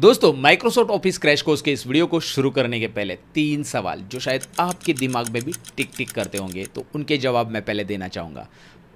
दोस्तों Microsoft office crash course के इस वीडियो को शुरू करने के पहले तीन सवाल जो शायद आपके दिमाग में भी टिक टिक करते होंगे तो उनके जवाब मैं पहले देना चाहूंगा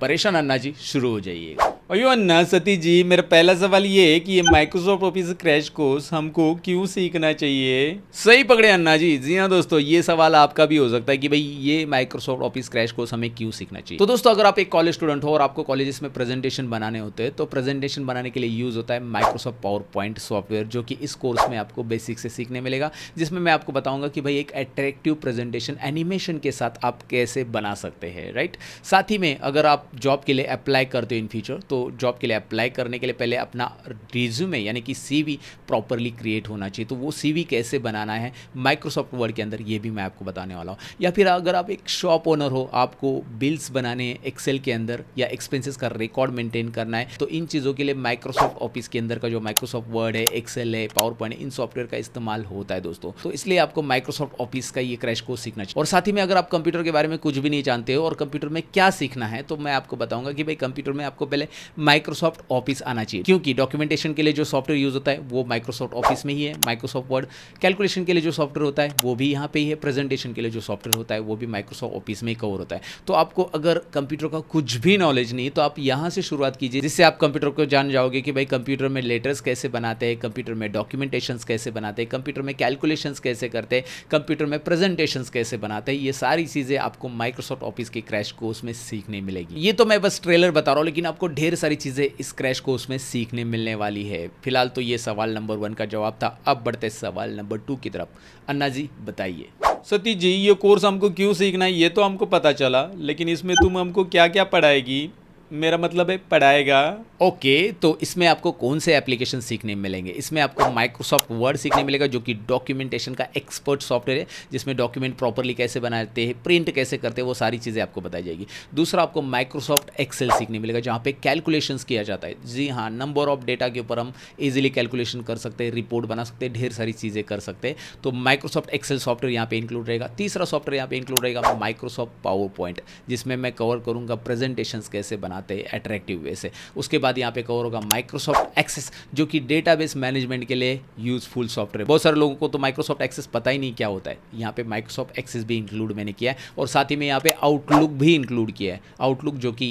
परेशान अन्ना जी शुरू हो जाइएगा ना सती जी मेरा पहला सवाल ये है कि ये माइक्रोसॉफ्ट ऑफिस क्रैश कोर्स हमको क्यों सीखना चाहिए सही पकड़े अन्ना जी जी हाँ दोस्तों ये सवाल आपका भी हो सकता है कि भाई ये माइक्रोसॉफ्ट ऑफिस क्रैश कोर्स हमें क्यों सीखना चाहिए तो दोस्तों अगर आप एक कॉलेज स्टूडेंट हो और आपको कॉलेजेस में प्रेजेंटेशन बनाने होते हैं तो प्रेजेंटेशन बनाने के लिए यूज होता है माइक्रोसॉफ्ट पावर पॉइंट सॉफ्टवेयर जो कि इस कोर्स में आपको बेसिक से सीखने मिलेगा जिसमें मैं आपको बताऊंगा कि भाई एक अट्रैक्टिव प्रेजेंटेशन एनिमेशन के साथ आप कैसे बना सकते हैं राइट साथ ही में अगर आप जॉब के लिए अप्लाई करते हो इन फ्यूचर तो जॉब के लिए अप्लाई करने के लिए पहले अपना रिज्यूमे यानी कि सीवी प्रॉपरली क्रिएट होना चाहिए तो वो सीवी कैसे बनाना है माइक्रोसॉफ्ट वर्ड के अंदर ये भी मैं आपको बताने वाला हूँ या फिर अगर आप एक शॉप ओनर हो आपको बिल्स बनाने हैं एक्सेल के अंदर या एक्सपेंसिस का रिकॉर्ड मेंटेन करना है तो इन चीज़ों के लिए माइक्रोसॉफ्ट ऑफिस के अंदर का जो माइक्रोसॉफ्ट वर्ड है एक्सेल है पावर पॉइंट इन सॉफ्टवेयर का इस्तेमाल होता है दोस्तों तो इसलिए आपको माइक्रोसॉफ्ट ऑफिस का ये क्रैश कोर्स सीखना चाहिए और साथ ही में अगर आप कंप्यूटर के बारे में कुछ भी नहीं जानते हो और कंप्यूटर में क्या सीखना है तो मैं आपको बताऊंगा कि भाई कंप्यूटर में आपको पहले माइक्रोसॉफ्ट ऑफिस आना चाहिए क्योंकि डॉक्यूमेंटेशन के लिए जो सॉफ्टवेयर यूज़ होता है वो माइक्रोसॉफ्ट ऑफिस में ही है माइक्रोसॉफ्ट वर्ड कैलकुलेशन के लिए जो सॉफ्टवेयर होता है वो भी यहाँ पे ही है प्रेजेंटेशन के लिए जो सॉफ्टवेयर होता है वो भी माइक्रोसॉफ्ट ऑफिस में ही कवर होता है तो आपको अगर कंप्यूटर का कुछ भी नॉलेज नहीं तो आप यहाँ से शुरुआत कीजिए जिससे आप कंप्यूटर को जान जाओगे कि भाई कंप्यूटर में लेटर्स कैसे बनाते हैं कंप्यूटर में डॉक्यूमेंटेशन कैसे बनाते हैं कंप्यूटर में कैलकुलेशन कैसे करते हैं कंप्यूटर में प्रेजेंटेशन कैसे बनाते हैं ये सारी चीज़ें आपको माइक्रोसॉफ्ट ऑफिस के क्रैश कोर्स में सीखने मिलेगी ये तो मैं बस ट्रेलर बता रहा हूँ लेकिन आपको ढेर ढेर सारी चीज़ें इस क्रैश कोर्स में सीखने मिलने वाली है फिलहाल तो ये सवाल नंबर वन का जवाब था अब बढ़ते सवाल नंबर टू की तरफ अन्ना जी बताइए सती जी ये कोर्स हमको क्यों सीखना है ये तो हमको पता चला लेकिन इसमें तुम हमको क्या क्या पढ़ाएगी मेरा मतलब है पढ़ाएगा ओके okay, तो इसमें आपको कौन से एप्लीकेशन सीखने मिलेंगे इसमें आपको माइक्रोसॉफ्ट वर्ड सीखने मिलेगा जो कि डॉक्यूमेंटेशन का एक्सपर्ट सॉफ्टवेयर है जिसमें डॉक्यूमेंट प्रॉपरली कैसे बनाते हैं प्रिंट कैसे करते हैं वो सारी चीज़ें आपको बताई जाएगी दूसरा आपको माइक्रोसॉफ्ट एक्सेल सीखने मिलेगा जहाँ पे कैलकुलेशन किया जाता है जी हाँ नंबर ऑफ डेटा के ऊपर हम ईजिली कैलकुलेशन कर सकते हैं रिपोर्ट बना सकते हैं ढेर सारी चीज़ें कर सकते हैं तो माइक्रोसॉफ्ट एक्सेल सॉफ्टवेयर यहाँ पे इंक्लूड रहेगा तीसरा सॉफ्टवेयर यहाँ पर इंक्लूड रहेगा माइक्रोसॉफ्ट पावर पॉइंट जिसमें मैं कवर करूँगा प्रेजेंटेशन कैसे बना आते हैं अट्रैक्टिव वे से उसके बाद यहाँ पे कवर होगा माइक्रोसॉफ्ट एक्सेस जो कि डेटाबेस मैनेजमेंट के लिए यूजफुल सॉफ्टवेयर बहुत सारे लोगों को तो माइक्रोसॉफ्ट एक्सेस पता ही नहीं क्या होता है यहाँ पे माइक्रोसॉफ्ट एक्सेस भी इंक्लूड मैंने किया है और साथ ही में यहाँ पे आउटलुक भी इंक्लूड किया है आउटलुक जो कि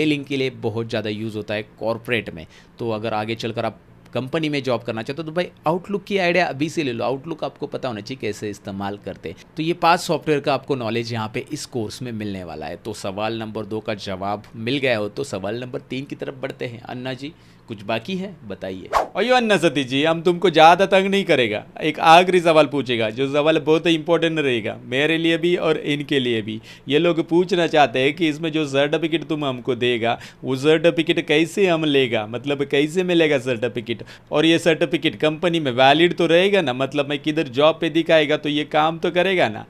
मेलिंग के लिए बहुत ज़्यादा यूज़ होता है कॉरपोरेट में तो अगर आगे चलकर आप कंपनी में जॉब करना चाहते हो तो भाई आउटलुक की आइडिया अभी से ले लो आउटलुक आपको पता होना चाहिए कैसे इस्तेमाल करते तो ये पांच सॉफ्टवेयर का आपको नॉलेज यहाँ पे इस कोर्स में मिलने वाला है तो सवाल नंबर दो का जवाब मिल गया हो तो सवाल नंबर तीन की तरफ बढ़ते हैं अन्ना जी कुछ बाकी है बताइए और यो अन्ना सती जी हम तुमको ज़्यादा तंग नहीं करेगा एक आखिरी सवाल पूछेगा जो सवाल बहुत इंपॉर्टेंट रहेगा मेरे लिए भी और इनके लिए भी ये लोग पूछना चाहते हैं कि इसमें जो सर्टिफिकेट तुम हमको देगा वो सर्टिफिकेट कैसे हम लेगा मतलब कैसे मिलेगा सर्टिफिकेट और ये सर्टिफिकेट कंपनी में वैलिड तो रहेगा ना मतलब मैं किधर जॉब पे दिखाएगा तो ये काम तो करेगा ना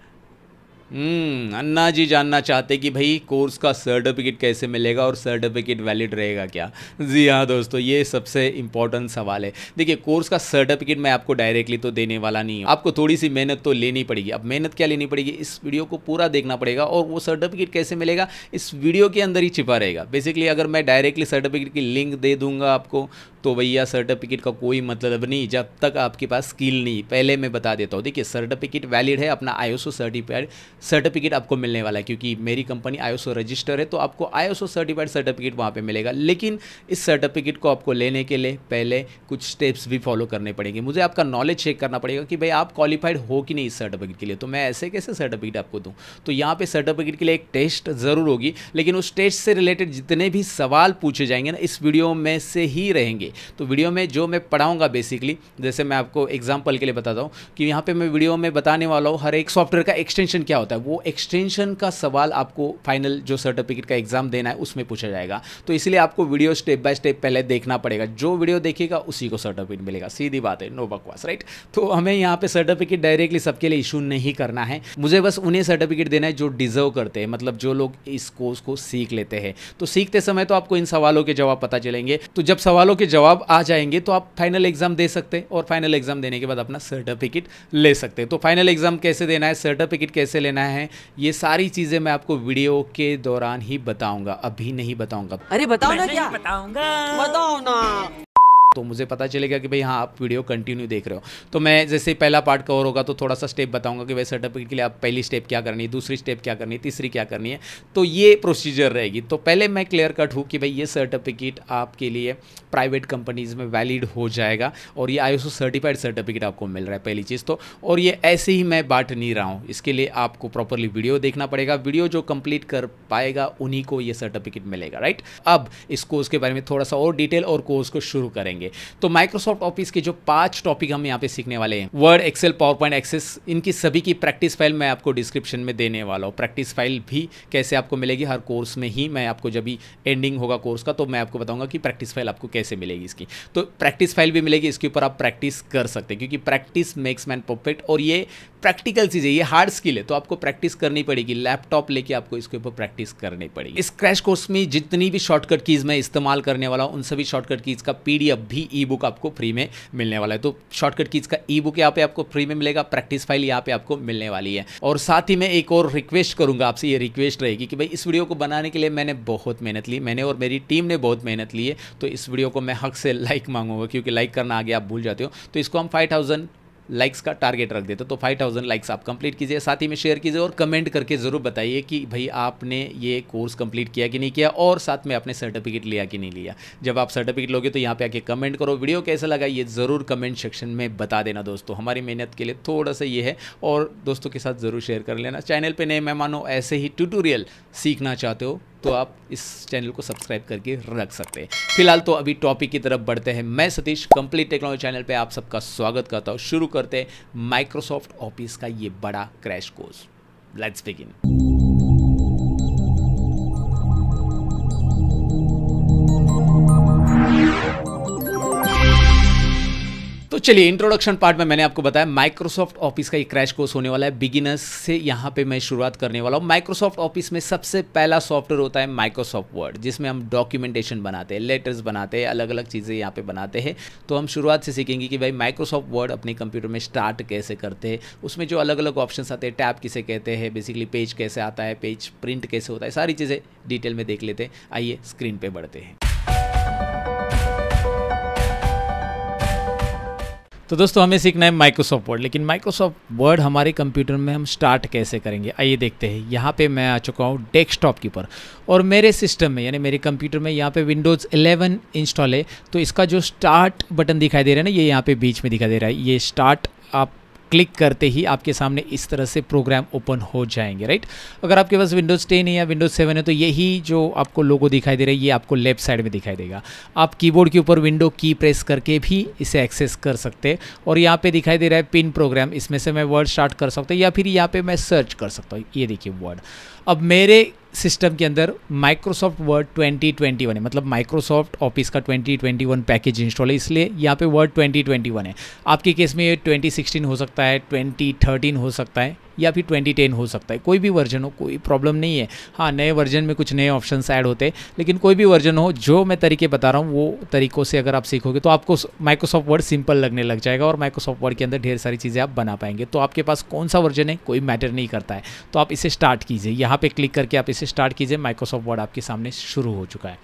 हम्म, अन्ना जी जानना चाहते कि भाई कोर्स का सर्टिफिकेट कैसे मिलेगा और सर्टिफिकेट वैलिड रहेगा क्या जी हाँ दोस्तों ये सबसे इम्पॉर्टेंट सवाल है देखिए कोर्स का सर्टिफिकेट मैं आपको डायरेक्टली तो देने वाला नहीं हूँ आपको थोड़ी सी मेहनत तो लेनी पड़ेगी अब मेहनत क्या लेनी पड़ेगी इस वीडियो को पूरा देखना पड़ेगा और वो सर्टिफिकेट कैसे मिलेगा इस वीडियो के अंदर ही छिपा रहेगा बेसिकली अगर मैं डायरेक्टली सर्टिफिकेट की लिंक दे दूंगा आपको तो भैया सर्टिफिकेट का कोई मतलब नहीं जब तक आपके पास स्किल नहीं पहले मैं बता देता हूँ देखिए सर्टिफिकेट वैलिड है अपना आयोसो सर्टिफाइड सर्टिफिकेट आपको मिलने वाला है क्योंकि मेरी कंपनी आयोसो रजिस्टर है तो आपको आयोसो सर्टिफाइड सर्टिफिकेट वहाँ पर मिलेगा लेकिन इस सर्टिफिकेट को आपको लेने के लिए पहले कुछ स्टेप्स भी फॉलो करने पड़ेंगे मुझे आपका नॉलेज चेक करना पड़ेगा कि भाई आप क्वालिफाइड हो कि नहीं इस सर्टिफिकेट के लिए तो मैं ऐसे कैसे सर्टिफिकेट आपको दूँ तो यहाँ पर सर्टिफिकेट के लिए एक टेस्ट ज़रूर होगी लेकिन उस टेस्ट से रिलेटेड जितने भी सवाल पूछे जाएंगे ना इस वीडियो में से ही रहेंगे गई तो वीडियो में जो मैं पढ़ाऊंगा बेसिकली जैसे मैं आपको एग्जाम्पल के लिए बताता हूँ कि यहाँ पर मैं वीडियो में बताने वाला हूँ हर एक सॉफ्टवेयर का एक्सटेंशन क्या होता है वो एक्सटेंशन का सवाल आपको फाइनल जो सर्टिफिकेट का एग्जाम देना है उसमें पूछा जाएगा तो इसलिए आपको वीडियो स्टेप बाय स्टेप पहले देखना पड़ेगा जो वीडियो देखेगा उसी को सर्टिफिकेट मिलेगा सीधी बात है नो बकवास राइट तो हमें यहाँ पे सर्टिफिकेट डायरेक्टली सबके लिए इशू नहीं करना है मुझे बस उन्हें सर्टिफिकेट देना है जो डिजर्व करते हैं मतलब जो लोग इस कोर्स को सीख लेते हैं तो सीखते समय तो आपको इन सवालों के जवाब पता चलेंगे तो जब सवालों के जवाब जवाब आ जाएंगे तो आप फाइनल एग्जाम दे सकते हैं और फाइनल एग्जाम देने के बाद अपना सर्टिफिकेट ले सकते हैं तो फाइनल एग्जाम कैसे देना है सर्टिफिकेट कैसे लेना है ये सारी चीजें मैं आपको वीडियो के दौरान ही बताऊंगा अभी नहीं बताऊंगा अरे बताओ ना क्या बताऊंगा बताओ ना तो मुझे पता चलेगा कि भाई हाँ आप वीडियो कंटिन्यू देख रहे हो तो मैं जैसे पहला पार्ट कवर होगा तो थोड़ा सा स्टेप बताऊंगा कि भाई सर्टिफिकेट के लिए आप पहली स्टेप क्या करनी है दूसरी स्टेप क्या करनी है तीसरी क्या करनी है तो ये प्रोसीजर रहेगी तो पहले मैं क्लियर कट हूँ कि भाई ये सर्टिफिकेट आपके लिए प्राइवेट कंपनीज़ में वैलिड हो जाएगा और ये आई सर्टिफाइड सर्टिफिकेट आपको मिल रहा है पहली चीज़ तो और ये ऐसे ही मैं बांट नहीं रहा हूँ इसके लिए आपको प्रॉपरली वीडियो देखना पड़ेगा वीडियो जो कंप्लीट कर पाएगा उन्हीं को ये सर्टिफिकेट मिलेगा राइट अब इस कोर्स के बारे में थोड़ा सा और डिटेल और कोर्स को शुरू करेंगे करेंगे तो माइक्रोसॉफ्ट ऑफिस के जो पांच टॉपिक हम यहाँ पे सीखने वाले हैं Word Excel PowerPoint Access इनकी सभी की प्रैक्टिस फाइल मैं आपको डिस्क्रिप्शन में देने वाला हूँ प्रैक्टिस फाइल भी कैसे आपको मिलेगी हर कोर्स में ही मैं आपको जब भी एंडिंग होगा कोर्स का तो मैं आपको बताऊंगा कि प्रैक्टिस फाइल आपको कैसे मिलेगी इसकी तो प्रैक्टिस फाइल भी मिलेगी इसके ऊपर आप प्रैक्टिस कर सकते हैं क्योंकि प्रैक्टिस मेक्स मैन परफेक्ट और ये प्रैक्टिकल चीज़ है ये हार्ड स्किल है तो आपको प्रैक्टिस करनी पड़ेगी लैपटॉप लेके आपको इसके ऊपर प्रैक्टिस करनी पड़ेगी इस क्रैश कोर्स में जितनी भी शॉर्टकट कीज़ मैं इस्तेमाल करने वाला हूँ उन सभी शॉर्टकट कीज़ का पी भी ई बुक आपको फ्री में मिलने वाला है तो शॉर्टकट कीज़ का ई बुक यहाँ पे आपको फ्री में मिलेगा प्रैक्टिस फाइल यहाँ पे आपको मिलने वाली है और साथ ही मैं एक और रिक्वेस्ट करूँगा आपसे ये रिक्वेस्ट रहेगी कि भाई इस वीडियो को बनाने के लिए मैंने बहुत मेहनत ली मैंने और मेरी टीम ने बहुत मेहनत ली है तो इस वीडियो को मैं हक से लाइक मांगूंगा क्योंकि लाइक करना आगे आप भूल जाते हो तो इसको हम फाइव लाइक्स का टारगेट रख देते तो फाइव थाउजेंड लाइक्स आप कंप्लीट कीजिए साथ ही में शेयर कीजिए और कमेंट करके ज़रूर बताइए कि भाई आपने ये कोर्स कंप्लीट किया कि नहीं किया और साथ में आपने सर्टिफिकेट लिया कि नहीं लिया जब आप सर्टिफिकेट लोगे तो यहाँ पे आके कमेंट करो वीडियो कैसा लगा ये ज़रूर कमेंट सेक्शन में बता देना दोस्तों हमारी मेहनत के लिए थोड़ा सा ये है और दोस्तों के साथ ज़रूर शेयर कर लेना चैनल पर नए मेहमानों ऐसे ही ट्यूटोरियल सीखना चाहते हो तो आप इस चैनल को सब्सक्राइब करके रख सकते हैं फिलहाल तो अभी टॉपिक की तरफ बढ़ते हैं मैं सतीश कंप्लीट टेक्नोलॉजी चैनल पे आप सबका स्वागत करता हूँ शुरू करते हैं माइक्रोसॉफ्ट ऑफिस का ये बड़ा क्रैश कोर्स लेट्स बिगिन तो चलिए इंट्रोडक्शन पार्ट में मैंने आपको बताया माइक्रोसॉफ्ट ऑफिस का एक क्रैश कोर्स होने वाला है बिगिनर्स से यहाँ पे मैं शुरुआत करने वाला हूँ माइक्रोसॉफ्ट ऑफिस में सबसे पहला सॉफ्टवेयर होता है माइक्रोसॉफ्ट वर्ड जिसमें हम डॉक्यूमेंटेशन बनाते हैं लेटर्स बनाते हैं अलग अलग चीज़ें यहाँ पे बनाते हैं तो हम शुरुआत से सीखेंगे कि भाई माइक्रोसॉफ्ट वर्ड अपने कंप्यूटर में स्टार्ट कैसे करते हैं उसमें जो अलग अलग ऑप्शन आते हैं टैप किसे कहते हैं बेसिकली पेज कैसे आता है पेज प्रिंट कैसे होता है सारी चीज़ें डिटेल में देख लेते हैं आइए स्क्रीन पर बढ़ते हैं तो दोस्तों हमें सीखना है माइक्रोसॉफ्ट वर्ड लेकिन माइक्रोसॉफ्ट वर्ड हमारे कंप्यूटर में हम स्टार्ट कैसे करेंगे आइए देखते हैं यहाँ पे मैं आ चुका हूँ डेस्कटॉप के ऊपर और मेरे सिस्टम में यानी मेरे कंप्यूटर में यहाँ पे विंडोज़ 11 इंस्टॉल है तो इसका जो स्टार्ट बटन दिखाई दे रहा है ना ये यहाँ पे बीच में दिखाई दे रहा है ये स्टार्ट आप क्लिक करते ही आपके सामने इस तरह से प्रोग्राम ओपन हो जाएंगे राइट अगर आपके पास विंडोज़ टेन है या विंडोज़ सेवन है तो यही जो आपको लोगो दिखाई दे रहा है ये आपको लेफ्ट साइड में दिखाई देगा आप कीबोर्ड के ऊपर विंडो की प्रेस करके भी इसे एक्सेस कर सकते हैं और यहाँ पर दिखाई दे रहा है पिन प्रोग्राम इसमें से मैं वर्ड स्टार्ट कर सकता हूँ या फिर यहाँ पर मैं सर्च कर सकता हूँ ये देखिए वर्ड अब मेरे सिस्टम के अंदर माइक्रोसॉफ्ट वर्ड 2021 है मतलब माइक्रोसॉफ्ट ऑफिस का 2021 पैकेज इंस्टॉल है इसलिए यहाँ पे वर्ड 2021 है आपके केस में ये 2016 हो सकता है 2013 हो सकता है या फिर ट्वेंटी टेन हो सकता है कोई भी वर्जन हो कोई प्रॉब्लम नहीं है हाँ नए वर्जन में कुछ नए ऑप्शन ऐड होते हैं लेकिन कोई भी वर्जन हो जो मैं तरीके बता रहा हूँ वो तरीक़ों से अगर आप सीखोगे तो आपको माइक्रोसॉफ्ट वर्ड सिंपल लगने लग जाएगा और माइक्रोसॉफ्ट वर्ड के अंदर ढेर सारी चीज़ें आप बना पाएंगे तो आपके पास कौन सा वर्जन है कोई मैटर नहीं करता है तो आप इसे स्टार्ट कीजिए यहाँ पर क्लिक करके आप इसे स्टार्ट कीजिए माइक्रोसॉफ्ट वर्ड आपके सामने शुरू हो चुका है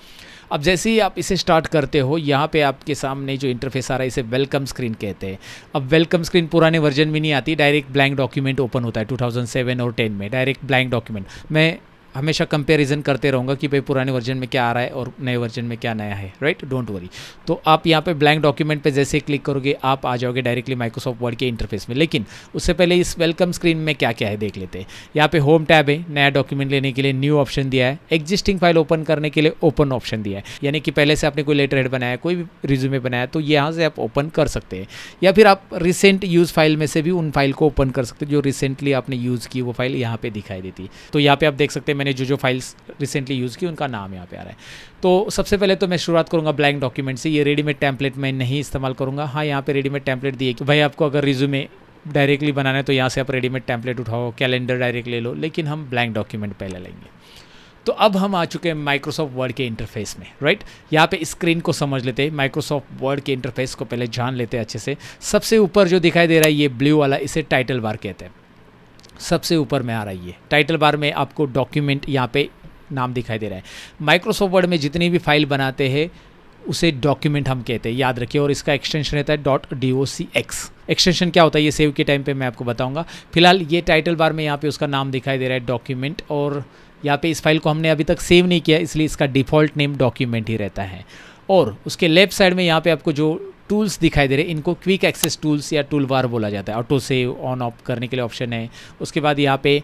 अब जैसे ही आप इसे स्टार्ट करते हो यहाँ पे आपके सामने जो इंटरफेस आ रहा है इसे वेलकम स्क्रीन कहते हैं अब वेलकम स्क्रीन पुराने वर्जन में नहीं आती डायरेक्ट ब्लैंक डॉक्यूमेंट ओपन होता है 2007 और 10 में डायरेक्ट ब्लैंक डॉक्यूमेंट मैं हमेशा कंपेरिजन करते रहूँगा कि भाई पुराने वर्जन में क्या आ रहा है और नए वर्जन में क्या नया है राइट डोंट वरी तो आप यहाँ पे ब्लैंक डॉक्यूमेंट पे जैसे क्लिक करोगे आप आ जाओगे डायरेक्टली माइक्रोसॉफ्ट वर्ड के इंटरफेस में लेकिन उससे पहले इस वेलकम स्क्रीन में क्या क्या है देख लेते हैं यहाँ पे होम टैब है नया डॉक्यूमेंट लेने के लिए न्यू ऑप्शन दिया है एग्जिस्टिंग फाइल ओपन करने के लिए ओपन ऑप्शन दिया है यानी कि पहले से आपने कोई लेटर हेड बनाया कोई भी रिज्यूमे बनाया तो यहाँ से आप ओपन कर सकते हैं या फिर आप रिसेंट यूज़ फाइल में से भी उन फाइल को ओपन कर सकते जो रिसेंटली आपने यूज़ की वो फाइल यहाँ पर दिखाई देती है तो यहाँ पर आप देख सकते हैं मैंने मैंने जो जो फाइल्स रिसेंटली यूज़ की उनका नाम यहाँ पे आ रहा है तो सबसे पहले तो मैं शुरुआत करूँगा ब्लैंक डॉक्यूमेंट से ये रेडीमेड टैंपलेट मैं नहीं इस्तेमाल करूँगा हाँ यहाँ पर रेडीमेड टैंपलेट दिए कि भाई आपको अगर रिज्यूमे डायरेक्टली बनाना है तो यहाँ से आप रेडीमेड टैंपलेट उठाओ कैलेंडर डायरेक्ट ले लो लेकिन हम ब्लैंक डॉक्यूमेंट पहले लेंगे तो अब हम आ चुके हैं माइक्रोसॉफ्ट वर्ड के इंटरफेस में राइट यहाँ पे स्क्रीन को समझ लेते हैं माइक्रोसॉफ्ट वर्ड के इंटरफेस को पहले जान लेते हैं अच्छे से सबसे ऊपर जो दिखाई दे रहा है ये ब्लू वाला इसे टाइटल बार कहते हैं सबसे ऊपर में आ रही है टाइटल बार में आपको डॉक्यूमेंट यहाँ पे नाम दिखाई दे रहा है माइक्रोसॉफ्ट वर्ड में जितनी भी फाइल बनाते हैं उसे डॉक्यूमेंट हम कहते हैं याद रखिए और इसका एक्सटेंशन रहता है dot D O C X extension क्या होता है ये सेव के टाइम पे मैं आपको बताऊंगा फिलहाल ये टाइटल बार में यहाँ पे उसका नाम दिखाई दे रहा है डॉक्यूमेंट और यहाँ पे इस फाइल को हमने अभी तक सेव नहीं किया इसलिए इसका डिफ़ॉल्ट नेम डॉक्यूमेंट ही रहता है और उसके लेफ्ट साइड में यहाँ पे आपको जो टूल्स दिखाई दे रहे इनको क्विक एक्सेस टूल्स या टूल बार बोला जाता है ऑटो सेव ऑन ऑफ करने के लिए ऑप्शन है उसके बाद यहाँ पे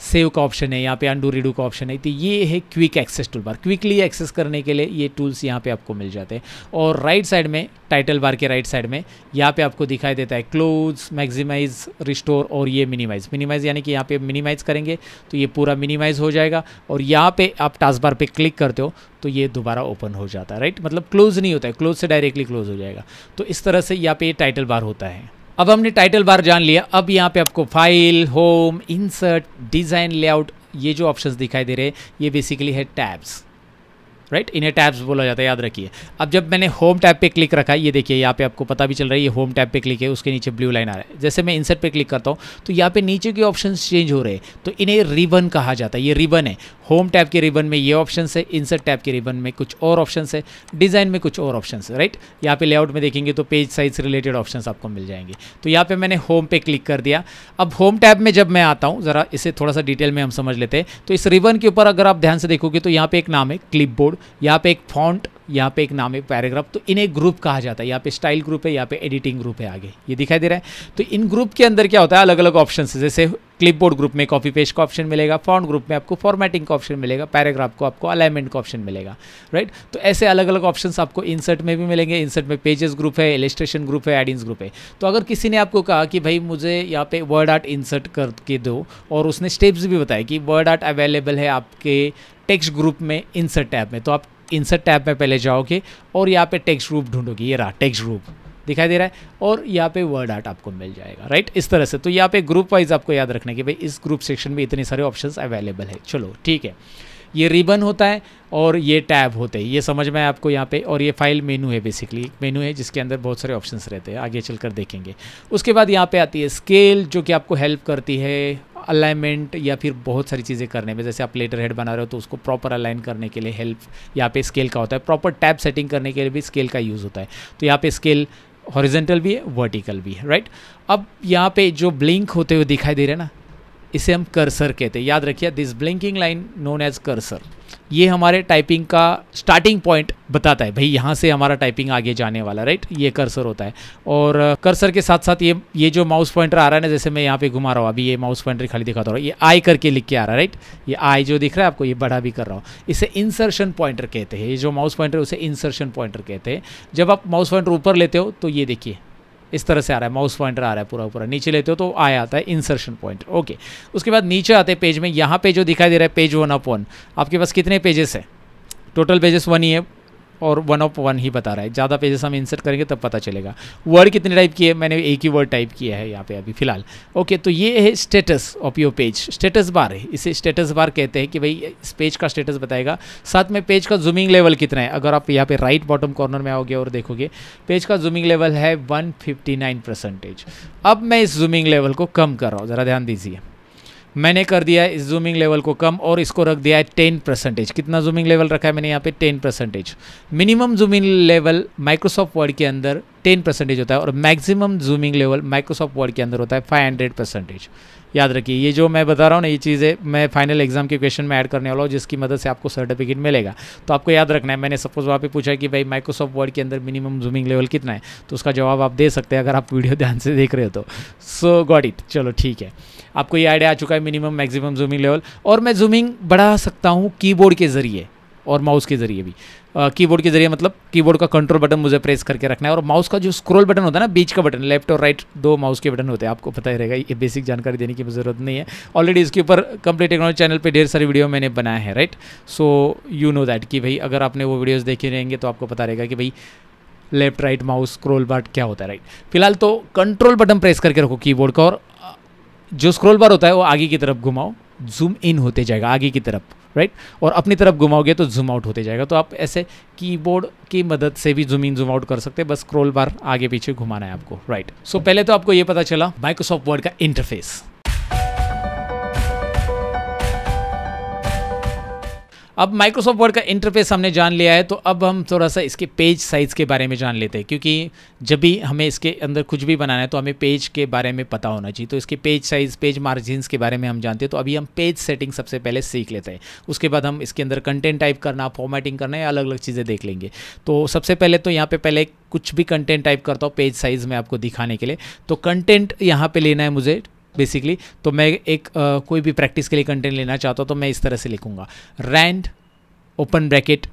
सेव का ऑप्शन है यहाँ पे अंडू रीडू का ऑप्शन है तो ये है quick access tool bar quickly access करने के लिए ये टूल्स यहाँ पे आपको मिल जाते हैं और राइट साइड में टाइटल बार के राइट साइड में यहाँ पे आपको दिखाई देता है क्लोज मैक्सिमाइज रिस्टोर और ये मिनिमाइज मिनिमाइज यानी कि यहाँ पे मिनिमाइज करेंगे तो ये पूरा मिनिमाइज हो जाएगा और यहाँ पे आप टास्क बार पे क्लिक करते हो तो ये दोबारा ओपन हो जाता है राइट मतलब क्लोज नहीं होता है क्लोज से डायरेक्टली क्लोज हो जाएगा तो इस तरह से यहाँ पे टाइटल बार होता है अब हमने टाइटल बार जान लिया अब यहाँ पे आपको file home insert design layout ये जो ऑप्शंस दिखाई दे रहे हैं ये बेसिकली है टैब्स राइट right? इन्हें टैब्स बोला जाता है याद रखिए अब जब मैंने होम टैब पे क्लिक रखा ये देखिए यहाँ पे आपको पता भी चल रहा है ये होम टैब पे क्लिक है उसके नीचे ब्लू लाइन आ रहा है जैसे मैं इंसर्ट पे क्लिक करता हूँ तो यहाँ पे नीचे के ऑप्शन चेंज हो रहे हैं तो इन्हें रिबन कहा जाता है ये रिबन है होम टैब के रिबन में ये ऑप्शन है इंसर्ट टैब के रिबन में कुछ और ऑप्शन है डिज़ाइन में कुछ और ऑप्शन है राइट यहाँ पे लेआउट में देखेंगे तो पेज साइज रिलेटेड ऑप्शन आपको मिल जाएंगे तो यहाँ पे मैंने होम पे क्लिक कर दिया अब होम टैब में जब मैं आता हूँ ज़रा इसे थोड़ा सा डिटेल में हम समझ लेते हैं तो इस रिबन के ऊपर अगर आप ध्यान से देखोगे तो यहाँ पे एक नाम है क्लिप बोर्ड यहाँ पे एक फॉन्ट यहाँ पे एक नाम है पैराग्राफ तो इन्हें ग्रुप कहा जाता है यहाँ पे स्टाइल ग्रुप है यहाँ पे एडिटिंग ग्रुप है आगे ये दिखाई दे रहा है तो इन ग्रुप के अंदर क्या होता है अलग अलग ऑप्शन जैसे क्लिपबोर्ड ग्रुप में कॉपी पेस्ट का ऑप्शन मिलेगा फॉन्ट ग्रुप में आपको फॉर्मेटिंग का ऑप्शन मिलेगा पैराग्राफ को आपको अलाइनमेंट का ऑप्शन मिलेगा राइट तो ऐसे अलग अलग ऑप्शन आपको इंसर्ट में भी मिलेंगे इंसर्ट में पेजेस ग्रुप है एलिस्ट्रेशन ग्रुप है एडिंग्स ग्रुप है तो अगर किसी ने आपको कहा कि भाई मुझे यहाँ पे वर्ड आर्ट इंसर्ट करके दो और उसने स्टेप्स भी बताया कि वर्ड आर्ट अवेलेबल है आपके टेक्स्ट ग्रुप में इंसर्ट टैब में तो आप इंसर्ट टैब में पहले जाओगे और यहाँ पे टेक्स्ट रूप ढूंढोगे ये रहा टेक्स्ट रूप दिखाई दे रहा है और यहाँ पे वर्ड आर्ट आपको मिल जाएगा राइट इस तरह से तो यहाँ पे ग्रुप वाइज आपको याद रखना कि भाई इस ग्रुप सेक्शन में इतने सारे ऑप्शंस अवेलेबल है चलो ठीक है ये रिबन होता है और ये टैब होते हैं ये समझ में आपको यहाँ पे और ये फाइल मेनू है बेसिकली मेनू है जिसके अंदर बहुत सारे ऑप्शंस रहते हैं आगे चलकर देखेंगे उसके बाद यहाँ पे आती है स्केल जो कि आपको हेल्प करती है अलाइनमेंट या फिर बहुत सारी चीज़ें करने में जैसे आप लेटर हेड बना रहे हो तो उसको प्रॉपर अलाइन करने के लिए हेल्प यहाँ पे स्केल का होता है प्रॉपर टैब सेटिंग करने के लिए भी स्केल का यूज़ होता है तो यहाँ पे स्केल हॉरिजेंटल भी है वर्टिकल भी है राइट अब यहाँ पे जो ब्लिंक होते हुए दिखाई दे रहे हैं ना इसे हम कर्सर कहते हैं याद रखिए this blinking line known as cursor ये हमारे टाइपिंग का स्टार्टिंग पॉइंट बताता है भाई यहाँ से हमारा टाइपिंग आगे जाने वाला राइट ये कर्सर होता है और कर्सर uh, के साथ साथ ये ये जो माउस पॉइंटर आ रहा है ना जैसे मैं यहाँ पे घुमा रहा हूँ अभी ये माउस पॉइंटर खाली दिखाता रहा हूँ ये आई करके लिख के आ रहा है राइट ये आई जो दिख रहा है आपको ये बड़ा भी कर रहा हूँ इसे इंसर्शन पॉइंटर कहते हैं ये जो माउस पॉइंटर उसे इंसर्शन पॉइंटर कहते हैं जब आप माउस पॉइंटर ऊपर लेते हो तो ये देखिए इस तरह से आ रहा है माउस पॉइंटर आ रहा है पूरा पूरा नीचे लेते हो तो आया आता है इंसर्शन पॉइंटर ओके उसके बाद नीचे आते हैं पेज में यहाँ पे जो दिखाई दे रहा है पेज वन वन आपके पास कितने पेजेस है टोटल पेजेस वन ही है और वन ऑफ वन ही बता रहा है ज़्यादा पेजेस हम इंसर्ट करेंगे तब पता चलेगा वर्ड कितने टाइप किए मैंने एक ही वर्ड टाइप किया है यहाँ पे अभी फिलहाल ओके तो ये है status of your page status bar है इसे स्टेटस बार कहते हैं कि भाई इस पेज का स्टेटस बताएगा साथ में पेज का जूमिंग लेवल कितना है अगर आप यहाँ पर राइट बॉटम कॉर्नर में आओगे और देखोगे पेज का जूमिंग लेवल है वन परसेंटेज अब मैं इस जूमिंग लेवल को कम कर रहा हूँ ज़रा ध्यान दीजिए मैंने कर दिया इस जूमिंग लेवल को कम और इसको रख दिया है टेन परसेंटेज कितना जूमिंग लेवल रखा है मैंने यहाँ पे ten percentage minimum zooming level Microsoft Word के अंदर टेन परसेंटेज होता है और maximum zooming level Microsoft Word के अंदर होता है फाइव हंड्रेड परसेंटेज याद रखिए ये जो मैं बता रहा हूँ ना ये चीज़ें मैं फाइनल एग्जाम के क्वेश्चन में ऐड करने वाला हूँ जिसकी मदद से आपको सर्टिफिकेट मिलेगा तो आपको याद रखना है मैंने सपोज वहाँ पे पूछा कि भाई माइक्रोसॉफ्ट वर्ड के अंदर मिनिमम जूमिंग लेवल कितना है तो उसका जवाब आप दे सकते हैं अगर आप वीडियो ध्यान से देख रहे हो तो सो गॉट इट चलो ठीक है आपको ये आइडिया आ चुका है मिनिमम मैक्सिमम जूमिंग लेवल और मैं जूमिंग बढ़ा सकता हूँ कीबोर्ड के ज़रिए और माउस के ज़रिए भी कीबोर्ड के ज़रिए मतलब कीबोर्ड का कंट्रोल बटन मुझे प्रेस करके रखना है और माउस का जो स्क्रॉल बटन होता है ना बीच का बटन लेफ्ट और राइट दो माउस के बटन होते हैं आपको पता ही रहेगा ये बेसिक जानकारी देने की ज़रूरत नहीं है ऑलरेडी इसके ऊपर कंप्लीट टेक्नोलॉजी चैनल पर ढेर सारी वीडियो मैंने बनाया है right so you know that कि भाई अगर आपने वो वीडियोज़ देखे रहेंगे तो आपको पता रहेगा कि भाई left right mouse scroll bar क्या होता है राइट फिलहाल तो कंट्रोल बटन प्रेस करके रखो कीबोर्ड का और जो स्क्रोल बार होता है वो आगे की तरफ घुमाओ जूम इन होते जाएगा आगे की तरफ राइट और अपनी तरफ घुमाओगे तो जूम आउट होते जाएगा तो आप ऐसे कीबोर्ड की मदद से भी जूम इन जूम आउट कर सकते हैं बस स्क्रॉल बार आगे पीछे घुमाना है आपको राइट सो so, पहले तो आपको ये पता चला माइक्रोसॉफ्ट वर्ड का इंटरफेस अब माइक्रोसॉफ्ट वर्ड का इंटरफेस हमने जान लिया है तो अब हम थोड़ा सा इसके पेज साइज़ के बारे में जान लेते हैं क्योंकि जब भी हमें इसके अंदर कुछ भी बनाना है तो हमें पेज के बारे में पता होना चाहिए तो इसके पेज साइज़ पेज मार्जिनस के बारे में हम जानते हैं तो अभी हम पेज सेटिंग सबसे पहले सीख लेते हैं उसके बाद हम इसके अंदर कंटेंट टाइप करना फॉर्मेटिंग करना या अलग अलग चीज़ें देख लेंगे तो सबसे पहले तो यहाँ पर पहले कुछ भी कंटेंट टाइप करता हूँ पेज साइज़ में आपको दिखाने के लिए तो कंटेंट यहाँ पर लेना है मुझे बेसिकली तो मैं एक आ, कोई भी प्रैक्टिस के लिए कंटेंट लेना चाहता हूँ तो मैं इस तरह से लिखूँगा रैंड ओपन ब्रैकेट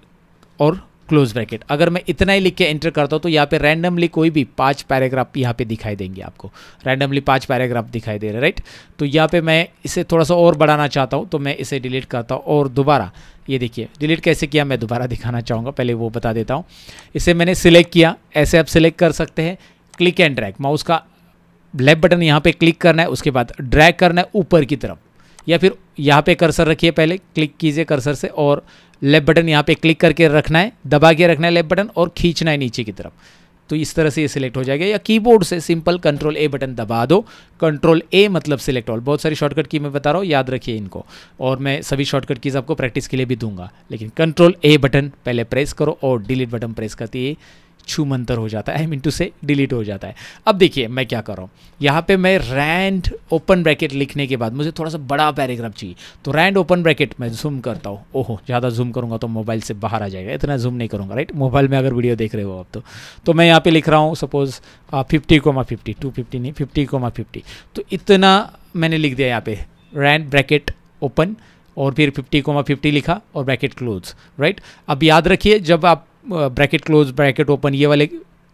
और क्लोज ब्रैकेट अगर मैं इतना ही लिख के एंटर करता हूँ तो यहाँ पे रैंडमली कोई भी पांच पैराग्राफ यहाँ पे दिखाई देंगे आपको रैंडमली पांच पैराग्राफ दिखाई दे रहे राइट तो यहाँ पे मैं इसे थोड़ा सा और बढ़ाना चाहता हूँ तो मैं इसे डिलीट करता हूँ और दोबारा ये देखिए डिलीट कैसे किया मैं दोबारा दिखाना चाहूँगा पहले वो बता देता हूँ इसे मैंने सिलेक्ट किया ऐसे आप सिलेक्ट कर सकते हैं क्लिक एंड ड्रैग माउस का लेफ्ट बटन यहाँ पे क्लिक करना है उसके बाद ड्रैग करना है ऊपर की तरफ या फिर यहाँ पे कर्सर रखिए पहले क्लिक कीजिए कर्सर से और लेफ्ट बटन यहाँ पे क्लिक करके रखना है दबा के रखना है लेफ्ट बटन और खींचना है नीचे की तरफ तो इस तरह से ये सिलेक्ट हो जाएगा या कीबोर्ड से सिंपल कंट्रोल ए बटन दबा दो कंट्रोल ए मतलब सिलेक्ट ऑल बहुत सारी शॉर्टकट की मैं बता रहा हूँ याद रखिए इनको और मैं सभी शॉर्टकट कीज आपको प्रैक्टिस के लिए भी दूंगा लेकिन कंट्रोल ए बटन पहले प्रेस करो और डिलीट बटन प्रेस करती है छू मंतर हो जाता है आई मीन टू से डिलीट हो जाता है अब देखिए मैं क्या कर रहा हूँ यहाँ पे मैं रैंड ओपन ब्रैकेट लिखने के बाद मुझे थोड़ा सा बड़ा पैराग्राफ चाहिए तो रैंड ओपन ब्रैकेट मैं जूम करता हूँ ओहो ज़्यादा जूम करूँगा तो मोबाइल से बाहर आ जाएगा इतना जूम नहीं करूँगा राइट मोबाइल में अगर वीडियो देख रहे हो आप तो तो मैं यहाँ पर लिख रहा हूँ suppose fifty comma fifty to fifty नहीं फिफ्टी कोमा फिफ्टी तो इतना मैंने लिख दिया यहाँ पे रैंड ब्रैकेट ओपन और फिर फिफ्टी कोमा फिफ्टी लिखा और ब्रैकेट क्लोज राइट अब याद रखिए जब आप ब्रैकेट क्लोज ब्रैकेट ओपन ये वाले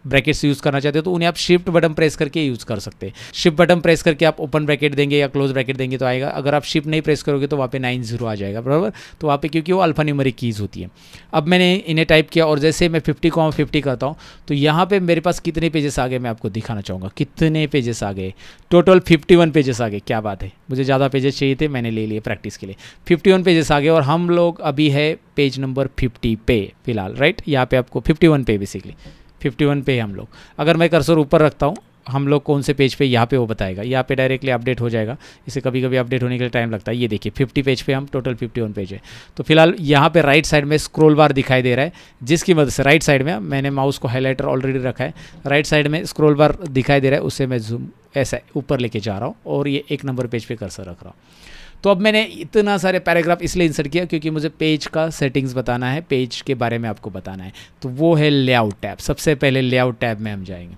ब्रैकेट्स यूज़ करना चाहते हो तो उन्हें आप शिफ्ट बटन प्रेस करके यूज़ कर सकते हैं शिफ्ट बटन प्रेस करके आप ओपन ब्रैकेट देंगे या क्लोज ब्रैकेट देंगे तो आएगा अगर आप शिफ्ट नहीं प्रेस करोगे तो वहाँ पे नाइन जीरो आ जाएगा बराबर तो वहाँ पे क्योंकि वो अल्फा न्यूमरिक कीज़ होती है अब मैंने इन्हें टाइप किया और जैसे मैं फिफ्टी कॉम फिफ्टी करता हूँ तो यहाँ पर मेरे पास कितने पेजेस आ गए मैं आपको दिखाना चाहूँगा कितने पेजेस आ गए टोटल फिफ्टी वन पेजेस आ गए क्या बात है मुझे ज़्यादा पेजेस चाहिए थे मैंने ले लिए प्रैक्टिस के लिए फिफ्टी वन पेजेस आ गए और हम लोग अभी है पेज नंबर फिफ्टी पे फिलहाल राइट यहाँ पे आपको फिफ्टी वन पे बेसिकली 51 पे है हम लोग अगर मैं कर्सर ऊपर रखता हूँ हम लोग कौन से पेज पे यहाँ पे वो बताएगा यहाँ पे डायरेक्टली अपडेट हो जाएगा इसे कभी कभी अपडेट होने के लिए टाइम लगता है ये देखिए 50 पेज पे हम टोटल 51 पेज है तो फिलहाल यहाँ पे राइट साइड में स्क्रोल बार दिखाई दे रहा है जिसकी मदद से राइट साइड में मैंने माउस को हाईलाइटर ऑलरेडी रखा है राइट साइड में स्क्रोल बार दिखाई दे रहा है उससे मैं जूम ऐसा ऊपर लेके जा रहा हूँ और ये एक नंबर पेज पर कर्सर रख रहा हूँ तो अब मैंने इतना सारे पैराग्राफ इसलिए इंसर्ट किया क्योंकि मुझे पेज का सेटिंग्स बताना है पेज के बारे में आपको बताना है तो वो है लेआउट टैब सबसे पहले लेआउट टैब में हम जाएंगे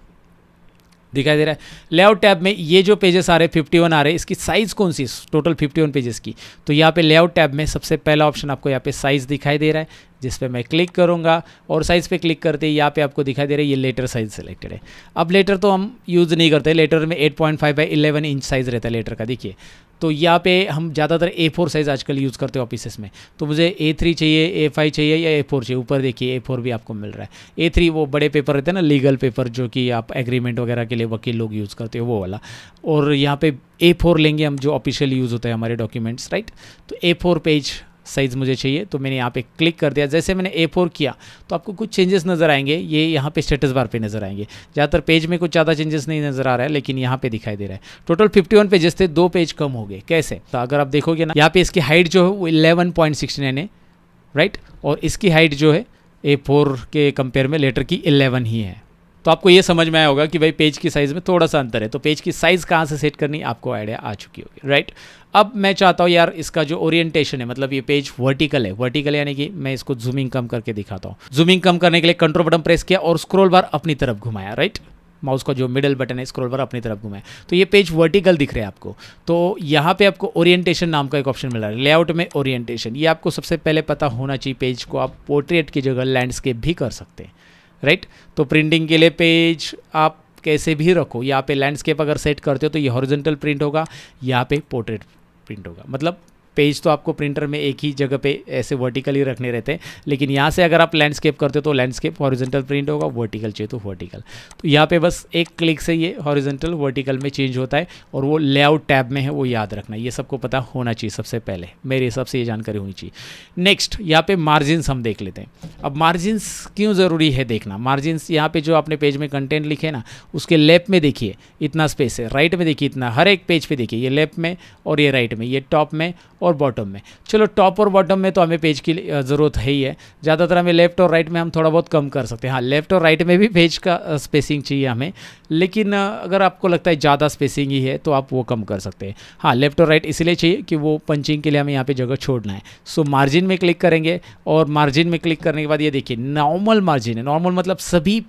दिखाई दे रहा है लेआउट टैब में ये जो पेजेस आ रहे हैं 51 आ रहे हैं इसकी साइज़ कौन सी टोटल 51 पेजेस की तो यहाँ पे लेआउट टैब में सबसे पहला ऑप्शन आपको यहाँ पे साइज़ दिखाई दे रहा है जिस पर मैं क्लिक करूँगा और साइज़ पे क्लिक करते ही यहाँ पे आपको दिखाई दे रहा है ये लेटर साइज़ सेलेक्टेड है अब लेटर तो हम यूज़ नहीं करते लेटर में eight point five by eleven inch size रहता है लेटर का देखिए तो यहाँ पे हम ज़्यादातर ए फोर साइज़ आजकल यूज़ करते हैं ऑफिसेस में तो मुझे ए थ्री चाहिए ए फाइव चाहिए या ए फोर चाहिए ऊपर देखिए ए फोर भी आपको मिल रहा है ए थ्री वो बड़े पेपर रहते हैं ना लीगल पेपर जो कि आप एग्रीमेंट वगैरह के लिए वकील लोग यूज़ करते हो वो वाला और यहाँ पे ए फोर लेंगे हम जो ऑफिशियल यूज़ होता है हमारे डॉक्यूमेंट्स राइट तो ए फोर पेज साइज़ मुझे चाहिए तो मैंने यहाँ पे क्लिक कर दिया जैसे मैंने ए फोर किया तो आपको कुछ चेंजेस नज़र आएंगे ये यहाँ पे स्टेटस बार पे नज़र आएंगे ज़्यादातर पेज में कुछ ज़्यादा चेंजेस नहीं नज़र आ रहा है लेकिन यहाँ पे दिखाई दे रहा है टोटल फिफ्टी वन पेजेस थे दो पेज कम हो गए कैसे तो अगर आप देखोगे ना यहाँ पे इसकी हाइट जो है वो इलेवन पॉइंट सिक्स नाइन है राइट और इसकी हाइट जो है ए फोर के कंपेयर में लेटर की इलेवन ही है तो आपको ये समझ में आया होगा कि भाई पेज की साइज़ में थोड़ा सा अंतर है तो पेज की साइज़ कहाँ से सेट करनी आपको आइडिया आ चुकी होगी राइट अब मैं चाहता हूँ यार इसका जो ओरिएंटेशन है मतलब ये पेज वर्टिकल है वर्टिकल यानी कि मैं इसको जूमिंग कम करके दिखाता हूँ जूमिंग कम करने के लिए कंट्रोल बटन प्रेस किया और स्क्रोल बार अपनी तरफ घुमाया राइट माउस का जो मिडल बटन है स्क्रोल बार अपनी तरफ घुमाया तो ये पेज वर्टिकल दिख रहा है आपको तो यहाँ पे आपको ओरिएंटेशन नाम का एक ऑप्शन मिल रहा है लेआउट में ओरिएंटेशन ये आपको सबसे पहले पता होना चाहिए पेज को आप पोर्ट्रेट की जगह लैंडस्केप भी कर सकते हैं राइट तो प्रिंटिंग के लिए पेज आप कैसे भी रखो यहाँ पे लैंडस्केप अगर सेट करते हो तो ये हॉरिजेंटल प्रिंट होगा यहाँ पे पोर्ट्रेट प्रिंट होगा मतलब पेज तो आपको प्रिंटर में एक ही जगह पे ऐसे वर्टिकली रखने रहते हैं लेकिन यहाँ से अगर आप लैंडस्केप करते हो तो लैंडस्केप हॉरिजेंटल प्रिंट होगा वर्टिकल चाहिए तो वर्टिकल तो यहाँ पे बस एक क्लिक से ये हॉरिजेंटल वर्टिकल में चेंज होता है और वो लेआउट टैब में है वो याद रखना ये सबको पता होना चाहिए सबसे पहले मेरे हिसाब से ये जानकारी होनी चाहिए नेक्स्ट यहाँ पर मार्जिनस हम देख लेते हैं अब मार्जिनस क्यों ज़रूरी है देखना मार्जिनस यहाँ पर जो आपने पेज में कंटेंट लिखे ना उसके लेफ्ट में देखिए इतना स्पेस है राइट में देखिए इतना हर एक पेज पर देखिए ये लेफ्ट में और ये राइट में ये टॉप में और और बॉटम में चलो टॉप और बॉटम में तो हमें पेज की ज़रूरत है ही है ज़्यादातर हमें लेफ्ट और राइट में हम थोड़ा बहुत कम कर सकते हैं हाँ लेफ्ट और राइट में भी पेज का स्पेसिंग चाहिए हमें लेकिन अगर आपको लगता है ज़्यादा स्पेसिंग ही है तो आप वो कम कर सकते हैं हाँ लेफ्ट और राइट इसलिए चाहिए कि वो पंचिंग के लिए हमें यहाँ पर जगह छोड़ना है सो मार्जिन में क्लिक करेंगे और मार्जिन में क्लिक करने के बाद ये देखिए नॉर्मल मार्जिन है नॉर्मल मतलब सभी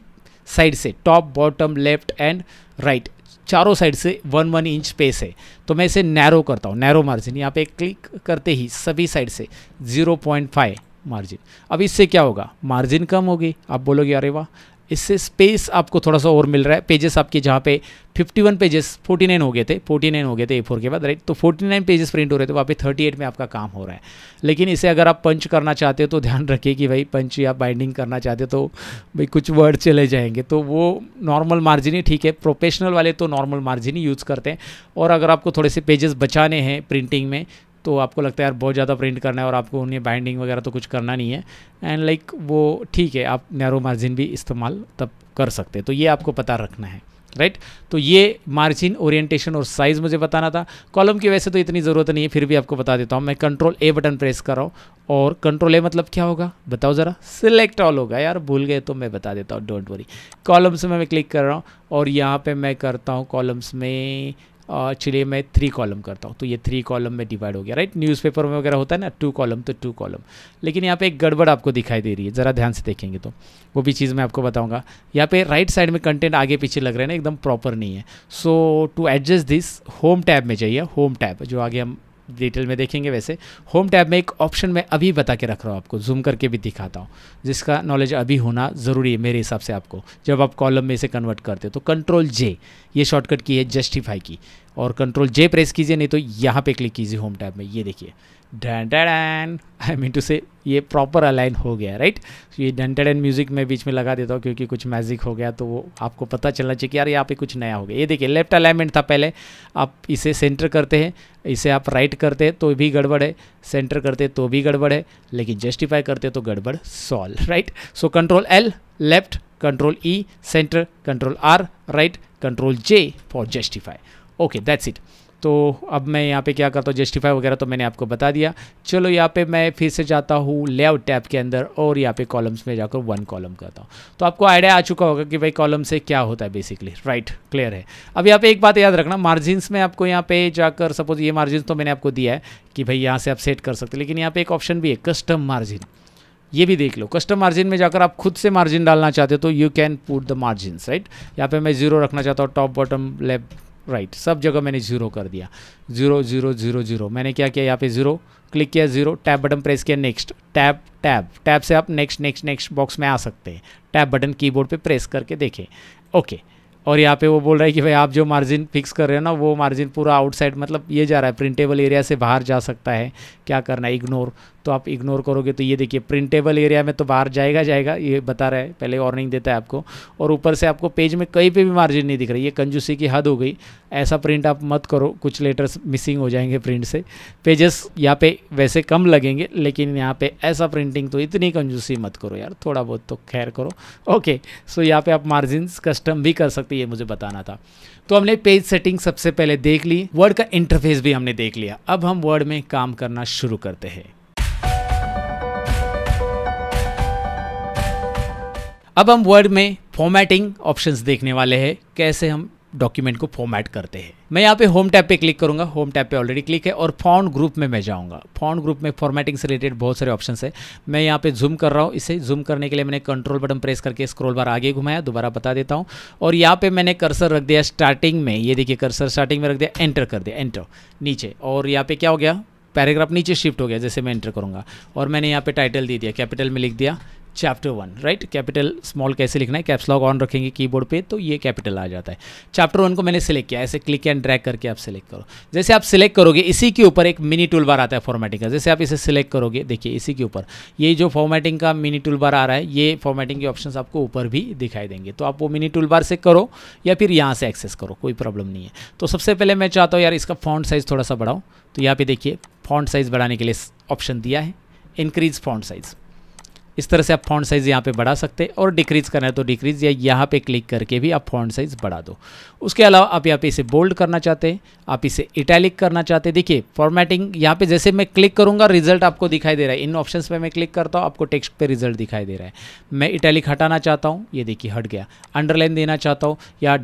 साइड से top bottom left and right चारों साइड से वन वन इंच स्पेस है तो मैं इसे नैरो करता हूँ नैरो मार्जिन यहाँ पे क्लिक करते ही सभी साइड से ज़ीरो पॉइंट फाइव मार्जिन अब इससे क्या होगा मार्जिन कम होगी आप बोलोगे अरे वाह इससे स्पेस आपको थोड़ा सा और मिल रहा है पेजेस आपके जहाँ पे 51 पेजेस 49 हो गए थे 49 हो गए थे ए फोर के बाद राइट तो 49 पेजेस प्रिंट हो रहे थे वहाँ पे 38 में आपका काम हो रहा है लेकिन इसे अगर आप पंच करना चाहते हो तो ध्यान रखिए कि भाई पंच या बाइंडिंग करना चाहते हो तो भाई कुछ वर्ड चले जाएंगे तो वो नॉर्मल मार्जिन ही ठीक है प्रोफेशनल वाले तो नॉर्मल मार्जिन ही यूज़ करते हैं और अगर आपको थोड़े से पेजेस बचाने हैं प्रिंटिंग में तो आपको लगता है यार बहुत ज़्यादा प्रिंट करना है और आपको उन्हें बाइंडिंग वगैरह तो कुछ करना नहीं है एंड लाइक like, वो ठीक है आप नैरो मार्जिन भी इस्तेमाल तब कर सकते हैं तो ये आपको पता रखना है राइट right? तो ये मार्जिन ओरिएंटेशन और साइज मुझे बताना था कॉलम की वैसे तो इतनी ज़रूरत नहीं है फिर भी आपको बता देता हूँ मैं कंट्रोल ए बटन प्रेस कर रहा हूँ और कंट्रोल ए मतलब क्या होगा बताओ ज़रा सिलेक्ट ऑल होगा यार भूल गए तो मैं बता देता हूँ डोंट वरी कॉलम्स में मैं क्लिक कर रहा हूँ और यहाँ पर मैं करता हूँ कॉलम्स में चलिए मैं थ्री कॉलम करता हूँ तो ये थ्री कॉलम में डिवाइड हो गया राइट न्यूज़पेपर में वगैरह होता है ना टू कॉलम तो टू कॉलम लेकिन यहाँ पे एक गड़बड़ आपको दिखाई दे रही है ज़रा ध्यान से देखेंगे तो वो भी चीज़ मैं आपको बताऊँगा यहाँ पे राइट साइड में कंटेंट आगे पीछे लग रहे हैं ना एकदम प्रॉपर नहीं है so to adjust this home tab में चाहिए होम टैब जो आगे हम डिटेल में देखेंगे वैसे होम टैब में एक ऑप्शन मैं अभी बता के रख रहा हूँ आपको जूम करके भी दिखाता हूँ जिसका नॉलेज अभी होना ज़रूरी है मेरे हिसाब से आपको जब आप कॉलम में इसे कन्वर्ट करते हो तो कंट्रोल जे ये शॉर्टकट की है जस्टिफाई की और कंट्रोल जे प्रेस कीजिए नहीं तो यहाँ पे क्लिक कीजिए होम टैब में ये देखिए डन आई मीन टू से ये प्रॉपर अलाइन हो गया राइट so, ये डन डन म्यूजिक मैं बीच में लगा देता हूँ क्योंकि कुछ मैजिक हो गया तो वो आपको पता चलना चाहिए कि यार यहाँ पे कुछ नया हो गया ये देखिए लेफ्ट अलाइनमेंट था पहले आप इसे सेंटर करते हैं इसे आप राइट करते हैं तो भी गड़बड़ है सेंटर करते तो भी गड़बड़ है लेकिन जस्टिफाई करते तो गड़बड़ solve right so control L left control E centre control R right control J for justify okay that's it तो अब मैं यहाँ पे क्या करता हूँ जस्टिफाई वगैरह तो मैंने आपको बता दिया चलो यहाँ पे मैं फिर से जाता हूँ लेआउट टैब के अंदर और यहाँ पे कॉलम्स में जाकर वन कॉलम करता हूँ तो आपको आइडिया आ चुका होगा कि भाई कॉलम से क्या होता है बेसिकली राइट क्लियर है अब यहाँ पे एक बात याद रखना मार्जिनस में आपको यहाँ पे जाकर सपोज ये मार्जिन तो मैंने आपको दिया है कि भाई यहाँ से आप सेट कर सकते लेकिन यहाँ पर एक ऑप्शन भी है कस्टम मार्जिन ये भी देख लो कस्टम मार्जिन में जाकर आप खुद से मार्जिन डालना चाहते हो तो you can put the margin right यहाँ पे मैं जीरो रखना चाहता हूँ top bottom left right right, सब जगह मैंने जीरो कर दिया जीरो जीरो जीरो जीरो मैंने क्या किया यहाँ पे जीरो क्लिक किया जीरो टैब बटन प्रेस किया नेक्स्ट टैब टैब टैब से आप नेक्स्ट नेक्स्ट नेक्स्ट बॉक्स में आ सकते हैं टैब बटन कीबोर्ड पे प्रेस करके देखें ओके और यहाँ पे वो बोल रहा है कि भाई आप जो मार्जिन फिक्स कर रहे हो ना वो मार्जिन पूरा आउटसाइड मतलब ये जा रहा है प्रिंटेबल एरिया से बाहर जा सकता है क्या करना है इग्नोर तो आप इग्नोर करोगे तो ये देखिए प्रिंटेबल एरिया में तो बाहर जाएगा जाएगा ये बता रहा है पहले वार्निंग देता है आपको और ऊपर से आपको पेज में कहीं पे भी मार्जिन नहीं दिख रही ये कंजूसी की हद हो गई ऐसा प्रिंट आप मत करो कुछ लेटर्स मिसिंग हो जाएंगे प्रिंट से पेजेस यहाँ पे वैसे कम लगेंगे लेकिन यहाँ पर ऐसा प्रिंटिंग तो इतनी कंजूसी मत करो यार थोड़ा बहुत तो खैर करो ओके सो यहाँ पर आप मार्जिन कस्टम भी कर सकते ये मुझे बताना था तो हमने पेज सेटिंग सबसे पहले देख ली वर्ड का इंटरफेस भी हमने देख लिया अब हम वर्ड में काम करना शुरू करते हैं अब हम वर्ड में फॉर्मेटिंग ऑप्शंस देखने वाले हैं कैसे हम डॉक्यूमेंट को फॉर्मेट करते हैं मैं यहाँ पे होम टैब पे क्लिक करूंगा होम टैब पे ऑलरेडी क्लिक है और फॉन्ट ग्रुप में मैं जाऊँगा फॉन्ट ग्रुप में फॉर्मेटिंग से रिलेटेड बहुत सारे ऑप्शन है मैं यहाँ पे जूम कर रहा हूँ इसे जूम करने के लिए मैंने कंट्रोल बटन प्रेस करके स्क्रोल बार आगे घुमाया दोबारा बता देता हूँ और यहाँ पे मैंने कर्सर रख दिया स्टार्टिंग में ये देखिए कर्सर स्टार्टिंग में रख दिया एंटर कर दिया एंटर नीचे और यहाँ पे क्या हो गया पैराग्राफ नीचे शिफ्ट हो गया जैसे मैं एंटर करूँगा और मैंने यहाँ पे टाइटल दे दिया कैपिटल में लिख दिया chapter one right capital small कैसे लिखना है कैप्स लॉक ऑन रखेंगे कीबोर्ड पे तो ये कैपिटल आ जाता है चैप्टर वन को मैंने सेलेक्ट किया ऐसे क्लिक एंड ड्रैग करके आप सिलेक्ट करो जैसे आप सिलेक्ट करोगे इसी के ऊपर एक मिनी टूल बार आता है फॉर्मेटिंग का जैसे आप इसे सिलेक्ट करोगे देखिए इसी के ऊपर ये जो फॉर्मेटिंग का मिनी टूल बार आ रहा है ये फॉर्मेटिंग के ऑप्शन आपको ऊपर भी दिखाई देंगे तो आप वो मिनी टूल बार से करो या फिर यहाँ से एक्सेस करो कोई प्रॉब्लम नहीं है तो सबसे पहले मैं चाहता हूँ यार इसका फॉन्ट साइज़ थोड़ा सा बढ़ाओ तो यहाँ पे देखिए फॉन्ट साइज़ बढ़ाने के लिए ऑप्शन दिया है इंक्रीज फॉन्ट साइज़ इस तरह से आप फॉन्ट साइज़ यहाँ पे बढ़ा सकते हैं और डिक्रीज़ करना है तो डिक्रीज़ या यहाँ पे क्लिक करके भी आप फॉन्ट साइज़ बढ़ा दो उसके अलावा आप यहाँ पे इसे बोल्ड करना चाहते हैं आप इसे इटैलिक करना चाहते हैं देखिए फॉर्मेटिंग यहाँ पे जैसे मैं क्लिक करूँगा रिजल्ट आपको दिखाई दे रहा है इन ऑप्शन पर मैं क्लिक करता हूँ आपको टेक्स्ट पर रिजल्ट दिखाई दे रहा है मैं इटैलिक हटाना चाहता हूँ ये देखिए हट गया अंडरलाइन देना चाहता हूँ या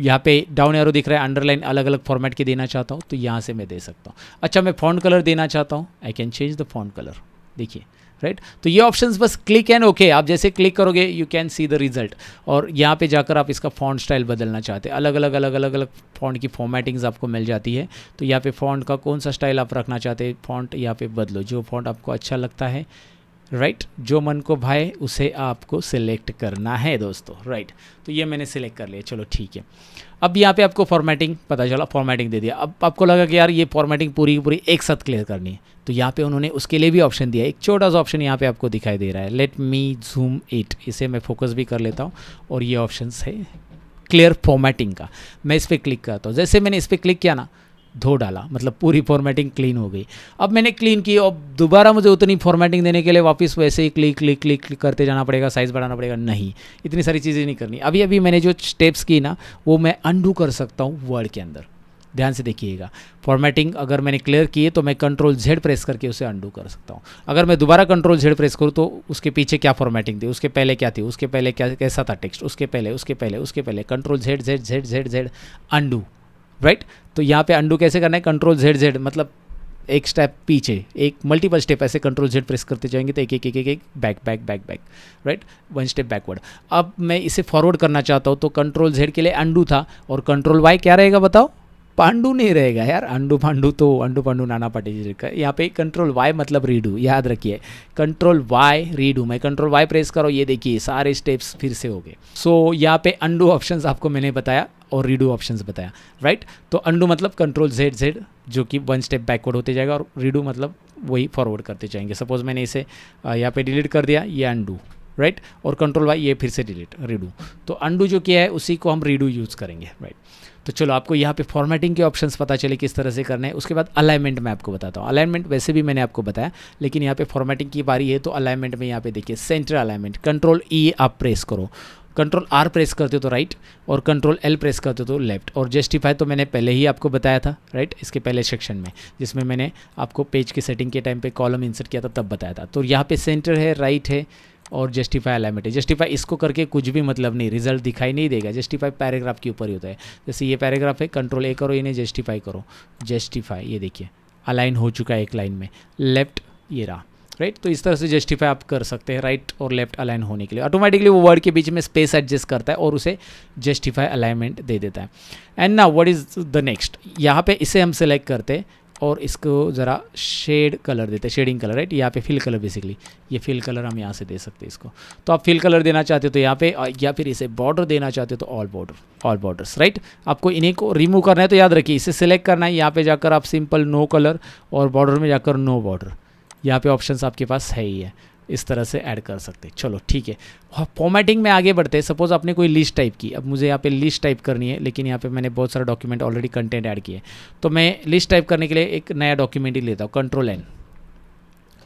यहाँ पे डाउन एरो दिख रहा है अंडरलाइन अलग अलग फॉर्मेट के देना चाहता हूँ तो यहाँ से मैं दे सकता हूँ अच्छा मैं फॉन्ट कलर देना चाहता हूँ I can change the font colour देखिए राइट right? तो ये ऑप्शंस बस क्लिक एंड ओके आप जैसे क्लिक करोगे you can see the result और यहाँ पे जाकर आप इसका फॉन्ट स्टाइल बदलना चाहते हैं अलग अलग अलग अलग अलग फॉन्ट की फॉर्मेटिंग्स आपको मिल जाती है तो यहाँ पे फॉन्ट का कौन सा स्टाइल आप रखना चाहते हैं फॉन्ट यहाँ पे बदलो जो फॉन्ट आपको अच्छा लगता है राइट right? जो मन को भाए उसे आपको सिलेक्ट करना है दोस्तों राइट right? तो ये मैंने सिलेक्ट कर लिया चलो ठीक है अब यहाँ पे आपको फॉर्मेटिंग पता चला फॉर्मेटिंग दे दिया अब आपको लगा कि यार ये फॉर्मेटिंग पूरी की पूरी एक साथ क्लियर करनी है तो यहाँ पे उन्होंने उसके लिए भी ऑप्शन दिया एक छोटा सा ऑप्शन यहाँ पे आपको दिखाई दे रहा है लेट मी जूम इट इसे मैं फोकस भी कर लेता हूँ और ये ऑप्शन है क्लियर फॉर्मेटिंग का मैं इस पर क्लिक करता हूँ जैसे मैंने इस पर क्लिक किया ना धो डाला मतलब पूरी फॉर्मेटिंग क्लीन हो गई अब मैंने क्लीन की और दोबारा मुझे उतनी फॉर्मेटिंग देने के लिए वापस वैसे ही क्लिक क्लिक क्लिक क्लिक करते जाना पड़ेगा साइज़ बढ़ाना पड़ेगा नहीं इतनी सारी चीज़ें नहीं करनी अभी अभी मैंने जो स्टेप्स की ना वो मैं अंडू कर सकता हूँ वर्ड के अंदर ध्यान से देखिएगा फॉर्मेटिंग अगर मैंने क्लियर की है तो मैं कंट्रोल जेड प्रेस करके उसे अंडू कर सकता हूँ अगर मैं दोबारा कंट्रोल जेड प्रेस करूँ तो उसके पीछे क्या फॉर्मेटिंग थी उसके पहले क्या थी उसके पहले क्या कैसा था टेक्स्ट उसके पहले उसके पहले उसके पहले control Z Z Z Z Z undo right right? तो यहाँ पे अंडू कैसे करना है कंट्रोल जेड जेड मतलब एक स्टेप पीछे एक मल्टीपल स्टेप ऐसे कंट्रोल जेड प्रेस करते जाएंगे तो एक एक एक एक back back back back right one step backward अब मैं इसे फॉरवर्ड करना चाहता हूँ तो कंट्रोल जेड के लिए अंडू था और कंट्रोल वाई क्या रहेगा बताओ पांडू नहीं रहेगा यार अंडू पांडू तो अंडू पांडू नाना पाटी जी का यहाँ पे कंट्रोल वाई मतलब रीडू याद रखिए कंट्रोल वाई रीडू मैं कंट्रोल वाई प्रेस करो ये देखिए सारे स्टेप्स फिर से हो गए सो so, यहाँ पे अंडू ऑप्शंस आपको मैंने बताया और रीडू ऑप्शंस बताया राइट तो अंडू मतलब कंट्रोल जेड जेड जो कि वन स्टेप बैकवर्ड होते जाएगा और रीडू मतलब वही फॉरवर्ड करते जाएंगे सपोज मैंने इसे यहाँ पे डिलीट कर दिया ये अंडू राइट right? और कंट्रोल वाई ये फिर से डिलीट रीडू तो अंडू जो किया है उसी को हम रीडू यूज़ करेंगे राइट right? तो चलो आपको यहाँ पे फॉर्मेटिंग के ऑप्शंस पता चले किस तरह से करना है उसके बाद अलाइनमेंट मैं आपको बताता हूँ अलाइनमेंट वैसे भी मैंने आपको बताया लेकिन यहाँ पे फॉर्मेटिंग की बारी है तो अलाइनमेंट में यहाँ पे देखिए सेंटर अलाइनमेंट कंट्रोल ई आप प्रेस करो कंट्रोल आर प्रेस करते हो तो राइट और कंट्रोल एल प्रेस करते हो तो लेफ्ट और जस्टिफाई तो मैंने पहले ही आपको बताया था राइट इसके पहले सेक्शन में जिसमें मैंने आपको पेज की सेटिंग के टाइम पे कॉलम इंसर्ट किया था तब बताया था तो यहाँ पे सेंटर है राइट है और जस्टिफाई अलाइनमेंट है जस्टिफाई इसको करके कुछ भी मतलब नहीं रिजल्ट दिखाई नहीं देगा जस्टिफाई पैराग्राफ के ऊपर ही होता है जैसे ये पैराग्राफ है कंट्रोल ए करो इन्हें जस्टिफाई करो जस्टिफाई ये देखिए अलाइन हो चुका है एक लाइन में लेफ्ट ये रहा राइट तो इस तरह से जस्टिफाई आप कर सकते हैं राइट और लेफ्ट अलाइन होने के लिए ऑटोमेटिकली वो वर्ड के बीच में स्पेस एडजस्ट करता है और उसे जस्टिफाई अलाइनमेंट दे देता है एंड ना व्हाट इज़ द नेक्स्ट यहाँ पे इसे हम सेलेक्ट करते हैं और इसको ज़रा शेड कलर देते शेडिंग कलर राइट यहाँ पे फिल कलर बेसिकली ये फिल कलर हम यहाँ से दे सकते हैं इसको तो आप फिल कलर देना चाहते हो तो यहाँ पे या फिर इसे बॉर्डर देना चाहते हो तो all border all borders right आपको इन्हीं को रिमूव करना है तो याद रखिए इसे सेलेक्ट करना है यहाँ पर जाकर आप सिंपल नो कलर और बॉर्डर में जाकर नो बॉर्डर यहाँ पे ऑप्शंस आपके पास है ही है इस तरह से ऐड कर सकते चलो ठीक है फॉर्मेटिंग में आगे बढ़ते हैं सपोज़ आपने कोई लिस्ट टाइप की अब मुझे यहाँ पे लिस्ट टाइप करनी है लेकिन यहाँ पे मैंने बहुत सारा डॉक्यूमेंट ऑलरेडी कंटेंट ऐड किया है तो मैं लिस्ट टाइप करने के लिए एक नया डॉक्यूमेंट ही लेता हूँ कंट्रोल एन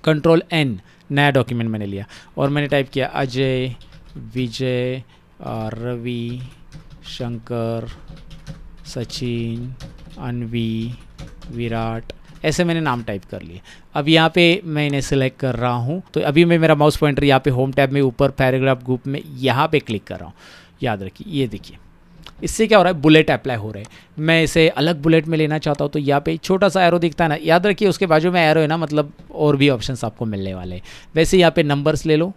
कंट्रोल एन नया डॉक्यूमेंट मैंने लिया और मैंने टाइप किया अजय विजय रवि शंकर सचिन अनवी विराट ऐसे मैंने नाम टाइप कर लिए अब यहाँ पे मैं इन्हें सिलेक्ट कर रहा हूँ तो अभी मैं मेरा माउस पॉइंटर यहाँ पे होम टैब में ऊपर पैराग्राफ ग्रुप में यहाँ पे क्लिक कर रहा हूँ याद रखिए ये देखिए इससे क्या हो रहा है बुलेट अप्लाई हो रहे हैं मैं इसे अलग बुलेट में लेना चाहता हूँ तो यहाँ पे छोटा सा एरो दिखता है ना याद रखिए उसके बाजू में एरो है ना मतलब और भी ऑप्शन आपको मिलने वाले हैं वैसे यहाँ पर नंबर्स ले लो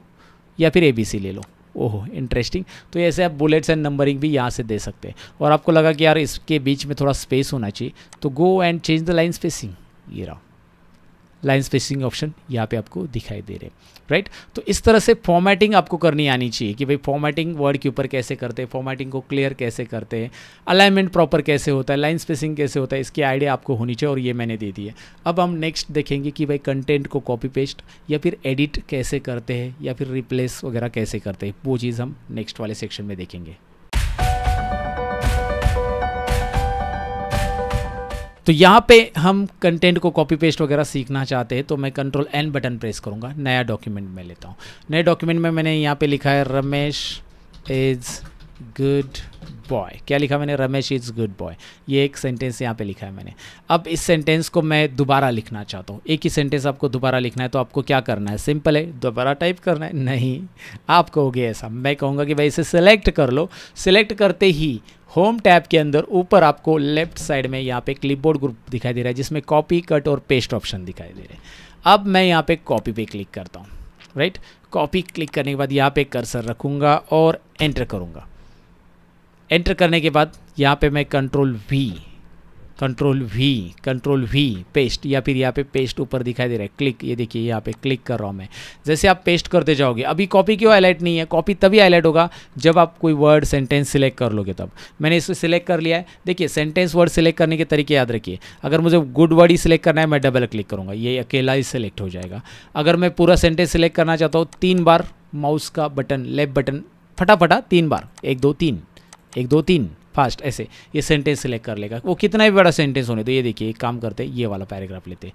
या फिर सी ले लो ओहो इंटरेस्टिंग तो ऐसे आप बुलेट्स एंड नंबरिंग भी यहाँ से दे सकते हैं और आपको लगा कि यार इसके बीच में थोड़ा स्पेस होना चाहिए तो go and change the line spacing ये रहा लाइन स्पेसिंग ऑप्शन यहाँ पे आपको दिखाई दे रहे राइट right? तो इस तरह से फॉर्मेटिंग आपको करनी आनी चाहिए कि भाई फॉर्मेटिंग वर्ड के ऊपर कैसे करते हैं फॉर्मेटिंग को क्लियर कैसे करते हैं अलाइनमेंट प्रॉपर कैसे होता है लाइन स्पेसिंग कैसे होता है इसकी आइडिया आपको होनी चाहिए और ये मैंने दे दी है अब हम नेक्स्ट देखेंगे कि भाई कंटेंट को कॉपी पेस्ट या फिर एडिट कैसे करते हैं या फिर रिप्लेस वगैरह कैसे करते हैं वो चीज़ हम नेक्स्ट वाले सेक्शन में देखेंगे तो यहाँ पे हम कंटेंट को कॉपी पेस्ट वगैरह सीखना चाहते हैं तो मैं कंट्रोल एन बटन प्रेस करूँगा नया डॉक्यूमेंट में लेता हूँ नए डॉक्यूमेंट में मैंने यहाँ पे लिखा है रमेश इज़ गुड बॉय क्या लिखा मैंने रमेश इज़ गुड बॉय ये एक सेंटेंस यहाँ पे लिखा है मैंने अब इस सेंटेंस को मैं दोबारा लिखना चाहता हूँ एक ही सेंटेंस आपको दोबारा लिखना है तो आपको क्या करना है सिंपल है दोबारा टाइप करना है नहीं आप कहोगे ऐसा मैं कहूँगा कि भाई इसे सेलेक्ट कर लो सिलेक्ट करते ही होम टैब के अंदर ऊपर आपको लेफ्ट साइड में यहाँ पे क्लिपबोर्ड ग्रुप दिखाई दे रहा है जिसमें कॉपी कट और पेस्ट ऑप्शन दिखाई दे रहे हैं अब मैं यहाँ पे कॉपी पे क्लिक करता हूँ राइट कॉपी क्लिक करने के बाद यहाँ पे कर्सर रखूँगा और एंटर करूँगा एंटर करने के बाद यहाँ पे मैं control V control V control V paste या फिर यहाँ पे पेस्ट ऊपर दिखाई दे रहा है क्लिक ये देखिए यहाँ पे क्लिक कर रहा हूँ मैं जैसे आप पेस्ट करते जाओगे अभी कॉपी क्यों हाईलाइट नहीं है कॉपी तभी हाईलाइट होगा जब आप कोई वर्ड सेंटेंस सिलेक्ट कर लोगे तब मैंने इसे सिलेक्ट कर लिया है देखिए सेंटेंस वर्ड सिलेक्ट करने के तरीके याद रखिए अगर मुझे गुड वर्ड ही सिलेक्ट करना है मैं डबल क्लिक करूँगा ये अकेला ही सिलेक्ट हो जाएगा अगर मैं पूरा सेंटेंस सिलेक्ट करना चाहता हूँ तीन बार माउस का बटन लेफ्ट बटन फटाफटा तीन बार एक दो तीन एक दो तीन फास्ट ऐसे ये सेंटेंस सिलेक्ट कर लेगा वो कितना भी बड़ा सेंटेंस होने तो ये देखिए एक काम करते ये वाला पैराग्राफ लेते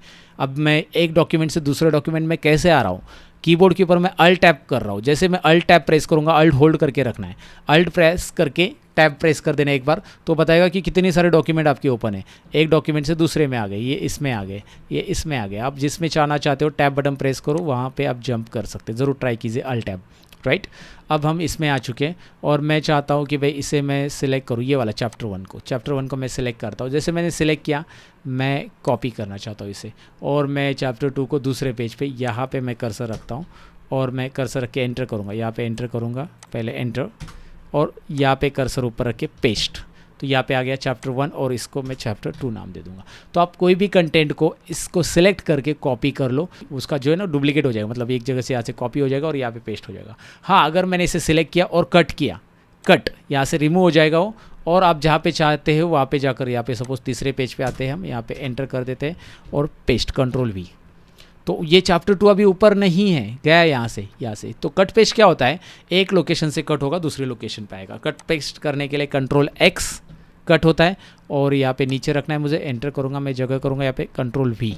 अब मैं एक डॉक्यूमेंट से दूसरे डॉक्यूमेंट में कैसे आ रहा हूँ कीबोर्ड के ऊपर मैं अल्ट टैप कर रहा हूँ जैसे मैं अल्ट टैप प्रेस करूँगा अल्ट होल्ड करके रखना है अल्ट प्रेस करके टैब प्रेस कर देना एक बार तो बताएगा कि कितने सारे डॉक्यूमेंट आपके ओपन है एक डॉक्यूमेंट से दूसरे में आ गए ये इसमें आ गए ये इसमें आ गए आप जिसमें चाहना चाहते हो टैब बटन प्रेस करो वहाँ पे आप जंप कर सकते ज़रूर ट्राई कीजिए अल्ट टैब राइट अब हम इसमें आ चुके हैं और मैं चाहता हूँ कि भाई इसे मैं सिलेक्ट करूँ ये वाला चैप्टर वन को चैप्टर वन को मैं सिलेक्ट करता हूँ जैसे मैंने सिलेक्ट किया मैं कॉपी करना चाहता हूँ इसे और मैं चैप्टर टू को दूसरे पेज पे यहाँ पर मैं कर्सर रखता हूँ और मैं कर्सर रख के एंटर करूँगा यहाँ पर एंटर करूँगा पहले एंटर और यहाँ पर कर्सर ऊपर रख के पेस्ट तो यहाँ पे आ गया चैप्टर वन और इसको मैं चैप्टर टू नाम दे दूंगा तो आप कोई भी कंटेंट को इसको सिलेक्ट करके कॉपी कर लो उसका जो है ना डुप्लीकेट हो जाएगा मतलब एक जगह से यहाँ से कॉपी हो जाएगा और यहाँ पे पेस्ट हो जाएगा हाँ अगर मैंने इसे सिलेक्ट किया और कट किया कट यहाँ से रिमूव हो जाएगा वो और आप जहाँ पे चाहते हो वहाँ पे जाकर यहाँ पे सपोज़ तीसरे पेज पे आते हैं हम यहाँ पे एंटर कर देते हैं और पेस्ट कंट्रोल भी तो ये चैप्टर टू अभी ऊपर नहीं है गया यहाँ से यहाँ से तो कट पेस्ट क्या होता है एक लोकेशन से कट होगा दूसरे लोकेशन पे आएगा कट पेस्ट करने के लिए कंट्रोल एक्स कट होता है और यहाँ पे नीचे रखना है मुझे एंटर करूँगा मैं जगह करूँगा यहाँ पे कंट्रोल वी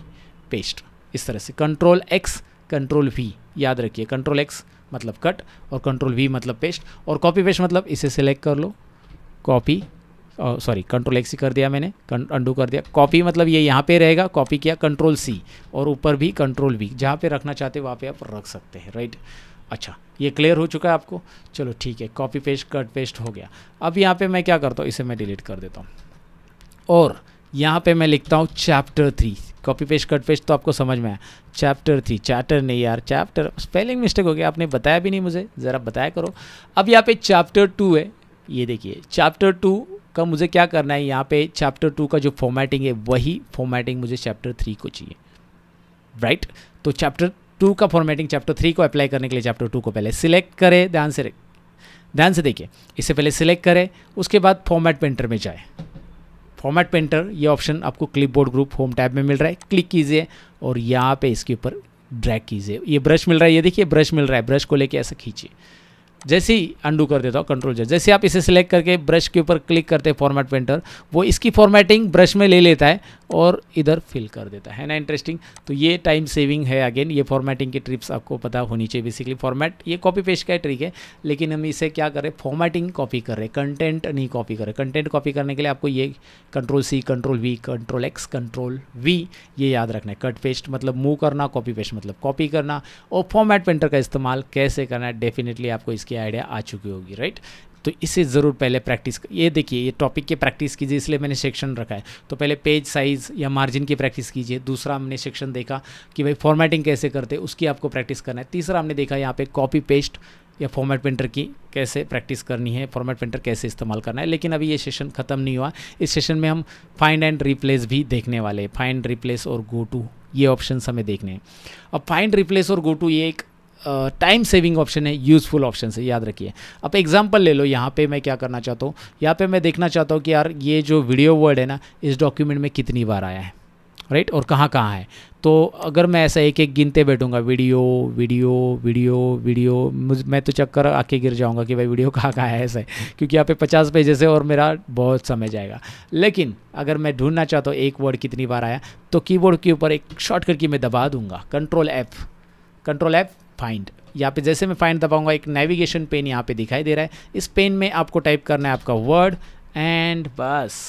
पेस्ट इस तरह से कंट्रोल एक्स कंट्रोल वी याद रखिए कंट्रोल एक्स मतलब कट और कंट्रोल वी मतलब पेस्ट और कॉपी पेस्ट मतलब इसे सिलेक्ट कर लो कॉपी सॉरी कंट्रोल एक्स कर दिया मैंने अंडू कर दिया कॉपी मतलब ये यहाँ पे रहेगा कॉपी किया कंट्रोल सी और ऊपर भी कंट्रोल वी जहाँ पे रखना चाहते हो वहाँ पे आप रख सकते हैं राइट अच्छा ये क्लियर हो चुका है आपको चलो ठीक है कॉपी पेस्ट कट पेस्ट हो गया अब यहाँ पे मैं क्या करता हूँ इसे मैं डिलीट कर देता हूँ और यहाँ पे मैं लिखता हूँ chapter three copy paste cut paste तो आपको समझ में आया चैप्टर थ्री चैप्टर नहीं यार चैप्टर स्पेलिंग मिस्टेक हो गया आपने बताया भी नहीं मुझे ज़रा बताया करो अब यहाँ पे चैप्टर टू है ये देखिए चैप्टर टू का मुझे क्या करना है यहाँ पे चैप्टर टू का जो फॉर्मेटिंग है वही फॉर्मेटिंग मुझे चैप्टर थ्री को चाहिए राइट right? तो चैप्टर टू का फॉर्मेटिंग चैप्टर थ्री को अप्लाई करने के लिए चैप्टर टू को पहले सिलेक्ट करें ध्यान से ध्यान से देखिए इसे पहले सिलेक्ट करें उसके बाद फॉर्मेट पेंटर में जाए फॉर्मेट पेंटर ये ऑप्शन आपको क्लिपबोर्ड ग्रुप होम टैब में मिल रहा है क्लिक कीजिए और यहाँ पे इसके ऊपर ड्रैग कीजिए ये ब्रश मिल रहा है ये देखिए ब्रश मिल रहा है ब्रश को लेके ऐसा खींचिए जैसे ही अंडू कर देता हूँ कंट्रोल जे जैसे आप इसे सिलेक्ट करके ब्रश के ऊपर क्लिक करते हैं फॉर्मेट पेंटर वो इसकी फॉर्मेटिंग ब्रश में ले लेता है और इधर फिल कर देता है ना इंटरेस्टिंग तो ये टाइम सेविंग है अगेन ये फॉर्मेटिंग की ट्रिप्स आपको पता होनी चाहिए बेसिकली फॉर्मेट ये कॉपी पेस्ट का ट्रिक है लेकिन हम इसे क्या करें फॉर्मेटिंग कॉपी कर रहे कंटेंट नहीं कॉपी करें कंटेंट कॉपी करने के लिए आपको ये control C control V control X control V ये याद रखना है कट पेस्ट मतलब मूव करना कॉपी पेस्ट मतलब कॉपी करना और फॉर्मेट पेंटर का इस्तेमाल कैसे करना है डेफिनेटली आपको इसकी आपकी आइडिया आ चुकी होगी राइट तो इसे ज़रूर पहले प्रैक्टिस ये देखिए ये टॉपिक के प्रैक्टिस कीजिए इसलिए मैंने सेक्शन रखा है तो पहले पेज साइज़ या मार्जिन की प्रैक्टिस कीजिए दूसरा हमने सेक्शन देखा कि भाई फॉर्मेटिंग कैसे करते उसकी आपको प्रैक्टिस करना है तीसरा हमने देखा यहाँ पे कॉपी पेस्ट या फॉर्मेट प्रिंटर की कैसे प्रैक्टिस करनी है फॉर्मेट प्रिंटर कैसे इस्तेमाल करना है लेकिन अभी ये सेशन ख़त्म नहीं हुआ इस सेशन में हम फाइंड एंड रिप्लेस भी देखने वाले फाइंड रिप्लेस और गो टू ये ऑप्शन हमें देखने हैं अब फाइंड रिप्लेस और गो टू ये एक टाइम सेविंग ऑप्शन है यूज़फुल ऑप्शन है याद रखिए अब एग्जाम्पल ले लो यहाँ पे मैं क्या करना चाहता हूँ यहाँ पे मैं देखना चाहता हूँ कि यार ये जो वीडियो वर्ड है ना इस डॉक्यूमेंट में कितनी बार आया है राइट और कहाँ कहाँ है तो अगर मैं ऐसा एक एक गिनते बैठूंगा वीडियो वीडियो वीडियो वीडियो मैं तो चक्कर आके गिर जाऊँगा कि भाई वीडियो कहाँ कहाँ है ऐसे क्योंकि यहाँ पे पचास पेजेस है और मेरा बहुत समय जाएगा लेकिन अगर मैं ढूंढना चाहता हूँ एक वर्ड कितनी बार आया तो कीबोर्ड के ऊपर एक शॉर्टकट की मैं दबा दूंगा control F control F find यहाँ पे जैसे मैं फाइंड दबाऊंगा एक नेविगेशन पेन यहाँ पे दिखाई दे रहा है इस पेन में आपको टाइप करना है आपका वर्ड एंड बस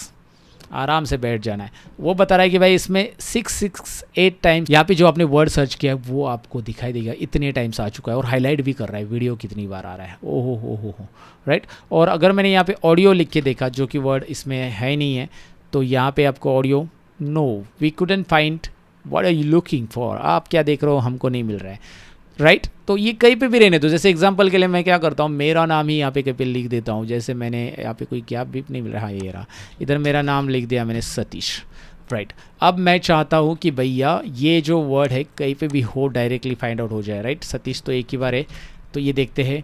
आराम से बैठ जाना है वो बता रहा है कि भाई इसमें सिक्स सिक्स एट टाइम्स यहाँ पे जो आपने वर्ड सर्च किया है वो आपको दिखाई देगा इतने टाइम्स आ चुका है और हाईलाइट भी कर रहा है वीडियो कितनी बार आ रहा है ओहो हो हो हो राइट और अगर मैंने यहाँ पे ऑडियो लिख के देखा जो कि वर्ड इसमें है नहीं है तो यहाँ पर आपको audio no we couldn't find what are you looking for आप क्या देख रहे हो हमको नहीं मिल रहा है राइट right? तो ये कहीं पे भी रहने दो जैसे एग्जांपल के लिए मैं क्या करता हूँ मेरा नाम ही यहाँ पे कहीं पे लिख देता हूँ जैसे मैंने यहाँ पे कोई क्या भी नहीं मिल रहा ये रहा इधर मेरा नाम लिख दिया मैंने सतीश राइट right. अब मैं चाहता हूँ कि भैया ये जो वर्ड है कहीं पे भी हो डायरेक्टली फाइंड आउट हो जाए राइट right? सतीश तो एक ही बार है तो ये देखते हैं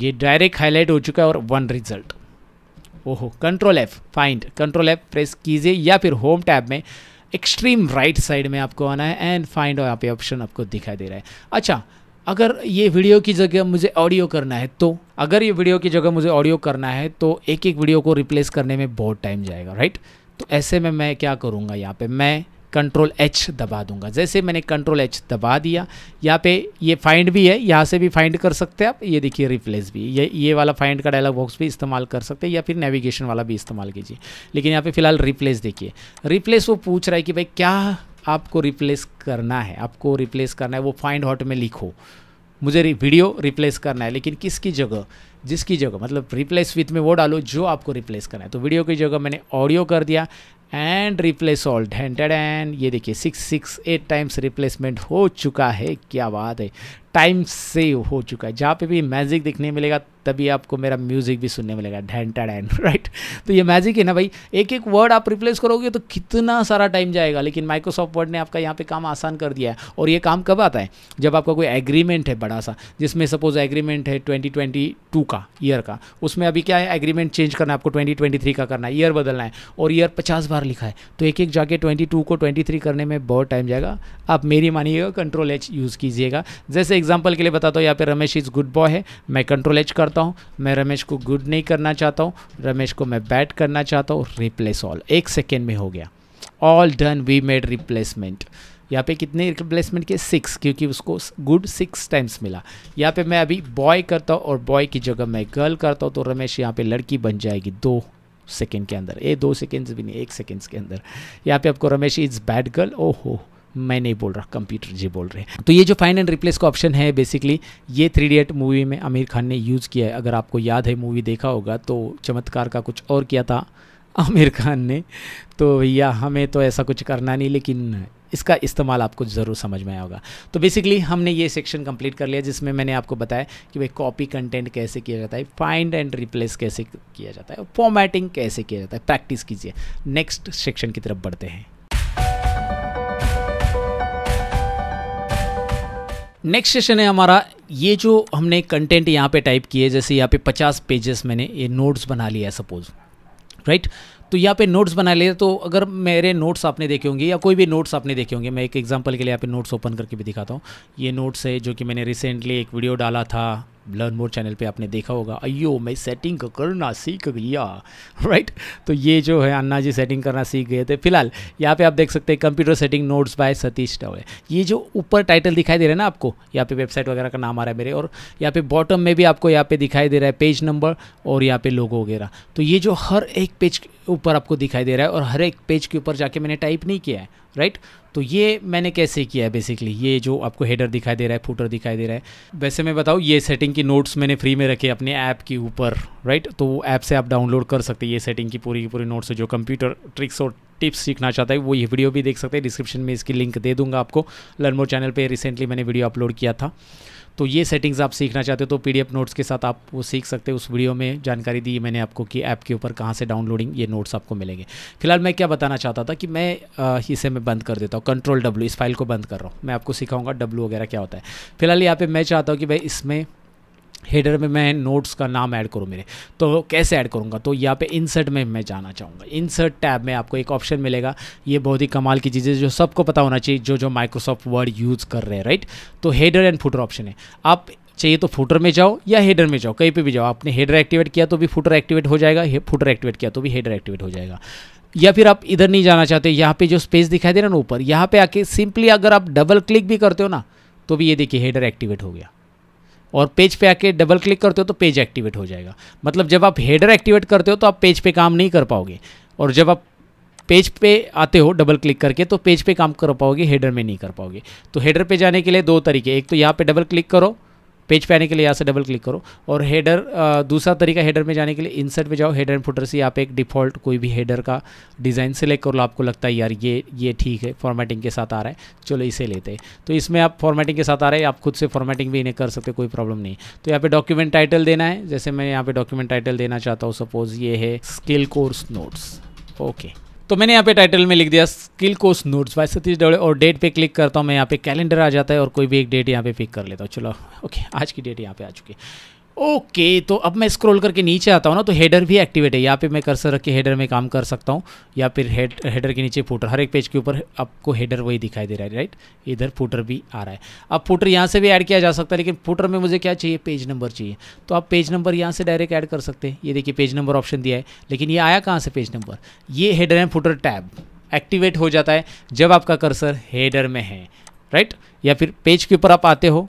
ये डायरेक्ट हाईलाइट हो चुका है और वन रिजल्ट ओहो control F find control F press कीजिए या फिर होम टैब में एक्सट्रीम राइट साइड में आपको आना है एंड फाइंड यहाँ पे ऑप्शन आपको दिखाई दे रहा है अच्छा अगर ये वीडियो की जगह मुझे ऑडियो करना है तो अगर ये वीडियो की जगह मुझे ऑडियो करना है तो एक एक वीडियो को रिप्लेस करने में बहुत टाइम जाएगा राइट तो ऐसे में मैं क्या करूँगा यहाँ पे मैं कंट्रोल एच दबा दूंगा जैसे मैंने कंट्रोल एच दबा दिया यहाँ पे ये फाइंड भी है यहाँ से भी फाइंड कर सकते हैं आप ये देखिए रिप्लेस भी ये ये वाला फाइंड का डायलॉग बॉक्स भी इस्तेमाल कर सकते हैं या फिर नेविगेशन वाला भी इस्तेमाल कीजिए लेकिन यहाँ पे फिलहाल रिप्लेस देखिए रिप्लेस वो पूछ रहा है कि भाई क्या आपको रिप्लेस करना है आपको रिप्लेस करना है वो फाइंड हॉट में लिखो मुझे वीडियो रिप्लेस करना है लेकिन किसकी जगह जिसकी जगह मतलब रिप्लेस विथ में वो डालो जो आपको रिप्लेस करना है तो वीडियो की जगह मैंने ऑडियो कर दिया एंड रिप्लेस ऑल ढेंटेड एंड ये देखिए six six eight times replacement हो चुका है क्या बात है टाइम सेव हो चुका है जहाँ पे भी मैजिक देखने मिलेगा तभी आपको मेरा म्यूज़िक भी सुनने मिलेगा ढैंटा डैन राइट तो ये मैजिक है ना भाई एक एक वर्ड आप रिप्लेस करोगे तो कितना सारा टाइम जाएगा लेकिन माइक्रोसॉफ्ट वर्ड ने आपका यहाँ पे काम आसान कर दिया है और ये काम कब आता है जब आपका कोई एग्रीमेंट है बड़ा सा जिसमें सपोज एग्रीमेंट है ट्वेंटी का ईयर का उसमें अभी क्या है एग्रीमेंट चेंज करना है आपको ट्वेंटी का करना है ईयर बदलना है और ईयर पचास बार लिखा है तो एक एक जाके ट्वेंटी को ट्वेंटी करने में बहुत टाइम जाएगा आप मेरी मानिएगा कंट्रोल एच यूज़ कीजिएगा जैसे एग्जाम्पल के लिए बताता हूँ यहाँ पे रमेश इज़ गुड बॉय है मैं कंट्रोल एच करता हूँ मैं रमेश को गुड नहीं करना चाहता हूँ रमेश को मैं बैट करना चाहता हूँ रिप्लेस ऑल एक सेकेंड में हो गया all done we made replacement यहाँ पे कितने रिप्लेसमेंट के सिक्स क्योंकि उसको गुड सिक्स टाइम्स मिला यहाँ पे मैं अभी बॉय करता हूँ और बॉय की जगह मैं गर्ल करता हूँ तो रमेश यहाँ पे लड़की बन जाएगी दो सेकेंड के अंदर ए दो सेकेंड्स भी नहीं एक सेकेंड्स के अंदर यहाँ पे आपको रमेश इज़ बैड गर्ल ओ हो मैं नहीं बोल रहा कंप्यूटर जी बोल रहे हैं तो ये जो फाइन एंड रिप्लेस का ऑप्शन है बेसिकली ये थ्री इडियट मूवी में आमिर खान ने यूज़ किया है अगर आपको याद है मूवी देखा होगा तो चमत्कार का कुछ और किया था आमिर खान ने तो भैया हमें तो ऐसा कुछ करना नहीं लेकिन इसका इस्तेमाल आपको ज़रूर समझ में आया होगा तो बेसिकली हमने ये सेक्शन कंप्लीट कर लिया जिसमें मैंने आपको बताया कि भाई कॉपी कंटेंट कैसे किया जाता है फाइंड एंड रिप्लेस कैसे किया जाता है फॉर्मेटिंग कैसे किया जाता है प्रैक्टिस कीजिए नेक्स्ट सेक्शन की तरफ बढ़ते हैं नेक्स्ट सेशन है हमारा ये जो हमने कंटेंट यहाँ पे टाइप किए जैसे यहाँ पे पचास पेजेस मैंने ये नोट्स बना लिया है सपोज़ राइट right? तो यहाँ पे नोट्स बना लिए तो अगर मेरे नोट्स आपने देखे होंगे या कोई भी नोट्स आपने देखे होंगे मैं एक एग्जांपल के लिए यहाँ पे नोट्स ओपन करके भी दिखाता हूँ ये नोट्स है जो कि मैंने रिसेंटली एक वीडियो डाला था लर्न मोर चैनल पे आपने देखा होगा अयो मैं सेटिंग करना सीख गया राइट तो ये जो है अन्ना जी सेटिंग करना सीख गए थे फिलहाल यहाँ पे आप देख सकते हैं computer setting notes by Satish Dawle ये जो ऊपर टाइटल दिखाई दे रहा है ना आपको यहाँ पे वेबसाइट वगैरह का नाम आ रहा है मेरे और यहाँ पे बॉटम में भी आपको यहाँ पे दिखाई दे रहा है पेज नंबर और यहाँ पे लोगो वगैरह तो ये जो हर एक पेज ऊपर आपको दिखाई दे रहा है और हर एक पेज के ऊपर जाके मैंने टाइप नहीं किया है राइट तो ये मैंने कैसे किया है बेसिकली ये जो आपको हेडर दिखाई दे रहा है फूटर दिखाई दे रहा है वैसे मैं बताऊँ ये सेटिंग की नोट्स मैंने फ्री में रखे अपने ऐप के ऊपर राइट तो वो ऐप से आप डाउनलोड कर सकते हैं ये सेटिंग की पूरी की पूरी नोट्स जो कंप्यूटर ट्रिक्स और टिप्स सीखना चाहता है वो ये वीडियो भी देख सकते हैं डिस्क्रिप्शन में इसकी लिंक दे दूंगा आपको लर्नमोर चैनल पर रिसेंटली मैंने वीडियो अपलोड किया था तो ये सेटिंग्स आप सीखना चाहते हो तो पी नोट्स के साथ आप वो सीख सकते हो उस वीडियो में जानकारी दी मैंने आपको कि ऐप के ऊपर कहाँ से डाउनलोडिंग ये नोट्स आपको मिलेंगे फिलहाल मैं क्या बताना चाहता था कि मैं इसे मैं बंद कर देता हूँ कंट्रोल डब्ल्यू इस फाइल को बंद कर रहा हूँ मैं आपको सिखाऊंगा डब्ल्यू वगैरह क्या होता है फिलहाल यहाँ पर मैं चाहता हूँ कि भाई इसमें हेडर में मैं नोट्स का नाम ऐड करूँ मेरे तो कैसे ऐड करूँगा तो यहाँ पे इंसर्ट में मैं जाना चाहूँगा इंसर्ट टैब में आपको एक ऑप्शन मिलेगा ये बहुत ही कमाल की चीज़ें जो सबको पता होना चाहिए जो जो माइक्रोसॉफ्ट वर्ड यूज़ कर रहे हैं राइट तो हेडर एंड फुटर ऑप्शन है आप चाहिए तो फुटर में जाओ या हेडर में जाओ कहीं पर भी जाओ आपने हेडर एक्टिवेट किया तो भी फुटर एक्टिवेट हो जाएगा फुटर एक्टिवेट किया तो भी हेडर एक्टिवेट हो जाएगा या फिर आप इधर नहीं जाना चाहते यहाँ पर जो स्पेस दिखाई दे रहा ना ऊपर यहाँ पे आके सिंपली अगर आप डबल क्लिक भी करते हो ना तो भी ये देखिए हेडर एक्टिवेट हो गया और पेज पे आके डबल क्लिक करते हो तो पेज एक्टिवेट हो जाएगा मतलब जब आप हेडर एक्टिवेट करते हो तो आप पेज पे काम नहीं कर पाओगे और जब आप पेज पे आते हो डबल क्लिक करके तो पेज पे काम कर पाओगे हेडर में नहीं कर पाओगे तो हेडर पे जाने के लिए दो तरीके एक तो यहाँ पे डबल क्लिक करो पेज पे आने के लिए यहाँ से डबल क्लिक करो और हेडर दूसरा तरीका हेडर में जाने के लिए इंसर्ट में जाओ हेडर एंड फुटर से आप एक डिफ़ॉल्ट कोई भी हेडर का डिज़ाइन सेलेक्ट करो आपको लगता है यार ये ये ठीक है फॉर्मेटिंग के साथ आ रहा है चलो इसे लेते हैं तो इसमें आप फॉर्मेटिंग के साथ आ रहे हैं आप खुद से फॉर्मेटिंग भी इन्हें कर सकते कोई प्रॉब्लम नहीं तो यहाँ पे डॉक्यूमेंट टाइटल देना है जैसे मैं यहाँ पे डॉक्यूमेंट टाइटल देना चाहता हूँ सपोज ये है स्किल कोर्स नोट्स ओके तो मैंने यहाँ पे टाइटल में लिख दिया skill course notes by Satish Dawle और डेट पे क्लिक करता हूँ मैं यहाँ पे कैलेंडर आ जाता है और कोई भी एक डेट यहाँ पे पिक कर लेता हूँ चलो ओके आज की डेट यहाँ पे आ चुकी है ओके तो अब मैं स्क्रॉल करके नीचे आता हूँ ना तो हेडर भी एक्टिवेट है यहाँ पे मैं कर्सर रख के हेडर में काम कर सकता हूँ या फिर हेड हेडर के नीचे फूटर हर एक पेज के ऊपर आपको हेडर वही दिखाई दे रहा है राइट इधर फूटर भी आ रहा है अब फूटर यहाँ से भी ऐड किया जा सकता है लेकिन फूटर में मुझे क्या चाहिए पेज नंबर चाहिए तो आप पेज नंबर यहाँ से डायरेक्ट ऐड कर सकते हैं ये देखिए पेज नंबर ऑप्शन दिया है लेकिन ये आया कहाँ से पेज नंबर ये header and footer tab activate हो जाता है जब आपका कर्सर हेडर में है राइट या फिर पेज के ऊपर आप आते हो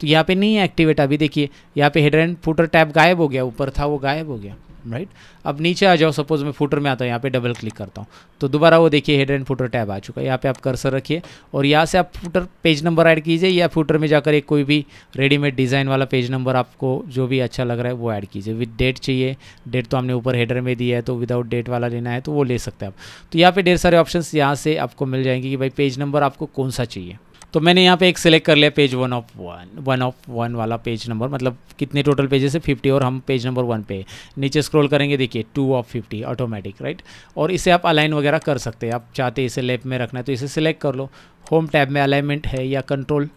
तो यहाँ पे नहीं है एक्टिवेट अभी देखिए यहाँ पे हेडर एंड फूटर टैब गायब हो गया ऊपर था वो गायब हो गया राइट अब नीचे आ जाओ सपोज मैं फूटर में आता हूँ यहाँ पे डबल क्लिक करता हूँ तो दोबारा वो देखिए हेडर एंड फूटर टैब आ चुका है यहाँ पे आप कर्सर रखिए और यहाँ से आप फूटर पेज नंबर ऐड कीजिए या फूटर में जाकर एक कोई भी रेडीमेड डिज़ाइन वाला पेज नंबर आपको जो भी अच्छा लग रहा है वो ऐड कीजिए विद डेट चाहिए डेट तो हमने ऊपर हेडर में दिया है तो विदाउट डेट वाला लेना है तो वो ले सकते हैं आप तो यहाँ पर ढेर सारे ऑप्शन यहाँ से आपको मिल जाएंगे कि भाई पेज नंबर आपको कौन सा चाहिए तो मैंने यहाँ पे एक सिलेक्ट कर लिया page one of one one of one वाला पेज नंबर मतलब कितने टोटल पेजेस है फिफ्टी और हम पेज नंबर वन पे नीचे स्क्रॉल करेंगे देखिए two of fifty automatic right और इसे आप अलाइन वगैरह कर सकते हैं आप चाहते इसे लेफ्ट में रखना है तो इसे सिलेक्ट कर लो होम टैब में अलाइनमेंट है या कंट्रोल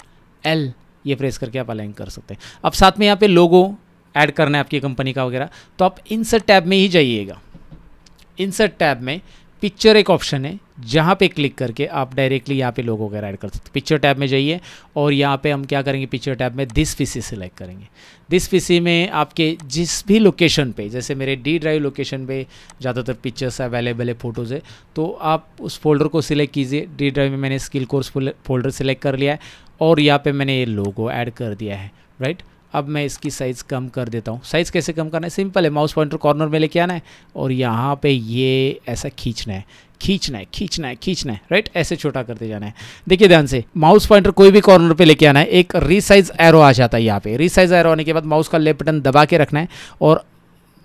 एल ये प्रेस करके आप अलाइन कर सकते हैं अब साथ में यहाँ पे लोगो ऐड करना है आपकी कंपनी का वगैरह तो आप इंसर्ट टैब में ही जाइएगा इंसर्ट टैब में पिक्चर एक ऑप्शन है जहाँ पे क्लिक करके आप डायरेक्टली यहाँ पे लोगो वगैरह ऐड कर सकते पिक्चर टैब में जाइए और यहाँ पे हम क्या करेंगे पिक्चर टैब में दिस पीसी सिलेक्ट करेंगे दिस पीसी में आपके जिस भी लोकेशन पे जैसे मेरे डी ड्राइव लोकेशन पे ज़्यादातर पिक्चर्स अवेलेबल है फ़ोटोज़ है तो आप उस फोल्डर को सिलेक्ट कीजिए डी ड्राइव में मैंने स्किल कोर्स फोल्डर सिलेक्ट कर लिया है और यहाँ पर मैंने ये लोगो ऐड कर दिया है राइट अब मैं इसकी साइज़ कम कर देता हूँ साइज़ कैसे कम करना है सिंपल है माउस पॉइंटर कॉर्नर में लेके आना है और यहाँ पे ये ऐसा खींचना है खींचना है खींचना है खींचना है राइट ऐसे छोटा करते जाना है देखिए ध्यान से माउस पॉइंटर कोई भी कॉर्नर पे लेके आना है एक रीसाइज एरो आ जाता है यहाँ पे रीसाइज एरो आने के बाद माउस का लेफ्ट बटन दबा के रखना है और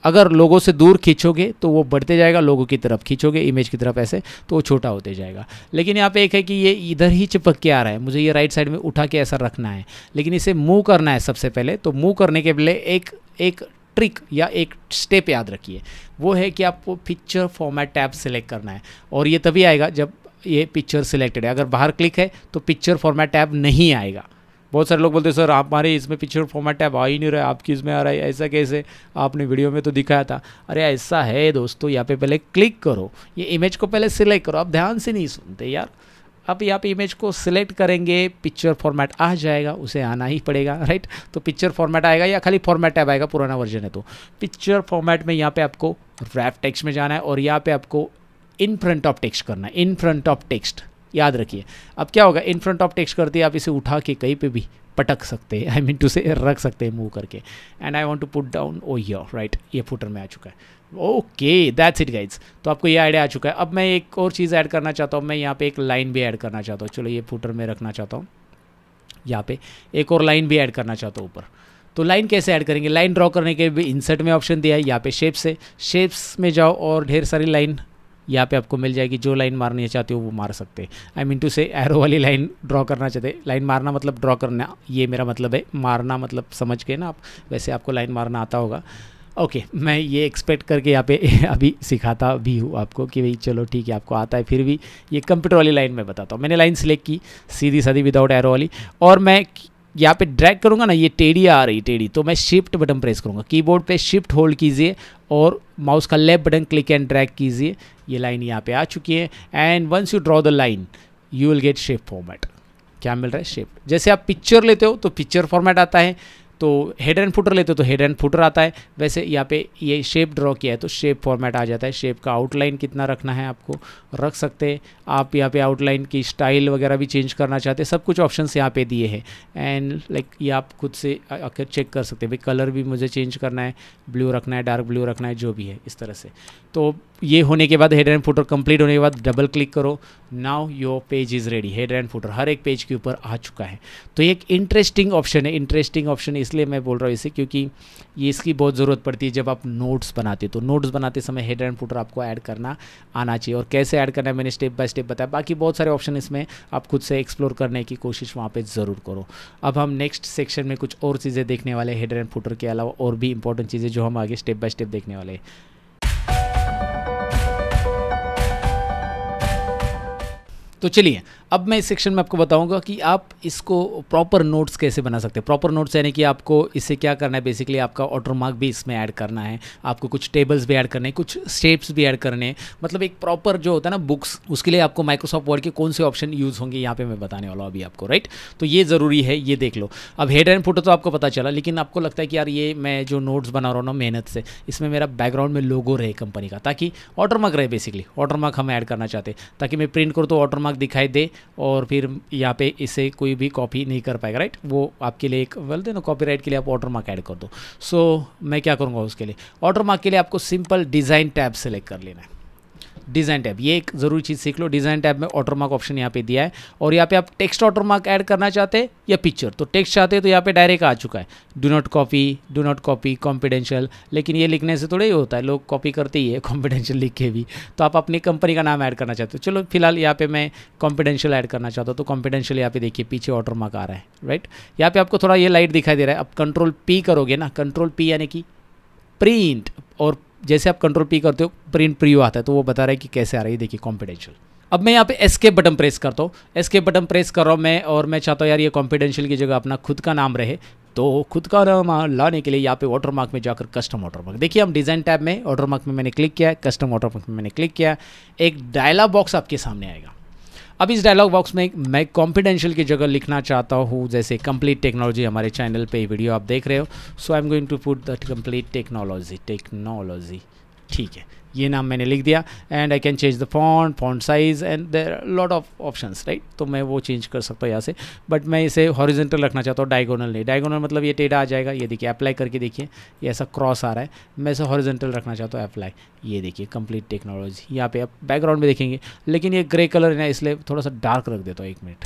अगर लोगों से दूर खींचोगे तो वो बढ़ते जाएगा लोगों की तरफ खींचोगे इमेज की तरफ ऐसे तो वो छोटा होते जाएगा लेकिन यहाँ पे एक है कि ये इधर ही चिपक के आ रहा है मुझे ये राइट साइड में उठा के ऐसा रखना है लेकिन इसे मूव करना है सबसे पहले तो मूव करने के पहले एक एक ट्रिक या एक स्टेप याद रखिए वो है कि आपको पिक्चर फॉर्मेट टैब सेलेक्ट करना है और ये तभी आएगा जब ये पिक्चर सिलेक्टेड है अगर बाहर क्लिक है तो पिक्चर फॉर्मेट टैब नहीं आएगा बहुत सारे लोग बोलते हैं सर आप हमारे इसमें पिक्चर फॉर्मेट है आ ही नहीं रहा है आपकी इसमें आ रहा है ऐसा कैसे आपने वीडियो में तो दिखाया था अरे ऐसा है दोस्तों यहाँ पे पहले क्लिक करो ये इमेज को पहले सिलेक्ट करो आप ध्यान से नहीं सुनते यार अब यहाँ पे इमेज को सिलेक्ट करेंगे पिक्चर फॉर्मेट आ जाएगा उसे आना ही पड़ेगा राइट तो पिक्चर फॉर्मेट आएगा या खाली फॉर्मेट टैब आएगा पुराना वर्जन है तो पिक्चर फॉर्मेट में यहाँ पे आपको रैप टेक्स्ट में जाना है और यहाँ पे आपको इन फ्रंट ऑफ टेक्स्ट करना है इन फ्रंट ऑफ टेक्स्ट याद रखिए अब क्या होगा इन फ्रंट ऑफ टेक्स्ट करते आप इसे उठा के कहीं पे भी पटक सकते हैं आई मीन टू से रख सकते हैं मूव करके and I want to put down oh yeah right ये फुटर में आ चुका है ओके दैट्स इट गाइड्स तो आपको ये आइडिया आ चुका है अब मैं एक और चीज़ ऐड करना चाहता हूँ मैं यहाँ पे एक लाइन भी ऐड करना चाहता हूँ चलो ये फुटर में रखना चाहता हूँ यहाँ पे एक और लाइन भी ऐड करना चाहता हूँ ऊपर तो लाइन कैसे ऐड करेंगे लाइन ड्रॉ करने के भी इंसर्ट में ऑप्शन दिया है यहाँ पे शेप्स है शेप्स में जाओ और ढेर सारी लाइन यहाँ पे आपको मिल जाएगी जो लाइन मारनी चाहते हो वो मार सकते हैं I mean to say arrow वाली लाइन ड्रॉ करना चाहते लाइन मारना मतलब ड्रॉ करना ये मेरा मतलब है मारना मतलब समझ के ना आप वैसे आपको लाइन मारना आता होगा ओके okay, मैं ये एक्सपेक्ट करके यहाँ पे अभी सिखाता भी हूँ आपको कि भाई चलो ठीक है आपको आता है फिर भी ये कंप्यूटर वाली लाइन में बताता हूँ मैंने लाइन सिलेक्ट की सीधी सादी विदाउट एरो वाली और मैं यहाँ पे ड्रैग करूँगा ना ये टेढ़ी आ रही टेढ़ी तो मैं शिफ्ट बटन प्रेस करूँगा कीबोर्ड पे शिफ्ट होल्ड कीजिए और माउस का left button click and drag कीजिए ये लाइन यहाँ पे आ चुकी है and once you draw the line you will get shape format क्या मिल रहा है शेप जैसे आप पिक्चर लेते हो तो पिक्चर फॉर्मेट आता है तो हेड एंड फुटर लेते हो तो हेड एंड फुटर आता है वैसे यहाँ पे ये शेप ड्रॉ किया है तो शेप फॉर्मेट आ जाता है शेप का आउटलाइन कितना रखना है आपको रख सकते हैं आप यहाँ पे आउटलाइन की स्टाइल वगैरह भी चेंज करना चाहते हैं सब कुछ ऑप्शंस यहाँ पे दिए हैं एंड लाइक ये आप खुद से आकर चेक कर सकते हैं भाई कलर भी मुझे चेंज करना है ब्लू रखना है डार्क ब्लू रखना है जो भी है इस तरह से तो ये होने के बाद हेड एंड फुटर कंप्लीट होने के बाद डबल क्लिक करो now your page is ready head and footer हर एक पेज के ऊपर आ चुका है तो ये एक इंटरेस्टिंग ऑप्शन है इंटरेस्टिंग ऑप्शन इसलिए मैं बोल रहा हूँ इसे क्योंकि ये इसकी बहुत ज़रूरत पड़ती है जब आप नोट्स बनाते तो नोट्स बनाते समय हेड एंड फुटर आपको ऐड करना आना चाहिए और कैसे ऐड करना है मैंने स्टेप बाय स्टेप बताया बाकी बहुत सारे ऑप्शन इसमें आप खुद से एक्सप्लोर करने की कोशिश वहाँ पर ज़रूर करो अब हम नेक्स्ट सेक्शन में कुछ और चीज़ें देखने वाले हेड एंड फुटर के अलावा और भी इंपॉर्टेंट चीज़ें जो हम आगे स्टेप बाय स्टेप देखने वाले हैं तो चलिए अब मैं इस सेक्शन में आपको बताऊंगा कि आप इसको प्रॉपर नोट्स कैसे बना सकते हैं प्रॉपर नोट्स यानी कि आपको इससे क्या करना है बेसिकली आपका ऑटर मार्क भी इसमें ऐड करना है आपको कुछ टेबल्स भी ऐड करने हैं कुछ स्टेप्स भी ऐड करने हैं मतलब एक प्रॉपर जो होता है ना बुक्स उसके लिए आपको माइक्रोसॉफ्ट वर्ड के कौन से ऑप्शन यूज़ होंगे यहाँ पर मैं बताने वाला हूँ अभी आपको राइट तो ये ज़रूरी है ये देख लो अब हेड एंड फोटो तो आपको पता चला लेकिन आपको लगता है कि यार ये मैं जो नोट्स बना रहा हूँ ना मेहनत से इसमें मेरा बैकग्राउंड में लोगो रहे कंपनी का ताकि ऑटर मार्क रहे बेसिकली ऑटर मार्क हम ऐड करना चाहते ताकि मैं प्रिंट करूँ तो ऑटर मार्क दिखाई दे और फिर यहाँ पे इसे कोई भी कॉपी नहीं कर पाएगा राइट वो आपके लिए एक दे ना कॉपी के लिए आप ऑर्डर मार्क ऐड कर दो सो so, मैं क्या करूँगा उसके लिए ऑर्डर मार्क के लिए आपको सिंपल डिज़ाइन टैब सेलेक्ट कर लेना है डिज़ाइन टैब ये एक ज़रूरी चीज़ सीख लो डिज़ाइन टैब में ऑटोमार्क ऑप्शन यहाँ पे दिया है और यहाँ पे आप टेक्स्ट ऑटोमार्क ऐड करना चाहते हैं या पिक्चर तो टेक्स्ट चाहते हैं तो यहाँ पे डायरेक्ट आ चुका है do not copy do not copy confidential लेकिन ये लिखने से थोड़ा ही होता है लोग कॉपी करते ही है कॉन्फिडेंशियल लिख के भी तो आप अपनी कंपनी का नाम ऐड करना चाहते हो चलो फिलहाल यहाँ पे मैं कॉन्फिडेंशियल ऐड करना चाहता हूँ तो कॉन्फिडेंशियल यहाँ पे देखिए पीछे ऑटोमार्क आ रहा है राइट यहाँ पे आपको थोड़ा ये लाइट दिखाई दे रहा है आप कंट्रोल पी करोगे ना कंट्रोल पी यानी कि प्रिंट और जैसे आप कंट्रोल पी करते हो प्रिंट प्रियो आता है तो वो बता रहा है कि कैसे आ रही है देखिए कॉम्पिडेंशियल अब मैं यहाँ पे एस्केप बटन प्रेस करता हूँ एस्केप बटन प्रेस कर रहा हूँ मैं और मैं चाहता हूँ यार ये कॉम्पिडेंशियल की जगह अपना खुद का नाम रहे तो खुद का नाम लाने के लिए यहाँ पे वाटर मार्क में जाकर कस्टम वाटर मार्क देखिए हम डिज़ाइन टैब में वाटर मार्क में मैंने क्लिक किया कस्टम वाटर मार्क में मैंने क्लिक किया एक डायला बॉक्स आपके सामने आएगा अब इस डायलॉग बॉक्स में मैं कॉन्फिडेंशियल की जगह लिखना चाहता हूँ जैसे कंप्लीट टेक्नोलॉजी हमारे चैनल पे वीडियो आप देख रहे हो so I am going to put that complete technology technology ठीक है ये नाम मैंने लिख दिया and I can change the font font size and there lot of option right तो मैं वो चेंज कर सकता हूँ यहाँ से बट मैं इसे हॉरिजेंटल रखना चाहता हूँ डायगोनल नहीं डायगोनल मतलब ये टेढ़ा आ जाएगा ये देखिए अप्लाई करके देखिए ये ऐसा क्रॉस आ रहा है मैं इसे हॉरिजेंटल रखना चाहता हूँ अप्लाई ये देखिए कंप्लीट टेक्नोलॉजी यहाँ पे आप बैकग्राउंड में देखेंगे लेकिन ये ग्रे कलर है ना इसलिए थोड़ा सा डार्क रख देता हूँ एक मिनट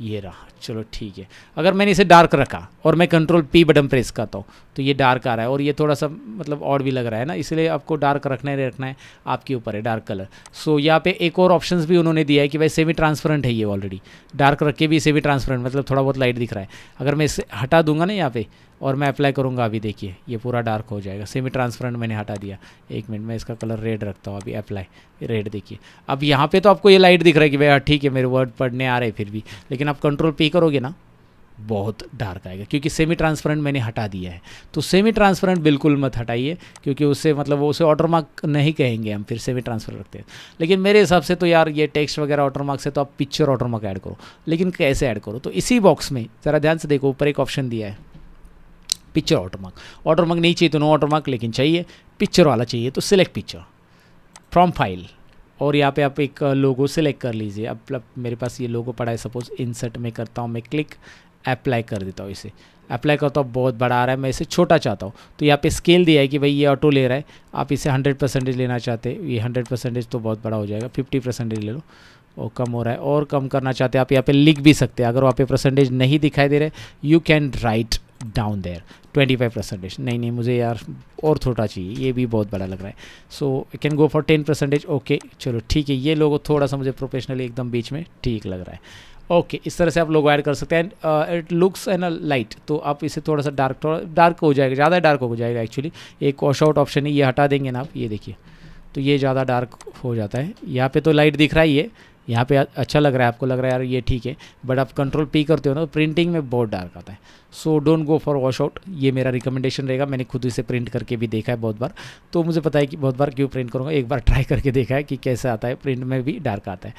ये रहा चलो ठीक है अगर मैंने इसे डार्क रखा और मैं कंट्रोल पी बटन प्रेस करता हूँ तो ये डार्क आ रहा है और ये थोड़ा सा मतलब और भी लग रहा है ना इसलिए आपको डार्क रखना है रखना है आपके ऊपर है डार्क कलर सो यहाँ पे एक और ऑप्शन भी उन्होंने दिया है कि भाई सेमी ट्रांसपेरेंट है ये ऑलरेडी डार्क रख के भी सेमी ट्रांसपेरेंट मतलब थोड़ा बहुत लाइट दिख रहा है अगर मैं इसे हटा दूंगा ना यहाँ पर और मैं अप्लाई करूँगा अभी देखिए ये पूरा डार्क हो जाएगा सेमी ट्रांसपेरेंट मैंने हटा दिया एक मिनट मैं इसका कलर रेड रखता हूँ अभी अप्लाई रेड देखिए अब यहाँ पे तो आपको ये लाइट दिख रहा है कि भैया ठीक है मेरे वर्ड पढ़ने आ रहे फिर भी लेकिन आप कंट्रोल पे करोगे ना बहुत डार्क आएगा क्योंकि सेमी ट्रांसपेरेंट मैंने हटा दिया है तो सेमी ट्रांसपेरेंट बिल्कुल मत हटाइए क्योंकि उससे मतलब वो उसे ऑटर मार्क नहीं कहेंगे हम फिर सेमी ट्रांसफर रखते हैं लेकिन मेरे हिसाब से तो यार ये टेक्स्ट वगैरह ऑटर मार्क से तो आप पिक्चर ऑटर मार्क ऐड करो लेकिन कैसे ऐड करो तो इसी बॉक्स में ज़रा ध्यान से देखो ऊपर एक ऑप्शन दिया है picture watermark watermark नहीं चाहिए तो नो ऑटर मार्क लेकिन चाहिए पिक्चर वाला चाहिए तो सिलेक्ट पिक्चर फ्रॉम फाइल और यहाँ पे आप एक लोगो सेलेक्ट कर लीजिए अब मतलब मेरे पास ये लोगो पड़ा है सपोज इंसर्ट में करता हूँ मैं क्लिक अप्लाई कर देता हूँ इसे अप्लाई करता हूँ बहुत बड़ा आ रहा है मैं इसे छोटा चाहता हूँ तो यहाँ पे स्केल दिया है कि भाई ये ऑटो ले रहा है आप इसे 100 परसेंटेज लेना चाहते ये 100 परसेंटेज तो बहुत बड़ा हो जाएगा 50 परसेंटेज ले लो और कम हो रहा है और कम करना चाहते हैं आप यहाँ पर लिख भी सकते हैं अगर वहाँ पर परसेंटेज नहीं दिखाई दे रहे you can write down there twenty five percentage नहीं नहीं मुझे यार और थोड़ा चाहिए ये भी बहुत बड़ा लग रहा है so I can go for ten percentage okay चलो ठीक है ये लोगों थोड़ा सा मुझे प्रोफेशनली एकदम बीच में ठीक लग रहा है ओके okay, इस तरह से आप लोग ऐड कर सकते हैं it looks an a light तो आप इसे थोड़ा सा डार्क थोड़ा डार्क हो जाएगा ज़्यादा डार्क हो जाएगा एक्चुअली एक वॉश आउट ऑप्शन है ये हटा देंगे ना आप ये देखिए तो ये ज़्यादा डार्क हो जाता है यहाँ पे तो लाइट दिख रहा ही है यहाँ पे अच्छा लग रहा है आपको लग रहा है यार ये ठीक है बट आप कंट्रोल पी करते हो ना तो प्रिंटिंग में बहुत डार्क आता है so don't go for wash out ये मेरा रिकमेंडेशन रहेगा मैंने खुद इसे प्रिंट करके भी देखा है बहुत बार तो मुझे पता है कि बहुत बार क्यों प्रिंट करूँगा एक बार ट्राई करके देखा है कि कैसे आता है प्रिंट में भी डार्क आता है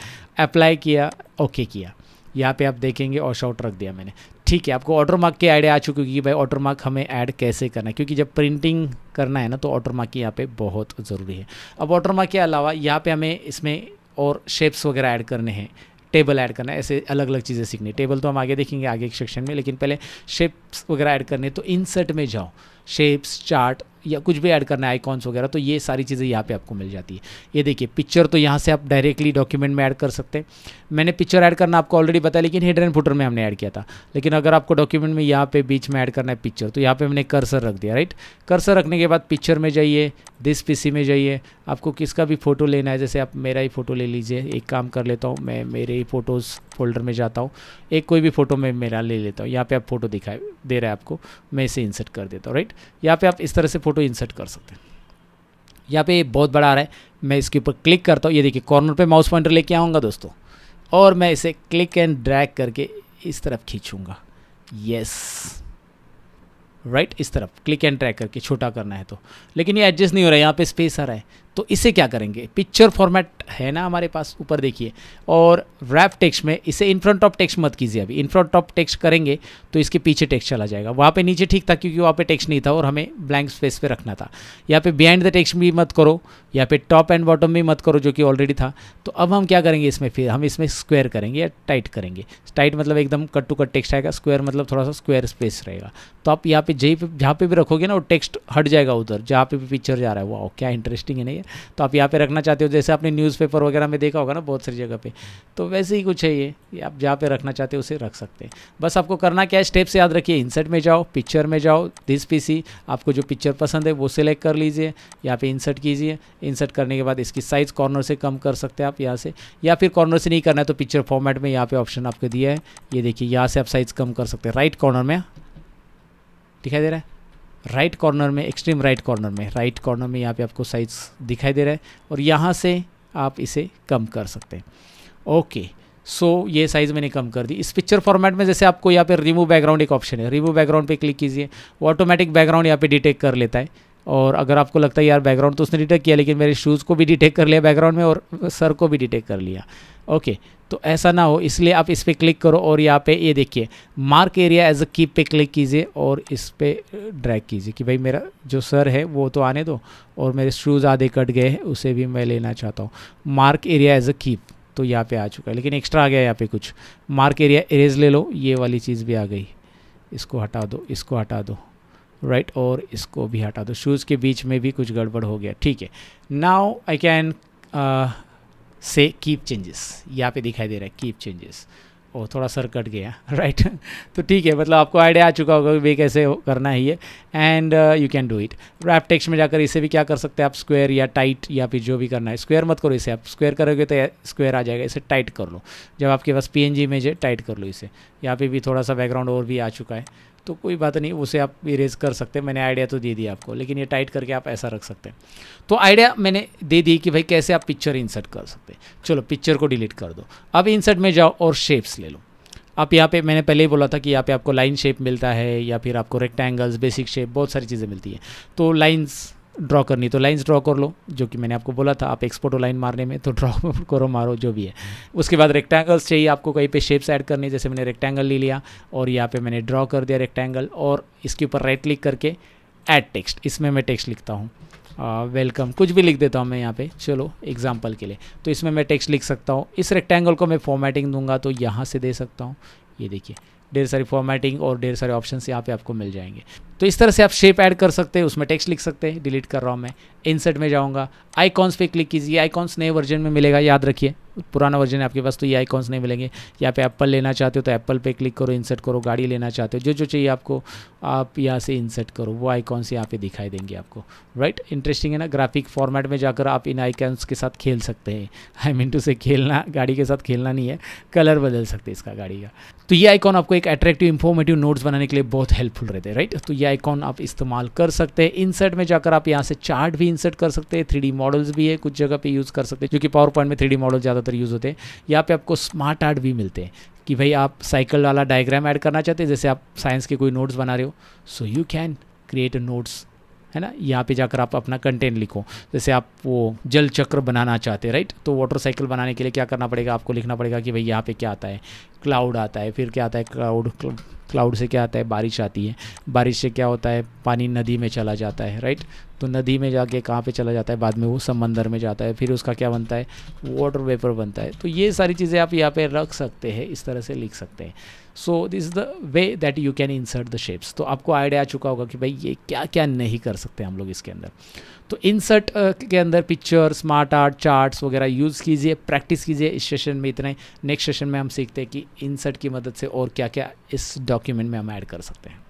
अप्लाई किया ओके किया यहाँ पे आप देखेंगे वॉश आउट रख दिया मैंने ठीक है आपको ऑर्डर मार्क के आइडिया आ चुकी कि भाई ऑर्डर मार्क हमें ऐड कैसे करना है क्योंकि जब प्रिंटिंग करना है ना तो ऑर्डर मार्क यहाँ पे बहुत ज़रूरी है अब ऑर्डर मार्क के अलावा यहाँ पे हमें इसमें और शेप्स वगैरह ऐड करने हैं टेबल ऐड करना ऐसे अलग अलग चीज़ें सीखनी टेबल तो हम आगे देखेंगे आगे एक सेक्शन में लेकिन पहले शेप्स वगैरह ऐड करने तो इंसर्ट में जाओ शेप्स चार्ट या कुछ भी ऐड करना है आइकॉन्स वगैरह तो ये सारी चीज़ें यहाँ पे आपको मिल जाती है ये देखिए पिक्चर तो यहाँ से आप डायरेक्टली डॉक्यूमेंट में ऐड कर सकते हैं मैंने पिक्चर ऐड करना आपको ऑलरेडी बताया लेकिन हेडर एंड फुटर में हमने ऐड किया था लेकिन अगर आपको डॉक्यूमेंट में यहाँ पे बीच में ऐड करना है पिक्चर तो यहाँ पर हमने कर्सर रख दिया राइट कर्सर रखने के बाद पिक्चर में जाइए दिस पी में जाइए आपको किसका भी फ़ोटो लेना है जैसे आप मेरा ही फ़ोटो ले लीजिए एक काम कर लेता हूँ मैं मेरे ही फ़ोटोज़ फोल्डर में जाता हूँ एक कोई भी फ़ोटो मैं मेरा ले लेता हूँ यहाँ पे आप फ़ोटो दिखाए दे रहा है आपको मैं इसे इंसर्ट कर देता हूँ राइट यहाँ पे आप इस तरह से फ़ोटो इंसर्ट कर सकते हैं यहाँ पे बहुत बड़ा आ रहा है मैं इसके ऊपर क्लिक करता हूँ ये देखिए कॉर्नर पर माउस पॉइंटर लेके आऊँगा दोस्तों और मैं इसे क्लिक एंड ड्रैक करके इस तरफ खींचूँगा यस राइट right, इस तरफ क्लिक एंड ट्रैक करके छोटा करना है तो लेकिन ये एडजस्ट नहीं हो रहा है यहाँ पे स्पेस आ रहा है तो इसे क्या करेंगे पिक्चर फॉर्मेट है ना हमारे पास ऊपर देखिए और रैप टेक्स्ट में इसे इन फ्रंट ऑफ टेक्स्ट मत कीजिए अभी इन फ्रंट ऑफ टेक्स्ट करेंगे तो इसके पीछे टेक्स्ट चला जाएगा वहाँ पे नीचे ठीक था क्योंकि वहाँ पे टेक्स्ट नहीं था और हमें ब्लैंक स्पेस पे रखना था यहाँ पे बियाइंड द टेक्स्ट भी मत करो यहाँ पे टॉप एंड बॉटम भी मत करो जो कि ऑलरेडी था तो अब हम क्या करेंगे इसमें फिर हम इसमें स्क्वेयर करेंगे या टाइट करेंगे टाइट मतलब एकदम कट टू कट टेक्स्ट आएगा स्क्वेयर मतलब थोड़ा सा स्क्वेयर स्पेस रहेगा तो आप यहाँ पे जही पे जहाँ पे भी रखोगे ना वो टेक्स्ट हट जाएगा उधर जहाँ पे भी पिक्चर जा रहा है वो क्या इंटरेस्टिंग है नहीं तो आप यहाँ पे रखना चाहते हो जैसे आपने न्यूज़ न्यूज़पेपर वगैरह में देखा होगा ना बहुत सारी जगह पे तो वैसे ही कुछ है ये, आप जहाँ पे रखना चाहते हैं उसे रख सकते हैं बस आपको करना क्या है स्टेप्स याद रखिए इंसर्ट में जाओ पिक्चर में जाओ दिस पीसी आपको जो पिक्चर पसंद है वो सिलेक्ट कर लीजिए यहाँ पे इंसर्ट कीजिए इंसर्ट करने के बाद इसकी साइज़ कॉर्नर से कम कर सकते हैं आप यहाँ से या फिर कॉर्नर से नहीं करना है तो पिक्चर फॉर्मेट में यहाँ पर ऑप्शन आपको दिया है ये देखिए यहाँ से आप साइज़ कम कर सकते हैं राइट कॉर्नर में दिखाई दे रहा है राइट कॉर्नर में एक्सट्रीम राइट कॉर्नर में राइट कॉर्नर में यहाँ पे आपको साइज दिखाई दे रहा है और यहाँ से आप इसे कम कर सकते हैं ओके सो ये साइज़ मैंने कम कर दी इस पिक्चर फॉर्मेट में जैसे आपको यहाँ पे रिमूव बैकग्राउंड एक ऑप्शन है रिमूव बैकग्राउंड पे क्लिक कीजिए वो ऑटोमेटिक बैकग्राउंड यहाँ पे डिटेक्ट कर लेता है और अगर आपको लगता है यार बैकग्राउंड तो उसने डिटेक्ट किया लेकिन मेरे शूज़ को भी डिटेक्ट कर लिया बैकग्राउंड में और सर को भी डिटेक्ट कर लिया ओके तो ऐसा ना हो इसलिए आप इस पर क्लिक करो और यहाँ पे ये देखिए mark area as a keep पे क्लिक कीजिए और इस पर ड्रैग कीजिए कि भाई मेरा जो सर है वो तो आने दो और मेरे शूज़ आधे कट गए हैं उसे भी मैं लेना चाहता हूँ mark area as a keep तो यहाँ पे आ चुका है लेकिन एक्स्ट्रा आ गया यहाँ पे कुछ मार्क एरिया इरेज ले लो ये वाली चीज़ भी आ गई इसको हटा दो इसको हटा दो राइट right, और इसको भी हटा दो शूज़ के बीच में भी कुछ गड़बड़ हो गया ठीक है now I can say keep changes यहाँ पे दिखाई दे रहा है कीप चेंजेस ओ थोड़ा सर कट गया राइट तो ठीक है मतलब आपको आइडिया आ चुका होगा कि भाई कैसे करना है ये and you can do it wrap text में जाकर इसे भी क्या कर सकते हैं आप स्क्वायर या टाइट या फिर जो भी करना है स्क्वायर मत करो इसे आप स्क्वायर करोगे तो स्क्वायर आ जाएगा इसे टाइट कर लो जब आपके पास पी एन जी इमेज है टाइट कर लो इसे यहाँ पर भी थोड़ा सा बैकग्राउंड और भी आ चुका है तो कोई बात नहीं उसे आप इरेज कर सकते हैं मैंने आइडिया तो दे दिया आपको लेकिन ये टाइट करके आप ऐसा रख सकते हैं तो आइडिया मैंने दे दी कि भाई कैसे आप पिक्चर इंसर्ट कर सकते हैं चलो पिक्चर को डिलीट कर दो अब इंसर्ट में जाओ और शेप्स ले लो आप यहाँ पे मैंने पहले ही बोला था कि यहाँ पे आपको लाइन शेप मिलता है या फिर आपको रेक्टेंगल्स बेसिक शेप बहुत सारी चीज़ें मिलती हैं तो लाइन्स ड्रॉ करनी तो लाइंस ड्रॉ कर लो जो कि मैंने आपको बोला था आप एक्सपोर्ट लाइन मारने में तो ड्रॉ करो मारो जो भी है उसके बाद रेक्टेंगल्स चाहिए आपको कहीं पे शेप्स ऐड करने जैसे मैंने रेक्टेंगल ले लिया और यहाँ पे मैंने ड्रॉ कर दिया रेक्टेंगल और इसके ऊपर राइट क्लिक करके ऐड टेक्स्ट इसमें मैं टेक्स्ट लिखता हूँ वेलकम uh, कुछ भी लिख देता हूँ मैं यहाँ पे चलो एग्जाम्पल के लिए तो इसमें मैं टेक्स्ट लिख सकता हूँ इस रेक्टेंगल को मैं फॉर्मेटिंग दूंगा तो यहाँ से दे सकता हूँ ये देखिए ढेर सारी फॉर्मेटिंग और ढेर सारे ऑप्शन यहाँ पे आपको मिल जाएंगे तो इस तरह से आप शेप ऐड कर सकते हैं उसमें टेक्स्ट लिख सकते हैं डिलीट कर रहा हूँ मैं इंसर्ट में जाऊँगा आइकॉन्स पे क्लिक कीजिए आइकॉन्स नए वर्जन में मिलेगा याद रखिए पुराना वर्जन है आपके पास तो ये आइकॉन्स नहीं मिलेंगे यहाँ पे एप्पल लेना चाहते हो तो एप्पल पे क्लिक करो इंसर्ट करो गाड़ी लेना चाहते हो जो जो चाहिए आपको आप यहाँ से इंसर्ट करो वो आइकॉन्स यहाँ पे दिखाई देंगे आपको राइट right? इंटरेस्टिंग है ना ग्राफिक फॉर्मेट में जाकर आप इन आइकॉन्स के साथ खेल सकते हैं आई मीन टू से खेलना गाड़ी के साथ खेलना नहीं है कलर बदल सकते इसका गाड़ी का तो ये आइकॉन आपको एक अट्रैक्टिव इन्फॉर्मेटिव नोट्स बनाने के लिए बहुत हेल्पफुल रहते हैं राइट तो ये आइकॉन आप इस्तेमाल कर सकते हैं इंसर्ट में जाकर आप यहाँ से चार्ट भी इंसर्ट कर सकते हैं थ्री मॉडल्स भी है कुछ जगह पर यूज़ कर सकते हैं जो कि पावर पॉइंट में थ्री मॉडल ज़्यादातर यूज़ होते हैं यहाँ पे आपको स्मार्ट आर्ट भी मिलते हैं कि भाई आप साइकिल वाला डायग्राम ऐड करना चाहते हैं जैसे आप साइंस के कोई नोट्स बना रहे हो so you can create notes है ना यहाँ पे जाकर आप अपना कंटेंट लिखो जैसे आप वो जल चक्र बनाना चाहते हैं राइट तो वाटर साइकिल बनाने के लिए क्या करना पड़ेगा आपको लिखना पड़ेगा कि भाई यहाँ पे क्या आता है क्लाउड आता है फिर क्या आता है क्लाउड क्लाउड से क्या आता है बारिश आती है बारिश से क्या होता है पानी नदी में चला जाता है राइट तो नदी में जाके कहाँ पे चला जाता है बाद में वो समंदर में जाता है फिर उसका क्या बनता है वाटर वेपर बनता है तो ये सारी चीज़ें आप यहाँ पे रख सकते हैं इस तरह से लिख सकते हैं so this is the way that you can insert the shapes तो आपको आइडिया आ चुका होगा कि भाई ये क्या क्या नहीं कर सकते हम लोग इसके अंदर तो इंसर्ट के अंदर पिक्चर स्मार्ट आर्ट चार्ट्स वगैरह यूज़ कीजिए प्रैक्टिस कीजिए इस सेशन में इतना नेक्स्ट सेशन में हम सीखते हैं कि इंसर्ट की मदद से और क्या क्या इस डॉक्यूमेंट में हम ऐड कर सकते हैं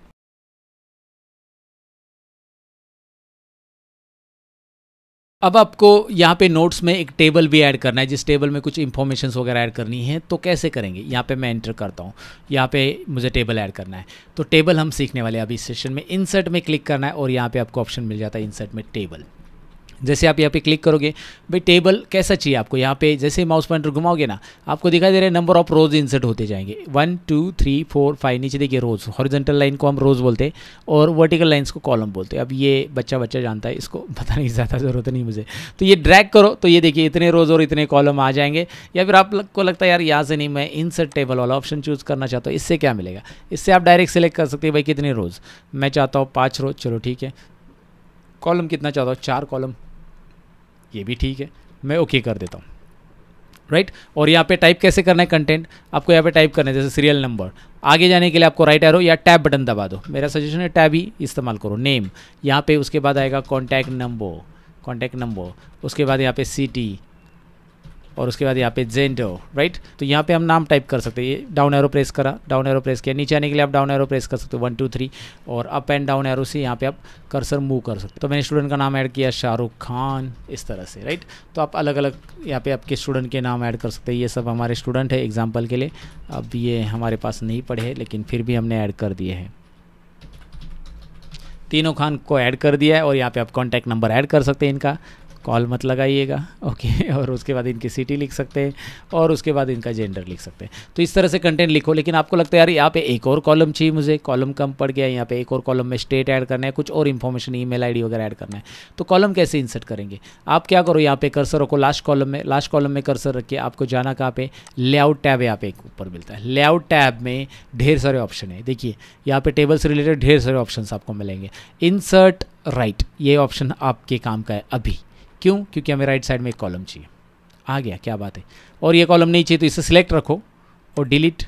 अब आपको यहाँ पे नोट्स में एक टेबल भी ऐड करना है जिस टेबल में कुछ इन्फॉर्मेशन वगैरह ऐड करनी है तो कैसे करेंगे यहाँ पे मैं एंटर करता हूँ यहाँ पे मुझे टेबल ऐड करना है तो टेबल हम सीखने वाले हैं अभी सेशन में इंसर्ट में क्लिक करना है और यहाँ पे आपको ऑप्शन मिल जाता है इंसर्ट में टेबल जैसे आप यहाँ पे क्लिक करोगे भाई टेबल कैसा चाहिए आपको यहाँ पे जैसे माउस पॉइंटर घुमाओगे ना आपको दिखाई दे रहा है नंबर ऑफ रोज इंसर्ट होते जाएंगे one two three four five नीचे देखिए रोज हॉरिजेंटल लाइन को हम रोज बोलते हैं और वर्टिकल लाइन्स को कॉलम बोलते हैं अब ये बच्चा बच्चा जानता है इसको पता नहीं ज़्यादा ज़रूरत नहीं मुझे तो ये ड्रैक करो तो ये देखिए इतने रोज और इतने कॉलम आ जाएंगे या फिर आपको लगता है यार यहाँ से नहीं मैं इंसर्ट टेबल वाला ऑप्शन चूज़ करना चाहता हूँ इससे क्या मिलेगा इससे आप डायरेक्ट सेलेक्ट कर सकते हैं भाई कितने रोज़ मैं चाहता हूँ पाँच रोज़ चलो ठीक है कॉलम कितना चाहता हूँ चार कॉलम ये भी ठीक है मैं ओके okay कर देता हूँ राइट right? और यहाँ पे टाइप कैसे करना है कंटेंट आपको यहाँ पे टाइप करना है जैसे सीरियल नंबर आगे जाने के लिए आपको राइट एरो या टैब बटन दबा दो मेरा सजेशन है टैब ही इस्तेमाल करो नेम यहाँ पे उसके बाद आएगा कॉन्टैक्ट नंबर कॉन्टैक्ट नंबर उसके बाद यहाँ पे सिटी और उसके बाद यहाँ पे जेंडो राइट तो यहाँ पे हम नाम टाइप कर सकते हैं डाउन एरो प्रेस करा डाउन एरो प्रेस किया नीचे आने के लिए आप डाउन एरो प्रेस कर सकते हो वन टू थ्री और अप एंड डाउन एरो से यहाँ पे आप कर्सर मूव कर सकते तो मैंने स्टूडेंट का नाम ऐड किया शाहरुख खान इस तरह से राइट तो आप अलग अलग यहाँ पे आपके स्टूडेंट के नाम ऐड कर सकते हैं ये सब हमारे स्टूडेंट है एग्जाम्पल के लिए अब ये हमारे पास नहीं पढ़े हैं लेकिन फिर भी हमने ऐड कर दिए हैं तीनों खान को ऐड कर दिया है और यहाँ पे आप कॉन्टैक्ट नंबर ऐड कर सकते हैं इनका कॉल मत लगाइएगा ओके और उसके बाद इनकी सिटी लिख सकते हैं और उसके बाद इनका जेंडर लिख सकते हैं तो इस तरह से कंटेंट लिखो लेकिन आपको लगता है यार यहाँ पे एक और कॉलम चाहिए मुझे कॉलम कम पड़ गया यहाँ पे एक और कॉलम में स्टेट ऐड करना है कुछ और इन्फॉर्मेशन ई मेल वगैरह ऐड करना है तो कॉलम कैसे इंसर्ट करेंगे आप क्या करो यहाँ पे कर्सर रखो लास्ट कॉलम में लास्ट कॉलम में कर्सर रखिए आपको जाना कहाँ पे लेआउट टैब यहाँ पे ऊपर मिलता है लेआउट टैब में ढेर सारे ऑप्शन है देखिए यहाँ पे टेबल से रिलेटेड ढेर सारे ऑप्शन आपको मिलेंगे इंसर्ट राइट ये ऑप्शन आपके काम का है अभी क्यों क्योंकि हमें राइट साइड में एक कॉलम चाहिए आ गया क्या बात है और ये कॉलम नहीं चाहिए तो इसे सिलेक्ट रखो और डिलीट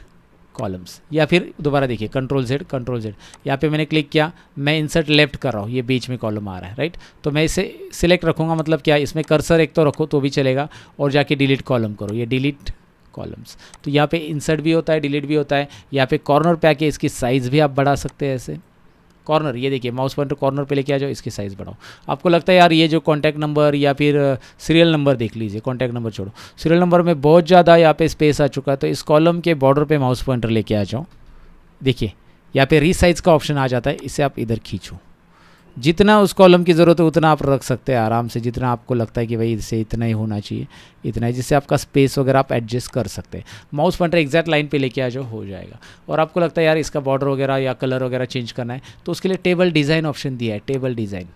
कॉलम्स या फिर दोबारा देखिए कंट्रोल जेड कंट्रोल जेड यहाँ पे मैंने क्लिक किया मैं इंसर्ट लेफ्ट कर रहा हूँ ये बीच में कॉलम आ रहा है राइट तो मैं इसे सिलेक्ट रखूँगा मतलब क्या इसमें कर्सर एक तो रखो तो भी चलेगा और जाके डिलीट कॉलम करो ये डिलीट कॉलम्स तो यहाँ पे इंसर्ट भी होता है डिलीट भी होता है यहाँ पे कॉर्नर पे आके इसकी साइज़ भी आप बढ़ा सकते हैं ऐसे कॉर्नर ये देखिए माउस पॉइंटर कॉर्नर पे लेके आ जाओ इसकी साइज़ बढ़ाओ आपको लगता है यार ये जो कॉन्टैक्ट नंबर या फिर सीरियल uh, नंबर देख लीजिए कॉन्टैक्ट नंबर छोड़ो सीरियल नंबर में बहुत ज़्यादा यहाँ पे स्पेस आ चुका है तो इस कॉलम के बॉर्डर पर माउस पॉइंटर लेके आ जाओ देखिए यहाँ पे रीसाइज का ऑप्शन आ जाता है इसे आप इधर खींचो जितना उस कॉलम की ज़रूरत है उतना आप रख सकते हैं आराम से जितना आपको लगता है कि भाई इससे इतना ही होना चाहिए इतना ही जिससे आपका स्पेस वगैरह आप एडजस्ट कर सकते हैं माउस पॉइंटर एग्जैक्ट लाइन पे लेके आ जाओ हो जाएगा और आपको लगता है यार इसका बॉर्डर वगैरह या कलर वगैरह चेंज करना है तो उसके लिए टेबल डिज़ाइन ऑप्शन दिया है टेबल डिज़ाइन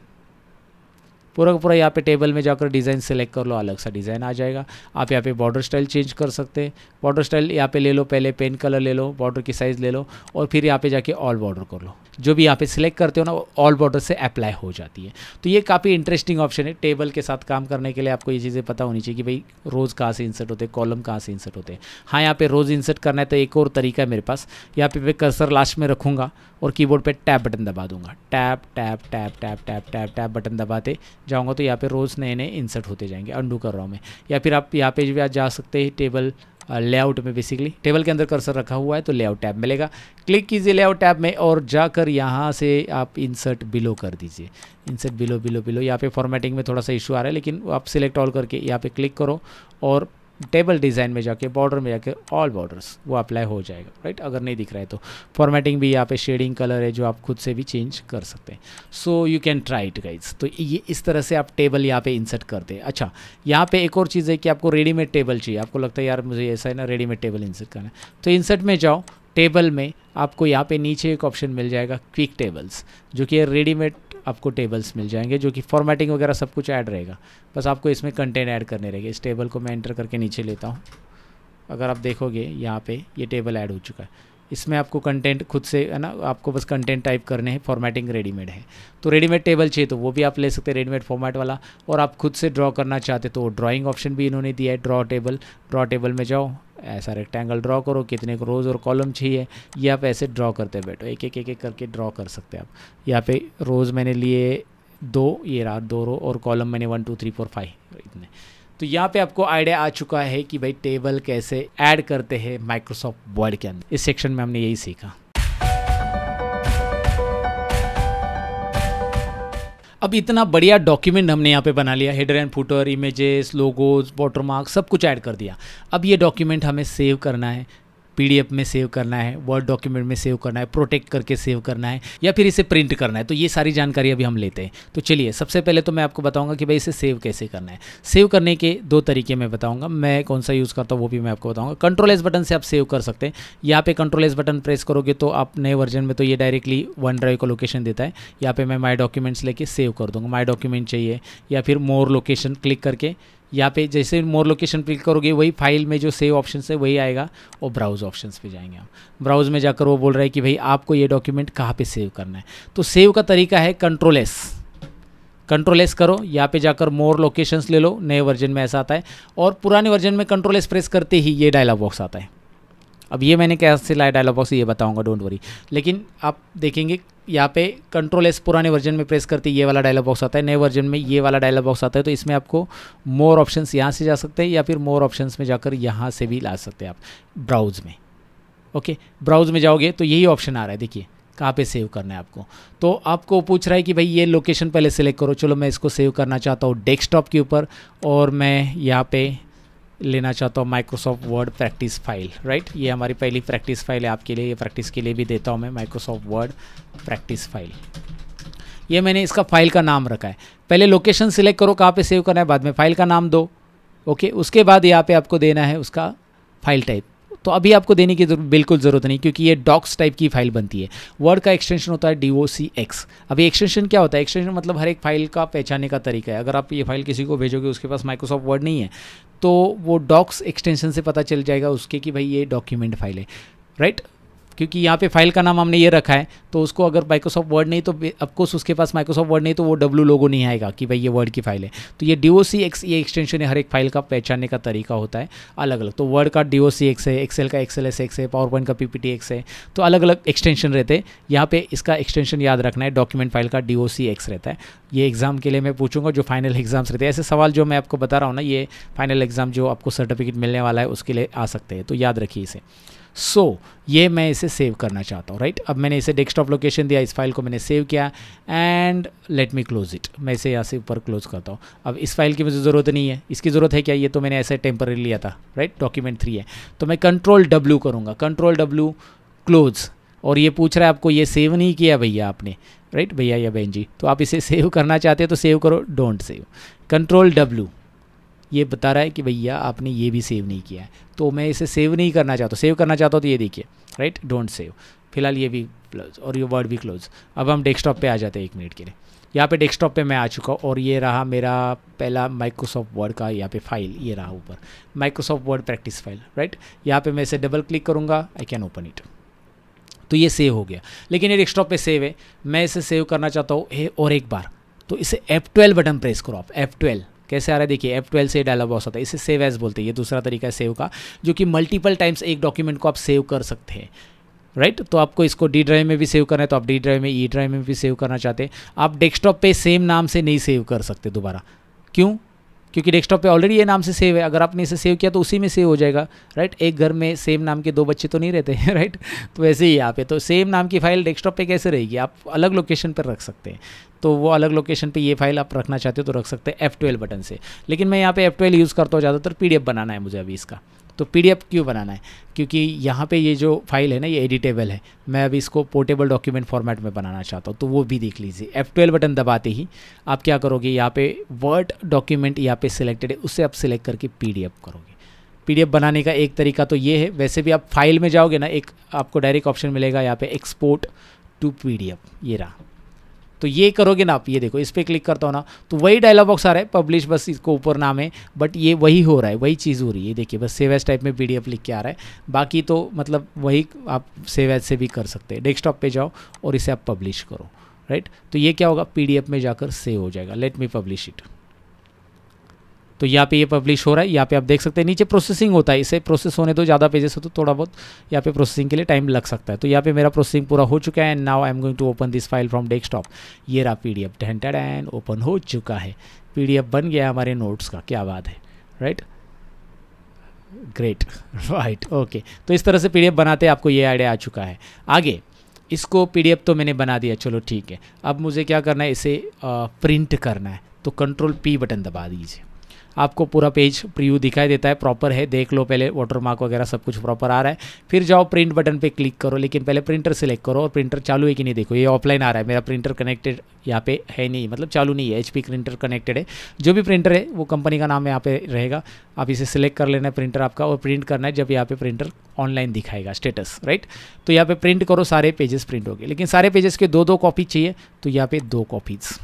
पूरा का पूरा यहाँ पे टेबल में जाकर डिज़ाइन सेलेक्ट कर लो अलग सा डिज़ाइन आ जाएगा आप यहाँ पे बॉर्डर स्टाइल चेंज कर सकते हैं बॉर्डर स्टाइल यहाँ पे ले लो पहले पेन कलर ले लो बॉर्डर की साइज़ ले लो और फिर यहाँ पे जाके ऑल बॉर्डर कर लो जो भी यहाँ पे सिलेक्ट करते हो ना ऑल बॉर्डर से अप्लाई हो जाती है तो ये काफ़ी इंटरेस्टिंग ऑप्शन है टेबल के साथ काम करने के लिए आपको ये चीज़ें पता होनी चाहिए कि भाई रोज़ कहाँ से इंसर्ट होते हैं कॉलम कहाँ से इंसर्ट होते हैं हाँ यहाँ पे रोज़ इंसर्ट करना है तो एक और तरीका है मेरे पास यहाँ पे मैं कर्सर लास्ट में रखूँगा और कीबोर्ड पर टैप बटन दबा दूंगा tab tab tab tab tab tab tab button दबाते जाऊँगा तो यहाँ पर रोज़ नए नए इंसर्ट होते जाएंगे अंडू कर रहा हूँ मैं या फिर आप यहाँ पे भी जा सकते हैं टेबल लेआउट में बेसिकली टेबल के अंदर कर्सर रखा हुआ है तो लेआउट टैब मिलेगा क्लिक कीजिए लेआउट टैब में और जाकर यहाँ से आप इंसर्ट बिलो कर दीजिए इंसर्ट बिलो बिलो बिलो यहाँ पे फॉर्मेटिंग में थोड़ा सा इशू आ रहा है लेकिन आप सिलेक्ट ऑल करके यहाँ पे क्लिक करो और टेबल डिज़ाइन में जाके बॉर्डर में जाके ऑल बॉर्डर्स वो अप्लाई हो जाएगा राइट अगर नहीं दिख रहा है तो फॉर्मेटिंग भी यहाँ पे शेडिंग कलर है जो आप खुद से भी चेंज कर सकते हैं so you can try it guys तो ये इस तरह से आप टेबल यहाँ पे इंसर्ट करते हैं अच्छा यहाँ पे एक और चीज़ है कि आपको रेडीमेड टेबल चाहिए आपको लगता है यार मुझे ऐसा है ना रेडीमेड टेबल इंसर्ट करना है तो इंसर्ट में जाओ टेबल में आपको यहाँ पे नीचे एक ऑप्शन मिल जाएगा क्विक टेबल्स जो कि रेडीमेड आपको टेबल्स मिल जाएंगे जो कि फॉर्मेटिंग वगैरह सब कुछ ऐड रहेगा बस आपको इसमें कंटेंट ऐड करने रहेंगे इस टेबल को मैं एंटर करके नीचे लेता हूँ अगर आप देखोगे यहाँ पे ये टेबल ऐड हो चुका है इसमें आपको कंटेंट खुद से है ना आपको बस कंटेंट टाइप करने हैं फॉर्मेटिंग रेडीमेड है तो रेडीमेड टेबल चाहिए तो वो भी आप ले सकते हैं रेडीमेड फॉर्मेट वाला और आप खुद से ड्रॉ करना चाहते तो ड्राइंग ऑप्शन भी इन्होंने दिया है ड्रॉ टेबल ड्रॉ टेबल में जाओ ऐसा रेक्टेंगल ड्रॉ करो कितने को रोज़ और कॉलम चाहिए ये आप ऐसे ड्रॉ करते बैठो एक एक एक एक करके ड्रॉ कर सकते हैं आप यहाँ पे रोज़ मैंने लिए दो ये रात दो रो और कॉलम मैंने one two three four five इतने तो यहाँ पे आपको आइडिया आ चुका है कि भाई टेबल कैसे ऐड करते हैं माइक्रोसॉफ्ट वर्ड के अंदर इस सेक्शन में हमने यही सीखा अब इतना बढ़िया डॉक्यूमेंट हमने यहाँ पे बना लिया header and footer images logos water सब कुछ ऐड कर दिया अब ये डॉक्यूमेंट हमें सेव करना है पी में सेव करना है वर्ड डॉक्यूमेंट में सेव करना है प्रोटेक्ट करके सेव करना है या फिर इसे प्रिंट करना है तो ये सारी जानकारी अभी हम लेते हैं तो चलिए सबसे पहले तो मैं आपको बताऊंगा कि भाई इसे सेव कैसे करना है सेव करने के दो तरीके मैं बताऊंगा मैं कौन सा यूज़ करता हूँ वो भी मैं आपको बताऊंगा कंट्रोल एस बटन से आप सेव कर सकते हैं यहाँ पे कंट्रोल एस बटन प्रेस करोगे तो आप नए वर्जन में तो ये डायरेक्टली वन ड्राइव का लोकेशन देता है यहाँ पर मैं माई डॉक्यूमेंट्स लेके सेव कर दूँगा माई डॉक्यूमेंट चाहिए या फिर मोर लोकेशन क्लिक करके यहाँ पे जैसे मोर लोकेशन क्लिक करोगे वही फाइल में जो सेव ऑप्शन है वही आएगा और ब्राउज ऑप्शन पे जाएंगे आप ब्राउज में जाकर वो बोल रहा है कि भाई आपको ये डॉक्यूमेंट कहाँ पे सेव करना है तो सेव का तरीका है कंट्रोल एस कंट्रोल एस करो यहाँ पे जाकर मोर लोकेशंस ले लो नए वर्जन में ऐसा आता है और पुराने वर्जन में कंट्रोल एस प्रेस करते ही ये डायलॉग बॉक्स आता है अब ये मैंने कैसे लाया डायलॉग बॉक्स ये बताऊँगा डोंट वरी लेकिन आप देखेंगे यहाँ पे कंट्रोल एस पुराने वर्जन में प्रेस करते ये वाला डायलॉग बॉक्स आता है नए वर्जन में ये वाला डायलॉग बॉक्स आता है तो इसमें आपको मोर ऑप्शंस यहाँ से जा सकते हैं या फिर मोर ऑप्शंस में जाकर यहाँ से भी ला सकते हैं आप ब्राउज में ओके ब्राउज में जाओगे तो यही ऑप्शन आ रहा है देखिए कहाँ पे सेव करना है आपको तो आपको पूछ रहा है कि भाई ये लोकेशन पहले सेलेक्ट करो चलो मैं इसको सेव करना चाहता हूँ डेस्कटॉप के ऊपर और मैं यहाँ पे लेना चाहता हूँ Microsoft Word practice file right ये हमारी पहली प्रैक्टिस फाइल है आपके लिए ये प्रैक्टिस के लिए भी देता हूँ मैं माइक्रोसॉफ्ट वर्ड प्रैक्टिस फाइल ये मैंने इसका फाइल का नाम रखा है पहले लोकेशन सिलेक्ट करो कहाँ पे सेव करना है बाद में फाइल का नाम दो ओके उसके बाद यहाँ पे आपको देना है उसका फाइल टाइप तो अभी आपको देने की बिल्कुल ज़रूरत नहीं क्योंकि ये डॉक्स टाइप की फाइल बनती है वर्ड का एक्सटेंशन होता है डी ओ सी एक्स अभी एक्सटेंशन क्या होता है एक्सटेंशन मतलब हर एक फाइल का पहचाने का तरीका है अगर आप ये फाइल किसी को भेजोगे उसके पास माइक्रोसॉफ्ट वर्ड नहीं है तो वो डॉक्स एक्सटेंशन से पता चल जाएगा उसके कि भाई ये डॉक्यूमेंट फाइल है राइट right? क्योंकि यहाँ पे फाइल का नाम हमने ये रखा है तो उसको अगर माइक्रोसॉफ्ट वर्ड नहीं तो अफकोर्स उसके पास माइक्रोसॉफ्ट वर्ड नहीं तो वो डब्लू लोगो नहीं आएगा कि भाई ये वर्ड की फाइल है तो ये डी ओ सी एक्स ये एक्सटेंशन है हर एक फाइल का पहचानने का तरीका होता है अलग अलग तो वर्ड का डी ओ सी एक्स है एक्सेल का एक्सेल एस एक्स है पावर पॉइंट का पी पी टी एक्स है तो अलग अलग एक्सटेंशन रहते हैं यहाँ पे इसका एक्सटेंशन याद रखना है डॉक्यूमेंट फाइल का डी ओ सी एक्स रहता है ये एग्ज़ाम के लिए मैं पूछूंगा जो फाइनल एग्ज़ाम्स रहते हैं ऐसे सवाल जो मैं आपको बता रहा हूँ ना ये फाइनल एग्ज़ाम जो आपको सर्टिफिकेट मिलने वाला है उसके लिए आ सकते हैं तो याद रखिए इसे सो so, ये मैं इसे सेव करना चाहता हूँ राइट अब मैंने इसे डेस्कटॉप लोकेशन दिया इस फाइल को मैंने सेव किया and let me close it मैं इसे यहाँ से ऊपर क्लोज करता हूँ अब इस फाइल की मुझे ज़रूरत नहीं है इसकी ज़रूरत है क्या ये तो मैंने ऐसे टेम्पररी लिया था राइट डॉक्यूमेंट थ्री है तो मैं कंट्रोल डब्ल्यू करूँगा कंट्रोल डब्ल्यू क्लोज और ये पूछ रहा है आपको ये सेव नहीं किया भैया आपने राइट भैया या बहन जी तो आप इसे सेव करना चाहते हैं तो सेव करो डोंट सेव कंट्रोल डब्ल्यू ये बता रहा है कि भैया आपने ये भी सेव नहीं किया है तो मैं इसे सेव नहीं करना चाहता सेव करना चाहता हूँ तो ये देखिए राइट डोंट सेव फिलहाल ये भी क्लोज और ये वर्ड भी क्लोज अब हम डेस्कटॉप पे आ जाते हैं एक मिनट के लिए यहाँ पे डेस्कटॉप पे मैं आ चुका हूँ और ये रहा मेरा पहला माइक्रोसॉफ्ट वर्ड का यहाँ पे फाइल ये रहा ऊपर Microsoft Word practice file right यहाँ पे मैं इसे डबल क्लिक करूँगा आई कैन ओपन इट तो ये सेव हो गया लेकिन ये डेस्कटॉप पे सेव है मैं इसे सेव करना चाहता हूँ और एक बार तो इसे F12 बटन प्रेस करो आप F12 कैसे आ रहा है देखिए एफ ट्वेल्व से डायलॉग बॉक्स होता है इसे सेव एज बोलते हैं ये दूसरा तरीका है सेव का जो कि मल्टीपल टाइम्स एक डॉक्यूमेंट को आप सेव कर सकते हैं राइट right? तो आपको इसको डी ड्राइव में भी सेव करना है तो आप डी ड्राइव में ई e ड्राइव में भी सेव करना चाहते हैं आप डेस्कटॉप पे सेम नाम से नहीं सेव कर सकते दोबारा क्यों क्योंकि डेस्कटॉप पे ऑलरेडी ये नाम से सेव है अगर आपने इसे सेव किया तो उसी में सेव हो जाएगा राइट एक घर में सेम नाम के दो बच्चे तो नहीं रहते हैं राइट तो वैसे ही यहाँ पे तो सेम नाम की फाइल डेस्कटॉप पे कैसे रहेगी आप अलग लोकेशन पर रख सकते हैं तो वो अलग लोकेशन पे ये फाइल आप रखना चाहते हो तो रख सकते हैं एफ बटन से लेकिन मैं यहाँ पे एफ यूज़ करता हूँ ज़्यादातर पी बनाना है मुझे अभी इसका तो पीडीएफ क्यों बनाना है क्योंकि यहाँ पे ये जो फाइल है ना ये एडिटेबल है मैं अभी इसको पोर्टेबल डॉक्यूमेंट फॉर्मेट में बनाना चाहता हूँ तो वो भी देख लीजिए एफ ट्वेल्व बटन दबाते ही आप क्या करोगे यहाँ पे वर्ड डॉक्यूमेंट यहाँ पे सिलेक्टेड है उसे आप सिलेक्ट करके पी करोगे पी बनाने का एक तरीका तो ये है वैसे भी आप फाइल में जाओगे ना एक आपको डायरेक्ट ऑप्शन मिलेगा यहाँ पर एक्सपोर्ट टू पी ये रहा तो ये करोगे ना आप ये देखो इस पर क्लिक करता हो ना तो वही डायलॉग बॉक्स आ रहा है पब्लिश बस इसको ऊपर नाम है बट ये वही हो रहा है वही चीज़ हो रही है देखिए बस सेव टाइप में पी लिख के आ रहा है बाकी तो मतलब वही आप सेव से भी कर सकते हैं डेस्कटॉप पे जाओ और इसे आप पब्लिश करो राइट तो ये क्या होगा पी में जाकर सेव हो जाएगा लेट मी पब्लिश इट तो यहाँ पे ये पब्लिश हो रहा है यहाँ पे आप देख सकते हैं नीचे प्रोसेसिंग होता है इसे प्रोसेस होने दो ज़्यादा पेजेस हो तो थोड़ा बहुत यहाँ पे प्रोसेसिंग के लिए टाइम लग सकता है तो यहाँ पे मेरा प्रोसेसिंग पूरा हो चुका है and now I am going to open this file from desktop ये रहा P D F and open हो चुका है पी डी एफ बन गया है हमारे नोट्स का क्या बात है right right? Great right okay तो इस तरह से पी बनाते आपको ये आइडिया आ चुका है आगे इसको पी तो मैंने बना दिया चलो ठीक है अब मुझे क्या करना है इसे प्रिंट करना है तो कंट्रोल पी बटन दबा दीजिए आपको पूरा पेज प्रीव्यू दिखाई देता है प्रॉपर है देख लो पहले वाटर मार्क वगैरह सब कुछ प्रॉपर आ रहा है फिर जाओ प्रिंट बटन पे क्लिक करो लेकिन पहले प्रिंटर सेलेक्ट करो और प्रिंटर चालू है कि नहीं देखो ये ऑफलाइन आ रहा है मेरा प्रिंटर कनेक्टेड यहाँ पे है नहीं मतलब चालू नहीं है एच प्रिंटर कनेक्टेड है जो भी प्रिंटर है वो कंपनी का नाम यहाँ पे रहेगा आप इसे सिलेक्ट कर लेना है प्रिंटर आपका और प्रिंट करना है जब यहाँ पे प्रिंटर ऑनलाइन दिखाएगा स्टेटस राइट तो यहाँ पे प्रिंट करो सारे पेजेस प्रिंट हो गए लेकिन सारे पेजेस के दो दो कॉपी चाहिए तो यहाँ पे दो कॉपीज़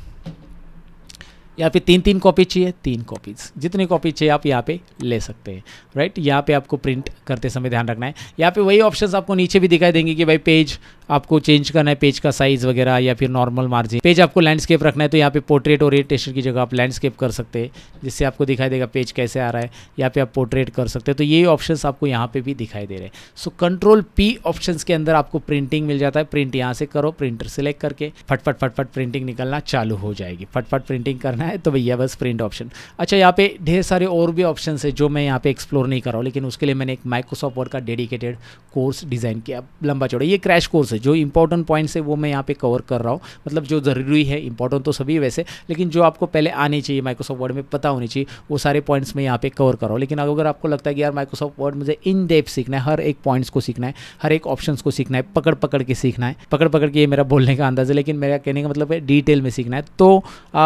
यहाँ पे तीन तीन कॉपी चाहिए तीन कॉपीज़ जितनी कॉपी चाहिए आप यहाँ पे ले सकते हैं राइट यहाँ पे आपको प्रिंट करते समय ध्यान रखना है यहाँ पे वही ऑप्शंस आपको नीचे भी दिखाई देंगे कि भाई पेज आपको चेंज करना है पेज का साइज वगैरह या फिर नॉर्मल मार्जिन पेज आपको लैंडस्केप रखना है तो यहाँ पे पोर्ट्रेट और ओरिएटेशन की जगह आप लैंडस्केप कर सकते हैं जिससे आपको दिखाई देगा पेज कैसे आ रहा है या पे आप पोर्ट्रेट कर सकते हैं तो ये ऑप्शंस आपको यहाँ पे भी दिखाई दे रहे हैं सो कंट्रोल पी ऑप्शन के अंदर आपको प्रिंटिंग मिल जाता है प्रिंट यहाँ से करो प्रिंटर सेलेक्ट करके फटफट फटफट प्रिंटिंग निकलना चालू हो जाएगी फटफट प्रिंटिंग करना है तो भैया बस प्रिंट ऑप्शन अच्छा यहाँ पे ढेर सारे और भी ऑप्शन है जो मैं यहाँ पे एक्सप्लोर नहीं कर रहा हूँ लेकिन उसके लिए मैंने एक माइक्रोसॉफ्ट वर्ड का डेडिकेटेड कोर्स डिज़ाइन किया लंबा चौड़ा ये क्रैश कोर्स है जो इंपॉर्टेंट पॉइंट्स है वो मैं यहाँ पे कवर कर रहा हूँ मतलब जो ज़रूरी है इंपॉर्टेंट तो सभी वैसे लेकिन जो आपको पहले आने चाहिए माइक्रोसॉफ्ट वर्ड में पता होनी चाहिए वो सारे पॉइंट्स मैं यहाँ पे कवर कर रहा हूँ लेकिन अगर आपको लगता है कि यार माइक्रोसॉफ्ट वर्ड मुझे इन डेप सीखना है हर एक पॉइंट्स को सीखना है हर एक ऑप्शन को सीखना है पकड़ पकड़ के सीखना है पकड़ पकड़ के ये मेरा बोलने का अंदाज है लेकिन मेरा कहने का मतलब है डिटेल में सीखना है तो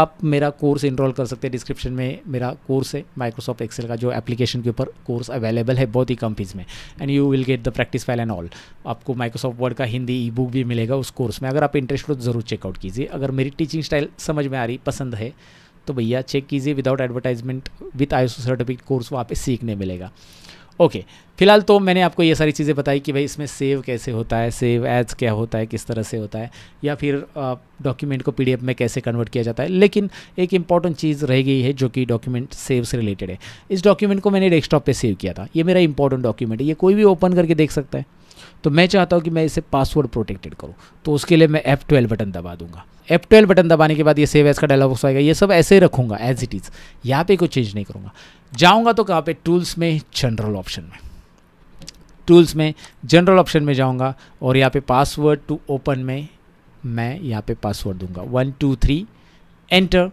आप मेरा कोर्स इनरोल कर सकते हैं डिस्क्रिप्शन में मेरा कोर्स है माइक्रोसॉफ्ट एक्सेल का जो एप्लीकेशन के ऊपर कोर्स अवेलेबल है बहुत ही कम फीस में and you will get the practice file and all आपको माइक्रोसॉफ्ट वर्ड का हिंदी ई बुक भी मिलेगा उस कोर्स में अगर आप इंटरेस्ट हो तो ज़रूर चेकआउट कीजिए अगर मेरी टीचिंग स्टाइल समझ में आ रही पसंद है तो भैया चेक कीजिए without advertisement with I certificate course वहाँ पर सीखने मिलेगा ओके फिलहाल तो मैंने आपको ये सारी चीज़ें बताई कि भाई इसमें सेव कैसे होता है सेव एज क्या होता है किस तरह से होता है या फिर डॉक्यूमेंट को पीडीएफ में कैसे कन्वर्ट किया जाता है लेकिन एक इंपॉर्टेंट चीज़ रह गई है जो कि डॉक्यूमेंट सेव से रिलेटेड है इस डॉक्यूमेंट को मैंने डेस्कटॉप पे सेव किया था ये मेरा इंपॉर्टेंट डॉक्यूमेंट है ये कोई भी ओपन करके देख सकता है तो मैं चाहता हूँ कि मैं इसे पासवर्ड प्रोटेक्टेड करूँ तो उसके लिए मैं एफ ट्वेल्व बटन दबा दूंगा एफ ट्वेल्व बटन दबाने के बाद ये सेव एस का डायलॉग बॉक्स आएगा ये सब ऐसे ही रखूंगा एज इट इज़ यहाँ पे कोई चेंज नहीं करूँगा जाऊँगा तो कहाँ पे टूल्स में जनरल ऑप्शन में टूल्स में जनरल ऑप्शन में जाऊँगा और यहाँ पे पासवर्ड टू ओपन में मैं यहाँ पे पासवर्ड दूंगा वन टू थ्री एंटर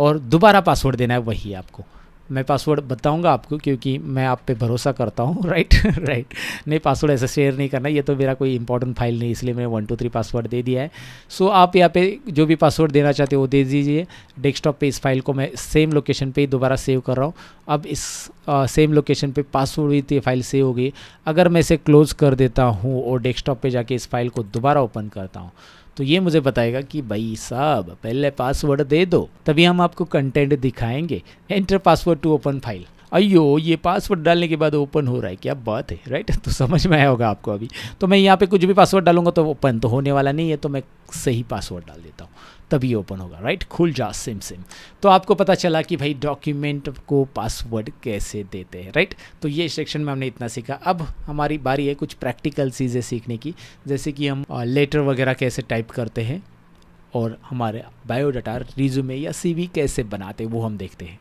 और दोबारा पासवर्ड देना है वही आपको मैं पासवर्ड बताऊंगा आपको क्योंकि मैं आप पे भरोसा करता हूँ राइट राइट नहीं पासवर्ड ऐसे शेयर नहीं करना ये तो मेरा कोई इंपॉर्टेंट फाइल नहीं इसलिए मैंने वन टू थ्री पासवर्ड दे दिया है सो so, आप यहाँ पे जो भी पासवर्ड देना चाहते हो वो दे दीजिए डेस्कटॉप पे इस फाइल को मैं सेम लोकेशन पर ही दोबारा सेव कर रहा हूँ अब इस आ, सेम लोकेशन पर पासवर्ड हुई ये फाइल सेव होगी अगर मैं इसे क्लोज़ कर देता हूँ और डेस्कटॉप पर जाके इस फाइल को दोबारा ओपन करता हूँ तो ये मुझे बताएगा कि भाई साहब पहले पासवर्ड दे दो तभी हम आपको कंटेंट दिखाएंगे enter password to open file अयो ये पासवर्ड डालने के बाद ओपन हो रहा है क्या बात है राइट तो समझ में आया होगा आपको अभी तो मैं यहाँ पे कुछ भी पासवर्ड डालूंगा तो ओपन तो होने वाला नहीं है तो मैं सही पासवर्ड डाल देता हूँ तभी ओपन होगा राइट खुल जा सिम सिम तो आपको पता चला कि भाई डॉक्यूमेंट को पासवर्ड कैसे देते हैं राइट तो ये सेक्शन में हमने इतना सीखा अब हमारी बारी है कुछ प्रैक्टिकल चीज़ें सीखने की जैसे कि हम लेटर वगैरह कैसे टाइप करते हैं और हमारे बायोडाटा रिज्यूमे या सीवी कैसे बनाते हैं वो हम देखते हैं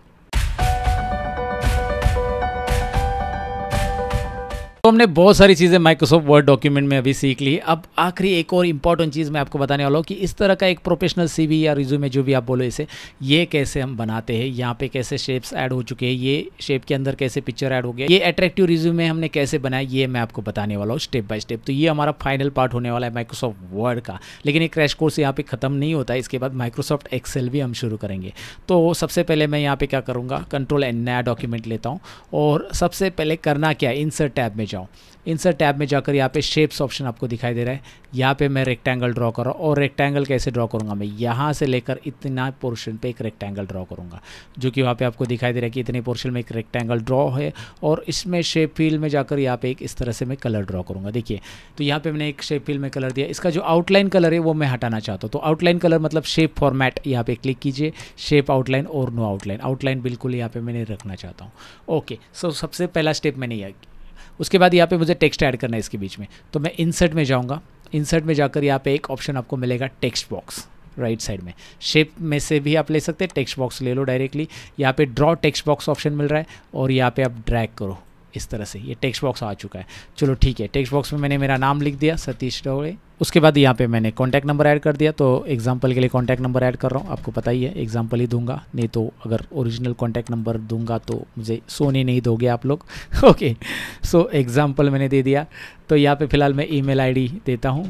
तो हमने बहुत सारी चीज़ें माइक्रोसॉफ्ट वर्ड डॉक्यूमेंट में अभी सीख ली अब आखिरी एक और इम्पॉर्टेंट चीज़ मैं आपको बताने वाला हूँ कि इस तरह का एक प्रोफेशनल सीवी या रिज्यूमे जो भी आप बोलो इसे ये कैसे हम बनाते हैं यहाँ पे कैसे शेप्स ऐड हो चुके हैं ये शेप के अंदर कैसे पिक्चर ऐड हो गया ये अट्रैक्टिव रिज्यूमे हमने कैसे बनाया ये मैं आपको बताने वाला हूँ स्टेप बाय स्टेप तो ये हमारा फाइनल पार्ट होने वाला है माइक्रोसॉफ्ट वर्ड का लेकिन ये क्रैश कोर्स यहाँ पर खत्म नहीं होता इसके बाद माइक्रोसॉफ्ट एक्सेल भी हम शुरू करेंगे तो सबसे पहले मैं यहाँ पर क्या करूँगा कंट्रोल एंड नया डॉक्यूमेंट लेता हूँ और सबसे पहले करना क्या इंसर्ट टैब में जाऊँ इंसर्ट टैब में जाकर यहाँ पे शेप्स ऑप्शन आपको दिखाई दे रहा है यहाँ पे मैं रेक्टेंगल ड्रॉ कर रहा हूँ और रेक्टेंगल कैसे ड्रॉ करूँगा मैं यहाँ से लेकर इतना पोर्शन पे एक रेक्टेंगल ड्रॉ करूँगा जो कि वहाँ पे आपको दिखाई दे रहा है कि इतने पोर्शन में एक रेक्टेंगल ड्रॉ है और इसमें शेप फील्ड में जाकर यहाँ पे एक इस तरह से मैं कलर ड्रॉ करूँगा देखिए तो यहाँ पर मैंने एक शेप फील्ड में कलर दिया इसका जो आउटलाइन कलर है वो मैं हटाना चाहता हूँ तो आउटलाइन कलर मतलब शेप फॉर्मेट यहाँ पर क्लिक कीजिए शेप आउटलाइन और नो आउटलाइन आउटलाइन बिल्कुल यहाँ पर मैंने रखना चाहता हूँ ओके सो सबसे पहला स्टेप मैंने यह उसके बाद यहाँ पे मुझे टेक्स्ट ऐड करना है इसके बीच में तो मैं इंसर्ट में जाऊँगा इंसर्ट में जाकर यहाँ पे एक ऑप्शन आपको मिलेगा टेक्स्ट बॉक्स राइट साइड में शेप में से भी आप ले सकते हैं टेक्स्ट बॉक्स ले लो डायरेक्टली यहाँ पे ड्रॉ टेक्स्ट बॉक्स ऑप्शन मिल रहा है और यहाँ पे आप ड्रैग करो इस तरह से ये टेक्स्ट बॉक्स आ चुका है चलो ठीक है टेक्स्ट बॉक्स में मैंने मेरा नाम लिख दिया सतीश डोड़े उसके बाद यहाँ पे मैंने कॉन्टैक्ट नंबर ऐड कर दिया तो एग्जांपल के लिए कॉन्टैक्ट नंबर ऐड कर रहा हूँ आपको पता ही है एग्जांपल ही दूंगा नहीं तो अगर ओरिजिनल कॉन्टैक्ट नंबर दूंगा तो मुझे सोने नहीं दोगे आप लोग ओके सो एग्ज़ाम्पल मैंने दे दिया तो यहाँ पे फिलहाल मैं ईमेल आईडी देता हूँ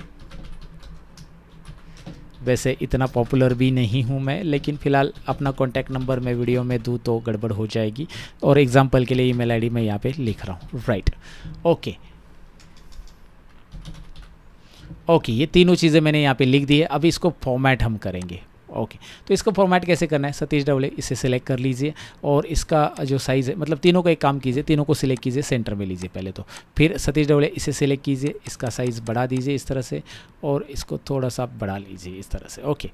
वैसे इतना पॉपुलर भी नहीं हूँ मैं लेकिन फ़िलहाल अपना कॉन्टैक्ट नंबर मैं वीडियो में दूँ तो गड़बड़ हो जाएगी और एग्ज़ाम्पल के लिए ई मेल मैं यहाँ पर लिख रहा हूँ राइट ओके ओके ये तीनों चीज़ें मैंने यहाँ पे लिख दी है अब इसको फॉर्मेट हम करेंगे ओके तो इसको फॉर्मेट कैसे करना है सतीश डबले इसे सिलेक्ट कर लीजिए और इसका जो साइज़ है मतलब तीनों का एक काम कीजिए तीनों को सिलेक्ट कीजिए सेंटर में लीजिए पहले तो फिर सतीश डबले इसे सिलेक्ट कीजिए इसका साइज़ बढ़ा दीजिए इस तरह से और इसको थोड़ा सा बढ़ा लीजिए इस तरह से ओके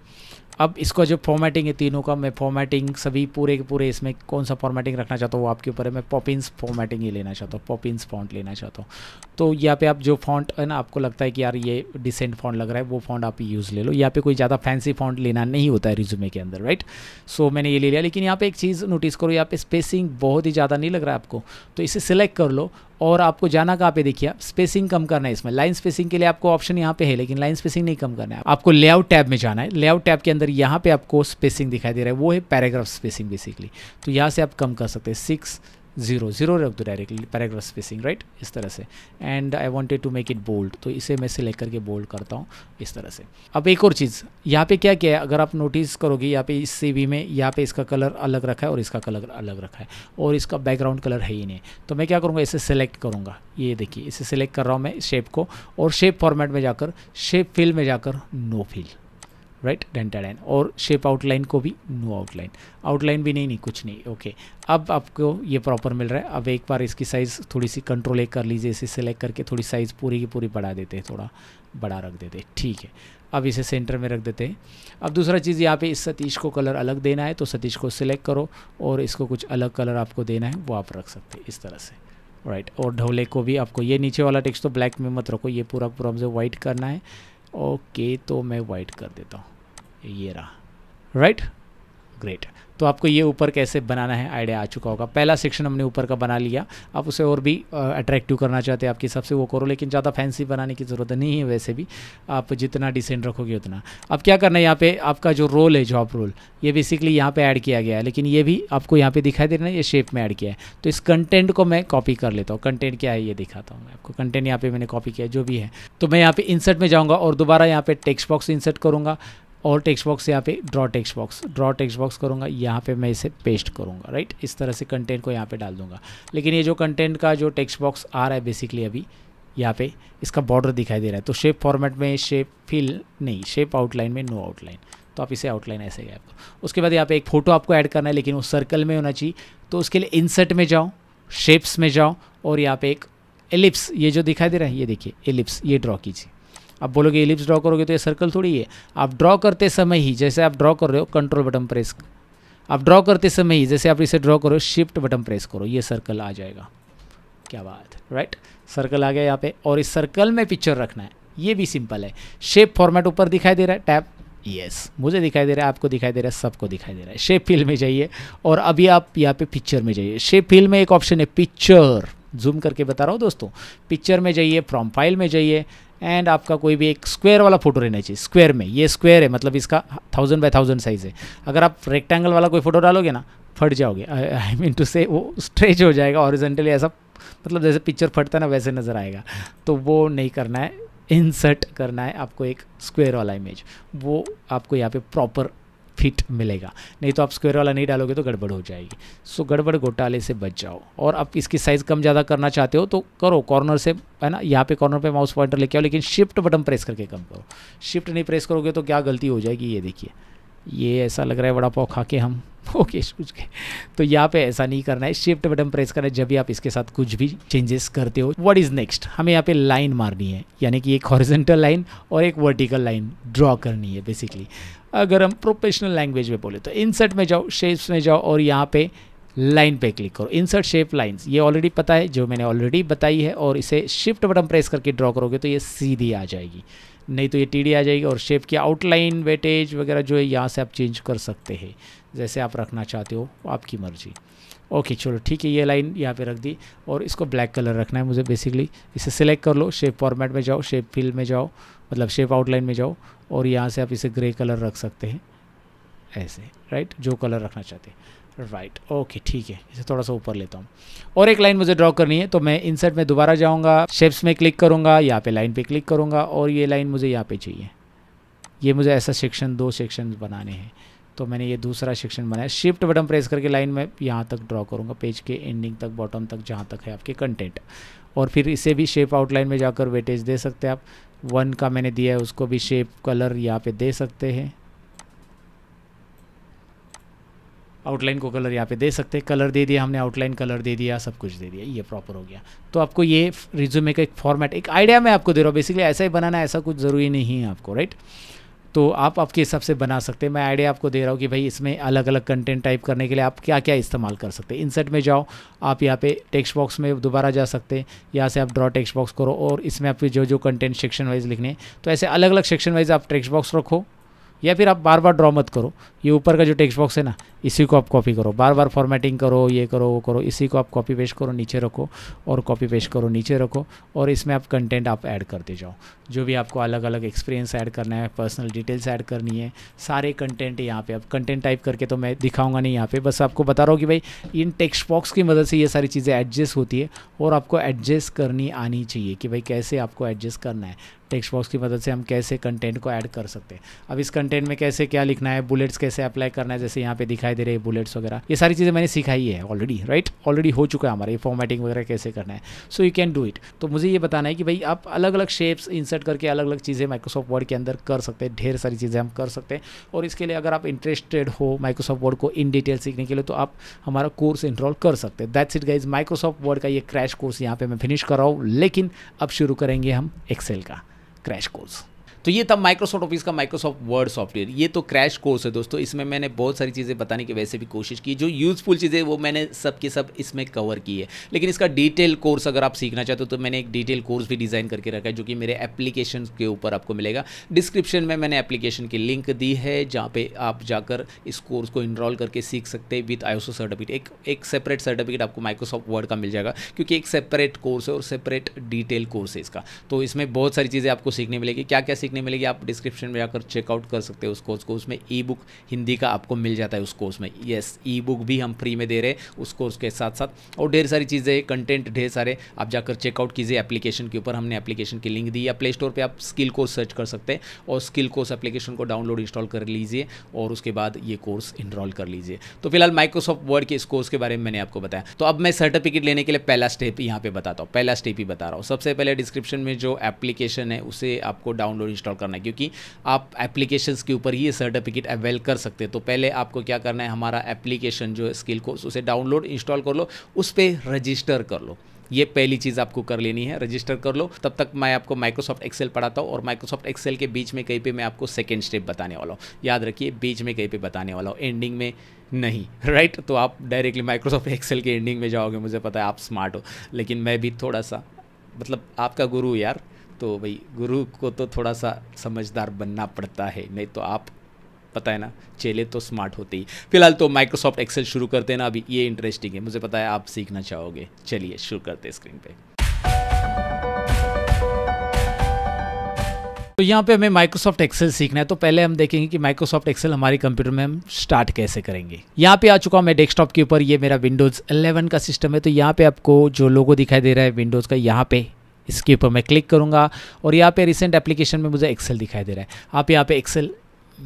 अब इसका जो फॉर्मेटिंग है तीनों का मैं फॉर्मेटिंग सभी पूरे के पूरे इसमें कौन सा फॉर्मेटिंग रखना चाहता हूँ वो आपके ऊपर है मैं पॉपिंस फॉर्मेटिंग ही लेना चाहता हूँ पॉपिंस फॉन्ट लेना चाहता हूँ तो यहाँ पे आप जो फॉन्ट है ना आपको लगता है कि यार ये डिसेंट फॉन्ट लग रहा है वो फॉन्ट आप यूज़ ले लो यहाँ पे कोई ज़्यादा फैंसी फॉन्ट लेना नहीं होता है रिज्यूमे के अंदर राइट सो मैंने ये ले लिया लेकिन यहाँ पे एक चीज़ नोटिस करो यहाँ पे स्पेसिंग बहुत ही ज़्यादा नहीं लग रहा है आपको तो इसे सिलेक्ट कर लो और आपको जाना कहाँ पे देखिए स्पेसिंग कम करना है इसमें लाइन स्पेसिंग के लिए आपको ऑप्शन यहाँ पे है लेकिन लाइन स्पेसिंग नहीं कम करना है आपको लेआउट टैब में जाना है लेआउट टैब के अंदर यहाँ पे आपको स्पेसिंग दिखाई दे रहा है वो है पैराग्राफ स्पेसिंग बेसिकली तो यहाँ से आप कम कर सकते हैं सिक्स ज़ीरो ज़ीरो रख दो डायरेक्टली पैराग्राफ स्पेसिंग राइट इस तरह से and I wanted to make it bold तो इसे मैं सिलेक्ट करके बोल्ड करता हूँ इस तरह से अब एक और चीज़ यहाँ पे क्या किया है अगर आप नोटिस करोगे यहाँ पे इस सी में यहाँ पे इसका कलर अलग रखा है और इसका कलर अलग रखा है और इसका बैकग्राउंड कलर है ही नहीं तो मैं क्या करूँगा इसे सेलेक्ट करूँगा ये देखिए इसे सेलेक्ट कर रहा हूँ मैं शेप को और शेप फॉर्मेट में जाकर शेप फिल में जाकर no fill right dented line और शेप आउटलाइन को भी नो आउटलाइन आउटलाइन भी नहीं नहीं कुछ नहीं ओके okay. अब आपको ये प्रॉपर मिल रहा है अब एक बार इसकी साइज़ थोड़ी सी कंट्रोल एक कर लीजिए इसे सेलेक्ट करके थोड़ी साइज़ पूरी की पूरी बढ़ा देते हैं थोड़ा बड़ा रख देते ठीक है अब इसे सेंटर में रख देते हैं अब दूसरा चीज़ यहाँ पे इस सतीश को कलर अलग देना है तो सतीश को सिलेक्ट करो और इसको कुछ अलग कलर आपको देना है वो आप रख सकते हैं इस तरह से राइट और ढोले को भी आपको ये नीचे वाला टेक्स्ट तो ब्लैक में मत रखो ये पूरा पूरा मुझे व्हाइट करना है ओके तो मैं वाइट कर देता हूँ ये रहा राइट ग्रेट तो आपको ये ऊपर कैसे बनाना है आइडिया आ चुका होगा पहला सेक्शन हमने ऊपर का बना लिया आप उसे और भी अट्रैक्टिव करना चाहते हैं आपके हिसाब से वो करो लेकिन ज़्यादा फैंसी बनाने की ज़रूरत नहीं है वैसे भी आप जितना डिसेंट रखोगे उतना अब क्या करना है यहाँ पे आपका जो रोल है जॉब रोल ये बेसिकली यहाँ पे ऐड किया गया है लेकिन ये भी आपको यहाँ पे दिखाई दे रहा है ये शेप में ऐड किया है तो इस कंटेंट को मैं कॉपी कर लेता हूँ कंटेंट क्या है ये दिखाता हूँ मैं आपको कंटेंट यहाँ पे मैंने कॉपी किया जो भी है तो मैं यहाँ पे इंसर्ट में जाऊँगा और दोबारा यहाँ पे टेक्स्ट बॉक्स इंसर्ट करूँगा और टेक्स्ट बॉक्स यहाँ पे draw text box draw text box करूँगा यहाँ पे मैं इसे पेस्ट करूँगा राइट इस तरह से कंटेंट को यहाँ पे डाल दूँगा लेकिन ये जो कंटेंट का जो टेक्स्ट बॉक्स आ रहा है बेसिकली अभी यहाँ पे इसका बॉर्डर दिखाई दे रहा है तो शेप फॉर्मेट में शेप फिल नहीं शेप आउटलाइन में नो आउटलाइन तो आप इसे आउटलाइन ऐसे गए आपको उसके बाद यहाँ पे एक फ़ोटो आपको ऐड करना है लेकिन वो सर्कल में होना चाहिए तो उसके लिए इंसर्ट में जाओ शेप्स में जाओ और यहाँ पे एक एलिप्स ये जो दिखाई दे रहा है ये देखिए एलिप्स ये ड्रॉ कीजिए आप बोलोगे एलिप्स ड्रॉ करोगे तो ये सर्कल थोड़ी है आप ड्रॉ करते समय ही जैसे आप ड्रॉ कर रहे हो कंट्रोल बटन प्रेस आप ड्रॉ करते समय ही जैसे आप इसे ड्रॉ करो शिफ्ट बटन प्रेस करो ये सर्कल आ जाएगा क्या बात राइट सर्कल आ गया यहाँ पे और इस सर्कल में पिक्चर रखना है ये भी सिंपल है शेप फॉर्मेट ऊपर दिखाई दे रहा है टैप यस yes. मुझे दिखाई दे रहा है आपको दिखाई दे रहा है सबको दिखाई दे रहा है शेप फील में जाइए और अभी आप यहाँ पे पिक्चर में जाइए शेप फील्ड में एक ऑप्शन है पिक्चर जूम करके बता रहा हूँ दोस्तों पिक्चर में जाइए फ्रॉम फाइल में जाइए एंड आपका कोई भी एक स्क्वायर वाला फोटो रहना चाहिए स्क्वायर में ये स्क्वायर है मतलब इसका थाउजेंड बाई थाउजेंड साइज़ है अगर आप रेक्टेंगल वाला कोई फोटो डालोगे ना फट जाओगे आई मीन टू से वो स्ट्रेच हो जाएगा ऑरिजेंटली ऐसा मतलब जैसे पिक्चर फटता है ना वैसे नज़र आएगा तो वो नहीं करना है इंसर्ट करना है आपको एक स्क्वायर वाला इमेज वो आपको यहाँ पे प्रॉपर बेनिफिट मिलेगा नहीं तो आप स्क्वायर वाला नहीं डालोगे तो गड़बड़ हो जाएगी सो गड़बड़ घोटाले से बच जाओ और आप इसकी साइज़ कम ज़्यादा करना चाहते हो तो करो कॉर्नर से है ना यहाँ पे कॉर्नर पे माउस पॉइंटर लेके आओ लेकिन शिफ्ट बटन प्रेस करके कम करो शिफ्ट नहीं प्रेस करोगे तो क्या गलती हो जाएगी ये देखिए ये ऐसा लग रहा है वड़ा पाव खा के हम ओके सूझ के तो यहाँ पे ऐसा नहीं करना है शिफ्ट बटन प्रेस करना है जब भी आप इसके साथ कुछ भी चेंजेस करते हो व्हाट इज़ नेक्स्ट हमें यहाँ पे लाइन मारनी है यानी कि एक हॉरिजेंटल लाइन और एक वर्टिकल लाइन ड्रॉ करनी है बेसिकली अगर हम प्रोफेशनल लैंग्वेज में बोले तो इंसर्ट में जाओ शेप्स में जाओ और यहाँ पे लाइन पे क्लिक करो इंसर्ट शेप लाइंस ये ऑलरेडी पता है जो मैंने ऑलरेडी बताई है और इसे शिफ्ट बटन प्रेस करके ड्रॉ करोगे तो ये सीधी आ जाएगी नहीं तो ये टी आ जाएगी और शेप की आउटलाइन वेटेज वगैरह जो है यहाँ से आप चेंज कर सकते हैं जैसे आप रखना चाहते हो आपकी मर्जी ओके चलो ठीक है ये लाइन यहाँ पे रख दी और इसको ब्लैक कलर रखना है मुझे बेसिकली इसे सिलेक्ट कर लो शेप फॉर्मेट में जाओ शेप फील्ड में जाओ मतलब शेप आउटलाइन में जाओ और यहाँ से आप इसे ग्रे कलर रख सकते हैं ऐसे राइट जो कलर रखना चाहते हैं राइट ओके ठीक है इसे थोड़ा सा ऊपर लेता हूँ और एक लाइन मुझे ड्रॉ करनी है तो मैं इंसर्ट में दोबारा जाऊँगा शेप्स में क्लिक करूँगा यहाँ पे लाइन पे क्लिक करूँगा और ये लाइन मुझे यहाँ पे चाहिए ये मुझे ऐसा सेक्शन दो सेक्शन बनाने हैं तो मैंने ये दूसरा सेक्शन बनाया शिफ्ट बटन प्रेस करके लाइन में यहाँ तक ड्रॉ करूँगा पेज के एंडिंग तक बॉटम तक जहाँ तक है आपके कंटेंट और फिर इसे भी शेप आउटलाइन में जाकर वेटेज दे सकते हैं आप वन का मैंने दिया है उसको भी शेप कलर यहाँ पे दे सकते हैं आउटलाइन को कलर यहाँ पे दे सकते हैं कलर दे दिया हमने आउटलाइन कलर दे दिया सब कुछ दे दिया ये प्रॉपर हो गया तो आपको ये रिज्यूमे का एक फॉर्मेट एक आइडिया मैं आपको दे रहा हूँ बेसिकली ऐसा ही बनाना ऐसा कुछ ज़रूरी नहीं है आपको राइट तो आप आपके हिसाब से बना सकते हैं मैं आइडिया आपको दे रहा हूँ कि भाई इसमें अलग अलग कंटेंट टाइप करने के लिए आप क्या क्या इस्तेमाल कर सकते हैं इंसर्ट में जाओ आप यहाँ पे टेक्स्ट बॉक्स में दोबारा जा सकते हैं यहाँ से आप ड्रॉ टेक्स्ट बॉक्स करो और इसमें आपके जो जो कंटेंट सेक्शन वाइज लिखने तो ऐसे अलग अलग सेक्शन वाइज आप टेक्स्ट बॉक्स रखो या फिर आप बार बार ड्रॉ मत करो ये ऊपर का जो टेक्स्ट बॉक्स है ना इसी को आप कॉपी करो बार बार फॉर्मेटिंग करो ये करो वो करो इसी को आप कॉपी पेस्ट करो नीचे रखो और कॉपी पेस्ट करो नीचे रखो और इसमें आप कंटेंट आप ऐड करते जाओ जो भी आपको अलग अलग एक्सपीरियंस ऐड करना है पर्सनल डिटेल्स ऐड करनी है सारे कंटेंट यहाँ पे आप कंटेंट टाइप करके तो मैं दिखाऊंगा नहीं यहाँ पे बस आपको बता रहा हूँ कि भाई इन टेक्स्ट बॉक्स की मदद से ये सारी चीज़ें एडजस्ट होती है और आपको एडजस्ट करनी आनी चाहिए कि भाई कैसे आपको एडजस्ट करना है टेक्स्ट बॉक्स की मदद से हम कैसे कंटेंट को ऐड कर सकते हैं अब इस कंटेंट में कैसे क्या लिखना है बुलेट्स कैसे अप्लाई करना है जैसे यहाँ पे दिखाया दिखाई दे रहे हैं बुलेट्स वगैरह ये सारी चीज़ें मैंने सिखाई है ऑलरेडी राइट ऑलरेडी हो चुका है हमारा ये फॉर्मेटिंग वगैरह कैसे करना है so you can do it तो मुझे ये बताना है कि भाई आप अलग अलग शेप्स इंसर्ट करके अलग अलग चीज़ें माइक्रोसॉफ्ट वर्ड के अंदर कर सकते हैं ढेर सारी चीज़ें हम कर सकते हैं और इसके लिए अगर आप इंटरेस्टेड हो माइक्रोसॉफ्ट वर्ड को इन डिटेल सीखने के लिए तो आप हमारा कोर्स इनरोल कर सकते हैं that's it guys Microsoft Word का ये क्रैश कोर्स यहाँ पर मैं फिनिश कर रहा हूँ लेकिन अब शुरू करेंगे हम एक्सेल का क्रैश कोर्स तो ये था माइक्रोसॉफ्ट ऑफिस का माइक्रोसॉफ्ट वर्ड सॉफ्टवेयर ये तो क्रैश कोर्स है दोस्तों इसमें मैंने बहुत सारी चीज़ें बताने की वैसे भी कोशिश की जो यूज़फुल चीज़ें वो मैंने सब के सब इसमें कवर की है लेकिन इसका डिटेल कोर्स अगर आप सीखना चाहते हो तो मैंने एक डिटेल कोर्स भी डिज़ाइन करके रखा है जो कि मेरे एप्लीकेशन के ऊपर आपको मिलेगा डिस्क्रिप्शन में मैंने एप्लीकेशन की लिंक दी है जहाँ पर आप जाकर इस कोर्स को इनरोल करके सीख सकते हैं विथ आयोसो सर्टिफिकेट एक एक सेपरेट सर्टिफिकेट आपको माइक्रोसॉफ्ट वर्ड का मिल जाएगा क्योंकि एक सेपरेट कोर्स है और सेपरेट डिटेल कोर्स है इसका तो इसमें बहुत सारी चीज़ें आपको सीखने मिलेगी क्या क्या सीख देखने मिलेगी आप डिस्क्रिप्शन में जाकर चेकआउट कर सकते हो उस कोर्स को उसमें ई बुक हिंदी का आपको मिल जाता है उस कोर्स में यस ई बुक भी हम फ्री में दे रहे हैं उस कोर्स के साथ साथ और ढेर सारी चीज़ें कंटेंट ढेर सारे आप जाकर चेकआउट कीजिए एप्लीकेशन के ऊपर हमने एप्लीकेशन की लिंक दी या प्ले स्टोर पर आप स्किल कोर्स सर्च कर सकते हैं और स्किल कोर्स एप्लीकेशन को डाउनलोड इंस्टॉल कर लीजिए और उसके बाद ये कोर्स इनरोल कर लीजिए तो फिलहाल माइक्रोसॉफ्ट वर्ड के इस कोर्स के बारे में मैंने आपको बताया तो अब मैं सर्टिफिकेट लेने के लिए पहला स्टेप यहाँ पे बताता हूँ पहला स्टेप ही बता रहा हूँ सबसे पहले डिस्क्रिप्शन में जो एप्लीकेशन है उसे आपको डाउनलोड इंस्टॉल करना है क्योंकि आप एप्लीकेशन के ऊपर ये सर्टिफिकेट अवेल कर सकते हैं तो पहले आपको क्या करना है हमारा एप्लीकेशन जो है स्किल को उसे डाउनलोड इंस्टॉल कर लो उस पर रजिस्टर कर लो ये पहली चीज़ आपको कर लेनी है रजिस्टर कर लो तब तक मैं आपको माइक्रोसॉफ्ट एक्सेल पढ़ाता हूँ और माइक्रोसॉफ्ट एक्सेल के बीच में कहीं पे मैं आपको सेकेंड स्टेप बताने वाला हूँ याद रखिए बीच में कहीं पे बताने वाला हूँ एंडिंग में नहीं राइट तो आप डायरेक्टली माइक्रोसॉफ्ट एक्सेल के एंडिंग में जाओगे मुझे पता है आप स्मार्ट हो लेकिन मैं भी थोड़ा सा मतलब आपका गुरु यार तो भाई गुरु को तो थोड़ा सा समझदार बनना पड़ता है नहीं तो आप पता है ना चेले तो स्मार्ट होते ही फिलहाल तो माइक्रोसॉफ्ट एक्सेल शुरू करते हैं ना अभी ये इंटरेस्टिंग है मुझे पता है आप सीखना चाहोगे चलिए शुरू करते हैं स्क्रीन पे तो यहाँ पे हमें माइक्रोसॉफ्ट एक्सेल सीखना है तो पहले हम देखेंगे कि माइक्रोसॉफ्ट एक्सेल हमारे कंप्यूटर में हम स्टार्ट कैसे करेंगे यहाँ पे आ चुका हूँ मैं डेस्कटॉप के ऊपर ये मेरा विंडोज़ 11 का सिस्टम है तो यहाँ पे आपको जो लोगो दिखाई दे रहा है विंडोज़ का यहाँ पे इसके ऊपर मैं क्लिक करूँगा और यहाँ पे रिसेंट एप्लीकेशन में मुझे एक्सेल दिखाई दे रहा है आप यहाँ पे एक्सेल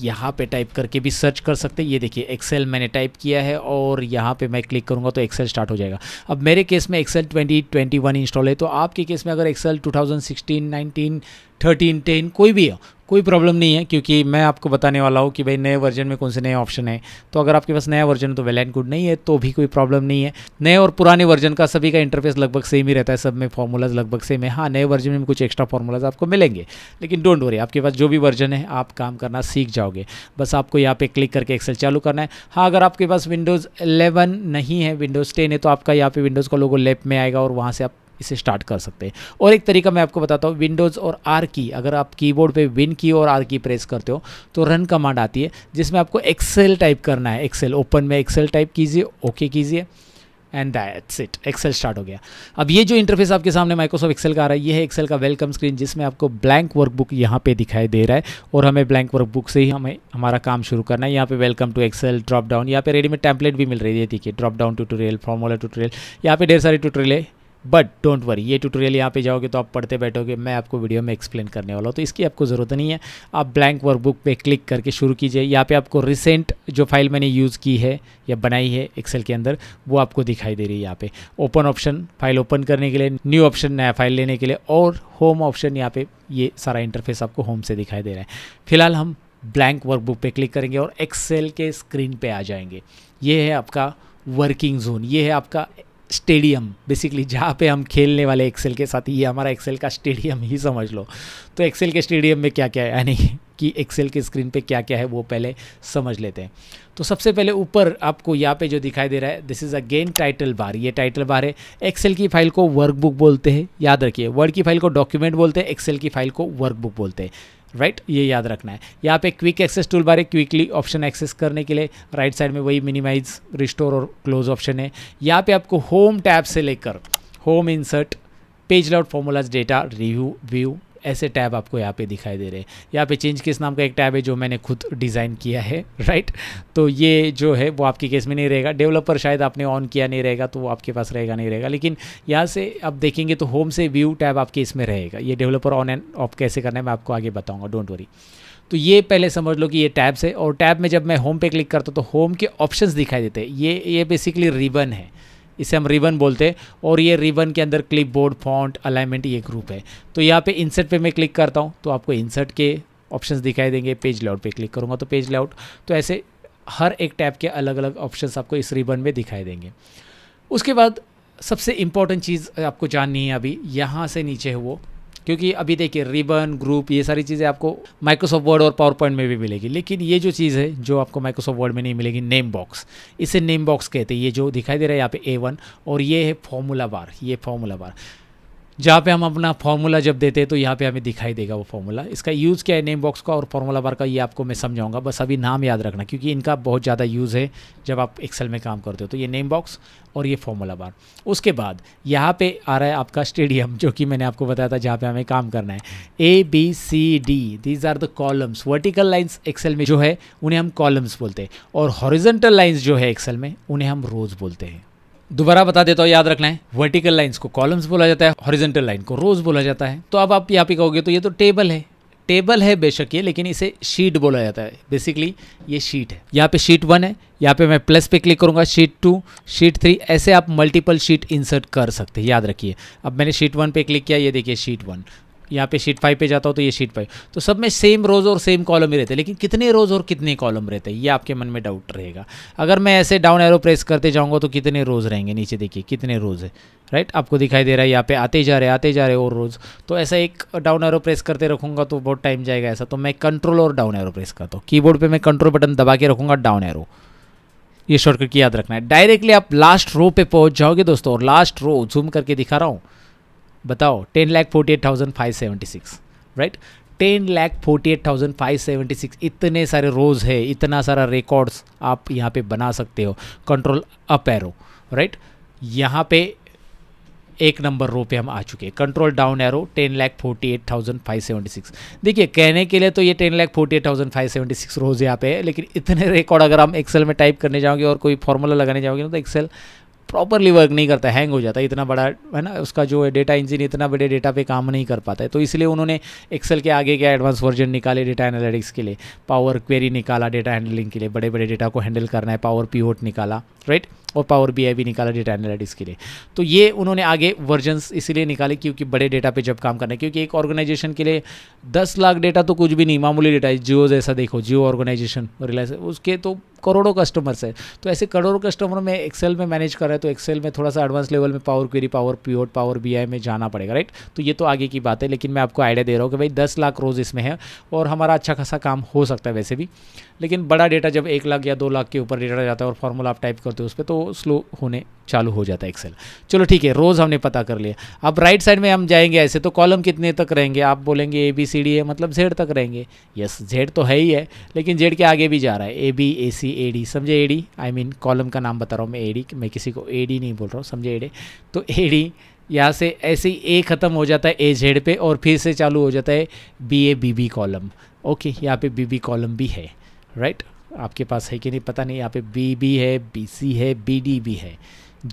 यहाँ पे टाइप करके भी सर्च कर सकते हैं ये देखिए एक्सेल मैंने टाइप किया है और यहाँ पे मैं क्लिक करूँगा तो एक्सेल स्टार्ट हो जाएगा अब मेरे केस में एक्सेल 2021 इंस्टॉल है तो आपके केस में अगर एक्सेल 2016, 19, 13, 10 कोई भी हो कोई प्रॉब्लम नहीं है क्योंकि मैं आपको बताने वाला हूँ कि भाई नए वर्जन में कौन से नए ऑप्शन है तो अगर आपके पास नया वर्जन है तो वेल एंड गुड नहीं है तो भी कोई प्रॉब्लम नहीं है नए और पुराने वर्जन का सभी का इंटरफेस लगभग सेम ही रहता है सब में फॉर्मूलाज लगभग सेम है हाँ नए वर्जन में कुछ एक्स्ट्रा फॉर्मूलाज आपको मिलेंगे लेकिन डोंट वरी आपके पास जो भी वर्जन है आप काम करना सीख जाओगे बस आपको यहाँ पर क्लिक करके एक्सेल चालू करना है हाँ अगर आपके पास विंडोज़ इलेवन नहीं है विंडोज़ टेन है तो आपका यहाँ पर विंडोज़ का लोगो लेफ्ट में आएगा और वहाँ से आप इसे स्टार्ट कर सकते हैं और एक तरीका मैं आपको बताता हूँ विंडोज़ और आर की अगर आप कीबोर्ड पे विन की और आर की प्रेस करते हो तो रन कमांड आती है जिसमें आपको एक्सेल टाइप करना है एक्सेल ओपन में एक्सेल टाइप कीजिए ओके कीजिए and that's it Excel start हो गया अब ये जो इंटरफेस आपके सामने माइक्रोसॉफ्ट एक्सेल का आ रहा है ये है एक्सेल का वेलकम स्क्रीन जिसमें आपको ब्लैंक वर्कबुक यहाँ पे दिखाई दे रहा है और हमें ब्लैंक वर्कबुक से ही हमें हमारा काम शुरू करना है यहाँ पे welcome to Excel drop down यहाँ पे रेडीमेड टैंपलेट भी मिल रही है देखिए drop down tutorial formula tutorial यहाँ पे ढेर सारे टूटोरियल है बट डोंट वरी ये ट्यूटोरियल यहाँ पे जाओगे तो आप पढ़ते बैठोगे मैं आपको वीडियो में एक्सप्लेन करने वाला हूँ तो इसकी आपको ज़रूरत नहीं है आप ब्लैंक वर्कबुक पे क्लिक करके शुरू कीजिए यहाँ पे आपको रिसेंट जो फाइल मैंने यूज़ की है या बनाई है एक्सेल के अंदर वो आपको दिखाई दे रही है यहाँ पे ओपन ऑप्शन फाइल ओपन करने के लिए न्यू ऑप्शन नया फाइल लेने के लिए और होम ऑप्शन यहाँ पे ये सारा इंटरफेस आपको होम से दिखाई दे रहा है फिलहाल हम ब्लैंक वर्कबुक पे क्लिक करेंगे और एक्सेल के स्क्रीन पे आ जाएंगे ये है आपका वर्किंग जोन ये है आपका स्टेडियम बेसिकली जहाँ पे हम खेलने वाले एक्सेल के साथ ये हमारा एक्सेल का स्टेडियम ही समझ लो तो एक्सेल के स्टेडियम में क्या क्या है यानी कि एक्सेल के स्क्रीन पे क्या क्या है वो पहले समझ लेते हैं तो सबसे पहले ऊपर आपको यहाँ पे जो दिखाई दे रहा है this is again title bar ये टाइटल बार है एक्सेल की फाइल को वर्कबुक बोलते हैं याद रखिए वर्ड की फाइल को डॉक्यूमेंट बोलते हैं एक्सेल की फाइल को वर्कबुक बोलते हैं राइट right? ये याद रखना है यहाँ पे क्विक एक्सेस टूल बार है क्विकली ऑप्शन एक्सेस करने के लिए राइट right साइड में वही मिनिमाइज रिस्टोर और क्लोज ऑप्शन है यहाँ पे आपको होम टैब से लेकर home insert page layout formulas data review view ऐसे टैब आपको यहाँ पे दिखाई दे रहे हैं यहाँ पे चेंज केस नाम का एक टैब है जो मैंने खुद डिज़ाइन किया है राइट तो ये जो है वो आपके केस में नहीं रहेगा डेवलपर शायद आपने ऑन किया नहीं रहेगा तो वो आपके पास रहेगा नहीं रहेगा लेकिन यहाँ से आप देखेंगे तो होम से व्यू टैब आपके इसमें रहेगा ये डेवलपर ऑन एंड ऑफ कैसे करना है मैं आपको आगे बताऊँगा डोंट वरी तो ये पहले समझ लो कि ये टैब्स है और टैब में जब मैं होम पे क्लिक करता हूँ तो होम के ऑप्शंस दिखाई देते हैं ये ये बेसिकली रिबन है इसे हम रिबन बोलते हैं और ये रिबन के अंदर क्लिप बोर्ड फॉन्ट अलाइनमेंट ये ग्रुप है तो यहाँ पे इंसर्ट पे मैं क्लिक करता हूँ तो आपको इंसर्ट के ऑप्शंस दिखाई देंगे पेज लेआउट पे क्लिक करूँगा तो पेज लेआउट तो ऐसे हर एक टैब के अलग अलग ऑप्शन आपको इस रिबन में दिखाई देंगे उसके बाद सबसे इम्पॉर्टेंट चीज़ आपको जाननी है अभी यहाँ से नीचे है वो क्योंकि अभी देखिए रिबन ग्रुप ये सारी चीज़ें आपको माइक्रोसॉफ्ट वर्ड और पावर पॉइंट में भी मिलेगी लेकिन ये जो चीज़ है जो आपको माइक्रोसॉफ्ट वर्ड में नहीं मिलेगी नेम बॉक्स इसे नेम बॉक्स कहते हैं ये जो दिखाई दे रहा है यहाँ पे ए वन और ये है फॉर्मूला बार ये फॉर्मूला बार जहाँ पे हम अपना फॉर्मूला जब देते हैं तो यहाँ पे हमें दिखाई देगा वो फॉर्मूला इसका यूज़ क्या है नेम बॉक्स का और फॉर्मूला बार का ये आपको मैं समझाऊंगा बस अभी नाम याद रखना क्योंकि इनका बहुत ज़्यादा यूज़ है जब आप एक्सेल में काम करते हो तो ये नेम बॉक्स और ये फॉर्मूला बार उसके बाद यहाँ पर आ रहा है आपका स्टेडियम जो कि मैंने आपको बताया था जहाँ पर हमें काम करना है A B C D these are the columns vertical lines Excel में जो है उन्हें हम कॉलम्स बोलते हैं और हॉरिजेंटल लाइन्स जो है एक्सेल में उन्हें हम रोज़ बोलते हैं दोबारा बता देता हूँ याद रखना है वर्टिकल लाइन्स को कॉलम्स बोला जाता है हॉरिजेंटल लाइन को रोज बोला जाता है तो अब आप यहाँ पे कहोगे तो ये तो टेबल है टेबल है बेशक ये लेकिन इसे शीट बोला जाता है बेसिकली ये शीट है यहाँ पे शीट वन है यहाँ पे मैं प्लस पे क्लिक करूँगा शीट टू शीट थ्री ऐसे आप मल्टीपल शीट इंसर्ट कर सकते हैं याद रखिए अब मैंने शीट वन पे क्लिक किया ये देखिए शीट वन यहाँ पे शीट फाइव पे जाता हूँ तो ये शीट फाइव तो सब में सेम रोज़ और सेम कॉलम ही रहते हैं लेकिन कितने रोज़ और कितने कॉलम रहते हैं ये आपके मन में डाउट रहेगा अगर मैं ऐसे डाउन एरो प्रेस करते जाऊँगा तो कितने रोज़ रहेंगे नीचे देखिए कितने रोज़ है राइट आपको दिखाई दे रहा है यहाँ पे आते जा रहे आते जा रहे और रोज़ तो ऐसा एक डाउन एरो प्रेस करते रखूँगा तो बहुत टाइम जाएगा ऐसा तो मैं कंट्रोल और डाउन एरो प्रेस करता हूँ कीबोर्ड पर मैं कंट्रोल बटन दबा के रखूँगा डाउन एरो ये शॉर्टकट याद रखना है डायरेक्टली आप लास्ट रो पे पहुंच जाओगे दोस्तों और लास्ट रो जूम करके दिखा रहा हूँ बताओ ten lakh forty eight thousand five seventy six right ten lakh forty eight thousand five seventy six इतने सारे रोज़ है इतना सारा रिकॉर्ड्स आप यहाँ पे बना सकते हो कंट्रोल अप एरो राइट यहाँ पे एक नंबर रो पे हम आ चुके हैं control down arrow ten lakh forty eight thousand five seventy six देखिए कहने के लिए तो ये ten lakh forty eight thousand five seventy six rows यहाँ पे है लेकिन इतने रिकॉर्ड अगर हम एक्सेल में टाइप करने जाओगे और कोई फॉर्मूला लगाने जाओगे ना तो एक्सेल प्रॉपरली वर्क नहीं करता हैंग हो जाता है इतना बड़ा है ना उसका जो है डेटा इंजन इतना बड़े डेटा पे काम नहीं कर पाता है तो इसलिए उन्होंने एक्सेल के आगे क्या एडवांस वर्जन निकाले डेटा एनालिटिक्स के लिए पावर क्वेरी निकाला डेटा हैंडलिंग के लिए बड़े बड़े डेटा को हैंडल करना है पावर पीओट निकाला राइट right? और पावर बी भी निकाला डेटा एनालिटिक्स के लिए तो ये उन्होंने आगे वर्जन्स इसीलिए निकाले क्योंकि बड़े डेटा पे जब काम करना है क्योंकि एक ऑर्गेनाइजेशन के लिए दस लाख डेटा तो कुछ भी नहीं मामूली डेटा है जियो जैसा देखो जियो ऑर्गेनाइजेशन रिलायंस उसके तो करोड़ों कस्टमर्स है तो ऐसे करोड़ों कस्टमर में एक्सेल में मैनेज कर रहे हैं तो एक्सेल में थोड़ा सा एडवांस लेवल में पावर क्वेरी पावर प्योर पावर आई में जाना पड़ेगा राइट तो ये तो आगे की बात है लेकिन मैं आपको आइडिया दे रहा हूँ कि भाई दस लाख रोज़ इसमें है और हमारा अच्छा खासा काम हो सकता है वैसे भी लेकिन बड़ा डेटा जब एक लाख या दो लाख के ऊपर डेटा जाता है और फॉर्मूला आप टाइप करते हो उस पर तो स्लो होने चालू हो जाता है एक्सेल चलो ठीक है रोज़ हमने पता कर लिया अब राइट साइड में हम जाएंगे ऐसे तो कॉलम कितने तक रहेंगे आप बोलेंगे ए बी सी डी है मतलब जेड तक रहेंगे यस जेड तो है ही है लेकिन जेड के आगे भी जा रहा है A B A C A D समझे A D I mean column का नाम बता रहा हूँ मैं ए डी मैं किसी को ए डी नहीं बोल रहा हूँ समझे ए डी तो ए डी यहाँ से ऐसे ही ए ख़त्म हो जाता है ए जेड पे और फिर से चालू हो जाता है B A B B column okay यहाँ पे बी बी कॉलम भी है राइट right? आपके पास है कि नहीं पता नहीं यहाँ पे बी बी है बी सी है बी डी भी है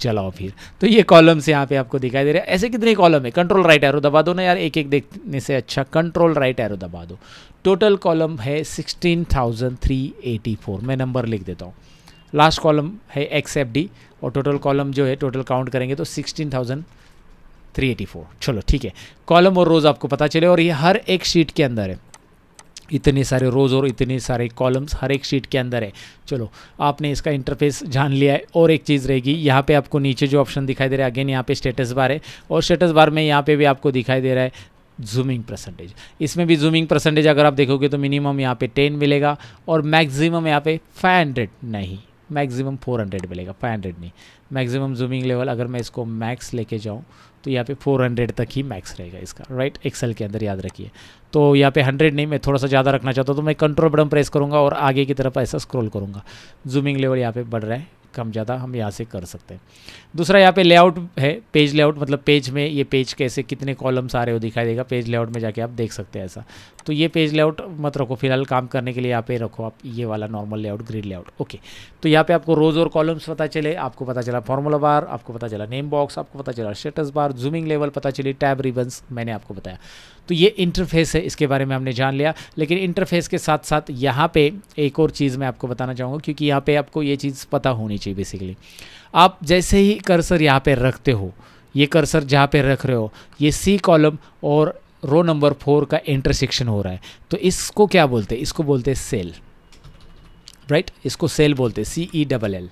जलाओ फिर तो ये कॉलम्स यहाँ पे आपको दिखाई दे रहे हैं ऐसे कितने कॉलम है कंट्रोल राइट एरो दबा दो ना यार एक एक देखने से अच्छा कंट्रोल राइट एरो दबा दो टोटल कॉलम है 16,384 मैं नंबर लिख देता हूँ लास्ट कॉलम है एक्स एफ डी और टोटल कॉलम जो है टोटल काउंट करेंगे तो 16,384 चलो ठीक है कॉलम और रोज़ आपको पता चले और ये हर एक शीट के अंदर है इतने सारे रोज़ और इतने सारे कॉलम्स हर एक शीट के अंदर है चलो आपने इसका इंटरफेस जान लिया है और एक चीज़ रहेगी यहाँ पे आपको नीचे जो ऑप्शन दिखाई दे रहा है अगेन यहाँ पे स्टेटस बार है और स्टेटस बार में यहाँ पे भी आपको दिखाई दे रहा है जूमिंग परसेंटेज इसमें भी जूमिंग परसेंटेज अगर आप देखोगे तो मिनिमम यहाँ पर टेन मिलेगा और मैक्सिमम यहाँ पर फाइव हंड्रेड नहीं मैक्सिमम फोर हंड्रेड मिलेगा फाइव हंड्रेड नहीं मैक्सिमम जूमिंग लेवल अगर मैं इसको मैक्स लेके जाऊँ तो यहाँ पे 400 तक ही मैक्स रहेगा इसका राइट एक्सेल के अंदर याद रखिए तो यहाँ पे 100 नहीं मैं थोड़ा सा ज़्यादा रखना चाहता हूँ तो मैं कंट्रोल बटन प्रेस करूँगा और आगे की तरफ ऐसा स्क्रॉल करूँगा जूमिंग लेवल यहाँ पे बढ़ रहा है कम ज़्यादा हम यहाँ से कर सकते हैं दूसरा यहाँ पे लेआउट है पेज लेआउट मतलब पेज में ये पेज कैसे कितने कॉलम्स आ रहे हो दिखाई देगा पेज लेआउट में जाके आप देख सकते हैं ऐसा तो ये पेज लेआउट मत रखो फिलहाल काम करने के लिए यहाँ पे रखो आप ये वाला normal layout grid layout okay तो यहाँ पे आपको रोज़ और कॉलम्स पता चले आपको पता चला फॉर्मूला बार आपको पता चला नेम बॉक्स आपको पता चला स्टेटस बार जूमिंग लेवल पता चली टैब रिबन्स मैंने आपको बताया तो ये इंटरफेस है इसके बारे में हमने जान लिया लेकिन इंटरफेस के साथ साथ यहाँ पे एक और चीज़ मैं आपको बताना चाहूँगा क्योंकि यहाँ पे आपको ये चीज़ पता होनी चाहिए बेसिकली आप जैसे ही कर्सर यहाँ पे रखते हो ये कर्सर जहाँ पे रख रहे हो ये सी कॉलम और रो नंबर फोर का इंटरसेक्शन हो रहा है तो इसको क्या बोलते हैं इसको बोलते हैं सेल राइट इसको सेल बोलते हैं सी ई डबल एल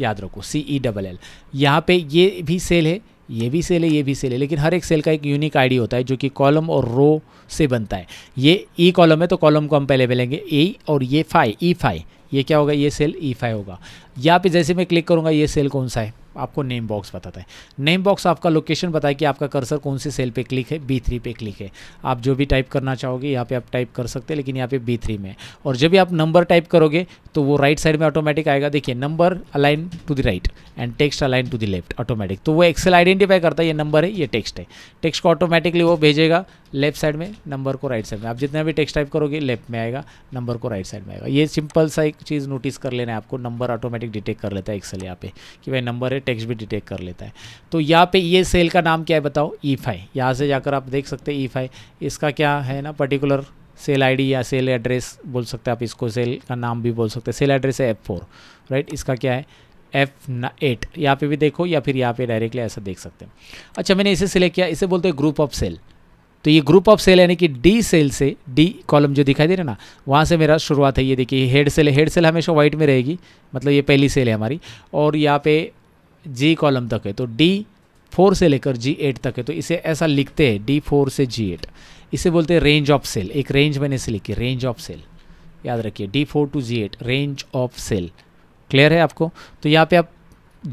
याद रखो सी ई डबल एल यहाँ पे ये भी सेल है ये भी सेल है ये भी सेल है लेकिन हर एक सेल का एक यूनिक आईडी होता है जो कि कॉलम और रो से बनता है ये ई e कॉलम है तो कॉलम को हम पहले बोलेंगे ए और ये फाइव ई फाइव ये क्या होगा ये सेल ई फाइव होगा यहाँ पे जैसे मैं क्लिक करूँगा ये सेल कौन सा है आपको नेम बॉक्स बताता है नेम बॉक्स आपका लोकेशन बताए कि आपका कर्सर कौन से सेल पे क्लिक है बी थ्री पे क्लिक है आप जो भी टाइप करना चाहोगे यहाँ पे आप टाइप कर सकते हैं लेकिन यहाँ पे बी थ्री में और जब भी आप नंबर टाइप करोगे तो वो राइट साइड में ऑटोमेटिक आएगा देखिए number align to the right and text align to the left automatic तो वो एक्सेल आइडेंटिफाई करता है ये नंबर है ये टेक्स्ट है टेक्स्ट को ऑटोमेटिकली वो भेजेगा लेफ्ट साइड में नंबर को राइट साइड में आप जितना भी टेक्स्ट टाइप करोगे लेफ्ट में आएगा नंबर को राइट साइड में आएगा ये सिंपल सा एक चीज़ नोटिस कर लेना है आपको नंबर ऑटोमेटिक ऑटोमेटिक डिटेक्ट कर लेता है एक्सेल यहाँ पे कि भाई नंबर है टेक्स्ट भी डिटेक्ट कर लेता है तो यहाँ पे ये सेल का नाम क्या है बताओ ई e फाई यहाँ से जाकर आप देख सकते हैं ई e फाई इसका क्या है ना पर्टिकुलर सेल आईडी या सेल एड्रेस बोल सकते हैं आप इसको सेल का नाम भी बोल सकते हैं सेल एड्रेस है एफ फोर राइट इसका क्या है एफ एट यहाँ पे भी देखो या फिर यहाँ पे डायरेक्टली ऐसा देख सकते हैं अच्छा मैंने इसे सिलेक्ट किया इसे बोलते हैं ग्रुप ऑफ सेल तो ये ग्रुप ऑफ सेल यानी कि डी सेल से डी कॉलम जो दिखाई दे रहा है ना वहाँ से मेरा शुरुआत है ये देखिए हेड सेल है हेड सेल हमेशा वाइट में रहेगी मतलब ये पहली सेल है हमारी और यहाँ पे जी कॉलम तक है तो डी फोर से लेकर जी एट तक है तो इसे ऐसा लिखते हैं डी फोर से जी एट इसे बोलते हैं रेंज ऑफ सेल एक रेंज मैंने इसे लिखी रेंज ऑफ सेल याद रखिए D four to G eight range of cell clear है आपको तो यहाँ पे आप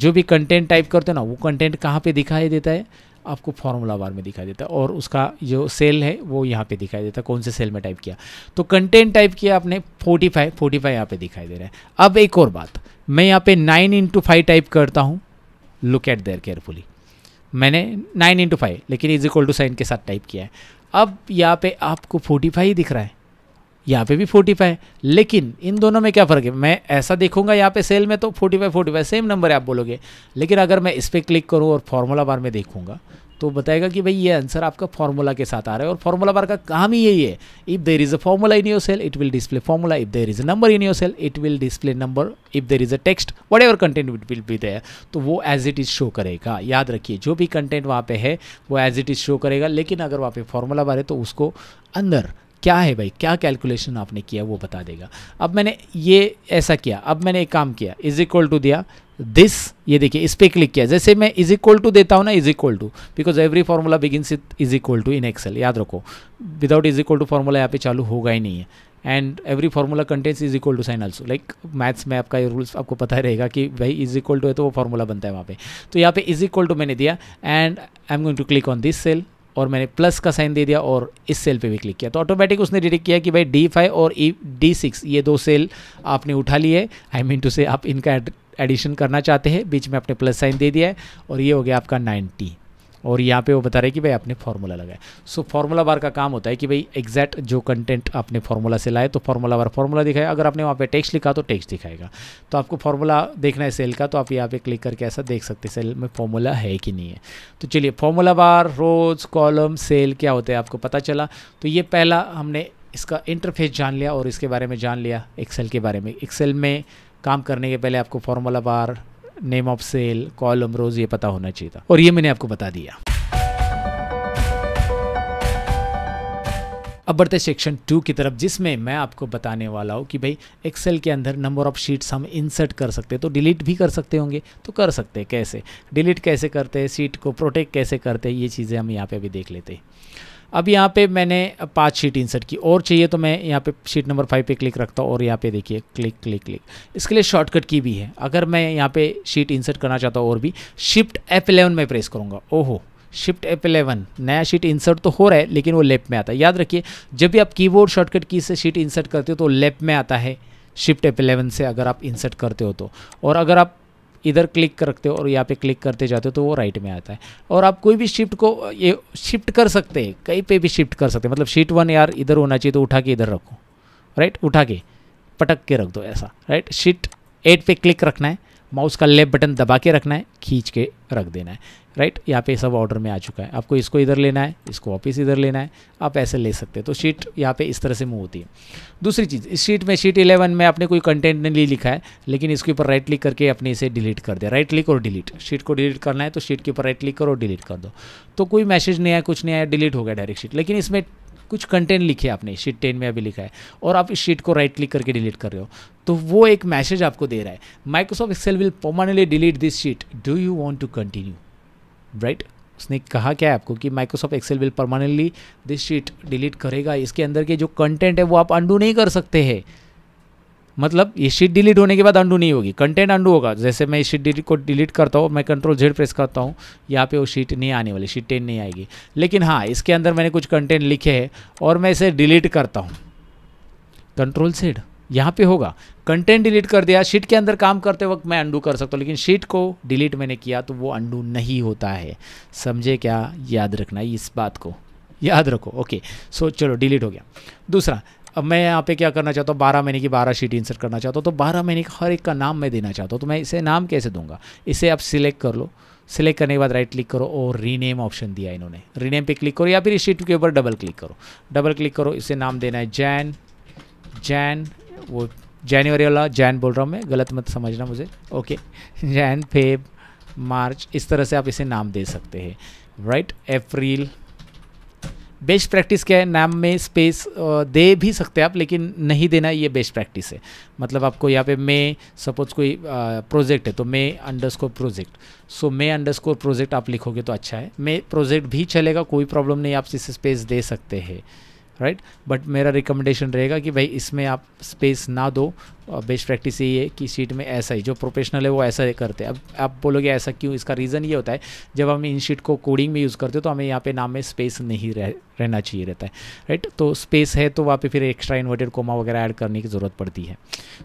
जो भी कंटेंट टाइप करते हो ना वो कंटेंट कहाँ पे दिखाई देता है आपको फार्मूला बार में दिखाई देता है और उसका जो सेल है वो यहाँ पे दिखाई देता है कौन से सेल में टाइप किया तो कंटेंट टाइप किया आपने 45 45 यहाँ पर दिखाई दे रहा है अब एक और बात मैं यहाँ पे 9 इंटू फाइव टाइप करता हूँ लुक एट देयर केयरफुली मैंने 9 इंटू फाइव लेकिन इज इक्वल टू साइन के साथ टाइप किया है अब यहाँ पर आपको फोर्टी ही दिख रहा है यहाँ पे भी 45 फाइव लेकिन इन दोनों में क्या फ़र्क है मैं ऐसा देखूंगा यहाँ पे सेल में तो 45 45 सेम नंबर है आप बोलोगे लेकिन अगर मैं इस पर क्लिक करूँ और फार्मूला बार में देखूंगा तो बताएगा कि भाई ये आंसर आपका फार्मूला के साथ आ रहा है और फार्मूला बार का काम ही यही है if there is a formula in your cell it will display formula if there is a number in your cell it will display number if there is a text whatever content it will be there तो वो as it is show करेगा याद रखिए जो भी content वहाँ पे है वो एज इट इज़ शो करेगा लेकिन अगर वहाँ पे फार्मूला बार है तो उसको अंदर क्या है भाई क्या कैलकुलेशन आपने किया वो बता देगा अब मैंने ये ऐसा किया अब मैंने एक काम किया इज इक्वल टू दिया दिस ये देखिए इस पर क्लिक किया जैसे मैं इज इक्वल टू देता हूँ ना is equal to because every formula begins with is equal to in Excel याद रखो without is equal to formula यहाँ पे चालू होगा ही नहीं है and every formula contents is equal to sign also like maths में आपका ये रूल्स आपको पता रहेगा कि भाई इज इक्वल टू है तो वो फार्मूला बनता है वहाँ पे तो यहाँ पे इज इक्वल टू मैंने दिया and I am going to click on this cell और मैंने प्लस का साइन दे दिया और इस सेल पे भी क्लिक किया तो ऑटोमेटिक उसने डिटेक्ट किया कि भाई डी फाइव और डी e, सिक्स ये दो सेल आपने उठा ली है आई मीन टू से आप इनका एडिशन करना चाहते हैं बीच में आपने प्लस साइन दे दिया है और ये हो गया आपका नाइन्टी और यहाँ पे वो बता रहे कि भाई आपने फार्मूला लगाया सो फार्मूला बार का काम होता है कि भाई एग्जैक्ट जो कंटेंट आपने फार्मूला से लाए तो फार्मूला बार फार्मूला दिखाया अगर आपने वहाँ पे टेक्स्ट लिखा तो टेक्स्ट दिखाएगा तो आपको फार्मूला देखना है सेल का तो आप यहाँ पे क्लिक करके ऐसा देख सकते सेल में फार्मूला है कि नहीं है तो चलिए formula bar rows column cell क्या होता है आपको पता चला तो ये पहला हमने इसका इंटरफेस जान लिया और इसके बारे में जान लिया एक्सेल के बारे में एक्सेल में काम करने के पहले आपको formula bar name of cell column rows ये पता होना चाहिए था और ये मैंने आपको बता दिया अब बढ़ते सेक्शन टू की तरफ जिसमें मैं आपको बताने वाला हूँ कि भाई एक्सेल के अंदर नंबर ऑफ शीट्स हम इंसर्ट कर सकते हैं तो डिलीट भी कर सकते होंगे तो कर सकते हैं कैसे डिलीट कैसे करते हैं सीट को प्रोटेक्ट कैसे करते हैं ये चीज़ें हम यहाँ पे अभी देख लेते हैं अब यहाँ पे मैंने पांच शीट इंसर्ट की और चाहिए तो मैं यहाँ पे शीट नंबर फाइव पे क्लिक रखता हूँ और यहाँ पे देखिए क्लिक क्लिक क्लिक इसके लिए शॉर्टकट की भी है अगर मैं यहाँ पे शीट इंसर्ट करना चाहता हूँ और भी शिफ्ट एफ इलेवन में प्रेस करूँगा ओहो शिफ्ट एफ इलेवन नया शीट इंसर्ट तो हो रहा है लेकिन वो लेफ्ट में आता है याद रखिए जब भी आप बोर्ड शॉर्टकट की से शीट इंसर्ट करते हो तो लेफ्ट में आता है शिफ्ट एफ इलेवन से अगर आप इंसर्ट करते हो तो और अगर आप इधर क्लिक करते हो और यहाँ पे क्लिक करते जाते हो तो वो राइट में आता है और आप कोई भी शिफ्ट को ये शिफ्ट कर सकते हैं कहीं पे भी शिफ्ट कर सकते हैं मतलब शीट वन यार इधर होना चाहिए तो उठा के इधर रखो राइट उठा के पटक के रख दो ऐसा राइट शीट एट पे क्लिक रखना है माउस का लेफ्ट बटन दबा के रखना है खींच के रख देना है राइट यहाँ पे सब ऑर्डर में आ चुका है आपको इसको इधर लेना है इसको वापस इधर लेना है आप ऐसे ले सकते हैं तो शीट यहाँ पे इस तरह से मूव होती है दूसरी चीज़ इस शीट में शीट 11 में आपने कोई कंटेंट नहीं लिखा है लेकिन इसके ऊपर राइट क्लिक करके अपने इसे डिलीट कर दिया राइट क्लिक और डिलीट शीट को डिलीट करना है तो शीट के ऊपर राइट क्लिक करो डिलीट कर दो तो कोई मैसेज नहीं आया कुछ नहीं आया डिलीट हो गया डायरेक्ट शीट लेकिन इसमें कुछ कंटेंट लिखे आपने शीट टेन में अभी लिखा है और आप इस शीट को राइट क्लिक करके डिलीट कर रहे हो तो वो एक मैसेज आपको दे रहा है Microsoft Excel will permanently delete this sheet do you want to continue right उसने कहा क्या है आपको कि Microsoft Excel will permanently this sheet delete करेगा इसके अंदर के जो कंटेंट है वो आप अंडू नहीं कर सकते हैं मतलब ये शीट डिलीट होने के बाद अंडू नहीं होगी कंटेंट अंडू होगा जैसे मैं इस शीट डिलीट को डिलीट करता हूँ मैं कंट्रोल जेड प्रेस करता हूँ यहाँ पे वो शीट नहीं आने वाली शीट टेन नहीं आएगी लेकिन हाँ इसके अंदर मैंने कुछ कंटेंट लिखे हैं और मैं इसे डिलीट करता हूँ कंट्रोल जेड यहाँ पे होगा कंटेंट डिलीट कर दिया शीट के अंदर काम करते वक्त मैं अंडू कर सकता हूँ लेकिन शीट को डिलीट मैंने किया तो वो अंडू नहीं होता है समझे क्या याद रखना इस बात को याद रखो ओके सो so, चलो डिलीट हो गया दूसरा अब मैं यहाँ पे क्या करना चाहता हूँ बारह महीने की बारह शीट इंसर्ट करना चाहता हूँ तो बारह महीने का हर एक का नाम मैं देना चाहता हूँ तो मैं इसे नाम कैसे दूंगा इसे आप सिलेक्ट कर लो सिलेक्ट करने के बाद राइट क्लिक करो और रीनेम ऑप्शन दिया इन्होंने रीनेम पे क्लिक करो या फिर इस शीट के ऊपर डबल क्लिक करो डबल क्लिक करो इसे नाम देना है जैन जैन वो जनवरी वाला जैन बोल रहा हूँ मैं गलत मत समझना मुझे ओके जैन फेब मार्च इस तरह से आप इसे नाम दे सकते हैं राइट अप्रैल बेस्ट प्रैक्टिस क्या है नाम में स्पेस दे भी सकते हैं आप लेकिन नहीं देना ये बेस्ट प्रैक्टिस है मतलब आपको यहाँ पे मे सपोज कोई प्रोजेक्ट है तो May underscore project so May underscore project आप लिखोगे तो अच्छा है मे प्रोजेक्ट भी चलेगा कोई प्रॉब्लम नहीं आप इसे स्पेस दे सकते हैं राइट बट मेरा रिकमेंडेशन रहेगा कि भाई इसमें आप स्पेस ना दो बेस्ट प्रैक्टिस यही है कि सीट में ऐसा ही जो प्रोफेशनल है वो ऐसा करते हैं अब आप बोलोगे ऐसा क्यों इसका रीज़न ये होता है जब हम इन शीट को कोडिंग में यूज़ करते हो तो हमें यहाँ पे नाम में स्पेस नहीं रह, रहना चाहिए रहता है राइट तो स्पेस है तो वहाँ पे फिर एक्स्ट्रा इन्वर्टेड कोमा वगैरह ऐड करने की ज़रूरत पड़ती है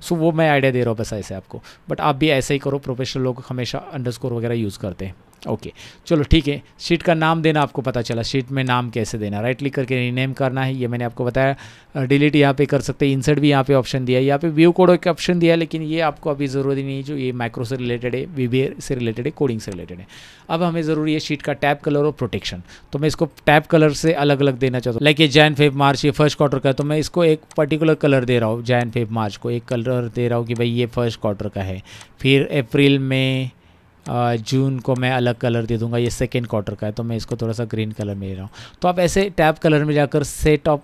सो वो मैं आइडिया दे रहा हूँ बस ऐसे आपको बट आप भी ऐसा ही करो प्रोफेशनल लोग हमेशा अंडर वगैरह यूज़ करते हैं ओके चलो ठीक है शीट का नाम देना आपको पता चला शीट में नाम कैसे देना राइट क्लिक करके रीनेम करना है ये मैंने आपको बताया डिलीट यहाँ पे कर सकते हैं इंसर्ट भी यहाँ पे ऑप्शन दिया है यहाँ पे व्यू कोड एक ऑप्शन दिया है लेकिन ये आपको अभी जरूरी नहीं नहीं जो ये माइक्रो से रिलेटेड है वी से रिलेटेड है कोडिंग से रिलेटेड है अब हमें ज़रूरी है शीट का टैप कलर और प्रोटेक्शन तो मैं इसको टैप कलर से अलग अलग देना चाहता हूँ लाइक ये जैन फेब मार्च ये फर्स्ट क्वार्टर का तो मैं इसको एक पर्टिकुलर कलर दे रहा हूँ जैन फेब मार्च को एक कलर दे रहा हूँ कि भाई ये फर्स्ट क्वार्टर का है फिर अप्रैल में जून को मैं अलग कलर दे दूंगा ये सेकेंड क्वार्टर का है तो मैं इसको थोड़ा सा ग्रीन कलर में ले रहा हूँ तो आप ऐसे टैप कलर में जाकर सेट ऑफ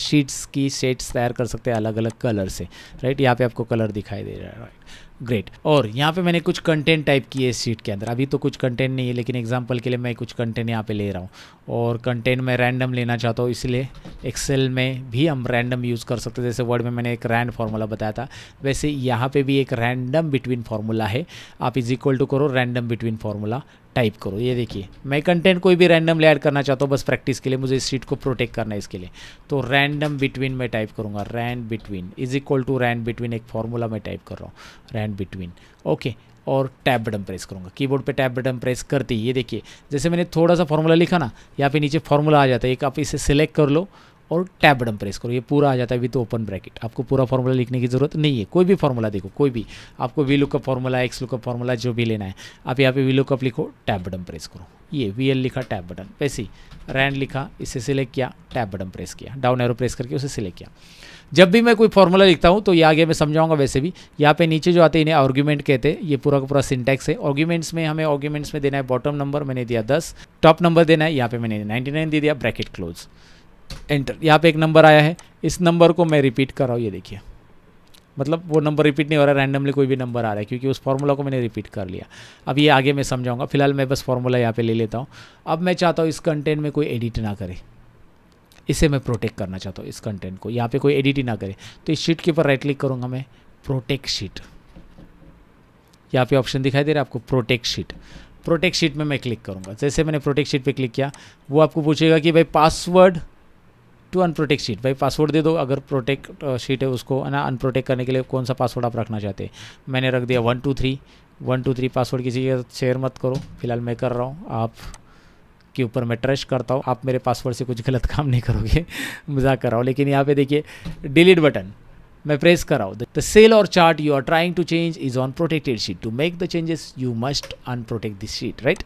शीट्स की शेट्स तैयार कर सकते हैं अलग अलग कलर से राइट यहाँ पे आपको कलर दिखाई दे रहा है राइट ग्रेट और यहाँ पे मैंने कुछ कंटेंट टाइप किए इस सीट के अंदर अभी तो कुछ कंटेंट नहीं है लेकिन एग्जांपल के लिए मैं कुछ कंटेंट यहाँ पे ले रहा हूँ और कंटेंट मैं रैंडम लेना चाहता हूँ इसलिए एक्सेल में भी हम रैंडम यूज़ कर सकते हैं जैसे वर्ड में मैंने एक रैंड फार्मूला बताया था वैसे यहाँ पर भी एक रैंडम बिटवीन फार्मूला है आप इज इक्वल टू करो रैंडम बिटवीन फार्मूला टाइप करो ये देखिए मैं कंटेंट कोई भी रैंडमली ऐड करना चाहता हूँ बस प्रैक्टिस के लिए मुझे इस सीट को प्रोटेक्ट करना है इसके लिए तो रैंडम बिटवीन में टाइप करूँगा rand between is equal to rand between एक फॉर्मूला मैं टाइप कर रहा हूँ रैंड बिटवीन ओके और टैब बटन प्रेस करूँगा कीबोर्ड पे टैब बटन प्रेस करते ही ये देखिए जैसे मैंने थोड़ा सा फॉर्मूला लिखा ना यहाँ पे नीचे फॉर्मूला आ जाता है एक आप इसे सिलेक्ट कर लो और टैब बटन प्रेस करो ये पूरा आ जाता है विद ओपन ब्रैकेट आपको पूरा फॉर्मूला लिखने की ज़रूरत नहीं है कोई भी फॉर्मूला देखो कोई भी आपको V lookup formula X lookup formula जो भी लेना है आप यहाँ पे वी लुकअप लिखो टैब बटन प्रेस करो ये वी एल लिखा टैब बटन वैसे ही रैंड लिखा इसे सिलेक्ट किया टैब बटन प्रेस किया डाउन एरो प्रेस करके उसे सिलेक्ट किया जब भी मैं कोई फॉर्मूला लिखता हूँ तो ये आगे मैं समझाऊंगा वैसे भी यहाँ पे नीचे जो आते हैं इन्हें आर्ग्यूमेंट कहते हैं ये पूरा का पूरा सिंटैक्स है आर्ग्यूमेंट्स में हमें आर्ग्यूमेंट्स में देना है बॉटम नंबर मैंने दिया दस टॉप नंबर देना है यहाँ पे मैंने नाइन्टी नाइन दे दिया ब्रैकेट क्लोज एंटर यहाँ पे एक नंबर आया है इस नंबर को मैं रिपीट कर रहा हूँ ये देखिए मतलब वो नंबर रिपीट नहीं हो रहा है रैंडमली कोई भी नंबर आ रहा है क्योंकि उस फार्मूला को मैंने रिपीट कर लिया अब ये आगे मैं समझाऊंगा फिलहाल मैं बस फार्मूला यहाँ पे ले लेता हूँ अब मैं चाहता हूँ इस कंटेंट में कोई एडिट ना करे इसे मैं प्रोटेक्ट करना चाहता हूँ इस कंटेंट को यहाँ पर कोई एडिट ही ना करे तो इस शीट के ऊपर राइट क्लिक करूँगा मैं प्रोटेक्ट शीट यहाँ पे ऑप्शन दिखाई दे रहा है आपको प्रोटेक्ट शीट प्रोटेक्ट शीट में मैं क्लिक करूँगा जैसे मैंने प्रोटेक्ट शीट पर क्लिक किया वो आपको पूछेगा कि भाई पासवर्ड टू अनप्रोटेक्ट शीट भाई पासवर्ड दे दो अगर प्रोटेक्ट शीट uh, है उसको है ना अनप्रोटेक्ट करने के लिए कौन सा पासवर्ड आप रखना चाहते हैं मैंने रख दिया one two three one two three password किसी के शेयर मत करो फिलहाल मैं कर रहा हूँ आप के ऊपर मैं ट्रस्ट करता हूँ आप मेरे पासवर्ड से कुछ गलत काम नहीं करोगे मजाक कर रहा हूँ लेकिन यहाँ पे देखिए डिलीट बटन मैं प्रेस कर रहा हूँ द सेल और chart you are trying to change is on protected sheet to make the changes you must unprotect this sheet right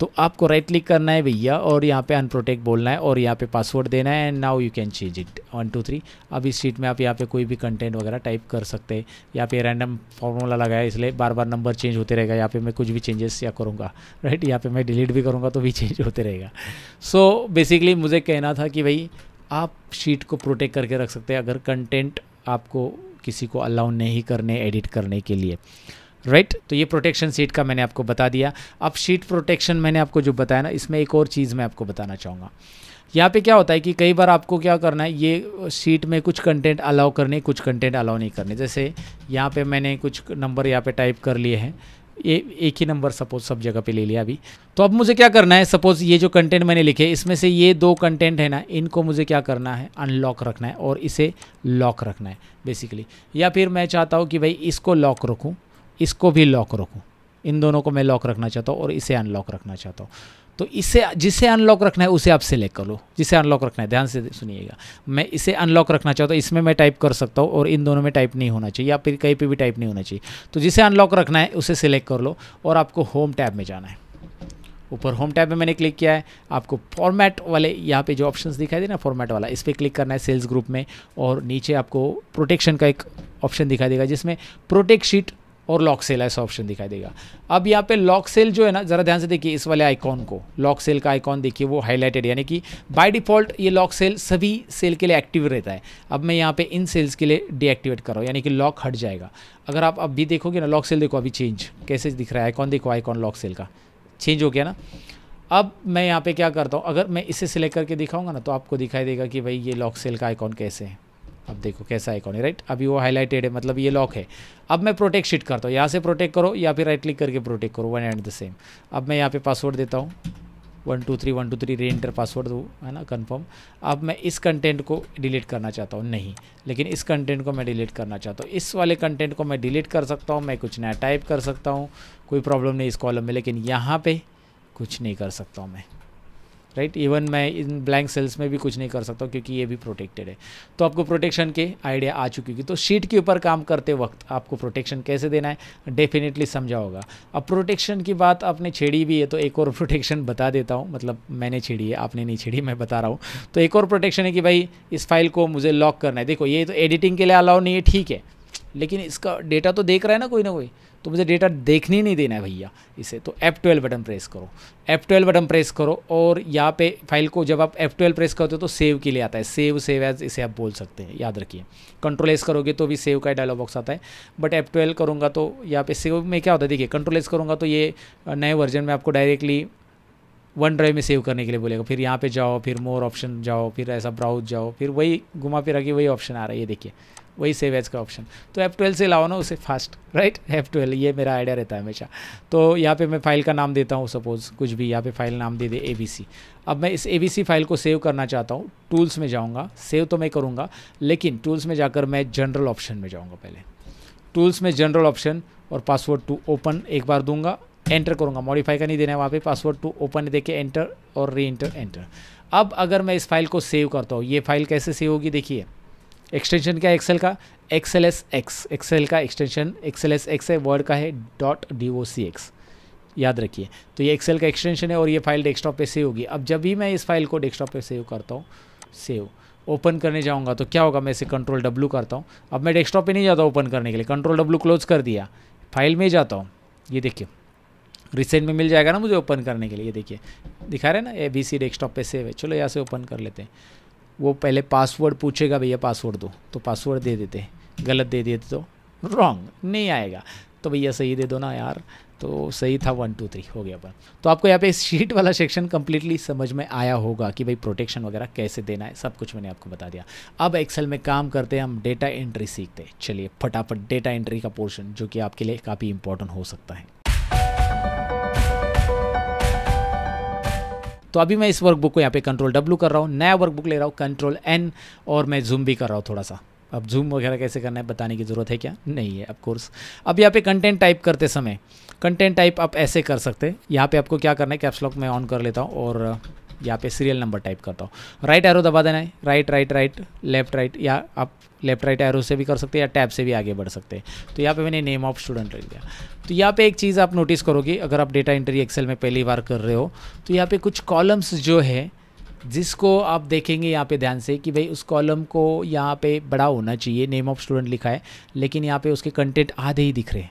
तो आपको राइट क्लिक करना है भैया और यहाँ पे अनप्रोटेक्ट बोलना है और यहाँ पे पासवर्ड देना है and now you can change it one two three अब इस शीट में आप यहाँ पे कोई भी कंटेंट वगैरह टाइप कर सकते हैं यहाँ पे रैंडम फॉर्मूला लगाया इसलिए बार बार नंबर चेंज होते रहेगा यहाँ पे मैं कुछ भी चेंजेस या करूँगा राइट यहाँ पर मैं डिलीट भी करूँगा तो भी चेंज होते रहेगा सो so, बेसिकली मुझे कहना था कि भाई आप शीट को प्रोटेक्ट करके रख सकते हैं अगर कंटेंट आपको किसी को अलाउ नहीं करने एडिट करने के लिए राइट right? तो ये प्रोटेक्शन सीट का मैंने आपको बता दिया अब शीट प्रोटेक्शन मैंने आपको जो बताया ना इसमें एक और चीज़ मैं आपको बताना चाहूँगा यहाँ पे क्या होता है कि कई बार आपको क्या करना है ये शीट में कुछ कंटेंट अलाउ करने कुछ कंटेंट अलाउ नहीं करने जैसे यहाँ पे मैंने कुछ नंबर यहाँ पे टाइप कर लिए हैं ये एक ही नंबर सपोज सब जगह पे ले लिया अभी तो अब मुझे क्या करना है सपोज़ ये जो कंटेंट मैंने लिखे इसमें से ये दो कंटेंट है ना इनको मुझे क्या करना है अनलॉक रखना है और इसे लॉक रखना है बेसिकली या फिर मैं चाहता हूँ कि भाई इसको लॉक रखूँ इसको भी लॉक रखूँ इन दोनों को मैं लॉक रखना चाहता हूँ और इसे अनलॉक रखना चाहता हूँ तो इसे जिसे अनलॉक रखना है उसे आप सिलेक्ट कर लो जिसे अनलॉक रखना है ध्यान से सुनिएगा मैं इसे अनलॉक रखना चाहता हूँ इसमें मैं टाइप कर सकता हूँ और इन दोनों में टाइप नहीं होना चाहिए या फिर कहीं पे भी टाइप नहीं होना चाहिए तो जिसे अनलॉक रखना है उसे सिलेक्ट कर लो और आपको होम टैब में जाना है ऊपर होम टैब में मैंने क्लिक किया है आपको फॉर्मेट वाले यहाँ पे जो ऑप्शंस दिखाई दे ना फॉर्मेट वाला इस पर क्लिक करना है सेल्स ग्रुप में और नीचे आपको प्रोटेक्शन का एक ऑप्शन दिखाई देगा जिसमें प्रोटेक्ट शीट और लॉक सेल ऐसा ऑप्शन दिखाई देगा अब यहाँ पे लॉक सेल जो है ना ज़रा ध्यान से देखिए इस वाले आइकॉन को लॉक सेल का आइकॉन देखिए वो हाईलाइटेड यानी कि बाय डिफ़ॉल्ट ये लॉक सेल सभी सेल के लिए एक्टिव रहता है अब मैं यहाँ पे इन सेल्स के लिए डीएक्टिवेट कर रहा हूँ यानी कि लॉक हट जाएगा अगर आप अभी देखोगे ना लॉक सेल देखो अभी चेंज कैसे दिख रहा है आइकॉन देखो आइकॉन लॉक सेल का चेंज हो गया ना अब मैं यहाँ पर क्या करता हूँ अगर मैं इसे सिलेक्ट करके दिखाऊंगा ना तो आपको दिखाई देगा कि भाई ये लॉक सेल का आइकॉन कैसे है अब देखो कैसा आइकॉन है राइट अभी वो हाईलाइटेड है मतलब ये लॉक है अब मैं प्रोटेक्ट शीट करता हूँ यहाँ से प्रोटेक्ट करो या फिर राइट क्लिक करके प्रोटेक्ट करो वन एंड द सेम अब मैं यहाँ पे पासवर्ड देता हूँ one two three one two three reenter password दो है ना कंफर्म अब मैं इस कंटेंट को डिलीट करना चाहता हूँ नहीं लेकिन इस कंटेंट को मैं डिलीट करना चाहता हूँ इस वाले कंटेंट को मैं डिलीट कर सकता हूँ मैं कुछ नया टाइप कर सकता हूँ कोई प्रॉब्लम नहीं इस कॉलम में लेकिन यहाँ पर कुछ नहीं कर सकता हूँ मैं राइट इवन मैं इन ब्लैंक सेल्स में भी कुछ नहीं कर सकता क्योंकि ये भी प्रोटेक्टेड है तो आपको प्रोटेक्शन के आइडिया आ चुकी होगी तो शीट के ऊपर काम करते वक्त आपको प्रोटेक्शन कैसे देना है डेफिनेटली समझा होगा अब प्रोटेक्शन की बात आपने छेड़ी भी है तो एक और प्रोटेक्शन बता देता हूँ मतलब मैंने छेड़ी है आपने नहीं छेड़ी मैं बता रहा हूँ तो एक और प्रोटेक्शन है कि भाई इस फाइल को मुझे लॉक करना है देखो ये तो एडिटिंग के लिए अलाउ नहीं है ठीक है लेकिन इसका डेटा तो देख रहा है ना कोई ना कोई तो मुझे डेटा देखने नहीं देना है भैया इसे तो एफ ट्वेल्व बटन प्रेस करो एफ ट्वेल्व बटन प्रेस करो और यहाँ पे फाइल को जब आप एफ ट्वेल्व प्रेस करते हो तो सेव के लिए आता है सेव सेव एज इसे आप बोल सकते हैं याद रखिए कंट्रोल एस करोगे तो भी सेव का डायलॉग बॉक्स आता है बट एफ ट्वेल्व करूँगा तो यहाँ पे सेव में क्या होता है देखिए कंट्रोल एस करूँगा तो ये नए वर्जन में आपको डायरेक्टली वन ड्राइव में सेव करने के लिए बोलेगा फिर यहाँ पे जाओ फिर मोर ऑप्शन जाओ फिर ऐसा ब्राउज जाओ फिर वही घुमा फिरा के वही ऑप्शन आ रहा है ये देखिए वही सेव एज का ऑप्शन तो एफ ट्वेल्व से लाओ ना उसे फास्ट राइट एफ ट्वेल्व ये मेरा आइडिया रहता है हमेशा तो यहाँ पे मैं फ़ाइल का नाम देता हूँ सपोज़ कुछ भी यहाँ पे फाइल नाम दे दे ए अब मैं इस ए फाइल को सेव करना चाहता हूँ टूल्स में जाऊँगा सेव तो मैं करूँगा लेकिन टूल्स में जाकर मैं जनरल ऑप्शन में जाऊँगा पहले टूल्स में जनरल ऑप्शन और पासवर्ड टू ओपन एक बार दूंगा एंटर करूँगा मॉडिफाई का नहीं देना है वहाँ पे पासवर्ड टू ओपन दे के एंटर और री एंटर एंटर अब अगर मैं इस फाइल को सेव करता हूँ ये फाइल कैसे सेव होगी देखिए एक्सटेंशन क्या है एक्सेल का एक्सेल एस एक्स एक्सेल का एक्सटेंशन एक्सेल एस एक्स है वर्ड का है dot D O C X याद रखिए तो ये एक्सेल का एक्सटेंशन है और ये फाइल डेस्कटॉप पे सेव होगी अब जब भी मैं इस फाइल को डेस्कटॉप पे सेव करता हूँ सेव ओपन करने जाऊँगा तो क्या होगा मैं इसे कंट्रोल डब्लू करता हूँ अब मैं डेस्कटॉप पे नहीं जाता ओपन करने के लिए कंट्रोल डब्लू क्लोज कर दिया फाइल में जाता हूँ ये देखिए रिसेंट में मिल जाएगा ना मुझे ओपन करने के लिए ये देखिए दिखा रहे ना ए बी सी डेस्कटॉप पे सेव है चलो यहाँ से ओपन कर लेते हैं वो पहले पासवर्ड पूछेगा भैया पासवर्ड दो तो पासवर्ड दे देते गलत दे देते तो रॉन्ग नहीं आएगा तो भैया सही दे दो ना यार तो सही था वन टू थ्री हो गया पर तो आपको यहाँ पे इस शीट वाला सेक्शन कम्प्लीटली समझ में आया होगा कि भाई प्रोटेक्शन वगैरह कैसे देना है सब कुछ मैंने आपको बता दिया अब एक्सेल में काम करते हैं हम डेटा एंट्री सीखते हैं चलिए फटाफट डेटा एंट्री का पोर्शन जो कि आपके लिए काफ़ी इंपॉर्टेंट हो सकता है तो अभी मैं इस वर्कबुक को यहाँ पे कंट्रोल डब्लू कर रहा हूँ नया वर्कबुक ले रहा हूँ कंट्रोल एन और मैं जूम भी कर रहा हूँ थोड़ा सा अब जूम वगैरह कैसे करना है बताने की ज़रूरत है क्या नहीं है कोर्स अब यहाँ पे कंटेंट टाइप करते समय कंटेंट टाइप आप ऐसे कर सकते हैं यहाँ पे आपको क्या करना है कैप्सलॉक मैं ऑन कर लेता हूँ और यहाँ पे सीरियल नंबर टाइप करता हूँ राइट एरो दबा देना है right right right left right या आप लेफ्ट राइट एरो से भी कर सकते हैं या टैब से भी आगे बढ़ सकते हैं तो यहाँ पे मैंने नेम ऑफ स्टूडेंट लिख दिया तो यहाँ पे एक चीज़ आप नोटिस करोगे अगर आप डेटा एंट्री एक्सेल में पहली बार कर रहे हो तो यहाँ पे कुछ कॉलम्स जो है जिसको आप देखेंगे यहाँ पे ध्यान से कि भाई उस कॉलम को यहाँ पे बड़ा होना चाहिए नेम ऑफ स्टूडेंट लिखा है लेकिन यहाँ पे उसके कंटेंट आधे ही दिख रहे हैं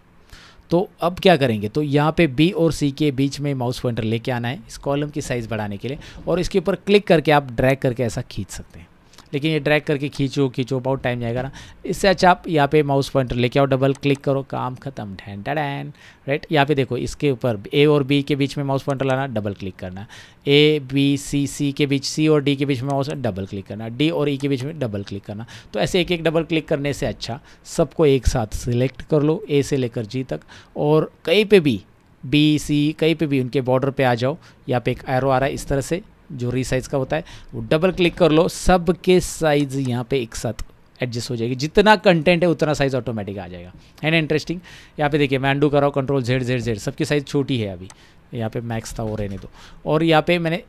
तो अब क्या करेंगे तो यहाँ पे बी और सी के बीच में माउस पॉइंटर लेके आना है इस कॉलम की साइज़ बढ़ाने के लिए और इसके ऊपर क्लिक करके आप ड्रैग करके ऐसा खींच सकते हैं लेकिन ये ड्रैग करके खींचो खींचो बहुत टाइम जाएगा ना इससे अच्छा आप यहाँ पे माउस पॉइंटर लेके आओ डबल क्लिक करो काम खत्म ढैन डैन राइट यहाँ पे देखो इसके ऊपर ए और बी के बीच में माउस पॉइंटर लाना डबल क्लिक करना ए बी सी सी के बीच सी और डी के बीच में माउस डबल क्लिक करना डी और ई e के बीच में डबल क्लिक करना तो ऐसे एक एक डबल क्लिक करने से अच्छा सबको एक साथ सिलेक्ट कर लो ए से लेकर जी तक और कहीं पर भी बी सी कहीं पे भी उनके बॉर्डर पे आ जाओ यहाँ पे एक एरो आ रहा है इस तरह से जो री साइज़ का होता है वो डबल क्लिक कर लो सब के साइज़ यहाँ पे एक साथ एडजस्ट हो जाएगी जितना कंटेंट है उतना साइज़ ऑटोमेटिक आ जाएगा है ना इंटरेस्टिंग यहाँ पे देखिए मैं अंडू कर रहा हूँ कंट्रोल जेड जेड जेड सबकी साइज़ छोटी है अभी यहाँ पे मैक्स था वो रहने दो और यहाँ पे मैंने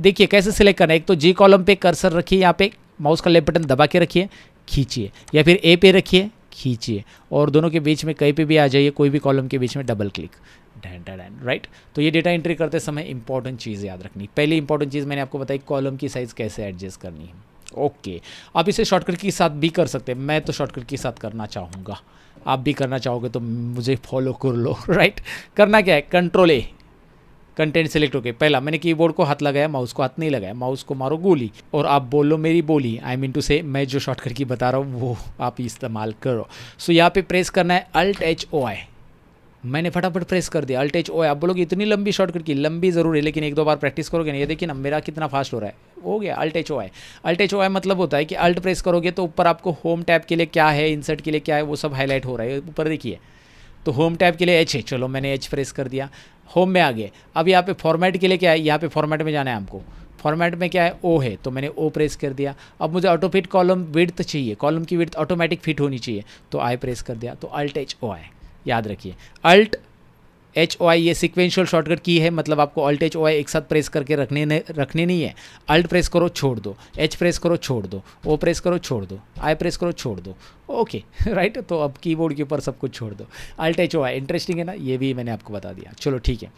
देखिए कैसे सिलेक्ट करना है एक तो जी कॉलम पे कर्सर रखिए यहाँ पे माउस का लेफ्ट बटन दबा के रखिए खींचिए या फिर ए पे रखिए खींचिए और दोनों के बीच में कहीं पे भी आ जाइए कोई भी कॉलम के बीच में double click then and right तो ये डेटा एंट्री करते समय इंपॉर्टेंट चीज़ याद रखनी पहली इंपॉर्टेंट चीज़ मैंने आपको बताई कॉलम की साइज़ कैसे एडजस्ट करनी है ओके okay. आप इसे शॉर्टकट के साथ भी कर सकते हैं मैं तो शॉर्टकट के साथ करना चाहूँगा आप भी करना चाहोगे तो मुझे फॉलो कर लो राइट करना क्या है कंट्रोल ए कंटेंट सेलेक्ट होके पहला मैंने कीबोर्ड को हाथ लगाया माउस को हाथ नहीं लगाया माउस को मारो गोली और आप बोलो मेरी बोली आई मीन टू से मैं जो शॉर्टकट की बता रहा हूँ वो आप इस्तेमाल करो सो so, यहाँ पे प्रेस करना है अल्ट एच ओ आई मैंने फटाफट प्रेस कर दिया अल्टेज ओ आप बोलोगे इतनी लंबी शॉर्टकट की लंबी ज़रूर है लेकिन एक दो बार प्रैक्टिस करोगे ना ये देखिए ना मेरा कितना फास्ट हो रहा है हो गया अल्टेच ओ आए अल्टेच ओ आई मतलब होता है कि अल्ट प्रेस करोगे तो ऊपर आपको होम टैप के लिए क्या है इंसर्ट के लिए क्या है वो सब हाईलाइट हो रहा है ऊपर देखिए तो होम टैप के लिए एच है चलो मैंने एच प्रेस कर दिया होम में आ गए अब यहाँ पे फॉर्मेट के लिए क्या है यहाँ पे फॉर्मेट में जाना है आपको फॉर्मेट में क्या है ओ है तो मैंने ओ प्रेस कर दिया अब मुझे ऑटो फिट कॉलम विड्थ चाहिए कॉलम की विड्थ ऑटोमेटिक फिट होनी चाहिए तो आई प्रेस कर दिया तो अल्टेच ओ आए याद रखिए अल्ट एच ओ आई ये सिक्वेंशियल शॉर्टकट की है मतलब आपको अल्ट एच ओ आई एक साथ प्रेस करके रखने ने, रखने नहीं है अल्ट प्रेस करो छोड़ दो एच प्रेस करो छोड़ दो ओ प्रेस करो छोड़ दो आई प्रेस करो छोड़ दो ओके राइट तो अब कीबोर्ड के ऊपर सब कुछ छोड़ दो alt H O I interesting है ना ये भी मैंने आपको बता दिया चलो ठीक है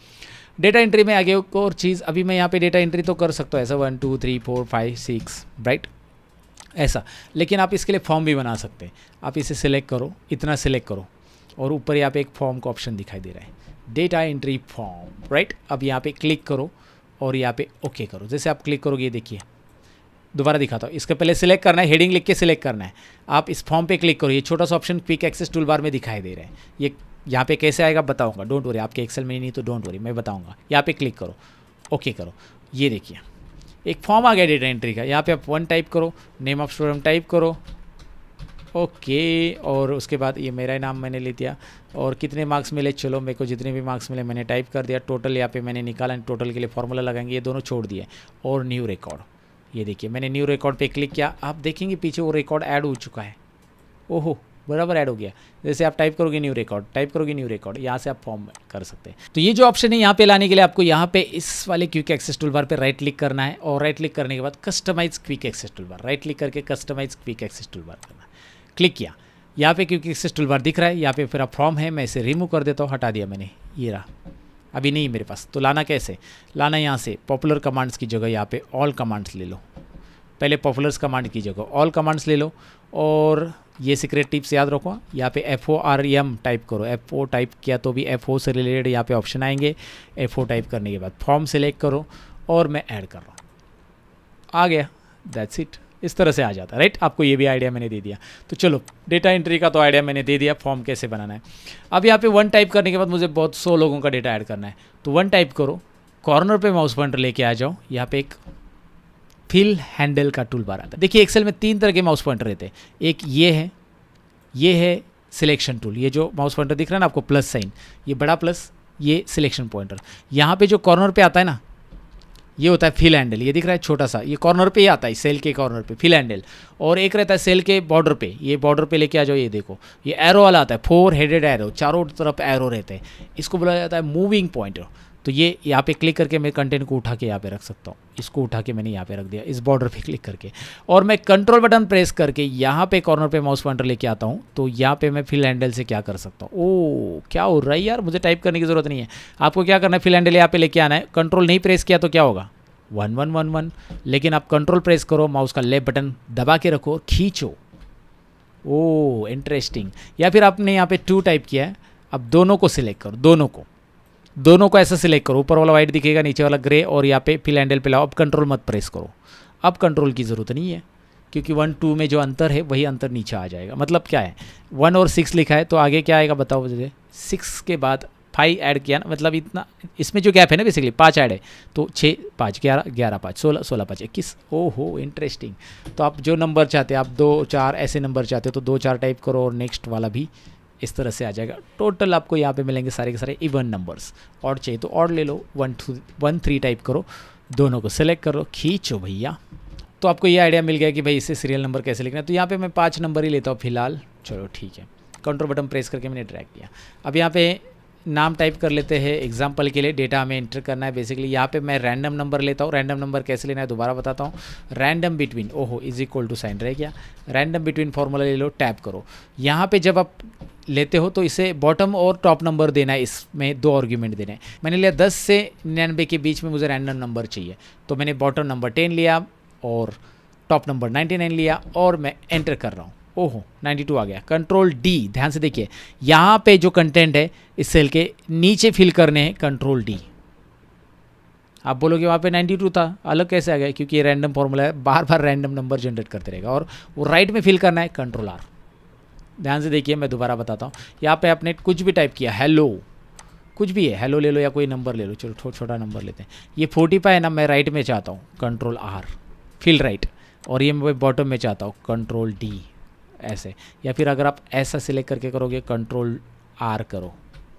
डेटा एंट्री में आगे एक और चीज़ अभी मैं यहाँ पे डेटा एंट्री तो कर सकता हूँ ऐसा one two three four five six right ऐसा लेकिन आप इसके लिए फॉर्म भी बना सकते हैं आप इसे सिलेक्ट करो इतना सिलेक्ट करो और ऊपर यहाँ पे एक फॉर्म का ऑप्शन दिखाई दे रहा है डेटा एंट्री फॉर्म राइट अब यहाँ पे क्लिक करो और यहाँ पे ओके करो जैसे आप क्लिक करोगे ये देखिए दोबारा दिखाता हूँ इसके पहले सिलेक्ट करना है हेडिंग लिख के सिलेक्ट करना है आप इस फॉर्म पे क्लिक करो ये छोटा सा option quick access tool bar में दिखाई दे रहा है ये यहाँ पे कैसे आएगा बताऊँगा डोंट वरी आपके एक्सेल में नहीं तो डोंट वरी मैं बताऊँगा यहाँ पे क्लिक करो ओके करो ये देखिए एक फॉर्म आ गया डेटा एंट्री का यहाँ पे आप वन टाइप करो नेम ऑफ स्टूडेंट टाइप करो ओके और उसके बाद ये मेरा ही नाम मैंने ले दिया और कितने मार्क्स मिले चलो मेरे को जितने भी मार्क्स मिले मैंने टाइप कर दिया टोटल यहाँ पे मैंने निकाला टोटल के लिए फॉर्मूला लगाएंगे ये दोनों छोड़ दिए और न्यू रिकॉर्ड ये देखिए मैंने न्यू रिकॉर्ड पर क्लिक किया आप देखेंगे पीछे वो रिकॉर्ड ऐड हो चुका है ओहो बराबर ऐड हो गया जैसे आप टाइप करोगे न्यू रिकॉर्ड टाइप करोगे न्यू रिकॉर्ड यहाँ से आप फॉर्म कर सकते हैं तो ये जो ऑप्शन है यहाँ पे लाने के लिए आपको यहाँ पे इस वाले क्विक एक्सेस टूल बार पर राइट क्लिक करना है और राइट क्लिक करने के बाद customize quick access tool bar right click करके customize quick access tool bar करना है क्लिक किया यहाँ पे क्योंकि एक्सेस टूल बार दिख रहा है यहाँ पे अब फॉर्म है मैं इसे रिमूव कर देता हूँ हटा दिया मैंने ये रहा अभी नहीं मेरे पास तो लाना कैसे लाना यहाँ से पॉपुलर कमांड्स की जगह यहाँ पे ऑल कमांड्स ले लो पहले पॉपुलर्स कमांड की जगह ऑल कमांड्स ले लो और ये सीक्रेट टिप्स याद रखो यहाँ पे F O R M type करो एफ ओ टाइप किया तो भी एफ ओ से रिलेटेड यहाँ पे ऑप्शन आएंगे एफ ओ टाइप करने के बाद फॉर्म सेलेक्ट करो और मैं ऐड कर रहा हूँ आ गया दैट्स इट इस तरह से आ जाता है राइट आपको ये भी आइडिया मैंने दे दिया तो चलो डेटा एंट्री का तो आइडिया मैंने दे दिया फॉर्म कैसे बनाना है अब यहाँ पे वन टाइप करने के बाद मुझे बहुत सौ लोगों का डेटा ऐड करना है तो वन टाइप करो कॉर्नर पे माउस पॉइंटर लेके आ जाओ यहाँ पे एक फिल हैंडल का टूल बार आता है देखिए एक्सेल में तीन तरह के माउस पॉइंटर रहते हैं एक ये है ये है सिलेक्शन टूल ये जो माउस पॉइंटर दिख रहा है ना आपको प्लस साइन ये बड़ा प्लस ये सिलेक्शन पॉइंटर यहाँ पे जो कॉर्नर पे आता है ना ये होता है फिल हैंडल ये दिख रहा है छोटा सा ये कॉर्नर पे ही आता है सेल के कॉर्नर पे फिल हैंडल और एक रहता है सेल के बॉर्डर पे ये बॉर्डर पे लेके आ जाओ ये देखो ये एरो वाला आता है फोर हेडेड एरो चारों तरफ एरो रहते हैं इसको बोला जाता है मूविंग पॉइंट तो ये यहाँ पे क्लिक करके मैं कंटेंट को उठा के यहाँ पे रख सकता हूँ इसको उठा के मैंने यहाँ पे रख दिया इस बॉर्डर पे क्लिक करके और मैं कंट्रोल बटन प्रेस करके यहाँ पे कॉर्नर पे माउस पॉइंटर लेके आता हूँ तो यहाँ पे मैं फिल हैंडल से क्या कर सकता हूँ ओ क्या हो रहा है यार मुझे टाइप करने की ज़रूरत नहीं है आपको क्या करना है फिल हैंडल यहाँ पे लेके आना है कंट्रोल नहीं प्रेस किया तो क्या होगा वन वन वन वन लेकिन आप कंट्रोल प्रेस करो माउस का लेफ्ट बटन दबा के रखो खींचो ओ इंटरेस्टिंग या फिर आपने यहाँ पे टू टाइप किया है अब दोनों को सिलेक्ट करो दोनों को दोनों को ऐसा सिलेक्ट करो ऊपर वाला वाइट दिखेगा नीचे वाला ग्रे और यहाँ पे फिल हैंडल पे लाओ अब कंट्रोल मत प्रेस करो अब कंट्रोल की ज़रूरत नहीं है क्योंकि वन टू में जो अंतर है वही अंतर नीचे आ जाएगा मतलब क्या है वन और सिक्स लिखा है तो आगे क्या आएगा बताओ मुझे सिक्स के बाद फाइव ऐड किया ना मतलब इतना इसमें जो गैप है ना बेसिकली पाँच ऐड है तो छः पाँच ग्यारह ग्यारह पाँच सोलह सोलह पाँच इक्कीस ओ हो इंटरेस्टिंग तो आप जो नंबर चाहते हैं आप दो चार ऐसे नंबर चाहते हो तो दो चार टाइप करो और नेक्स्ट वाला भी इस तरह से आ जाएगा टोटल आपको यहाँ पे मिलेंगे सारे के सारे इवन नंबर्स और चाहिए तो और ले लो one two one three type करो दोनों को सिलेक्ट करो खींचो भैया तो आपको ये आइडिया मिल गया कि भाई इसे सीरियल नंबर कैसे लिखना है तो यहाँ पे मैं पाँच नंबर ही लेता हूँ फिलहाल चलो ठीक है कंट्रोल बटन प्रेस करके मैंने ट्रैक किया अब यहाँ पे नाम टाइप कर लेते हैं एग्जाम्पल के लिए डेटा हमें एंटर करना है बेसिकली यहाँ पे मैं रैंडम नंबर लेता हूँ रैंडम नंबर कैसे लेना है दोबारा बताता हूँ रैंडम बिटवीन ओहो इज इक्वल टू साइन रह गया रैंडम बिटवीन फॉर्मूला ले लो टैप करो यहाँ पे जब आप लेते हो तो इसे बॉटम और टॉप नंबर देना है इसमें दो आर्ग्यूमेंट देने मैंने लिया दस से निन्यानबे के बीच में मुझे रैंडम नंबर चाहिए तो मैंने बॉटम नंबर टेन लिया और टॉप नंबर नाइन्टी नाइन लिया और मैं एंटर कर रहा हूँ ओहो 92 आ गया कंट्रोल डी ध्यान से देखिए यहाँ पे जो कंटेंट है इस सेल के नीचे फिल करने हैं कंट्रोल डी आप बोलोगे वहाँ पे 92 था अलग कैसे आ गया क्योंकि ये रैंडम फॉर्मूला है बार बार रैंडम नंबर जनरेट करते रहेगा और वो राइट में फिल करना है कंट्रोल आर ध्यान से देखिए मैं दोबारा बताता हूँ यहाँ पे आपने कुछ भी टाइप किया हेलो कुछ भी है हेलो ले लो या कोई नंबर ले लो चलो छोटा छोटा नंबर लेते हैं ये फोर्टी है ना मैं राइट में चाहता हूँ कंट्रोल आर फील राइट और ये मैं बॉटम में चाहता हूँ कंट्रोल डी ऐसे या फिर अगर आप ऐसा सिलेक्ट करके करोगे कंट्रोल आर करो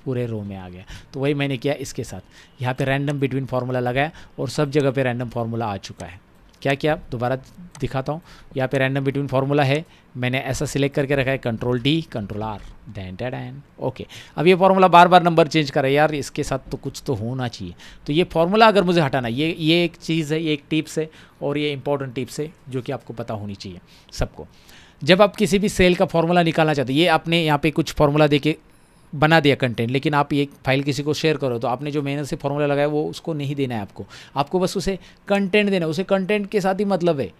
पूरे रो में आ गया तो वही मैंने किया इसके साथ यहाँ पे रैंडम बिटवीन फार्मूला लगाया और सब जगह पे रैंडम फार्मूला आ चुका है क्या किया दोबारा दिखाता हूँ यहाँ पे रैंडम बिटवीन फार्मूला है मैंने ऐसा सिलेक्ट करके रखा है control D control R then then N okay अब ये फार्मूला बार बार नंबर चेंज कर रहा है यार इसके साथ तो कुछ तो होना चाहिए तो ये फार्मूला अगर मुझे हटाना ये ये एक चीज़ है ये एक टिप्स है और ये इंपॉर्टेंट टिप्स है जो कि आपको पता होनी चाहिए सबको जब आप किसी भी सेल का फार्मूला निकालना चाहते हैं ये आपने यहाँ पे कुछ फार्मूला देके बना दिया कंटेंट लेकिन आप एक फाइल किसी को शेयर करो तो आपने जो मेहनत से फॉर्मूला लगाया वो उसको नहीं देना है आपको आपको बस उसे कंटेंट देना है उसे कंटेंट के साथ ही मतलब है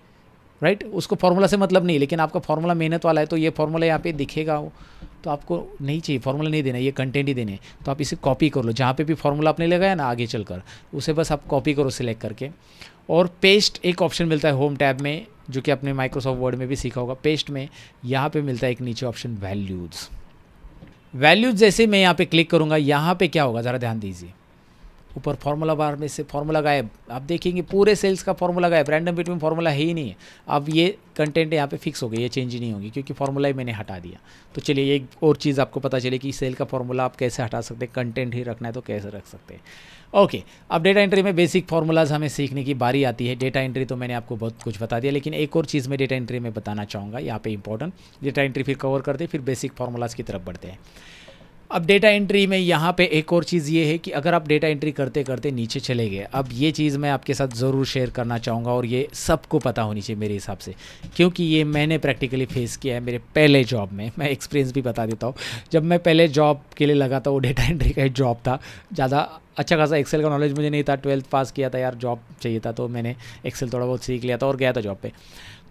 राइट right? उसको फॉर्मूला से मतलब नहीं लेकिन आपका फॉर्मूला मेहनत वाला है तो ये फार्मूला यहाँ पे दिखेगा वो तो आपको नहीं चाहिए फार्मूला नहीं देना ये कंटेंट ही देने है तो आप इसे कॉपी कर लो जहाँ पे भी फार्मूला आपने लगाया ना आगे चलकर उसे बस आप कॉपी करो सिलेक्ट करके और पेस्ट एक ऑप्शन मिलता है होम टैब में जो कि आपने माइक्रोसॉफ्ट वर्ड में भी सीखा होगा पेस्ट में यहाँ पर मिलता है एक नीचे ऑप्शन वैल्यूज़ वैल्यूज जैसे मैं यहाँ पे क्लिक करूँगा यहाँ पे क्या होगा ज़रा ध्यान दीजिए ऊपर फार्मूला बार में से फार्मूला गायब आप देखेंगे पूरे सेल्स का फार्मूला गायब रैंडम बिटवीन में फार्मूला है ही नहीं है अब ये कंटेंट यहाँ पे फिक्स हो गया ये चेंज नहीं होगी क्योंकि फार्मूला ही मैंने हटा दिया तो चलिए एक और चीज़ आपको पता चले कि सेल का फार्मूला आप कैसे हटा सकते हैं कंटेंट ही रखना है तो कैसे रख सकते हैं ओके अब डेटा एंट्री में बेसिक फार्मूलाज हमें सीखने की बारी आती है डेटा एंट्री तो मैंने आपको बहुत कुछ बता दिया लेकिन एक और चीज़ मैं डेटा एंट्री में बताना चाहूँगा यहाँ पे इंपॉर्टेंट डेटा एंट्री फिर कवर करते फिर बेसिक फार्मूलाज की तरफ बढ़ते हैं अब डेटा एंट्री में यहाँ पे एक और चीज़ ये है कि अगर आप डेटा एंट्री करते करते नीचे चले गए अब ये चीज़ मैं आपके साथ ज़रूर शेयर करना चाहूँगा और ये सबको पता होनी चाहिए मेरे हिसाब से क्योंकि ये मैंने प्रैक्टिकली फेस किया है मेरे पहले जॉब में मैं एक्सपीरियंस भी बता देता हूँ जब मैं पहले जॉब के लिए लगा था वो डेटा एंट्री का एक जॉब था ज़्यादा अच्छा खासा एक्सेल का नॉलेज मुझे नहीं था ट्वेल्थ पास किया था यार जॉब चाहिए था तो मैंने एक्सेल थोड़ा बहुत सीख लिया था और गया था जॉब पे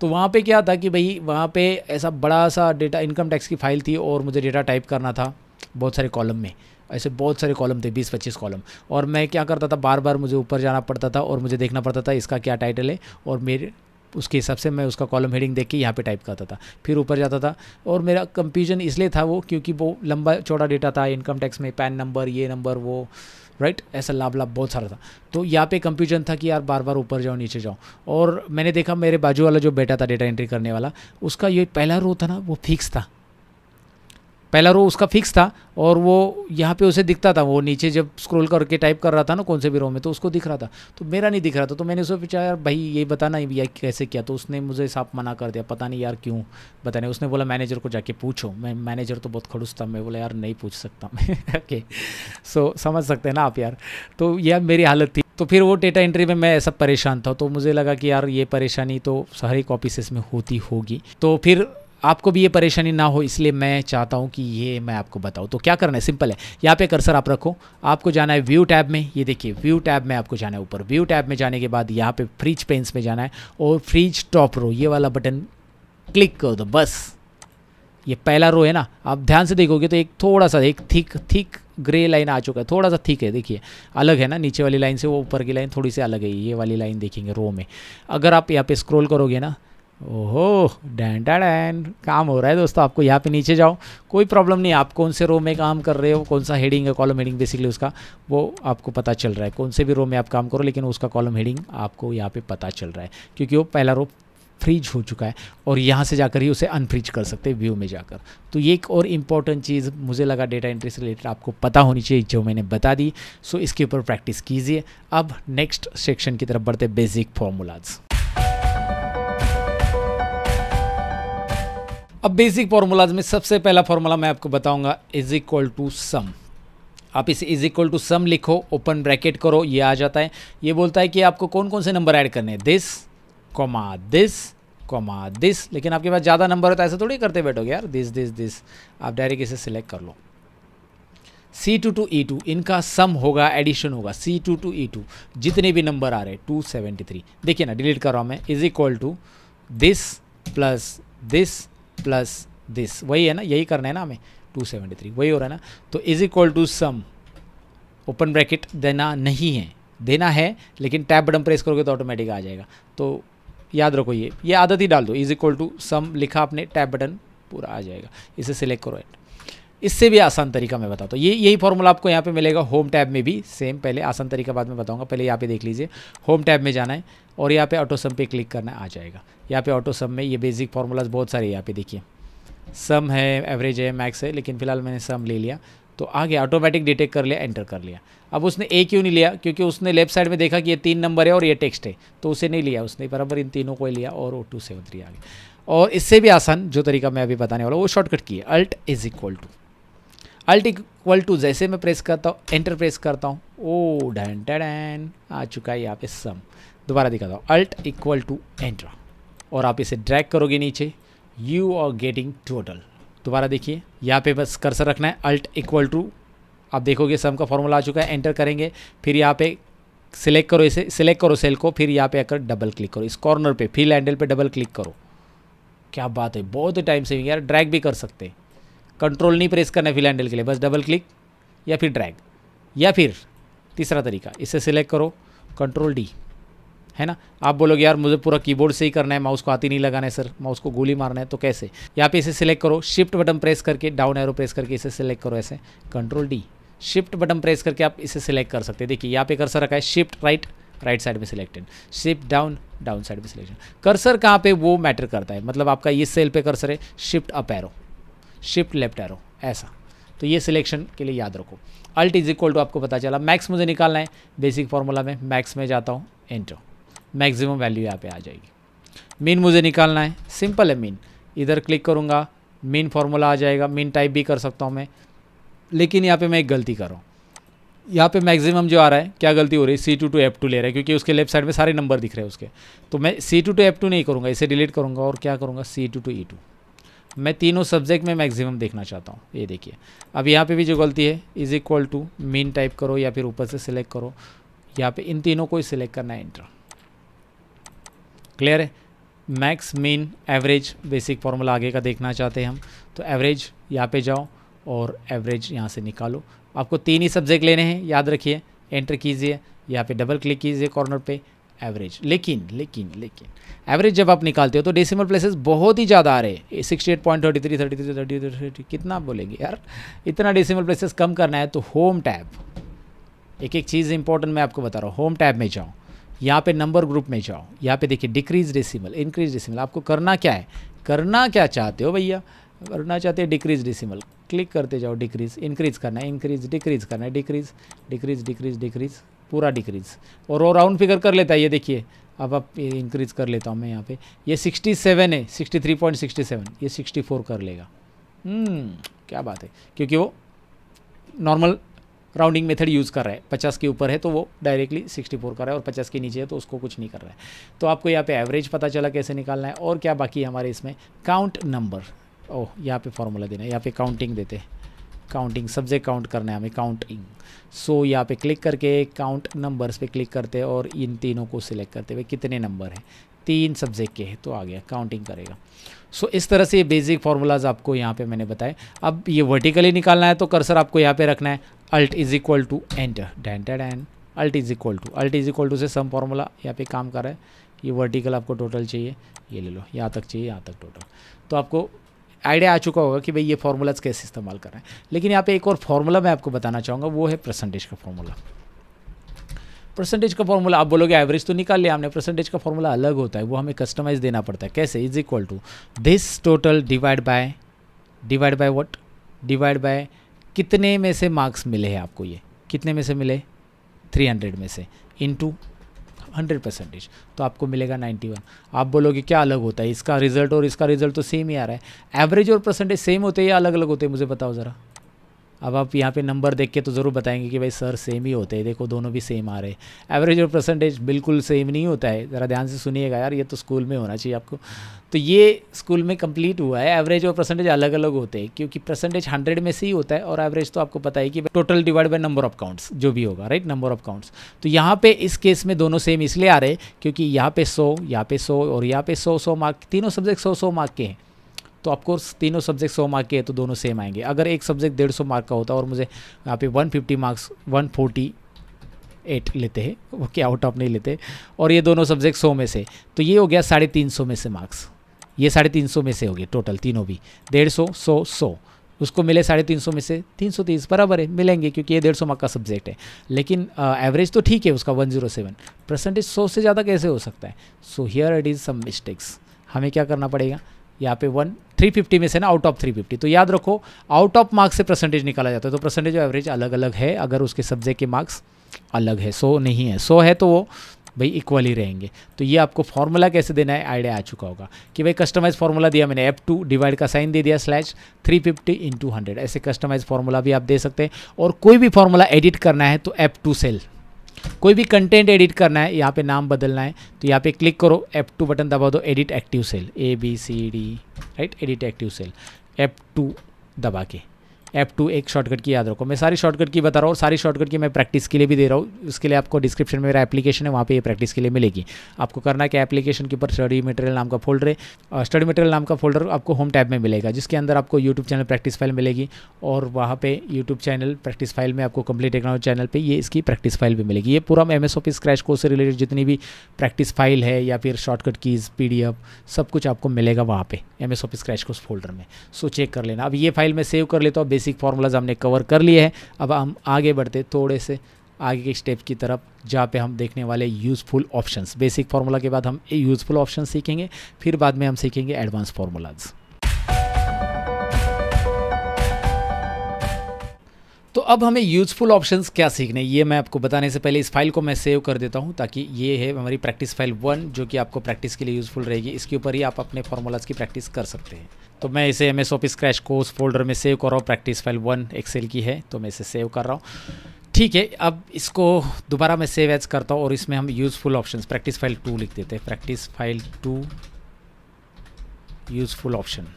तो वहाँ पे क्या था कि भाई वहाँ पे ऐसा बड़ा सा डेटा इनकम टैक्स की फाइल थी और मुझे डेटा टाइप करना था बहुत सारे कॉलम में ऐसे बहुत सारे कॉलम थे बीस पच्चीस कॉलम और मैं क्या करता था बार बार मुझे ऊपर जाना पड़ता था और मुझे देखना पड़ता था इसका क्या टाइटल है और मेरे उसके हिसाब से मैं उसका कॉलम हेडिंग देख के यहाँ पे टाइप करता था फिर ऊपर जाता था और मेरा कंफ्यूजन इसलिए था वो क्योंकि वो लंबा चौड़ा डेटा था इनकम टैक्स में पैन नंबर ये नंबर वो राइट ऐसा लाभ लाभ बहुत सारा था तो यहाँ पे कंफ्यूजन था कि यार बार बार ऊपर जाओ नीचे जाओ और मैंने देखा मेरे बाजू वाला जो बेटा था डेटा एंट्री करने वाला उसका ये पहला रो था ना वो फिक्स था पहला रो उसका फिक्स था और वो यहाँ पे उसे दिखता था वो नीचे जब स्क्रॉल करके टाइप कर रहा था ना कौन से भी रो में तो उसको दिख रहा था तो मेरा नहीं दिख रहा था तो मैंने उसे पूछा यार भाई ये बताना भैया कैसे किया तो उसने मुझे साफ मना कर दिया पता नहीं यार क्यों बताने उसने बोला मैनेजर को जाके पूछो मैं मैनेजर तो बहुत खड़ूस था मैं बोला यार नहीं पूछ सकता मैं ओके सो समझ सकते हैं ना आप यार तो यह मेरी हालत थी तो फिर वो डेटा एंट्री में मैं ऐसा परेशान था तो मुझे लगा कि यार ये परेशानी तो सारी कॉपीसेस में होती होगी तो फिर आपको भी ये परेशानी ना हो इसलिए मैं चाहता हूँ कि ये मैं आपको बताऊँ तो क्या करना है सिंपल है यहाँ पे कर्सर आप रखो आपको जाना है व्यू टैब में ये देखिए व्यू टैब में आपको जाना है ऊपर व्यू टैब में जाने के बाद यहाँ पे फ्रिज पेंस में जाना है और फ्रिज टॉप रो ये वाला बटन क्लिक कर दो बस ये पहला रो है ना आप ध्यान से देखोगे तो एक थोड़ा सा एक थिक थिक ग्रे लाइन आ चुका है थोड़ा सा थिक है देखिए अलग है ना नीचे वाली लाइन से वो ऊपर की लाइन थोड़ी सी अलग है ये वाली लाइन देखेंगे रो में अगर आप यहाँ पे स्क्रॉल करोगे ना ओहो डैंड डैन काम हो रहा है दोस्तों आपको यहाँ पे नीचे जाओ कोई प्रॉब्लम नहीं आप कौन से रो में काम कर रहे हो कौन सा हेडिंग है कॉलम हेडिंग बेसिकली उसका वो आपको पता चल रहा है कौन से भी रो में आप काम करो लेकिन उसका कॉलम हेडिंग आपको यहाँ पे पता चल रहा है क्योंकि वो पहला रो फ्रीज हो चुका है और यहाँ से जाकर ही उसे अनफ्रीज कर सकते हैं व्यू में जाकर तो ये एक और इम्पॉर्टेंट चीज़ मुझे लगा डेटा एंट्री से रिलेटेड आपको पता होनी चाहिए जो मैंने बता दी सो इसके ऊपर प्रैक्टिस कीजिए अब नेक्स्ट सेक्शन की तरफ बढ़ते बेसिक फॉर्मूलाज अब बेसिक फार्मूलाज में सबसे पहला फार्मूला मैं आपको बताऊंगा इज इक्वल टू सम आप इसे इज इक्वल टू सम लिखो ओपन ब्रैकेट करो ये आ जाता है ये बोलता है कि आपको कौन कौन से नंबर ऐड करने हैं this comma this comma this लेकिन आपके पास ज़्यादा नंबर होता तो है ऐसा थोड़ी करते बैठोगे यार दिस दिस दिस आप डायरेक्ट इसे सिलेक्ट कर लो C two two E two इनका सम होगा एडिशन होगा C two two E two जितने भी नंबर आ रहे टू सेवेंटी थ्री देखिए ना डिलीट कर रहा हूँ मैं is equal to this plus this plus this वही है ना यही करना है ना हमें 273 वही हो रहा है ना तो is equal to sum open bracket देना नहीं है देना है लेकिन टैब बटन प्रेस करोगे तो ऑटोमेटिक आ जाएगा तो याद रखो ये ये आदत ही डाल दो इज इक्वल टू सम लिखा आपने टैब बटन पूरा आ जाएगा इसे सिलेक्ट करो एट इससे भी आसान तरीका मैं बताता हूँ ये यही फॉर्मूला आपको यहाँ पे मिलेगा होम टैब में भी सेम पहले आसान तरीका बाद में बताऊँगा पहले यहाँ पे देख लीजिए होम टैब में जाना है और यहाँ पे ऑटो सम पे क्लिक करना आ जाएगा यहाँ पे ऑटो सम में ये बेसिक फार्मूलाज बहुत सारे यहाँ पे देखिए सम है एवरेज है मैक्स है लेकिन फिलहाल मैंने सम ले लिया तो आगे ऑटोमेटिक डिटेक्ट कर लिया एंटर कर लिया अब उसने ए क्यों नहीं लिया क्योंकि उसने लेफ्ट साइड में देखा कि ये तीन नंबर है और ये टेक्स्ट है तो उसे नहीं लिया उसने बराबर इन तीनों को लिया और ओ टू सेवन थ्री आ गया और इससे भी आसान जो तरीका मैं अभी बताने वाला हूँ वो शॉर्टकट की है alt is equal to alt equal to जैसे मैं प्रेस करता हूँ एंटर प्रेस करता हूँ ओ डैन डैन आ चुका है यहाँ पे सम दोबारा दिखाता हूँ अल्ट इक्वल टू एंट्रा और आप इसे ड्रैग करोगे नीचे यू आर गेटिंग टोटल दोबारा देखिए यहाँ पे बस कर्सर रखना है अल्ट इक्वल टू आप देखोगे सम का फॉर्मूला आ चुका है एंटर करेंगे फिर यहाँ पे सिलेक्ट करो इसे सिलेक्ट करो सेल को फिर यहाँ पे आकर डबल क्लिक करो इस कॉर्नर पे फिल हैंडल पे डबल क्लिक करो क्या बात है बहुत टाइम सेविंग यार ड्रैग भी कर सकते कंट्रोल नहीं प्रेस करना है फिल हैंडल के लिए बस डबल क्लिक या फिर ड्रैग या फिर तीसरा तरीका इसे सिलेक्ट करो कंट्रोल डी है ना आप बोलोगे यार मुझे पूरा कीबोर्ड से ही करना है माउस को आती नहीं लगाना है सर माउस को गोली मारना है तो कैसे यहाँ पे इसे सिलेक्ट करो शिफ्ट बटन प्रेस करके डाउन एरो प्रेस करके इसे सिलेक्ट करो ऐसे control D shift button press करके आप इसे सिलेक्ट कर सकते हैं देखिए यहाँ पे कर्सर रखा है शिफ्ट राइट राइट साइड में selected shift down down side में सिलेक्टेड कर्सर कहाँ पे वो मैटर करता है मतलब आपका ये सेल पे कर्सर है shift up arrow shift left arrow ऐसा तो ये सिलेक्शन के लिए याद रखो अल्ट इज इक्वल टू आपको पता चला मैक्स मुझे निकालना है बेसिक फॉर्मूला में मैक्स में जाता हूँ एंटर मैक्सिमम वैल्यू यहाँ पे आ जाएगी मीन मुझे निकालना है सिंपल है मीन इधर क्लिक करूँगा मीन फार्मूला आ जाएगा मीन टाइप भी कर सकता हूँ मैं लेकिन यहाँ पे मैं एक गलती कर रहा हूँ यहाँ पे मैक्सिमम जो आ रहा है क्या गलती हो रही है C two two F two ले रहा है क्योंकि उसके लेफ्ट साइड में सारे नंबर दिख रहे हैं उसके तो मैं C two two F two नहीं करूँगा इसे डिलीट करूँगा और क्या करूँगा C two two E two मैं तीनों सब्जेक्ट में मैक्सिमम देखना चाहता हूँ ये देखिए अब यहाँ पे भी जो गलती है is equal to mean type करो या फिर ऊपर से सिलेक्ट करो यहाँ पे इन तीनों को ही सिलेक्ट करना है इंटर क्लियर है max mean average basic formula आगे का देखना चाहते हैं हम तो एवरेज यहाँ पे जाओ और एवरेज यहाँ से निकालो आपको तीन ही सब्जेक्ट लेने हैं याद रखिए एंटर कीजिए यहाँ पे डबल क्लिक कीजिए कॉर्नर पे एवरेज लेकिन लेकिन लेकिन एवरेज जब आप निकालते हो तो डेसिमल प्लेसेस बहुत ही ज़्यादा आ रहे हैं sixty eight point thirty three thirty three thirty कितना बोलेंगे यार इतना डेसिमल प्लेसेस कम करना है तो होम टैब एक एक चीज़ इंपॉर्टेंट मैं आपको बता रहा हूँ होम टैब में जाऊँ यहाँ पे नंबर ग्रुप में जाओ यहाँ पे देखिए डिक्रीज डेसिमल इंक्रीज डेसिमल आपको करना क्या है करना क्या चाहते हो भैया करना चाहते हैं डिक्रीज डेसिमल क्लिक करते जाओ डिक्रीज इंक्रीज करना है इंक्रीज डिक्रीज करना है डिक्रीज डिक्रीज डिक्रीज डिक्रीज पूरा डिक्रीज और वो राउंड फिगर कर लेता है ये देखिए अब आप इंक्रीज कर लेता हूँ मैं यहाँ पे ये 67 है 63.67 ये 64 कर लेगा हम्म, क्या बात है क्योंकि वो नॉर्मल राउंडिंग मेथड यूज़ कर रहा है पचास के ऊपर है तो वो डायरेक्टली सिक्सटी फोर कर रहा है और पचास के नीचे है तो उसको कुछ नहीं कर रहा है तो आपको यहाँ पे एवरेज पता चला कैसे निकालना है और क्या बाकी है हमारे इसमें काउंट नंबर ओह यहाँ पे फार्मूला देना है यहाँ पे काउंटिंग देते हैं काउंटिंग सब्जेक्ट काउंट करना है हमें काउंटिंग सो so, यहाँ पे क्लिक करके काउंट नंबर्स पे क्लिक करते हैं और इन तीनों को सिलेक्ट करते हुए कितने नंबर हैं तीन सब्जेक्ट के हैं तो आ गया काउंटिंग करेगा सो so, इस तरह से ये बेसिक फार्मूलाज आपको यहाँ पे मैंने बताए अब ये वर्टिकली निकालना है तो कर्सर आपको यहाँ पे रखना है alt is equal to enter then then alt is equal to alt is equal to से सम फॉर्मूला यहाँ पे काम कर रहा है ये वर्टिकल आपको टोटल चाहिए ये ले लो यहाँ तक चाहिए यहाँ तक टोटल तो आपको आइडिया आ चुका होगा कि भाई ये फार्मूलाज कैसे इस्तेमाल कर रहे हैं लेकिन यहाँ पे एक और फार्मूला मैं आपको बताना चाहूँगा वो है परसेंटेज का फार्मूला परसेंटेज का फॉर्मूला आप बोलोगे एवरेज तो निकाल लिया हमने परसेंटेज का फॉर्मूला अलग होता है वो हमें कस्टमाइज देना पड़ता है कैसे is equal to this total divide by divide by what divide by कितने में से मार्क्स मिले हैं आपको ये कितने में से मिले 300 में से इनटू 100 परसेंटेज तो आपको मिलेगा 91 आप बोलोगे क्या अलग होता है इसका रिजल्ट और इसका रिजल्ट तो सेम ही आ रहा है एवरेज और परसेंटेज सेम होते हैं या अलग अलग होते हैं मुझे बताओ ज़रा अब आप यहाँ पे नंबर देख के तो ज़रूर बताएंगे कि भाई सर सेम ही होते हैं देखो दोनों भी सेम आ रहे हैं एवरेज और परसेंटेज बिल्कुल सेम नहीं होता है ज़रा ध्यान से सुनिएगा यार ये तो स्कूल में होना चाहिए आपको तो ये स्कूल में कंप्लीट हुआ है एवरेज और परसेंटेज अलग अलग होते हैं क्योंकि परसेंटेज हंड्रेड में से ही होता है और एवरेज तो आपको पता है कि total divide by number of counts जो भी होगा राइट नंबर ऑफ काउंट्स तो यहाँ पे इस केस में दोनों सेम इसलिए आ रहे क्योंकि यहाँ पे सौ यहाँ पे सौ और यहाँ पे सौ सौ मार्क तीनों सब्जेक्ट सौ सौ मार्क के हैं तो आपको तीनों सब्जेक्ट सौ मार्क के तो दोनों सेम आएंगे अगर एक सब्जेक्ट डेढ़ सौ मार्क का होता और मुझे यहाँ पे one fifty marks one forty eight लेते हैं वो क्या आउट ऑफ नहीं लेते और ये दोनों सब्जेक्ट सौ में से तो ये हो गया साढ़े तीन सौ में से मार्क्स ये साढ़े तीन सौ में से हो गए टोटल तीनों भी डेढ़ सौ सौ सौ उसको मिले साढ़े तीन सौ में से तीन सौ तीस बराबर है मिलेंगे क्योंकि ये डेढ़ सौ मार्क का सब्जेक्ट है लेकिन एवरेज तो ठीक है उसका वन जीरो सेवन परसेंटेज सौ से ज़्यादा कैसे हो सकता है so here it is some mistakes हमें क्या करना पड़ेगा यहाँ पे वन 350 में से ना आउट ऑफ 350 तो याद रखो आउट ऑफ मार्क्स से परसेंटेज निकाला जाता है तो परसेंटेज एवरेज अलग अलग है अगर उसके सब्जेक्ट के मार्क्स अलग है सो नहीं है सो है तो वो भाई इक्वल ही रहेंगे तो ये आपको फॉर्मूला कैसे देना है आइडिया आ चुका होगा कि भाई कस्टमाइज फॉर्मूला दिया मैंने एफ टू डिवाइड का साइन दे दिया slash three fifty into hundred ऐसे कस्टमाइज फॉर्मूला भी आप दे सकते हैं और कोई भी फॉर्मूला एडिट करना है तो एफ टू सेल कोई भी कंटेंट एडिट करना है यहाँ पे नाम बदलना है तो यहाँ पे क्लिक करो एप टू बटन दबा दो edit active cell A B C D right edit active cell F two दबा के एफ टू एक शॉर्टकट की याद रखो मैं सारी शॉर्टकट की बता रहा हूँ सारी शॉर्टकट की मैं प्रैक्टिस के लिए भी दे रहा हूँ उसके लिए आपको डिस्क्रिप्शन में मेरा एप्लीकेशन है वहाँ पर ये प्रैक्टिस के लिए मिलेगी आपको करना क्या एप्लीकेशन के ऊपर स्टडी मटेरियल नाम का फोल्डर है स्टडी मटेरियल नाम का फोल्डर आपको होम टैब में मिलेगा जिसके अंदर आपको यूट्यूब चैनल प्रैक्टिस फाइल मिलेगी और वहाँ पर यूट्यूब चैनल प्रैक्टिस फाइल में आपको कंप्लीट टेक्नोलॉजी चैनल पर ये इसकी प्रैक्टिस फाइल भी मिलेगी ये पूरा M S office crash course से रिलेटेड जितनी भी प्रैक्टिस फाइल है या फिर शॉर्टकट कीज़ पी सब कुछ आपको मिलेगा वहाँ पर M S office crash course folder में सो चेक कर लेना अब ये फाइल में सेव कर लेता हूँ बेसिक फार्मूलाज हमने कवर कर लिए हैं अब हम आगे बढ़ते थोड़े से आगे के स्टेप की तरफ जहाँ पे हम देखने वाले यूज़फुल ऑप्शंस बेसिक फार्मूला के बाद हम यूज़फुल ऑप्शन सीखेंगे फिर बाद में हम सीखेंगे एडवांस फार्मूलाज तो अब हमें यूज़फुल ऑप्शंस क्या सीखने ये मैं आपको बताने से पहले इस फाइल को मैं सेव कर देता हूँ ताकि ये है हमारी प्रैक्टिस फाइल वन जो कि आपको प्रैक्टिस के लिए यूज़फुल रहेगी इसके ऊपर ही आप अपने फार्मूलाज की प्रैक्टिस कर सकते हैं तो मैं इसे M S office crash course folder में सेव कर रहा हूँ प्रैक्टिस फाइल वन एक्सेल की है तो मैं इसे सेव कर रहा हूँ ठीक है अब इसको दोबारा मैं सेव एज करता हूँ और इसमें हम useful options practice file two लिख देते हैं practice file two useful option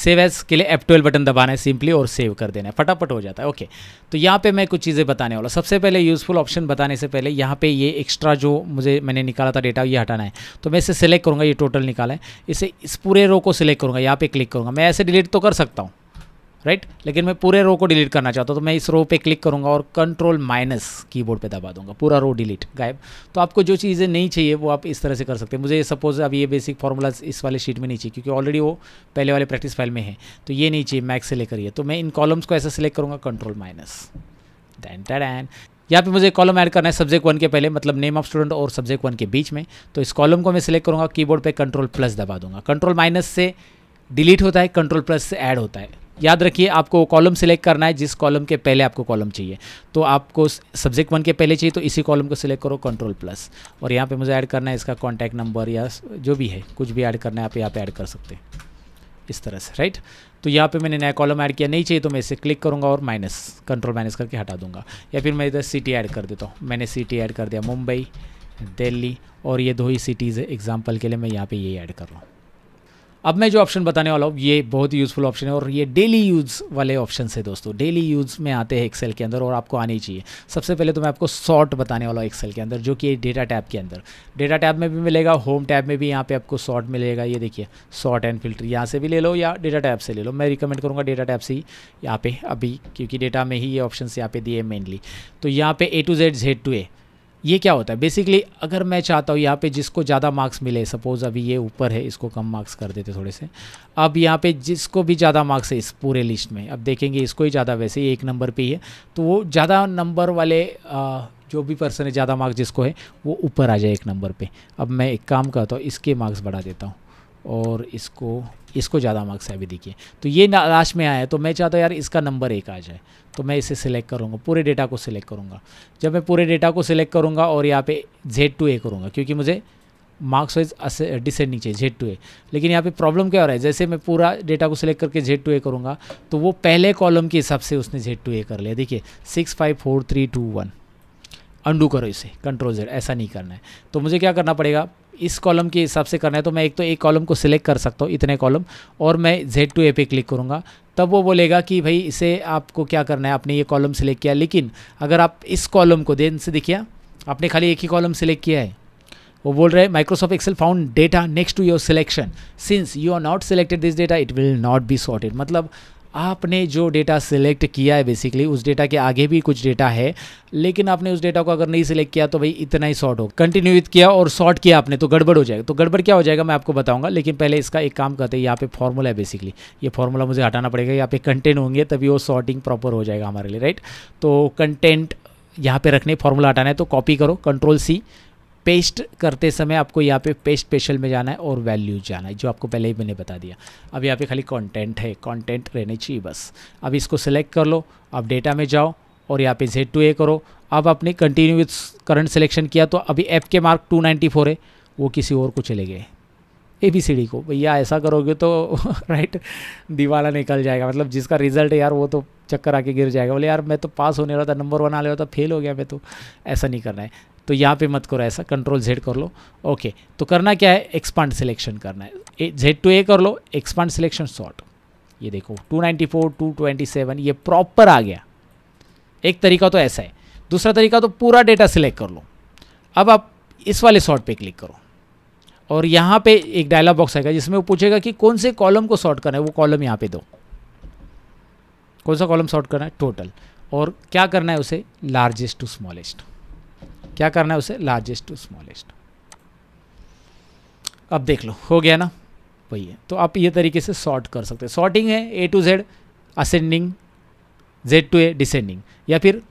save as के लिए एप ट्वेल्व बटन दबाना है सिंपली और सेव कर देना है फटाफट हो जाता है ओके तो यहाँ पे मैं कुछ चीज़ें बताने वाला सबसे पहले यूज़फुल ऑप्शन बताने से पहले यहाँ पे ये एक्स्ट्रा जो मुझे मैंने निकाला था डेटा ये हटाना है तो मैं इसे सेलेक्ट करूँगा ये टोटल निकाला है इसे इस पूरे रो को सिलेक्ट करूँगा यहाँ पे क्लिक करूँगा मैं ऐसे डिलीट तो कर सकता हूँ राइट right? लेकिन मैं पूरे रो को डिलीट करना चाहता हूँ तो मैं इस रो पे क्लिक करूँगा और कंट्रोल माइनस कीबोर्ड पे दबा दूंगा पूरा रो डिलीट गायब तो आपको जो चीज़ें नहीं चाहिए वो आप इस तरह से कर सकते हैं मुझे सपोज अब ये बेसिक फार्मूलाज इस वाले शीट में नहीं चाहिए क्योंकि ऑलरेडी वो पहले वाले प्रैक्टिस फाइल में है तो ये नहीं चाहिए मैक्स से लेकर ये तो मैं इन कॉलम्स को ऐसा सेलेक्ट करूँगा कंट्रोल माइनस डैन एन यहाँ पे मुझे कॉलम ऐड करना है सब्जेक्ट वन के पहले मतलब नेम ऑफ स्टूडेंट और सब्जेक्ट वन के बीच में तो इस कॉलम को मैं सिलेक्ट करूँगा कीबोर्ड पर कंट्रोल प्लस दबा दूंगा कंट्रोल माइनस से डिलीट होता है कंट्रोल प्लस से ऐड होता है याद रखिए आपको कॉलम सेलेक्ट करना है जिस कॉलम के पहले आपको कॉलम चाहिए तो आपको सब्जेक्ट वन के पहले चाहिए तो इसी कॉलम को सिलेक्ट करो कंट्रोल प्लस और यहाँ पे मुझे ऐड करना है इसका कॉन्टैक्ट नंबर या जो भी है कुछ भी ऐड करना है आप यहाँ पे ऐड कर सकते हैं इस तरह से राइट तो यहाँ पे मैंने नया कॉलम ऐड किया नहीं चाहिए तो मैं इसे क्लिक करूँगा और माइनस कंट्रोल माइनस करके हटा दूंगा या फिर मैं इधर सिटी ऐड कर देता हूँ मैंने सिटी ऐड कर दिया मुंबई दिल्ली और ये दो ही सिटीज़ है एग्जाम्पल के लिए मैं यहाँ पर ये ऐड कर रहा हूँ अब मैं जो ऑप्शन बताने वाला हूँ ये बहुत ही यूज़फुल ऑप्शन है और ये डेली यूज़ वाले ऑप्शन है दोस्तों डेली यूज़ में आते हैं एक्सेल के अंदर और आपको आनी चाहिए सबसे पहले तो मैं आपको सॉर्ट बताने वाला हूँ एक्सेल के अंदर जो कि डेटा टैब के अंदर डेटा टैब में भी मिलेगा होम टैब में भी यहाँ पे आपको सॉर्ट मिलेगा ये देखिए सॉर्ट एंड फिल्टर यहाँ से भी ले लो या डेटा टैब से ले लो मैं रिकमेंड करूँगा डेटा टैब से ही यहाँ पे अभी क्योंकि डेटा में ही ये ऑप्शन यहाँ पे दिए मेनली तो यहाँ पे A to Z Z to A ये क्या होता है बेसिकली अगर मैं चाहता हूँ यहाँ पे जिसको ज़्यादा मार्क्स मिले सपोज़ अभी ये ऊपर है इसको कम मार्क्स कर देते थोड़े से अब यहाँ पे जिसको भी ज़्यादा मार्क्स है इस पूरे लिस्ट में अब देखेंगे इसको ही ज़्यादा वैसे ही एक नंबर पे ही है तो वो ज़्यादा नंबर वाले आ, जो भी पर्सन है ज़्यादा मार्क्स जिसको है वो ऊपर आ जाए एक नंबर पर अब मैं एक काम करता हूँ इसके मार्क्स बढ़ा देता हूँ और इसको इसको ज़्यादा मार्क्स है अभी देखिए तो ये लास्ट में आया तो मैं चाहता हूँ यार इसका नंबर एक आ जाए तो मैं इसे सिलेक्ट करूँगा पूरे डेटा को सिलेक्ट करूँगा जब मैं पूरे डेटा को सिलेक्ट करूँगा और यहाँ पे जेड टू ए करूँगा क्योंकि मुझे मार्क्स वाइज डिसेंडिंग चाहिए जेड टू ए लेकिन यहाँ पे प्रॉब्लम क्या हो रहा है जैसे मैं पूरा डेटा को सिलेक्ट करके जेड टू ए करूँगा तो वो पहले कॉलम के हिसाब से उसने जेड टू ए कर लिया देखिए six five four three two one undo करो इसे कंट्रोल जेड ऐसा नहीं करना है तो मुझे क्या करना पड़ेगा इस कॉलम के हिसाब से करना है तो मैं एक तो एक कॉलम को सिलेक्ट कर सकता हूँ इतने कॉलम और मैं जेड टू ए पे क्लिक करूँगा तब वो बोलेगा कि भाई इसे आपको क्या करना है आपने ये कॉलम सेलेक्ट किया लेकिन अगर आप इस कॉलम को देन से देखिए आपने खाली एक ही कॉलम सेलेक्ट किया है वो बोल रहे हैं Microsoft Excel found data next to your selection since you are not selected this data it will not be sorted मतलब आपने जो डेटा सिलेक्ट किया है बेसिकली उस डेटा के आगे भी कुछ डेटा है लेकिन आपने उस डेटा को अगर नहीं सिलेक्ट किया तो भाई इतना ही शॉर्ट हो कंटिन्यू विथ किया और शॉर्ट किया आपने तो गड़बड़ हो जाएगा तो गड़बड़ क्या हो जाएगा मैं आपको बताऊंगा लेकिन पहले इसका एक काम करते हैं यहाँ पे फॉर्मूला है बेसिकली ये फॉर्मूला मुझे हटाना पड़ेगा यहाँ पे कंटेंट होंगे तभी वो सॉर्टिंग प्रॉपर हो जाएगा हमारे लिए राइट तो कंटेंट यहाँ पे रखने फॉर्मूला हटाना है तो कॉपी करो कंट्रोल सी पेस्ट करते समय आपको यहाँ पे पेस्ट स्पेशल में जाना है और वैल्यूज जाना है जो आपको पहले ही मैंने बता दिया अब यहाँ पे खाली कंटेंट है कंटेंट रहने चाहिए बस अब इसको सेलेक्ट कर लो अब डेटा में जाओ और यहाँ पे जेड टू ए करो अब आपने कंटिन्यू विथ करंट सिलेक्शन किया तो अभी एफ के मार्क टू है वो किसी और को चले गए ए बी सी डी को भैया ऐसा करोगे तो राइट दिवाला निकल जाएगा मतलब जिसका रिजल्ट है यार वो तो चक्कर आके गिर जाएगा बोले यार मैं तो पास होने वाला था नंबर वन आने वाला था फेल हो गया मैं तो ऐसा नहीं करना है तो यहाँ पे मत करो ऐसा कंट्रोल जेड कर लो ओके तो करना क्या है एक्सपांड सिलेक्शन करना है जेड टू ए कर लो एक्सपांड सिलेक्शन शॉर्ट ये देखो 294, 227 ये प्रॉपर आ गया एक तरीका तो ऐसा है दूसरा तरीका तो पूरा डेटा सिलेक्ट कर लो अब आप इस वाले शॉर्ट पर क्लिक करो और यहाँ पे एक डायलॉग बॉक्स आएगा जिसमें वो पूछेगा कि कौन से कॉलम को शॉर्ट करना है वो कॉलम यहाँ पे दो कौन सा कॉलम शॉर्ट करना है टोटल और क्या करना है उसे लार्जेस्ट टू स्मॉलेस्ट क्या करना है उसे लार्जेस्ट टू स्मॉलेस्ट अब देख लो हो गया ना वही है तो आप ये तरीके से सॉर्ट कर सकते हैं सॉर्टिंग है A to Z ascending Z to A descending या फिर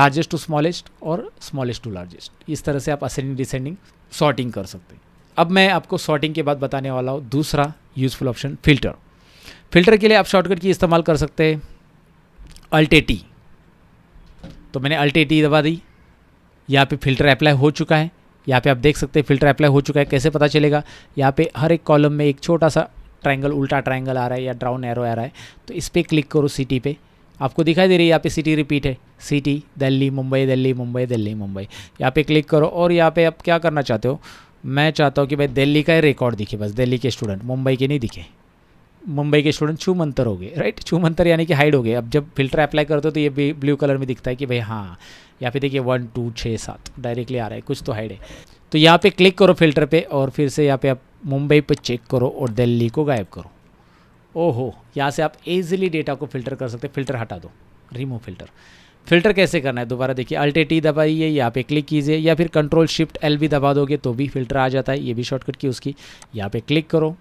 लार्जेस्ट टू स्मॉलेस्ट और स्मॉलेस्ट टू लार्जेस्ट इस तरह से आप असेंडिंग डिसेंडिंग सॉर्टिंग कर सकते हैं अब मैं आपको सॉर्टिंग के बाद बताने वाला हूँ दूसरा यूजफुल ऑप्शन फिल्टर फिल्टर के लिए आप शॉर्टकट की इस्तेमाल कर सकते हैं अल्टे टी तो मैंने अल्टे टी दबा दी यहाँ पे फिल्टर अप्लाई हो चुका है यहाँ पे आप देख सकते हैं फिल्टर अप्लाई हो चुका है कैसे पता चलेगा यहाँ पे हर एक कॉलम में एक छोटा सा ट्रायंगल उल्टा ट्रायंगल आ रहा है या ड्राउन एरो आ रहा है तो इस पर क्लिक करो सिटी पे आपको दिखाई दे रही है यहाँ पे सिटी रिपीट है सिटी दिल्ली मुंबई दिल्ली मुंबई दिल्ली मुंबई यहाँ पे क्लिक करो और यहाँ पे आप क्या करना चाहते हो मैं चाहता हूँ कि भाई दिल्ली का ही रिकॉर्ड दिखे बस दिल्ली के स्टूडेंट मुंबई के नहीं दिखे मुंबई के स्टूडेंट छू मंतर हो गए राइट छू मंतर यानी कि हाइड हो गए अब जब फिल्टर अप्लाई करते हो तो ये भी ब्लू कलर में दिखता है कि भाई हाँ या फिर देखिए वन टू छः सात डायरेक्टली आ रहा है कुछ तो हाइड है तो यहाँ पे क्लिक करो फिल्टर पे और फिर से यहाँ पे आप मुंबई पर चेक करो और दिल्ली को गायब करो ओहो यहाँ से आप ईजिली डेटा को फिल्टर कर सकते फिल्टर हटा दो रिमूव फिल्टर फिल्टर कैसे करना है दोबारा देखिए अल्टे टी दबाइए यहाँ पे क्लिक कीजिए या फिर कंट्रोल शिफ्ट एल भी दबा दोगे तो भी फिल्टर आ जाता है ये भी शॉर्टकट की उसकी यहाँ पे क्लिक करो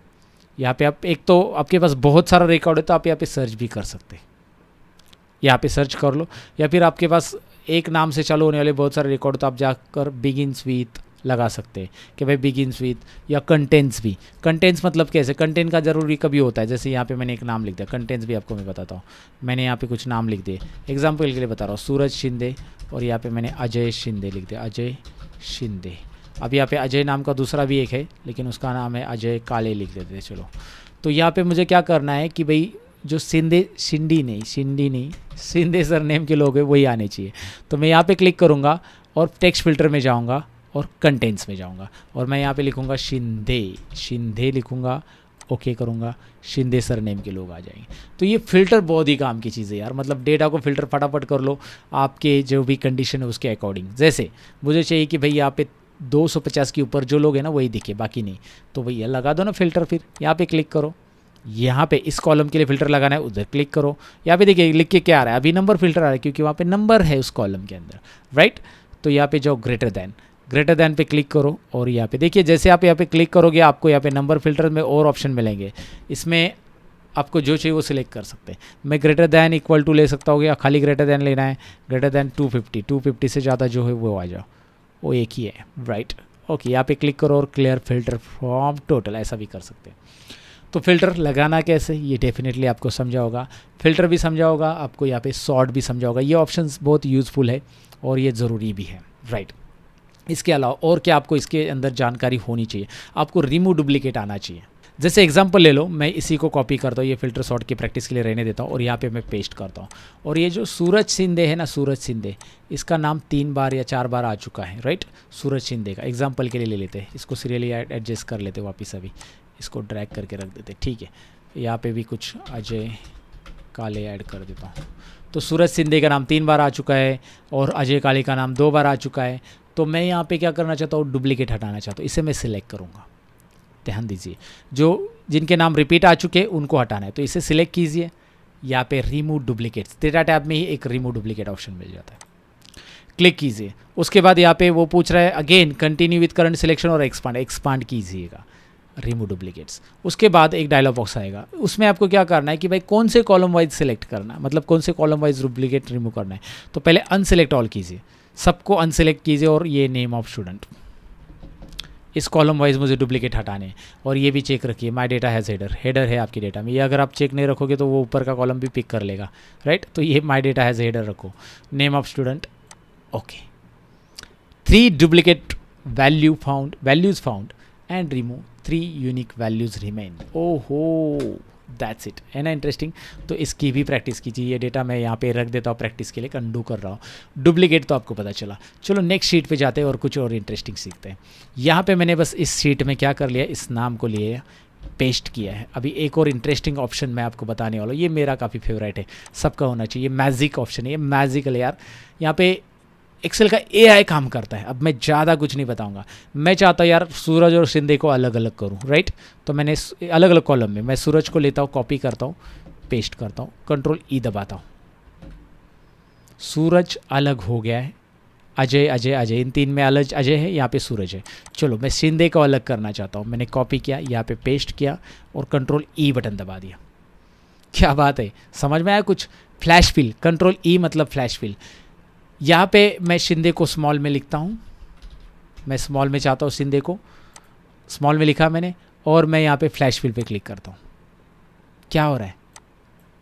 यहाँ पे आप एक तो आपके पास बहुत सारा रिकॉर्ड है तो आप यहाँ पे सर्च भी कर सकते हैं यहाँ पे सर्च कर लो या फिर आपके पास एक नाम से चालू होने वाले बहुत सारे रिकॉर्ड तो आप जाकर बिगिनस विथ लगा सकते हैं कि भाई बिगिनस विथ या कंटेंट्स भी कंटेंट्स मतलब कैसे कंटेंट का ज़रूरी कभी होता है जैसे यहाँ पे मैंने एक नाम लिख दिया कंटेंट्स भी आपको मैं बताता हूँ मैंने यहाँ पे कुछ नाम लिख दिए एग्जाम्पल के लिए बता रहा हूँ सूरज शिंदे और यहाँ पे मैंने अजय शिंदे लिख दिया अजय शिंदे अब यहाँ पे अजय नाम का दूसरा भी एक है लेकिन उसका नाम है अजय काले लिख देते हैं चलो तो यहाँ पे मुझे क्या करना है कि भाई जो सिंधे सिंडी नहीं सिंडी नहीं सिंधे सर नेम के लोग हैं वही आने चाहिए तो मैं यहाँ पे क्लिक करूँगा और टेक्स्ट फिल्टर में जाऊँगा और कंटेंट्स में जाऊँगा और मैं यहाँ पर लिखूँगा शिंदे शिंदे लिखूँगा ओके okay करूँगा शिंदे सर नेम के लोग आ जाएंगे तो ये फ़िल्टर बहुत ही काम की चीज़ है यार मतलब डेटा को फ़िल्टर फटाफट कर लो आपके जो भी कंडीशन है उसके अकॉर्डिंग जैसे मुझे चाहिए कि भाई यहाँ पे 250 के ऊपर जो लोग हैं ना वही दिखे बाकी नहीं तो भैया लगा दो ना फिल्टर फिर यहाँ पे क्लिक करो यहाँ पे इस कॉलम के लिए फ़िल्टर लगाना है उधर क्लिक करो यहाँ पे देखिए लिख के क्या आ रहा है अभी नंबर फिल्टर आ रहा है क्योंकि वहाँ पे नंबर है उस कॉलम के अंदर राइट तो यहाँ पे जाओ ग्रेटर दैन ग्रेटर दैन पे क्लिक करो और यहाँ पे देखिए जैसे आप यहाँ पे क्लिक करोगे आपको यहाँ पे नंबर फिल्टर में और ऑप्शन मिलेंगे इसमें आपको जो चाहिए वो सिलेक्ट कर सकते हैं मैं ग्रेटर दैन इक्वल टू ले सकता हूँ या खाली ग्रेटर दैन लेना है greater than two fifty to fifty से ज़्यादा जो है वो आ जाओ वो एक ही है राइट ओके यहाँ पे क्लिक करो और क्लियर फिल्टर फ्रॉम टोटल ऐसा भी कर सकते हैं तो फिल्टर लगाना कैसे ये डेफिनेटली आपको समझा होगा फिल्टर भी समझा होगा आपको यहाँ पे सॉर्ट भी समझा होगा ये ऑप्शन बहुत यूज़फुल है और ये ज़रूरी भी है राइट right. इसके अलावा और क्या आपको इसके अंदर जानकारी होनी चाहिए आपको रिमूव डुप्लिकेट आना चाहिए जैसे एग्जांपल ले लो मैं इसी को कॉपी करता हूँ ये फिल्टर शॉट की प्रैक्टिस के लिए रहने देता हूँ और यहाँ पे मैं पेस्ट करता हूँ और ये जो सूरज सिंधे है ना सूरज सिंधे इसका नाम तीन बार या चार बार आ चुका है राइट सूरज सिंधे का एग्जाम्पल के लिए ले लेते हैं इसको सीरियली एडजस्ट कर लेते वापस अभी इसको ड्रैक करके रख देते ठीक है यहाँ पर भी कुछ अजय काले ऐड कर देता हूँ तो सूरज सिंधे का नाम तीन बार आ चुका है और अजय काले का नाम दो बार आ चुका है तो मैं यहाँ पे क्या करना चाहता हूँ डुप्लीकेट हटाना चाहता हूँ इसे मैं सिलेक्ट करूँगा ध्यान दीजिए जो जिनके नाम रिपीट आ चुके हैं उनको हटाना है तो इसे सिलेक्ट कीजिए यहाँ पे रिमूव डुप्लीकेट्स डेटा टैब में ही एक रिमूव डुप्लीकेट ऑप्शन मिल जाता है क्लिक कीजिए उसके बाद यहाँ पे वो पूछ रहा है again continue with current selection और एक्सपांड एक्सपांड कीजिएगा रिमूव डुप्लीकेट्स उसके बाद एक डायलॉग बॉक्स आएगा उसमें आपको क्या करना है कि भाई कौन से कॉलम वाइज सेलेक्ट करना है मतलब कौन से कॉलम वाइज डुप्लीकेट रिमूव करना है तो पहले अनसेलेक्ट ऑल कीजिए सबको अनसेलेक्ट कीजिए और ये नेम ऑफ स्टूडेंट इस कॉलम वाइज मुझे डुप्लीकेट हटाने और ये भी चेक रखिए my data has header header है आपकी डेटा में ये अगर आप चेक नहीं रखोगे तो वो ऊपर का कॉलम भी पिक कर लेगा राइट तो ये माई डेटा हैज़ हेडर रखो name of student okay three duplicate value found values found and remove three unique values remain हो दैट्स इट है ना इंटरेस्टिंग तो इसकी भी प्रैक्टिस कीजिए ये डेटा मैं यहाँ पे रख देता हूँ प्रैक्टिस के लिए कंडू कर रहा हूँ डुप्लीकेट तो आपको पता चला चलो नेक्स्ट शीट पे जाते हैं और कुछ और इंटरेस्टिंग सीखते हैं यहाँ पे मैंने बस इस शीट में क्या कर लिया इस नाम को लिए पेस्ट किया है अभी एक और इंटरेस्टिंग ऑप्शन मैं आपको बताने वाला हूँ ये मेरा काफ़ी फेवरेट है सबका होना चाहिए मैजिक ऑप्शन है ये मैजिकल यार यहाँ पे एक्सेल का ए आई काम करता है अब मैं ज़्यादा कुछ नहीं बताऊँगा मैं चाहता हूँ यार सूरज और शिंदे को अलग अलग करूँ राइट तो मैंने अलग अलग कॉलम में मैं सूरज को लेता हूँ कॉपी करता हूँ पेस्ट करता हूँ कंट्रोल ई e दबाता हूँ सूरज अलग हो गया है अजय अजय अजय इन तीन में अलग अजय है यहाँ पे सूरज है चलो मैं शिंदे को अलग करना चाहता हूँ मैंने कॉपी किया यहाँ पे पेस्ट किया और कंट्रोल ई बटन दबा दिया क्या बात है समझ में आया कुछ फ्लैश फिल कंट्रोल ई मतलब फ्लैश फिल यहाँ पे मैं शिंदे को स्मॉल में लिखता हूँ मैं स्मॉल में चाहता हूँ शिंदे को स्मॉल में लिखा मैंने और मैं यहाँ पे फ्लैश फिल पे क्लिक करता हूँ क्या हो रहा है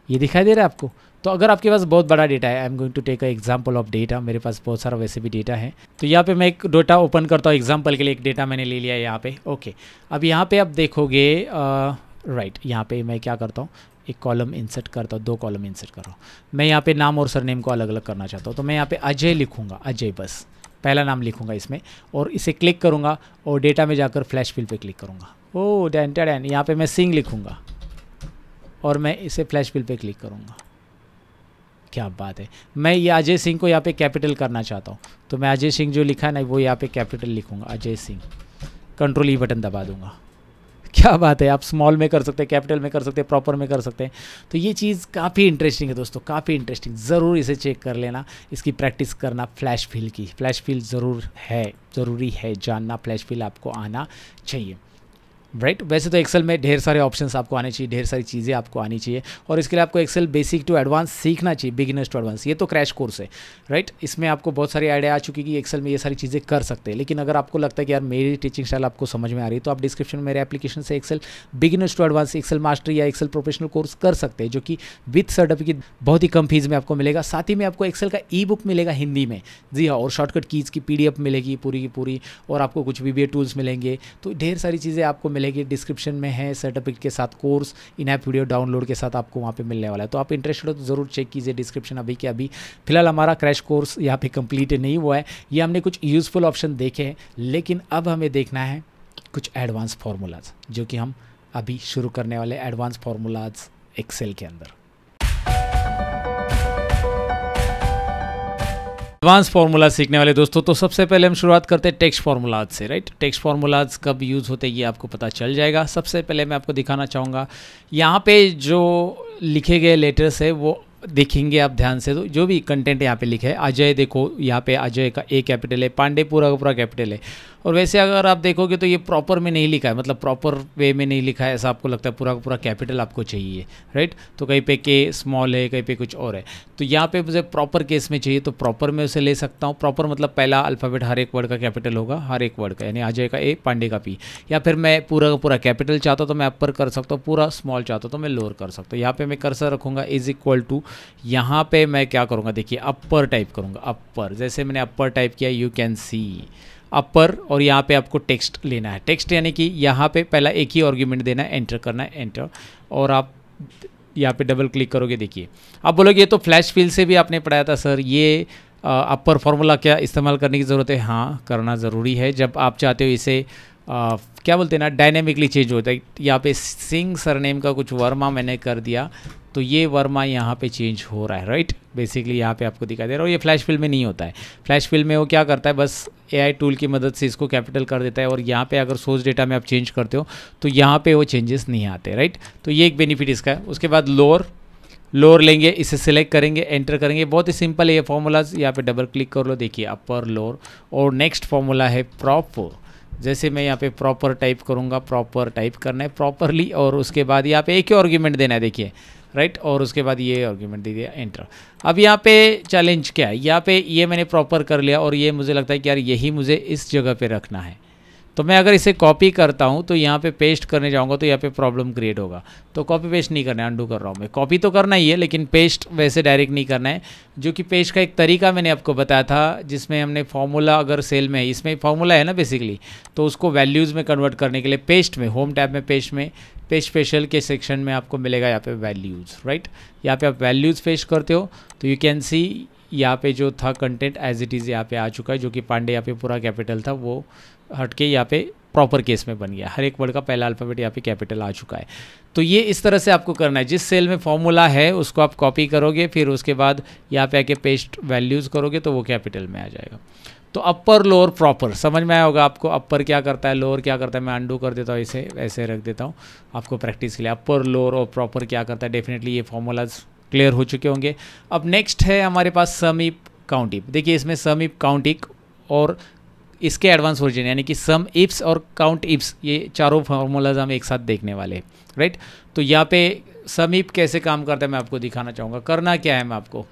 ये दिखाई दे रहा है आपको तो अगर आपके पास बहुत बड़ा डेटा है I am going to take a example of data मेरे पास बहुत सारा वैसे भी डेटा है तो यहाँ पे मैं एक डेटा ओपन करता हूँ एग्जाम्पल के लिए एक डेटा मैंने ले लिया है यहाँ पे ओके अब यहाँ पे आप देखोगे राइट यहाँ पे मैं क्या करता हूँ एक कॉलम इंसर्ट करता हूँ दो कॉलम इंसर्ट कर रहा हूँ मैं यहाँ पे नाम और सरनेम को अलग अलग करना चाहता हूँ तो मैं यहाँ पे अजय लिखूँगा अजय बस पहला नाम लिखूँगा इसमें और इसे क्लिक करूँगा और डेटा में जाकर फ्लैश फिल पर क्लिक करूँगा ओ डैन डैन यहाँ पर मैं सिंह लिखूँगा और मैं इसे फ्लैश फिल पर क्लिक करूँगा क्या बात है मैं ये अजय सिंह को यहाँ पे कैपिटल करना चाहता हूँ तो मैं अजय सिंह जो लिखा है ना वो यहाँ पे कैपिटल लिखूँगा Ajay Singh control E button दबा दूँगा क्या बात है आप स्मॉल में कर सकते हैं कैपिटल में कर सकते हैं प्रॉपर में कर सकते हैं तो ये चीज़ काफ़ी इंटरेस्टिंग है दोस्तों काफ़ी इंटरेस्टिंग ज़रूर इसे चेक कर लेना इसकी प्रैक्टिस करना फ्लैश फील की फ्लैश फील ज़रूर है ज़रूरी है जानना फ्लैश फील आपको आना चाहिए राइट वैसे तो एक्सेल में ढेर सारे ऑप्शंस आपको आने चाहिए ढेर सारी चीज़ें आपको आनी चाहिए और इसके लिए आपको एक्सेल बेसिक टू एडवांस सीखना चाहिए बिगिनर्स टू एडवांस ये तो क्रैश कोर्स है राइट इसमें आपको बहुत सारी आइडिया आ चुकी कि एक्सेल में ये सारी चीज़ें कर सकते हैं लेकिन अगर आपको लगता है कि यार मेरी टीचिंग स्टाइल आपको समझ में आ रही है तो आप डिस्क्रिप्शन में मेरे एप्लीकेशन से Excel beginners to advance Excel master या एक्सेल प्रोफेशनल कोर्स कर सकते हैं जो कि विथ सर्टिफिकेट बहुत ही कम फीस में आपको मिलेगा साथ ही में आपको एक्सेल का ई बुक मिलेगा हिंदी में जी हाँ और शॉर्टकट कीज़ की पी मिलेगी पूरी की पूरी और आपको कुछ वी टूल्स मिलेंगे तो ढेर सारी चीज़ें आपको मिलेगी डिस्क्रिप्शन में है सर्टिफिकेट के साथ course in app video download के साथ आपको वहाँ पर मिलने वाला है तो आप इंटरेस्टेड हो तो ज़रूर चेक कीजिए डिस्क्रिप्शन अभी के अभी फिलहाल हमारा क्रैश कोर्स यहाँ पर कंप्लीट नहीं हुआ है ये हमने कुछ यूज़फुल ऑप्शन देखे हैं लेकिन अब हमें देखना है कुछ एडवांस फार्मूलाज जो कि हम अभी शुरू करने वाले एडवांस फार्मूलाज एक्सेल के अंदर एडवांस फार्मूला सीखने वाले दोस्तों तो सबसे पहले हम शुरुआत करते हैं टेक्स्ट फार्मूलाज से राइट टेक्स्ट फार्मूलाज कब यूज़ होते हैं ये आपको पता चल जाएगा सबसे पहले मैं आपको दिखाना चाहूँगा यहाँ पे जो लिखे गए लेटर्स है वो देखेंगे आप ध्यान से तो जो भी कंटेंट यहाँ पे लिखा है अजय देखो यहाँ पे अजय का ए कैपिटल है पांडे पूरा का पूरा कैपिटल है और वैसे अगर आप देखोगे तो ये प्रॉपर में नहीं लिखा है मतलब प्रॉपर वे में नहीं लिखा है ऐसा आपको लगता है पूरा पूरा कैपिटल आपको चाहिए राइट तो कहीं पे के स्मॉल है कहीं पे कुछ और है तो यहाँ पे मुझे प्रॉपर केस में चाहिए तो प्रॉपर में उसे ले सकता हूँ प्रॉपर मतलब पहला अल्फ़ाबेट हर एक वर्ड का कैपिटल होगा हर एक वर्ड का यानी अजय का ए पांडे का पी या फिर मैं पूरा का पूरा कैपिटल चाहता तो मैं अपर कर सकता हूँ पूरा स्मॉल चाहता तो मैं लोअर कर सकता हूँ यहाँ पर मैं कर्सर रखूँगा इज इक्वल टू यहाँ पर मैं क्या करूँगा देखिए अपर टाइप करूँगा अपर जैसे मैंने अपर टाइप किया यू कैन सी अपर और यहाँ पे आपको टेक्स्ट लेना है टेक्स्ट यानी कि यहाँ पे पहला एक ही आर्ग्यूमेंट देना है एंटर करना है एंटर और आप यहाँ पे डबल क्लिक करोगे देखिए आप बोलोगे तो फ्लैश फील से भी आपने पढ़ाया था सर ये अपर फार्मूला क्या इस्तेमाल करने की ज़रूरत है हाँ करना ज़रूरी है जब आप चाहते हो इसे क्या बोलते हैं ना डायनेमिकली चेंज होता है यहाँ पे सिंह सरनेम का कुछ वर्मा मैंने कर दिया तो ये वर्मा यहाँ पे चेंज हो रहा है राइट बेसिकली यहाँ पे आपको दिखाई दे रहा है और ये फ्लैश फिल्म में नहीं होता है फ्लैश फिल्म में वो क्या करता है बस एआई टूल की मदद से इसको कैपिटल कर देता है और यहाँ पे अगर सोर्स डेटा में आप चेंज करते हो तो यहाँ पे वो चेंजेस नहीं आते राइट तो ये एक बेनिफिट इसका है उसके बाद लोअर लोअर लेंगे इसे सिलेक्ट करेंगे एंटर करेंगे बहुत ही सिंपल है ये फॉर्मूलाज यहाँ पर डबल क्लिक कर लो देखिए अपर लोअर और नेक्स्ट फॉर्मूला है प्रॉप जैसे मैं यहाँ पे प्रॉपर टाइप करूँगा प्रॉपर टाइप करना है प्रॉपरली और उसके बाद यहाँ पे एक ही आर्ग्यूमेंट देना है देखिए राइट और उसके बाद ये आर्ग्यूमेंट दे दिया एंटर अब यहाँ पे चैलेंज क्या है यहाँ पे ये मैंने प्रॉपर कर लिया और ये मुझे लगता है कि यार यही मुझे इस जगह पे रखना है तो मैं अगर इसे कॉपी करता हूँ तो यहाँ पे पेस्ट करने जाऊँगा तो यहाँ पे प्रॉब्लम क्रिएट होगा तो कॉपी पेस्ट नहीं करना है अंडू कर रहा हूँ मैं कॉपी तो करना ही है लेकिन पेस्ट वैसे डायरेक्ट नहीं करना है जो कि पेस्ट का एक तरीका मैंने आपको बताया था जिसमें हमने फॉर्मूला अगर सेल में इसमें फॉर्मूला है ना बेसिकली तो उसको वैल्यूज़ में कन्वर्ट करने के लिए पेस्ट में होम टैब में पेस्ट में पेस्ट स्पेशल के सेक्शन में आपको मिलेगा यहाँ पे वैल्यूज़ राइट यहाँ पे आप वैल्यूज़ पेश करते हो तो यू कैन सी यहाँ पे जो था कंटेंट एज इट इज़ यहाँ पे आ चुका है जो कि पांडे यहाँ पे पूरा कैपिटल था वो हट के यहाँ पे प्रॉपर केस में बन गया हर एक वर्ड का पहला अल्फ़ाबेट यहाँ पे कैपिटल आ चुका है तो ये इस तरह से आपको करना है जिस सेल में फॉर्मूला है उसको आप कॉपी करोगे फिर उसके बाद यहाँ पे आके पेस्ट वैल्यूज़ करोगे तो वो कैपिटल में आ जाएगा तो अपर लोअर प्रॉपर समझ में आया होगा आपको अपर क्या करता है लोअर क्या करता है मैं अंडू कर देता हूँ इसे ऐसे रख देता हूँ आपको प्रैक्टिस के लिए अपर लोअर और प्रॉपर क्या करता है डेफिनेटली ये फॉर्मूलाज क्लियर हो चुके होंगे अब नेक्स्ट है हमारे पास समीप काउंटिप देखिए इसमें समीप काउंटिक और इसके एडवांस वर्जन यानी कि सम इप्स और काउंट इप्स ये चारों फार्मूलाज हम एक साथ देखने वाले हैं राइट तो यहाँ पे सम इप कैसे काम करता है मैं आपको दिखाना चाहूँगा करना क्या है मैं आपको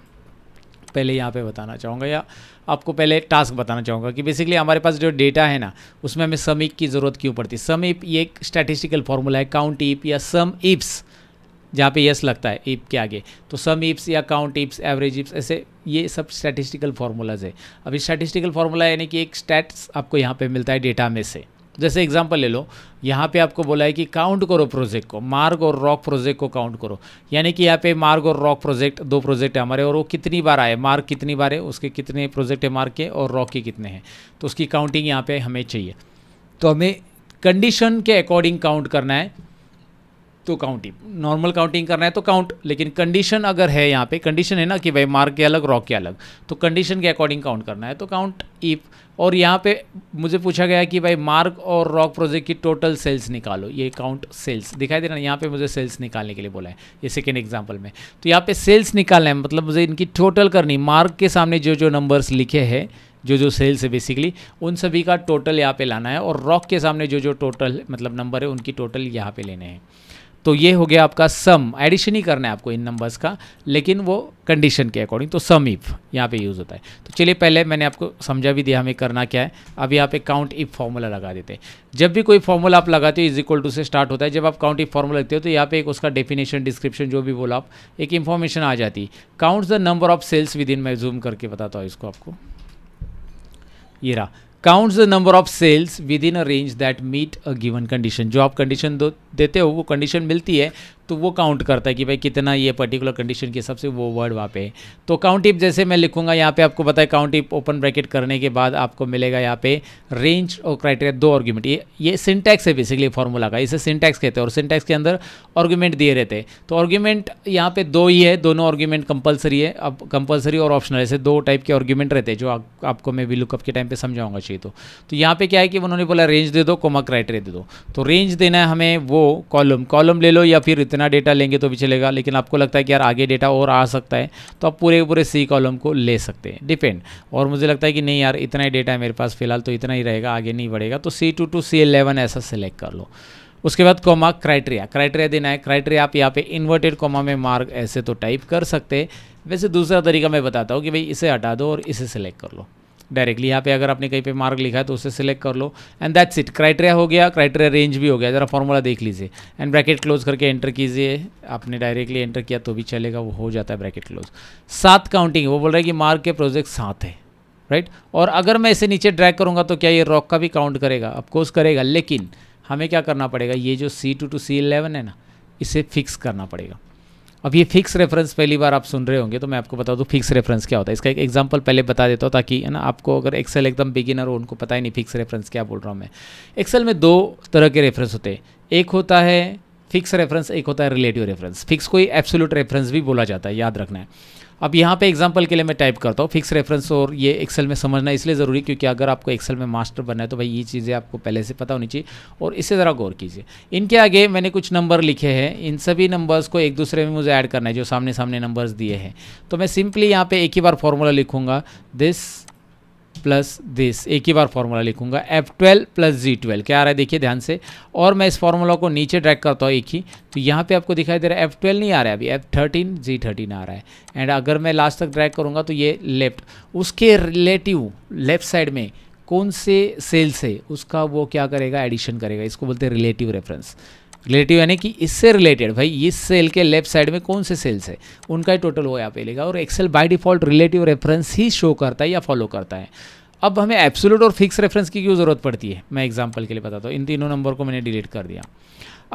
पहले यहाँ पे बताना चाहूँगा या आपको पहले टास्क बताना चाहूँगा कि बेसिकली हमारे पास जो डेटा है ना उसमें हमें समीप की ज़रूरत क्यों पड़ती है समीप ये एक स्टैटिस्टिकल फार्मूला है काउंट ईप या सम इप्स जहाँ पे यस लगता है ईप के आगे तो सम ईप्स या काउंट ईप्स एवरेज ईप्स ऐसे ये सब स्टैटिस्टिकल फार्मूलाज है अभी स्टैटिस्टिकल फार्मूला यानी कि एक स्टैट्स आपको यहाँ पे मिलता है डेटा में से जैसे एग्जांपल ले लो यहाँ पे आपको बोला है कि काउंट करो प्रोजेक्ट को मार्ग और रॉक प्रोजेक्ट को काउंट करो यानी कि यहाँ पे मार्ग और रॉक प्रोजेक्ट दो प्रोजेक्ट है हमारे और वो कितनी बार आए मार्ग कितनी बार है उसके कितने प्रोजेक्ट है मार्ग के और रॉक के कितने हैं तो उसकी काउंटिंग यहाँ पर हमें चाहिए तो हमें कंडीशन के अकॉर्डिंग काउंट करना है तो काउंटिंग नॉर्मल काउंटिंग करना है तो काउंट लेकिन कंडीशन अगर है यहाँ पे कंडीशन है ना कि भाई मार्क के अलग रॉक के अलग तो कंडीशन के अकॉर्डिंग काउंट करना है तो काउंट इफ और यहाँ पे मुझे पूछा गया कि भाई मार्क और रॉक प्रोजेक्ट की टोटल सेल्स निकालो ये काउंट सेल्स दिखाई दे रहा है यहाँ पे मुझे सेल्स निकालने के लिए बोला है ये सेकेंड एग्जाम्पल में तो यहाँ पे सेल्स निकालना है मतलब मुझे इनकी टोटल करनी मार्क के सामने जो जो नंबर्स लिखे हैं जो जो सेल्स है बेसिकली उन सभी का टोटल यहाँ पे लाना है और रॉक के सामने जो जो टोटल मतलब नंबर है उनकी टोटल यहाँ पे लेने हैं तो ये हो गया आपका सम एडिशन ही करना है आपको इन नंबर्स का लेकिन वो कंडीशन के अकॉर्डिंग तो सम इफ यहाँ पे यूज़ होता है तो चलिए पहले मैंने आपको समझा भी दिया हमें करना क्या है अब यहाँ पे काउंट इफ फॉर्मूला लगा देते हैं जब भी कोई फॉर्मूला आप लगाते हो इज इक्वल टू से स्टार्ट होता है जब आप काउंट इफ फॉर्मूला लगते हो तो यहाँ पे एक उसका डेफिनेशन डिस्क्रिप्शन जो भी बोला आप एक इन्फॉर्मेशन आ जाती counts the number of cells within मैं जूम करके बताता हूँ इसको आपको ये रहा counts the number of cells within a range that meet a given condition जो आप कंडीशन देते हो वो कंडीशन मिलती है तो वो काउंट करता है कि भाई कितना ये पर्टिकुलर कंडीशन के हिसाब से वो वर्ड वहाँ पे तो काउंट टिप जैसे मैं लिखूंगा यहाँ पे आपको बताया काउंट टिप ओपन ब्रैकेट करने के बाद आपको मिलेगा यहाँ पे रेंज और क्राइटेरिया दो आर्ग्यूमेंट ये ये सिंटैक्स है बेसिकली फॉर्मूला का इसे सिंटैक्स कहते हैं और सिंटैक्स के अंदर आर्ग्यूमेंट दिए रहते हैं तो आर्ग्यूमेंट यहाँ पे दो ही है दोनों आर्ग्यूमेंट कंपलसरी है अब कंपलसरी और ऑप्शनल ऐसे दो टाइप के आर्ग्यूमेंट रहते हैं जो आप, आपको मैं वी लुकअप के टाइम पर समझाऊंगा चाहिए तो तो यहाँ पे क्या है कि उन्होंने बोला रेंज दे दो कोमा क्राइटेरिया दे दो तो रेंज देना है हमें वो कॉलम कॉलम ले लो या फिर इतना इतना डेटा लेंगे तो भी चलेगा लेकिन आपको लगता है कि यार आगे डेटा और आ सकता है तो आप पूरे पूरे सी कॉलम को ले सकते हैं डिपेंड और मुझे लगता है कि नहीं यार इतना ही डेटा है मेरे पास फिलहाल तो इतना ही रहेगा आगे नहीं बढ़ेगा तो C two to C eleven ऐसा सेलेक्ट कर लो उसके बाद कॉमा क्राइटेरिया क्राइटेरिया देना है क्राइटेरिया आप यहाँ पे इन्वर्टेड कॉमा में मार्क ऐसे तो टाइप कर सकते हैं वैसे दूसरा तरीका मैं बताता हूँ कि भाई इसे हटा दो और इसे सेलेक्ट कर लो डायरेक्टली यहाँ पे अगर आपने कहीं पे मार्क लिखा है तो उसे सिलेक्ट कर लो एंड दैट्स इट क्राइटेरिया हो गया क्राइटेरिया रेंज भी हो गया ज़रा फॉर्मूला देख लीजिए एंड ब्रैकेट क्लोज करके एंटर कीजिए आपने डायरेक्टली एंटर किया तो भी चलेगा वो हो जाता है ब्रैकेट क्लोज सात काउंटिंग वो बोल रहा है कि मार्क के प्रोजेक्ट सात है राइट right? और अगर मैं इसे नीचे ड्रैग करूँगा तो क्या ये रॉक का भी काउंट करेगा अफकोर्स करेगा लेकिन हमें क्या करना पड़ेगा ये जो C two to C eleven है ना इसे फिक्स करना पड़ेगा अब ये फिक्स रेफरेंस पहली बार आप सुन रहे होंगे तो मैं आपको बता दूँ फिक्स रेफरेंस क्या होता है इसका एक एग्जांपल पहले बता देता हूँ ताकि है ना आपको अगर एक्सेल एकदम बिगिनर हो उनको पता ही नहीं फिक्स रेफरेंस क्या बोल रहा हूँ मैं एक्सेल में दो तरह के रेफरेंस होते हैं एक होता है फिक्स रेफरेंस एक होता है रिलेटिव रेफरेंस फिक्स कोई एब्सोल्यूट रेफरेंस भी बोला जाता है याद रखना है अब यहाँ पे एग्जांपल के लिए मैं टाइप करता हूँ फिक्स रेफरेंस और ये एक्सेल में समझना इसलिए ज़रूरी क्योंकि अगर आपको एक्सेल में मास्टर बनना है तो भाई ये चीज़ें आपको पहले से पता होनी चाहिए और इससे ज़रा गौर कीजिए इनके आगे मैंने कुछ नंबर लिखे हैं इन सभी नंबर्स को एक दूसरे में मुझे ऐड करना है जो सामने सामने नंबर्स दिए हैं तो मैं सिंपली यहाँ पर एक ही बार फॉर्मूला लिखूँगा दिस प्लस दिस एक ही बार फॉर्मूला लिखूंगा F twelve plus G twelve क्या आ रहा है देखिए ध्यान से और मैं इस फॉर्मूला को नीचे ड्रैग करता हूँ एक ही तो यहाँ पे आपको दिखाई दे रहा है एफ ट्वेल्व नहीं आ रहा है अभी एफ थर्टीन जी थर्टीन आ रहा है एंड अगर मैं लास्ट तक ड्रैग करूँगा तो ये लेफ्ट उसके रिलेटिव लेफ्ट साइड में कौन से सेल से उसका वो क्या करेगा एडिशन करेगा इसको बोलते हैं रिलेटिव रेफरेंस रिलेटिव यानी कि इससे रिलेटेड भाई इस सेल के लेफ्ट साइड में कौन से सेल्स है उनका ही टोटल वो यहाँ पे लेगा और Excel by default relative reference ही शो करता है या फॉलो करता है अब हमें एब्सोलूट और फिक्स रेफरेंस की क्यों ज़रूरत पड़ती है मैं एग्जाम्पल के लिए बताता हूँ इन तीनों नंबर को मैंने डिलीट कर दिया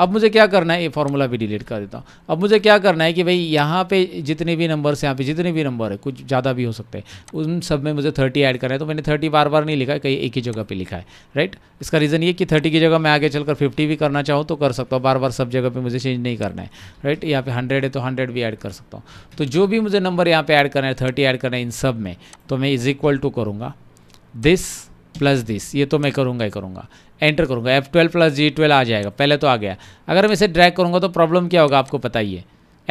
अब मुझे क्या करना है ये फार्मूला भी डिलीट कर देता हूँ अब मुझे क्या करना है कि भाई यहाँ पे जितने भी नंबर्स यहाँ पे जितने भी नंबर है कुछ ज़्यादा भी हो सकते हैं उन सब में मुझे थर्टी ऐड करना है तो मैंने थर्टी बार बार नहीं लिखा है कहीं एक ही जगह पर लिखा है राइट इसका रीज़न ये कि थर्टी की जगह मैं आगे चलकर फिफ्टी भी करना चाहूँ तो कर सकता हूँ बार बार सब जगह पर मुझे चेंज नहीं करना है राइट यहाँ पर हंड्रेड है तो हंड्रेड भी ऐड कर सकता हूँ तो जो भी मुझे नंबर यहाँ पर ऐड करना है थर्टी ऐड करना है इन सब में तो मैं इज इक्वल टू करूँगा दिस प्लस दिस ये तो मैं करूँगा ही करूँगा एंटर करूँगा F twelve plus G twelve आ जाएगा पहले तो आ गया अगर मैं इसे ड्रैग करूँगा तो प्रॉब्लम क्या होगा आपको पता ही है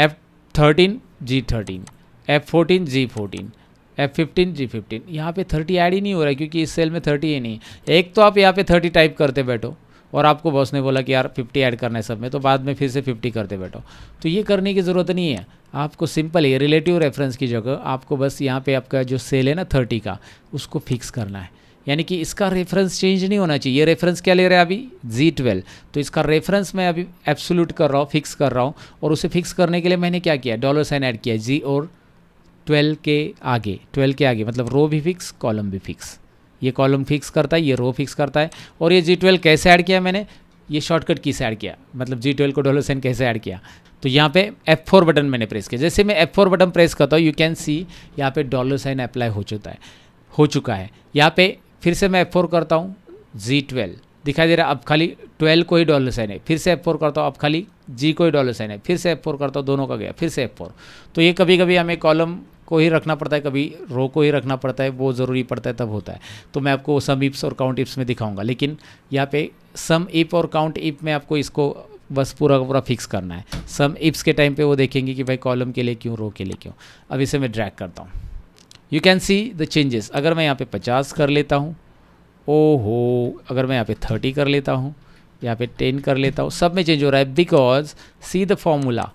F thirteen G thirteen F fourteen G fourteen F fifteen G fifteen यहाँ पे थर्टी ऐड ही नहीं हो रहा है क्योंकि इस सेल में थर्टी ही नहीं है एक तो आप यहाँ पे थर्टी टाइप करते बैठो और आपको बॉस ने बोला कि यार फिफ्टी ऐड करना है सब में तो बाद में फिर से फिफ्टी करते बैठो तो ये करने की ज़रूरत नहीं है आपको सिंपल ही रिलेटिव रेफरेंस की जगह आपको बस यहाँ पे आपका जो सेल है ना थर्टी का उसको फिक्स करना है यानी कि इसका रेफरेंस चेंज नहीं होना चाहिए ये रेफरेंस क्या ले रहे हैं अभी जी ट्वेल्व तो इसका रेफरेंस मैं अभी एब्सोल्यूट कर रहा हूँ फिक्स कर रहा हूँ और उसे फिक्स करने के लिए मैंने क्या किया डॉलर साइन ऐड किया जी और ट्वेल्व के आगे ट्वेल्व के आगे मतलब रो भी फिक्स कॉलम भी फिक्स ये कॉलम फिक्स करता है ये रो फिक्स करता है और ये जी ट्वेल्व कैसे ऐड किया मैंने ये शॉर्टकट की से ऐड किया मतलब जी ट्वेल्व को डॉलर साइन कैसे ऐड किया तो यहाँ पे F4 बटन मैंने प्रेस किया जैसे मैं F4 बटन प्रेस करता हूँ यू कैन सी यहाँ पे डॉलर साइन अप्लाई हो चुका है हो चुका है यहाँ पे फिर से मैं एफ फोर करता हूँ जी ट्वेल्व दिखाई दे रहा है अब खाली ट्वेल्व को ही डॉलर साइन है फिर से एफ फोर करता हूँ अब खाली जी को ही डॉलर साइन है फिर से एफ फोर करता हूँ दोनों का गया फिर से एफ फोर तो ये कभी कभी हमें कॉलम को ही रखना पड़ता है कभी रो को ही रखना पड़ता है वो ज़रूरी पड़ता है तब होता है तो मैं आपको सम इप्स और काउंट इप्स में दिखाऊंगा लेकिन यहाँ पे सम इप और काउंट इप में आपको इसको बस पूरा का पूरा फिक्स करना है सम इप्स के टाइम पे वो देखेंगे कि भाई कॉलम के लिए क्यों रो के लिए क्यों अब इसे मैं ड्रैग करता हूँ you can see the changes अगर मैं यहाँ पे पचास कर लेता हूँ ओ हो अगर मैं यहाँ पे थर्टी कर लेता हूँ यहाँ पे टेन कर लेता हूँ सब में चेंज हो रहा है बिकॉज सी द फॉर्मूला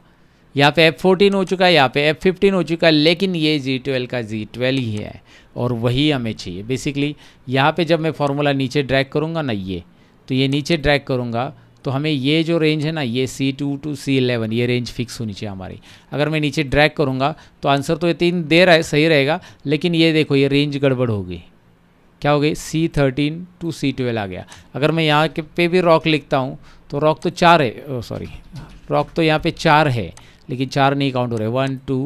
यहाँ पे F14 हो चुका है यहाँ पे F15 हो चुका है लेकिन ये G12 का G12 ही है और वही हमें चाहिए बेसिकली यहाँ पे जब मैं फार्मूला नीचे ड्रैग करूँगा ना ये तो ये नीचे ड्रैग करूँगा तो हमें ये जो रेंज है ना ये C two to C eleven ये रेंज फिक्स होनी चाहिए हमारी अगर मैं नीचे ड्रैग करूँगा तो आंसर तो ये तीन दे रहा है सही रहेगा लेकिन ये देखो ये रेंज गड़बड़ होगी क्या हो गई C thirteen to C twelve आ गया अगर मैं यहाँ के पे भी रॉक लिखता हूँ तो रॉक तो चार है सॉरी रॉक तो यहाँ पे चार है लेकिन चार नहीं काउंट हो रहे वन टू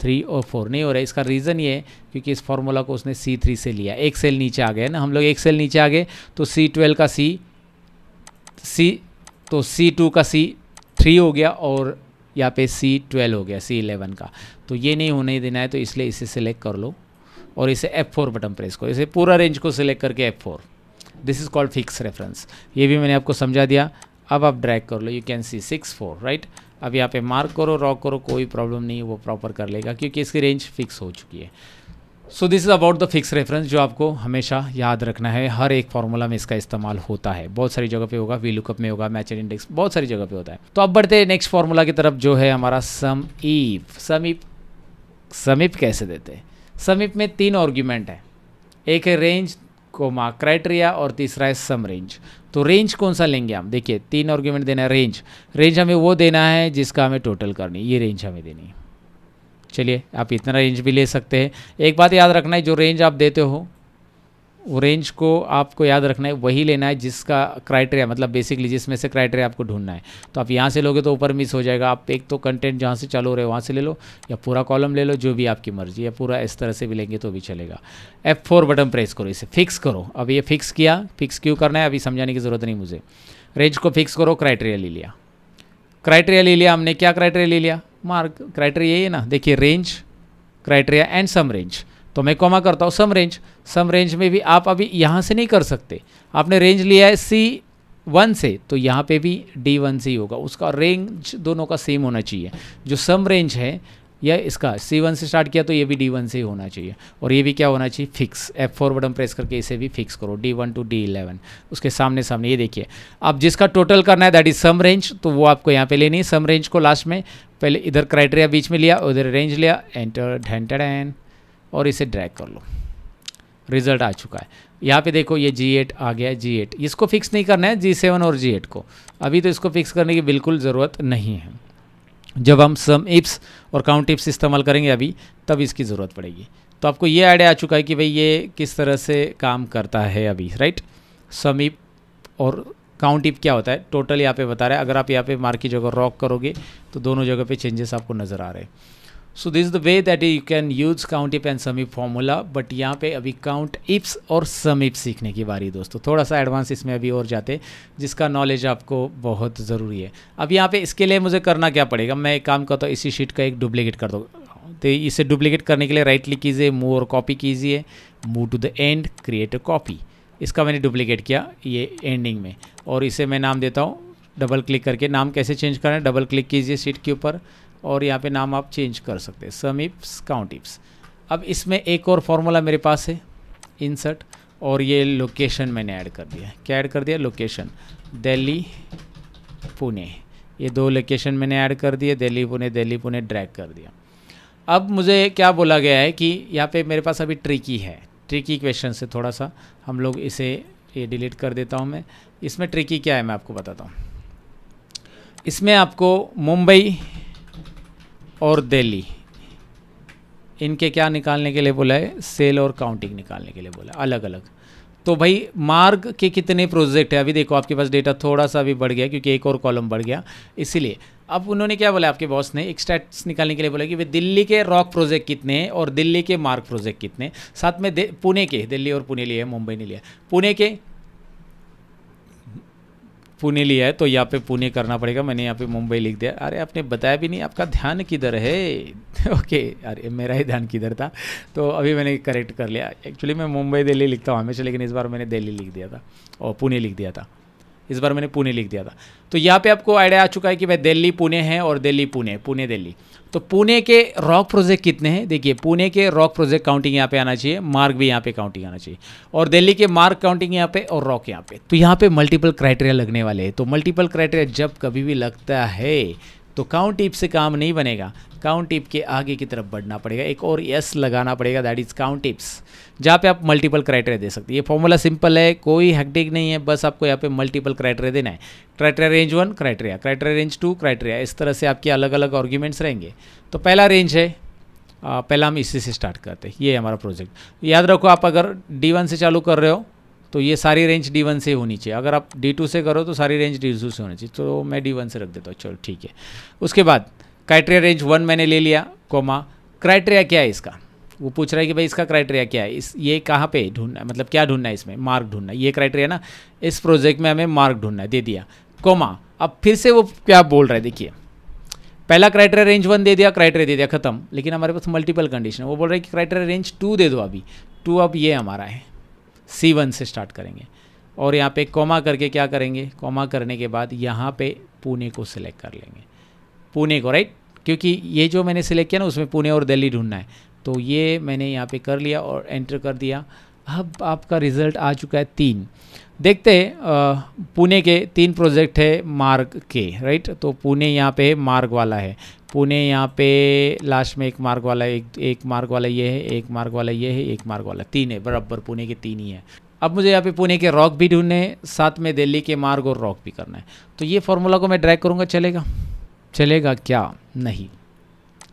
थ्री और फोर नहीं हो रहा है इसका रीज़न ये है क्योंकि इस फार्मूला को उसने सी थ्री से लिया एक सेल नीचे आ गया ना हम लोग एक सेल नीचे आ गए तो सी ट्वेल्व का सी सी तो सी टू का सी थ्री हो गया और यहाँ पे सी ट्वेल्व हो गया सी का तो ये नहीं होने देना है तो इसलिए इसे सिलेक्ट कर लो और इसे एफ फोर बटन प्रेस करो इसे पूरा रेंज को सिलेक्ट करके F four this is called fix reference ये भी मैंने आपको समझा दिया अब आप ड्रैग कर लो you can see six four right अब यहाँ पे मार्क करो रॉक करो कोई प्रॉब्लम नहीं वो प्रॉपर कर लेगा क्योंकि इसकी रेंज फिक्स हो चुकी है so this is about the fix reference जो आपको हमेशा याद रखना है हर एक फार्मूला में इसका इस्तेमाल होता है बहुत सारी जगह पे होगा वी लुकअप में होगा मैचर इंडेक्स बहुत सारी जगह पे होता है तो अब बढ़ते हैं नेक्स्ट फार्मूला की तरफ जो है हमारा समीप समीप समीप कैसे देते हैं समीप में तीन ऑर्ग्यूमेंट है एक है रेंज कोमा क्राइटेरिया और तीसरा है सम रेंज तो रेंज कौन सा लेंगे हम देखिए तीन ऑर्ग्यूमेंट देना है रेंज रेंज हमें वो देना है जिसका हमें टोटल करनी ये रेंज हमें देनी है चलिए आप इतना रेंज भी ले सकते हैं एक बात याद रखना है जो रेंज आप देते हो वो रेंज को आपको याद रखना है वही लेना है जिसका क्राइटेरिया मतलब बेसिकली जिसमें से क्राइटेरिया आपको ढूंढना है तो आप यहाँ से लोगे तो ऊपर मिस हो जाएगा आप एक तो कंटेंट जहाँ से चालू हो रहे वहाँ से ले लो या पूरा कॉलम ले लो जो भी आपकी मर्जी या पूरा इस तरह से भी लेंगे तो भी चलेगा एफ फोर बटन प्रेस करो इसे फिक्स करो अब ये फिक्स किया फिक्स क्यों करना है अभी समझाने की ज़रूरत नहीं मुझे रेंज को फिक्स करो क्राइटेरिया ले लिया क्राइटेरिया ले लिया हमने क्या क्राइटेरिया ले लिया मार्क क्राइटेरिया ये ना देखिए range criteria and sum range तो मैं कौमा करता हूँ सम रेंज सम रेंज में भी आप अभी यहाँ से नहीं कर सकते आपने रेंज लिया है सी वन से तो यहाँ पे भी डी वन से ही होगा उसका रेंज दोनों का सेम होना चाहिए जो सम रेंज है या इसका सी वन से स्टार्ट किया तो ये भी डी वन से ही होना चाहिए और ये भी क्या होना चाहिए fix F four button press करके इसे भी फिक्स करो D one to D eleven उसके सामने सामने ये देखिए अब जिसका टोटल करना है दैट इज सम रेंज तो वो आपको यहाँ पे लेनी है सम रेंज को लास्ट में पहले इधर क्राइटेरिया बीच में लिया उधर रेंज लिया एंटर ढेंटेड एन और इसे ड्रैक कर लो रिजल्ट आ चुका है यहाँ पे देखो ये G8 आ गया है G8 इसको फिक्स नहीं करना है G7 और G8 को अभी तो इसको फिक्स करने की बिल्कुल ज़रूरत नहीं है जब हम सम इप्स और काउंट इप्स इस्तेमाल करेंगे अभी तब इसकी ज़रूरत पड़ेगी तो आपको ये आइडिया आ चुका है कि भाई ये किस तरह से काम करता है अभी राइट सम इप और काउंट इप क्या होता है टोटल यहाँ पे बता रहा है अगर आप यहाँ पे मार्क की जगह रॉक करोगे तो दोनों जगह पे चेंजेस आपको नज़र आ रहे हैं so this is the way that you can use count if and sumif formula but यहाँ पे अभी काउंट इप्स और समीप सीखने की बारी दोस्तों थोड़ा सा एडवांस इसमें अभी और जाते जिसका नॉलेज आपको बहुत ज़रूरी है अब यहाँ पे इसके लिए मुझे करना क्या पड़ेगा मैं एक काम करता हूँ इसी शीट का एक डुप्लीकेट कर दो तो इसे डुप्लीकेट करने के लिए राइट क्लिक कीजिए मूव और कॉपी कीजिए move to the end create a copy इसका मैंने डुप्लीकेट किया ये एंडिंग में और इसे मैं नाम देता हूँ डबल क्लिक करके नाम कैसे चेंज करना है डबल क्लिक कीजिए सीट के ऊपर और यहाँ पे नाम आप चेंज कर सकते हैं काउंट काउंटिप्स अब इसमें एक और फार्मूला मेरे पास है इंसर्ट और ये लोकेशन मैंने ऐड कर दिया क्या ऐड कर दिया लोकेशन दिल्ली पुणे ये दो लोकेशन मैंने ऐड कर दिए दिल्ली पुणे दिल्ली पुणे ड्रैग कर दिया अब मुझे क्या बोला गया है कि यहाँ पे मेरे पास अभी ट्रिकी है ट्रिकी क्वेश्चन से थोड़ा सा हम लोग इसे ये डिलीट कर देता हूँ मैं इसमें ट्रिकी क्या है मैं आपको बताता हूँ इसमें आपको मुंबई और दिल्ली इनके क्या निकालने के लिए बोला है सेल और काउंटिंग निकालने के लिए बोला है अलग अलग तो भाई मार्ग के कितने प्रोजेक्ट है अभी देखो आपके पास डेटा थोड़ा सा अभी बढ़ गया क्योंकि एक और कॉलम बढ़ गया इसीलिए अब उन्होंने क्या बोला आपके बॉस ने एक स्टैट्स निकालने के लिए बोला कि वे दिल्ली के रॉक प्रोजेक्ट कितने हैं और दिल्ली के मार्ग प्रोजेक्ट कितने साथ में पुणे के दिल्ली और पुणे लिए मुंबई ने लिया पुणे के पुणे लिया है तो यहाँ पे पुणे करना पड़ेगा मैंने यहाँ पे मुंबई लिख दिया अरे आपने बताया भी नहीं आपका ध्यान किधर है ओके अरे मेरा ही ध्यान किधर था तो अभी मैंने करेक्ट कर लिया एक्चुअली मैं मुंबई दिल्ली लिखता हूँ हमेशा लेकिन इस बार मैंने दिल्ली लिख दिया था और पुणे लिख दिया था इस बार मैंने पुणे लिख दिया था तो यहाँ पे आपको आइडिया आ चुका है कि भाई दिल्ली पुणे है और दिल्ली पुणे पुणे दिल्ली तो पुणे के रॉक प्रोजेक्ट कितने हैं देखिए पुणे के रॉक प्रोजेक्ट काउंटिंग यहाँ पे आना चाहिए मार्क भी यहाँ पे काउंटिंग आना चाहिए और दिल्ली के मार्क काउंटिंग यहाँ पे और रॉक यहाँ पे तो यहाँ पे मल्टीपल क्राइटेरिया लगने वाले हैं तो मल्टीपल क्राइटेरिया जब कभी भी लगता है तो काउंट से काम नहीं बनेगा काउंट टिप के आगे की तरफ बढ़ना पड़ेगा एक और यस लगाना पड़ेगा दैट इज़ काउंट टिप्स जहाँ पे आप मल्टीपल क्राइटेरिया दे सकते हैं ये फॉर्मूला सिंपल है कोई हैक्टिक नहीं है बस आपको यहाँ पे मल्टीपल क्राइटेरिया देना है criteria range one criteria criteria range two criteria इस तरह से आपके अलग अलग आर्ग्यूमेंट्स रहेंगे तो पहला रेंज है आ, पहला हम इसी से स्टार्ट करते हैं ये हमारा प्रोजेक्ट याद रखो आप अगर डी से चालू कर रहे हो तो ये सारी रेंज डी वन से होनी चाहिए अगर आप डी टू से करो तो सारी रेंज डी से होनी चाहिए तो मैं डी वन से रख देता हूँ चलो ठीक है उसके बाद क्राइटेरिया रेंज वन मैंने ले लिया कोमा क्राइटेरिया क्या है इसका वो पूछ रहा है कि भाई इसका क्राइटेरिया क्या है इस ये कहाँ पे ढूंढना है मतलब क्या ढूंढना है इसमें मार्क ढूंढना है ये क्राइटेरिया ना इस प्रोजेक्ट में हमें मार्क ढूंढना है दे दिया कोमा अब फिर से वो क्या बोल रहा है देखिए पहला क्राइटेरिया रेंज वन दे दिया क्राइटेरिया दे दिया खत्म लेकिन हमारे पास मल्टीपल कंडीशन है वो बोल रहा है कि क्राइटेरिया रेंज टू दे दो अभी टू अब ये हमारा है सी वन से स्टार्ट करेंगे और यहाँ पे कोमा करके क्या करेंगे कोमा करने के बाद यहाँ पे पुणे को सिलेक्ट कर लेंगे पुणे को राइट क्योंकि ये जो मैंने सिलेक्ट किया ना उसमें पुणे और दिल्ली ढूंढना है तो ये मैंने यहाँ पे कर लिया और एंटर कर दिया अब आपका रिज़ल्ट आ चुका है तीन देखते हैं पुणे के तीन प्रोजेक्ट है मार्ग के राइट तो पुणे यहाँ पे मार्ग वाला है पुणे यहाँ पे लास्ट में एक मार्ग वाला एक एक मार्ग वाला ये है एक मार्ग वाला ये है एक मार्ग वाला तीन है बराबर पुणे के तीन ही है अब मुझे यहाँ पे पुणे के रॉक भी ढूंढने हैं साथ में दिल्ली के मार्ग और रॉक भी करना है तो ये फार्मूला को मैं ड्रैग करूँगा चलेगा चलेगा क्या नहीं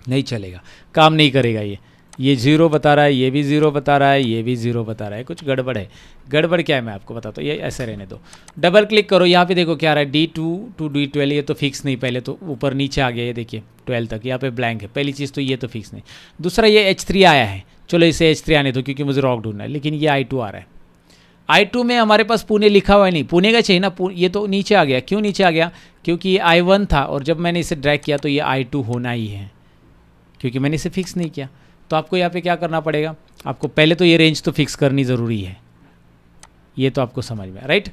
नहीं चलेगा काम नहीं करेगा ये ये जीरो बता रहा है ये भी जीरो बता रहा है ये भी जीरो बता रहा है कुछ गड़बड़ है गड़बड़ क्या है मैं आपको बताता हूँ ये ऐसे रहने दो डबल क्लिक करो यहाँ पे देखो क्या रहा है D two to D twelve ये तो फिक्स नहीं पहले तो ऊपर नीचे आ गया ये देखिए ट्वेल्व तक यहाँ पे ब्लैंक है पहली चीज़ तो ये तो फिक्स नहीं दूसरा ये एच थ्री आया है चलो इसे एच थ्री आने दो क्योंकि मुझे रॉक ढूंढना है लेकिन ये आई टू आ रहा है आई टू में हमारे पास पुणे लिखा हुआ है नहीं पुणे का चाहिए ना ये तो नीचे आ गया क्यों नीचे आ गया क्योंकि ये आई वन था और जब मैंने इसे ड्रैग किया तो ये आई टू होना ही है क्योंकि मैंने इसे फिक्स नहीं किया तो आपको यहाँ पे क्या करना पड़ेगा आपको पहले तो ये रेंज तो फिक्स करनी ज़रूरी है ये तो आपको समझ में राइट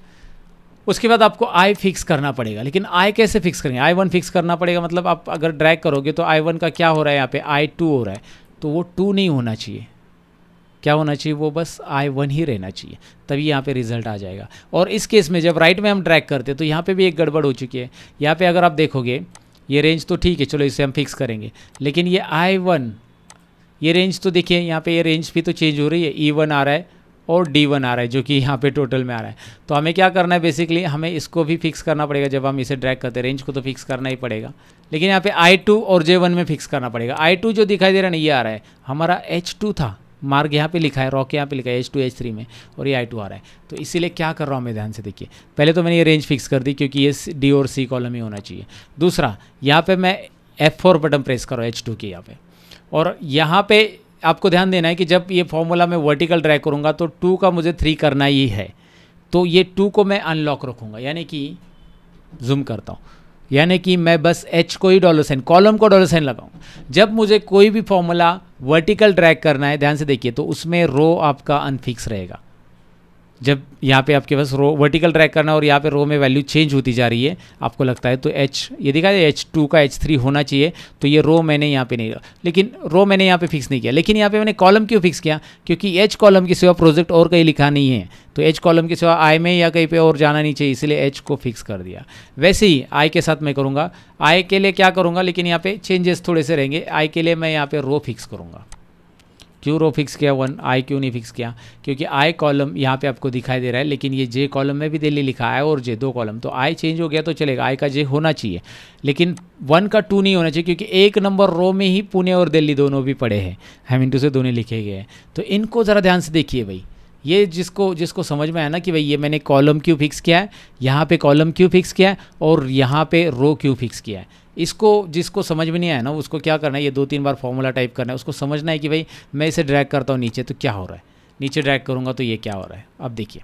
उसके बाद आपको आई फिक्स करना पड़ेगा लेकिन आई कैसे फिक्स करेंगे आई वन फिक्स करना पड़ेगा मतलब आप अगर ड्रैग करोगे तो आई वन का क्या हो रहा है यहाँ पे आई टू हो रहा है तो वो टू नहीं होना चाहिए क्या होना चाहिए वो बस आई वन ही रहना चाहिए तभी यहाँ पे रिजल्ट आ जाएगा और इस केस में जब राइट में हम ट्रैक करते तो यहाँ पे भी एक गड़बड़ हो चुकी है यहाँ पे अगर आप देखोगे ये रेंज तो ठीक है चलो इसे हम फिक्स करेंगे लेकिन ये आई वन ये रेंज तो देखिए यहाँ पे ये रेंज भी तो चेंज हो रही है ई e वन आ रहा है और डी वन आ रहा है जो कि यहाँ पे टोटल में आ रहा है तो हमें क्या करना है बेसिकली हमें इसको भी फिक्स करना पड़ेगा जब हम इसे ड्रैग करते हैं रेंज को तो फिक्स करना ही पड़ेगा लेकिन यहाँ पे आई टू और जे वन में फिक्स करना पड़ेगा आई टू जो दिखाई दे रहा है ना ये आ रहा है हमारा एच टू था मार्ग यहाँ पे लिखा है रॉक यहाँ पे लिखा है एच टू एच थ्री में और ये आई टू आ रहा है तो इसीलिए क्या कर रहा हूँ मैं ध्यान से देखिए पहले तो मैंने ये रेंज फिक्स कर दी क्योंकि ये डी और सी कॉलम ही होना चाहिए दूसरा यहाँ पे मैं एफ फोर बटन प्रेस करो एच टू की यहाँ पे और यहाँ पे आपको ध्यान देना है कि जब ये फॉर्मूला मैं वर्टिकल ड्राइव करूँगा तो टू का मुझे थ्री करना ही है तो ये टू को मैं अनलॉक रखूँगा यानी कि जूम करता हूँ यानी कि मैं बस एच को ही डॉलर साइन कॉलम को डॉलर साइन लगाऊं जब मुझे कोई भी फॉर्मूला वर्टिकल ड्रैग करना है ध्यान से देखिए तो उसमें रो आपका अनफिक्स रहेगा जब यहाँ पे आपके पास रो वर्टिकल ट्रैक करना और यहाँ पे रो में वैल्यू चेंज होती जा रही है आपको लगता है तो एच ये दिखा एच टू का एच थ्री होना चाहिए तो ये रो मैंने यहाँ पे नहीं लेकिन रो मैंने यहाँ पे फिक्स नहीं किया लेकिन यहाँ पे मैंने कॉलम क्यों फिक्स किया क्योंकि एच कॉलम के सिवा प्रोजेक्ट और कहीं लिखा नहीं है तो एच कॉलम के सिवा आई में या कहीं पर और जाना नहीं चाहिए इसलिए एच को फिक्स कर दिया वैसे ही आई के साथ मैं करूँगा आई के लिए क्या करूँगा लेकिन यहाँ पर चेंजेस थोड़े से रहेंगे आई के लिए मैं यहाँ पर रो फिक्स करूँगा क्यों रो फिक्स किया वन आई क्यों नहीं फिक्स किया क्योंकि आई कॉलम यहाँ पे आपको दिखाई दे रहा है लेकिन ये जे कॉलम में भी दिल्ली लिखा है और जे दो कॉलम तो आई चेंज हो गया तो चलेगा आई का जे होना चाहिए लेकिन वन का टू नहीं होना चाहिए क्योंकि एक नंबर रो में ही पुणे और दिल्ली दोनों भी पड़े हैं हम इंटू से दोनों लिखे गए हैं तो इनको ज़रा ध्यान से देखिए भाई ये जिसको जिसको समझ में आया ना कि भाई ये मैंने कॉलम क्यों फिक्स किया है यहाँ पे कॉलम क्यों फिक्स किया है और यहाँ पे रो क्यों फिक्स किया है इसको जिसको समझ में नहीं आया ना उसको क्या करना है ये दो तीन बार फॉर्मूला टाइप करना है उसको समझना है कि भाई मैं इसे ड्रैग करता हूँ नीचे तो क्या हो रहा है नीचे ड्रैग करूँगा तो ये क्या हो रहा है अब देखिए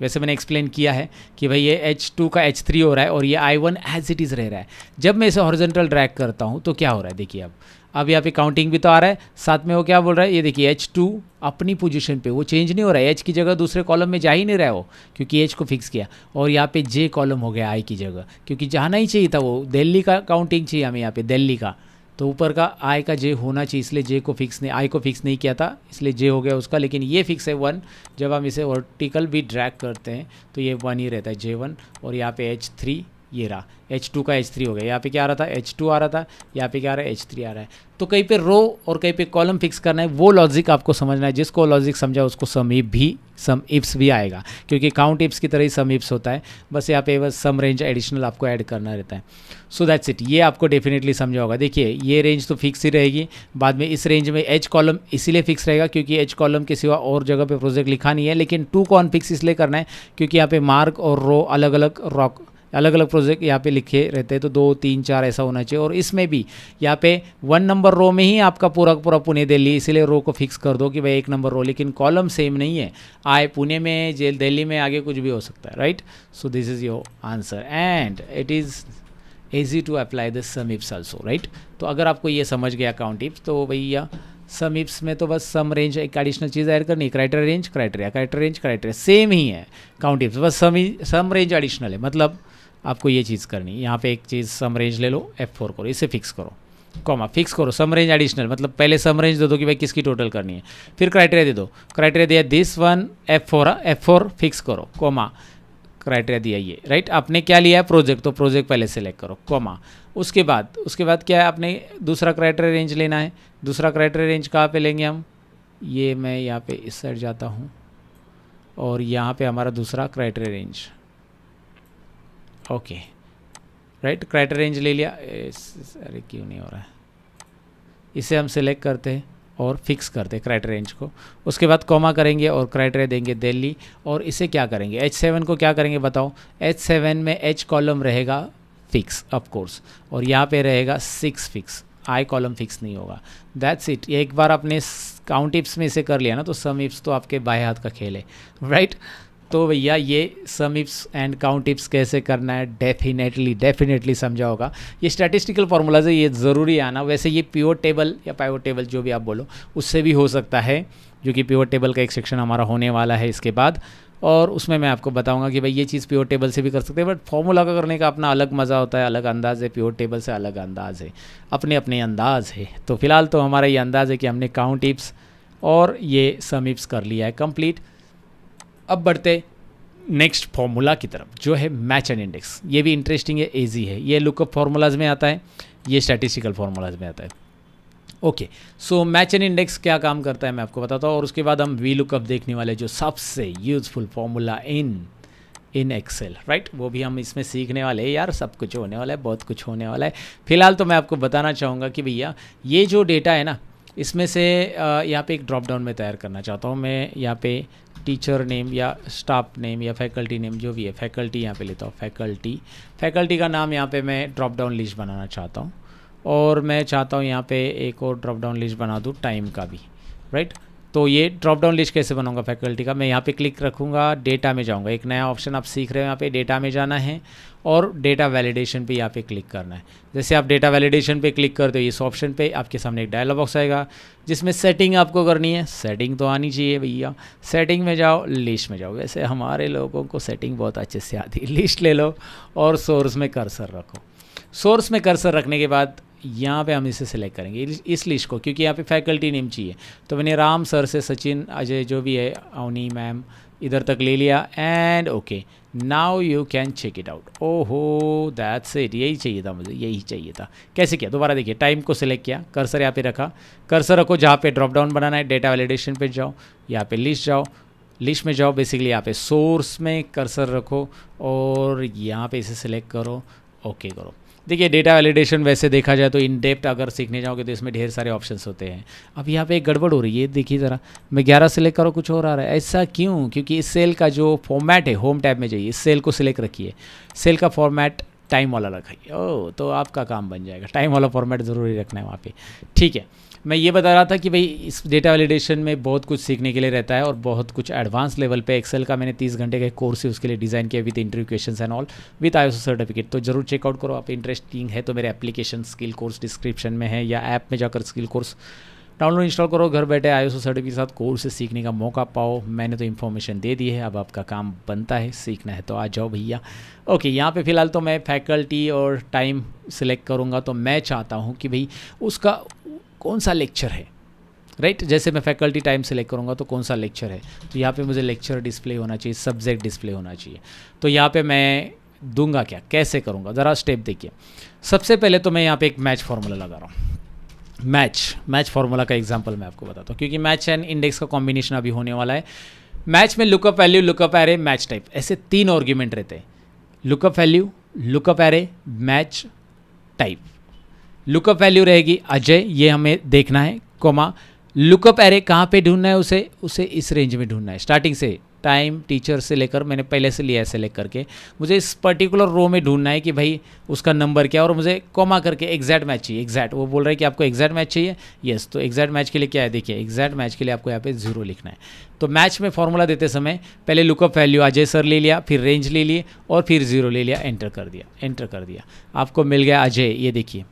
वैसे मैंने एक्सप्लेन किया है कि भाई ये H2 का H3 हो रहा है और ये I1 one as it is रह रहा है जब मैं इसे हॉरिजेंटल ड्रैग करता हूँ तो क्या हो रहा है देखिए अब अब यहाँ पे काउंटिंग भी तो आ रहा है साथ में वो क्या बोल रहा है ये देखिए एच टू अपनी पोजीशन पे वो चेंज नहीं हो रहा है एच की जगह दूसरे कॉलम में जा ही नहीं रहा है वो क्योंकि एच को फिक्स किया और यहाँ पे जे कॉलम हो गया आई की जगह क्योंकि जाना ही चाहिए था वो दिल्ली का काउंटिंग चाहिए हमें यहाँ पे दिल्ली का तो ऊपर का आई का जे होना चाहिए इसलिए जे को फिक्स नहीं आई को फिक्स नहीं किया था इसलिए जे हो गया उसका लेकिन ये फिक्स है वन जब हम इसे वर्टिकल भी ड्रैग करते हैं तो ये वन ही रहता है जे वन और यहाँ पे एच थ्री ये रहा एच टू का एच थ्री हो गया यहाँ पे क्या आ रहा था एच टू आ रहा था यहाँ पे क्या आ रहा है एच थ्री आ रहा है तो कहीं पे रो और कहीं पे कॉलम फिक्स करना है वो लॉजिक आपको समझना है जिसको लॉजिक समझा उसको सम इप भी सम इप्स भी आएगा क्योंकि काउंट इप्स की तरह ही सम इप्स होता है बस यहाँ पे बस सम रेंज एडिशनल आपको ऐड करना रहता है सो दैट्स इट ये आपको डेफिनेटली समझा होगा देखिए ये रेंज तो फिक्स ही रहेगी बाद में इस रेंज में एच कॉलम इसीलिए फिक्स रहेगा क्योंकि एच कॉलम के सिवा और जगह पर प्रोजेक्ट लिखा नहीं है लेकिन टू कॉन फिक्स इसलिए करना है क्योंकि यहाँ पे मार्क और रो अलग अलग रॉक अलग अलग प्रोजेक्ट यहाँ पे लिखे रहते हैं तो दो तीन चार ऐसा होना चाहिए और इसमें भी यहाँ पे वन नंबर रो में ही आपका पूरा पूरा पुणे दिल्ली इसीलिए रो को फिक्स कर दो कि भाई एक नंबर रो लेकिन कॉलम सेम नहीं है आए पुणे में जेल दिल्ली में आगे कुछ भी हो सकता है right so this is your answer and it is easy to apply this ifs also right तो अगर आपको ये समझ गया अकाउंट इप्स तो भैया सम इप्स में तो बस सम रेंज एक एडिशनल चीज़ ऐड करनी है criteria range criteria criteria range criteria same ही है काउंट इप्स बस सम रेंज एडिशनल है मतलब आपको ये चीज़ करनी है यहाँ पे एक चीज़ सम रेंज ले लो एफ फोर करो इसे फिक्स करो कॉमा फिक्स करो सम रेंज एडिशनल मतलब पहले सम रेंज दे दो कि भाई किसकी टोटल करनी है फिर क्राइटेरिया दे दो क्राइटेरिया दिया this one F four F four fix करो कॉमा क्राइटेरिया दिया ये राइट आपने क्या लिया है प्रोजेक्ट तो प्रोजेक्ट पहले सेलेक्ट करो कॉमा उसके बाद उसके बाद क्या है आपने दूसरा क्राइटेरिया रेंज लेना है दूसरा क्राइटेरिया रेंज कहाँ पर लेंगे हम ये मैं यहाँ पर इस साइड जाता हूँ और यहाँ पर हमारा दूसरा criteria range okay right criteria range ले लिया अरे क्यों नहीं हो रहा है इसे हम सिलेक्ट करते हैं और फिक्स करते हैं क्राइट रेंज को उसके बाद कॉमा करेंगे और क्राइटेरिया देंगे दिल्ली और इसे क्या करेंगे एच सेवन को क्या करेंगे बताओ एच सेवन में एच कॉलम रहेगा फिक्स ऑफकोर्स और यहाँ पे रहेगा six fix I column fix नहीं होगा दैट्स इट एक बार आपने काउंट इप्स में इसे कर लिया ना तो सम इप्स तो आपके बाएँ हाथ का खेल है राइट right? तो भैया ये sum ifs and count ifs कैसे करना है डेफिनेटली डेफिनेटली समझा होगा ये स्टैटिस्टिकल फार्मूलाज है ये ज़रूरी आना वैसे ये प्योर टेबल या पाइव टेबल जो भी आप बोलो उससे भी हो सकता है जो कि प्योर टेबल का एक सेक्शन हमारा होने वाला है इसके बाद और उसमें मैं आपको बताऊंगा कि भाई ये चीज़ प्योर टेबल से भी कर सकते हैं बट फॉर्मूला का करने का अपना अलग मज़ा होता है अलग अंदाज़ है प्योर टेबल से अलग अंदाज़ है अपने अपने अंदाज़ है तो फिलहाल तो हमारा ये अंदाज़ है कि हमने काउंट इप्स और ये सम इप्स कर लिया है कम्प्लीट अब बढ़ते नेक्स्ट फार्मूला की तरफ जो है मैच एंड इंडेक्स ये भी इंटरेस्टिंग है एजी है ये लुकअप फार्मूलाज में आता है ये स्टैटिस्टिकल फार्मूलाज में आता है okay so match and index क्या काम करता है मैं आपको बताता हूँ और उसके बाद हम वी लुकअप देखने वाले जो सबसे useful formula in in Excel right वो भी हम इसमें सीखने वाले हैं यार सब कुछ होने वाला है बहुत कुछ होने वाला है फिलहाल तो मैं आपको बताना चाहूँगा कि भैया ये जो डेटा है ना इसमें से यहाँ पे एक ड्रॉप डाउन में तैयार करना चाहता हूँ मैं यहाँ पे टीचर नेम या स्टाफ नेम या फैकल्टी नेम जो भी है फैकल्टी यहाँ पे लेता हूँ फैकल्टी फैकल्टी का नाम यहाँ पे मैं ड्रॉप डाउन लिस्ट बनाना चाहता हूँ और मैं चाहता हूँ यहाँ पे एक और ड्रॉप डाउन लिस्ट बना दूँ टाइम का भी राइट right? तो ये ड्रॉप डाउन लिस्ट कैसे बनाऊंगा फैकल्टी का मैं यहाँ पे क्लिक रखूँगा डेटा में जाऊँगा एक नया ऑप्शन आप सीख रहे हो यहाँ पे डेटा में जाना है और डेटा वैलिडेशन पे यहाँ पे क्लिक करना है जैसे आप डेटा वैलिडेशन पे क्लिक करते हो इस ऑप्शन पे आपके सामने एक डायलॉग बॉक्स आएगा जिसमें सेटिंग आपको करनी है सेटिंग तो आनी चाहिए भैया सेटिंग में जाओ लिस्ट में जाओ वैसे हमारे लोगों को सेटिंग बहुत अच्छे से आती है लिस्ट ले लो और सोर्स में कर्सर रखो सोर्स में कर्सर रखने के बाद यहाँ पे हम इसे सेलेक्ट करेंगे इस लिस्ट को क्योंकि यहाँ पे फैकल्टी नेम चाहिए तो मैंने राम सर से सचिन अजय जो भी है अवनी मैम इधर तक ले लिया and okay now you can check it out ओहो दैट्स इट यही चाहिए था मुझे यही चाहिए था कैसे किया दोबारा देखिए टाइम को सिलेक्ट किया कर्सर यहाँ पे रखा कर्सर रखो जहाँ पे ड्रॉप डाउन बनाना है डेटा वैलिडेशन पे जाओ यहाँ पे लिस्ट जाओ लिस्ट में जाओ बेसिकली यहाँ पे सोर्स में कर्सर रखो और यहाँ पे इसे सिलेक्ट करो ओके okay करो देखिए डेटा वैलिडेशन वैसे देखा जाए तो इन डेप्थ अगर सीखने जाओगे तो इसमें ढेर सारे ऑप्शंस होते हैं अब यहाँ पे एक गड़बड़ हो रही है देखिए ज़रा मैं ग्यारह सेलेक्ट करो कुछ और आ रहा है ऐसा क्यों क्योंकि इस सेल का जो फॉर्मेट है होम टैब में जाइए इस सेल को सिलेक्ट रखिए सेल का फॉर्मेट टाइम वाला रखाइए ओ तो आपका काम बन जाएगा टाइम वाला फॉर्मेट ज़रूरी रखना है वहाँ पर ठीक है मैं ये बता रहा था कि भाई इस डेटा वैलिडेशन में बहुत कुछ सीखने के लिए रहता है और बहुत कुछ एडवांस लेवल पे एक्सेल का मैंने तीस घंटे का कोर्स ही उसके लिए डिज़ाइन किया with interview question and all with I certificate तो जरूर चेकआउट करो आप इंटरेस्टिंग है तो मेरे एप्लीकेशन स्किल कोर्स डिस्क्रिप्शन में है या ऐप में जाकर स्किल कोर्स डाउनलोड इंस्टॉल करो घर बैठे आई सर्टिफिकेट के साथ कोर्स सीखने का मौका पाओ मैंने तो इन्फॉर्मेशन दे दी है अब आपका काम बनता है सीखना है तो आ जाओ भैया ओके यहाँ पे फ़िलहाल तो मैं फैकल्टी और टाइम सिलेक्ट करूँगा तो मैं चाहता हूँ कि भाई उसका कौन सा लेक्चर है राइट right? जैसे मैं फैकल्टी टाइम सेलेक्ट करूँगा तो कौन सा लेक्चर है तो यहाँ पे मुझे लेक्चर डिस्प्ले होना चाहिए सब्जेक्ट डिस्प्ले होना चाहिए तो यहाँ पे मैं दूंगा क्या कैसे करूँगा ज़रा स्टेप देखिए सबसे पहले तो मैं यहाँ पे एक मैच फार्मूला लगा रहा हूँ मैच मैच फार्मूला का एग्जाम्पल मैं आपको बताता हूँ क्योंकि मैच एंड इंडेक्स का कॉम्बिनेशन अभी होने वाला है मैच में lookup value lookup array match type ऐसे तीन ऑर्ग्यूमेंट रहते हैं lookup value lookup array match type lookup value रहेगी अजय ये हमें देखना है कोमा लुकअप एरे कहाँ पे ढूंढना है उसे उसे इस रेंज में ढूंढना है स्टार्टिंग से टाइम टीचर से लेकर मैंने पहले से लिया है सेलेक्ट करके मुझे इस पर्टिकुलर रो में ढूंढना है कि भाई उसका नंबर क्या और मुझे कॉमा करके एग्जैक्ट मैच चाहिए एग्जैक्ट वो बोल रहा है कि आपको एग्जैक्ट मैच चाहिए यस तो एग्जैक्ट मैच के लिए क्या है देखिए एग्जैक्ट मैच के लिए आपको यहाँ पे जीरो लिखना है तो मैच में फॉर्मूला देते समय पहले लुकअप वैल्यू अजय सर ले लिया फिर रेंज ले लिए और फिर जीरो ले लिया एंटर कर दिया एंटर कर दिया आपको मिल गया अजय ये देखिए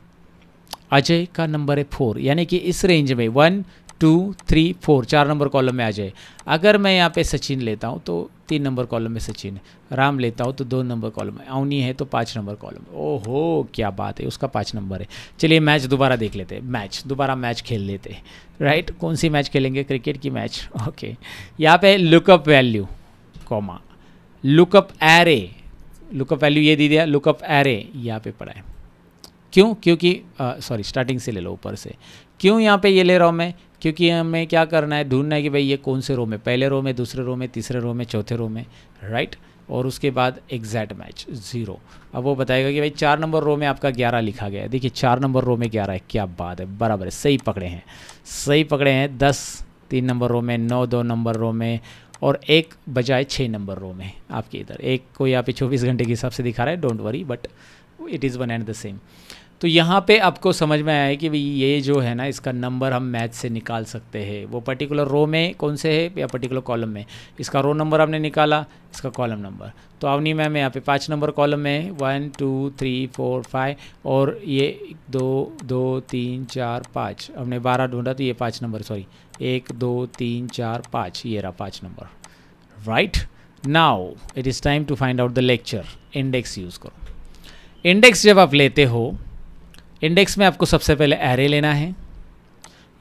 अजय का नंबर है फोर यानी कि इस रेंज में वन टू थ्री फोर चार नंबर कॉलम में आ जाए अगर मैं यहाँ पे सचिन लेता हूँ तो तीन नंबर कॉलम में सचिन राम लेता हूँ तो दो नंबर कॉलम में अवनी है तो पाँच नंबर कॉलम ओहो क्या बात है उसका पाँच नंबर है चलिए मैच दोबारा देख लेते हैं मैच दोबारा मैच खेल लेते हैं राइट कौन सी मैच खेलेंगे क्रिकेट की मैच ओके यहाँ पे lookup value comma lookup array lookup value ये दे दिया लुकअप एरे यहाँ पे पड़ा है क्यों क्योंकि सॉरी स्टार्टिंग से ले लो ऊपर से क्यों यहाँ पे ये ले रहा हूँ मैं क्योंकि हमें क्या करना है ढूंढना है कि भाई ये कौन से रो में पहले रो में दूसरे रो में तीसरे रो में चौथे रो में राइट और उसके बाद एग्जैक्ट मैच ज़ीरो अब वो बताएगा कि भाई चार नंबर रो में आपका ग्यारह लिखा गया है देखिए चार नंबर रो में ग्यारह है क्या बात है बराबर है सही पकड़े हैं सही पकड़े हैं दस तीन नंबर रो में नौ दो नंबर रो में और एक बजाय छः नंबर रो में आपके इधर एक को यहाँ पे चौबीस घंटे के हिसाब से दिखा रहा है don't worry but it is one and the same तो यहाँ पे आपको समझ में आया कि भाई ये जो है ना इसका नंबर हम मैथ से निकाल सकते हैं वो पर्टिकुलर रो में कौन से है या पर्टिकुलर कॉलम में इसका रो नंबर हमने निकाला इसका कॉलम नंबर तो अवनी मैम यहाँ पे पाँच नंबर कॉलम में one two three four five और ये दो दो तीन चार पाँच हमने बारह ढूंढा तो ये पाँच नंबर सॉरी एक दो तीन चार पाँच ये रहा पाँच number right now it is time to find out the lecture index use करो इंडेक्स जब आप लेते हो इंडेक्स में आपको सबसे पहले एरे लेना है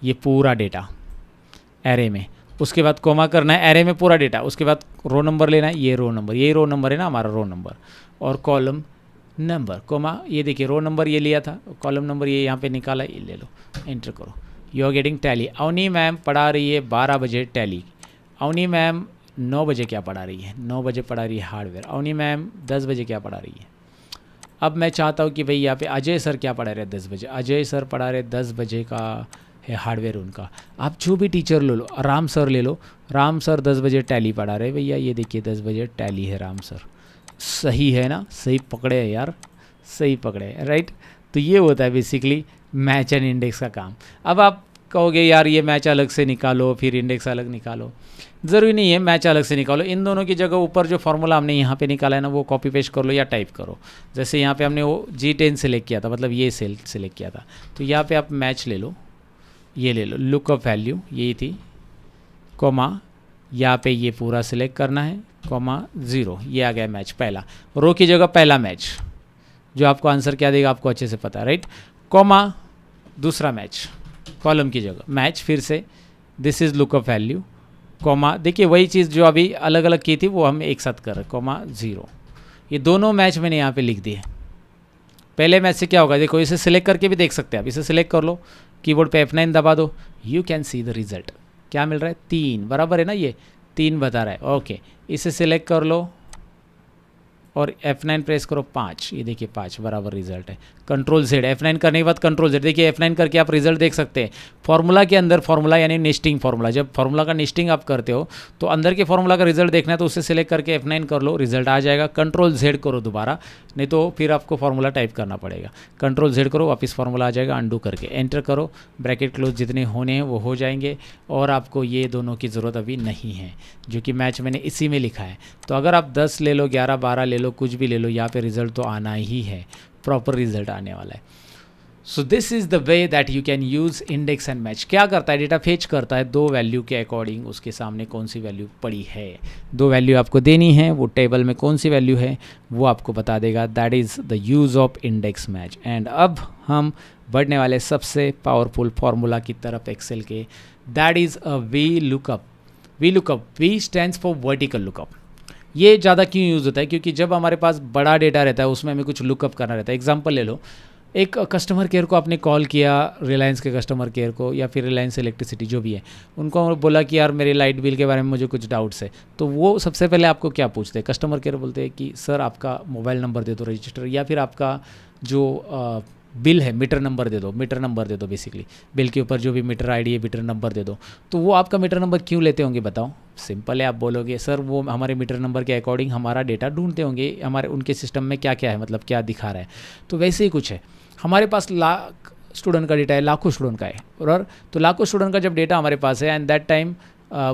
ये पूरा डेटा एरे में उसके बाद कोमा करना है एरे में पूरा डेटा उसके बाद रो नंबर लेना है ये रो नंबर ये रो नंबर है ना हमारा रो नंबर और कॉलम नंबर कोमा ये देखिए रो नंबर ये लिया था कॉलम नंबर ये यहाँ पे निकाला ये ले लो एंटर करो you are getting tally Avni ma'am पढ़ा रही है बारह बजे टैली अवनी मैम नौ बजे क्या पढ़ा रही है नौ बजे पढ़ा रही है हार्डवेयर अवनी मैम दस बजे क्या पढ़ा रही है अब मैं चाहता हूँ कि भाई यहाँ पे अजय सर क्या पढ़ा रहे दस बजे अजय सर पढ़ा रहे दस बजे का है हार्डवेयर उनका आप जो भी टीचर ले लो राम सर ले लो राम सर दस बजे टैली पढ़ा रहे भैया ये देखिए दस बजे टैली है राम सर सही है ना सही पकड़े है यार सही पकड़े है राइट तो ये होता है बेसिकली मैच एंड इंडेक्स का काम अब आप कहोगे यार ये मैच अलग से निकालो फिर इंडेक्स अलग निकालो ज़रूरी नहीं है मैच अलग से निकालो इन दोनों की जगह ऊपर जो फॉर्मूला हमने यहाँ पे निकाला है ना वो कॉपी पेस्ट कर लो या टाइप करो जैसे यहाँ पे हमने वो जी टेन सेलेक्ट किया था मतलब ये सेल सेलेक्ट किया था तो यहाँ पे आप मैच ले लो ये ले लो लुक ऑफ वैल्यू यही थी कोमा यहाँ पे ये पूरा सिलेक्ट करना है कोमा ज़ीरो ये आ गया मैच पहला रो की जगह पहला मैच जो आपको आंसर क्या देगा आपको अच्छे से पता है राइट कोमा दूसरा मैच कॉलम की जगह मैच फिर से this is look of value comma देखिए वही चीज़ जो अभी अलग अलग की थी वो हम एक साथ कर कॉमा ज़ीरो ये दोनों मैच मैंने यहाँ पे लिख दिए पहले मैच से क्या होगा देखो इसे सिलेक्ट करके भी देख सकते हैं आप इसे सिलेक्ट कर लो कीबोर्ड पे F9 दबा दो you can see the result क्या मिल रहा है तीन बराबर है ना ये तीन बता रहा है ओके इसे सिलेक्ट कर लो और F9 प्रेस करो पाँच ये देखिए पाँच बराबर रिजल्ट है कंट्रोल जेड F9 करने के बाद कंट्रोल जेड देखिए F9 करके आप रिजल्ट देख सकते हैं फॉर्मूला के अंदर फॉर्मूला यानी निस्टिंग फॉर्मूला जब फॉर्मूला का निस्टिंग आप करते हो तो अंदर के फॉर्मूला का रिजल्ट देखना है तो उसे सिलेक्ट करके F9 कर लो रिजल्ट आ जाएगा कंट्रोल जेड करो दोबारा नहीं तो फिर आपको फॉर्मूला टाइप करना पड़ेगा कंट्रोल जेड करो वापस फॉर्मूला आ जाएगा अंडू करके एंटर करो ब्रैकेट क्लोज जितने होने हैं वो हो जाएंगे और आपको ये दोनों की ज़रूरत अभी नहीं है जो कि मैच मैंने इसी में लिखा है तो अगर आप दस ले लो ग्यारह बारह ले लो लो कुछ भी ले लो यहाँ पे रिज़ल्ट तो आना ही है प्रॉपर रिज़ल्ट आने वाला है so this is the way that you can use index and match क्या करता है डेटा फेच करता है दो वैल्यू के अकॉर्डिंग उसके सामने कौन सी वैल्यू पड़ी है दो वैल्यू आपको देनी है वो टेबल में कौन सी वैल्यू है वो आपको बता देगा that is the use of index match and अब हम बढ़ने वाले सबसे पावरफुल फॉर्मूला की तरफ एक्सेल के that is a V lookup V lookup V stand for vertical lookup ये ज़्यादा क्यों यूज़ होता है क्योंकि जब हमारे पास बड़ा डेटा रहता है उसमें हमें कुछ लुकअप करना रहता है एग्जाम्पल ले लो एक कस्टमर केयर को आपने कॉल किया रिलायंस के कस्टमर केयर को या फिर रिलायंस इलेक्ट्रिसिटी जो भी है उनको बोला कि यार मेरे लाइट बिल के बारे में मुझे कुछ डाउट्स है तो वो सबसे पहले आपको क्या पूछते हैं कस्टमर केयर बोलते हैं कि सर आपका मोबाइल नंबर दे दो रजिस्टर या फिर आपका जो बिल है मीटर नंबर दे दो मीटर नंबर दे दो बेसिकली बिल के ऊपर जो भी मीटर आईडी है मीटर नंबर दे दो तो वो आपका मीटर नंबर क्यों लेते होंगे बताओ सिंपल है आप बोलोगे सर वो हमारे मीटर नंबर के अकॉर्डिंग हमारा डेटा ढूंढते होंगे हमारे उनके सिस्टम में क्या क्या है मतलब क्या दिखा रहा है तो वैसे ही कुछ है हमारे पास लाख स्टूडेंट का डेटा है लाखों स्टूडेंट का है और तो लाखों स्टूडेंट का जब डेटा हमारे पास है and that time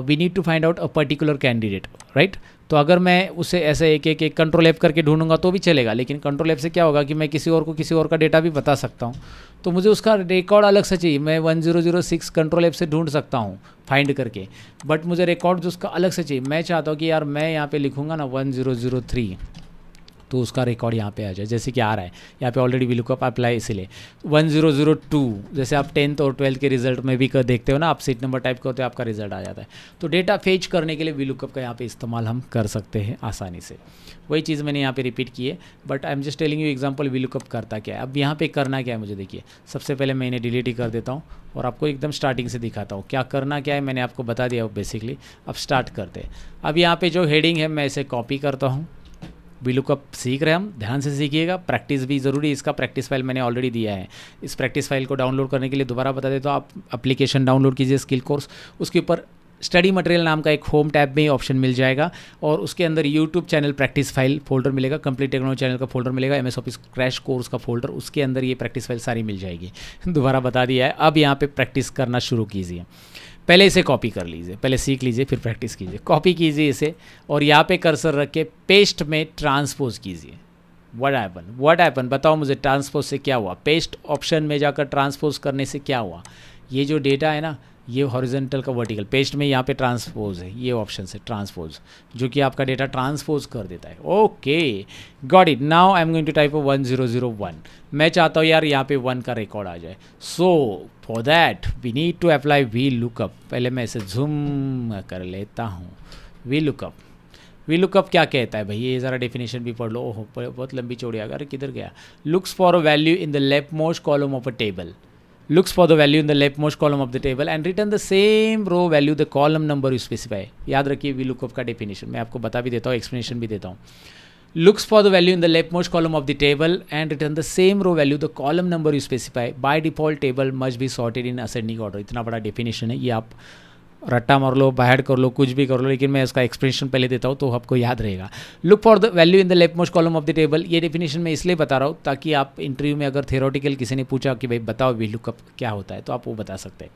we need to find out a particular candidate right तो अगर मैं उसे ऐसे एक एक एक कंट्रोल ऐप करके ढूंढूंगा तो भी चलेगा लेकिन कंट्रोल ऐप से क्या होगा कि मैं किसी और को किसी और का डेटा भी बता सकता हूँ तो मुझे उसका रिकॉर्ड अलग से चाहिए मैं one zero zero six control app से ढूंढ सकता हूँ फाइंड करके बट मुझे रिकॉर्ड उसका अलग से चाहिए मैं चाहता हूँ कि यार मैं यहाँ पर लिखूँगा ना वन जीरो जीरो थ्री तो उसका रिकॉर्ड यहाँ पे आ जाए जैसे कि आ रहा है यहाँ पे ऑलरेडी वी लुकअप अप्लाई इसीलिए वन ज़ीरो ज़ीरो टू जैसे आप टेंथ और ट्वेल्थ के रिजल्ट में भी देखते हो ना आप सीट नंबर टाइप करते हो आपका रिजल्ट आ जाता है तो डेटा फेच करने के लिए वी लुकअप का यहाँ पे इस्तेमाल हम कर सकते हैं आसानी से वही चीज़ मैंने यहाँ पे रिपीट की है but I am just telling you example V lookup करता क्या है अब यहाँ पे करना क्या है मुझे देखिए सबसे पहले मैं इन्हें डिलीट ही कर देता हूँ और आपको एकदम स्टार्टिंग से दिखाता हूँ क्या करना क्या है मैंने आपको बता दिया बेसिकली अब स्टार्ट करते हैं अब यहाँ पे जो हेडिंग है मैं इसे कॉपी करता हूँ वी लुकअप सीख रहे हम ध्यान से सीखिएगा प्रैक्टिस भी ज़रूरी इसका प्रैक्टिस फाइल मैंने ऑलरेडी दिया है इस प्रैक्टिस फाइल को डाउनलोड करने के लिए दोबारा बता दें तो आप अप्लीकेशन डाउनलोड कीजिए स्किल कोर्स उसके ऊपर स्टडी मटेरियल नाम का एक होम टैब में ऑप्शन मिल जाएगा और उसके अंदर YouTube channel practice file folder मिलेगा कंप्लीट टेक्नोलॉजी चैनल का फोल्डर मिलेगा M S office crash course का फोल्डर उसके अंदर ये प्रैक्टिस फाइल सारी मिल जाएगी दोबारा बता दिया है अब यहाँ पे प्रैक्टिस करना शुरू कीजिए पहले इसे कॉपी कर लीजिए पहले सीख लीजिए फिर प्रैक्टिस कीजिए कॉपी कीजिए इसे और यहाँ पे कर्सर रख के पेस्ट में ट्रांसपोज कीजिए व्हाट ऐपन व्हाट हैपन बताओ मुझे ट्रांसपोज से क्या हुआ पेस्ट ऑप्शन में जाकर ट्रांसपोज करने से क्या हुआ ये जो डेटा है ना ये हॉरिजेंटल का वर्टिकल पेस्ट में यहाँ पे ट्रांसपोज है ये ऑप्शन है ट्रांसपोज जो कि आपका डेटा ट्रांसपोज कर देता है okay got it now I am going to type one zero zero one मैं चाहता हूँ यार यहाँ पे वन का रिकॉर्ड आ जाए so for that we need to apply V lookup पहले मैं इसे जूम कर लेता हूँ वी लुकअप वी लुकअप क्या कहता है भाई ये ज़रा डेफिनेशन भी पढ़ लो ओह बहुत लंबी चौड़ी आ गया अरे किधर गया looks for a value in the left most column of a table looks for the value in the leftmost column of the table and return the same row value the column number you specify याद रखिए V lookup का definition मैं आपको बता भी देता हूँ explanation भी देता हूँ looks for the value in the leftmost column of the table and return the same row value the column number you specify by default table must be sorted in ascending order इतना बड़ा definition है ये आप रट्टा मार लो बाहर कर लो कुछ भी कर लो लेकिन मैं उसका एक्सप्रेशन पहले देता हूँ तो आपको याद रहेगा look for the value in the left most column of the table ये डेफिनेशन मैं इसलिए बता रहा हूँ ताकि आप इंटरव्यू में अगर थेरोटिकल किसी ने पूछा कि भाई बताओ भी लुकअप क्या होता है तो आप वो बता सकते हैं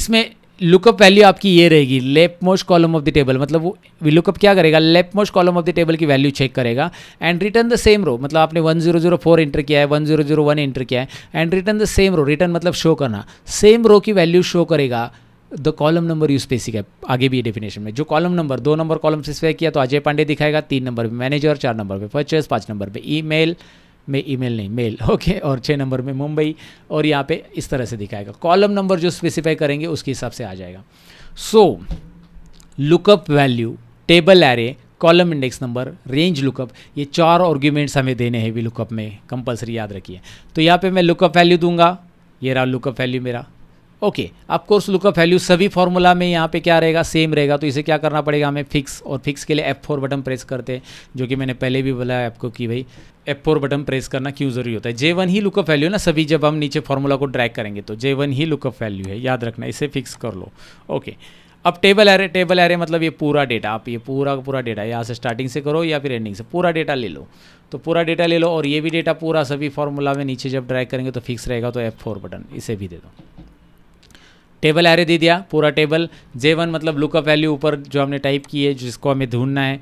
इसमें लुकअप वैल्यू आपकी ये रहेगी left most column of the table मतलब वो लुकअप क्या करेगा left most column of the table की वैल्यू चेक करेगा and return the same row मतलब आपने 1004 एंटर किया है 1001 एंटर किया है and return the same row return मतलब शो करना सेम रो की वैल्यू शो करेगा the column number use basic है आगे भी डेफिनेशन में जो कॉलम नंबर दो नंबर कॉलम से स्पेयर किया तो अजय पांडे दिखाएगा तीन नंबर पे मैनेजर चार नंबर पे परचेस पाँच नंबर पे ईमेल में ईमेल नहीं मेल ओके और छः नंबर में मुंबई और यहाँ पे इस तरह से दिखाएगा कॉलम नंबर जो स्पेसिफाई करेंगे उसके हिसाब से आ जाएगा so lookup value table array column index number range lookup ये चार ऑर्ग्यूमेंट्स हमें देने हैं भी लुकअप में कंपलसरी याद रखिए तो यहाँ पे मैं लुकअप वैल्यू दूंगा ये रहा लुकअप वैल्यू मेरा ओके अब कोर्स लुकअप वैल्यू सभी फॉर्मूला में यहाँ पे क्या रहेगा सेम रहेगा तो इसे क्या करना पड़ेगा हमें फिक्स और फिक्स के लिए एफ फोर बटन प्रेस करते हैं जो कि मैंने पहले भी बोला आपको कि भाई एफ फोर बटन प्रेस करना क्यों जरूरी होता है जे वन ही लुकअप वैल्यू ना सभी जब हम नीचे फॉर्मूला को ड्रैक करेंगे तो जे वन ही लुकअप वैल्यू है याद रखना इसे फिक्स कर लो ओके अब टेबल एरे टेबल एरे मतलब ये पूरा डेटा आप ये पूरा पूरा डेटा यहाँ से स्टार्टिंग से करो या फिर एंडिंग से पूरा डेटा ले लो तो पूरा डेटा ले लो और ये भी डेटा पूरा सभी फॉर्मूला में नीचे जब ड्रैक करेंगे तो फिक्स रहेगा तो एफ फोर बटन इसे भी दे दो टेबल एरे दे दिया पूरा टेबल जे वन मतलब लुकअप वैल्यू ऊपर जो हमने टाइप की है जिसको हमें ढूंढना है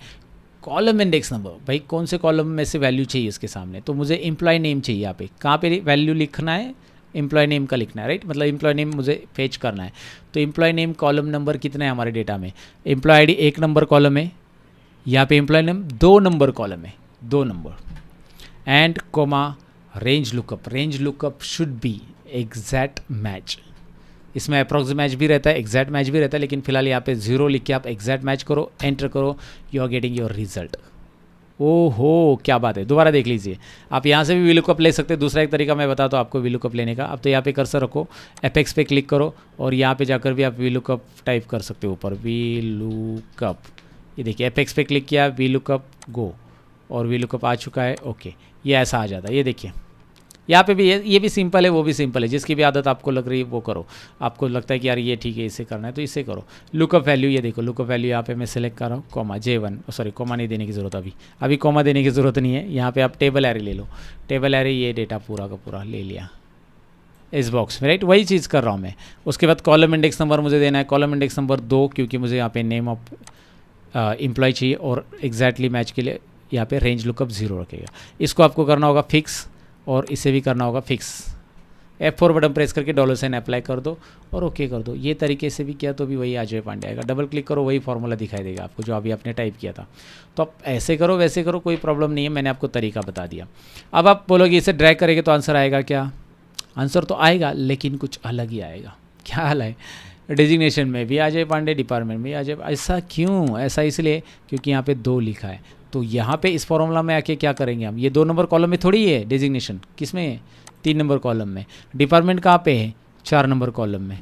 कॉलम इंडेक्स नंबर भाई कौन से कॉलम में से वैल्यू चाहिए इसके सामने तो मुझे इम्प्लॉय नेम चाहिए यहाँ पे कहाँ पे वैल्यू लिखना है इम्प्लॉय नेम का लिखना है राइट मतलब इम्प्लॉय नेम मुझे फेच करना है तो इम्प्लॉय नेम कॉलम नंबर कितना है हमारे डेटा में इम्प्लॉय आई एक नंबर कॉलम है यहाँ पे इम्प्लॉय नेम दो नंबर कॉलम है दो number and comma range lookup range lookup should be exact match इसमें अप्रॉक्स मैच भी रहता है एग्जैक्ट मैच भी रहता है लेकिन फिलहाल यहाँ पे जीरो लिख के आप एग्जैक्ट मैच करो एंटर करो you are getting your result ओ हो क्या बात है दोबारा देख लीजिए आप यहाँ से भी विलुकअप ले सकते हैं दूसरा एक तरीका मैं बताता हूँ आपको विलुकअप लेने का आप तो यहाँ पे कर्सर रखो एपेक्स पे क्लिक करो और यहाँ पे जाकर भी आप विलुकअप टाइप कर सकते हो ऊपर कप ये देखिए एपेक्स पे क्लिक किया कप गो और कप आ चुका है ओके ये ऐसा आ जाता है ये देखिए यहाँ पे भी ये ये भी सिंपल है वो भी सिंपल है जिसकी भी आदत आपको लग रही है वो करो आपको लगता है कि यार ये ठीक है इसे करना है तो इसे करो लुकअप वैल्यू ये देखो लुकअप वैल्यू यहाँ पे मैं सेलेक्ट कर रहा हूँ comma J one sorry comma नहीं देने की ज़रूरत अभी अभी कॉमा देने की ज़रूरत नहीं है यहाँ पर आप टेबल एरे ले लो टेबल एरे ये डेटा पूरा का पूरा ले लिया इस बॉक्स में राइट वही चीज़ कर रहा हूँ मैं उसके बाद कॉलम इंडेक्स नंबर मुझे देना है कॉलम इंडेक्स नंबर दो क्योंकि मुझे यहाँ पे नेम ऑफ एम्प्लॉय चाहिए और एग्जैक्टली मैच के लिए यहाँ पे रेंज लुकअप जीरो रखेगा इसको आपको करना होगा फिक्स और इसे भी करना होगा fix F four button press करके डॉलर साइन अप्लाई कर दो और ओके कर दो ये तरीके से भी किया तो भी वही अजय पांडे आएगा डबल क्लिक करो वही फॉर्मूला दिखाई देगा आपको जो अभी आपने टाइप किया था तो आप ऐसे करो वैसे करो कोई प्रॉब्लम नहीं है मैंने आपको तरीका बता दिया अब आप बोलोगे इसे ड्रैग करेंगे तो आंसर आएगा क्या आंसर तो आएगा लेकिन कुछ अलग ही आएगा क्या हाल है डेजिग्नेशन में भी अजय पांडे डिपार्टमेंट में अजय ऐसा क्यों ऐसा इसलिए क्योंकि यहाँ पे दो लिखा है तो यहाँ पे इस फॉर्मूला में आके क्या करेंगे हम ये दो नंबर कॉलम में थोड़ी है डिजिग्नेशन किस में है तीन नंबर कॉलम में डिपार्टमेंट कहाँ पे है चार नंबर कॉलम में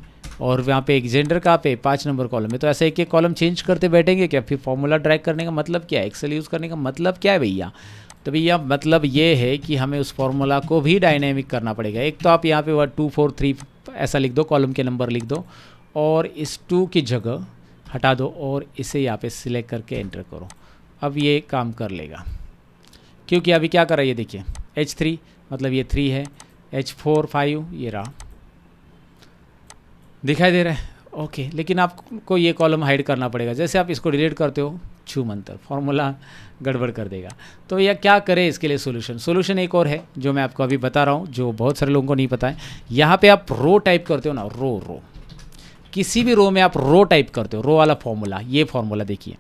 और यहाँ पे एक जेंडर कहाँ पे पाँच नंबर कॉलम में तो ऐसे एक एक कॉलम चेंज करते बैठेंगे क्या फिर फॉर्मूला ड्रैग करने का मतलब क्या है एक्सेल यूज़ करने का मतलब क्या है भैया तो भैया मतलब ये है कि हमें उस फॉर्मूला को भी डायनेमिक करना पड़ेगा एक तो आप यहाँ पे वह टू फोर थ्री ऐसा लिख दो कॉलम के नंबर लिख दो और इस टू की जगह हटा दो और इसे यहाँ पे सिलेक्ट करके एंटर करो अब ये काम कर लेगा क्योंकि अभी क्या कर रहा है ये देखिए एच थ्री मतलब ये थ्री है एच फोर फाइव ये रहा दिखाई दे रहा है ओके लेकिन आपको ये कॉलम हाइड करना पड़ेगा जैसे आप इसको डिलीट करते हो छू मंतर फॉर्मूला गड़बड़ कर देगा तो यह क्या करे इसके लिए सोल्यूशन सोल्यूशन एक और है जो मैं आपको अभी बता रहा हूँ जो बहुत सारे लोगों को नहीं पता है यहाँ पे आप रो टाइप करते हो ना रो रो किसी भी रो में आप रो टाइप करते हो रो वाला फॉर्मूला ये फॉर्मूला देखिए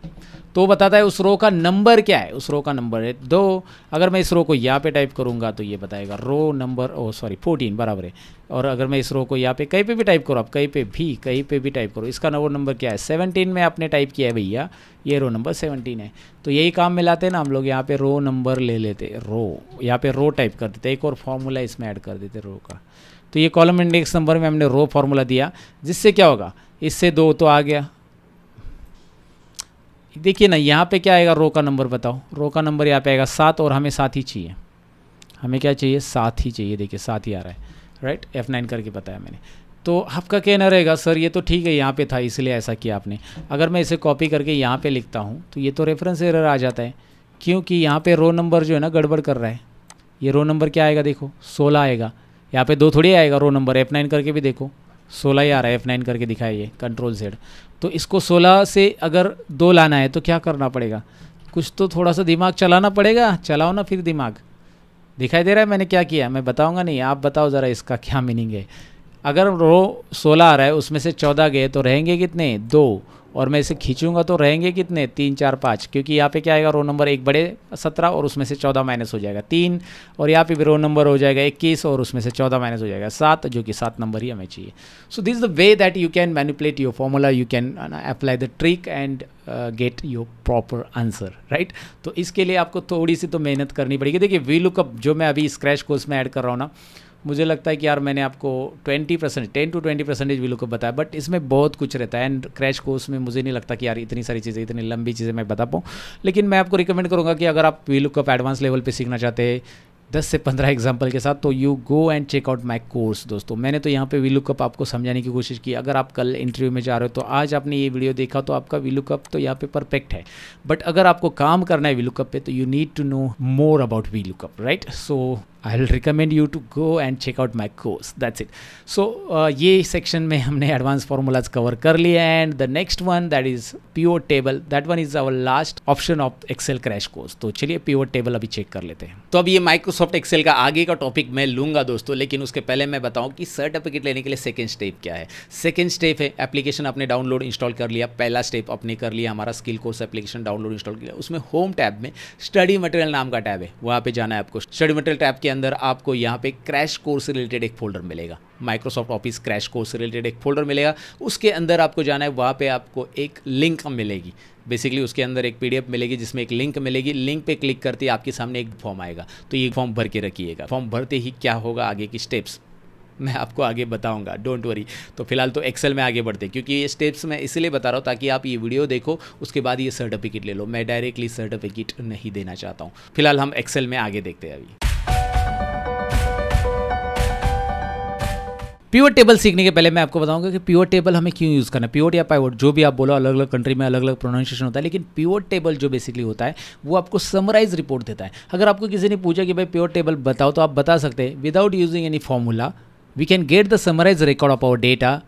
तो बताता है उस रो का नंबर क्या है उस रो का नंबर है दो अगर मैं इस रो को यहाँ पे टाइप करूँगा तो ये बताएगा row number oh sorry fourteen बराबर है और अगर मैं इस रो को यहाँ पे कहीं पे भी टाइप करो आप कहीं पे भी कहीं पे भी टाइप करो इसका वो नंबर क्या है सेवनटीन में आपने टाइप किया है भैया ये रो नंबर सेवनटीन है तो यही काम लाते हैं ना हम लोग यहाँ पर रो नंबर ले लेते रो यहाँ पर रो टाइप कर देते एक और फॉर्मूला इसमें ऐड कर देते रो का तो ये कॉलम इंडेक्स नंबर में हमने रो फार्मूला दिया जिससे क्या होगा इससे दो तो आ गया देखिए ना यहाँ पे क्या आएगा रो का नंबर बताओ रो का नंबर यहाँ पे आएगा सात और हमें सात ही चाहिए हमें क्या चाहिए सात ही चाहिए देखिए सात ही आ रहा है राइट एफ़ नाइन करके बताया मैंने तो आपका कहना रहेगा सर ये तो ठीक है यहाँ पे था इसलिए ऐसा किया आपने अगर मैं इसे कॉपी करके यहाँ पे लिखता हूँ तो ये तो रेफरेंस एरर आ जाता है क्योंकि यहाँ पे रो नंबर जो है ना गड़बड़ कर रहा है ये रो नंबर क्या आएगा देखो सोलह आएगा यहाँ पे दो थोड़ी आएगा रो नंबर एफ नाइन करके भी देखो सोलह ही आ रहा है एफ नाइन करके दिखाइए कंट्रोल सेट तो इसको सोलह से अगर दो लाना है तो क्या करना पड़ेगा कुछ तो थोड़ा सा दिमाग चलाना पड़ेगा चलाओ ना फिर दिमाग दिखाई दे रहा है मैंने क्या किया मैं बताऊँगा नहीं आप बताओ ज़रा इसका क्या मीनिंग है अगर रो सोलह आ रहा है उसमें से चौदह गए तो रहेंगे कितने दो और मैं इसे खींचूंगा तो रहेंगे कितने तीन चार पाँच क्योंकि यहाँ पे क्या आएगा रो नंबर एक बड़े सत्रह और उसमें से चौदह माइनस हो जाएगा तीन और यहाँ पे भी रो नंबर हो जाएगा इक्कीस और उसमें से चौदह माइनस हो जाएगा सात जो कि सात नंबर ही हमें चाहिए so this the way that you can manipulate your formula you can apply the trick and get your proper answer right तो इसके लिए आपको थोड़ी सी तो मेहनत करनी पड़ेगी देखिए वी लुकअप जो मैं अभी स्क्रैच कोर्स में ऐड कर रहा हूँ ना मुझे लगता है कि यार मैंने आपको 20 परसेंट टेन टू 20 परसेंटेज विलो को बताया बट इसमें बहुत कुछ रहता है एंड क्रैश कोर्स में मुझे नहीं लगता कि यार इतनी सारी चीज़ें इतनी लंबी चीज़ें मैं बता पाऊँ लेकिन मैं आपको रिकमेंड करूँगा कि अगर आप विलो कप एडवांस लेवल पर सीखना चाहते हैं दस से पंद्रह एग्जाम्पल के साथ तो you go and check out my course दोस्तों मैंने तो यहाँ पे वी लुकअप आपको समझाने की कोशिश की अगर आप कल इंटरव्यू में जा रहे हो तो आज आपने ये वीडियो देखा तो आपका वी लुकअप तो यहाँ पे परफेक्ट है बट अगर आपको काम करना है वी लुकअप पे तो you need to know more about V lookup right so I will recommend you to go and check out my course that's it so ये सेक्शन में हमने एडवांस फार्मूलाज कवर कर लिए and the next one that is pure table that one is our last option of Excel crash course तो चलिए pure table अभी check कर लेते हैं तो अब ये माइक्रोसॉफ्ट एक्सेल का आगे का टॉपिक मैं लूंगा दोस्तों लेकिन उसके पहले मैं बताऊँ कि सर्टिफिकेट लेने के लिए सेकेंड स्टेप क्या है सेकेंड स्टेप है एप्लीकेशन आपने डाउनलोड इंस्टॉल कर लिया पहला स्टेप अपने कर लिया हमारा skill course application download install किया उसमें होम टैब में स्टडी मटेरियल नाम का टैब है वहाँ पर जाना है आपको स्टडी मटेरियल टैब के अंदर आपको यहाँ पे क्रैश कोर्स रिलेटेड एक फोल्डर मिलेगा Microsoft office crash course related एक फोल्डर मिलेगा उसके अंदर आपको जाना है वहाँ पे आपको एक लिंक मिलेगी बेसिकली उसके अंदर एक पीडीएफ मिलेगी जिसमें एक लिंक मिलेगी लिंक पे क्लिक करते ही आपके सामने एक फॉर्म आएगा तो ये फॉर्म भर के रखिएगा फॉर्म भरते ही क्या होगा आगे की स्टेप्स मैं आपको आगे बताऊंगा डोंट वरी तो फिलहाल तो एक्सेल में आगे बढ़ते क्योंकि ये स्टेप्स मैं इसलिए बता रहा हूँ ताकि आप ये वीडियो देखो उसके बाद ये सर्टिफिकेट ले लो मैं डायरेक्टली सर्टिफिकेट नहीं देना चाहता हूँ फिलहाल हम एक्सेल में आगे देखते हैं अभी प्योर टेबल सीखने के पहले मैं आपको बताऊंगा कि प्योर टेबल हमें क्यों यूज़ करना है प्योर या पाइवोट जो भी आप बोलो अलग अलग कंट्री में अलग अलग प्रोनाउंसिएशन होता है लेकिन प्योर टेबल जो बेसिकली होता है वो आपको समराइज रिपोर्ट देता है अगर आपको किसी ने पूछा कि भाई प्योर टेबल बताओ तो आप बता सकते हैं without using any formula we can get the summarise record of our data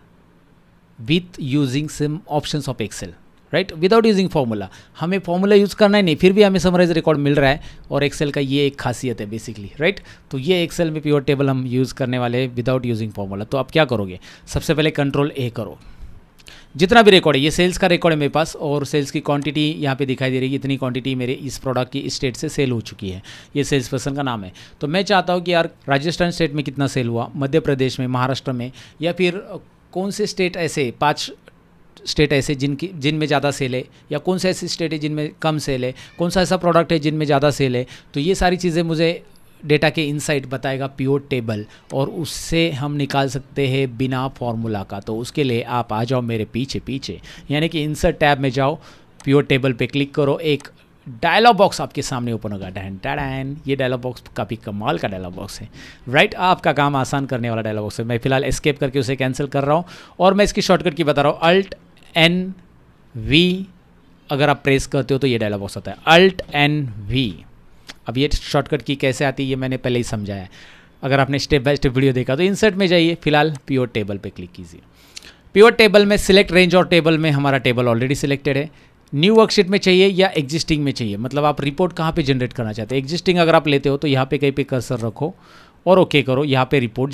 with using sim option of Excel right without using formula हमें फार्मूला यूज़ करना ही नहीं फिर भी हमें समराइज रिकॉर्ड मिल रहा है और एक्सेल का ये एक खासियत है बेसिकली राइट तो ये एक्सेल में प्योर टेबल हम यूज़ करने वाले हैं विदाउट यूजिंग फार्मूला तो आप क्या करोगे सबसे पहले कंट्रोल ए करो जितना भी रिकॉर्ड है ये सेल्स का रिकॉर्ड है मेरे पास और सेल्स की क्वांटिटी यहाँ पे दिखाई दे रही है इतनी क्वांटिटी मेरे इस प्रोडक्ट की स्टेट से सेल हो चुकी है ये सेल्स पर्सन का नाम है तो मैं चाहता हूँ कि यार राजस्थान स्टेट में कितना सेल हुआ मध्य प्रदेश में महाराष्ट्र में या फिर कौन से स्टेट ऐसे पाँच स्टेट ऐसे जिनकी जिनमें ज़्यादा सेल है या कौन सा ऐसी स्टेट है जिनमें कम सेल है कौन सा ऐसा प्रोडक्ट है जिनमें ज़्यादा सेल है तो ये सारी चीज़ें मुझे डेटा के इनसाइट बताएगा प्योर टेबल और उससे हम निकाल सकते हैं बिना फॉर्मूला का तो उसके लिए आप आ जाओ मेरे पीछे पीछे यानी कि इंसर्ट टैब में जाओ प्योर टेबल पे क्लिक करो एक डायलॉग बॉक्स आपके सामने ओपन होगा डैन डैन ये डायलॉग बॉक्स काफ़ी कमाल का डायलॉग बॉक्स है राइट आपका काम आसान करने वाला डायलॉग बॉक्स है मैं फिलहाल एस्केप करके उसे कैंसिल कर रहा हूँ और मैं इसकी शॉर्टकट की बता रहा हूँ अल्ट एन वी अगर आप प्रेस करते हो तो ये डायलॉग बॉक्स होता है अल्ट एन वी अब ये शॉर्टकट की कैसे आती है ये मैंने पहले ही समझाया अगर आपने स्टेप बाय स्टेप वीडियो देखा तो इंसर्ट में जाइए फिलहाल प्योर टेबल पर क्लिक कीजिए प्योर टेबल में सिलेक्ट रेंज और टेबल में हमारा टेबल ऑलरेडी सिलेक्टेड है न्यू वर्कशीट में चाहिए या एग्जिस्टिंग में चाहिए मतलब आप रिपोर्ट कहाँ पे जनरेट करना चाहते हैं एग्जिस्टिंग अगर आप लेते हो तो यहाँ पे कहीं पे कर्सर रखो और ओके okay करो यहाँ पे रिपोर्ट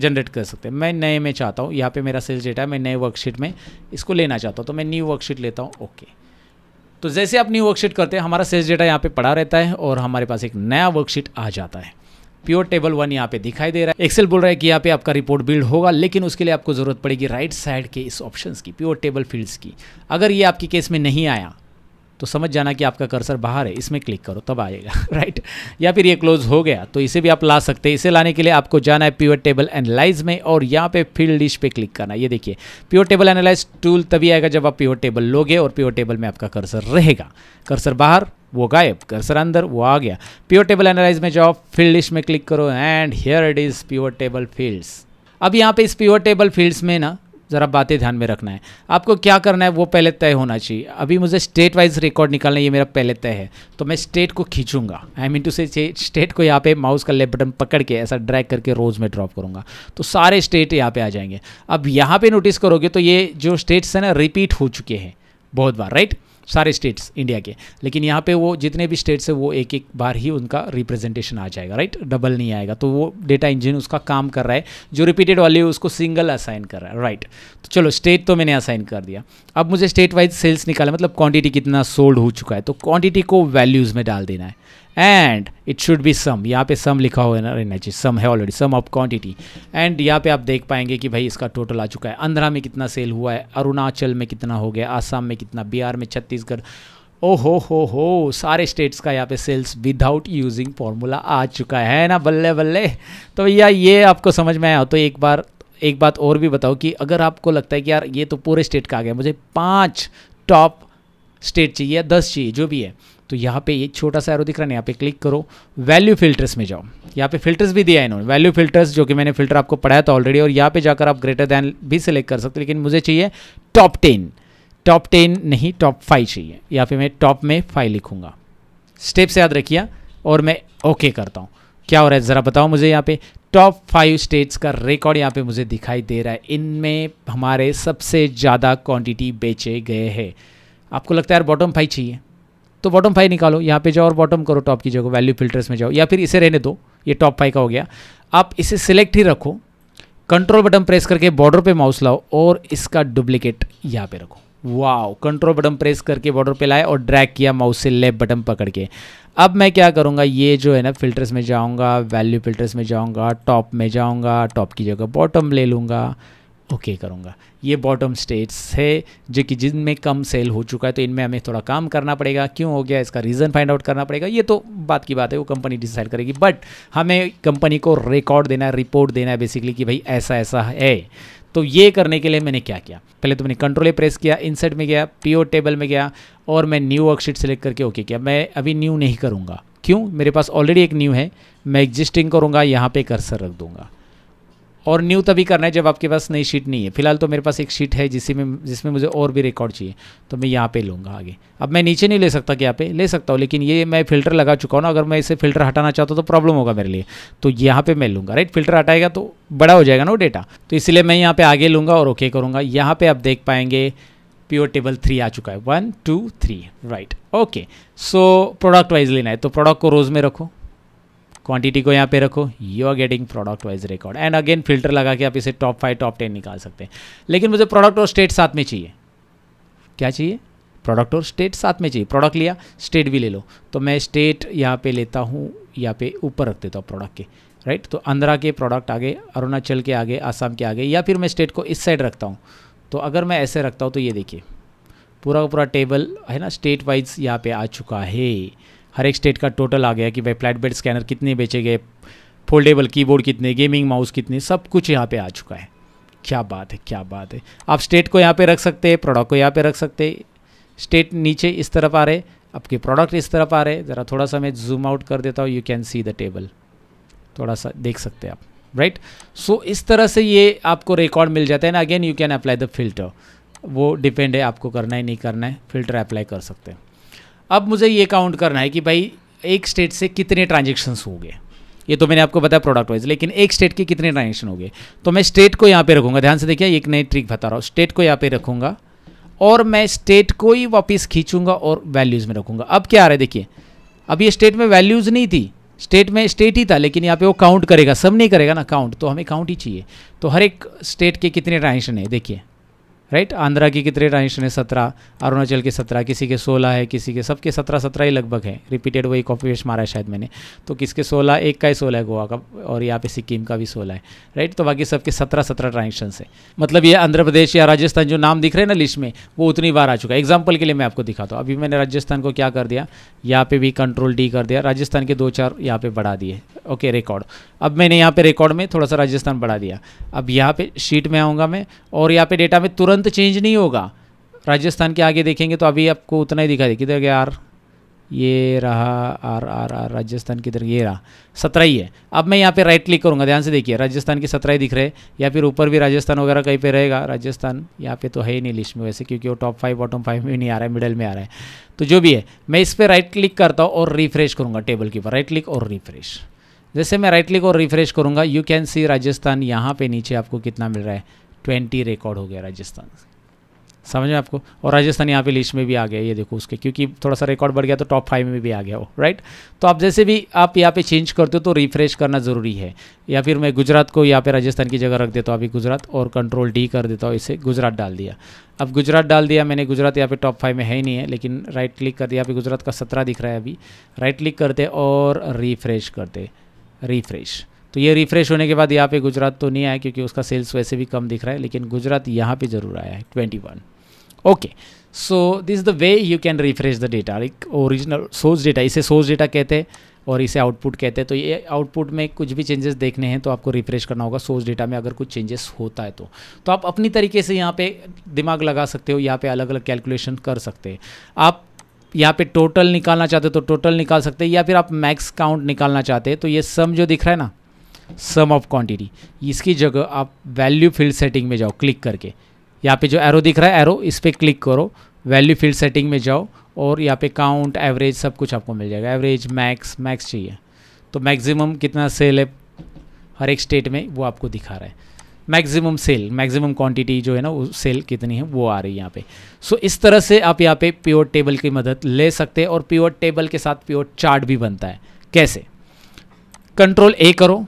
जनरेट कर सकते हैं मैं नए में चाहता हूँ यहाँ पे मेरा सेल्स डेटा है मैं नए वर्कशीट में इसको लेना चाहता हूँ तो मैं न्यू वर्कशीट लेता हूँ ओके तो जैसे आप न्यू वर्कशीट करते हैं हमारा सेल्स डेटा यहाँ पे पड़ा रहता है और हमारे पास एक नया वर्कशीट आ जाता है प्योर टेबल वन यहाँ पे दिखाई दे रहा है एक्सेल बोल रहा है कि यहाँ पे आपका रिपोर्ट बिल्ड होगा लेकिन उसके लिए आपको जरूरत पड़ेगी राइट साइड के इस ऑप्शन की प्योर टेबल फील्ड्स की अगर ये आपके केस में नहीं आया तो समझ जाना कि आपका कर्सर बाहर है इसमें क्लिक करो तब आएगा राइट या फिर ये क्लोज हो गया तो इसे भी आप ला सकते हैं इसे लाने के लिए आपको जाना है प्योर टेबल एनालाइज में और यहाँ पे फील्ड डिश पे क्लिक करना ये देखिए प्योर टेबल एनालाइज टूल तभी आएगा जब आप प्योर टेबल लोगे और प्योर टेबल में आपका कर्सर रहेगा कर्सर बाहर वो गायब कर्सर अंदर वो आ गया प्योर टेबल एनालाइज में जाओ फील्ड लिस्ट में क्लिक करो and here it is pure table fields अब यहाँ पे इस प्योर टेबल फील्ड्स में ना ज़रा बातें ध्यान में रखना है आपको क्या करना है वो पहले तय होना चाहिए अभी मुझे स्टेट वाइज रिकॉर्ड निकालना है ये मेरा पहले तय है तो मैं स्टेट को खींचूंगा आई मीन टू से स्टेट को यहाँ पे माउस का लेफ्ट बटन पकड़ के ऐसा ड्रैग करके रोज़ में ड्रॉप करूंगा तो सारे स्टेट यहाँ पे आ जाएंगे अब यहाँ पे नोटिस करोगे तो ये जो स्टेट्स हैं ना रिपीट हो चुके हैं बहुत बार राइट right? सारे स्टेट्स इंडिया के लेकिन यहाँ पे वो जितने भी स्टेट्स है वो एक एक बार ही उनका रिप्रेजेंटेशन आ जाएगा राइट डबल नहीं आएगा तो वो डेटा इंजन उसका काम कर रहा है जो रिपीटेड वाली है उसको सिंगल असाइन कर रहा है राइट तो चलो स्टेट तो मैंने असाइन कर दिया अब मुझे स्टेट वाइज सेल्स निकाला मतलब क्वांटिटी कितना सोल्ड हो चुका है तो क्वांटिटी को वैल्यूज़ में डाल देना है and it should be sum यहाँ पे सम लिखा हुआ ना चाहिए सम है already sum of quantity and यहाँ पे आप देख पाएंगे कि भाई इसका टोटल आ चुका है आंध्रा में कितना सेल हुआ है अरुणाचल में कितना हो गया आसाम में कितना बिहार में छत्तीसगढ़ ओ हो हो हो सारे स्टेट्स का यहाँ पे सेल्स विदाउट यूजिंग फॉर्मूला आ चुका है ना बल्ले बल्ले तो भैया ये आपको समझ में आया हो तो एक बार एक बात और भी बताओ कि अगर आपको लगता है कि यार ये तो पूरे स्टेट का आ गया मुझे पाँच टॉप स्टेट चाहिए या दस चाहिए जो भी है तो यहाँ पे ये छोटा सा एरो दिख रहा है यहाँ पे क्लिक करो वैल्यू फिल्टर्स में जाओ यहाँ पे फिल्टर्स भी दिया है इन्होंने वैल्यू फिल्टर्स जो कि मैंने फिल्टर आपको पढ़ाया था ऑलरेडी और यहाँ पे जाकर आप ग्रेटर दैन भी सिलेक्ट कर सकते लेकिन मुझे चाहिए टॉप टेन टॉप टेन नहीं टॉप फाइव चाहिए यहाँ फिर मैं टॉप में फाइव लिखूँगा स्टेप्स याद रखिए और मैं ओके okay करता हूँ क्या हो रहा है ज़रा बताओ मुझे यहाँ पे टॉप फाइव स्टेट्स का रिकॉर्ड यहाँ पे मुझे दिखाई दे रहा है इनमें हमारे सबसे ज़्यादा क्वांटिटी बेचे गए हैं आपको लगता है यार बॉटम फाइव चाहिए तो बॉटम फाइव निकालो यहाँ पे जाओ और बॉटम करो टॉप की जगह वैल्यू फिल्टर्स में जाओ या फिर इसे रहने दो ये टॉप फाइव का हो गया आप इसे सिलेक्ट ही रखो कंट्रोल बटन प्रेस करके बॉर्डर पे माउस लाओ और इसका डुप्लीकेट यहाँ पे रखो वाओ कंट्रोल बटन प्रेस करके बॉर्डर पे लाए और ड्रैग किया माउस से लेफ्ट बटन पकड़ के अब मैं क्या करूँगा ये जो है ना फिल्टर्स में जाऊँगा वैल्यू फिल्टर्स में जाऊँगा टॉप में जाऊँगा टॉप की जगह बॉटम ले लूँगा ओके okay करूँगा ये बॉटम स्टेट्स है जो कि जिनमें कम सेल हो चुका है तो इनमें हमें थोड़ा काम करना पड़ेगा क्यों हो गया इसका रीज़न फाइंड आउट करना पड़ेगा ये तो बात की बात है वो कंपनी डिसाइड करेगी बट हमें कंपनी को रिकॉर्ड देना है रिपोर्ट देना है बेसिकली कि भाई ऐसा ऐसा है तो ये करने के लिए मैंने क्या किया पहले तो मैंने कंट्रोल ए प्रेस किया इंसर्ट में गया पीओ टेबल में गया और मैं न्यू वर्कशीट सेलेक्ट करके ओके किया मैं अभी न्यू नहीं करूँगा क्यों मेरे पास ऑलरेडी एक न्यू है मैं एग्जिस्टिंग करूँगा यहाँ पे कर्सर रख दूँगा और न्यू तभी करना है जब आपके पास नई शीट नहीं है फिलहाल तो मेरे पास एक शीट है जिसी में जिसमें मुझे और भी रिकॉर्ड चाहिए तो मैं यहाँ पे लूँगा आगे अब मैं नीचे नहीं ले सकता कि यहाँ पे ले सकता हूँ लेकिन ये मैं फिल्टर लगा चुका हूँ ना अगर मैं इसे फिल्टर हटाना चाहता तो प्रॉब्लम होगा मेरे लिए तो यहाँ पर मैं लूँगा राइट फिल्टर हटाएगा तो बड़ा हो जाएगा ना वो डेटा तो इसलिए मैं यहाँ पर आगे लूँगा और ओके करूँगा यहाँ पर आप देख पाएंगे प्योर टेबल थ्री आ चुका है one two three right okay so product wise लेना है तो प्रोडक्ट को रोज़ में रखो क्वांटिटी को यहाँ पे रखो you are getting product wise record and again filter लगा के आप इसे टॉप फाइव टॉप टेन निकाल सकते हैं लेकिन मुझे प्रोडक्ट और स्टेट साथ में चाहिए क्या चाहिए प्रोडक्ट और स्टेट साथ में चाहिए प्रोडक्ट लिया स्टेट भी ले लो तो मैं स्टेट यहाँ पे लेता हूँ यहाँ पे ऊपर रख देता हूँ प्रोडक्ट के राइट तो आंध्रा के प्रोडक्ट आगे अरुणाचल के आगे आसाम के आगे या फिर मैं स्टेट को इस साइड रखता हूँ तो अगर मैं ऐसे रखता हूँ तो ये देखिए पूरा पूरा टेबल है ना स्टेट वाइज यहाँ पे आ चुका है हर एक स्टेट का टोटल आ गया कि भाई फ्लैट बेड स्कैनर कितने बेचे गए फोल्डेबल कीबोर्ड कितने गेमिंग माउस कितने सब कुछ यहाँ पे आ चुका है क्या बात है क्या बात है आप स्टेट को यहाँ पे रख सकते हैं प्रोडक्ट को यहाँ पे रख सकते हैं स्टेट नीचे इस तरफ आ रहे आपके प्रोडक्ट इस तरफ आ रहे ज़रा थोड़ा सा मैं जूम आउट कर देता हूँ you can see the table थोड़ा सा देख सकते हैं आप राइट right? सो so, इस तरह से ये आपको रिकॉर्ड मिल जाता है ना again you can apply the filter वो डिपेंड है आपको करना है नहीं करना है फिल्टर अप्लाई कर सकते हैं अब मुझे ये काउंट करना है कि भाई एक स्टेट से कितने ट्रांजेक्शन्स हो गए ये तो मैंने आपको बताया प्रोडक्ट वाइज लेकिन एक स्टेट के कितने ट्रांजेक्शन हो गए तो मैं स्टेट को यहाँ पे रखूँगा ध्यान से देखिए एक नई ट्रिक बता रहा हूँ स्टेट को यहाँ पे रखूँगा और मैं स्टेट को ही वापस खींचूंगा और वैल्यूज़ में रखूँगा अब क्या आ रहा है देखिए अब ये स्टेट में वैल्यूज़ नहीं थी स्टेट में स्टेट ही था लेकिन यहाँ पे वो काउंट करेगा सब नहीं करेगा ना काउंट तो हमें काउंट ही चाहिए तो हर एक स्टेट के कितने ट्रांजेक्शन है देखिए राइट आंध्रा की कितने ट्रांजेक्शन है सत्रह अरुणाचल के सत्रह किसी के सोलह है किसी के सबके सत्रह सत्रह ही लगभग है रिपीटेड वही कॉपी पेस्ट मारा है शायद मैंने तो किसके सोलह एक का ही सोलह है गोवा का और यहाँ पे सिक्किम का भी सोलह है राइट तो बाकी सबके सत्रह सत्रह ट्रांजेक्शन है मतलब ये आंध्र प्रदेश या राजस्थान जो नाम दिख रहे हैं ना लिस्ट में वो उतनी बार आ चुका है एग्जाम्पल के लिए मैं आपको दिखाता हूँ अभी मैंने राजस्थान को क्या कर दिया यहाँ पे भी कंट्रोल डी कर दिया राजस्थान के दो चार यहाँ पे बढ़ा दिए ओके रिकॉर्ड अब मैंने यहाँ पे रिकॉर्ड में थोड़ा सा राजस्थान बढ़ा दिया अब यहाँ पे शीट में आऊँगा मैं और यहाँ पे डेटा में तुरंत चेंज नहीं होगा राजस्थान के आगे देखेंगे तो अभी आपको उतना ही दिखा दे किधर गया आर ये रहा आर आर आर राजस्थान किधर ये रहा सत्रह ही है अब मैं यहाँ पर राइट क्लिक करूँगा ध्यान से देखिए राजस्थान के सत्रह ही दिख रहे या फिर ऊपर भी राजस्थान वगैरह कहीं पर रहेगा राजस्थान यहाँ पर तो है ही नहीं लिस्ट में वैसे क्योंकि वो टॉप फाइव बॉटम फाइव में नहीं आ रहा है मिडल में आ रहा है तो जो भी है मैं इस पर राइट क्लिक करता हूँ और रिफ्रेश करूँगा टेबल के ऊपर राइट क्लिक और रिफ्रेश जैसे मैं राइट क्लिक और रिफ्रेश करूंगा यू कैन सी राजस्थान यहाँ पे नीचे आपको कितना मिल रहा है ट्वेंटी रिकॉर्ड हो गया राजस्थान समझ में आपको और राजस्थान यहाँ पे लिस्ट में भी आ गया ये देखो उसके क्योंकि थोड़ा सा रिकॉर्ड बढ़ गया तो टॉप फाइव में भी आ गया वो राइट तो आप जैसे भी आप यहाँ पे चेंज करते हो तो रिफ्रेश करना ज़रूरी है या फिर मैं गुजरात को यहाँ पे राजस्थान की जगह रख देता हूँ अभी गुजरात और कंट्रोल डी कर देता हूँ इसे गुजरात डाल दिया अब गुजरात डाल दिया मैंने गुजरात यहाँ पे टॉप फाइव में है ही नहीं है लेकिन राइट क्लिक कर दिया यहाँ पे गुजरात का सत्रह दिख रहा है अभी राइट क्लिक करते और रिफ्रेश करते रिफ्रेश तो ये रिफ्रेश होने के बाद यहाँ पे गुजरात तो नहीं आया क्योंकि उसका सेल्स वैसे भी कम दिख रहा है लेकिन गुजरात यहाँ पे ज़रूर आया है twenty one okay so this is the way you can refresh the data like original source data इसे सोर्स डेटा कहते हैं और इसे आउटपुट कहते हैं तो ये आउटपुट में कुछ भी चेंजेस देखने हैं तो आपको रिफ्रेश करना होगा सोर्स डेटा में अगर कुछ चेंजेस होता है तो तो आप अपनी तरीके से यहाँ पे दिमाग लगा सकते हो यहाँ पे अलग अलग कैलकुलेशन कर सकते हैं आप यहाँ पे टोटल निकालना चाहते हो तो टोटल निकाल सकते हैं या फिर आप मैक्स काउंट निकालना चाहते हैं तो ये सम जो दिख रहा है ना सम ऑफ क्वांटिटी इसकी जगह आप वैल्यू फील्ड सेटिंग में जाओ क्लिक करके यहाँ पे जो एरो दिख रहा है एरो इस पर क्लिक करो वैल्यू फील्ड सेटिंग में जाओ और यहाँ पे काउंट एवरेज सब कुछ आपको मिल जाएगा एवरेज मैक्स मैक्स चाहिए तो मैक्सिमम कितना सेल है हर एक स्टेट में वो आपको दिखा रहा है मैक्सिमम सेल मैक्सिमम क्वांटिटी जो है ना वो सेल कितनी है वो आ रही है यहाँ पे सो so, इस तरह से आप यहाँ पे प्योर टेबल की मदद ले सकते हैं और प्योर टेबल के साथ प्योर चार्ट भी बनता है कैसे कंट्रोल ए करो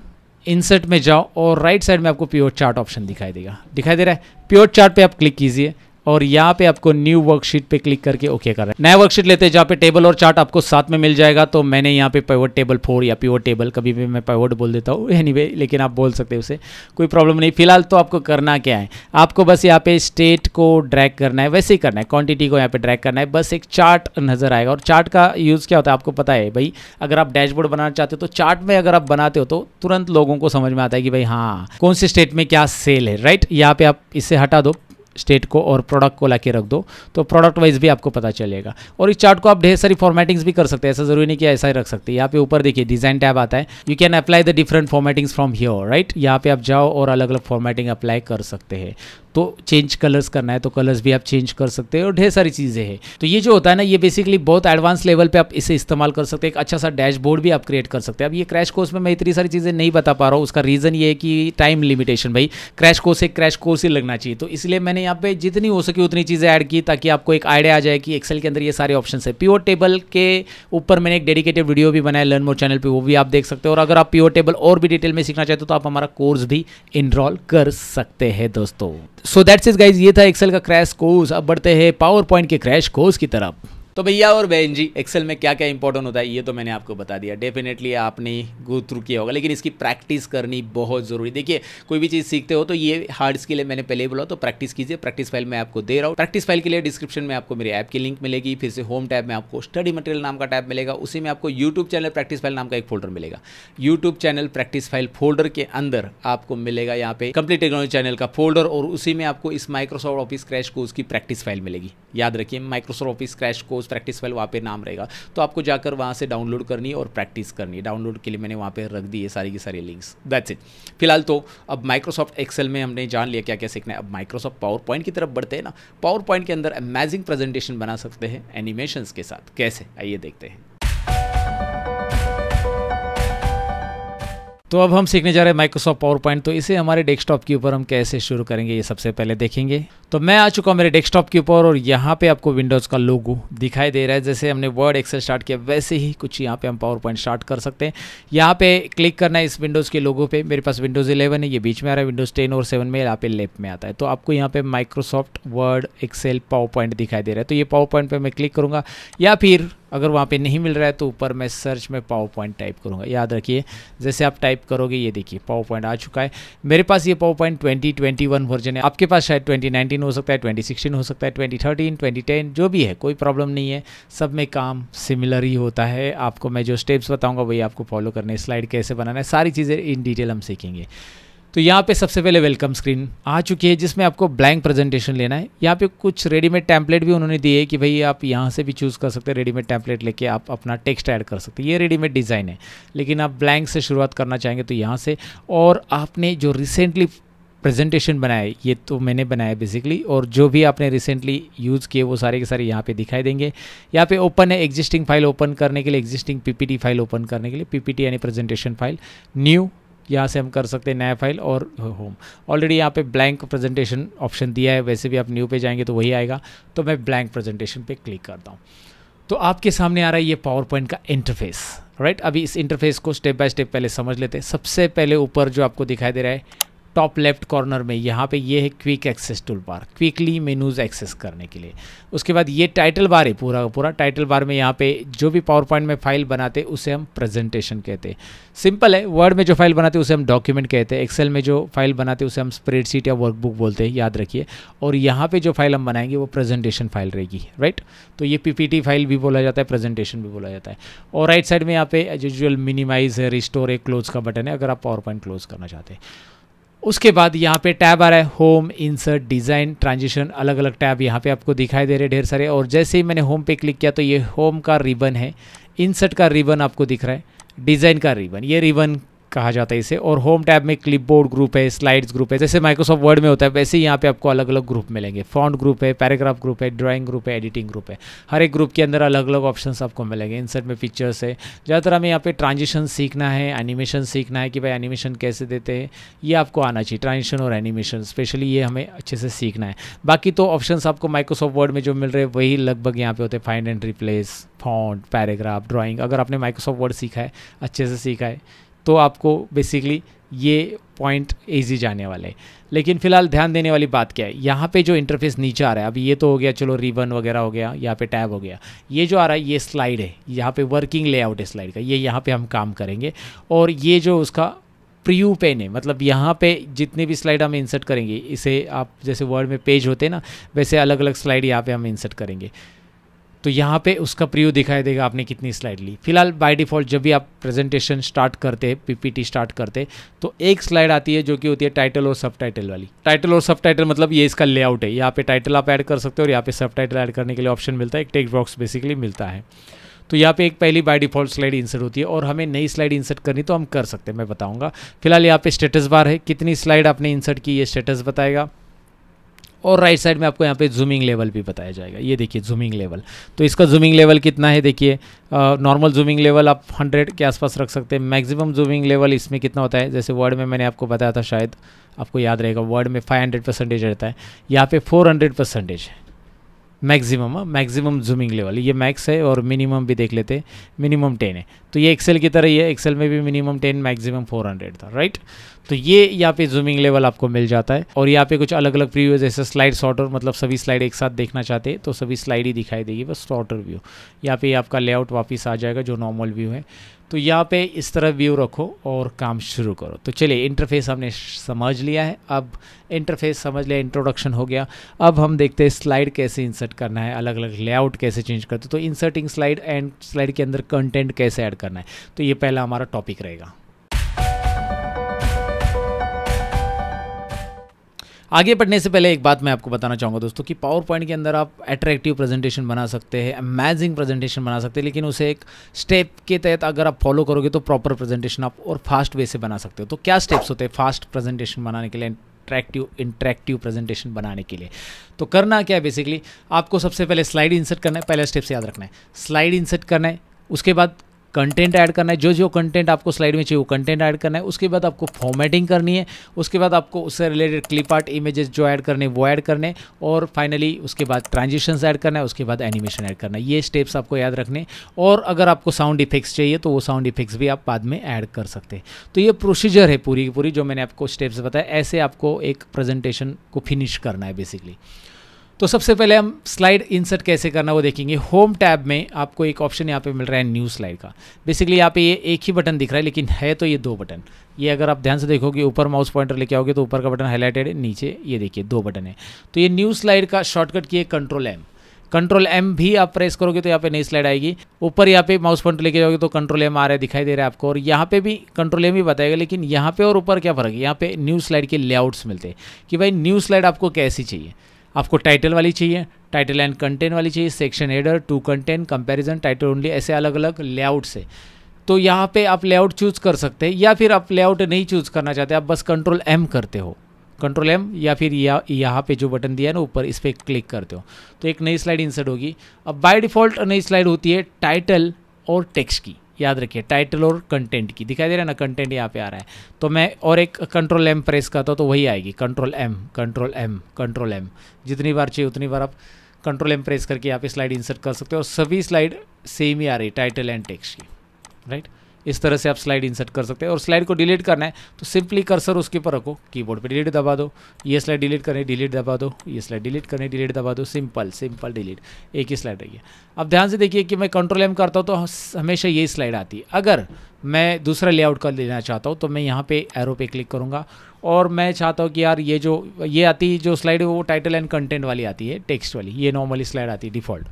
इंसर्ट में जाओ और राइट साइड में आपको प्योर चार्ट ऑप्शन दिखाई देगा दिखाई दे रहा है प्योर चार्ट पे आप क्लिक कीजिए और यहाँ पे आपको न्यू वर्कशीट पे क्लिक करके ओके कर रहे हैं नया वर्कशीट लेते हैं जहाँ पे टेबल और चार्ट आपको साथ में मिल जाएगा तो मैंने यहाँ पे पिवट टेबल फोर या पीवर टेबल कभी भी मैं पिवट बोल देता हूँ एनी anyway, लेकिन आप बोल सकते हैं उसे कोई प्रॉब्लम नहीं फिलहाल तो आपको करना क्या है आपको बस यहाँ पे स्टेट को ड्रैक करना है वैसे ही करना है क्वान्टिटी को यहाँ पे ड्रैक करना है बस एक चार्ट नजर आएगा और चार्ट का यूज़ क्या होता है आपको पता है भाई अगर आप डैशबोर्ड बनाना चाहते हो तो चार्ट में अगर आप बनाते हो तो तुरंत लोगों को समझ में आता है कि भाई हाँ कौन से स्टेट में क्या सेल है राइट यहाँ पे आप इसे हटा दो स्टेट को और प्रोडक्ट को ला के रख दो तो प्रोडक्ट वाइज भी आपको पता चलेगा और इस चार्ट को आप ढेर सारी फॉर्मेटिंग्स भी कर सकते हैं ऐसा जरूरी नहीं कि ऐसा ही रख सकते यहाँ पे ऊपर देखिए डिजाइन टैब आता है you can apply the different formattings from here right यहाँ पे आप जाओ और अलग अलग फॉर्मेटिंग अप्लाई कर सकते हैं तो चेंज कलर्स करना है तो कलर्स भी आप चेंज कर सकते हैं और ढेर सारी चीज़ें हैं तो ये जो होता है ना ये बेसिकली बहुत एडवांस लेवल पे आप इसे इस्तेमाल कर सकते हैं एक अच्छा सा डैशबोर्ड भी आप क्रिएट कर सकते हैं अब ये क्रैश कोर्स में मैं इतनी सारी चीज़ें नहीं बता पा रहा हूँ उसका रीज़न ये है कि टाइम लिमिटेशन भाई क्रैश कोर्स एक क्रैश कोर्स ही लगना चाहिए तो इसलिए मैंने यहाँ पे जितनी हो सके उतनी चीज़ें ऐड की ताकि आपको एक आइडिया आ जाए कि एक्सेल के अंदर ये सारे ऑप्शन है प्योर टेबल के ऊपर मैंने एक डेडिकेटेड वीडियो भी बनाया लर्न मोर चैनल पर वो भी आप देख सकते हो और अगर आप प्योर टेबल और भी डिटेल में सीखना चाहते हो तो आप हमारा कोर्स भी इनरॉल कर सकते हैं दोस्तों सो दैट्स इज गाइज ये था एक्सेल का क्रैश कोर्स अब बढ़ते हैं पावर पॉइंट के क्रैश कोर्स की तरफ तो भैया और बहन जी एक्सेल में क्या क्या इंपॉर्टेंट होता है ये तो मैंने आपको बता दिया डेफिनेटली आपने गो थ्रू किया होगा लेकिन इसकी प्रैक्टिस करनी बहुत ज़रूरी देखिए कोई भी चीज़ सीखते हो तो ये हार्ड स्किल है मैंने पहले ही बोला तो प्रैक्टिस कीजिए प्रैक्टिस फाइल मैं आपको दे रहा हूँ प्रैक्टिस फाइल के लिए डिस्क्रिप्शन में आपको मेरे ऐप की लिंक मिलेगी फिर से होम टैब में आपको स्टडी मटेरियल नाम का टैब मिलेगा उसी में आपको यूट्यूब चैनल प्रैक्टिस फाइल नाम का एक फोल्डर मिलेगा YouTube channel practice file folder के अंदर आपको मिलेगा यहाँ पे कंप्लीट टेक्नोलॉजी चैनल का फोल्डर और उसी में आपको इस माइक्रोसॉफ्ट ऑफिस क्रैश को उसकी प्रैक्टिस फाइल मिलेगी याद रखिए माइक्रोसॉफ्ट ऑफिस क्रैश को सपोज प्रैक्टिस फाइल वहाँ पे नाम रहेगा तो आपको जाकर वहाँ से डाउनलोड करनी है और प्रैक्टिस करनी है डाउनलोड के लिए मैंने वहाँ पे रख दी है सारी की सारी लिंक्स दैट्स इट फिलहाल तो अब माइक्रोसॉफ्ट एक्सेल में हमने जान लिया क्या क्या सीखना है अब माइक्रोसॉफ्ट पावर पॉइंट की तरफ बढ़ते हैं ना पावर पॉइंट के अंदर अमेजिंग प्रेजेंटेशन बना सकते हैं एनिमेशंस के साथ कैसे आइए देखते हैं तो अब हम सीखने जा रहे हैं माइक्रोसॉफ्ट पावर पॉइंट तो इसे हमारे डेस्कटॉप के ऊपर हम कैसे शुरू करेंगे ये सबसे पहले देखेंगे तो मैं आ चुका हूँ मेरे डेस्कटॉप के ऊपर और यहाँ पे आपको विंडोज़ का लोगो दिखाई दे रहा है जैसे हमने वर्ड एक्सेल स्टार्ट किया वैसे ही कुछ यहाँ पे हम पावर पॉइंट स्टार्ट कर सकते हैं यहाँ पे क्लिक करना है इस विंडोज़ के लोगो पे मेरे पास विंडोज़ इलेवन है ये बीच में आ रहा है विंडोज़ टेन और सेवन में यहाँ पे लेफ्ट में आता है तो आपको यहाँ पे Microsoft Word Excel PowerPoint दिखाई दे रहा है तो ये पावर पॉइंट पर मैं क्लिक करूँगा या फिर अगर वहाँ पे नहीं मिल रहा है तो ऊपर मैं सर्च में पावर पॉइंट टाइप करूँगा याद रखिए जैसे आप टाइप करोगे ये देखिए पावर पॉइंट आ चुका है मेरे पास ये PowerPoint twenty twenty one version है आपके पास शायद ट्वेंटी नाइनटीन हो सकता है ट्वेंटी सिक्सटीन हो सकता है ट्वेंटी थर्टीन ट्वेंटी टेन जो भी है कोई प्रॉब्लम नहीं है सब में काम सिमिलर ही होता है आपको मैं जो स्टेप्स बताऊँगा वही आपको फॉलो करने स्लाइड कैसे बनाना है सारी चीज़ें इन डिटेल हम सीखेंगे तो यहाँ पे सबसे पहले वेलकम स्क्रीन आ चुकी है जिसमें आपको ब्लैंक प्रेजेंटेशन लेना है यहाँ पे कुछ रेडीमेड टैंपलेट भी उन्होंने दिए कि भाई आप यहाँ से भी चूज़ कर सकते हैं रेडीमेड टैंपलेट लेके आप अपना टेक्स्ट ऐड कर सकते हैं ये रेडीमेड डिज़ाइन है लेकिन आप ब्लैंक से शुरुआत करना चाहेंगे तो यहाँ से और आपने जो रिसेंटली प्रेजेंटेशन बनाए ये तो मैंने बनाया बेसिकली और जो भी आपने रिसेंटली यूज़ किए वो सारे के सारे यहाँ पे दिखाई देंगे यहाँ पे ओपन है एग्जिस्टिंग फाइल ओपन करने के लिए एग्जिस्टिंग पीपीटी फाइल ओपन करने के लिए पीपीटी यानी प्रेजेंटेशन फाइल न्यू यहाँ से हम कर सकते हैं नया फाइल और होम ऑलरेडी यहाँ पे ब्लैंक प्रेजेंटेशन ऑप्शन दिया है वैसे भी आप न्यू पे जाएंगे तो वही आएगा तो मैं ब्लैंक प्रेजेंटेशन पे क्लिक करता हूँ तो आपके सामने आ रहा है ये पावर पॉइंट का इंटरफेस राइट अभी इस इंटरफेस को स्टेप बाय स्टेप पहले समझ लेते हैं सबसे पहले ऊपर जो आपको दिखाई दे रहा है टॉप लेफ्ट कॉर्नर में यहाँ पे ये है quick access tool bar quickly menus access करने के लिए उसके बाद ये टाइटल बार है पूरा पूरा टाइटल बार में यहाँ पे जो भी पावर पॉइंट में फाइल बनाते उसे हम प्रेजेंटेशन कहते हैं सिंपल है वर्ड में जो फाइल बनाते उसे हम डॉक्यूमेंट कहते हैं एक्सेल में जो फाइल बनाते उसे हम स्प्रेडशीट या वर्कबुक बोलते हैं याद रखिए और यहाँ पर जो फाइल हम बनाएंगे वो प्रेजेंटेशन फाइल रहेगी राइट तो ये पी फाइल भी बोला जाता है प्रेजेंटेशन भी बोला जाता है और राइट साइड में यहाँ पे यूजल मिनिमाइज है रिस्टोर है क्लोज का बटन है अगर आप पावर पॉइंट क्लोज करना चाहते हैं उसके बाद यहाँ पे टैब आ रहा है होम इंसर्ट डिज़ाइन ट्रांजिशन अलग अलग टैब यहाँ पे आपको दिखाई दे रहे ढेर सारे और जैसे ही मैंने होम पे क्लिक किया तो ये होम का रिबन है इंसर्ट का रिबन आपको दिख रहा है डिज़ाइन का रिबन ये रिबन कहा जाता है इसे और होम टैब में क्लिपबोर्ड ग्रुप है स्लाइड्स ग्रुप है जैसे माइक्रोसॉफ्ट वर्ड में होता है वैसे ही यहाँ पे आपको अलग अलग ग्रुप मिलेंगे फॉन्ट ग्रुप है पैराग्राफ ग्रुप है ड्राइंग ग्रुप है एडिटिंग ग्रुप है हर एक ग्रुप के अंदर अलग अलग ऑप्शन आपको मिलेंगे इंसर्ट में पिक्चर्स है ज़्यादातर हमें यहाँ पे ट्रांजिशन सीखना है एनिमेशन सीखना है कि भाई एनिमेशन कैसे देते हैं ये आपको आना चाहिए ट्रांजिशन और एनिमेशन स्पेशली ये हमें अच्छे से सीखना है बाकी तो ऑप्शन आपको माइक्रोसॉफ्ट वर्ड में जो मिल रहे वही लगभग यहाँ पे होते हैं find and replace font paragraph drawing अगर आपने माइक्रोसॉफ्ट वर्ड सीखा है अच्छे से सीखा है तो आपको बेसिकली ये पॉइंट ईजी जाने वाले हैं लेकिन फिलहाल ध्यान देने वाली बात क्या है यहाँ पे जो इंटरफेस नीचे आ रहा है अभी ये तो हो गया चलो रिबन वगैरह हो गया यहाँ पे टैब हो गया ये जो आ रहा है ये स्लाइड है यहाँ पे वर्किंग लेआउट है स्लाइड का ये यहाँ पे हम काम करेंगे और ये जो उसका प्रियू पेन है मतलब यहाँ पे जितने भी स्लाइड हम इंसर्ट करेंगे इसे आप जैसे वर्ड में पेज होते हैं ना वैसे अलग अलग स्लाइड यहाँ पर हम इंसर्ट करेंगे तो यहाँ पे उसका प्रयोग दिखाई देगा आपने कितनी स्लाइड ली फिलहाल बाय डिफ़ॉल्ट जब भी आप प्रेजेंटेशन स्टार्ट करते पीपीटी स्टार्ट करते तो एक स्लाइड आती है जो कि होती है टाइटल और सब टाइटल वाली टाइटल और सब टाइटल मतलब ये इसका लेआउट है यहाँ पे टाइटल आप ऐड कर सकते हो और यहाँ पे सब टाइटल ऐड करने के लिए ऑप्शन मिलता है एक टेक्स बॉक्स बेसिकली मिलता है तो यहाँ पे एक पहली बाय डिफॉल्ट स्लाइड इंसर्ट होती है और हमें नई स्लाइड इंसर्ट करनी तो हम कर सकते हैं मैं बताऊंगा फिलहाल यहाँ पे स्टेटस बार है कितनी स्लाइड आपने इंसर्ट की ये स्टेटस बताएगा और राइट साइड में आपको यहाँ पे जूमिंग लेवल भी बताया जाएगा ये देखिए जूमिंग लेवल तो इसका जूमिंग लेवल कितना है देखिए नॉर्मल जूमिंग लेवल आप हंड्रेड के आसपास रख सकते हैं मैक्सिमम जूमिंग लेवल इसमें कितना होता है जैसे वर्ड में मैंने आपको बताया था शायद आपको याद रहेगा वर्ड में फाइव हंड्रेड परसेंटेज रहता है यहाँ पे फोर हंड्रेड परसेंटेज है मैक्सिमम मैक्सिमम जूमिंग लेवल ये मैक्स है और मिनिमम भी देख लेते मिनिमम टेन है तो ये एक्सेल की तरह ही है एक्सेल में भी minimum ten maximum four hundred था राइट तो ये यहाँ पे जूमिंग लेवल आपको मिल जाता है और यहाँ पे कुछ अलग अलग प्रीव्यू जैसे स्लाइड सॉर्टर मतलब सभी स्लाइड एक साथ देखना चाहते हैं तो सभी स्लाइड ही दिखाई देगी बस सॉर्टर व्यू यहाँ पे आपका लेआउट वापस आ जाएगा जो नॉर्मल व्यू है तो यहाँ पे इस तरह व्यू रखो और काम शुरू करो तो चलिए इंटरफेस हमने समझ लिया है अब इंटरफेस समझ लिया इंट्रोडक्शन हो गया अब हम देखते हैं स्लाइड कैसे इंसर्ट करना है अलग अलग लेआउट कैसे चेंज करते तो इंसर्टिंग स्लाइड एंड स्लाइड के अंदर कंटेंट कैसे ऐड करना है तो ये पहला हमारा टॉपिक रहेगा आगे बढ़ने से पहले एक बात मैं आपको बताना चाहूँगा दोस्तों कि पावर पॉइंट के अंदर आप अट्रैक्टिव प्रेजेंटेशन बना सकते हैं अमेजिंग प्रेजेंटेशन बना सकते हैं लेकिन उसे एक स्टेप के तहत अगर आप फॉलो करोगे तो प्रॉपर प्रेजेंटेशन आप और फास्ट वे से बना सकते हो तो क्या स्टेप्स होते हैं फास्ट प्रेजेंटेशन बनाने के लिए अट्रैक्टिव इंट्रैक्टिव प्रेजेंटेशन बनाने के लिए तो करना क्या है बेसिकली आपको सबसे पहले स्लाइड इंसर्ट करना है पहला स्टेप्स याद रखना है स्लाइड इंसर्ट करना है उसके बाद कंटेंट ऐड करना है जो जो कंटेंट आपको स्लाइड में चाहिए वो कंटेंट ऐड करना है उसके बाद आपको फॉर्मेटिंग करनी है उसके बाद आपको उससे रिलेटेड क्लिप आर्ट इमेजेस जो ऐड करने वो ऐड करने और फाइनली उसके बाद ट्रांजिशंस ऐड करना है उसके बाद एनिमेशन ऐड करना है ये स्टेप्स आपको याद रखने और अगर आपको साउंड इफेक्ट्स चाहिए तो वो साउंड इफेक्ट्स भी आप बाद में ऐड कर सकते हैं तो ये प्रोसीजर है पूरी की पूरी जो मैंने आपको स्टेप्स बताया ऐसे आपको एक प्रेजेंटेशन को फिनिश करना है बेसिकली तो सबसे पहले हम स्लाइड इंसर्ट कैसे करना वो देखेंगे होम टैब में आपको एक ऑप्शन यहाँ पे मिल रहा है न्यू स्लाइड का बेसिकली यहाँ पे ये एक ही बटन दिख रहा है लेकिन है तो ये दो बटन ये अगर आप ध्यान से देखोगे ऊपर माउस पॉइंटर लेके आओगे तो ऊपर का बटन हाईलाइटेड है नीचे ये देखिए दो बटन है तो ये न्यू स्लाइड का शॉर्टकट की कंट्रोल एम कंट्रोल एम भी आप प्रेस करोगे तो यहाँ पे नई स्लाइड आएगी ऊपर यहाँ पे माउस पॉइंट लेके जाओगे तो कंट्रोल एम आ रहा है दिखाई दे रहा है आपको और यहाँ पे भी कंट्रोल एम ही बताएगा लेकिन यहाँ पे और ऊपर क्या फर्क है यहाँ पे न्यू स्लाइड के लेआउट्स मिलते हैं कि भाई न्यू स्लाइड आपको कैसी चाहिए आपको टाइटल वाली चाहिए टाइटल एंड कंटेंट वाली चाहिए section header two content comparison title only ऐसे अलग अलग लेआउट से तो यहाँ पे आप लेआउट चूज कर सकते हैं या फिर आप लेआउट नहीं चूज करना चाहते आप बस कंट्रोल एम करते हो कंट्रोल एम या फिर या यहाँ पे जो बटन दिया है ना ऊपर इस पर क्लिक करते हो तो एक नई स्लाइड इंसर्ट होगी अब बाय डिफ़ॉल्ट नई स्लाइड होती है टाइटल और टेक्स्ट की याद रखिए टाइटल और कंटेंट की दिखाई दे रहा है ना कंटेंट यहाँ पे आ रहा है तो मैं और एक कंट्रोल एम प्रेस करता हूँ तो वही आएगी control M control M control M जितनी बार चाहिए उतनी बार आप कंट्रोल एम प्रेस करके यहाँ पे स्लाइड इंसर्ट कर सकते हो और सभी स्लाइड सेम ही आ रही टाइटल एंड टेक्स की राइट right? इस तरह से आप स्लाइड इंसर्ट कर सकते हैं और स्लाइड को डिलीट करना है तो सिंपली कर्सर उसके ऊपर रखो कीबोर्ड पे डिलीट दबा दो ये स्लाइड डिलीट करें डिलीट दबा दो ये स्लाइड डिलीट करें डिलीट दबा दो सिंपल सिंपल डिलीट एक ही स्लाइड रही है अब ध्यान से देखिए कि मैं कंट्रोल एम करता हूँ तो हमेशा यही स्लाइड आती है अगर मैं दूसरा लेआउट कर लेना चाहता हूँ तो मैं यहाँ पर एरो पे क्लिक करूँगा और मैं चाहता हूँ कि यार ये जो ये आती जो स्लाइड है वो टाइटल एंड कंटेंट वाली आती है टेक्स्ट वाली ये नॉर्मली स्लाइड आती है डिफ़ॉल्ट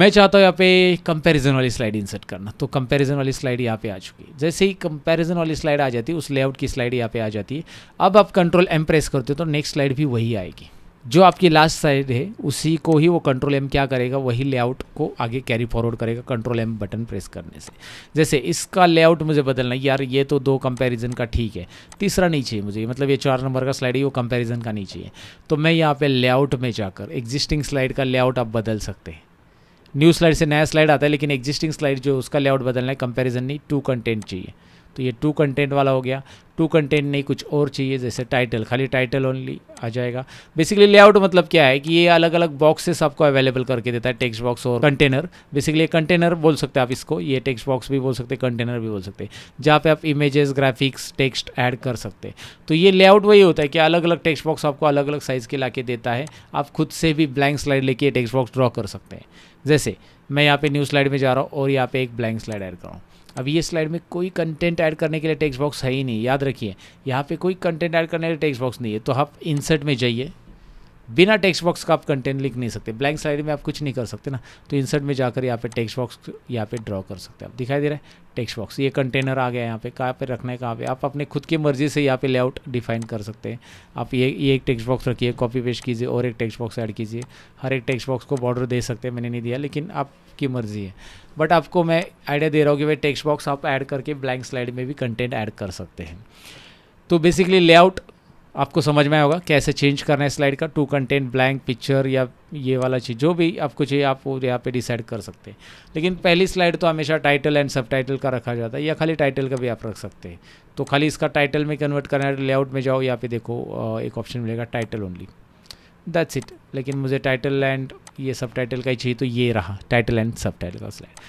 मैं चाहता हूँ यहाँ पे कंपैरिजन वाली स्लाइड इंसर्ट करना तो कंपैरिजन वाली स्लाइड यहाँ पे आ चुकी है जैसे ही कंपैरिजन वाली स्लाइड आ जाती है उस लेआउट की स्लाइड यहाँ पे आ जाती है अब आप कंट्रोल एम प्रेस करते हो तो नेक्स्ट स्लाइड भी वही आएगी जो आपकी लास्ट स्लाइड है उसी को ही वो कंट्रोल एम क्या करेगा वही लेआउट को आगे कैरी फॉरवर्ड करेगा कंट्रोल एम बटन प्रेस करने से जैसे इसका लेआउट मुझे बदलना है यार ये तो दो कंपैरिजन का ठीक है तीसरा नहीं चाहिए मुझे मतलब ये चार नंबर का स्लाइड है वो कंपैरिजन का नहीं चाहिए तो मैं यहाँ पे लेआउट में जाकर एग्जिस्टिंग स्लाइड का लेआउट आप बदल सकते हैं न्यू स्लाइड से नया स्लाइड आता है लेकिन एग्जिस्टिंग स्लाइड जो उसका लेआउट बदलना है कंपैरिजन नहीं टू कंटेंट चाहिए तो ये टू कंटेंट वाला हो गया टू कंटेंट नहीं कुछ और चाहिए जैसे टाइटल खाली टाइटल ओनली आ जाएगा बेसिकली लेआउट मतलब क्या है कि ये अलग अलग बॉक्सेस आपको अवेलेबल करके देता है टेक्स्ट बॉक्स और कंटेनर बेसिकली कंटेनर बोल सकते हैं आप इसको ये टेक्स्ट बॉक्स भी बोल सकते हैं कंटेनर भी बोल सकते हैं जहाँ पे आप इमेजेस ग्राफिक्स टेक्स्ट ऐड कर सकते हैं तो ये लेआउट वही होता है कि अलग अलग टेक्स्ट बॉक्स आपको अलग अलग साइज़ के ला देता है आप खुद से भी ब्लैंक स्लाइड लेके टेक्स्ट बॉक्स ड्रॉ कर सकते हैं जैसे मैं यहाँ पे न्यू स्लाइड में जा रहा हूँ और यहाँ पे एक ब्लैंक स्लाइड ऐड कर रहा हूँ अब ये स्लाइड में कोई कंटेंट ऐड करने के लिए टेक्स्ट बॉक्स है ही नहीं याद रखिए यहाँ पे कोई कंटेंट ऐड करने के लिए टेक्स्ट बॉक्स नहीं है तो आप इंसर्ट में जाइए बिना टेक्स्ट बॉक्स का आप कंटेंट लिख नहीं सकते ब्लैंक स्लाइड में आप कुछ नहीं कर सकते ना तो इंसर्ट में जाकर यहाँ पे टेक्स्ट बॉक्स यहाँ पे ड्रॉ कर सकते हैं आप दिखाई दे रहा है टेक्स्ट बॉक्स ये कंटेनर आ गया यहाँ पे कहाँ पे रखना है कहाँ पे आप अपने खुद की मर्जी से यहाँ पे लेआउट डिफाइन कर सकते हैं आप ये ये एक टेक्स्ट बॉक्स रखिए कॉपी पेश कीजिए और एक टेक्स्ट बॉक्स ऐड कीजिए हर एक टेक्स्ट बॉक्स को बॉर्डर दे सकते हैं मैंने नहीं दिया लेकिन आपकी मर्जी है बट आपको मैं आइडिया दे रहा हूँ कि भाई टेक्स्ट बॉक्स आप ऐड करके ब्लैंक स्लाइड में भी कंटेंट ऐड कर सकते हैं तो बेसिकली लेआउट आपको समझ में होगा कैसे चेंज करना है स्लाइड का टू कंटेंट ब्लैंक पिक्चर या ये वाला चीज़ जो भी आपको चाहिए आप वो यहाँ पे डिसाइड कर सकते हैं लेकिन पहली स्लाइड तो हमेशा टाइटल एंड सब टाइटल का रखा जाता है या खाली टाइटल का भी आप रख सकते हैं तो खाली इसका टाइटल में कन्वर्ट करना है लेआउट में जाओ यहाँ पे देखो एक ऑप्शन मिलेगा टाइटल ओनली दैट्स इट लेकिन मुझे टाइटल एंड ये सब टाइटल का ही चाहिए तो ये रहा टाइटल एंड सब टाइटल का स्लाइड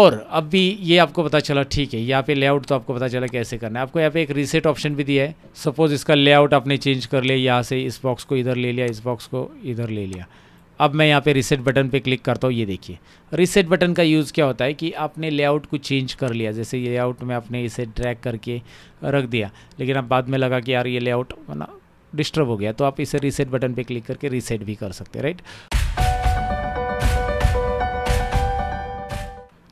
और अब भी ये आपको पता चला ठीक है यहाँ पे लेआउट तो आपको पता चला कैसे करना है आपको यहाँ पे एक रीसेट ऑप्शन भी दिया है सपोज़ इसका लेआउट आपने चेंज कर लिया यहाँ से इस बॉक्स को इधर ले लिया इस बॉक्स को इधर ले लिया अब मैं यहाँ पे रीसेट बटन पे क्लिक करता हूँ ये देखिए रीसेट बटन का यूज़ क्या होता है कि आपने लेआउट को चेंज कर लिया जैसे ये लेआउट में आपने इसे ड्रैग करके रख दिया लेकिन अब बाद में लगा कि यार ये लेआउट ना डिस्टर्ब हो गया तो आप इसे रीसेट बटन पे क्लिक करके रीसेट भी कर सकते हैं राइट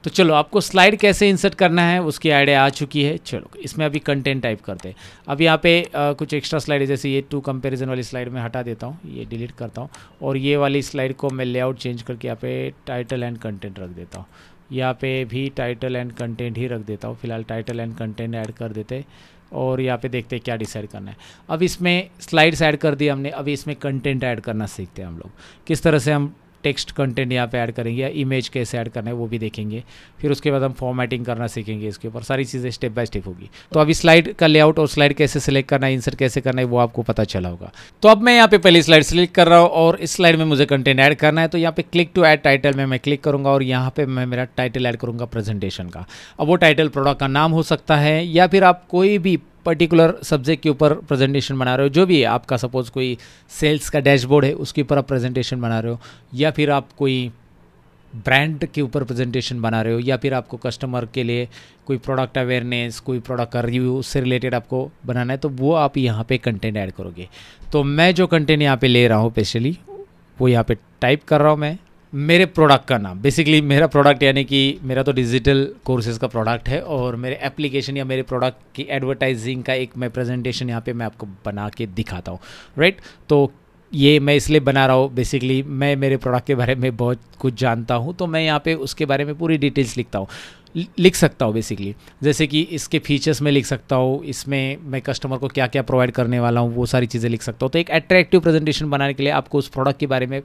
तो चलो आपको स्लाइड कैसे इंसर्ट करना है उसकी आइडिया आ चुकी है चलो इसमें अभी कंटेंट टाइप करते हैं अब यहाँ पे आ, कुछ एक्स्ट्रा स्लाइड जैसे ये टू कंपैरिजन वाली स्लाइड में हटा देता हूँ ये डिलीट करता हूँ और ये वाली स्लाइड को मैं लेआउट चेंज करके यहाँ पे टाइटल एंड कंटेंट रख देता हूँ यहाँ पे भी टाइटल एंड कंटेंट ही रख देता हूँ फिलहाल टाइटल एंड कंटेंट ऐड कर देते और यहाँ पे देखते हैं क्या डिसाइड करना है अब इसमें स्लाइड्स ऐड कर दिए हमने अभी इसमें कंटेंट ऐड करना सीखते हैं हम लोग किस तरह से हम टेक्स्ट कंटेंट यहाँ पे ऐड करेंगे या इमेज कैसे ऐड करना है वो भी देखेंगे फिर उसके बाद हम फॉर्मेटिंग करना सीखेंगे इसके ऊपर सारी चीज़ें स्टेप बाय स्टेप होगी तो अभी स्लाइड का लेआउट और स्लाइड कैसे सिलेक्ट करना है इंसर्ट कैसे करना है वो आपको पता चला होगा तो अब मैं यहाँ पे पहली स्लाइड सिलेक्ट कर रहा हूँ और इस स्लाइड में मुझे कंटेंट ऐड करना है तो यहाँ पे क्लिक टू ऐड टाइटल में मैं क्लिक करूँगा और यहाँ पर मैं मेरा टाइटल ऐड करूँगा प्रेजेंटेशन का अब वो टाइटल प्रोडक्ट का नाम हो सकता है या फिर आप कोई भी पर्टिकुलर सब्जेक्ट के ऊपर प्रेजेंटेशन बना रहे हो जो भी है आपका सपोज़ कोई सेल्स का डैशबोर्ड है उसके ऊपर आप प्रेजेंटेशन बना रहे हो या फिर आप कोई ब्रांड के ऊपर प्रेजेंटेशन बना रहे हो या फिर आपको कस्टमर के लिए कोई प्रोडक्ट अवेयरनेस कोई प्रोडक्ट का रिव्यू उससे रिलेटेड आपको बनाना है तो वो आप यहाँ पे कंटेंट ऐड करोगे तो मैं जो कंटेंट यहाँ पे ले रहा हूँ स्पेशली वो यहाँ पे टाइप कर रहा हूँ मैं मेरे प्रोडक्ट का नाम बेसिकली मेरा प्रोडक्ट यानी कि मेरा तो डिजिटल कोर्सेज का प्रोडक्ट है और मेरे एप्लीकेशन या मेरे प्रोडक्ट की एडवर्टाइजिंग का एक मैं प्रेजेंटेशन यहाँ पे मैं आपको बना के दिखाता हूँ राइट तो ये मैं इसलिए बना रहा हूँ बेसिकली मैं मेरे प्रोडक्ट के बारे में बहुत कुछ जानता हूँ तो मैं यहाँ पे उसके बारे में पूरी डिटेल्स लिखता हूँ लिख सकता हूँ बेसिकली जैसे कि इसके फीचर्स में लिख सकता हूँ इसमें मैं कस्टमर को क्या क्या प्रोवाइड करने वाला हूँ वो सारी चीज़ें लिख सकता हूँ तो एक अट्रैक्टिव प्रेजेंटेशन बनाने के लिए आपको उस प्रोडक्ट के बारे में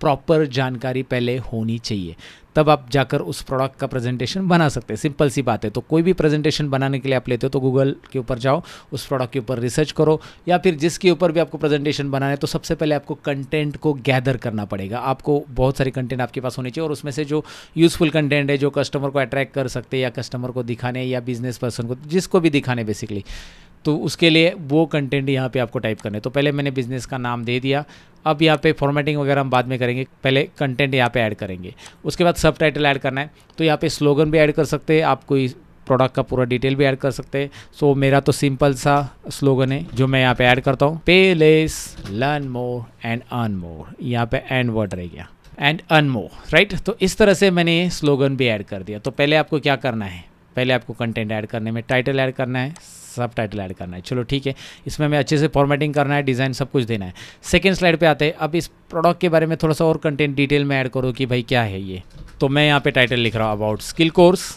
प्रॉपर जानकारी पहले होनी चाहिए तब आप जाकर उस प्रोडक्ट का प्रेजेंटेशन बना सकते हैं सिंपल सी बात है तो कोई भी प्रेजेंटेशन बनाने के लिए आप लेते हो तो गूगल के ऊपर जाओ उस प्रोडक्ट के ऊपर रिसर्च करो या फिर जिसके ऊपर भी आपको प्रेजेंटेशन बनाना है तो सबसे पहले आपको कंटेंट को गैदर करना पड़ेगा आपको बहुत सारी कंटेंट आपके पास होनी चाहिए और उसमें से जो यूज़फुल कंटेंट है जो कस्टमर को अट्रैक्ट कर सकते हैं या कस्टमर को दिखाने या बिजनेस पर्सन को जिसको भी दिखाने बेसिकली तो उसके लिए वो कंटेंट यहाँ पे आपको टाइप करने तो पहले मैंने बिज़नेस का नाम दे दिया अब यहाँ पे फॉर्मेटिंग वगैरह हम बाद में करेंगे पहले कंटेंट यहाँ पे ऐड करेंगे उसके बाद सब टाइटल ऐड करना है तो यहाँ पे स्लोगन भी ऐड कर सकते हैं आप कोई प्रोडक्ट का पूरा डिटेल भी ऐड कर सकते हैं सो मेरा तो सिंपल सा स्लोगन है जो मैं यहाँ पे ऐड करता हूँ pay less learn more and earn more यहाँ पे एंड वर्ड रह गया एंड अर्न मोर राइट तो इस तरह से मैंने स्लोगन भी ऐड कर दिया तो पहले आपको क्या करना है पहले आपको कंटेंट ऐड करने में टाइटल ऐड करना है सब टाइटल ऐड करना है चलो ठीक है इसमें हमें अच्छे से फॉर्मेटिंग करना है डिज़ाइन सब कुछ देना है सेकेंड स्लाइड पर आते हैं अब इस प्रोडक्ट के बारे में थोड़ा सा और कंटेंट डिटेल में ऐड करो कि भाई क्या है ये तो मैं यहाँ पर टाइटल लिख रहा हूँ अबाउट स्किल कोर्स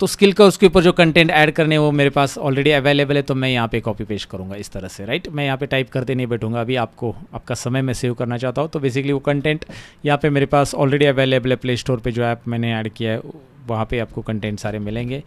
तो स्किल का उसके ऊपर जो कंटेंट ऐड करने वो मेरे पास ऑलरेडी अवेलेबल है तो मैं यहाँ पे कॉपी पेश करूँगा इस तरह से राइट मैं यहाँ पे टाइप करते नहीं बैठूंगा अभी आपको आपका समय मैं सेव करना चाहता हूँ तो बेसिकली वो कंटेंट यहाँ पे मेरे पास ऑलरेडी अवेलेबल है प्ले स्टोर पर जो ऐप मैंने ऐड किया है वहाँ पर आपको कंटेंट सारे मिलेंगे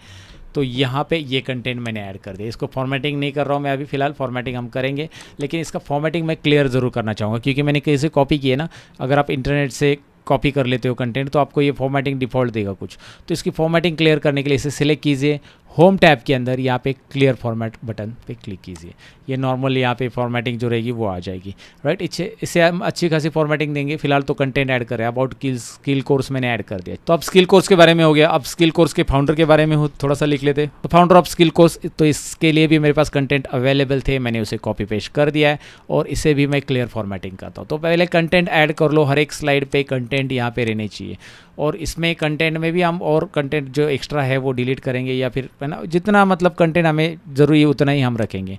तो यहाँ पे ये कंटेंट मैंने ऐड कर दिया इसको फॉर्मेटिंग नहीं कर रहा हूँ मैं अभी फिलहाल फॉर्मेटिंग हम करेंगे लेकिन इसका फॉर्मेटिंग मैं क्लियर ज़रूर करना चाहूँगा क्योंकि मैंने कैसे कॉपी किए ना अगर आप इंटरनेट से कॉपी कर लेते हो कंटेंट तो आपको ये फॉर्मेटिंग डिफ़ॉल्ट देगा कुछ तो इसकी फॉर्मेटिंग क्लियर करने के लिए इसे सिलेक्ट कीजिए होम टैब के अंदर यहाँ पे क्लियर फॉर्मेट बटन पे क्लिक कीजिए ये नॉर्मल यहाँ पे फॉर्मेटिंग जो रहेगी वो आ जाएगी राइट इसे इसे हम अच्छी खासी फॉर्मेटिंग देंगे फिलहाल तो कंटेंट ऐड करें अबाउट स्किल कोर्स मैंने ऐड कर दिया तो अब स्किल कोर्स के बारे में हो गया अब स्किल कोर्स के फाउंडर के बारे में हो थोड़ा सा लिख लेते तो फाउंडर ऑफ स्किल कोर्स तो इसके लिए भी मेरे पास कंटेंट अवेलेबल थे मैंने उसे कॉपी पेस्ट कर दिया है और इसे भी मैं क्लियर फॉर्मेटिंग करता हूँ तो पहले कंटेंट ऐड कर लो हर एक स्लाइड पर कंटेंट यहाँ पर रहने चाहिए और इसमें कंटेंट में भी हम और कंटेंट जो एक्स्ट्रा है वो डिलीट करेंगे या फिर है ना जितना मतलब कंटेंट हमें ज़रूरी उतना ही हम रखेंगे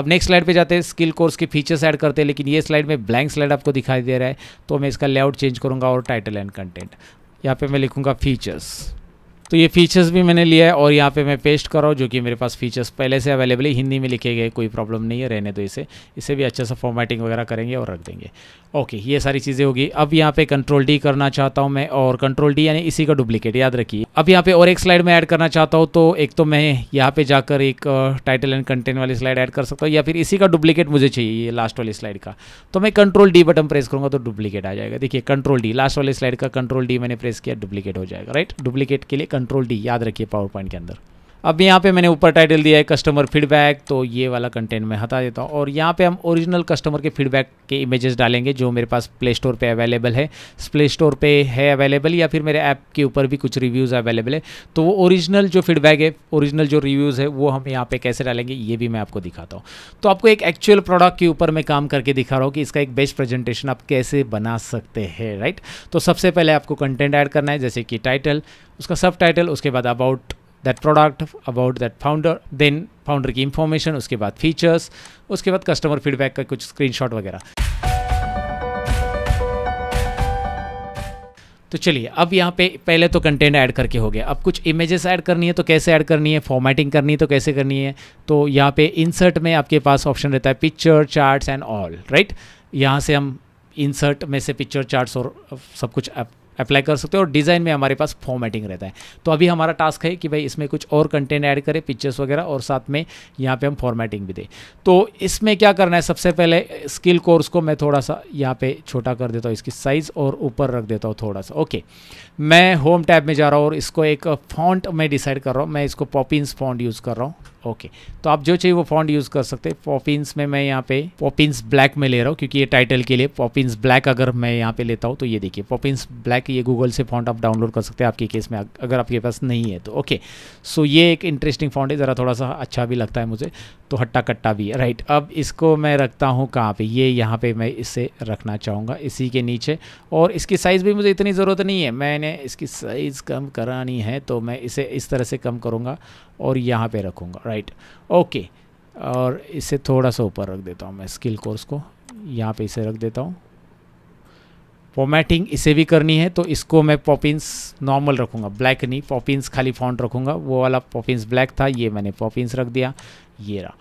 अब नेक्स्ट स्लाइड पे जाते हैं स्किल कोर्स के फीचर्स ऐड करते हैं लेकिन ये स्लाइड में ब्लैंक स्लाइड आपको दिखाई दे रहा है तो मैं इसका लेआउट चेंज करूँगा और टाइटल एंड कंटेंट यहाँ पे मैं लिखूँगा फीचर्स तो ये फीचर्स भी मैंने लिया है और यहाँ पे मैं पेस्ट कर रहा हूँ जो कि मेरे पास फीचर्स पहले से अवेलेबल है हिंदी में लिखे गए कोई प्रॉब्लम नहीं है रहने दो इसे इसे भी अच्छे से फॉर्मेटिंग वगैरह करेंगे और रख देंगे ओके ये सारी चीज़ें होगी अब यहाँ पे कंट्रोल डी करना चाहता हूँ मैं और कंट्रोल डी यानी इसी का डुप्लीकेट याद रखिए अब यहाँ पे और एक स्लाइड में ऐड करना चाहता हूँ तो एक तो मैं यहाँ पे जाकर एक टाइटल एंड कंटेंट वाली स्लाइड ऐड कर सकता हूँ या फिर इसी का डुप्लीकेट मुझे चाहिए ये लास्ट वाली स्लाइड का तो मैं कंट्रोल डी बटन प्रेस करूँगा तो डुप्लीकेट आ जाएगा देखिए कंट्रोल डी लास्ट वाली स्लाइड का कंट्रोल डी मैंने प्रेस किया डुप्लीकेट हो जाएगा राइट डुप्लीकेट के लिए कंट्रोल डी याद रखिए पावर पॉइंट के अंदर अब यहाँ पे मैंने ऊपर टाइटल दिया है कस्टमर फीडबैक तो ये वाला कंटेंट मैं हटा देता हूँ और यहाँ पे हम ओरिजिनल कस्टमर के फीडबैक के इमेजेस डालेंगे जो मेरे पास प्ले स्टोर पे अवेलेबल है प्ले स्टोर पे है अवेलेबल या फिर मेरे ऐप के ऊपर भी कुछ रिव्यूज़ अवेलेबल है तो वो ओरिजिनल जो फीडबैक है ओरिजिनल जो रिव्यूज़ है वो हम यहाँ पर कैसे डालेंगे ये भी मैं आपको दिखाता हूँ तो आपको एक एक्चुअल प्रोडक्ट के ऊपर मैं काम करके दिखा रहा हूँ कि इसका एक बेस्ट प्रेजेंटेशन आप कैसे बना सकते हैं राइट तो सबसे पहले आपको कंटेंट ऐड करना है जैसे कि टाइटल उसका सब टाइटल उसके बाद about that product about that founder then founder की इंफॉर्मेशन उसके बाद फीचर्स उसके बाद कस्टमर फीडबैक का कुछ स्क्रीनशॉट वगैरह तो चलिए अब यहाँ पे पहले तो कंटेंट ऐड करके हो गया अब कुछ इमेजेस ऐड करनी है तो कैसे ऐड करनी है फॉर्मेटिंग करनी है तो कैसे करनी है तो यहाँ पे इंसर्ट में आपके पास ऑप्शन रहता है picture charts and all right यहाँ से हम इंसर्ट में से पिक्चर चार्ट्स और सब कुछ आप अप्लाई कर सकते हो और डिज़ाइन में हमारे पास फॉर्मेटिंग रहता है तो अभी हमारा टास्क है कि भाई इसमें कुछ और कंटेंट ऐड करें पिक्चर्स वगैरह और साथ में यहाँ पे हम फॉर्मेटिंग भी दें तो इसमें क्या करना है सबसे पहले स्किल कोर्स को मैं थोड़ा सा यहाँ पे छोटा कर देता हूँ इसकी साइज़ और ऊपर रख देता हूँ थोड़ा सा ओके मैं होम टैब में जा रहा हूँ और इसको एक फॉन्ट में डिसाइड कर रहा हूँ मैं इसको पॉपिन्स फॉन्ट यूज़ कर रहा हूँ ओके तो आप जो चाहिए वो फॉन्ट यूज़ कर सकते हैं पॉपिन्स में मैं यहाँ पे पॉपिन्स ब्लैक में ले रहा हूँ क्योंकि ये टाइटल के लिए पॉपिन्स ब्लैक अगर मैं यहाँ पे लेता हूँ तो ये देखिए पॉपिन्स ब्लैक ये गूगल से फॉन्ट आप डाउनलोड कर सकते हैं आपके केस में अगर आपके पास नहीं है तो ओके सो ये एक इंटरेस्टिंग फॉन्ट है ज़रा थोड़ा सा अच्छा भी लगता है मुझे तो हट्टा कट्टा भी है राइट अब इसको मैं रखता हूँ कहाँ पर ये यहाँ पर मैं इसे रखना चाहूँगा इसी के नीचे और इसकी साइज़ भी मुझे इतनी ज़रूरत नहीं है मैंने इसकी साइज़ कम करानी है तो मैं इसे इस तरह से कम करूँगा और यहाँ पे रखूँगा राइट ओके और इसे थोड़ा सा ऊपर रख देता हूँ मैं स्किल कोर्स को यहाँ पे इसे रख देता हूँ फॉर्मेटिंग इसे भी करनी है तो इसको मैं पॉपिंस नॉर्मल रखूँगा ब्लैक नहीं पॉपिंस खाली फॉन्ट रखूँगा वो वाला पॉपिंस ब्लैक था ये मैंने पॉपिंस रख दिया ये रहा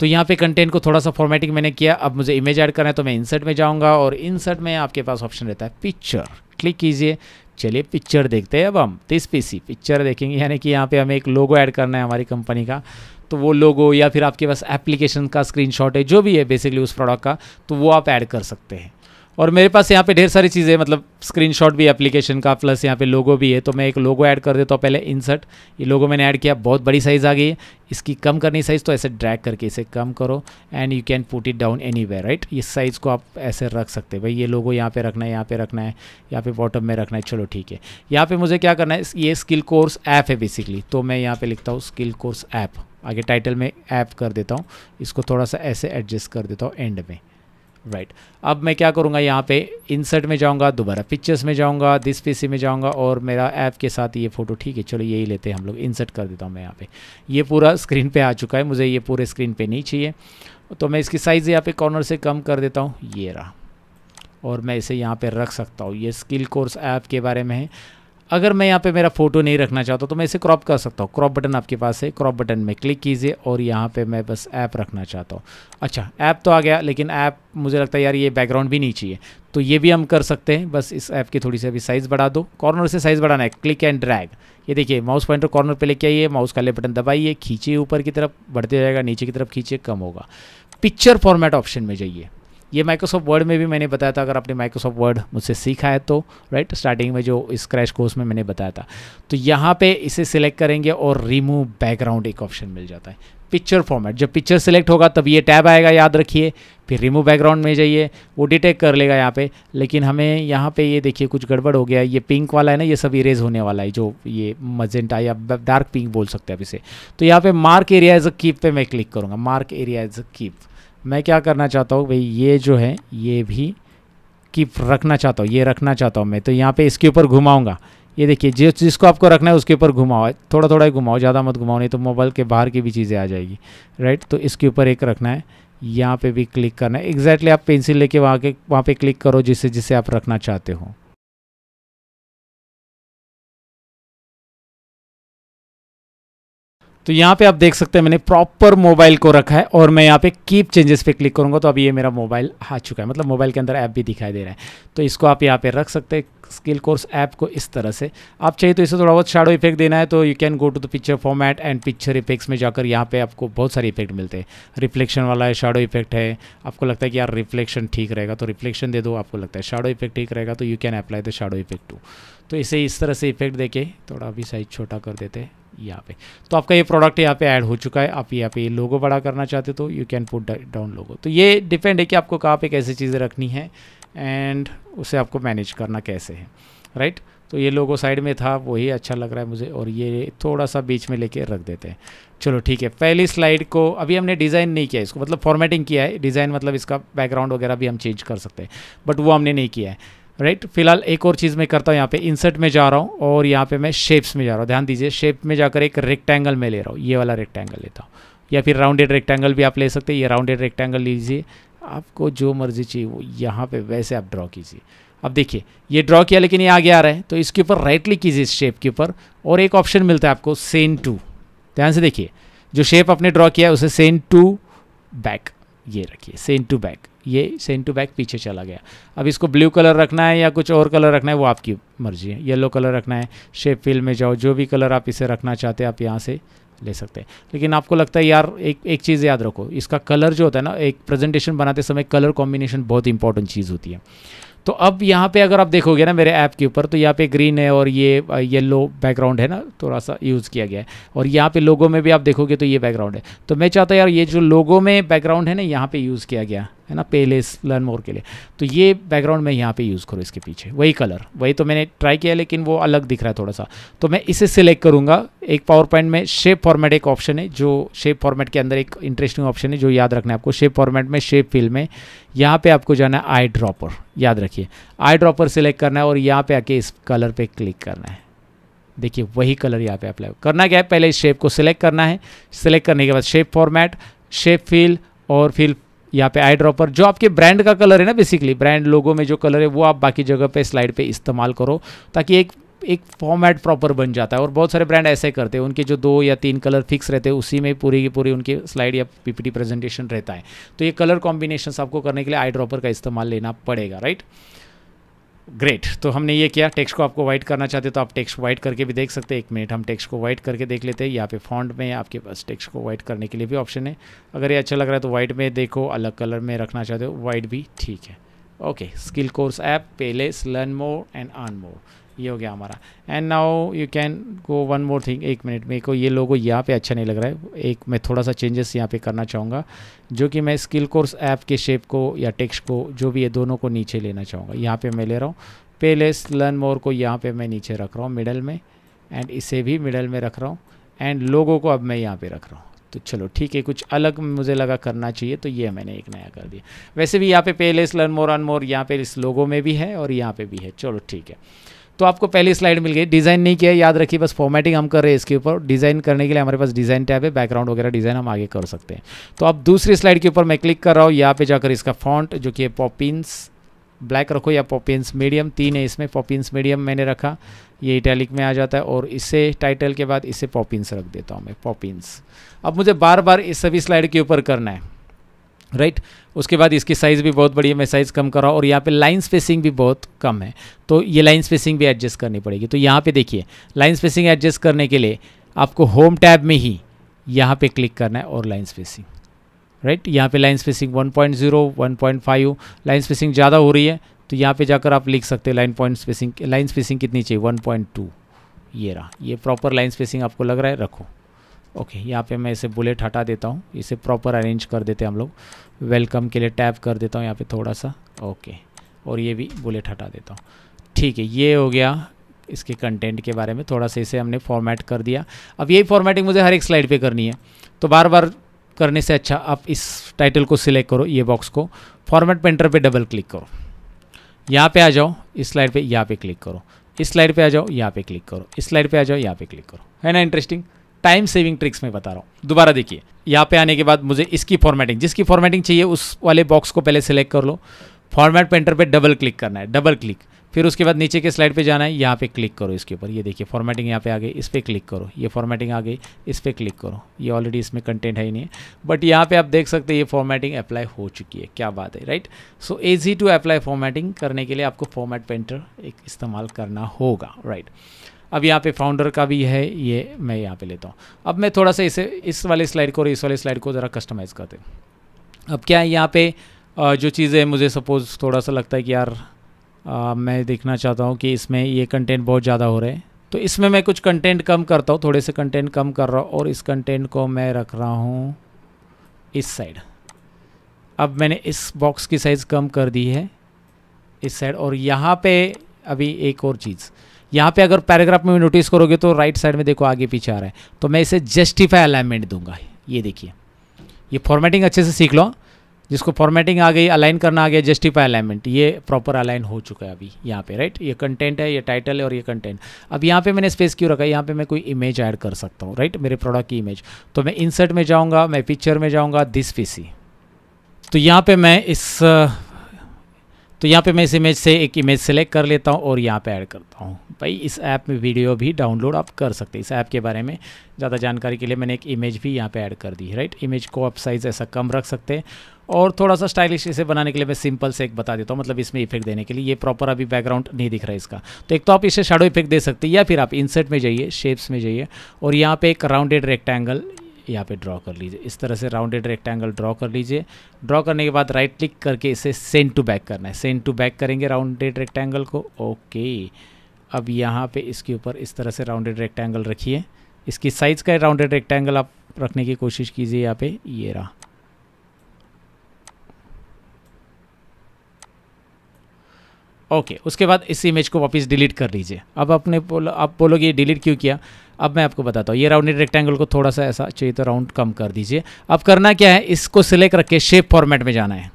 तो यहाँ पे कंटेंट को थोड़ा सा फॉर्मेटिंग मैंने किया अब मुझे इमेज ऐड करना है तो मैं इंसर्ट में जाऊँगा और इंसर्ट में आपके पास ऑप्शन रहता है पिक्चर क्लिक कीजिए चलिए पिक्चर देखते हैं अब हम तीस पीसी पिक्चर देखेंगे यानी कि यहाँ पे हमें एक लोगो ऐड करना है हमारी कंपनी का तो वो लोगो या फिर आपके पास एप्लीकेशन का स्क्रीनशॉट है जो भी है बेसिकली उस प्रोडक्ट का तो वो आप ऐड कर सकते हैं और मेरे पास यहाँ पे ढेर सारी चीज़ें मतलब स्क्रीनशॉट भी एप्लीकेशन का प्लस यहाँ पे लोगो भी है तो मैं एक लोगो ऐड कर देता हूँ पहले इंसर्ट ये लोगो मैंने ऐड किया बहुत बड़ी साइज़ आ गई है इसकी कम करनी साइज़ तो ऐसे ड्रैग करके इसे कम करो and you can put it down any right इस साइज़ को आप ऐसे रख सकते हैं भाई ये लोगो यहाँ पर रखना है यहाँ पर रखना है यहाँ पर बॉटम में रखना है चलो ठीक है यहाँ पर मुझे क्या करना है ये स्किल कोर्स ऐप है बेसिकली तो मैं यहाँ पर लिखता हूँ स्किल कोर्स ऐप आगे टाइटल में ऐप कर देता हूँ इसको थोड़ा सा ऐसे एडजस्ट कर देता हूँ एंड में राइट right. अब मैं क्या करूँगा यहाँ पे इंसर्ट में जाऊँगा दोबारा पिक्चर्स में जाऊँगा दिस पी में जाऊँगा और मेरा ऐप के साथ ये फ़ोटो ठीक है चलो यही लेते हैं हम लोग इंसर्ट कर देता हूँ मैं यहाँ पे ये पूरा स्क्रीन पे आ चुका है मुझे ये पूरे स्क्रीन पे नहीं चाहिए तो मैं इसकी साइज़ यहाँ पे कॉर्नर से कम कर देता हूँ ये रहा और मैं इसे यहाँ पर रख सकता हूँ ये स्किल कोर्स ऐप के बारे में है अगर मैं यहाँ पे मेरा फ़ोटो नहीं रखना चाहता तो मैं इसे क्रॉप कर सकता हूँ क्रॉप बटन आपके पास है क्रॉप बटन में क्लिक कीजिए और यहाँ पे मैं बस ऐप रखना चाहता हूँ अच्छा ऐप तो आ गया लेकिन ऐप मुझे लगता है यार ये बैकग्राउंड भी नहीं चाहिए तो ये भी हम कर सकते हैं बस इस ऐप की थोड़ी सी अभी साइज़ बढ़ा दो कॉर्नर से साइज़ बढ़ाना है क्लिक एंड ड्रैग ये देखिए माउस पॉइंटर कॉर्नर पर लेके आइए माउस का ले बटन दबाइए खींचिए ऊपर की तरफ बढ़ते जाएगा नीचे की तरफ खींचिए कम होगा पिक्चर फॉर्मेट ऑप्शन में जाइए ये माइक्रोसॉफ्ट वर्ड में भी मैंने बताया था अगर आपने माइक्रोसॉफ्ट वर्ड मुझसे सीखा है तो राइट स्टार्टिंग में जो इस क्रैश कोर्स में मैंने बताया था तो यहाँ पे इसे सिलेक्ट करेंगे और रिमूव बैकग्राउंड एक ऑप्शन मिल जाता है पिक्चर फॉर्मेट जब पिक्चर सेलेक्ट होगा तब ये टैब आएगा याद रखिए फिर रिमूव बैकग्राउंड में जाइए वो डिटेक्ट कर लेगा यहाँ पे लेकिन हमें यहाँ पे ये देखिए कुछ गड़बड़ हो गया ये पिंक वाला है ना ये सब इरेज होने वाला है जो ये मजेंटा या डार्क पिंक बोल सकते हैं आप इसे तो यहाँ पे mark area as a keep पे मैं क्लिक करूँगा mark area as a keep मैं क्या करना चाहता हूँ भाई ये जो है ये भी कीप रखना चाहता हूँ ये रखना चाहता हूँ मैं तो यहाँ पे इसके ऊपर घुमाऊँगा ये देखिए जिस जिसको आपको रखना है उसके ऊपर घुमाओ थोड़ा थोड़ा ही घुमाओ ज़्यादा मत घुमाओ नहीं तो मोबाइल के बाहर की भी चीज़ें आ जाएगी राइट तो इसके ऊपर एक रखना है यहाँ पे भी क्लिक करना है एग्जैक्टली आप पेंसिल लेके वहाँ के वहाँ पर क्लिक करो जिससे जिससे आप रखना चाहते हो तो यहाँ पे आप देख सकते हैं मैंने प्रॉपर मोबाइल को रखा है और मैं यहाँ पे कीप चेंजेस पे क्लिक करूँगा तो अब ये मेरा मोबाइल आ चुका है मतलब मोबाइल के अंदर ऐप भी दिखाई दे रहा है तो इसको आप यहाँ पे रख सकते हैं स्किल कोर्स ऐप को इस तरह से आप चाहिए तो इसे थोड़ा बहुत शाडो इफेक्ट देना है तो you can go to the picture format and picture effects में जाकर यहाँ पे आपको बहुत सारे इफेक्ट मिलते हैं रिफ्लेक्शन वाला है शाडो इफेक्ट है आपको लगता है कि यार रिफ्लेक्शन ठीक रहेगा तो रिफ्लेक्शन दे दो आपको लगता है शाडो इफेक्ट ठीक रहेगा तो you can apply the shadow effect too तो इसे इस तरह से इफेक्ट देके थोड़ा अभी साइज़ छोटा कर देते हैं यहाँ पे तो आपका ये प्रोडक्ट यहाँ पे ऐड हो चुका है आप यहाँ पे लोगो बड़ा करना चाहते तो you can put down logo तो ये डिपेंड है कि आपको कहाँ पे कैसे चीज़ें रखनी है एंड उसे आपको मैनेज करना कैसे है राइट right? तो ये लोगो साइड में था वही अच्छा लग रहा है मुझे और ये थोड़ा सा बीच में लेके रख देते हैं चलो ठीक है पहली स्लाइड को अभी हमने डिज़ाइन नहीं किया इसको मतलब फॉर्मेटिंग किया है डिज़ाइन मतलब इसका बैकग्राउंड वगैरह भी हम चेंज कर सकते हैं बट वो हमने नहीं किया है राइट फिलहाल एक और चीज़ मैं करता हूँ यहाँ पे इंसर्ट में जा रहा हूँ और यहाँ पे मैं शेप्स में जा रहा हूँ ध्यान दीजिए शेप में जाकर एक रेक्टेंगल में ले रहा हूँ ये वाला रेक्टेंगल लेता हूँ या फिर राउंडेड रेक्टेंगल भी आप ले सकते हैं ये राउंडेड रेक्टेंगल लीजिए आपको जो मर्जी चाहिए वो यहाँ पर वैसे आप ड्रॉ कीजिए अब देखिए ये ड्रॉ किया लेकिन ये आगे आ रहा है तो इसके ऊपर राइट कीजिए इस शेप के ऊपर और एक ऑप्शन मिलता है आपको सेन टू ध्यान से देखिए जो शेप आपने ड्रॉ किया है उसे सेन टू बैक ये रखिए सेन टू बैक ये टू बैक पीछे चला गया अब इसको ब्लू कलर रखना है या कुछ और कलर रखना है वो आपकी मर्जी है येलो कलर रखना है शेप फील में जाओ जो भी कलर आप इसे रखना चाहते हैं आप यहाँ से ले सकते हैं लेकिन आपको लगता है यार एक एक चीज़ याद रखो इसका कलर जो होता है ना एक प्रेजेंटेशन बनाते समय कलर कॉम्बिनेशन बहुत इंपॉर्टेंट चीज़ होती है तो अब यहाँ पे अगर आप देखोगे ना मेरे ऐप के ऊपर तो यहाँ पे ग्रीन है और ये येलो बैकग्राउंड है ना थोड़ा सा यूज़ किया गया है और यहाँ पे लोगों में भी आप देखोगे तो ये बैकग्राउंड है तो मैं चाहता यार ये जो लोगों में बैकग्राउंड है ना यहाँ पे यूज़ किया गया है ना पे लेस लर्न मोर के लिए तो ये बैकग्राउंड मैं यहाँ पे यूज़ करूँ इसके पीछे वही कलर वही तो मैंने ट्राई किया लेकिन वो अलग दिख रहा है थोड़ा सा तो मैं इसे सिलेक्ट करूँगा एक पावर पॉइंट में शेप फॉर्मेट एक ऑप्शन है जो शेप फॉर्मेट के अंदर एक इंटरेस्टिंग ऑप्शन है जो याद रखना है आपको शेप फॉर्मेट में शेप फील्ड में यहाँ पर आपको जाना है आई ड्रॉपर याद रखिए आई ड्रॉपर सिलेक्ट करना है और यहाँ पर आके इस कलर पर क्लिक करना है देखिए वही कलर यहाँ पे अप्लाई करना क्या है पहले इस शेप को सिलेक्ट करना है सिलेक्ट करने के बाद शेप फॉर्मेट शेप फील और फिर यहाँ पे आई ड्रॉपर जो आपके ब्रांड का कलर है ना बेसिकली ब्रांड लोगों में जो कलर है वो आप बाकी जगह पे स्लाइड पे इस्तेमाल करो ताकि एक एक फॉर्मेट प्रॉपर बन जाता है और बहुत सारे ब्रांड ऐसे करते हैं उनके जो दो या तीन कलर फिक्स रहते हैं उसी में पूरी की पूरी उनकी स्लाइड या पीपीटी प्रेजेंटेशन रहता है तो ये कलर कॉम्बिनेशन आपको करने के लिए आई ड्रॉपर का इस्तेमाल लेना पड़ेगा राइट ग्रेट तो हमने ये किया टेक्स्ट को आपको वाइट करना चाहते तो आप टेक्स्ट वाइट करके भी देख सकते हैं एक मिनट हम टेक्स्ट को वाइट करके देख लेते हैं यहाँ पे फॉन्ट में आपके पास टेक्स्ट को वाइट करने के लिए भी ऑप्शन है अगर ये अच्छा लग रहा है तो वाइट में देखो अलग कलर में रखना चाहते हो वाइट भी ठीक है ओके स्किल कोर्स ऐप पेलेस learn more and earn more ये हो गया हमारा and now you can go one more thing एक मिनट मेरे को ये लोगो यहाँ पे अच्छा नहीं लग रहा है एक मैं थोड़ा सा चेंजेस यहाँ पे करना चाहूँगा जो कि मैं स्किल कोर्स ऐप के शेप को या टेक्स्ट को जो भी ये दोनों को नीचे लेना चाहूँगा यहाँ पे मैं ले रहा हूँ पे लेस लर्न मोर को यहाँ पे मैं नीचे रख रहा हूँ मिडल में एंड इसे भी मिडल में रख रहा हूँ एंड लोगों को अब मैं यहाँ पे रख रहा हूँ तो चलो ठीक है कुछ अलग मुझे लगा करना चाहिए तो ये मैंने एक नया कर दिया वैसे भी यहाँ पे पे लेस लर्न मोर अन मोर यहाँ पे इस लोगों में भी है और यहाँ पे भी है चलो ठीक है तो आपको पहली स्लाइड मिल गई डिज़ाइन नहीं किया याद रखिए बस फॉर्मेटिंग हम कर रहे हैं इसके ऊपर डिज़ाइन करने के लिए हमारे पास डिज़ाइन टैब है बैकग्राउंड वगैरह डिज़ाइन हम आगे कर सकते हैं तो आप दूसरी स्लाइड के ऊपर मैं क्लिक कर रहा हूँ यहाँ पे जाकर इसका फॉन्ट जो कि पॉपिन्स ब्लैक रखो या पॉपिन्स मीडियम तीन है इसमें पॉपिन्स मीडियम मैंने रखा ये इटैलिक में आ जाता है और इसे टाइटल के बाद इसे पॉपिन्स रख देता हूँ मैं पॉपिन्स अब मुझे बार बार इस सभी स्लाइड के ऊपर करना है राइट right? उसके बाद इसकी साइज़ भी बहुत बड़ी है मैं साइज़ कम कर रहा हूँ और यहाँ पे लाइन स्पेसिंग भी बहुत कम है तो ये लाइन स्पेसिंग भी एडजस्ट करनी पड़ेगी तो यहाँ पे देखिए लाइन स्पेसिंग एडजस्ट करने के लिए आपको होम टैब में ही यहाँ पे क्लिक करना है और लाइन स्पेसिंग राइट यहाँ पे line spacing point five line spacing ज़्यादा हो रही है तो यहाँ पर जाकर आप लिख सकते हैं line point spacing line spacing कितनी चाहिए वन ये रहा ये प्रॉपर लाइन स्पेसिंग आपको लग रहा है रखो ओके यहाँ पे मैं इसे बुलेट हटा देता हूँ इसे प्रॉपर अरेंज कर देते हैं हम लोग वेलकम के लिए टैप कर देता हूँ यहाँ पे थोड़ा सा ओके और ये भी बुलेट हटा देता हूँ ठीक है ये हो गया इसके कंटेंट के बारे में थोड़ा सा इसे हमने फॉर्मेट कर दिया अब यही फॉर्मेटिंग मुझे हर एक स्लाइड पर करनी है तो बार बार करने से अच्छा आप इस टाइटल को सिलेक्ट करो ये बॉक्स को फॉर्मेट पेंटर पर डबल क्लिक करो यहाँ पर आ जाओ इस स्लाइड पर यहाँ पर क्लिक करो इस स्लाइड पे आ जाओ यहाँ पे क्लिक करो इस स्लाइड पे आ जाओ यहाँ पे क्लिक करो है ना इंटरेस्टिंग टाइम सेविंग ट्रिक्स में बता रहा हूँ दोबारा देखिए यहाँ पे आने के बाद मुझे इसकी फॉर्मेटिंग जिसकी फॉर्मेटिंग चाहिए उस वाले बॉक्स को पहले सेलेक्ट कर लो फॉर्मेट पेंटर पे डबल क्लिक करना है डबल क्लिक फिर उसके बाद नीचे के स्लाइड पे जाना है यहाँ पे क्लिक करो इसके ऊपर ये देखिए फॉर्मेटिंग यहाँ पे आ गई इस पर क्लिक करो ये फॉर्मेटिंग आ गई इस पर क्लिक करो ये ऑलरेडी इसमें कंटेंट है ही नहीं है बट यहाँ पे आप देख सकते हैं ये फॉर्मेटिंग अप्लाई हो चुकी है क्या बात है right so easy to apply formatting करने के लिए आपको फॉर्मेट पेंटर एक इस्तेमाल करना होगा राइट right? अब यहाँ पे फाउंडर का भी है ये मैं यहाँ पे लेता हूँ अब मैं थोड़ा सा इसे इस वाले स्लाइड को और इस वाले स्लाइड को ज़रा कस्टमाइज़ करते हैं अब क्या है यहाँ पे जो चीज़ें मुझे सपोज़ थोड़ा सा लगता है कि यार आ, मैं देखना चाहता हूँ कि इसमें ये कंटेंट बहुत ज़्यादा हो रहे हैं तो इसमें मैं कुछ कंटेंट कम करता हूँ थोड़े से कंटेंट कम कर रहा हूँ और इस कंटेंट को मैं रख रहा हूँ इस साइड अब मैंने इस बॉक्स की साइज़ कम कर दी है इस साइड और यहाँ पर अभी एक और चीज़ यहाँ पे अगर पैराग्राफ में नोटिस करोगे तो राइट साइड में देखो आगे पीछे आ रहा है तो मैं इसे जस्टिफाई अलाइनमेंट दूंगा ये देखिए ये फॉर्मेटिंग अच्छे से सीख लो जिसको फॉर्मेटिंग आ गई अलाइन करना आ गया जस्टिफाई अलाइनमेंट ये प्रॉपर अलाइन हो चुका है अभी यहाँ पे राइट ये कंटेंट है ये टाइटल है और ये कंटेंट अब यहाँ पे मैंने स्पेस क्यों रखा है यहाँ पे मैं कोई इमेज ऐड कर सकता हूँ राइट मेरे प्रोडक्ट की इमेज तो मैं इंसर्ट में जाऊँगा मैं पिक्चर में जाऊँगा दिस पी तो यहाँ पर मैं इस तो यहाँ पे मैं इस इमेज से एक इमेज सेलेक्ट कर लेता हूँ और यहाँ पे ऐड करता हूँ भाई इस ऐप में वीडियो भी डाउनलोड आप कर सकते हैं इस ऐप के बारे में ज़्यादा जानकारी के लिए मैंने एक इमेज भी यहाँ पे ऐड कर दी राइट इमेज को आप साइज़ ऐसा कम रख सकते हैं और थोड़ा सा स्टाइलिश इसे बनाने के लिए मैं सिंपल से एक बता देता हूँ मतलब इसमें इफेक्ट देने के लिए ये प्रॉपर अभी बैकग्राउंड नहीं दिख रहा है इसका तो एक तो आप इसे शेडो इफेक्ट दे सकते हैं या फिर आप इंसर्ट में जाइए शेप्स में जाइए और यहाँ पर एक राउंडेड रेक्टेंगल यहाँ पे ड्रॉ कर लीजिए इस तरह से राउंडेड रेक्टेंगल ड्रॉ कर लीजिए ड्रॉ करने के बाद राइट क्लिक करके इसे सेंड टू बैक करना है सेंड टू बैक करेंगे राउंडेड रेक्टेंगल को ओके अब यहाँ पे इसके ऊपर इस तरह से राउंडेड रेक्टेंगल रखिए इसकी साइज़ का राउंडेड रेक्टेंगल आप रखने की कोशिश कीजिए यहाँ पे ये रहा ओके okay, उसके बाद इस इमेज को वापस डिलीट कर लीजिए अब आपने बोलो आप बोलोगे डिलीट क्यों किया अब मैं आपको बताता हूँ ये राउंडेड रेक्टेंगल को थोड़ा सा ऐसा चाहिए तो राउंड कम कर दीजिए अब करना क्या है इसको सिलेक्ट रख के शेप फॉर्मेट में जाना है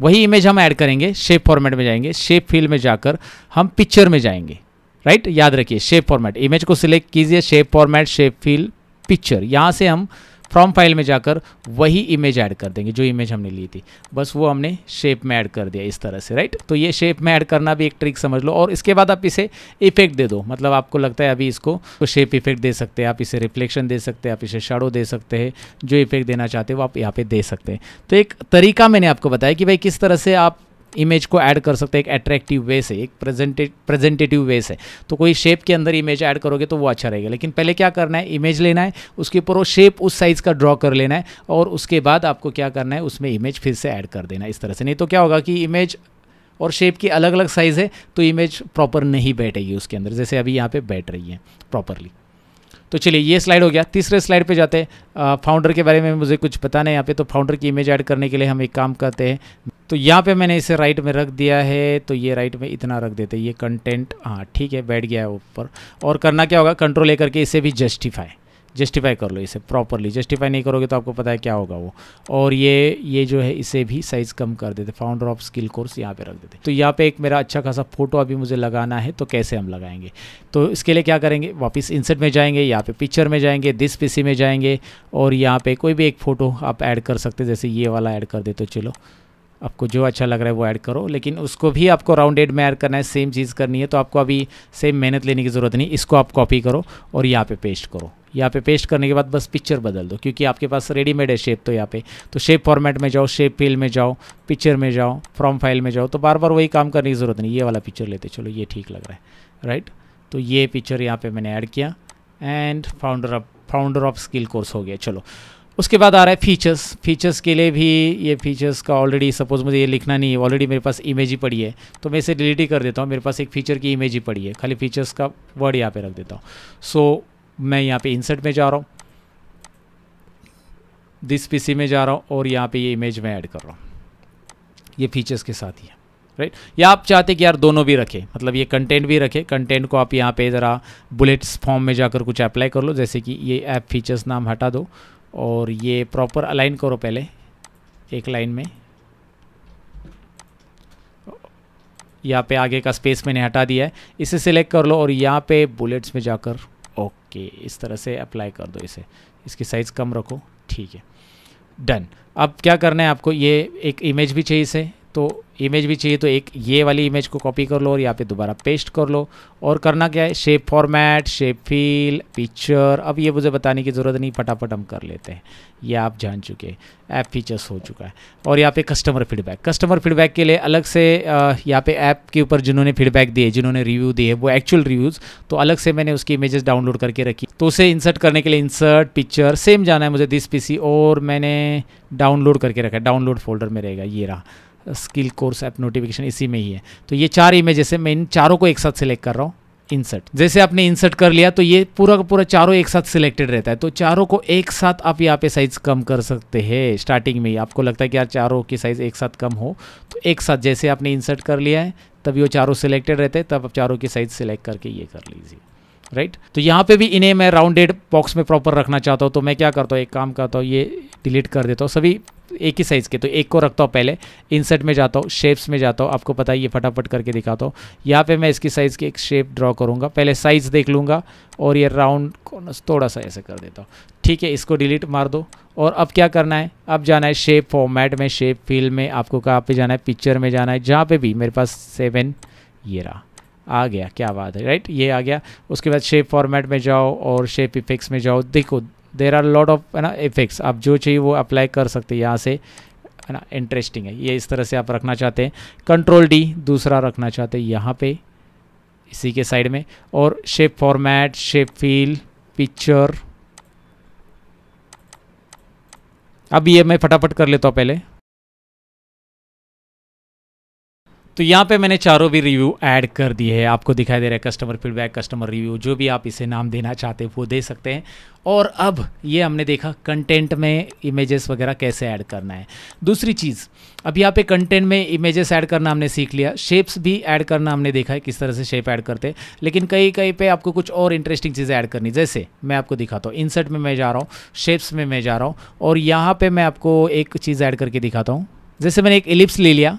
वही इमेज हम ऐड करेंगे शेप फॉर्मेट में जाएंगे शेप फील्ड में जाकर हम पिक्चर में जाएंगे राइट याद रखिए शेप फॉर्मेट इमेज को सिलेक्ट कीजिए shape format shape field picture यहाँ से हम फ्रॉम फाइल में जाकर वही इमेज ऐड कर देंगे जो इमेज हमने ली थी बस वो हमने शेप में ऐड कर दिया इस तरह से राइट तो ये शेप में ऐड करना भी एक ट्रिक समझ लो और इसके बाद आप इसे इफेक्ट दे दो मतलब आपको लगता है अभी इसको तो शेप इफेक्ट दे सकते हैं आप इसे रिफ्लेक्शन दे सकते हैं आप इसे शाडो दे सकते हैं जो इफेक्ट देना चाहते हो आप यहाँ पर दे सकते हैं तो एक तरीका मैंने आपको बताया कि भाई किस तरह से आप इमेज को ऐड कर सकते हैं एक अट्रैक्टिव वे से एक प्रेजेंटे प्रेजेंटेटिव वे से तो कोई शेप के अंदर इमेज ऐड करोगे तो वो अच्छा रहेगा लेकिन पहले क्या करना है इमेज लेना है उसके ऊपर वो शेप उस साइज़ का ड्रॉ कर लेना है और उसके बाद आपको क्या करना है उसमें इमेज फिर से ऐड कर देना है इस तरह से नहीं तो क्या होगा कि इमेज और शेप की अलग अलग साइज़ है तो इमेज प्रॉपर नहीं बैठेगी उसके अंदर जैसे अभी यहाँ पर बैठ रही है प्रॉपरली तो चलिए ये स्लाइड हो गया तीसरे स्लाइड पे जाते हैं फाउंडर के बारे में मुझे कुछ पता नहीं यहाँ पे तो फाउंडर की इमेज ऐड करने के लिए हम एक काम करते हैं तो यहाँ पे मैंने इसे राइट में रख दिया है तो ये राइट में इतना रख देते हैं ये कंटेंट हाँ ठीक है बैठ गया है ऊपर और करना क्या होगा कंट्रोल ले करके इसे भी जस्टिफाई जस्टिफाई कर लो इसे प्रॉपरली जस्टिफाई नहीं करोगे तो आपको पता है क्या होगा वो और ये ये जो है इसे भी साइज़ कम कर देते फाउंडर ऑफ स्किल कोर्स यहाँ पे रख देते तो यहाँ पे एक मेरा अच्छा खासा फोटो अभी मुझे लगाना है तो कैसे हम लगाएंगे तो इसके लिए क्या करेंगे वापस इंसेट में जाएंगे यहाँ पे पिक्चर में जाएंगे दिस पीसी में जाएंगे और यहाँ पे कोई भी एक फ़ोटो आप ऐड कर सकते जैसे ये वाला ऐड कर दे तो चलो आपको जो अच्छा लग रहा है वो ऐड करो लेकिन उसको भी आपको राउंड एड में ऐड करना है सेम चीज़ करनी है तो आपको अभी सेम मेहनत लेने की ज़रूरत नहीं इसको आप कॉपी करो और यहाँ पे पेस्ट करो यहाँ पे पेस्ट करने के बाद बस पिक्चर बदल दो क्योंकि आपके पास रेडीमेड है शेप तो यहाँ पे तो शेप फॉर्मेट में जाओ शेप फील्ड में जाओ पिक्चर में जाओ फ्रॉम फाइल में जाओ तो बार बार वही काम करने की ज़रूरत नहीं ये वाला पिक्चर लेते चलो ये ठीक लग रहा है राइट तो ये पिक्चर यहाँ पर मैंने ऐड किया and founder of founder of skill course हो गया चलो उसके बाद आ रहा है फीचर्स फीचर्स के लिए भी ये फीचर्स का ऑलरेडी सपोज मुझे ये लिखना नहीं है ऑलरेडी मेरे पास इमेज ही पड़ी है तो मैं इसे डिलीट ही कर देता हूँ मेरे पास एक फीचर की इमेज ही पड़ी है खाली फीचर्स का वर्ड यहाँ पे रख देता हूँ सो मैं यहाँ पे इंसर्ट में जा रहा हूँ दिस पीसी में जा रहा हूँ और यहाँ पे ये इमेज में ऐड कर रहा हूँ ये फीचर्स के साथ ही है राइट या आप चाहते कि यार दोनों भी रखें मतलब ये कंटेंट भी रखें कंटेंट को आप यहाँ पे ज़रा बुलेट्स फॉर्म में जाकर कुछ अप्लाई कर लो जैसे कि ये ऐप फीचर्स नाम हटा दो और ये प्रॉपर अलाइन करो पहले एक लाइन में यहाँ पे आगे का स्पेस मैंने हटा दिया है इसे सिलेक्ट कर लो और यहाँ पे बुलेट्स में जाकर ओके इस तरह से अप्लाई कर दो इसे इसकी साइज़ कम रखो ठीक है डन अब क्या करना है आपको ये एक इमेज भी चाहिए इसे तो इमेज भी चाहिए तो एक ये वाली इमेज को कॉपी कर लो और यहाँ पे दोबारा पेस्ट कर लो और करना क्या है shape format shape fill picture अब ये मुझे बताने की ज़रूरत नहीं फटाफट हम कर लेते हैं ये आप जान चुके ऐप फीचर्स हो चुका है और यहाँ पे कस्टमर फीडबैक कस्टमर फीडबैक के लिए अलग से यहाँ पे ऐप के ऊपर जिन्होंने फीडबैक दिए जिन्होंने रिव्यू दिए वो एक्चुअल रिव्यूज़ तो अलग से मैंने उसकी इमेजेस डाउनलोड करके रखी तो उसे इंसर्ट करने के लिए इंसर्ट पिक्चर सेम जाना है मुझे दिस पीसी और मैंने डाउनलोड करके रखा डाउनलोड फोल्डर में रहेगा ये रहा स्किल कोर्स ऐप नोटिफिकेशन इसी में ही है तो ये चार इमेजेस है मैं इन चारों को एक साथ सेलेक्ट कर रहा हूँ इंसर्ट जैसे आपने इंसर्ट कर लिया तो ये पूरा का पूरा चारों एक साथ सिलेक्टेड रहता है तो चारों को एक साथ आप यहाँ पे साइज कम कर सकते हैं स्टार्टिंग में ही आपको लगता है कि यार चारों की साइज़ एक साथ कम हो तो एक साथ जैसे आपने इंसर्ट कर लिया है तब ये चारों सिलेक्टेड रहते हैं तब आप चारों की साइज़ सेलेक्ट करके ये कर लीजिए राइट right? तो यहाँ पे भी इन्हें मैं राउंडेड बॉक्स में प्रॉपर रखना चाहता हूँ तो मैं क्या करता हूँ एक काम करता हूँ ये डिलीट कर देता हूँ सभी एक ही साइज़ के तो एक को रखता हूँ पहले इंसर्ट में जाता हूँ शेप्स में जाता हूँ आपको पता है ये फटाफट करके दिखाता हूँ यहाँ पे मैं इसकी साइज़ की एक शेप ड्रॉ करूँगा पहले साइज़ देख लूँगा और ये राउंड थोड़ा सा ऐसे कर देता हूँ ठीक है इसको डिलीट मार दो और अब क्या करना है अब जाना है शेप फॉर्मेट में शेप फील में आपको कहाँ पर जाना है पिक्चर में जाना है जहाँ पर भी मेरे पास सेवन ये रहा आ गया क्या बात है राइट ये आ गया उसके बाद शेप फॉर्मेट में जाओ और शेप इफेक्ट्स में जाओ देखो देर आर लॉट ऑफ है ना इफेक्ट्स आप जो चाहिए वो अप्लाई कर सकते हैं यहाँ से है ना इंटरेस्टिंग है ये इस तरह से आप रखना चाहते हैं कंट्रोल डी दूसरा रखना चाहते हैं यहाँ पे इसी के साइड में और shape format shape fill picture अब ये मैं फटाफट कर लेता हूँ पहले तो यहाँ पे मैंने चारों भी रिव्यू ऐड कर दिए है आपको दिखाई दे रहा है कस्टमर फीडबैक कस्टमर रिव्यू जो भी आप इसे नाम देना चाहते हैं वो दे सकते हैं और अब ये हमने देखा कंटेंट में इमेजेस वगैरह कैसे ऐड करना है दूसरी चीज़ अब यहाँ पे कंटेंट में इमेजेस ऐड करना हमने सीख लिया शेप्स भी ऐड करना हमने देखा है किस तरह से शेप ऐड करते हैं लेकिन कहीं कहीं पे आपको कुछ और इंटरेस्टिंग चीज़ें ऐड करनी जैसे मैं आपको दिखाता हूँ इंसर्ट में मैं जा रहा हूँ शेप्स में मैं जा रहा हूँ और यहाँ पर मैं आपको एक चीज़ ऐड करके दिखाता हूँ जैसे मैंने एक एलिप्स ले लिया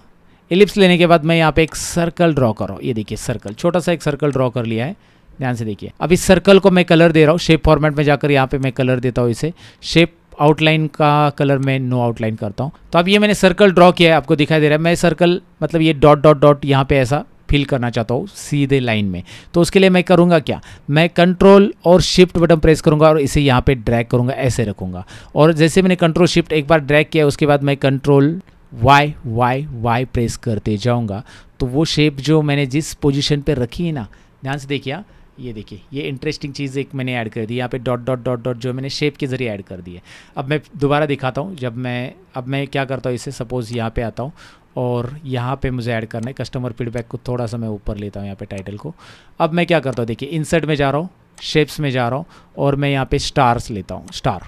इलिप्स लेने के बाद मैं यहाँ पे एक सर्कल ड्रॉ कर रहा हूँ ये देखिए सर्कल छोटा सा एक सर्कल ड्रॉ कर लिया है ध्यान से देखिए अब इस सर्कल को मैं कलर दे रहा हूँ शेप फॉर्मेट में जाकर यहाँ पे मैं कलर देता हूँ इसे शेप आउटलाइन का कलर मैं नो आउटलाइन करता हूँ तो अब ये मैंने सर्कल ड्रॉ किया है आपको दिखाई दे रहा है मैं सर्कल मतलब ये डॉट डॉट डॉट यहाँ पे ऐसा फिल करना चाहता हूँ सीधे लाइन में तो उसके लिए मैं करूँगा क्या मैं कंट्रोल और शिफ्ट बटन प्रेस करूँगा और इसे यहाँ पे ड्रैग करूँगा ऐसे रखूँगा और जैसे मैंने कंट्रोल शिफ्ट एक बार ड्रैग किया उसके बाद मैं control Y Y Y press करते जाऊँगा तो वो शेप जो मैंने जिस पोजीशन पे रखी है ना ध्यान से देखिए हाँ, ये देखिए ये इंटरेस्टिंग चीज़ एक मैंने ऐड कर दी यहाँ पे डॉट डॉट डॉट डॉट जो मैंने शेप के ज़रिए ऐड कर दी है अब मैं दोबारा दिखाता हूँ जब मैं अब मैं क्या करता हूँ इसे सपोज़ यहाँ पे आता हूँ और यहाँ पे मुझे ऐड करना है कस्टमर फीडबैक को थोड़ा सा मैं ऊपर लेता हूँ यहाँ पे टाइटल को अब मैं क्या करता हूँ देखिए इंसर्ट में जा रहा हूँ शेप्स में जा रहा हूँ और मैं यहाँ पर स्टार्स लेता हूँ स्टार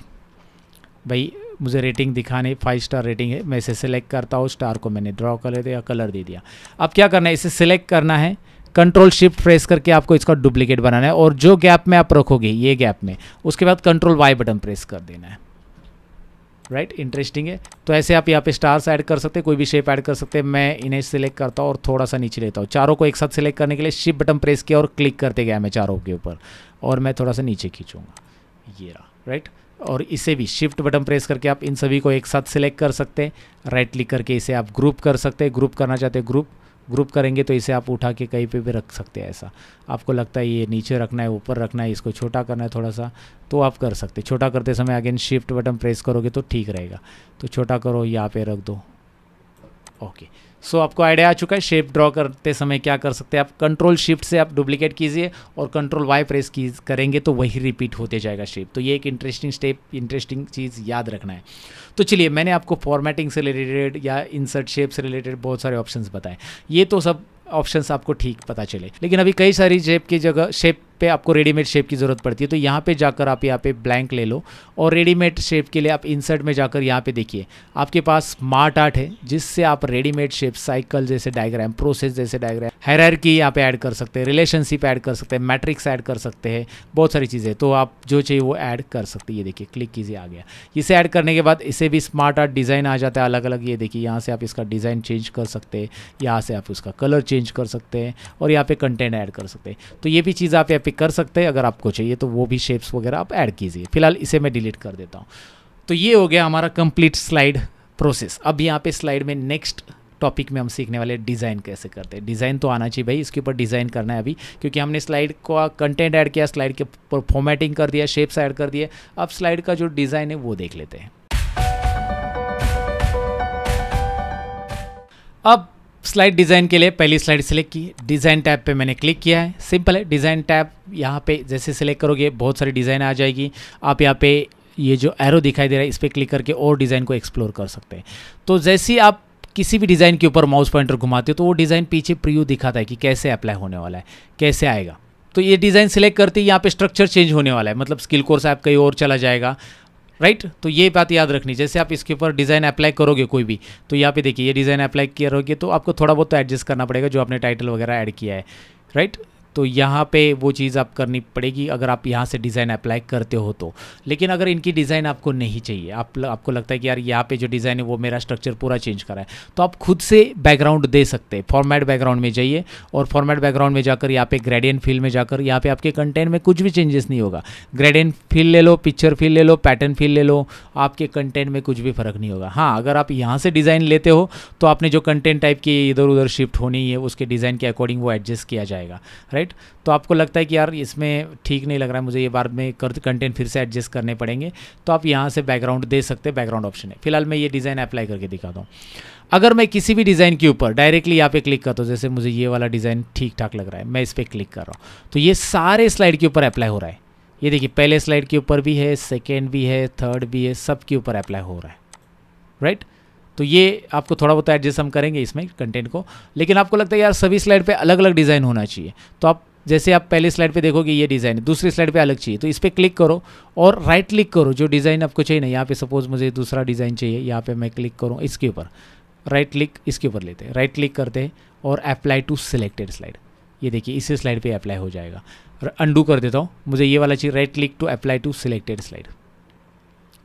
भाई मुझे रेटिंग दिखाने फाइव स्टार रेटिंग है मैं इसे सिलेक्ट करता हूँ स्टार को मैंने ड्रॉ कर दिया कलर दे दिया अब क्या करना है इसे सिलेक्ट करना है कंट्रोल शिफ्ट प्रेस करके आपको इसका डुप्लीकेट बनाना है और जो गैप में आप रखोगे ये गैप में उसके बाद कंट्रोल वाई बटन प्रेस कर देना है राइट right? इंटरेस्टिंग है तो ऐसे आप यहाँ पे स्टार्स ऐड कर सकते हैं कोई भी शेप ऐड कर सकते हैं मैं इन्हें सिलेक्ट करता हूँ और थोड़ा सा नीचे लेता हूँ चारों को एक साथ सिलेक्ट करने के लिए शिप बटन प्रेस किया और क्लिक करते गया मैं चारों के ऊपर और मैं थोड़ा सा नीचे खींचूँगा ये रहा राइट right? और इसे भी शिफ्ट बटन प्रेस करके आप इन सभी को एक साथ सिलेक्ट कर सकते हैं राइट क्लिक करके इसे आप ग्रुप कर सकते हैं ग्रुप करना चाहते हैं ग्रुप ग्रुप करेंगे तो इसे आप उठा के कहीं पे भी रख सकते हैं ऐसा आपको लगता है ये नीचे रखना है ऊपर रखना है इसको छोटा करना है थोड़ा सा तो आप कर सकते छोटा करते समय अगेन शिफ्ट बटन प्रेस करोगे तो ठीक रहेगा तो छोटा करो यहाँ पे रख दो ओके सो आपको आइडिया आ चुका है शेप ड्रॉ करते समय क्या कर सकते हैं आप कंट्रोल शिफ्ट से आप डुप्लीकेट कीजिए और कंट्रोल वाई प्रेस की करेंगे तो वही रिपीट होते जाएगा शेप तो ये एक इंटरेस्टिंग स्टेप इंटरेस्टिंग चीज़ याद रखना है तो चलिए मैंने आपको फॉर्मेटिंग से रिलेटेड या इंसर्ट शेप से रिलेटेड बहुत सारे ऑप्शन बताए ये तो सब ऑप्शंस आपको ठीक पता चले लेकिन अभी कई सारी शेप की जगह शेप पे आपको रेडीमेड शेप की ज़रूरत पड़ती है तो यहाँ पे जाकर आप यहाँ पे ब्लैंक ले लो और रेडीमेड शेप के लिए आप इंसर्ट में जाकर यहाँ पे देखिए आपके पास स्मार्ट आर्ट है जिससे आप रेडीमेड शेप साइकिल जैसे डायग्राम प्रोसेस जैसे डायग्राम हैरर की यहाँ पे ऐड कर सकते हैं रिलेशनशिप ऐड कर सकते हैं मैट्रिक्स ऐड कर सकते हैं बहुत सारी चीज़ें तो आप जो चाहिए वो ऐड कर सकते हैं ये देखिए क्लिक कीजिए आ गया इसे ऐड करने के बाद इसे भी स्मार्ट आर्ट डिज़ाइन आ जाता है अलग अलग ये देखिए यहाँ से आप इसका डिज़ाइन चेंज कर सकते हैं यहाँ से आप उसका कलर चेंज कर सकते हैं और यहाँ पे कंटेंट ऐड कर सकते हैं तो ये भी चीज़ आप यहाँ पे कर सकते हैं अगर आपको चाहिए तो वो भी शेप्स वगैरह आप ऐड कीजिए फिलहाल इसे मैं डिलीट कर देता हूँ तो ये हो गया हमारा कंप्लीट स्लाइड प्रोसेस अब यहाँ पे स्लाइड में नेक्स्ट टॉपिक में हम सीखने वाले डिज़ाइन कैसे करते हैं डिज़ाइन तो आना चाहिए भाई इसके ऊपर डिज़ाइन करना है अभी क्योंकि हमने स्लाइड का कंटेंट ऐड किया स्लाइड के ऊपर फॉर्मेटिंग कर दिया शेप्स ऐड कर दिए अब स्लाइड का जो डिज़ाइन है वो देख लेते हैं अब स्लाइड डिज़ाइन के लिए पहली स्लाइड सेलेक्ट की डिज़ाइन टैब पे मैंने क्लिक किया है सिंपल है डिज़ाइन टैब यहाँ पे जैसे सेलेक्ट करोगे बहुत सारी डिज़ाइन आ जाएगी आप यहाँ पे ये जो एरो दिखाई दे रहा है इस पर क्लिक करके और डिज़ाइन को एक्सप्लोर कर सकते हैं तो जैसे आप किसी भी डिज़ाइन के ऊपर माउस पॉइंटर घुमाते हो तो वो डिज़ाइन पीछे प्रयू दिखाता है कि कैसे अप्लाई होने वाला है कैसे आएगा तो ये डिज़ाइन सेलेक्ट करते ही यहाँ पे स्ट्रक्चर चेंज होने वाला है मतलब स्किल कोर्स ऐप कहीं और चला जाएगा राइट तो ये बात याद रखनी जैसे आप इसके ऊपर डिज़ाइन अप्लाई करोगे कोई भी तो यहाँ पे देखिए ये डिज़ाइन अप्लाई करोगे तो आपको थोड़ा बहुत तो एडजस्ट करना पड़ेगा जो आपने टाइटल वगैरह ऐड किया है राइट तो यहाँ पे वो चीज़ आप करनी पड़ेगी अगर आप यहाँ से डिज़ाइन अप्लाई करते हो तो लेकिन अगर इनकी डिज़ाइन आपको नहीं चाहिए आप आपको लगता है कि यार यहाँ पे जो डिज़ाइन है वो मेरा स्ट्रक्चर पूरा चेंज करा है तो आप खुद से बैकग्राउंड दे सकते हैं फॉर्मेट बैकग्राउंड में जाइए और फॉर्मेट बैकग्राउंड में जाकर यहाँ पे ग्रेडियन फील्ड में जाकर यहाँ पे आपके कंटेंट में कुछ भी चेंजेस नहीं होगा ग्रेडियन फील्ड ले लो पिक्चर फील्ड ले लो पैटर्न फील्ड ले लो आपके कंटेंट में कुछ भी फ़र्क नहीं होगा हाँ अगर आप यहाँ से डिज़ाइन लेते हो तो आपने जो कंटेंट टाइप की इधर उधर शिफ्ट होनी है उसके डिज़ाइन के अकॉर्डिंग वो एडजस्ट किया जाएगा राइट राइट तो आपको लगता है कि यार इसमें ठीक नहीं लग रहा है मुझे ये बार में कंटेंट फिर से एडजस्ट करने पड़ेंगे तो आप यहाँ से बैकग्राउंड दे सकते हैं बैकग्राउंड ऑप्शन है फिलहाल मैं ये डिज़ाइन अप्लाई करके दिखाता हूँ अगर मैं किसी भी डिज़ाइन के ऊपर डायरेक्टली यहाँ पे क्लिक करता हूँ जैसे मुझे ये वाला डिज़ाइन ठीक ठाक लग रहा है मैं इस पर क्लिक कर रहा हूँ तो ये सारे स्लाइड के ऊपर अप्लाई हो रहा है ये देखिए पहले स्लाइड के ऊपर भी है सेकेंड भी है थर्ड भी है सब के ऊपर अप्लाई हो रहा है राइट right? तो ये आपको थोड़ा बहुत एडजस्ट हम करेंगे इसमें कंटेंट को लेकिन आपको लगता है यार सभी स्लाइड पे अलग अलग डिज़ाइन होना चाहिए तो आप जैसे आप पहले स्लाइड पे देखोगे ये डिज़ाइन है दूसरी स्लाइड पे अलग चाहिए तो इस पर क्लिक करो और राइट क्लिक करो जो डिज़ाइन आपको चाहिए ना यहाँ पे सपोज़ मुझे दूसरा डिज़ाइन चाहिए यहाँ पे मैं क्लिक करूँ इसके ऊपर राइट क्लिक इसके ऊपर लेते हैं राइट क्लिक करते हैं और अप्लाई टू सिलेक्टेड स्लाइड ये देखिए इसी स्लाइड पर अप्लाई हो जाएगा अंडू कर देता हूँ मुझे ये वाला चाहिए right click to apply to selected slide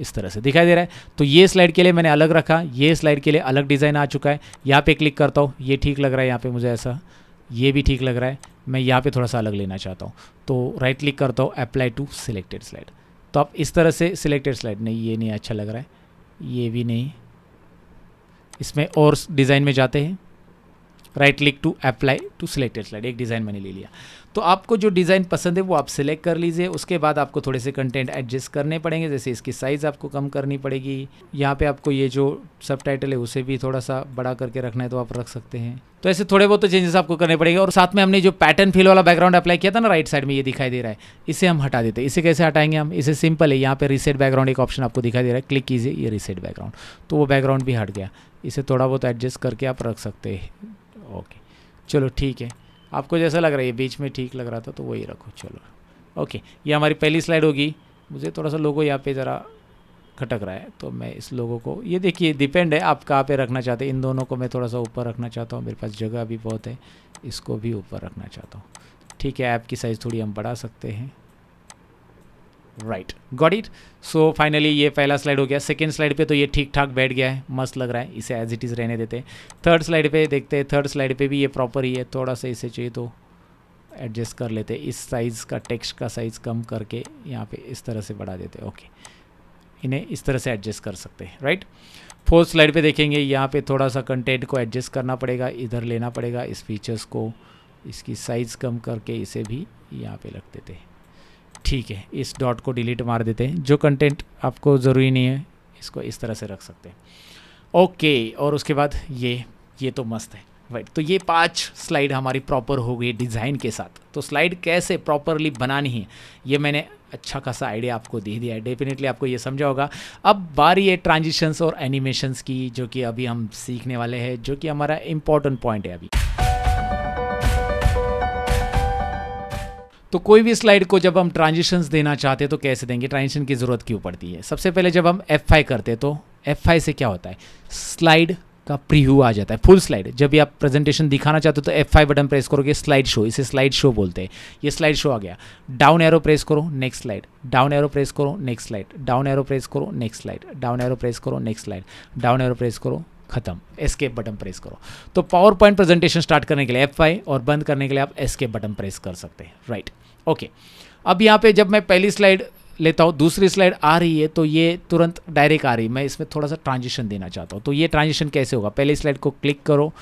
इस तरह से दिखाई दे रहा है तो ये स्लाइड के लिए मैंने अलग रखा ये स्लाइड के लिए अलग डिज़ाइन आ चुका है यहाँ पे क्लिक करता हूँ ये ठीक लग रहा है यहाँ पे मुझे ऐसा ये भी ठीक लग रहा है मैं यहाँ पे थोड़ा सा अलग लेना चाहता हूँ तो राइट क्लिक करता हूँ अप्लाई टू सिलेक्टेड स्लाइड तो आप इस तरह से सिलेक्टेड स्लाइड नहीं ये नहीं अच्छा लग रहा है ये भी नहीं इसमें और डिज़ाइन में जाते हैं right click to apply to selected slide एक डिज़ाइन मैंने ले लिया तो आपको जो डिज़ाइन पसंद है वो आप सिलेक्ट कर लीजिए उसके बाद आपको थोड़े से कंटेंट एडजस्ट करने पड़ेंगे जैसे इसकी साइज़ आपको कम करनी पड़ेगी यहाँ पे आपको ये जो सब टाइटल है उसे भी थोड़ा सा बड़ा करके रखना है तो आप रख सकते हैं तो ऐसे थोड़े बहुत तो चेंजेस आपको करने पड़ेंगे और साथ में हमने जो पैटर्न फिल वाला बैकग्राउंड अप्लाई किया था ना राइट साइड में ये दिखाई दे रहा है इसे हम हटा देते हैं इसे कैसे हटाएंगे हम इसे सिंपल है यहाँ पर रीसेट बैकग्राउंड एक ऑप्शन आपको दिखाई दे रहा है क्लिक कीजिए ये रीसेट बैकग्राउंड तो वो बैकग्राउंड भी हट गया इसे थोड़ा बहुत एडजस्ट करके आप रख सकते हैं ओके चलो ठीक है आपको जैसा लग रहा है बीच में ठीक लग रहा था तो वही रखो चलो ओके ये हमारी पहली स्लाइड होगी मुझे थोड़ा सा लोगों यहाँ पे ज़रा खटक रहा है तो मैं इस लोगों को ये देखिए डिपेंड है आप कहाँ पे रखना चाहते हैं इन दोनों को मैं थोड़ा सा ऊपर रखना चाहता हूँ मेरे पास जगह भी बहुत है इसको भी ऊपर रखना चाहता हूँ ठीक है ऐप की साइज़ थोड़ी हम बढ़ा सकते हैं right got it so finally ये पहला स्लाइड हो गया सेकेंड स्लाइड पे तो ये ठीक ठाक बैठ गया है मस्त लग रहा है इसे एज इट इज़ रहने देते हैं थर्ड स्लाइड पे देखते हैं थर्ड स्लाइड पे भी ये प्रॉपर ही है थोड़ा सा इसे चाहिए तो एडजस्ट कर लेते इस साइज़ का टेक्स्ट का साइज़ कम करके यहाँ पे इस तरह से बढ़ा देते ओके okay. इन्हें इस तरह से एडजस्ट कर सकते हैं राइट फोर्थ स्लाइड पे देखेंगे यहाँ पे थोड़ा सा कंटेंट को एडजस्ट करना पड़ेगा इधर लेना पड़ेगा इस फीचर्स को इसकी साइज़ कम करके इसे भी यहाँ पे रख देते हैं ठीक है इस डॉट को डिलीट मार देते हैं जो कंटेंट आपको ज़रूरी नहीं है इसको इस तरह से रख सकते हैं ओके और उसके बाद ये ये तो मस्त है राइट तो ये पांच स्लाइड हमारी प्रॉपर हो गई डिज़ाइन के साथ तो स्लाइड कैसे प्रॉपरली बनानी है ये मैंने अच्छा खासा आइडिया आपको दे दिया है डेफिनेटली आपको ये समझा होगा अब बारी है ट्रांजिशंस और एनिमेशंस की जो कि अभी हम सीखने वाले हैं जो कि हमारा इंपॉर्टेंट पॉइंट है अभी तो कोई भी स्लाइड को जब हम ट्रांजिशन देना चाहते हैं तो कैसे देंगे ट्रांजिशन की ज़रूरत क्यों पड़ती है सबसे पहले जब हम एफ करते हैं तो एफ से क्या होता है स्लाइड का प्रीव्यू आ जाता है फुल स्लाइड जब भी आप प्रेजेंटेशन दिखाना चाहते हो तो एफ बटन प्रेस करोगे स्लाइड शो इसे स्लाइड शो बोलते हैं ये स्लाइड शो आ गया डाउन एरो प्रेस करो next slide down arrow press करो next slide down arrow press करो next slide down arrow press करो next slide down arrow press करो खत्म एस्केप बटन प्रेस करो तो पावर पॉइंट प्रेजेंटेशन स्टार्ट करने के लिए एफ आई और बंद करने के लिए आप एस्केप बटन प्रेस कर सकते हैं राइट ओके अब यहाँ पे जब मैं पहली स्लाइड लेता हूँ दूसरी स्लाइड आ रही है तो ये तुरंत डायरेक्ट आ रही है मैं इसमें थोड़ा सा ट्रांजिशन देना चाहता हूँ तो ये ट्रांजिशन कैसे होगा पहली स्लाइड को क्लिक करो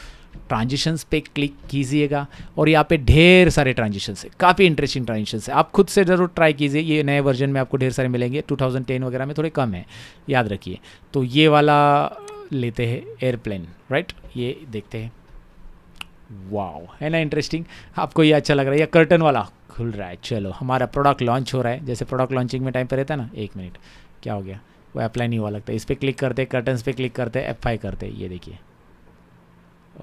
ट्रांजिशंस पे क्लिक कीजिएगा और यहाँ पे ढेर सारे ट्रांजिशंस है काफ़ी इंटरेस्टिंग ट्रांजिशंस है आप खुद से ज़रूर ट्राई कीजिए ये नए वर्जन में आपको ढेर सारे मिलेंगे 2010 वगैरह में थोड़े कम है याद रखिए तो ये वाला लेते हैं एयरप्लेन राइट ये देखते हैं वाओ है ना इंटरेस्टिंग आपको ये अच्छा लग रहा है या कर्टन वाला खुल रहा है चलो हमारा प्रोडक्ट लॉन्च हो रहा है जैसे प्रोडक्ट लॉन्चिंग में टाइम पर रहता है ना एक मिनट क्या हो गया वो अप्लाई नहीं हुआ लगता इस पर क्लिक करते कर्टन पे क्लिक करते एफ आई करते ये देखिए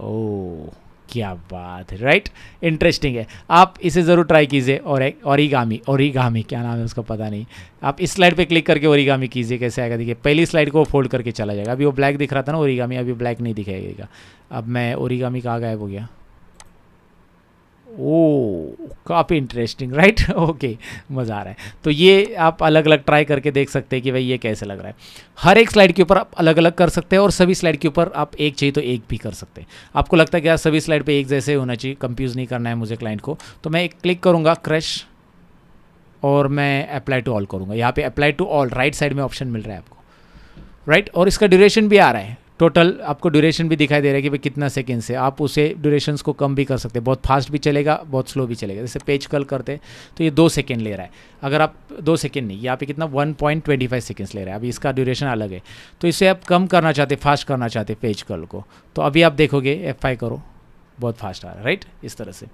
ओह oh, क्या बात है राइट इंटरेस्टिंग है आप इसे ज़रूर ट्राई कीजिए और औरीगामी औरीगामी क्या नाम है उसका पता नहीं आप इस स्लाइड पे क्लिक करके औरीगामी कीजिए कैसे आएगा देखिए पहली स्लाइड को फोल्ड करके चला जाएगा अभी वो ब्लैक दिख रहा था ना औरीगामी अभी ब्लैक नहीं दिखाएगा अब मैं औरीगामी कहाँ गायब हो गया ओ काफ़ी इंटरेस्टिंग राइट ओके मज़ा आ रहा है तो ये आप अलग अलग ट्राई करके देख सकते हैं कि भाई ये कैसे लग रहा है हर एक स्लाइड के ऊपर आप अलग अलग कर सकते हैं और सभी स्लाइड के ऊपर आप एक चाहिए तो एक भी कर सकते हैं आपको लगता है कि यार सभी स्लाइड पर एक जैसे होना चाहिए कंफ्यूज नहीं करना है मुझे क्लाइंट को तो मैं एक क्लिक करूँगा क्रैश और मैं अप्लाई टू ऑल करूँगा यहाँ पर apply to all right side में ऑप्शन मिल रहा है आपको राइट right? और इसका ड्यूरेशन भी आ रहा है टोटल आपको ड्यूरेशन भी दिखाई दे रहा है कि भाई कितना सेकेंड से आप उसे ड्यूरेशंस को कम भी कर सकते हैं बहुत फास्ट भी चलेगा बहुत स्लो भी चलेगा जैसे पेज कल करते हैं तो ये दो सेकेंड ले रहा है अगर आप दो सेकेंड नहीं यहाँ पे कितना one point twenty five seconds ले रहा है अभी इसका ड्यूरेशन अलग है तो इसे आप कम करना चाहते फास्ट करना चाहते पेज कल को तो अभी आप देखोगे एफ आई करो बहुत फास्ट आ रहा है राइट इस तरह से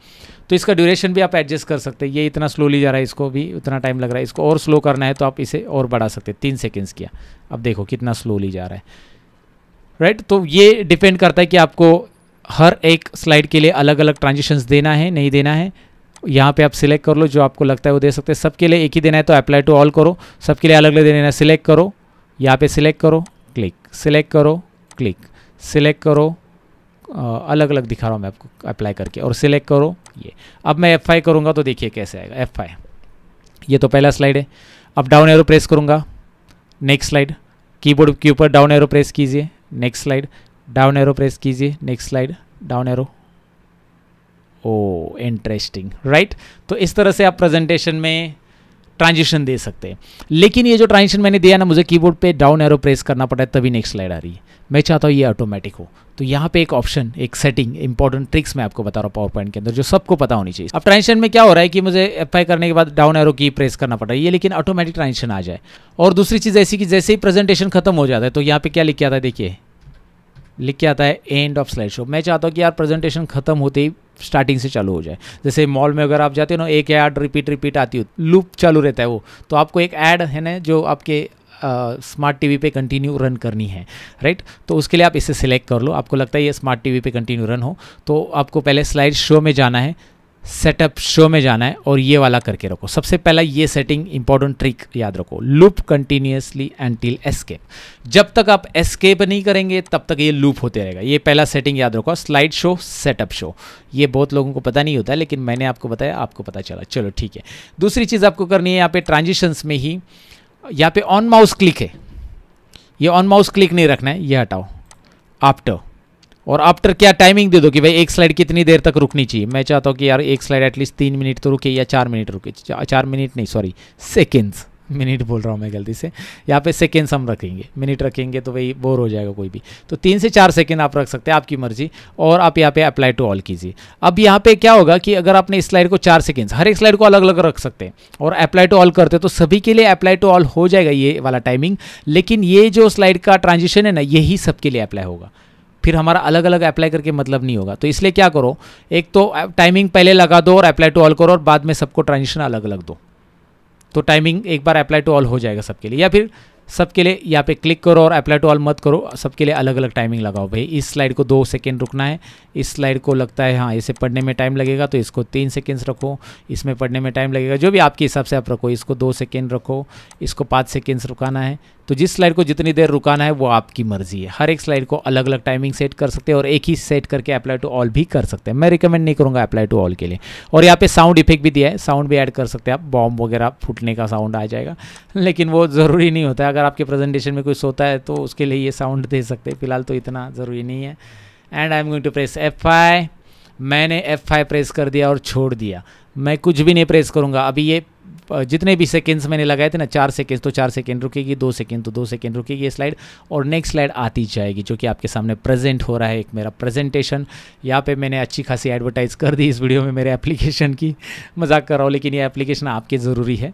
तो इसका ड्यूरेशन भी आप एडजस्ट कर सकते हैं ये इतना स्लोली जा रहा है इसको भी उतना टाइम लग रहा है इसको और स्लो करना है तो आप इसे और बढ़ा सकते हैं तीन सेकेंड्स किया अब देखो कितना स्लोली जा रहा है राइट तो ये डिपेंड करता है कि आपको हर एक स्लाइड के लिए अलग अलग ट्रांजेक्शन्स देना है नहीं देना है यहाँ पे आप सिलेक्ट कर लो जो आपको लगता है वो दे सकते हैं सबके लिए एक ही देना है तो अप्लाई टू ऑल करो सबके लिए अलग अलग देना है सिलेक्ट करो यहाँ पे सिलेक्ट करो क्लिक सिलेक्ट करो क्लिक सिलेक्ट करो अलग अलग दिखा रहा हूँ मैं आपको अप्लाई करके और सिलेक्ट करो ये अब मैं एफ आई करूँगा तो देखिए कैसे आएगा एफ आई ये तो पहला स्लाइड है अब डाउन एरो प्रेस करूँगा नेक्स्ट स्लाइड कीबोर्ड के ऊपर डाउन एरो प्रेस कीजिए next slide down arrow press कीजिए next slide down arrow oh interesting right तो इस तरह से आप प्रेजेंटेशन में ट्रांजिशन दे सकते हैं लेकिन ये जो ट्रांजिशन मैंने दिया ना मुझे कीबोर्ड पे डाउन एरो प्रेस करना पड़ा है तभी नेक्स्ट स्लाइड आ रही है मैं चाहता हूँ ये ऑटोमेटिक हो तो यहाँ पे एक ऑप्शन एक सेटिंग इंपॉर्टेंट ट्रिक्स मैं आपको बता रहा हूँ पावर पॉइंट के अंदर जो सबको पता होनी चाहिए अब ट्रांजिशन में क्या हो रहा है कि मुझे एफ करने के बाद डाउन एरो की प्रेस करना पड़ रहा है ये लेकिन ऑटोमेटिक ट्रांजिशन आ जाए और दूसरी चीज़ ऐसी कि जैसे ही प्रेजेंटेशन खत्म हो जाता है तो यहाँ पे क्या लिख के आता है देखिए लिख के आता है एंड ऑफ स्लाइड शो मैं चाहता हूँ कि यार प्रेजेंटेशन खत्म होते ही स्टार्टिंग से चालू हो जाए जैसे मॉल में अगर आप जाते हो ना एक ऐड रिपीट रिपीट आती हो लूप चालू रहता है वो तो आपको एक ऐड है ना जो आपके स्मार्ट टीवी पे कंटिन्यू रन करनी है राइट तो उसके लिए आप इसे सिलेक्ट कर लो आपको लगता है ये स्मार्ट टीवी पे कंटिन्यू रन हो तो आपको पहले स्लाइड शो में जाना है सेटअप शो में जाना है और ये वाला करके रखो सबसे पहला ये सेटिंग इंपॉर्टेंट ट्रिक याद रखो लूप कंटिन्यूसली एंटिल एस्केप जब तक आप एस्केप नहीं करेंगे तब तक ये लूप होते रहेगा ये पहला सेटिंग याद रखो स्लाइड शो सेटअप शो ये बहुत लोगों को पता नहीं होता है लेकिन मैंने आपको बताया आपको पता चला चलो ठीक है दूसरी चीज़ आपको करनी है यहाँ पे ट्रांजिशंस में ही यहाँ पे ऑन माउस क्लिक है ये ऑन माउस क्लिक नहीं रखना है ये हटाओ आफ्टर और आफ्टर क्या टाइमिंग दे दो कि भाई एक स्लाइड कितनी देर तक रुकनी चाहिए मैं चाहता हूँ कि यार एक स्लाइड एटलीस्ट तीन मिनट तो रुके या चार मिनट रुके चार मिनट नहीं सॉरी सेकेंड्स मिनट बोल रहा हूँ मैं गलती से यहाँ पे सेकेंड्स हम रखेंगे मिनट रखेंगे तो वही बोर हो जाएगा कोई भी तो तीन से चार सेकेंड आप रख सकते हैं आपकी मर्जी और आप यहाँ पे अप्लाई टू ऑल कीजिए अब यहाँ पे क्या होगा कि अगर आपने स्लाइड को चार सेकेंड्स हर एक स्लाइड को अलग अलग रख सकते हैं और अप्लाई टू ऑल करते तो सभी के लिए अप्लाई टू ऑल हो जाएगा ये वाला टाइमिंग लेकिन ये जो स्लाइड का ट्रांजिशन है ना यही सबके लिए अप्लाई होगा फिर हमारा अलग अलग अप्लाई करके मतलब नहीं होगा तो इसलिए क्या करो एक तो टाइमिंग पहले लगा दो और अप्लाई टू ऑल करो और बाद में सबको ट्रांजिशन अलग अलग दो तो टाइमिंग एक बार अप्लाई टू ऑल हो जाएगा सबके लिए या फिर सबके लिए यहाँ पे क्लिक करो और अप्लाई टू ऑल मत करो सबके लिए अलग अलग टाइमिंग लगाओ भाई इस स्लाइड को दो सेकेंड रुकना है इस स्लाइड को लगता है हाँ इसे पढ़ने में टाइम लगेगा तो इसको तीन सेकेंड्स रखो इसमें पढ़ने में टाइम लगेगा जो भी आपके हिसाब से आप रखो इसको दो सेकेंड रखो इसको पाँच सेकेंड्स रुकाना है तो जिस स्लाइड को जितनी देर रुकाना है वो आपकी मर्जी है हर एक स्लाइड को अलग अलग टाइमिंग सेट कर सकते हैं और एक ही सेट करके अप्लाई टू ऑल भी कर सकते हैं मैं रिकमेंड नहीं करूँगा अप्लाई टू ऑल के लिए और यहाँ पे साउंड इफेक्ट भी दिया है साउंड भी ऐड कर सकते हैं आप बॉम्ब वगैरह फूटने का साउंड आ जाएगा लेकिन वो ज़रूरी नहीं होता है अगर आपके प्रेजेंटेशन में कुछ होता है तो उसके लिए ये साउंड दे सकते हैं फिलहाल तो इतना ज़रूरी नहीं है and I am going to press F मैंने एफ प्रेस कर दिया और छोड़ दिया मैं कुछ भी नहीं प्रेस करूँगा अभी ये जितने भी सेकेंड्स मैंने लगाए थे ना चार सेकेंड्स तो चार सेकेंड रुकेगी दो सेकेंड तो दो सेकेंड रुकेगी ये स्लाइड और नेक्स्ट स्लाइड आती जाएगी जो कि आपके सामने प्रेजेंट हो रहा है एक मेरा प्रेजेंटेशन यहाँ पे मैंने अच्छी खासी एडवर्टाइज़ कर दी इस वीडियो में मेरे एप्लीकेशन की मजाक कर रहा हूँ लेकिन ये एप्लीकेशन आपके ज़रूरी है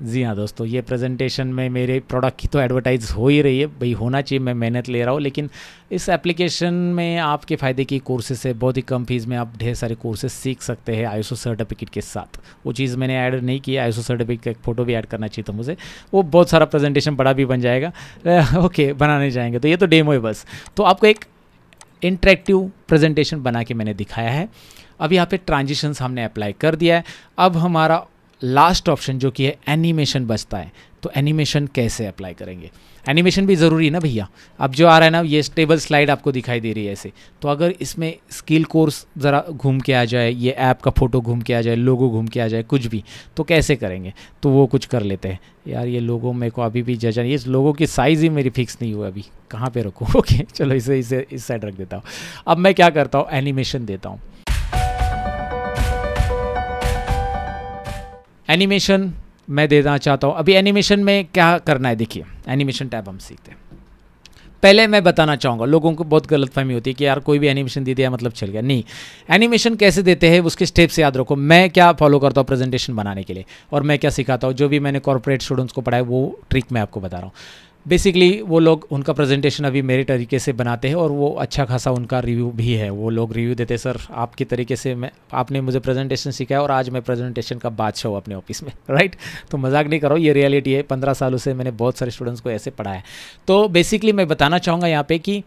जी हाँ दोस्तों ये प्रेजेंटेशन में मेरे प्रोडक्ट की तो एडवर्टाइज़ हो ही रही है भाई होना चाहिए मैं मेहनत ले रहा हूँ लेकिन इस एप्लीकेशन में आपके फ़ायदे की कोर्सेज है बहुत ही कम फीस में आप ढेर सारे कोर्सेज सीख सकते हैं आईएसओ सर्टिफिकेट के साथ वो चीज़ मैंने ऐड नहीं की आईएसओ सर्टिफिकेट का एक फ़ोटो भी ऐड करना चाहिए था मुझे वो बहुत सारा प्रेजेंटेशन बड़ा भी बन जाएगा ओके बनाने जाएंगे तो ये तो डेमो है बस तो आपको एक इंटरेक्टिव प्रेजेंटेशन बना के मैंने दिखाया है अब यहाँ पे ट्रांजिशंस हमने अप्लाई कर दिया है अब हमारा लास्ट ऑप्शन जो कि है एनिमेशन बचता है तो एनिमेशन कैसे अप्लाई करेंगे एनिमेशन भी ज़रूरी है ना भैया अब जो आ रहा है ना ये स्टेबल स्लाइड आपको दिखाई दे रही है ऐसे तो अगर इसमें स्किल कोर्स ज़रा घूम के आ जाए ये ऐप का फ़ोटो घूम के आ जाए लोगो घूम के आ जाए कुछ भी तो कैसे करेंगे तो वो कुछ कर लेते हैं यार ये लोगो मेरे को अभी भी जजा ये लोगों की साइज़ ही मेरी फिक्स नहीं हुआ अभी कहाँ पर रखूँ ओके चलो इसे इसे इस साइड रख देता हूँ अब मैं क्या करता हूँ एनिमेशन देता हूँ एनिमेशन मैं देना चाहता हूँ अभी एनिमेशन में क्या करना है देखिए एनिमेशन टैब हम सीखते हैं पहले मैं बताना चाहूँगा लोगों को बहुत गलत फहमी होती है कि यार कोई भी एनिमेशन दे दिया मतलब चल गया नहीं एनिमेशन कैसे देते हैं उसके स्टेप्स याद रखो मैं क्या फॉलो करता हूँ प्रेजेंटेशन बनाने के लिए और मैं क्या सिखाता हूँ जो भी मैंने कॉरपोरेट स्टूडेंट्स को पढ़ाया वो ट्रिक मैं आपको बता रहा हूँ बेसिकली वो लोग उनका प्रेजेंटेशन अभी मेरे तरीके से बनाते हैं और वो अच्छा खासा उनका रिव्यू भी है वो लोग रिव्यू देते सर आपके तरीके से मैं आपने मुझे प्रेजेंटेशन सीखा और आज मैं प्रेजेंटेशन का बादशाह हूँ अपने ऑफिस में राइट तो मजाक नहीं करो ये रियलिटी है पंद्रह सालों से मैंने बहुत सारे स्टूडेंट्स को ऐसे पढ़ाया तो बेसिकली मैं बताना चाहूँगा यहाँ पर कि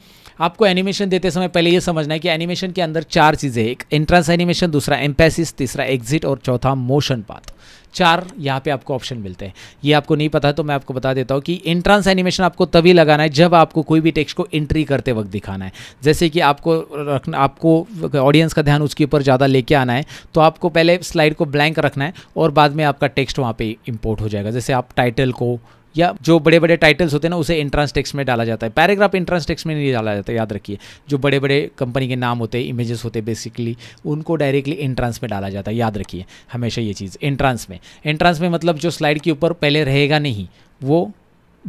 आपको एनिमेशन देते समय पहले ये समझना है कि एनिमेशन के अंदर चार चीज़ें एक एंट्रेंस एनिमेशन दूसरा एम्पेसिस तीसरा एग्जिट और चौथा मोशन पाथ चार यहाँ पे आपको ऑप्शन मिलते हैं ये आपको नहीं पता तो मैं आपको बता देता हूँ कि इंट्रांस एनिमेशन आपको तभी लगाना है जब आपको कोई भी टेक्स्ट को एंट्री करते वक्त दिखाना है जैसे कि आपको रखना आपको ऑडियंस का ध्यान उसके ऊपर ज़्यादा लेके आना है तो आपको पहले स्लाइड को ब्लैंक रखना है और बाद में आपका टेक्स्ट वहाँ पर इम्पोर्ट हो जाएगा जैसे आप टाइटल को या जो बड़े बड़े टाइटल्स होते हैं ना उसे एंट्रांस टेक्स में डाला जाता है पैराग्राफ इंट्रांस टेक्स में नहीं डाला जाता याद रखिए जो बड़े बड़े कंपनी के नाम होते हैं इमेजेस होते हैं बेसिकली उनको डायरेक्टली एंट्रांस में डाला जाता है याद रखिए हमेशा ये चीज़ एंट्रांस में एंट्रांस में मतलब जो स्लाइड के ऊपर पहले रहेगा नहीं वो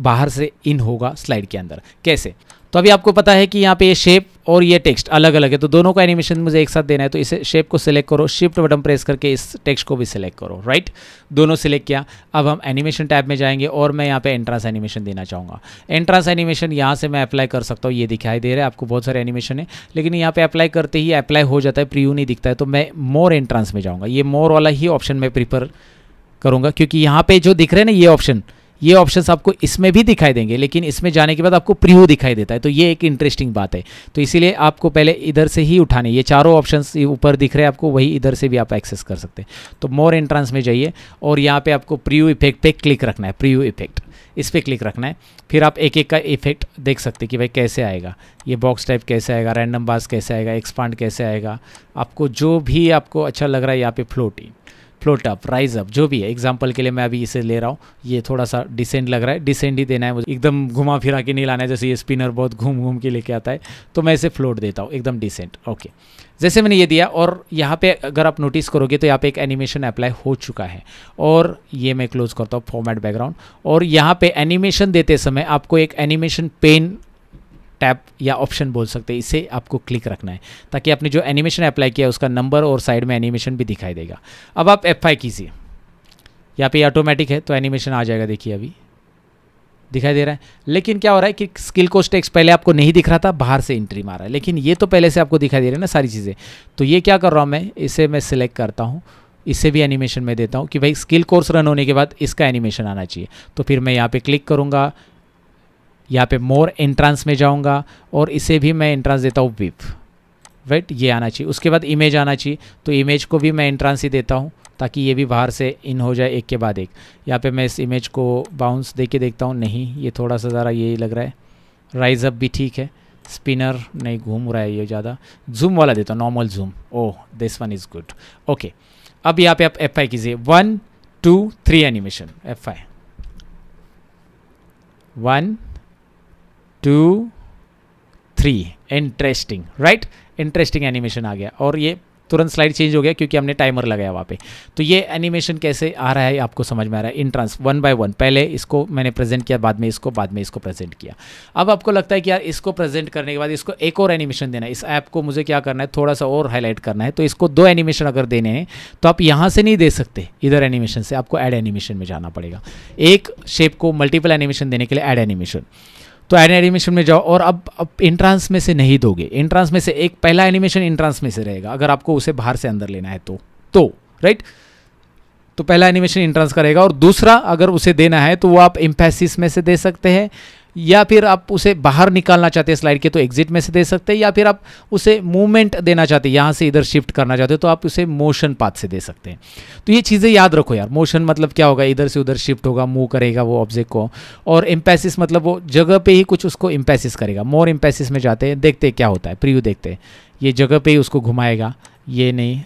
बाहर से इन होगा स्लाइड के अंदर कैसे तो अभी आपको पता है कि यहाँ पे ये शेप और ये टेक्स्ट अलग अलग है तो दोनों का एनिमेशन मुझे एक साथ देना है तो इस शेप को सिलेक्ट करो शिफ्ट बटन प्रेस करके इस टेक्स्ट को भी सिलेक्ट करो राइट दोनों सिलेक्ट किया अब हम एनिमेशन टैब में जाएंगे और मैं यहाँ पे एंट्रांस एनिमेशन देना चाहूँगा एंट्रांस एनिमेशन यहाँ से मैं अप्लाई कर सकता हूँ ये दिखाई दे रहा है आपको बहुत सारे एनिमेशन है लेकिन यहाँ पर अप्लाई करते ही अप्लाई हो जाता है प्रीव्यू नहीं दिखता है तो मैं मोर एंट्रांस में जाऊँगा ये मोर वाला ही ऑप्शन मैं प्रीफर करूँगा क्योंकि यहाँ पर जो दिख रहे हैं ना ये ऑप्शन ये ऑप्शन आपको इसमें भी दिखाई देंगे लेकिन इसमें जाने के बाद आपको प्रीव्यू दिखाई देता है तो ये एक इंटरेस्टिंग बात है तो इसीलिए आपको पहले इधर से ही उठाने ये चारों ऑप्शन ऊपर दिख रहे हैं आपको वही इधर से भी आप एक्सेस कर सकते हैं तो मोर एंट्रांस में जाइए और यहाँ पर आपको प्रीव्यू इफेक्ट पे क्लिक रखना है प्रीव्यू इफेक्ट इस पर क्लिक रखना है फिर आप एक एक का इफेक्ट देख सकते हैं कि भाई कैसे आएगा ये बॉक्स टाइप कैसे आएगा रैंडम बास कैसे आएगा एक्सपांड कैसे आएगा आपको जो भी आपको अच्छा लग रहा है यहाँ पे floaty float up rise up जो भी है एग्जाम्पल के लिए मैं अभी इसे ले रहा हूँ ये थोड़ा सा डिसेंट लग रहा है डिसेंट ही देना है मुझे एकदम घुमा फिरा के नहीं लाना है जैसे ये स्पिनर बहुत घूम घूम के लेके आता है तो मैं इसे फ्लोट देता हूँ एकदम डिसेंट ओके जैसे मैंने ये दिया और यहाँ पे अगर आप नोटिस करोगे तो यहाँ पे एक एनिमेशन अप्लाई हो चुका है और ये मैं क्लोज करता हूँ फॉर्मेट बैकग्राउंड और यहाँ पे एनिमेशन देते समय आपको एक एनिमेशन पेन टैप या ऑप्शन बोल सकते हैं इसे आपको क्लिक रखना है ताकि आपने जो एनिमेशन अप्लाई किया है उसका नंबर और साइड में एनिमेशन भी दिखाई देगा अब आप एफ आई कीजिए यहाँ पे ऑटोमेटिक है तो एनिमेशन आ जाएगा देखिए अभी दिखाई दे रहा है लेकिन क्या हो रहा है कि स्किल कोस्ट टैक्स पहले आपको नहीं दिख रहा था बाहर से एंट्री मार रहा है लेकिन ये तो पहले से आपको दिखाई दे रहा है ना सारी चीज़ें तो ये क्या कर रहा हूँ मैं इसे मैं सिलेक्ट करता हूँ इसे भी एनिमेशन में देता हूँ कि भाई स्किल कोर्स रन होने के बाद इसका एनिमेशन आना चाहिए तो फिर मैं यहाँ पे क्लिक करूँगा यहाँ पे मोर एंट्रांस में जाऊँगा और इसे भी मैं एंट्रांस देता हूँ विप राइट ये आना चाहिए उसके बाद इमेज आना चाहिए तो इमेज को भी मैं एंट्रांस ही देता हूँ ताकि ये भी बाहर से इन हो जाए एक के बाद एक यहाँ पे मैं इस इमेज को बाउंस दे के देखता हूँ नहीं ये थोड़ा सा ज़रा यही लग रहा है राइज अप भी ठीक है स्पिनर नहीं घूम रहा है ये ज़्यादा जूम वाला देता हूँ normal zoom oh this one is good okay अब यहाँ पे आप एफ आई कीजिए one two three animation F I one two three interesting right interesting animation आ गया और ये तुरंत स्लाइड चेंज हो गया क्योंकि हमने टाइमर लगाया वहाँ पे तो ये एनिमेशन कैसे आ रहा है आपको समझ में आ रहा है entrance one by one पहले इसको मैंने प्रेजेंट किया बाद में इसको बाद में इसको प्रेजेंट किया अब आपको लगता है कि यार इसको प्रेजेंट करने के बाद इसको एक और एनिमेशन देना है इस ऐप को मुझे क्या करना है थोड़ा सा और हाईलाइट करना है तो इसको दो एनिमेशन अगर देने हैं तो आप यहाँ से नहीं दे सकते इधर एनिमेशन से आपको एड एनिमेशन में जाना पड़ेगा एक शेप को मल्टीपल एनिमेशन देने के लिए एड एनिमेशन तो एन एनिमेशन में जाओ और अब अब इंट्रांस में से नहीं दोगे इंट्रांस में से एक पहला एनिमेशन इंट्रांस में से रहेगा अगर आपको उसे बाहर से अंदर लेना है तो तो राइट तो पहला एनिमेशन इंट्रांस का रहेगा और दूसरा अगर उसे देना है तो वो आप इम्फेसिस में से दे सकते हैं या फिर आप उसे बाहर निकालना चाहते हैं स्लाइड के तो एग्जिट में से दे सकते हैं या फिर आप उसे मूवमेंट देना चाहते हैं यहाँ से इधर शिफ्ट करना चाहते हो तो आप उसे मोशन पाथ से दे सकते हैं तो ये चीज़ें याद रखो यार मोशन मतलब क्या होगा इधर से उधर शिफ्ट होगा मूव करेगा वो ऑब्जेक्ट को और इम्पेसिस मतलब वो जगह पर ही कुछ उसको इम्पेसिस करेगा मोर इम्पेसिस में जाते हैं देखते हैं क्या होता है प्रीव्यू देखते हैं ये जगह पर ही उसको घुमाएगा ये नहीं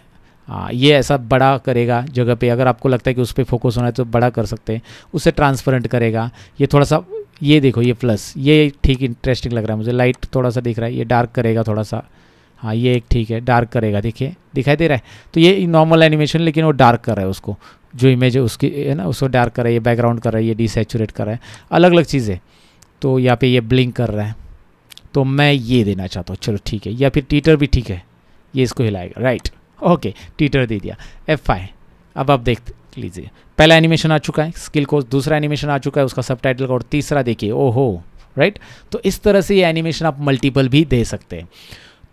आ, ये ऐसा बड़ा करेगा जगह पे अगर आपको लगता है कि उस पर फोकस होना है तो बड़ा कर सकते हैं उसे ट्रांसपेरेंट करेगा ये थोड़ा सा ये देखो ये प्लस ये ठीक इंटरेस्टिंग लग रहा है मुझे लाइट थोड़ा सा दिख रहा है ये डार्क करेगा थोड़ा सा हाँ ये एक ठीक है डार्क करेगा देखिए दिखाई दे रहा है तो ये नॉर्मल एनिमेशन लेकिन वो डार्क कर रहा है उसको जो इमेज है उसकी है ना उसको डार्क कर रहा है ये बैकग्राउंड कर रहा है ये डिसेचुरेट कर रहा है अलग अलग चीज़ें तो यहाँ पे ये ब्लिंक कर रहा है तो मैं ये देना चाहता हूँ चलो ठीक है या फिर टीटर भी ठीक है ये इसको हिलाएगा राइट ओके टीटर दे दिया एफ अब आप देख लीजिए पहला एनिमेशन आ चुका है स्किल कोर्स दूसरा एनिमेशन आ चुका है उसका सब टाइटल का और तीसरा देखिए ओहो राइट तो इस तरह से ये एनिमेशन आप मल्टीपल भी दे सकते हैं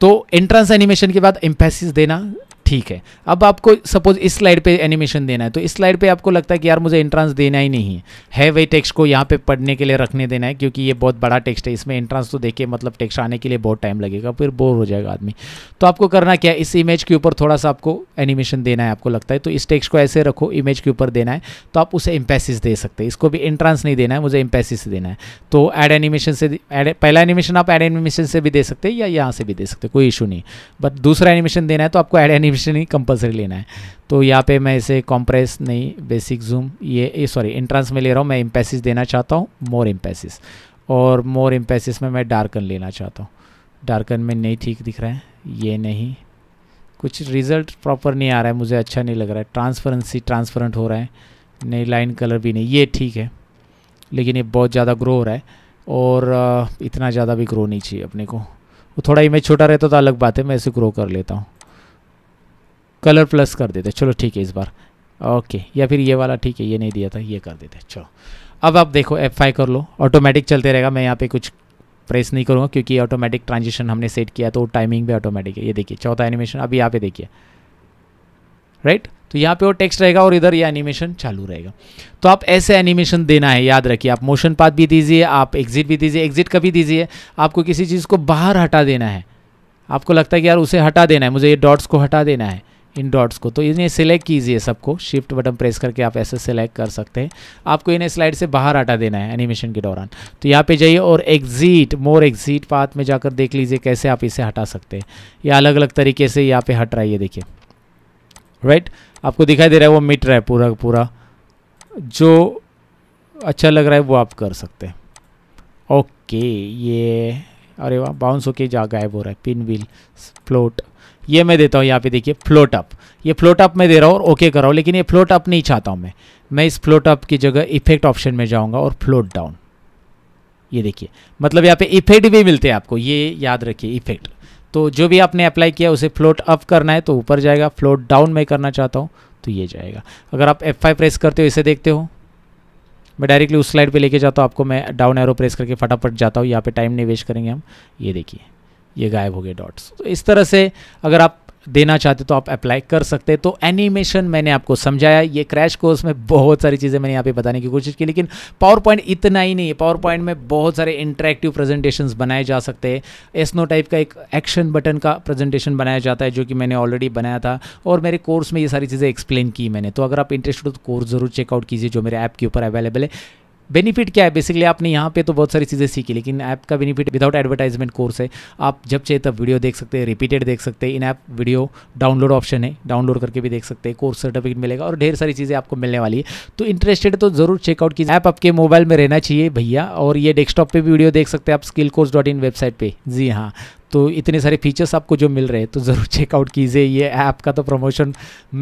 तो एंट्रेंस एनिमेशन के बाद एम्फेसिस देना ठीक है अब आपको सपोज इस स्लाइड पे एनिमेशन देना है तो इस स्लाइड पे आपको लगता है कि यार मुझे एंट्रांस देना ही नहीं है वही टेक्स्ट को यहाँ पे पढ़ने के लिए रखने देना है क्योंकि ये बहुत बड़ा टेक्स्ट है इसमें एंट्रांस तो देखिए मतलब टेक्स्ट आने के लिए बहुत टाइम लगेगा फिर बोर हो जाएगा आदमी तो आपको करना क्या है इस इमेज के ऊपर थोड़ा सा आपको एनिमेशन देना है आपको लगता है तो इस टेक्स्ट को ऐसे रखो इमेज के ऊपर देना है तो आप उसे इम्पेसिस दे सकते हैं इसको भी एंट्रांस नहीं देना है मुझे इम्पेसिस देना है तो एड एनिमेशन से पहला एनिमेशन आप एड एनिमेशन से भी दे सकते हैं या यहाँ से भी दे सकते हैं कोई इशू नहीं बट दूसरा एनिमेशन देना है तो आपको एड एनिमेशन परमिशन ही कंपलसरी लेना है तो यहाँ पे मैं इसे कॉम्प्रेस नहीं बेसिक जूम ये सॉरी इंट्रांस में ले रहा हूँ मैं इम्पेसिस देना चाहता हूँ मोर इम्पेसिस और मोर इम्पेसिस में मैं डार्कन लेना चाहता हूँ डार्कन में नहीं ठीक दिख रहा है ये नहीं कुछ रिज़ल्ट प्रॉपर नहीं आ रहा है मुझे अच्छा नहीं लग रहा है ट्रांसफरेंसी ट्रांसपरेंट हो रहा है नहीं लाइन कलर भी नहीं ये ठीक है लेकिन ये बहुत ज़्यादा ग्रो हो रहा है और इतना ज़्यादा भी ग्रो नहीं चाहिए अपने को वो थोड़ा इमेज छोटा रहता तो अलग बात है मैं इसे ग्रो कर लेता हूँ कलर प्लस कर देते चलो ठीक है इस बार ओके या फिर ये वाला ठीक है ये नहीं दिया था ये कर देते चलो अब आप देखो एफ कर लो ऑटोमेटिक चलते रहेगा मैं यहाँ पे कुछ प्रेस नहीं करूँगा क्योंकि ऑटोमेटिक ट्रांजिशन हमने सेट किया तो टाइमिंग भी ऑटोमेटिक है ये देखिए चौथा एनिमेशन अभी यहाँ पे देखिए राइट right? तो यहाँ पे वो टेक्स्ट रहेगा और इधर ये एनिमेशन चालू रहेगा तो आप ऐसे एनिमेशन देना है याद रखिए आप मोशन पाथ भी दीजिए आप एग्जिट भी दीजिए एग्जिट कभी दीजिए आपको किसी चीज़ को बाहर हटा देना है आपको लगता है कि यार उसे हटा देना है मुझे ये डॉट्स को हटा देना है इन डॉट्स को तो इन्हें सिलेक्ट कीजिए सबको शिफ्ट बटन प्रेस करके आप ऐसे सेलेक्ट कर सकते हैं आपको इन्हें स्लाइड से बाहर हटा देना है एनिमेशन के दौरान तो यहाँ पे जाइए और एग्जिट मोर एग्जिट पाथ में जाकर देख लीजिए कैसे आप इसे हटा सकते हैं या अलग अलग तरीके से यहाँ पे हट रहा है ये देखिए राइट आपको दिखाई दे रहा है वो मिट रहा है पूरा पूरा जो अच्छा लग रहा है वो आप कर सकते हैं ओके ये अरे वाह बाउंस होके जा गायब हो रहा है पिन व्हील फ्लोट ये मैं देता हूँ यहाँ पे देखिए फ्लोट अप ये फ्लोट अप मैं दे रहा हूँ और ओके कर रहा हूँ लेकिन ये फ्लोट अप नहीं चाहता हूँ मैं मैं इस फ्लोट अप की जगह इफेक्ट ऑप्शन में जाऊँगा और फ्लोट डाउन ये देखिए मतलब यहाँ पे इफेक्ट भी मिलते हैं आपको ये याद रखिए इफेक्ट तो जो भी आपने अप्लाई किया उसे फ्लोट अप करना है तो ऊपर जाएगा फ्लोट डाउन मैं करना चाहता हूँ तो ये जाएगा अगर आप F5 प्रेस करते हो इसे देखते हो मैं डायरेक्टली उस स्लाइड पे लेके जाता हूँ आपको मैं डाउन एरो प्रेस करके फटाफट जाता हूँ यहाँ पे टाइम नहीं वेस्ट करेंगे हम ये देखिए ये गायब हो गए डॉट्स तो इस तरह से अगर आप देना चाहते तो आप अप्लाई कर सकते तो एनिमेशन मैंने आपको समझाया ये क्रैश कोर्स में बहुत सारी चीज़ें मैंने यहाँ पे बताने की कोशिश की लेकिन पावर पॉइंट इतना ही नहीं है पावर पॉइंट में बहुत सारे इंटरेक्टिव प्रेजेंटेशन बनाए जा सकते हैं एसनो टाइप का एक एक्शन बटन का प्रेजेंटेशन बनाया जाता है जो कि मैंने ऑलरेडी बनाया था और मेरे कोर्स में ये सारी चीज़ें एक्सप्लेन की मैंने तो अगर आप इंटरेस्ट हो तो कोर्स ज़रूर चेकआउट कीजिए जो मेरे ऐप के ऊपर अवेलेबल है बेनिफिट क्या है बेसिकली आपने यहाँ पे तो बहुत सारी चीज़ें सीखी लेकिन ऐप का बेनिफिट विदाउट एडवर्टाइजमेंट कोर्स है आप जब चाहे तब वीडियो देख सकते हैं रिपीटेड देख सकते हैं in app video download option है डाउनलोड करके भी देख सकते हैं कोर्स सर्टिफिकेट मिलेगा और ढेर सारी चीज़ें आपको मिलने वाली है तो इंटरेस्टेड तो जरूर चेकआउट कीजिए ऐप आपके मोबाइल में रहना चाहिए भैया और ये डेस्कटॉप पर भी वीडियो देख सकते हैं आप skill course dot in website पर जी हाँ तो इतने सारे फीचर्स आपको जो मिल रहे हैं तो ज़रूर चेकआउट कीजिए ये ऐप का तो प्रमोशन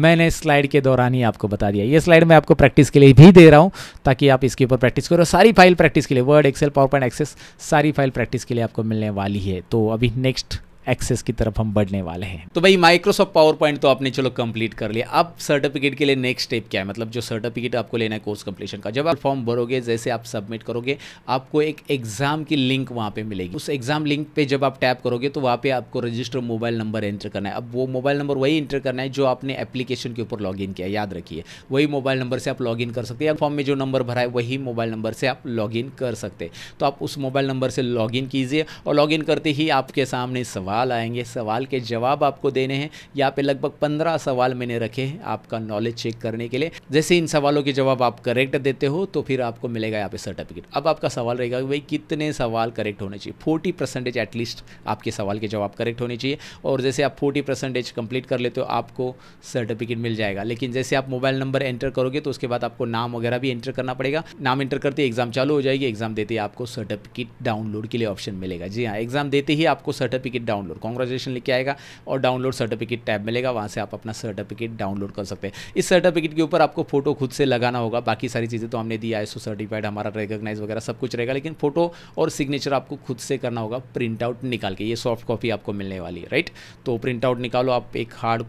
मैंने स्लाइड के दौरान ही आपको बता दिया ये स्लाइड मैं आपको प्रैक्टिस के लिए भी दे रहा हूँ ताकि आप इसके ऊपर प्रैक्टिस करो सारी फाइल प्रैक्टिस के लिए Word Excel PowerPoint Access सारी फाइल प्रैक्टिस के लिए आपको मिलने वाली है तो अभी नेक्स्ट एक्सेस की तरफ हम बढ़ने वाले हैं तो भाई माइक्रोसॉफ्ट पावर पॉइंट तो आपने चलो कंप्लीट कर लिया अब सर्टिफिकेट के लिए नेक्स्ट स्टेप क्या है मतलब जो सर्टिफिकेट आपको लेना है कोर्स कंप्लीशन का जब आप फॉर्म भरोगे जैसे आप सबमिट करोगे आपको एक एग्जाम की लिंक वहां पर मिलेगी उस एग्जाम लिंक पे जब आप टैप करोगे तो वहां पर आपको रजिस्टर मोबाइल नंबर एंटर करना है अब वो मोबाइल नंबर वही एंटर करना है जो आपने एप्लीकेशन के ऊपर लॉग किया याद रखिए वही मोबाइल नंबर से आप लॉग कर सकते हैं फॉर्म में जो नंबर भरा है वही मोबाइल नंबर से आप लॉग कर सकते तो आप उस मोबाइल नंबर से लॉग कीजिए और लॉग करते ही आपके सामने सवाल सवाल आएंगे सवाल के जवाब आपको देने हैं यहाँ पे लगभग पंद्रह सवाल मैंने रखे हैं आपका नॉलेज चेक करने के लिए जैसे इन सवालों के जवाब आप करेक्ट देते हो तो फिर आपको मिलेगा यहाँ पे सर्टिफिकेट अब आपका सवाल रहेगा भाई कितने सवाल करेक्ट होने चाहिए फोर्टी परसेंटेज एटलीस्ट आपके सवाल के जवाब करेक्ट होने चाहिए और जैसे आप फोर्टी परसेंटेज कंप्लीट कर लेते हो आपको सर्टिफिकेट मिल जाएगा लेकिन जैसे आप मोबाइल नंबर एंटर करोगे तो उसके बाद आपको नाम वगैरह भी एंटर करना पड़ेगा नाम एंटर करते एग्जाम चालू हो जाएगी एग्जाम देते ही आपको सर्टिफिकेट डाउनलोड के लिए ऑप्शन मिलेगा जी हाँ एग्जाम देते ही आपको सर्टिफिकेट डाउनलोड डाउनलोड कॉन्ग्रेचुलेशन लिख के आएगा और डाउनलोड सर्टिफिकेट टैब मिलेगा वहाँ से आप अपना सर्टिफिकेट डाउनलोड कर सकते हैं इस सर्टिफिकेट के ऊपर आपको फोटो खुद से लगाना होगा बाकी सारी चीज़ें तो हमने दिया है सर्टिफाइड हमारा रिकोगनाइज वगैरह सब कुछ रहेगा लेकिन फोटो और सिग्नेचर आपको खुद से करना होगा प्रिंट आउट निकाल के ये सॉफ्ट कॉपी आपको मिलने वाली है राइट तो प्रिंट आउट निकालो आप एक हार्ड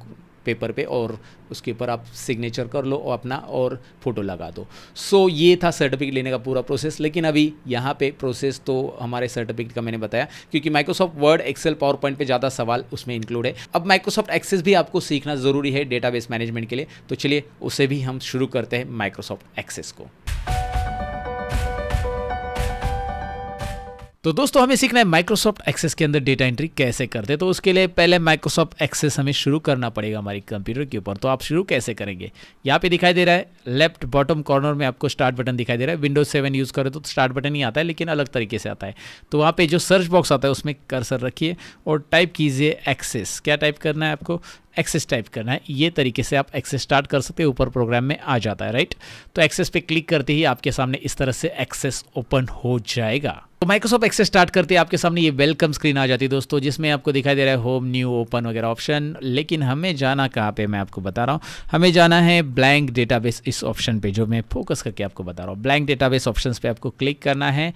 पेपर पे और उसके ऊपर आप सिग्नेचर कर लो और अपना और फ़ोटो लगा दो सो so, ये था सर्टिफिकेट लेने का पूरा प्रोसेस लेकिन अभी यहाँ पे प्रोसेस तो हमारे सर्टिफिकेट का मैंने बताया क्योंकि Microsoft Word Excel PowerPoint पर ज़्यादा सवाल उसमें इंक्लूड है अब माइक्रोसॉफ्ट एक्सेस भी आपको सीखना ज़रूरी है डेटाबेस मैनेजमेंट के लिए तो चलिए उसे भी हम शुरू करते हैं माइक्रोसॉफ्ट एक्सेस को तो दोस्तों हमें सीखना है माइक्रोसॉफ्ट एक्सेस के अंदर डेटा एंट्री कैसे करते तो उसके लिए पहले माइक्रोसॉफ्ट एक्सेस हमें शुरू करना पड़ेगा हमारी कंप्यूटर के ऊपर तो आप शुरू कैसे करेंगे यहाँ पे दिखाई दे रहा है लेफ्ट बॉटम कॉर्नर में आपको स्टार्ट बटन दिखाई दे रहा है विंडोज सेवन यूज़ करें तो स्टार्ट बटन ही आता है लेकिन अलग तरीके से आता है तो वहाँ पर जो सर्च बॉक्स आता है उसमें कर्सर रखिए और टाइप कीजिए एक्सेस क्या टाइप करना है आपको एक्सेस टाइप करना है ये तरीके से आप एक्सेस स्टार्ट कर सकते हैं ऊपर प्रोग्राम में आ जाता है राइट तो एक्सेस पे क्लिक करते ही आपके सामने इस तरह से एक्सेस ओपन हो जाएगा तो माइक्रोसॉफ्ट एक्सेस स्टार्ट करते आपके सामने ये वेलकम स्क्रीन आ जाती है दोस्तों जिसमें आपको दिखाई दे रहा है होम न्यू ओपन वगैरह ऑप्शन लेकिन हमें जाना कहाँ पे मैं आपको बता रहा हूँ हमें जाना है ब्लैंक डेटाबेस इस ऑप्शन पे जो मैं फोकस करके आपको बता रहा हूँ ब्लैंक डेटाबेस ऑप्शन पे आपको क्लिक करना है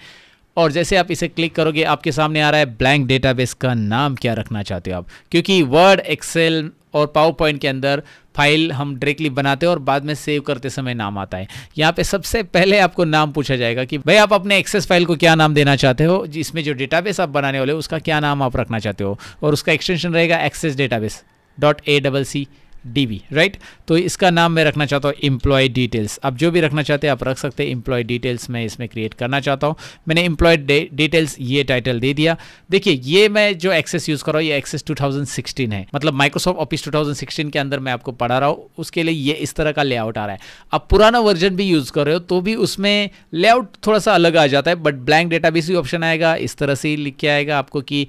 और जैसे आप इसे क्लिक करोगे आपके सामने आ रहा है ब्लैंक डेटाबेस का नाम क्या रखना चाहते हो आप क्योंकि वर्ड एक्सेल और पावर पॉइंट के अंदर फाइल हम डायरेक्टली बनाते हैं और बाद में सेव करते समय नाम आता है यहाँ पे सबसे पहले आपको नाम पूछा जाएगा कि भाई आप अपने एक्सेस फाइल को क्या नाम देना चाहते हो जिसमें जो डेटाबेस आप बनाने वाले हो उसका क्या नाम आप रखना चाहते हो और उसका एक्सटेंशन रहेगा Access database dot A double C D right तो इसका नाम मैं रखना चाहता हूँ इम्प्लॉय डिटेल्स आप जो भी रखना चाहते हैं आप रख सकते हैं इम्प्लॉय डिटेल्स मैं इसमें क्रिएट करना चाहता हूँ मैंने इम्प्लॉय डिटेल्स ये टाइटल दे दिया देखिए ये मैं जो एक्सेस यूज़ कर रहा हूँ ये एक्सेस 2016 है मतलब माइक्रोसॉफ्ट ऑफिस 2016 के अंदर मैं आपको पढ़ा रहा हूँ उसके लिए ये इस तरह का लेआउट आ रहा है आप पुराना वर्जन भी यूज़ कर रहे हो तो भी उसमें लेआउट थोड़ा सा अलग आ जाता है बट ब्लैंक डेटा भी ऑप्शन आएगा इस तरह से लिख के आएगा आपको कि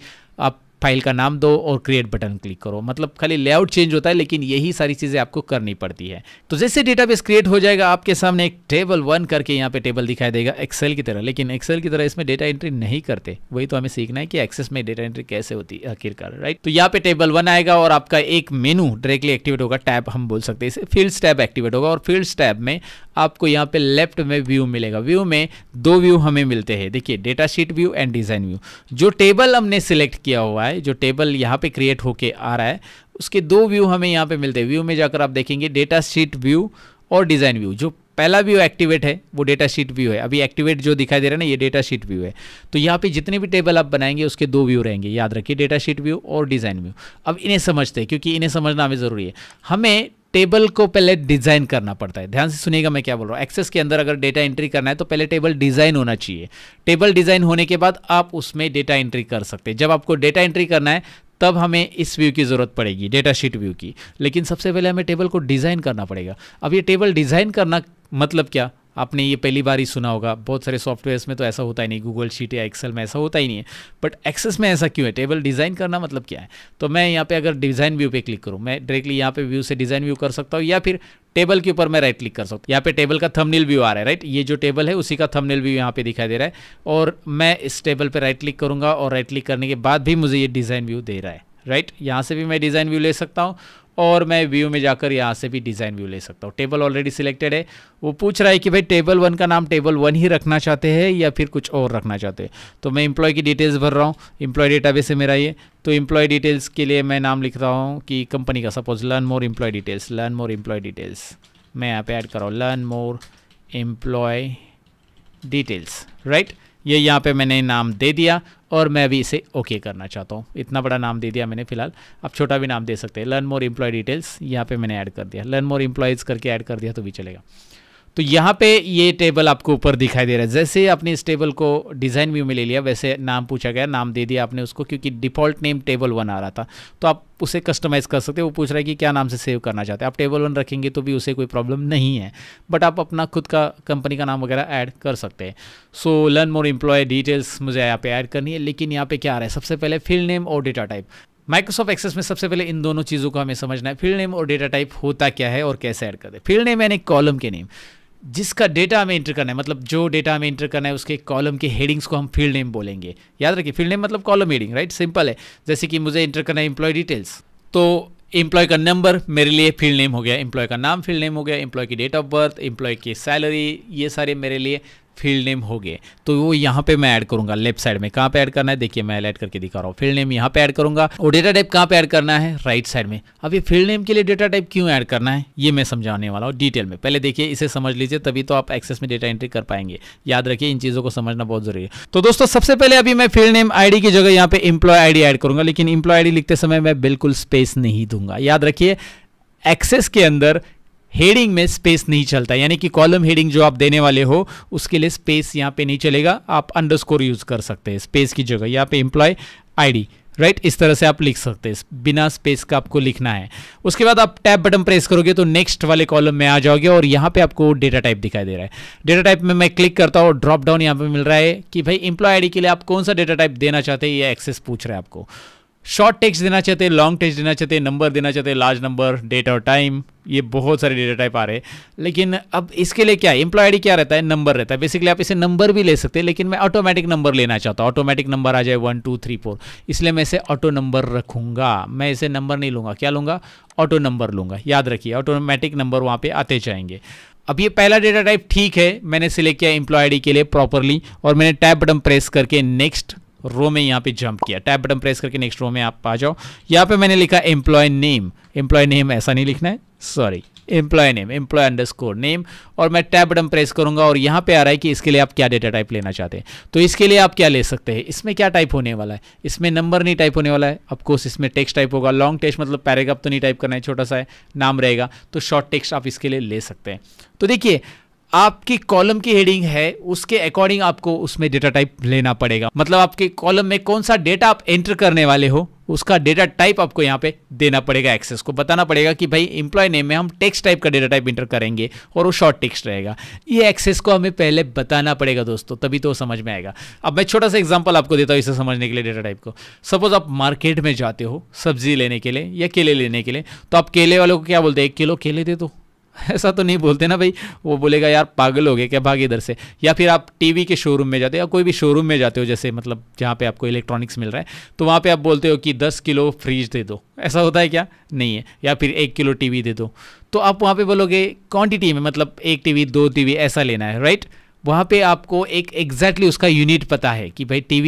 फाइल का नाम दो और क्रिएट बटन क्लिक करो मतलब खाली लेआउट चेंज होता है लेकिन यही सारी चीज़ें आपको करनी पड़ती है तो जैसे डेटाबेस क्रिएट हो जाएगा आपके सामने एक टेबल वन करके यहाँ पे टेबल दिखाई देगा एक्सेल की तरह लेकिन एक्सेल की तरह इसमें डेटा एंट्री नहीं करते वही तो हमें सीखना है कि एक्सेस में डेटा एंट्री कैसे होती है आखिरकार राइट तो यहाँ पे टेबल वन आएगा और आपका एक मेनू डायरेक्टली एक्टिवेट होगा टैब हम बोल सकते हैं इसे फील्ड टैब एक्टिवेट होगा और फील्ड टैब में आपको यहाँ पे लेफ्ट में व्यू मिलेगा व्यू में दो व्यू हमें मिलते हैं देखिए datasheet view and design view जो टेबल हमने सिलेक्ट किया हुआ हुआ है जो टेबल यहाँ पे क्रिएट होके आ रहा है उसके दो व्यू हमें यहाँ पे मिलते हैं व्यू में जाकर आप देखेंगे डेटा शीट व्यू और डिज़ाइन व्यू जो पहला व्यू एक्टिवेट है वो डेटा शीट व्यू है अभी एक्टिवेट जो दिखाई दे रहा है ना ये डेटा शीट व्यू है तो यहाँ पे जितने भी टेबल आप बनाएंगे उसके दो व्यू रहेंगे याद रखिए डेटा शीट व्यू और डिज़ाइन व्यू अब इन्हें समझते हैं क्योंकि इन्हें समझना हमें ज़रूरी है हमें टेबल को पहले डिज़ाइन करना पड़ता है ध्यान से सुनिएगा मैं क्या बोल रहा हूँ एक्सेस के अंदर अगर डेटा एंट्री करना है तो पहले टेबल डिज़ाइन होना चाहिए टेबल डिज़ाइन होने के बाद आप उसमें डेटा एंट्री कर सकते हैं जब आपको डेटा एंट्री करना है तब हमें इस व्यू की ज़रूरत पड़ेगी डेटा शीट व्यू की लेकिन सबसे पहले हमें टेबल को डिज़ाइन करना पड़ेगा अब ये टेबल डिज़ाइन करना मतलब क्या आपने ये पहली बार ही सुना होगा बहुत सारे सॉफ्टवेयर्स में तो ऐसा होता ही नहीं गूगल शीट या एक्सेल में ऐसा होता ही नहीं है बट एक्सेस में ऐसा क्यों है टेबल डिज़ाइन करना मतलब क्या है तो मैं यहाँ पे अगर डिज़ाइन व्यू पे क्लिक करूँ मैं डायरेक्टली यहाँ पे व्यू से डिज़ाइन व्यू कर सकता हूँ या फिर टेबल के ऊपर मैं राइट क्लिक कर सकता हूँ यहाँ पे टेबल का थंबनेल व्यू आ रहा है राइट ये जो टेबल है उसी का थंबनेल व्यू यहाँ पे दिखाई दे रहा है और मैं इस टेबल पर राइट क्लिक करूँगा और राइट क्लिक करने के बाद भी मुझे ये डिज़ाइन व्यू दे रहा है राइट यहाँ से भी मैं डिज़ाइन व्यू ले सकता हूँ और मैं व्यू में जाकर यहाँ से भी डिज़ाइन व्यू ले सकता हूँ टेबल ऑलरेडी सिलेक्टेड है वो पूछ रहा है कि भाई टेबल वन का नाम टेबल वन ही रखना चाहते हैं या फिर कुछ और रखना चाहते हैं तो मैं इम्प्लॉय की डिटेल्स भर रहा हूँ इम्प्लॉय डेटाबेस है मेरा ये तो इम्प्लॉय डिटेल्स के लिए मैं नाम लिख रहा हूँ कि कंपनी का suppose learn more employee details learn more employee details मैं यहाँ पर ऐड कर रहा हूँ learn more employee details right ये यहाँ पे मैंने नाम दे दिया और मैं भी इसे ओके okay करना चाहता हूँ इतना बड़ा नाम दे दिया मैंने फिलहाल आप छोटा भी नाम दे सकते हैं लर्न मोर इम्प्लॉय डिटेल्स यहाँ पर मैंने ऐड कर दिया लर्न मोर इम्प्लॉयज़ करके ऐड कर दिया तो भी चलेगा तो यहाँ पे ये टेबल आपको ऊपर दिखाई दे रहा है जैसे आपने इस टेबल को डिज़ाइन व्यू में ले लिया वैसे नाम पूछा गया नाम दे दिया आपने उसको क्योंकि डिफ़ॉल्ट नेम टेबल वन आ रहा था तो आप उसे कस्टमाइज़ कर सकते हो वो पूछ रहा है कि क्या नाम से सेव करना चाहते हैं आप टेबल वन रखेंगे तो भी उसे कोई प्रॉब्लम नहीं है बट आप अपना खुद का कंपनी का नाम वगैरह ऐड कर सकते हैं so learn more employee details मुझे यहाँ पे ऐड करनी है लेकिन यहाँ पे क्या आ रहा है सबसे पहले फील्ड नेम और डेटा टाइप माइक्रोसॉफ्ट एक्सेस में सबसे पहले इन दोनों चीज़ों को हमें समझना है फील्ड नेम और डेटा टाइप होता क्या है और कैसे ऐड करते हैं फील्ड नेम यानी कॉलम के नेम जिसका डेटा हमें इंटर करना है मतलब जो डेटा हमें इंटर करना है उसके कॉलम के हेडिंग्स को हम फील्ड नेम बोलेंगे याद रखिए फील्ड नेम मतलब कॉलम हेडिंग राइट सिंपल है जैसे कि मुझे इंटर करना है एम्प्लॉय डिटेल्स तो एम्प्लॉय का नंबर मेरे लिए फील्ड नेम हो गया एम्प्लॉय का नाम फील्ड नेम हो गया एम्प्लॉय की डेट ऑफ बर्थ एम्प्लॉय की सैलरी ये सारे मेरे लिए फील्ड नेम हो गए तो वो यहाँ पे मैं ऐड करूंगा लेफ्ट साइड में कहाँ पे ऐड करना है देखिए मैं ऐड करके दिखा रहा हूँ फील्ड नेम यहाँ पे ऐड करूंगा और डेटा टाइप कहाँ पे ऐड करना है राइट right साइड में अब ये फील्ड नेम के लिए डेटा टाइप क्यों ऐड करना है ये मैं समझाने वाला हूँ डिटेल में पहले देखिए इसे समझ लीजिए तभी तो आप एक्सेस में डेटा एंट्री कर पाएंगे याद रखिए इन चीज़ों को समझना बहुत जरूरी है तो दोस्तों सबसे पहले अभी मैं फील्ड नेम आई की जगह यहाँ पे इंप्लॉय आई ऐड करूंगा लेकिन इम्प्लॉय आई लिखते समय मैं बिल्कुल स्पेस नहीं दूंगा याद रखिए एक्सेस के अंदर हेडिंग में स्पेस नहीं चलता यानी कि कॉलम हेडिंग जो आप देने वाले हो उसके लिए स्पेस यहाँ पे नहीं चलेगा आप अंडरस्कोर यूज कर सकते हैं स्पेस की जगह यहाँ पे इंप्लॉय आईडी राइट right? इस तरह से आप लिख सकते हैं बिना स्पेस का आपको लिखना है उसके बाद आप टैब बटन प्रेस करोगे तो नेक्स्ट वाले कॉलम में आ जाओगे और यहाँ पे आपको डेटा टाइप दिखाई दे रहा है डेटा टाइप में मैं क्लिक करता हूँ ड्रॉप डाउन यहाँ पे मिल रहा है कि भाई इंप्लॉय आईडी के लिए आप कौन सा डेटा टाइप देना चाहते हैं ये एक्सेस पूछ रहे हैं आपको शॉर्ट टेक्स्ट देना चाहते हैं लॉन्ग टेक्स्ट देना चाहते हैं नंबर देना चाहते हैं लार्ज नंबर डेट और टाइम ये बहुत सारे डेटा टाइप आ रहे हैं लेकिन अब इसके लिए क्या है एम्प्लॉय आई क्या रहता है नंबर रहता है बेसिकली आप इसे नंबर भी ले सकते हैं लेकिन मैं ऑटोमेटिक नंबर लेना चाहता हूँ ऑटोमेटिक नंबर आ जाए वन टू थ्री फोर इसलिए मैं इसे ऑटो नंबर रखूंगा मैं इसे नंबर नहीं लूँगा क्या लूँगा ऑटो नंबर लूँगा याद रखिए ऑटोमेटिक नंबर वहाँ पर आते जाएंगे अब ये पहला डेटा टाइप ठीक है मैंने सिलेक्ट किया एम्प्लॉय आई के लिए प्रॉपरली और मैंने टैप बटन प्रेस करके नेक्स्ट रो में यहाँ पे जंप किया टैप बटन प्रेस करके नेक्स्ट रो में आप आ जाओ यहाँ पे मैंने लिखा एम्प्लॉय नेम एम्प्लॉय नेम ऐसा नहीं लिखना है sorry employee name employee underscore name और मैं टैप बटन प्रेस करूंगा और यहाँ पे आ रहा है कि इसके लिए आप क्या डेटा टाइप लेना चाहते हैं तो इसके लिए आप क्या ले सकते हैं इसमें क्या टाइप होने वाला है इसमें नंबर नहीं टाइप होने वाला है अफकोर्स इसमें टेक्स्ट टाइप होगा लॉन्ग टेक्स्ट मतलब पैराग्राफ तो नहीं टाइप करना है छोटा सा है नाम रहेगा तो शॉर्ट टेक्स्ट आप इसके लिए ले सकते हैं तो देखिए आपकी कॉलम की हेडिंग है उसके अकॉर्डिंग आपको उसमें डेटा टाइप लेना पड़ेगा मतलब आपके कॉलम में कौन सा डेटा आप एंटर करने वाले हो उसका डेटा टाइप आपको यहाँ पे देना पड़ेगा एक्सेस को बताना पड़ेगा कि भाई इंप्लॉय नेम में हम टेक्स्ट टाइप का डेटा टाइप इंटर करेंगे और वो शॉर्ट टेक्स्ट रहेगा ये एक्सेस को हमें पहले बताना पड़ेगा दोस्तों तभी तो समझ में आएगा अब मैं छोटा सा एग्जाम्पल आपको देता हूँ इसे समझने के लिए डेटा टाइप को सपोज आप मार्केट में जाते हो सब्जी लेने के लिए या केले लेने के लिए तो आप केले वालों को क्या बोलते हैं एक किलो केले दे दो ऐसा तो नहीं बोलते ना भाई वो बोलेगा यार पागल हो गए क्या भाग इधर से या फिर आप टीवी के शोरूम में जाते हो या कोई भी शोरूम में जाते हो जैसे मतलब जहाँ पे आपको इलेक्ट्रॉनिक्स मिल रहा है तो वहाँ पे आप बोलते हो कि दस किलो फ्रिज दे दो ऐसा होता है क्या नहीं है या फिर एक किलो टी दे दो तो आप वहाँ पर बोलोगे क्वान्टिटी में मतलब एक टी दो टी ऐसा लेना है राइट वहाँ पर आपको एक एग्जैक्टली exactly उसका यूनिट पता है कि भाई टी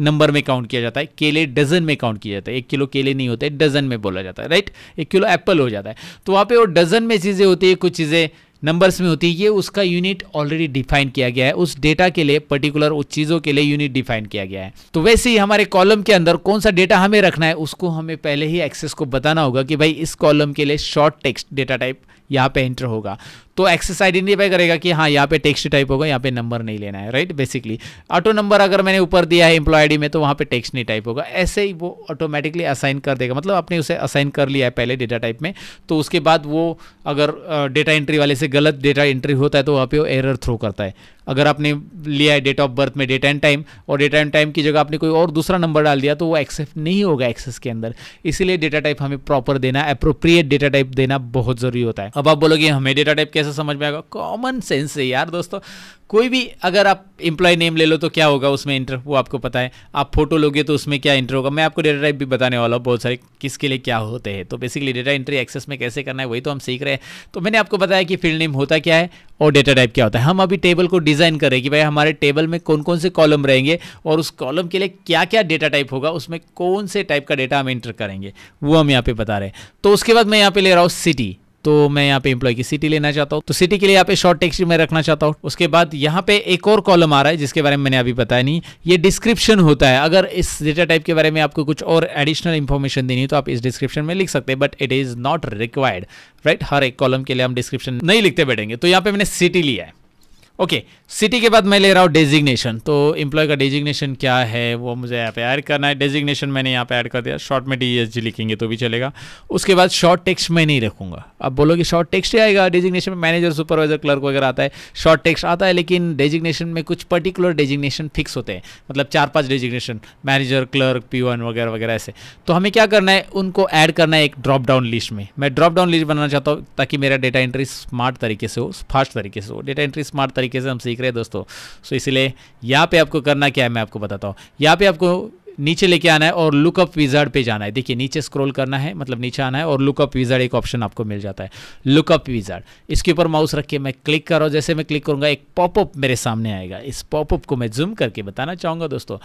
नंबर में काउंट किया जाता है केले डजन में काउंट किया जाता है एक किलो केले नहीं होते डजन में बोला जाता है राइट एक किलो एप्पल हो जाता है तो वहाँ पे वो डजन में चीज़ें होती है कुछ चीज़ें नंबर्स में होती है ये उसका यूनिट ऑलरेडी डिफाइन किया गया है उस डेटा के लिए पर्टिकुलर उस चीज़ों के लिए यूनिट डिफाइन किया गया है तो वैसे ही हमारे कॉलम के अंदर कौन सा डेटा हमें रखना है उसको हमें पहले ही एक्सेस को बताना होगा कि भाई इस कॉलम के लिए शॉर्ट टेक्स्ट डेटा टाइप यहाँ पे एंटर होगा तो एक्सेस आइडेंटिफाई करेगा कि हाँ यहाँ पे टेक्स्ट टाइप होगा यहाँ पे नंबर नहीं लेना है राइट बेसिकली ऑटो नंबर अगर मैंने ऊपर दिया है एम्प्लॉय आई में तो वहाँ पे टेक्स्ट नहीं टाइप होगा ऐसे ही वो ऑटोमेटिकली असाइन कर देगा मतलब आपने उसे असाइन कर लिया है पहले डेटा टाइप में तो उसके बाद वो अगर डेटा एंट्री वाले से गलत डेटा एंट्री होता है तो वहाँ पर वो एरर थ्रो करता है अगर आपने लिया है डेट ऑफ बर्थ में डेट एंड टाइम और डेट एंड टाइम की जगह आपने कोई और दूसरा नंबर डाल दिया तो वो एक्सेप्ट नहीं होगा एक्सेस के अंदर इसीलिए डेटा टाइप हमें प्रॉपर देना अप्रोप्रिएट डेटा टाइप देना बहुत जरूरी होता है अब आप बोलोगे हमें डेटा टाइप कैसे समझ में आएगा कॉमन सेंस है यार दोस्तों कोई भी अगर आप इंप्लॉय नेम ले लो तो क्या होगा उसमें इंटर वो आपको पता है आप फोटो लोगे तो उसमें क्या इंटर होगा मैं आपको डेटा टाइप भी बताने वाला हूँ बहुत सारे किसके लिए क्या होते हैं तो बेसिकली डेटा एंट्री एक्सेस में कैसे करना है वही तो हम सीख रहे हैं तो मैंने आपको बताया कि फील्ड नेम होता क्या है और डेटा टाइप क्या होता है हम अभी टेबल को डिज़ाइन करें कि भाई हमारे टेबल में कौन कौन से कॉलम रहेंगे और उस कॉलम के लिए क्या क्या डेटा टाइप होगा उसमें कौन से टाइप का डेटा हम इंटर करेंगे वो हम यहाँ पे बता रहे हैं तो उसके बाद मैं यहाँ पे ले रहा हूँ सिटी तो मैं यहाँ पे इंप्लॉय की सिटी लेना चाहता हूँ तो सिटी के लिए यहाँ पे शॉर्ट टेक्स्ट में रखना चाहता हूँ उसके बाद यहाँ पे एक और कॉलम आ रहा है जिसके बारे में मैंने अभी बताया नहीं ये डिस्क्रिप्शन होता है अगर इस डेटा टाइप के बारे में आपको कुछ और एडिशनल इन्फॉर्मेशन देनी तो आप इस डिस्क्रिप्शन में लिख सकते हैं but it is not required right हर एक कॉलम के लिए हम डिस्क्रिप्शन नहीं लिखते बैठेंगे तो यहाँ पे मैंने सिटी लिया है ओके सिटी के बाद मैं ले रहा हूँ डेजिग्नेशन तो एम्प्लॉय का डेजिग्नेशन क्या है वो मुझे यहाँ पे ऐड करना है डेजिग्नेशन मैंने यहाँ पे ऐड कर दिया शॉर्ट में डी e लिखेंगे तो भी चलेगा उसके बाद शॉर्ट टेक्स्ट मैं नहीं रखूंगा अब बोलोगे शॉर्ट टेक्स्ट ही आएगा डेजिग्नेशन में मैनेजर सुपरवाइजर क्लर्क वगैरह आता है शॉर्ट टेक्स्ट आता है लेकिन डेजिग्नेशन में कुछ पर्टिकुलर डेजिग्नेशन फिक्स होते हैं मतलब चार पाँच डेजिग्नेशन मैनेजर क्लर्क पी वगैरह वगैरह ऐसे तो हमें क्या करना है उनको ऐड करना है एक ड्रॉप डाउन लिस्ट में मैं ड्रॉप डाउन लिस्ट बनाना चाहता हूँ ताकि मेरा डेटा एंट्री स्मार्ट तरीके से हो फास्ट तरीके से हो डेटा एंट्री स्मार्ट तरीके से हम सीख रहे हैं दोस्तों सो इसलिए यहाँ पे आपको करना क्या है मैं आपको बताता हूँ यहाँ पे आपको नीचे लेके आना है और लुकअप विजार्ड पे जाना है देखिए नीचे स्क्रॉल करना है मतलब नीचे आना है और लुकअप विजार्ड एक ऑप्शन आपको मिल जाता है लुकअप विजार्ड इसके ऊपर माउस रख के मैं क्लिक कर रहा हूँ जैसे मैं क्लिक करूँगा एक पॉपअप मेरे सामने आएगा इस पॉपअप को मैं जूम करके बताना चाहूँगा दोस्तों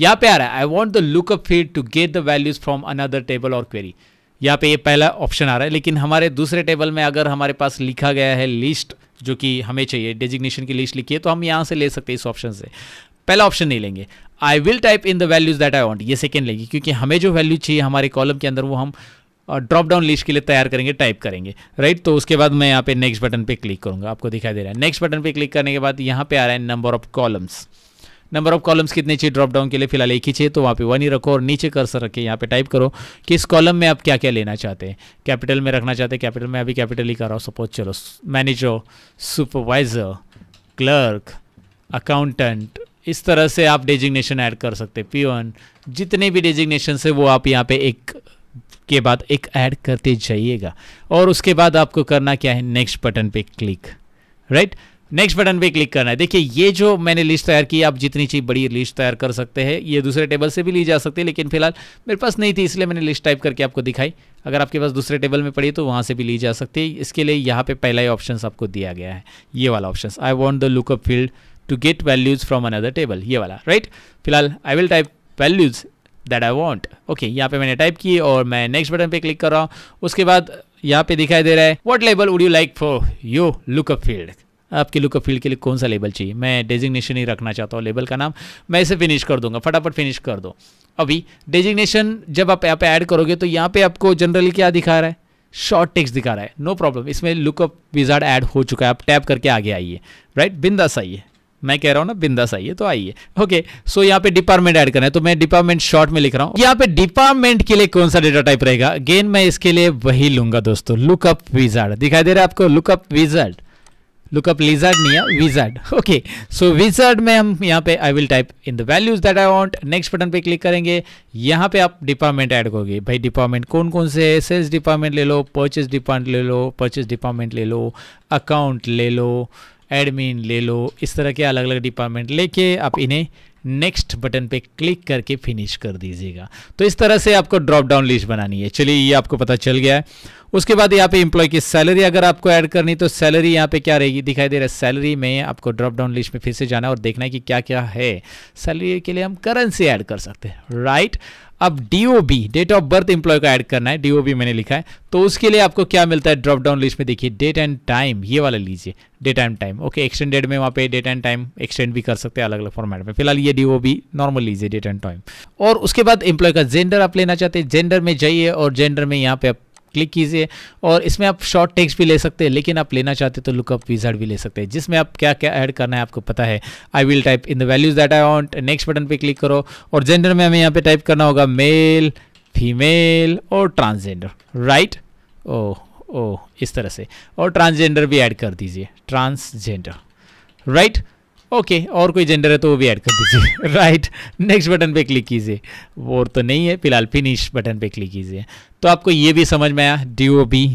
यहाँ पे आ रहा है I want the lookup field to get the values from another table और क्वेरी यहाँ पे ये पहला ऑप्शन आ रहा है लेकिन हमारे दूसरे टेबल में अगर हमारे पास लिखा गया है लिस्ट जो कि हमें चाहिए डेजिग्नेशन की लिस्ट लिखी है तो हम यहाँ से ले सकते हैं इस ऑप्शन से पहला ऑप्शन नहीं लेंगे I will type in the values that I want ये सेकेंड लेंगे क्योंकि हमें जो वैल्यू चाहिए हमारे कॉलम के अंदर वो हम ड्रॉप डाउन लिस्ट के लिए तैयार करेंगे टाइप करेंगे राइट तो उसके बाद मैं यहाँ पे नेक्स्ट बटन पे क्लिक करूँगा आपको दिखाई दे रहा है नेक्स्ट बटन पे क्लिक करने के बाद यहाँ पे आ रहा है number of columns number of columns कितने चाहिए ड्रॉप डाउन के लिए फिलहाल एक ही चाहिए तो वहाँ पे वन ही रखो और नीचे कर्सर रखे यहाँ पे टाइप करो कि इस कॉलम में आप क्या क्या लेना चाहते हैं कैपिटल में रखना चाहते हैं कैपिटल में अभी कैपिटल ही कर रहा हूँ सपोज चलो मैनेजर सुपरवाइजर क्लर्क अकाउंटेंट इस तरह से आप डेजिग्नेशन ऐड कर सकते हैं पीओन जितने भी डेजिग्नेशन है वो आप यहाँ पे एक के बाद एक ऐड करते जाइएगा और उसके बाद आपको करना क्या है नेक्स्ट बटन पे click right right? Next button पे क्लिक करना है देखिए ये जो मैंने लिस्ट तैयार की आप जितनी चीज़ बड़ी लिस्ट तैयार कर सकते हैं ये दूसरे टेबल से भी ली जा सकती है लेकिन फिलहाल मेरे पास नहीं थी इसलिए मैंने लिस्ट टाइप करके आपको दिखाई अगर आपके पास दूसरे टेबल में पड़ी तो वहाँ से भी ली जा सकती है इसके लिए यहाँ पे पहला ही ऑप्शन आपको दिया गया है ये वाला option I want the lookup field to get values from another table ये वाला राइट फिलहाल I will type values that I want okay यहाँ पे मैंने टाइप की और मैं नेक्स्ट बटन पे क्लिक कर रहा हूँ उसके बाद यहाँ पे दिखाई दे रहा है what label would you like for you lookup field आपकी लुक फील्ड के लिए कौन सा लेबल चाहिए मैं डेजिग्नेशन ही रखना चाहता हूँ लेबल का नाम मैं इसे फिनिश कर दूंगा फटाफट फिनिश कर दो अभी डेजिग्नेशन जब आप यहाँ पे ऐड करोगे तो यहाँ पे आपको जनरली क्या दिखा रहा है शॉर्ट टेक्स्ट दिखा रहा है नो no प्रॉब्लम इसमें लुकअप विजार्ड ऐड हो चुका है आप टैप करके आगे आइए राइट बिंदास आइए मैं कह रहा हूँ ना बिंदास आइए तो आइए ओके सो यहाँ पे डिपार्टमेंट ऐड करना है तो मैं डिपार्टमेंट शॉर्ट में लिख रहा हूँ यहाँ पे डिपार्टमेंट के लिए कौन सा डेटा टाइप रहेगा अगेन मैं इसके लिए वही लूंगा दोस्तों लुकअप विजार्ड दिखाई दे रहा है आपको lookup wizard look up lizard near wizard okay so wizard mein hum yahan pe i will type in the values that i want next button pe click karenge yahan pe आप department add करोगे भाई department कौन कौन से hai sales department ले लो purchase department ले लो purchase department ले लो account ले लो एडमिन ले लो इस तरह के अलग अलग डिपार्टमेंट लेके आप इन्हें नेक्स्ट बटन पे क्लिक करके फिनिश कर दीजिएगा तो इस तरह से आपको ड्रॉप डाउन लिस्ट बनानी है चलिए ये आपको पता चल गया है उसके बाद यहाँ पे इंप्लॉय की सैलरी अगर आपको ऐड करनी तो सैलरी यहाँ पे क्या रहेगी दिखाई दे रहा है सैलरी में आपको ड्रॉप डाउन लिस्ट में फिर से जाना और देखना है कि क्या क्या है सैलरी के लिए हम करेंसी ऐड कर सकते हैं राइट अब DOB date of birth employee का ऐड करना है डीओबी मैंने लिखा है तो उसके लिए आपको क्या मिलता है ड्रॉप डाउन लिस्ट में देखिए डेट एंड टाइम ये वाला लीजिए date and time okay extended में वहाँ पे डेट एंड टाइम एक्सटेंड भी कर सकते हैं अलग अलग फॉर्मेट में फिलहाल ये डीओबी नॉर्मल लीजिए डेट एंड टाइम और उसके बाद एम्प्लॉय का जेंडर आप लेना चाहते हैं जेंडर में जाइए और जेंडर में यहाँ पे आप क्लिक कीजिए और इसमें आप शॉर्ट टेक्स्ट भी ले सकते हैं लेकिन आप लेना चाहते तो लुकअप विजार्ड भी ले सकते हैं जिसमें आप क्या क्या ऐड करना है आपको पता है I will type in the values that I want next button पे क्लिक करो और जेंडर में हमें यहाँ पे टाइप करना होगा मेल फीमेल और ट्रांसजेंडर राइट ओह ओह इस तरह से और ट्रांसजेंडर भी ऐड कर दीजिए ट्रांसजेंडर राइट ओके और कोई जेंडर है तो वो भी ऐड कर दीजिए राइट नेक्स्ट बटन पे क्लिक कीजिए वो तो नहीं है फिलहाल फिनिश बटन पे क्लिक कीजिए तो आपको ये भी समझ में आया डी ओ बी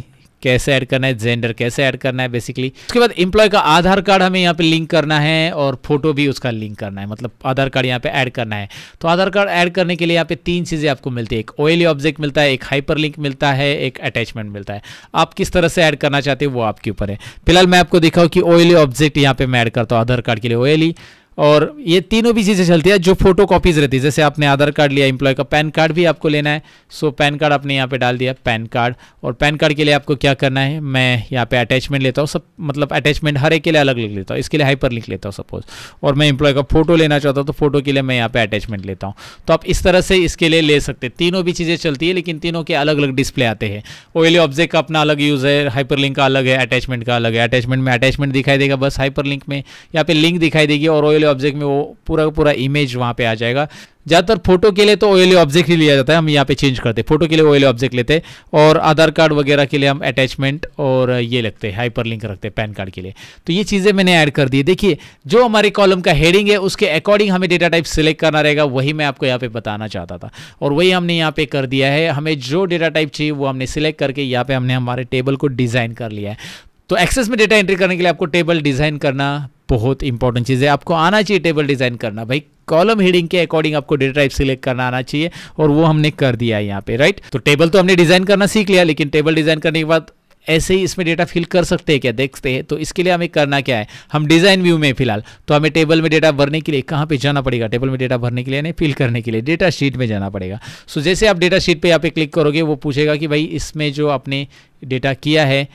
कैसे ऐड करना है जेंडर कैसे ऐड करना है बेसिकली उसके बाद इम्प्लॉय का आधार कार्ड हमें यहाँ पे लिंक करना है और फोटो भी उसका लिंक करना है मतलब आधार कार्ड यहाँ पे ऐड करना है तो आधार कार्ड ऐड करने के लिए यहाँ पे तीन चीज़ें आपको मिलती है एक ऑयली ऑब्जेक्ट मिलता है एक हाइपर लिंक मिलता है एक अटैचमेंट मिलता है आप किस तरह से ऐड करना चाहते हो वो आपके ऊपर है फिलहाल मैं आपको दिखाऊँ कि ऑयली ऑब्जेक्ट यहाँ पे मैं ऐड करता हूँ आधार कार्ड के लिए ऑयली और ये तीनों भी चीज़ें चलती है जो फोटो कॉपीज़ रहती है जैसे आपने आधार कार्ड लिया एम्प्लॉय का पैन कार्ड भी आपको लेना है सो पैन कार्ड आपने यहाँ पे डाल दिया पैन कार्ड और पैन कार्ड के लिए आपको क्या करना है मैं यहाँ पे अटैचमेंट लेता हूँ सब मतलब अटैचमेंट हर एक के लिए अलग लिख लेता हूँ इसके लिए हाइपर लिख लेता हूँ सपोज और मैं इंप्लॉय का फोटो लेना चाहता हूँ तो फोटो के लिए मैं यहाँ पर अटैचमेंट लेता हूँ तो आप इस तरह से इसके लिए ले सकते तीनों भी चीज़ें चलती है लेकिन तीनों के अलग अलग डिस्प्ले आते हैं ओएलए ऑब्जेक्ट का अपना अलग यूज़ है हाइपर का अलग है अटैचमेंट का अलग है अटैचमेंट में अटैचमेंट दिखाई देगा बस हाइपर में यहाँ पर लिंक दिखाई देगी और ओएल ओएलई ऑब्जेक्ट में वो पूरा का पूरा इमेज वहाँ पे आ जाएगा ज़्यादातर फोटो के लिए तो ओएलई ऑब्जेक्ट ही लिया जाता है हम यहाँ पे चेंज करते हैं फोटो के लिए ओएलई ऑब्जेक्ट लेते हैं और आधार कार्ड वगैरह के लिए हम अटैचमेंट और ये लगते हैं हाइपर लिंक रखते हैं पैन कार्ड के लिए तो ये चीज़ें मैंने ऐड कर दी देखिए जो हमारे कॉलम का हेडिंग है उसके अकॉर्डिंग हमें डेटा टाइप सिलेक्ट करना रहेगा वही मैं आपको यहाँ पे बताना चाहता था और वही हमने यहाँ पे कर दिया है हमें जो डेटा टाइप चाहिए वो हमने सिलेक्ट करके यहाँ पे हमने हमारे टेबल को डिज़ाइन कर लिया है तो एक्सेस में डेटा एंट्री करने के लिए आपको टेबल डिज़ाइन करना बहुत इंपॉर्टेंट चीज़ है आपको आना चाहिए टेबल डिज़ाइन करना भाई कॉलम हेडिंग के अकॉर्डिंग आपको डेटा टाइप सिलेक्ट करना आना चाहिए और वो हमने कर दिया है यहाँ पे राइट तो टेबल तो हमने डिज़ाइन करना सीख लिया लेकिन टेबल डिज़ाइन करने के बाद ऐसे ही इसमें डेटा फिल कर सकते हैं क्या देखते हैं तो इसके लिए हमें करना क्या है हम डिज़ाइन व्यू में फिलहाल तो हमें टेबल में डेटा भरने के लिए कहाँ पे जाना पड़ेगा टेबल में डेटा भरने के लिए नहीं फिल करने के लिए डेटा शीट में जाना पड़ेगा सो जैसे आप डेटा शीट पर यहाँ पे क्लिक करोगे वो पूछेगा कि भाई इसमें जो आपने डेटा किया है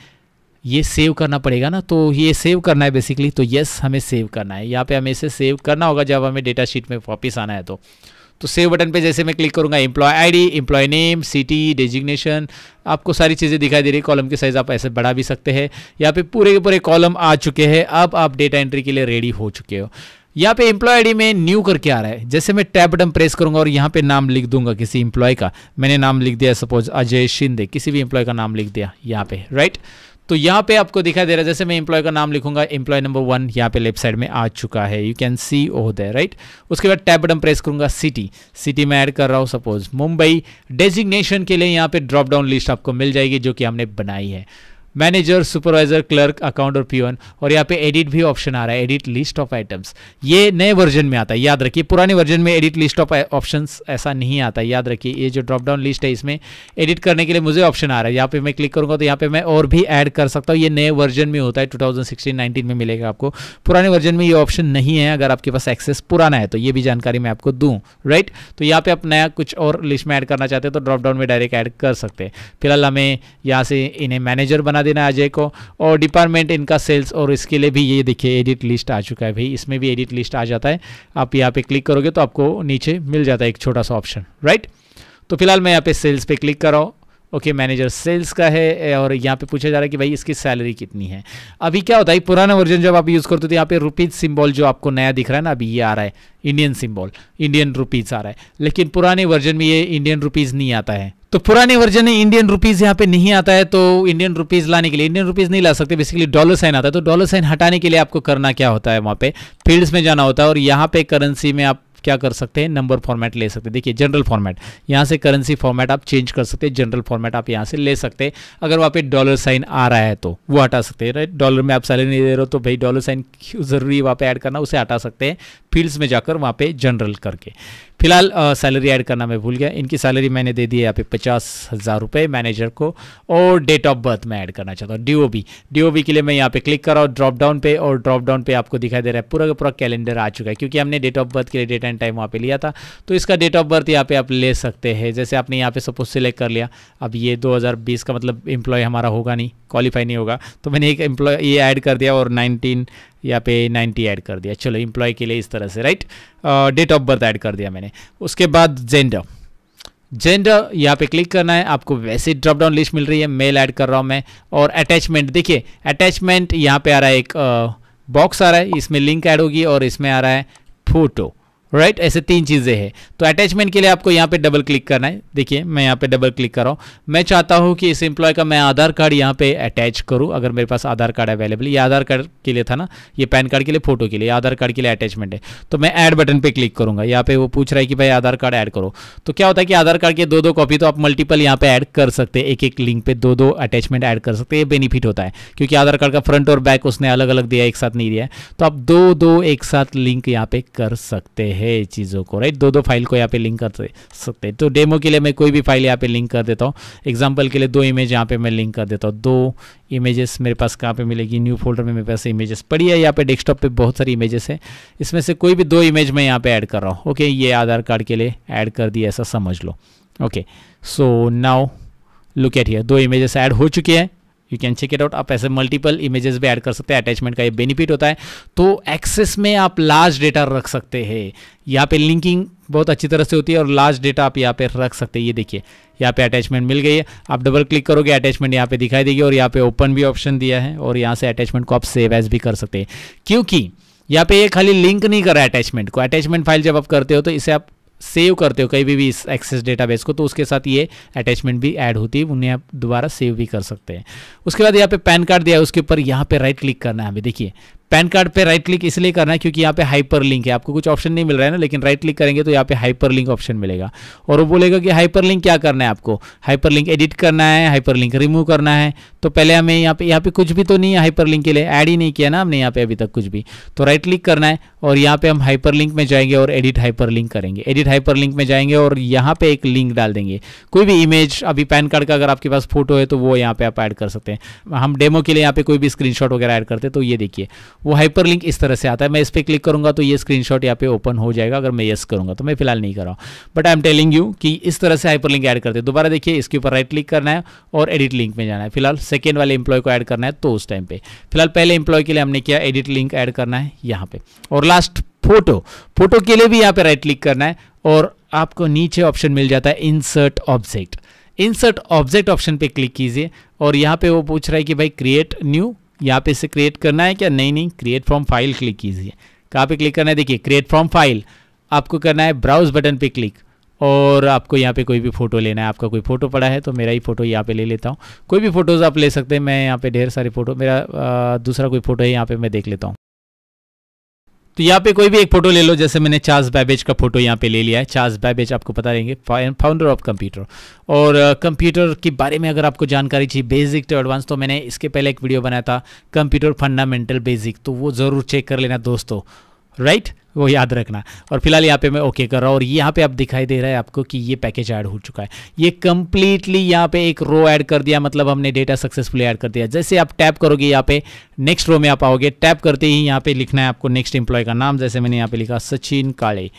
ये सेव करना पड़ेगा ना तो ये सेव करना है बेसिकली तो यस हमें सेव करना है यहाँ पे हमें इसे सेव करना होगा जब हमें डेटा शीट में वापस आना है तो तो सेव बटन पे जैसे मैं क्लिक करूँगा employee ID employee name city designation आपको सारी चीज़ें दिखाई दे रही है कॉलम के साइज़ आप ऐसे बढ़ा भी सकते हैं यहाँ पे पूरे के पूरे कॉलम आ चुके हैं अब आप डेटा एंट्री के लिए रेडी हो चुके हो यहाँ पे एम्प्लॉय आईडी में न्यू करके आ रहा है जैसे मैं टैब बटन प्रेस करूंगा और यहाँ पे नाम लिख दूंगा किसी एम्प्लॉय का मैंने नाम लिख दिया सपोज अजय शिंदे किसी भी एम्प्लॉय का नाम लिख दिया यहाँ पे राइट right? तो यहाँ पे आपको दिखाई दे रहा है जैसे मैं इंप्लॉय का नाम लिखूंगा इंप्लॉय नंबर वन यहाँ पे लेफ्ट साइड में आ चुका है you can see oh there right उसके बाद टैब बटन प्रेस करूंगा सिटी सिटी में ऐड कर रहा हूँ सपोज मुंबई डेजिग्नेशन के लिए यहाँ पे ड्रॉप डाउन लिस्ट आपको मिल जाएगी जो कि हमने बनाई है मैनेजर सुपरवाइजर क्लर्क अकाउंट और पीओन और यहाँ पे एडिट भी ऑप्शन आ रहा है एडिट लिस्ट ऑफ आइटम्स ये नए वर्जन में आता है याद रखिए पुराने वर्जन में एडिट लिस्ट ऑफ ऑप्शन ऐसा नहीं आता याद रखिए ये जो ड्रॉप डाउन लिस्ट है इसमें एडिट करने के लिए मुझे ऑप्शन आ रहा है यहाँ पे मैं क्लिक करूंगा तो यहाँ पे मैं और भी ऐड कर सकता हूँ ये नए वर्जन में होता है टू थाउजेंड में मिलेगा आपको पुराने वर्जन में ये ऑप्शन नहीं है अगर आपके पास एक्सेस पुराना है तो ये भी जानकारी मैं आपको दूँ राइट तो यहाँ पे आप नया कुछ और लिस्ट में ऐड करना चाहते हैं तो ड्रॉप डाउन में डायरेक्ट ऐड कर सकते हैं फिलहाल हमें यहाँ से इन्हें मैनेजर बना बना देना अजय को और डिपार्टमेंट इनका सेल्स और इसके लिए भी ये देखिए एडिट लिस्ट आ चुका है भाई इसमें भी एडिट लिस्ट आ जाता है आप यहाँ पे क्लिक करोगे तो आपको नीचे मिल जाता है एक छोटा सा ऑप्शन राइट तो फिलहाल मैं यहाँ पे सेल्स पे क्लिक कर रहा हूँ ओके मैनेजर सेल्स का है और यहाँ पे पूछा जा रहा है कि भाई इसकी सैलरी कितनी है अभी क्या होता है पुराना वर्जन जब आप यूज़ करते थे तो यहाँ पे रुपीज़ सिंबल जो आपको नया दिख रहा है ना अभी ये आ रहा है इंडियन सिंबल इंडियन रुपीज़ आ रहा है लेकिन पुराने वर्जन में ये इंडियन रुपीज़ नहीं आता है तो पुराने वर्जन में इंडियन रुपीज यहाँ पे नहीं आता है तो इंडियन रुपीज लाने के लिए इंडियन रुपीज नहीं ला सकते बेसिकली डॉलर साइन आता है तो डॉलर साइन हटाने के लिए आपको करना क्या होता है वहाँ पे फील्ड्स में जाना होता है और यहाँ पे करेंसी में आप क्या कर सकते हैं नंबर फॉर्मेट ले सकते हैं देखिए जनरल फॉर्मेट यहाँ से करेंसी फॉर्मेट आप चेंज कर सकते हैं जनरल फॉर्मेट आप यहाँ से ले सकते हैं अगर वहाँ पे डॉलर साइन आ रहा है तो वो हटा सकते हैं राइट डॉलर में आप सैलरी नहीं दे रहे हो तो भाई डॉलर साइन क्यों ज़रूरी वहाँ पे ऐड करना उसे हटा सकते हैं फील्ड्स में जाकर वहाँ पे जनरल करके फिलहाल सैलरी ऐड करना मैं भूल गया इनकी सैलरी मैंने दे दी है यहाँ पे पचास हज़ार रुपये मैनेजर को और डेट ऑफ बर्थ मैं ऐड करना चाहता हूँ D O B D O B के लिए मैं यहाँ पे क्लिक कर रहा हूँ ड्रॉप डाउन पे और ड्रॉप डाउन पे आपको दिखाई दे रहा है पूरा का पूरा कैलेंडर आ चुका है क्योंकि हमने डेट ऑफ बर्थ के लिए डेट एंड टाइम वहाँ पे लिया था तो इसका डेट ऑफ बर्थ यहाँ पे आप ले सकते हैं जैसे आपने यहाँ पे सपोज सेलेक्ट कर लिया अब ये बीस का मतलब एम्प्लॉय हमारा होगा नहीं क्वालिफाई नहीं होगा तो मैंने एक एम्प्लॉय ये ऐड कर दिया और नाइनटीन यहाँ पे 90 ऐड कर दिया चलो इम्प्लॉय के लिए इस तरह से right date of birth add कर दिया मैंने उसके बाद जेंडर जेंडर यहाँ पे क्लिक करना है आपको वैसे ड्रॉप डाउन लिस्ट मिल रही है मेल ऐड कर रहा हूँ मैं और अटैचमेंट देखिए अटैचमेंट यहाँ पे आ रहा है एक बॉक्स uh, आ रहा है इसमें लिंक ऐड होगी और इसमें आ रहा है फोटो राइट ऐसे तीन चीज़ें हैं तो अटैचमेंट के लिए आपको यहाँ पे डबल क्लिक करना है देखिए मैं यहाँ पे डबल क्लिक कर रहा हूँ मैं चाहता हूँ कि इस एम्प्लॉय का मैं आधार कार्ड यहाँ पे अटैच करूँ अगर मेरे पास आधार कार्ड अवेलेबल ये आधार कार्ड के लिए था ना ये पैन कार्ड के लिए फोटो के लिए आधार कार्ड के लिए अटैचमेंट है तो मैं ऐड बटन पर क्लिक करूँगा यहाँ पे वो पूछ रहा है कि भाई आधार कार्ड ऐड करो तो क्या होता है कि आधार कार्ड के दो दो कॉपी तो आप मल्टीपल यहाँ पे ऐड कर सकते हैं एक एक लिंक पे दो दो अटैचमेंट ऐड कर सकते हैं ये बेनिफिट होता है क्योंकि आधार कार्ड का फ्रंट और बैक उसने अलग अलग दिया एक साथ नहीं दिया है तो आप दो दो एक साथ लिंक यहाँ पे कर सकते हैं है चीज़ों को राइट दो दो फाइल को यहाँ पे लिंक कर सकते तो डेमो के लिए मैं कोई भी फाइल यहाँ पे लिंक कर देता हूँ एग्जाम्पल के लिए दो इमेज यहाँ पे मैं लिंक कर देता हूँ दो इमेजेस मेरे पास कहाँ पे मिलेगी न्यू फोल्डर में मेरे पास इमेजेस पड़ी है यहाँ पे डेस्कटॉप पे बहुत सारी इमेजेस है इसमें से कोई भी दो इमेज मैं यहाँ पे ऐड कर रहा हूँ ओके ये आधार कार्ड के लिए ऐड कर दिया ऐसा समझ लो okay so now look at here दो इमेजेस ऐड हो चुके हैं you can check it out आप ऐसे मल्टीपल इमेजेस भी ऐड कर सकते हैं अटैचमेंट का ये बेनिफिट होता है तो एक्सेस में आप लार्ज डेटा रख सकते हैं यहाँ पे लिंकिंग बहुत अच्छी तरह से होती है और लार्ज डेटा आप यहाँ पे रख सकते हैं ये देखिए यहाँ पे अटैचमेंट मिल गई है आप डबल क्लिक करोगे अटैचमेंट यहाँ पे दिखाई देगी और यहाँ पे ओपन भी ऑप्शन दिया है और यहाँ से अटैचमेंट को आप सेव एज भी कर सकते हैं क्योंकि यहाँ पे ये खाली लिंक नहीं करा अटैचमेंट को अटैचमेंट फाइल जब आप करते हो तो इसे आप सेव करते हो कहीं भी, भी इस एक्सेस डेटाबेस को तो उसके साथ ये अटैचमेंट भी ऐड होती है उन्हें आप दोबारा सेव भी कर सकते हैं उसके बाद यहाँ पे पैन कार्ड दिया है उसके ऊपर यहाँ पे राइट क्लिक करना है अभी देखिए पैन कार्ड पे राइट क्लिक इसलिए करना है क्योंकि यहाँ पे हाइपर लिंक है आपको कुछ ऑप्शन नहीं मिल रहा है ना लेकिन राइट क्लिक करेंगे तो यहाँ पे हाइपर लिंक ऑप्शन मिलेगा और वो बोलेगा कि हाइपर लिंक क्या करना है आपको हाइपर लिंक एडिट करना है हाइपर लिंक रिमूव करना है तो पहले हमें यहाँ पे यहाँ पे कुछ भी तो नहीं है हाइपर लिंक के लिए ऐड ही नहीं किया ना हमने यहाँ पे अभी तक कुछ भी तो राइट क्लिक करना है और यहाँ पे हम हाइपरलिंक में जाएंगे और एडिट हाइपरलिंक करेंगे एडिट हाइपरलिंक में जाएंगे और यहाँ पे एक लिंक डाल देंगे कोई भी इमेज अभी पैन कार्ड का अगर आपके पास फोटो है तो वो यहाँ पे आप ऐड कर सकते हैं हम डेमो के लिए यहाँ पे कोई भी स्क्रीनशॉट वगैरह ऐड करते हैं तो ये देखिए वो हाइपरलिंक इस तरह से आता है मैं इस पर क्लिक करूँगा तो ये स्क्रीनशॉट यहाँ पे ओपन हो जाएगा अगर मैं येस करूँगा तो मैं फिलहाल नहीं कर रहा हूँ but I am telling you कि इस तरह से लिंक ऐड करते हैं दोबारा देखिए इसके ऊपर राइट क्लिक करना है और एडिट लिंक में जाना है फिलहाल सेकेंड वाले इंप्लॉय को ऐड करना है तो उस टाइम पे फिलहाल पहले इंप्लॉय के लिए हमने किया एडिट लिंक ऐड करना है यहाँ पे और लास्ट फोटो फोटो के लिए भी यहाँ पे राइट क्लिक करना है और आपको नीचे ऑप्शन मिल जाता है insert object insert object option पे क्लिक कीजिए और यहाँ पे वो पूछ रहा है कि भाई क्रिएट न्यू यहाँ पे इसे क्रिएट करना है क्या नहीं नहीं क्रिएट फ्रॉम फाइल क्लिक कीजिए कहाँ पे क्लिक करना है देखिए क्रिएट फ्रॉम फाइल आपको करना है ब्राउज बटन पे क्लिक और आपको यहाँ पे कोई भी फ़ोटो लेना है आपका कोई फ़ोटो पड़ा है तो मेरा ही फ़ोटो यहाँ पे ले लेता हूँ कोई भी फ़ोटोज़ आप ले सकते हैं मैं यहाँ पे ढेर सारे फ़ोटो मेरा आ, दूसरा कोई फ़ोटो है यहाँ पे मैं देख लेता हूँ तो यहाँ पे कोई भी एक फोटो ले लो जैसे मैंने चार्ल्स बैबेज का फोटो यहाँ पे ले लिया है चार्ल्स बैबेज आपको पता रहेंगे फाउंडर ऑफ कंप्यूटर और कंप्यूटर uh, के बारे में अगर आपको जानकारी चाहिए बेसिक टू एडवांस तो मैंने इसके पहले एक वीडियो बनाया था कंप्यूटर फंडामेंटल बेसिक तो वो ज़रूर चेक कर लेना दोस्तों राइट right? वो याद रखना और फिलहाल यहाँ पे मैं ओके कर रहा हूँ और यहाँ पे आप दिखाई दे रहा है आपको कि ये पैकेज ऐड हो चुका है ये कंप्लीटली यहाँ पे एक रो ऐड कर दिया मतलब हमने डेटा सक्सेसफुली ऐड कर दिया जैसे आप टैप करोगे यहाँ पे नेक्स्ट रो में आप आओगे टैप करते ही यहाँ पे लिखना है आपको नेक्स्ट एम्प्लॉय का नाम जैसे मैंने यहाँ पे लिखा सचिन काले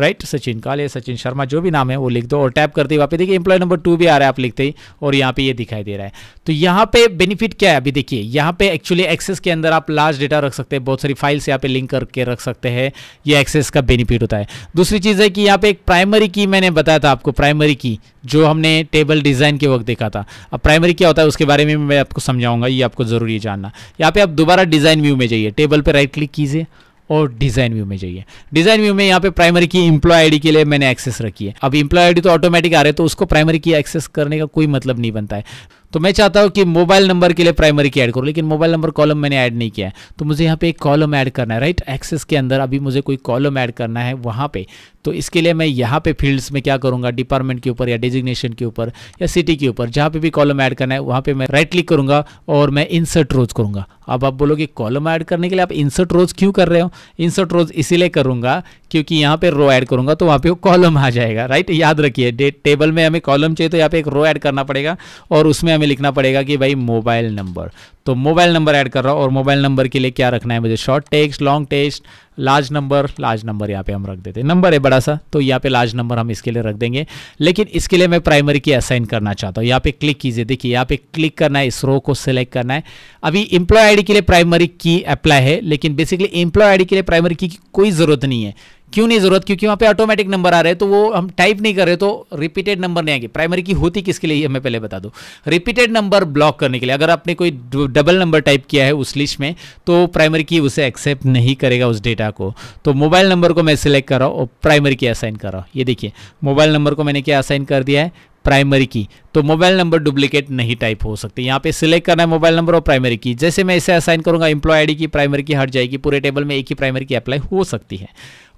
राइट सचिन काले सचिन शर्मा जो भी नाम है वो लिख दो और टैप करते ही वहाँ पे देखिए एम्प्लॉय नंबर टू भी आ रहा है आप लिखते ही और यहाँ पे ये दिखाई दे रहा है तो यहाँ पे बेनिफिट क्या है अभी देखिए यहाँ पे एक्चुअली एक्सेस के अंदर आप लार्ज डेटा रख सकते हैं बहुत सारी फाइल्स यहाँ पे लिंक करके रख सकते हैं ये एक्सेस का बेनिफिट होता है दूसरी चीज़ है कि यहाँ पे एक प्राइमरी की मैंने बताया था आपको प्राइमरी की जो हमने टेबल डिज़ाइन के वक्त देखा था अब प्राइमरी क्या होता है उसके बारे में मैं आपको समझाऊंगा ये आपको ज़रूरी जानना यहाँ पे आप दोबारा डिज़ाइन व्यू में जाइए टेबल पर राइट क्लिक कीजिए और डिज़ाइन व्यू में जाइए डिज़ाइन व्यू में यहाँ पे प्राइमरी की इंप्लॉय आईडी के लिए मैंने एक्सेस रखी है अब इम्प्लॉय आईडी तो ऑटोमेटिक आ रहे तो उसको प्राइमरी की एक्सेस करने का कोई मतलब नहीं बनता है तो मैं चाहता हूं कि मोबाइल नंबर के लिए प्राइमरी की ऐड करूँ लेकिन मोबाइल नंबर कॉलम मैंने ऐड नहीं किया है तो मुझे यहाँ पे एक कॉलम ऐड करना है राइट एक्सेस के अंदर अभी मुझे कोई कॉलम ऐड करना है वहां पे तो इसके लिए मैं यहाँ पे फील्ड्स में क्या करूँगा डिपार्टमेंट के ऊपर या डिजिग्नेशन के ऊपर या सिटी के ऊपर जहाँ पे भी कॉलम ऐड करना है वहाँ पे मैं राइट क्लिक करूँगा और मैं इंसर्ट रोज करूँगा अब आप बोलोगे कॉलम ऐड करने के लिए आप इंसर्ट रोज क्यों कर रहे हो इंसर्ट रोज इसीलिए करूँगा क्योंकि यहाँ पे रो ऐड करूँगा तो वहाँ पे वो कॉलम आ जाएगा राइट याद रखिए टेबल में हमें कॉलम चाहिए तो यहाँ पे एक रो ऐड करना पड़ेगा और उसमें हमें लिखना पड़ेगा कि भाई मोबाइल नंबर तो मोबाइल नंबर ऐड कर रहा हूँ और मोबाइल नंबर के लिए क्या रखना है मुझे short text long text large number large number यहाँ पे हम रख देते हैं नंबर है बड़ा सा तो यहाँ पे लार्ज नंबर हम इसके लिए रख देंगे लेकिन इसके लिए मैं प्राइमरी की असाइन करना चाहता हूँ यहाँ पे क्लिक कीजिए देखिए यहाँ पे क्लिक करना है इस रो को सिलेक्ट करना है अभी इंप्लॉय आईडी के लिए प्राइमरी की अप्लाई है लेकिन बेसिकली इंप्लॉय आईडी के लिए प्राइमरी की कोई ज़रूरत नहीं है क्यों नहीं जरूरत क्योंकि वहां पे ऑटोमेटिक नंबर आ रहे हैं तो वो हम टाइप नहीं कर रहे तो रिपीटेड नंबर नहीं आएंगे प्राइमरी की होती किसके लिए हमें पहले बता दो रिपीटेड नंबर ब्लॉक करने के लिए अगर आपने कोई डबल नंबर टाइप किया है उस लिस्ट में तो प्राइमरी की उसे एक्सेप्ट नहीं करेगा उस डेटा को तो मोबाइल नंबर को मैं सिलेक्ट कर रहा हूँ और प्राइमरी की असाइन कर रहा हूँ ये देखिए मोबाइल नंबर को मैंने क्या असाइन कर दिया है प्राइमरी की तो मोबाइल नंबर डुप्लीकेट नहीं टाइप हो सकती यहाँ पे सिलेक्ट करना है मोबाइल नंबर और प्राइमरी की जैसे मैं इसे असाइन करूंगा इंप्लॉय आईडी की प्राइमरी की हट जाएगी पूरे टेबल में एक ही प्राइमरी की अप्लाई हो सकती है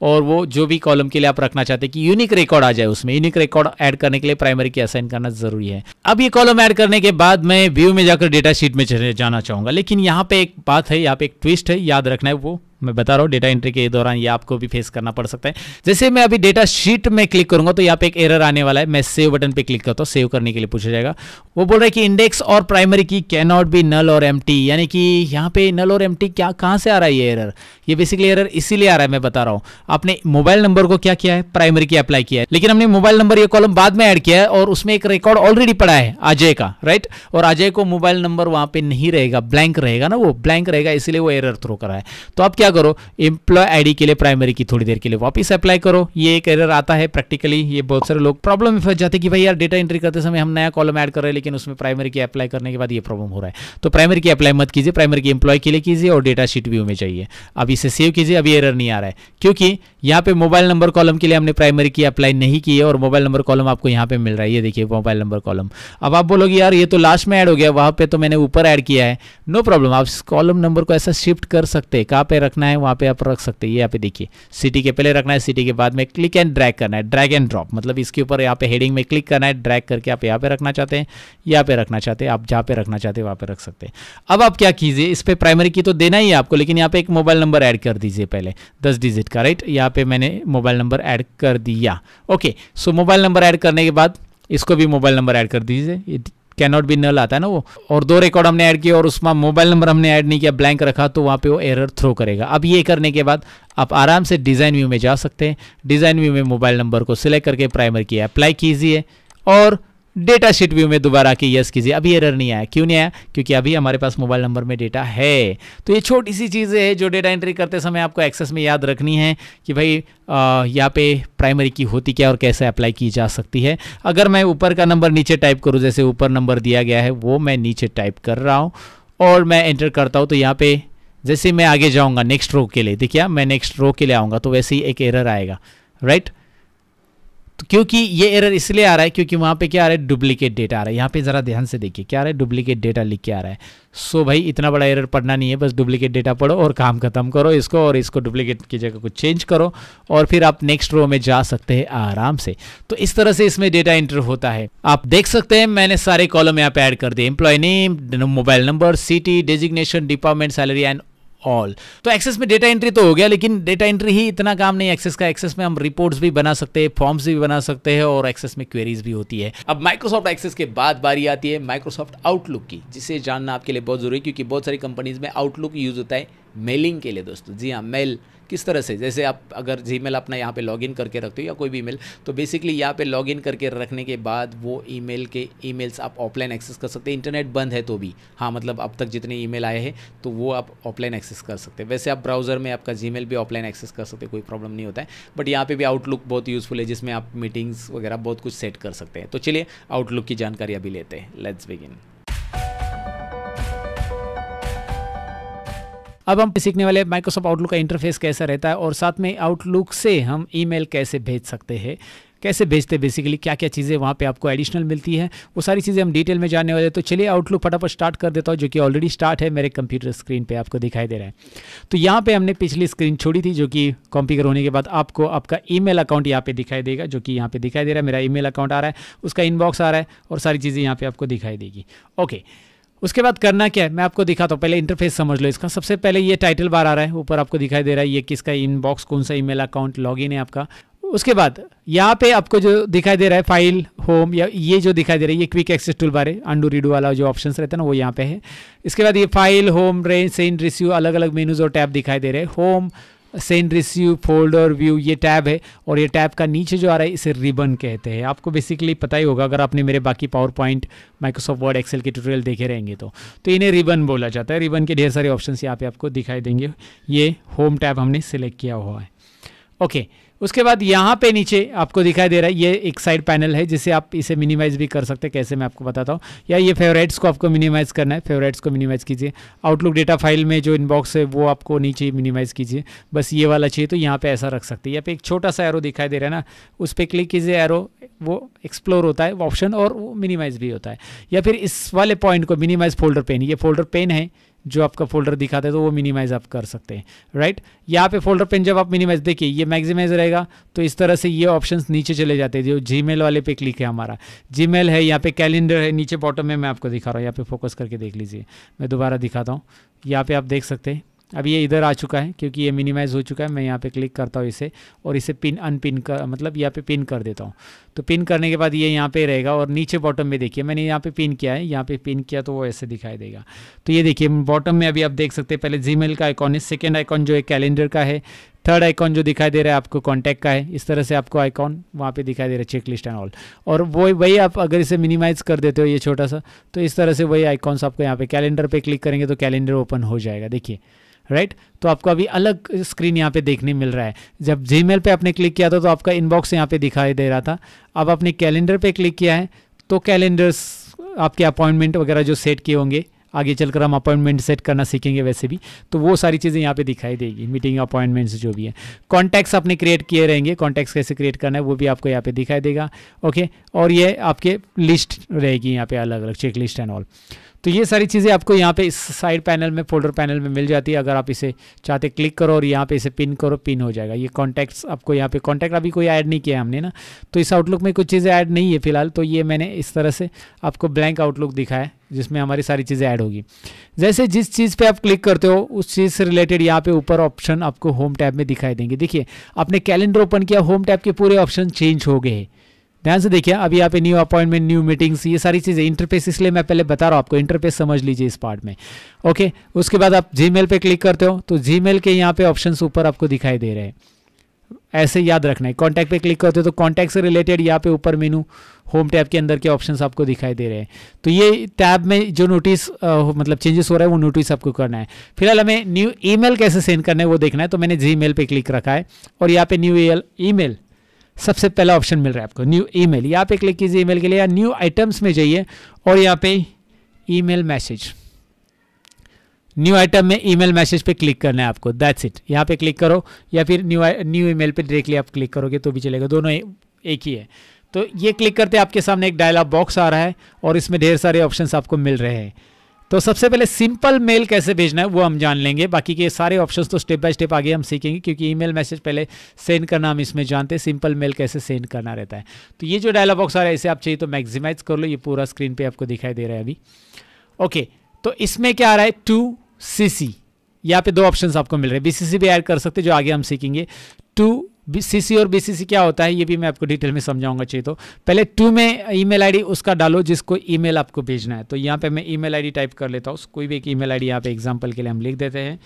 और वो जो भी कॉलम के लिए आप रखना चाहते हैं कि यूनिक रिकॉर्ड आ जाए उसमें यूनिक रिकॉर्ड ऐड करने के लिए प्राइमरी की असाइन करना जरूरी है अब ये कॉलम ऐड करने के बाद मैं व्यू में जाकर डेटा शीट में जाना चाहूंगा लेकिन यहाँ पे एक बात है यहाँ पे एक ट्विस्ट है याद रखना है वो मैं बता रहा हूँ डेटा एंट्री के दौरान ये आपको भी फेस करना पड़ सकता है जैसे मैं अभी डेटा शीट में क्लिक करूंगा तो यहाँ पे एक एरर आने वाला है मैं सेव बटन पे क्लिक करता हूँ सेव करने के लिए पूछा जाएगा वो बोल रहा है कि इंडेक्स और प्राइमरी की नॉट बी नल और एम यानी कि यहाँ पे नल और एम क्या कहाँ से आ रहा है ये एरर ये बेसिकली एरर इसीलिए आ रहा है मैं बता रहा हूँ आपने मोबाइल नंबर को क्या किया है प्राइमरी की अप्लाई किया है लेकिन हमने मोबाइल नंबर ये कॉलम बाद में ऐड किया है और उसमें एक रिकॉर्ड ऑलरेडी पड़ा है अजय का राइट और अजय को मोबाइल नंबर वहां पे नहीं रहेगा ब्लैंक रहेगा ना वो ब्लैंक रहेगा इसलिए वो एरर थ्रो करा है तो आप क्या क्या करो एम्प्लॉय आईडी के लिए प्राइमरी की थोड़ी देर के लिए वापस अप्लाई करो ये एक एरर आता है प्रैक्टिकली ये बहुत सारे लोग प्रॉब्लम में फंस जाते हैं कि भाई यार डेटा एंट्री करते समय हम नया कॉलम ऐड कर रहे हैं लेकिन उसमें प्राइमरी की अप्लाई करने के बाद ये प्रॉब्लम हो रहा है तो प्राइमरी की अप्लाई मत कीजिए प्राइमरी की एम्प्लॉय के लिए कीजिए और डेटा शीट व्यू में चाहिए अब इसे सेव कीजिए अभी एरर नहीं आ रहा है क्योंकि यहाँ पे मोबाइल नंबर कॉलम के लिए हमने प्राइमरी की अप्लाई नहीं की है और मोबाइल नंबर कॉलम आपको यहाँ पे मिल रहा है ये देखिए मोबाइल नंबर कॉलम अब आप बोलोगे यार ये तो लास्ट में ऐड हो गया वहाँ पे तो मैंने ऊपर ऐड किया है नो प्रॉब्लम आप कॉलम नंबर को ऐसा शिफ्ट कर सकते हैं कहाँ पे रखना रखना है वहाँ पे आप रख सकते हैं ये यहाँ पे देखिए सिटी के पहले रखना है सिटी के बाद में क्लिक एंड ड्रैग करना है ड्रैग एंड ड्रॉप मतलब इसके ऊपर यहाँ पे हेडिंग में क्लिक करना है ड्रैग करके आप यहाँ पे रखना चाहते हैं यहाँ पे रखना चाहते हैं आप जहाँ पे रखना चाहते हैं वहाँ पे रख सकते हैं अब आप क्या कीजिए इस पर प्राइमरी की तो देना ही है आपको लेकिन यहाँ पे एक मोबाइल नंबर ऐड कर दीजिए पहले दस डिजिट का राइट यहाँ पे मैंने मोबाइल नंबर ऐड कर दिया okay so mobile number add करने के बाद इसको भी मोबाइल नंबर ऐड कर दीजिए कैन नॉट बी नल आता है ना वो और दो रिकॉर्ड हमने ऐड किया और उसमें मोबाइल नंबर हमने ऐड नहीं किया ब्लैंक रखा तो वहाँ पे वो एरर थ्रो करेगा अब ये करने के बाद आप आराम से डिज़ाइन व्यू में जा सकते हैं डिज़ाइन व्यू में मोबाइल नंबर को सिलेक्ट करके प्राइमर की अप्लाई कीजिए और डेटा शीट व्यू में दोबारा आके यस कीजिए अभी एरर नहीं आया क्यों नहीं आया क्योंकि अभी हमारे पास मोबाइल नंबर में डेटा है तो ये छोटी सी चीज़ें है जो डेटा एंट्री करते समय आपको एक्सेस में याद रखनी है कि भाई यहाँ पे प्राइमरी की होती क्या और कैसे अप्लाई की जा सकती है अगर मैं ऊपर का नंबर नीचे टाइप करूँ जैसे ऊपर नंबर दिया गया है वो मैं नीचे टाइप कर रहा हूँ और मैं एंटर करता हूँ तो यहाँ पे जैसे मैं आगे जाऊँगा नेक्स्ट रो के लिए देखिए हाँ, मैं नेक्स्ट रो के लिए आऊँगा तो वैसे ही एक एरर आएगा राइट right? तो क्योंकि ये एरर इसलिए आ रहा है क्योंकि वहां पे क्या आ रहा है डुप्लीकेट डेटा आ रहा है यहाँ पे ज़रा ध्यान से देखिए क्या आ रहा है डुप्लीकेट डेटा लिख के आ रहा है सो so भाई इतना बड़ा एरर पढ़ना नहीं है बस डुप्लीकेट डेटा पढ़ो और काम खत्म करो इसको और इसको डुप्लीकेट की जगह को चेंज करो और फिर आप नेक्स्ट रो में जा सकते हैं आराम से तो इस तरह से इसमें डेटा एंटर होता है आप देख सकते हैं मैंने सारे कॉलम यहाँ पे ऐड कर दिए employee name mobile number city designation department salary and all तो एक्सेस में डेटा एंट्री तो हो गया लेकिन डेटा एंट्री ही इतना काम नहीं एक्सेस का एक्सेस में हम रिपोर्ट्स भी बना सकते हैं फॉर्म्स भी बना सकते हैं और एक्सेस में क्वेरीज भी होती है अब माइक्रोसॉफ्ट एक्सेस के बाद बारी आती है माइक्रोसॉफ्ट आउटलुक की जिसे जानना आपके लिए बहुत जरूरी है क्योंकि बहुत सारी कंपनीज में आउटलुक यूज होता है मेलिंग के लिए दोस्तों जी हाँ मेल किस तरह से जैसे आप अगर जी अपना यहाँ पर लॉगिन करके रखते हो या कोई भी ईमेल तो बेसिकली यहाँ पे लॉगिन करके रखने के बाद वो ईमेल के ईमेल्स आप ऑफलाइन एक्सेस कर सकते हैं इंटरनेट बंद है तो भी हाँ मतलब अब तक जितने ईमेल आए हैं तो वो आप ऑफलाइन एक्सेस कर सकते हैं वैसे आप ब्राउज़र में आपका जी भी ऑफलाइन एक्सेस कर सकते हैं कोई प्रॉब्लम नहीं होता है बट यहाँ पर भी आउटलुक बहुत यूज़फुल है जिसमें आप मीटिंग्स वगैरह बहुत कुछ सेट कर सकते हैं तो चलिए आउटलुक की जानकारी अभी लेते हैं लेट्स बिगिन अब हम सीखने वाले माइक्रोसॉफ्ट आउटलुक का इंटरफेस कैसा रहता है और साथ में आउटलुक से हम ईमेल कैसे भेज सकते हैं कैसे भेजते हैं बेसिकली क्या क्या चीज़ें वहाँ पे आपको एडिशनल मिलती है वो सारी चीज़ें हम डिटेल में जानने वाले तो चलिए आउटलुक फटाफट स्टार्ट कर देता हूँ जो कि ऑलरेडी स्टार्ट है मेरे कंप्यूटर स्क्रीन पे आपको दिखाई दे रहा है तो यहाँ पे हमने पिछली स्क्रीन छोड़ी थी जो कि कॉम्पीकर होने के बाद आपको आपका ई अकाउंट यहाँ पर दिखाई देगा जो कि यहाँ पर दिखाई दे रहा है मेरा ई अकाउंट आ रहा है उसका इनबॉक्स आ रहा है और सारी चीज़ें यहाँ पर आपको दिखाई देगी ओके okay. उसके बाद करना क्या है मैं आपको दिखाता हूँ पहले इंटरफेस समझ लो इसका सबसे पहले ये टाइटल बार आ रहा है ऊपर आपको दिखाई दे रहा है ये किसका इनबॉक्स कौन सा ईमेल अकाउंट लॉगिन है आपका उसके बाद यहाँ पे आपको जो दिखाई दे रहा है फाइल होम या ये जो दिखाई दे रहा है ये क्विक एक्सेस टूल बार है अंडू रीडू वाला जो ऑप्शन रहता है ना वो यहाँ पे है इसके बाद ये file home range send receive अलग अलग मेनूज और टैब दिखाई दे रहे हैं होम सेंड रिसीव फोल्ड और व्यू ये टैब है और ये टैब का नीचे जो आ रहा है इसे रिबन कहते हैं आपको बेसिकली पता ही होगा अगर आपने मेरे बाकी PowerPoint Microsoft Word Excel के ट्यूटोरियल देखे रहेंगे तो तो इन्हें रिबन बोला जाता है रिबन के ढेर सारे ऑप्शन यहाँ पे आपको दिखाई देंगे ये होम टैब हमने सेलेक्ट किया हुआ है ओके okay, उसके बाद यहाँ पे नीचे आपको दिखाई दे रहा है ये एक साइड पैनल है जिसे आप इसे मिनिमाइज भी कर सकते हैं कैसे मैं आपको बताता हूँ या ये फेवरेट्स को आपको मिनिमाइज करना है फेवरेट्स को मिनिमाइज कीजिए आउटलुक डेटा फाइल में जो इनबॉक्स है वो आपको नीचे मिनिमाइज कीजिए बस ये वाला चाहिए तो यहाँ पर ऐसा रख सकते हैं या फिर एक छोटा सा एरो दिखाई दे रहा है ना उस पर क्लिक कीजिए एरो वो एक्सप्लोर होता है ऑप्शन और वो मिनिमाइज भी होता है या फिर इस वाले पॉइंट को मिनिमाइज फोल्डर पेन ये फोल्डर पेन है जो आपका फोल्डर दिखाता है तो वो मिनिमाइज आप कर सकते हैं राइट यहाँ पे फोल्डर पेन जब आप मिनिमाइज देखिए ये मैक्सिमाइज रहेगा तो इस तरह से ये ऑप्शंस नीचे चले जाते हैं जो जी वाले पे क्लिक है हमारा जी है यहाँ पे कैलेंडर है नीचे बॉटम में मैं आपको दिखा रहा हूँ यहाँ पे फोकस करके देख लीजिए मैं दोबारा दिखाता हूँ यहाँ पे आप देख सकते हैं अब ये इधर आ चुका है क्योंकि ये मिनिमाइज़ हो चुका है मैं यहाँ पे क्लिक करता हूँ इसे और इसे पिन अनपिन कर मतलब यहाँ पे पिन कर देता हूँ तो पिन करने के बाद ये यहाँ पे रहेगा और नीचे बॉटम में देखिए मैंने यहाँ पे पिन किया है यहाँ पे पिन किया तो वो ऐसे दिखाई देगा तो ये देखिए बॉटम में अभी आप देख सकते हैं पहले जी का आइकॉन है सेकेंड आइकॉन जो है कैलेंडर का है थर्ड आइकॉन जो दिखाई दे रहा है आपको कॉन्टैक्ट का है इस तरह से आपको आइकॉन वहाँ पे दिखाई दे रहा है चेक लिस्ट एंड ऑल और वो वही आप अगर इसे मिनिमाइज़ कर देते हो ये छोटा सा तो इस तरह से वही आइकॉन्स आपको यहाँ पे कैलेंडर पे क्लिक करेंगे तो कैलेंडर ओपन हो जाएगा देखिए राइट तो आपको अभी अलग स्क्रीन यहाँ पे देखने मिल रहा है जब जी पे आपने क्लिक किया था तो आपका इनबॉक्स यहाँ पे दिखाई दे रहा था अब आपने कैलेंडर पे क्लिक किया है तो कैलेंडर्स आपके अपॉइंटमेंट वगैरह जो सेट किए होंगे आगे चलकर हम अपॉइंटमेंट सेट करना सीखेंगे वैसे भी तो वो सारी चीज़ें यहाँ पे दिखाई देगी मीटिंग अपॉइंटमेंट्स जो भी है कॉन्टैक्ट्स आपने क्रिएट किए रहेंगे कॉन्टैक्ट्स कैसे क्रिएट करना है वो भी आपको यहाँ पे दिखाई देगा ओके और ये आपके लिस्ट रहेगी यहाँ पे अलग अलग चेक लिस्ट एंड ऑल तो ये सारी चीज़ें आपको यहाँ पे इस साइड पैनल में फोल्डर पैनल में मिल जाती है अगर आप इसे चाहते क्लिक करो और यहाँ पे इसे पिन करो पिन हो जाएगा ये कॉन्टैक्ट्स आपको यहाँ पे कॉन्टैक्ट अभी कोई ऐड नहीं किया हमने ना तो इस आउटलुक में कुछ चीज़ें ऐड नहीं है फिलहाल तो ये मैंने इस तरह से आपको ब्लैंक आउटलुक दिखाया जिसमें हमारी सारी चीज़ें ऐड होगी जैसे जिस चीज़ पे आप क्लिक करते हो उस चीज़ से रिलेटेड यहाँ पे ऊपर ऑप्शन आपको होम टैब में दिखाई देंगे देखिए आपने कैलेंडर ओपन किया होम टैब के पूरे ऑप्शन चेंज हो गए हैं ध्यान से देखिए अभी यहाँ पे न्यू अपॉइंटमेंट न्यू मीटिंग्स ये सारी चीज़ें इंटरफेस इसलिए मैं पहले बता रहा हूँ आपको इंटरफेस समझ लीजिए इस पार्ट में ओके उसके बाद आप जी पे क्लिक करते हो तो जी के यहाँ पे ऑप्शन ऊपर आपको दिखाई दे रहे हैं ऐसे याद रखना है कॉन्टैक्ट पे क्लिक करते हो तो कॉन्टैक्ट से रिलेटेड यहाँ पे ऊपर मेनू होम टैब के अंदर के ऑप्शन आपको दिखाई दे रहे हैं तो ये टैब में जो नोटिस मतलब चेंजेस हो रहा है वो नोटिस आपको करना है फिलहाल हमें न्यू ईमेल कैसे सेंड करना है वो देखना है तो मैंने जी पे क्लिक रखा है और यहाँ पे न्यू ई मेल सबसे पहला ऑप्शन मिल रहा है आपको न्यू ईमेल यहाँ पे क्लिक कीजिए ईमेल के लिए या न्यू आइटम्स में जाइए और यहाँ पे ईमेल मैसेज न्यू आइटम में ईमेल मैसेज पे क्लिक करना है आपको दैट्स इट यहाँ पे क्लिक करो या फिर न्यू न्यू ईमेल पे डायरेक्टली आप क्लिक करोगे तो भी चलेगा दोनों एक ही है तो ये क्लिक करते आपके सामने एक डायलॉग बॉक्स आ रहा है और इसमें ढेर सारे ऑप्शन आपको मिल रहे हैं तो सबसे पहले सिंपल मेल कैसे भेजना है वो हम जान लेंगे बाकी के सारे ऑप्शंस तो स्टेप बाय स्टेप आगे हम सीखेंगे क्योंकि ईमेल मैसेज पहले सेंड करना हम इसमें जानते हैं सिंपल मेल कैसे सेंड करना रहता है तो ये जो डायलॉग बॉक्स आ रहा है इसे आप चाहिए तो मैक्सिमाइज कर लो ये पूरा स्क्रीन पर आपको दिखाई दे रहा है अभी ओके तो इसमें क्या आ रहा है टू सी यहाँ पे दो ऑप्शंस आपको मिल रहे हैं बीसीसी भी ऐड कर सकते जो आगे हम सीखेंगे टू सी और बीसीसी क्या होता है ये भी मैं आपको डिटेल में समझाऊंगा चाहिए तो पहले टू में ईमेल आईडी उसका डालो जिसको ईमेल आपको भेजना है तो यहाँ पे मैं ईमेल आईडी टाइप कर लेता हूँ कोई भी एक ईमेल आईडी यहाँ पे एग्जाम्पल के लिए हम लिख देते हैं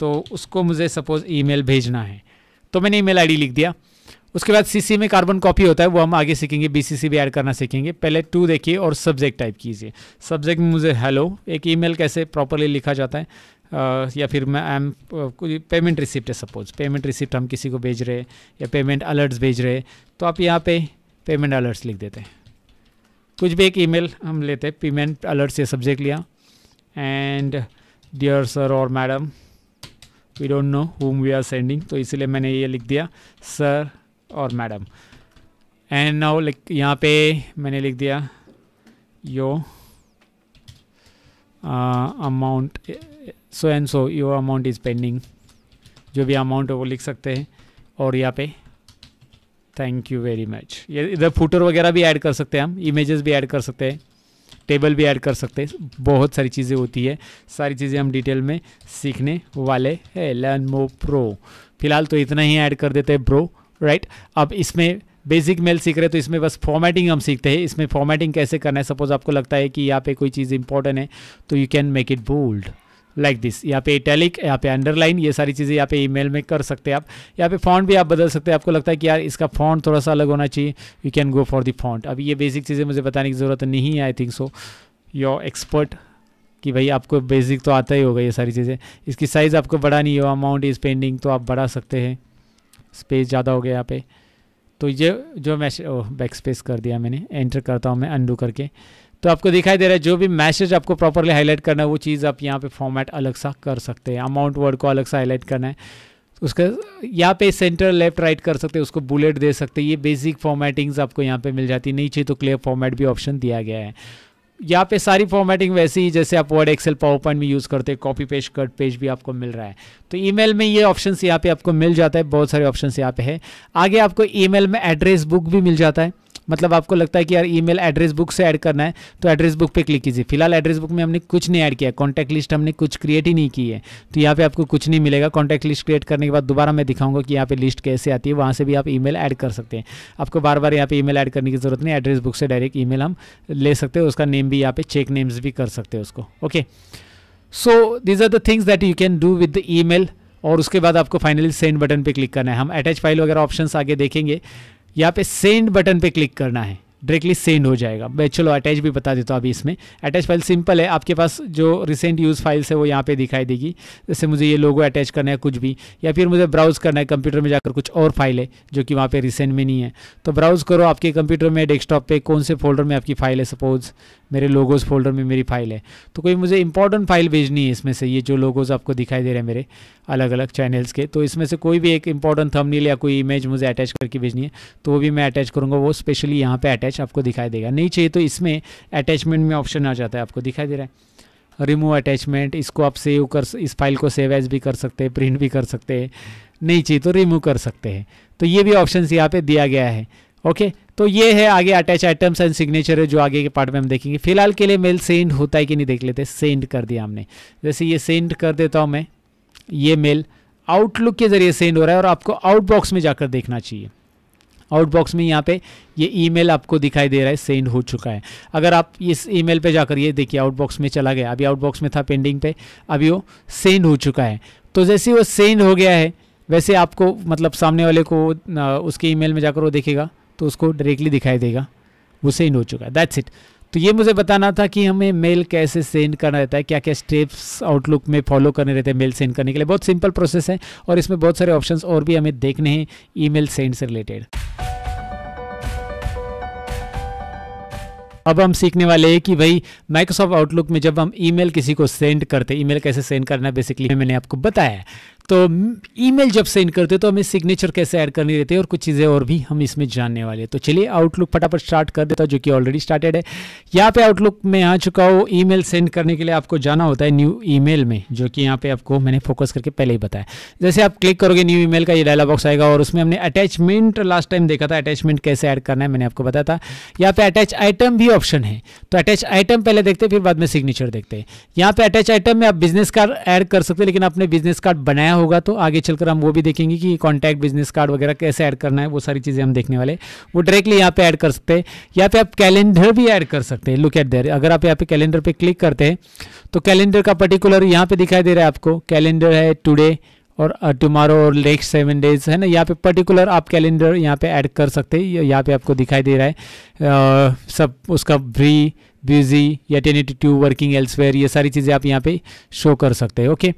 तो उसको मुझे सपोज ईमेल भेजना है तो मैंने आई डी लिख दिया उसके बाद सी में कार्बन कॉपी होता है वो हम आगे सीखेंगे सी भी ऐड करना सीखेंगे पहले टू देखिए और सब्जेक्ट टाइप कीजिए सब्जेक्ट में मुझे हेलो एक मेल कैसे प्रॉपरली लिखा जाता है या फिर मैं आई एम पेमेंट रिसिप्ट है सपोज़ पेमेंट रिसिप्ट हम किसी को भेज रहे या पेमेंट अलर्ट्स भेज रहे तो आप यहाँ पे पेमेंट अलर्ट्स लिख देते हैं कुछ भी एक ईमेल हम लेते हैं पेमेंट अलर्ट्स ये सब्जेक्ट लिया एंड डियर सर और madam we don't know whom we are sending तो इसलिए मैंने ये लिख दिया सर और मैडम एंड नाउ लाइक यहाँ पे मैंने लिख दिया your amount so and so your amount is pending जो भी अमाउंट है वो लिख सकते हैं और यहाँ पे थैंक यू वेरी मच ये इधर फूटर वगैरह भी ऐड कर सकते हैं हम इमेजेस भी ऐड कर सकते हैं टेबल भी ऐड कर सकते हैं बहुत सारी चीज़ें होती है सारी चीज़ें हम डिटेल में सीखने वाले हैं लर्न मो प्रो फिलहाल तो इतना ही ऐड कर देते हैं ब्रो राइट अब इसमें बेसिक मेल सीख रहे तो इसमें बस फॉर्मेटिंग हम सीखते हैं इसमें फॉर्मेटिंग कैसे करना है सपोज आपको लगता है कि यहाँ पे कोई चीज़ इंपॉर्टेंट है तो you can make it bold like this यहाँ पे इटैलिक यहाँ पे अंडरलाइन ये सारी चीज़ें यहाँ पे ईमेल में कर सकते हैं आप यहाँ पे फॉन्ट भी आप बदल सकते हैं आपको लगता है कि यार इसका फॉन्ट थोड़ा सा अलग होना चाहिए you can go for the font अब ये बेसिक चीज़ें मुझे बताने की ज़रूरत नहीं है I think so you're expert कि भाई आपको बेसिक तो आता ही होगा ये सारी चीज़ें इसकी साइज़ आपको बड़ा नहीं हो अमाउंट इज़ पेंडिंग तो आप बढ़ा सकते हैं स्पेस ज़्यादा हो गया यहाँ पे तो ये जो मैसेज बैक स्पेस कर दिया मैंने एंटर करता हूँ मैं अंडू करके तो आपको दिखाई दे रहा है जो भी मैसेज आपको प्रॉपरली हाईलाइट करना है वो चीज़ आप यहाँ पे फॉर्मेट अलग सा कर सकते हैं अमाउंट वर्ड को अलग सा हाईलाइट करना है उसका यहाँ पे सेंटर लेफ्ट राइट कर सकते हैं उसको बुलेट दे सकते हैं ये बेसिक फॉर्मेटिंग्स आपको यहाँ पे मिल जाती नीचे तो क्लियर फॉर्मेट भी ऑप्शन दिया गया है यहाँ पे सारी फॉर्मेटिंग वैसी ही जैसे आप वर्ड एक्सेल पावर पॉइंट में यूज़ करते हैं कॉपी पेज कट पेज भी आपको मिल रहा है तो ईमेल में ये ऑप्शंस यहाँ पे आपको मिल जाता है बहुत सारे ऑप्शंस यहाँ पे है आगे आपको ईमेल में एड्रेस बुक भी मिल जाता है मतलब आपको लगता है कि यार ईमेल एड्रेस बुक से ऐड करना है तो एड्रेस बुक पे क्लिक कीजिए फिलहाल एड्रेस बुक में हमने कुछ नहीं ऐड किया कॉन्टैक्ट लिस्ट हमने कुछ क्रिएट ही नहीं की है तो यहाँ पे आपको कुछ नहीं मिलेगा कॉन्टैक्ट लिस्ट क्रिएट करने के बाद दोबारा मैं दिखाऊंगा कि यहाँ पे लिस्ट कैसे आती है वहाँ से भी आप ई ऐड कर सकते हैं आपको बार बार यहाँ पर ई ऐड करने की जरूरत नहीं एड्रेस बुक से डायरेक्ट ई हम ले सकते हैं उसका नेम भी यहाँ पे चेक नेम्स भी कर सकते हैं उसको okay so these are the things that you can do with the email और उसके बाद आपको फाइनली सेंड बटन पे क्लिक करना है हम अटैच फाइल वगैरह ऑप्शंस आगे देखेंगे यहाँ पे सेंड बटन पे क्लिक करना है डायरेक्टली सेंड हो जाएगा मैं चलो अटैच भी बता देता हूँ अभी इसमें अटैच फाइल सिंपल है आपके पास जो रिसेंट यूज़ फाइल्स है वो यहाँ पे दिखाई देगी जैसे मुझे ये लोगो अटैच करना है कुछ भी या फिर मुझे ब्राउज़ करना है कंप्यूटर में जाकर कुछ और फाइल है जो कि वहाँ पर रिसेंट में नहीं है तो ब्राउज़ करो आपके कंप्यूटर में डेस्कटॉप पर कौन से फोल्डर में आपकी फ़ाइल है सपोज़ मेरे लोगोज़ फोल्डर में मेरी फ़ाइल है तो कोई मुझे इंपॉर्टेंट फाइल भेजनी है इसमें से ये जो लोगोज़ आपको दिखाई दे रहे हैं मेरे अलग अलग चैनल्स के तो इसमें से कोई भी एक इंपॉर्टेंट थंबनेल या कोई इमेज मुझे अटैच करके भेजनी है तो वो भी मैं अटैच करूँगा वो स्पेशली यहाँ पर अटैच अटैच आपको दिखाई देगा नहीं चाहिए तो इसमें अटैचमेंट में ऑप्शन आ जाता है आपको दिखाई दे रहा है रिमूव अटैचमेंट इसको आप सेव कर इस फाइल को सेव एज भी कर सकते हैं प्रिंट भी कर सकते हैं नहीं चाहिए तो रिमूव कर सकते हैं तो ये भी ऑप्शन यहाँ पे दिया गया है ओके तो ये है आगे अटैच आइटम्स एंड सिग्नेचर है जो आगे के पार्ट में हम देखेंगे फिलहाल के लिए मेल सेंड होता है कि नहीं देख लेते सेंड कर दिया हमने जैसे ये सेंड कर देता हूँ मैं ये मेल आउटलुक के जरिए सेंड हो रहा है और आपको आउटबॉक्स में जाकर देखना चाहिए आउटबॉक्स में यहाँ पे ये ईमेल आपको दिखाई दे रहा है सेंड हो चुका है अगर आप इस ईमेल पे जाकर ये देखिए आउटबॉक्स में चला गया अभी आउटबॉक्स में था पेंडिंग पे अभी वो सेंड हो चुका है तो जैसे वो सेंड हो गया है वैसे आपको मतलब सामने वाले को उसके ईमेल में जाकर वो देखेगा तो उसको डायरेक्टली दिखाई देगा वो सेंड हो चुका है दैट्स इट तो ये मुझे बताना था कि हमें मेल कैसे सेंड करना रहता है क्या क्या स्टेप्स आउटलुक में फॉलो करने रहते हैं मेल सेंड करने के लिए बहुत सिंपल प्रोसेस है और इसमें बहुत सारे ऑप्शन और भी हमें देखने हैं ईमेल सेंड से रिलेटेड अब हम सीखने वाले हैं कि भाई माइक्रोसॉफ्ट आउटलुक में जब हम ईमेल किसी को सेंड करते ईमेल कैसे सेंड करना है बेसिकली मैंने आपको बताया तो ईमेल जब सेंड करते हो तो हमें सिग्नेचर कैसे ऐड करनी रहती है और कुछ चीज़ें और भी हम इसमें जानने वाले हैं तो चलिए आउटलुक फटाफट स्टार्ट कर देता हूँ जो कि ऑलरेडी स्टार्टेड है यहाँ पे आउटलुक में आ चुका हूँ ईमेल सेंड करने के लिए आपको जाना होता है न्यू ईमेल में जो कि यहाँ पे आपको मैंने फोकस करके पहले ही बताया जैसे आप क्लिक करोगे न्यू ईमेल का ये डायलॉग बॉक्स आएगा और उसमें हमने अटैचमेंट लास्ट टाइम देखा था अटैचमेंट कैसे ऐड करना है मैंने आपको बताया था यहाँ पे अटैच आइटम भी ऑप्शन है तो अटैच आइटम पहले देखते फिर बाद में सिग्नेचर देखते हैं यहाँ पे अटैच आइटम में आप बिजनेस कार्ड ऐड कर सकते हैं लेकिन आपने बिजनेस कार्ड बनाया होगा तो आगे चलकर हम वो भी देखेंगे कि कॉन्टैक्ट बिजनेस कार्ड वगैरह कैसे ऐड करना है वो सारी चीज़ें हम देखने वाले वो डायरेक्टली यहाँ पे ऐड कर सकते हैं या फिर आप कैलेंडर भी ऐड कर सकते हैं लुक एट देर अगर आप यहाँ पे कैलेंडर पे क्लिक करते हैं तो कैलेंडर का पर्टिकुलर यहाँ पे दिखाई दे रहा है आपको कैलेंडर है टूडे और टुमारो और नेक्स्ट सेवन डेज है ना यहाँ पे पर्टिकुलर आप कैलेंडर यहाँ पे ऐड कर सकते हैं यहाँ पे आपको दिखाई दे रहा है आ, सब उसका ब्री बिजी या टू वर्किंग एल्सवेयर ये सारी चीज़ें आप यहाँ पे शो कर सकते हैं okay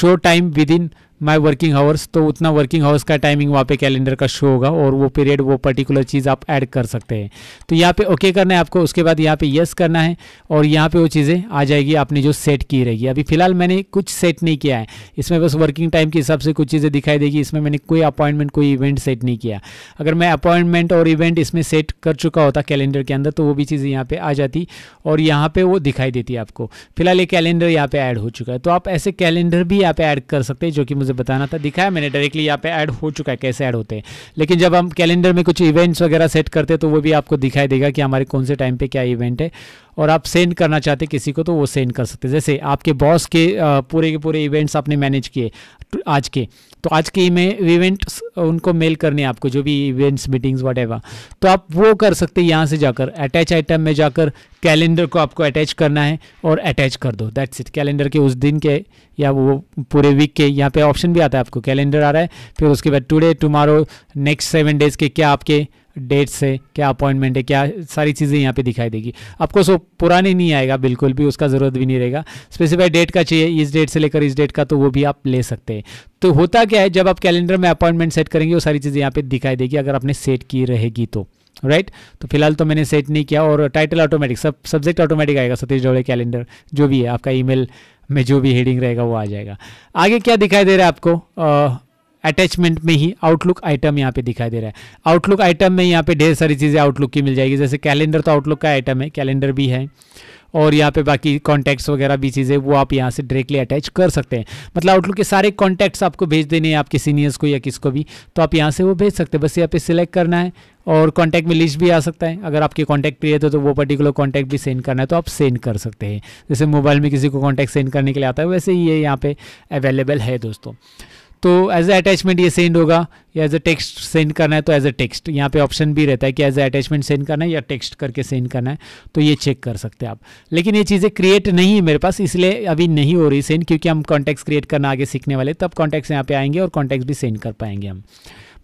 show time within my working hours तो उतना वर्किंग हावर्स का टाइमिंग वहाँ पे कैलेंडर का शो होगा और वो पीरियड वो पर्टिकुलर चीज़ आप ऐड कर सकते हैं तो यहाँ पे ओके करना है आपको उसके बाद यहाँ पे यस करना है और यहाँ पे वो चीज़ें आ जाएगी आपने जो सेट की रहेगी अभी फिलहाल मैंने कुछ सेट नहीं किया है इसमें बस वर्किंग टाइम के हिसाब से कुछ चीज़ें दिखाई देगी इसमें मैंने कोई अपॉइंटमेंट कोई इवेंट सेट नहीं किया अगर मैं अपॉइंटमेंट और इवेंट इसमें सेट कर चुका होता कैलेंडर के अंदर तो वो भी चीज़ें यहाँ पर आ जाती और यहाँ पर वो दिखाई देती आपको फिलहाल ये कैलेंडर यहाँ पर ऐड हो चुका है तो आप ऐसे कैलेंडर भी यहाँ पर ऐड कर सकते हैं जो कि मुझे मुझे बताना था दिखाया मैंने डायरेक्टली यहाँ पे ऐड हो चुका है कैसे ऐड होते हैं लेकिन जब हम कैलेंडर में कुछ इवेंट्स वगैरह सेट करते हैं तो वो भी आपको दिखाई देगा कि हमारे कौन से टाइम पे क्या इवेंट है और आप सेंड करना चाहते किसी को तो वो सेंड कर सकते जैसे आपके बॉस के पूरे के पूरे इवेंट्स आपने मैनेज किए आज के तो आज के में इवेंट्स uh, उनको मेल करने आपको जो भी इवेंट्स मीटिंग्स वट तो आप वो कर सकते हैं यहाँ से जाकर अटैच आइटम में जाकर कैलेंडर को आपको अटैच करना है और अटैच कर दो दैट्स इट कैलेंडर के उस दिन के या वो पूरे वीक के यहाँ पे ऑप्शन भी आता है आपको कैलेंडर आ रहा है फिर उसके बाद today tomorrow next seven days के क्या आपके डेट्स है क्या अपॉइंटमेंट है क्या सारी चीज़ें यहाँ पे दिखाई देगी आपको सो पुराने नहीं आएगा बिल्कुल भी उसका ज़रूरत भी नहीं रहेगा स्पेसिफाई डेट का चाहिए इस डेट से लेकर इस डेट का तो वो भी आप ले सकते हैं तो होता क्या है जब आप कैलेंडर में अपॉइंटमेंट सेट करेंगे वो सारी चीज़ें यहाँ पर दिखाई देगी अगर आपने सेट की रहेगी तो राइट right? तो फिलहाल तो मैंने सेट नहीं किया और टाइटल ऑटोमेटिक सब सब्जेक्ट ऑटोमेटिक आएगा सतीश जोड़े कैलेंडर जो भी है आपका ईमेल में जो भी हेडिंग रहेगा वो आ जाएगा आगे क्या दिखाई दे रहा है आपको अटैचमेंट में ही आउटलुक आइटम यहाँ पे दिखाई दे रहा है आउटलुक आइटम में यहाँ पे ढेर सारी चीज़ें आउटलुक की मिल जाएगी जैसे कैलेंडर तो आउटलुक का आइटम है कैलेंडर भी है और यहाँ पे बाकी कॉन्टैक्ट्स वगैरह भी चीज़ें वो आप यहाँ से डायरेक्टली अटैच कर सकते हैं मतलब आउटलुक के सारे कॉन्टैक्ट्स आपको भेज देने हैं आपके सीनियर्स को या किसको भी तो आप यहाँ से वो भेज सकते हैं बस यहाँ पे सिलेक्ट करना है और कॉन्टैक्ट में लिस्ट भी आ सकता है अगर आपके कॉन्टैक्ट प्रिय हो तो वो पर्टिकुलर कॉन्टैक्ट भी सेंड करना है तो आप सेंड कर सकते हैं जैसे मोबाइल में किसी को कॉन्टैक्ट सेंड करने के लिए आता है वैसे ही ये यहाँ पे अवेलेबल है दोस्तों तो एज ए अटैचमेंट ये सेंड होगा या एज ए टेक्स्ट सेंड करना है तो एज ए टेक्स्ट यहाँ पे ऑप्शन भी रहता है कि एज ए अटैचमेंट सेंड करना है या टेक्स्ट करके सेंड करना है तो ये चेक कर सकते हैं आप लेकिन ये चीज़ें क्रिएट नहीं है मेरे पास इसलिए अभी नहीं हो रही सेंड क्योंकि हम कॉन्टैक्ट्स क्रिएट करना आगे सीखने वाले तब कॉन्टैक्ट्स यहाँ पे आएंगे और कॉन्टैक्ट्स भी सेंड कर पाएंगे हम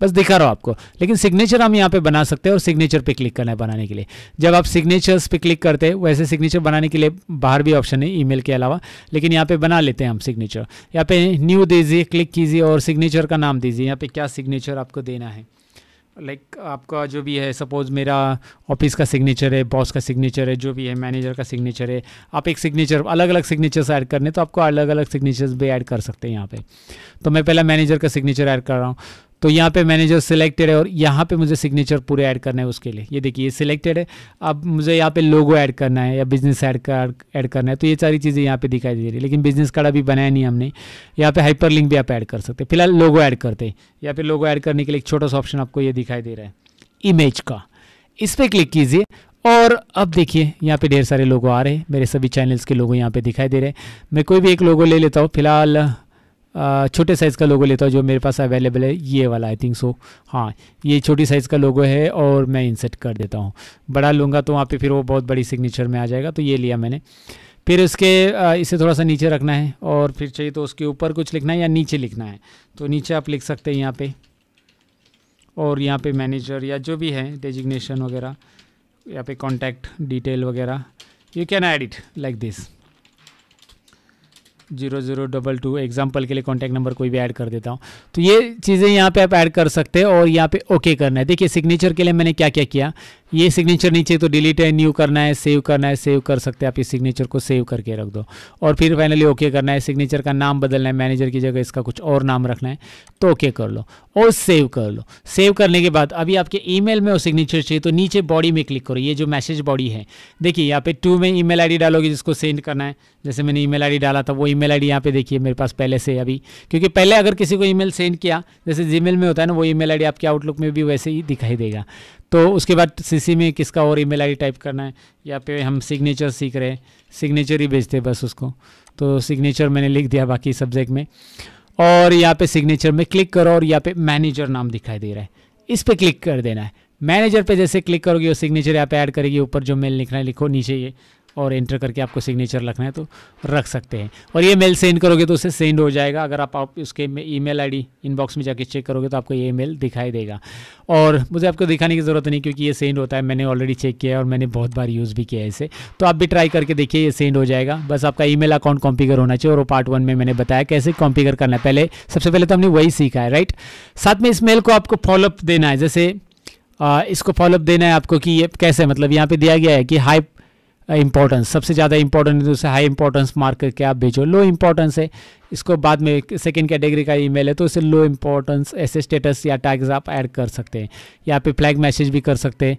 बस दिखा रहा हूँ आपको लेकिन सिग्नेचर हम यहाँ पे बना सकते हैं और सिग्नेचर पे क्लिक करना है बनाने के लिए जब आप सिग्नेचर्स पे क्लिक करते हैं वैसे सिग्नेचर बनाने के लिए बाहर भी ऑप्शन है ईमेल के अलावा लेकिन यहाँ पे बना लेते हैं हम सिग्नेचर यहाँ पे न्यू दीजिए क्लिक कीजिए और सिग्नेचर का नाम दीजिए यहाँ पे क्या सिग्नेचर आपको देना है लाइक like, आपका जो भी है सपोज़ मेरा ऑफिस का सिग्नेचर है बॉस का सिग्नेचर है जो भी है मैनेजर का सिग्नेचर है आप एक सिग्नेचर अलग अलग सिग्नेचर्स ऐड करने तो आपको अलग अलग सिग्नेचर्स भी ऐड कर सकते हैं यहाँ पे तो मैं पहला मैनेजर का सिग्नेचर ऐड कर रहा हूँ तो यहाँ पे मैंने जो सिलेक्टेड है और यहाँ पे मुझे सिग्नेचर पूरे ऐड करना है उसके लिए ये देखिए ये सिलेक्टेड है अब मुझे यहाँ पे लोगो ऐड करना है या बिजनेस ऐड कर ऐड करना है तो ये सारी चीज़ें यहाँ पे दिखाई दे रही है लेकिन बिजनेस कार्ड अभी बनाया नहीं हमने यहाँ पे हाइपर लिंक भी आप ऐड कर सकते हैं फिलहाल लोगो ऐड करते हैं यहाँ पे लोगो ऐड करने के लिए एक छोटा सा ऑप्शन आपको ये दिखाई दे रहा है इमेज का इस पर क्लिक कीजिए और अब देखिए यहाँ पे ढेर सारे लोगो आ रहे हैं मेरे सभी चैनल्स के लोगो यहाँ पे दिखाई दे रहे हैं मैं कोई भी एक लोगो ले लेता हूँ फिलहाल छोटे साइज़ का लोगो लेता हूँ जो मेरे पास अवेलेबल है ये वाला आई थिंक सो हाँ ये छोटी साइज़ का लोगो है और मैं इंसर्ट कर देता हूँ बड़ा लूँगा तो वहाँ पे फिर वो बहुत बड़ी सिग्नेचर में आ जाएगा तो ये लिया मैंने फिर उसके इसे थोड़ा सा नीचे रखना है और फिर चाहिए तो उसके ऊपर कुछ लिखना है या नीचे लिखना है तो नीचे आप लिख सकते हैं यहाँ पर और यहाँ पर मैनेजर या जो भी है डेजिग्नेशन वगैरह यहाँ पे कॉन्टैक्ट डिटेल वगैरह you can edit like this zero zero double two example के लिए कॉन्टैक्ट नंबर कोई भी ऐड कर देता हूँ तो ये चीज़ें यहाँ पे आप ऐड कर सकते हैं और यहाँ पे ओके करना है देखिए सिग्नेचर के लिए मैंने क्या क्या किया ये सिग्नेचर नीचे तो डिलीट है न्यू करना है सेव करना है सेव कर सकते हैं आप इस सिग्नेचर को सेव करके रख दो और फिर फाइनली ओके करना है सिग्नेचर का नाम बदलना है मैनेजर की जगह इसका कुछ और नाम रखना है तो ओके कर लो और सेव कर लो सेव करने के बाद अभी आपके ईमेल में वो सिग्नेचर चाहिए तो नीचे बॉडी में क्लिक करो ये जो मैसेज बॉडी है देखिए यहाँ पे टू में ई मेल डालोगे जिसको सेंड करना है जैसे मैंने ई मेल डाला था वो ई मेल यहाँ पे देखिए मेरे पास पहले से अभी क्योंकि पहले अगर किसी को ई सेंड किया जैसे जी में होता है ना वो ई मेल आपके आउटलुक में भी वैसे ही दिखाई देगा तो उसके बाद सीसी में किसका और ईमेल आईडी टाइप करना है या पे हम सिग्नेचर सीख रहे हैं सिग्नेचर ही भेजते बस उसको तो सिग्नेचर मैंने लिख दिया बाकी सब्जेक्ट में और यहाँ पे सिग्नेचर में क्लिक करो और यहाँ पे मैनेजर नाम दिखाई दे रहा है इस पर क्लिक कर देना है मैनेजर पे जैसे क्लिक करोगे वो सिग्नेचर यहाँ पे ऐड करेगी ऊपर जो मेल लिखना है लिखो नीचे ये और एंटर करके आपको सिग्नेचर रखना है तो रख सकते हैं और ये मेल सेंड करोगे तो उसे सेंड हो जाएगा अगर आप, आप उसके ई मेल आई इनबॉक्स में जाके चेक करोगे तो आपको ये मेल दिखाई देगा और मुझे आपको दिखाने की ज़रूरत नहीं क्योंकि ये सेंड होता है मैंने ऑलरेडी चेक किया है और मैंने बहुत बार यूज़ भी किया है इसे तो आप भी ट्राई करके देखिए ये सेंड हो जाएगा बस आपका ई अकाउंट कॉम्पीगर होना चाहिए और पार्ट वन में मैंने बताया कैसे कॉम्पीगर करना है पहले सबसे पहले तो हमने वही सीखा है राइट साथ में इस मेल को आपको फॉलोअप देना है जैसे आ, इसको फॉलोअप देना है आपको कि ये कैसे मतलब यहाँ पे दिया गया है कि हाई इंपॉर्टेंस सबसे ज़्यादा इंपॉर्टेंट है तो उसे हाई इंपॉर्टेंस मार्क करके आप भेजो लो इंपॉर्टेंस है इसको बाद में सेकेंड कैटेगरी का ईमेल है तो उसे लो इंपॉर्टेंस ऐसे स्टेटस या टैग्स आप ऐड कर सकते हैं या पे फ्लैग मैसेज भी कर सकते हैं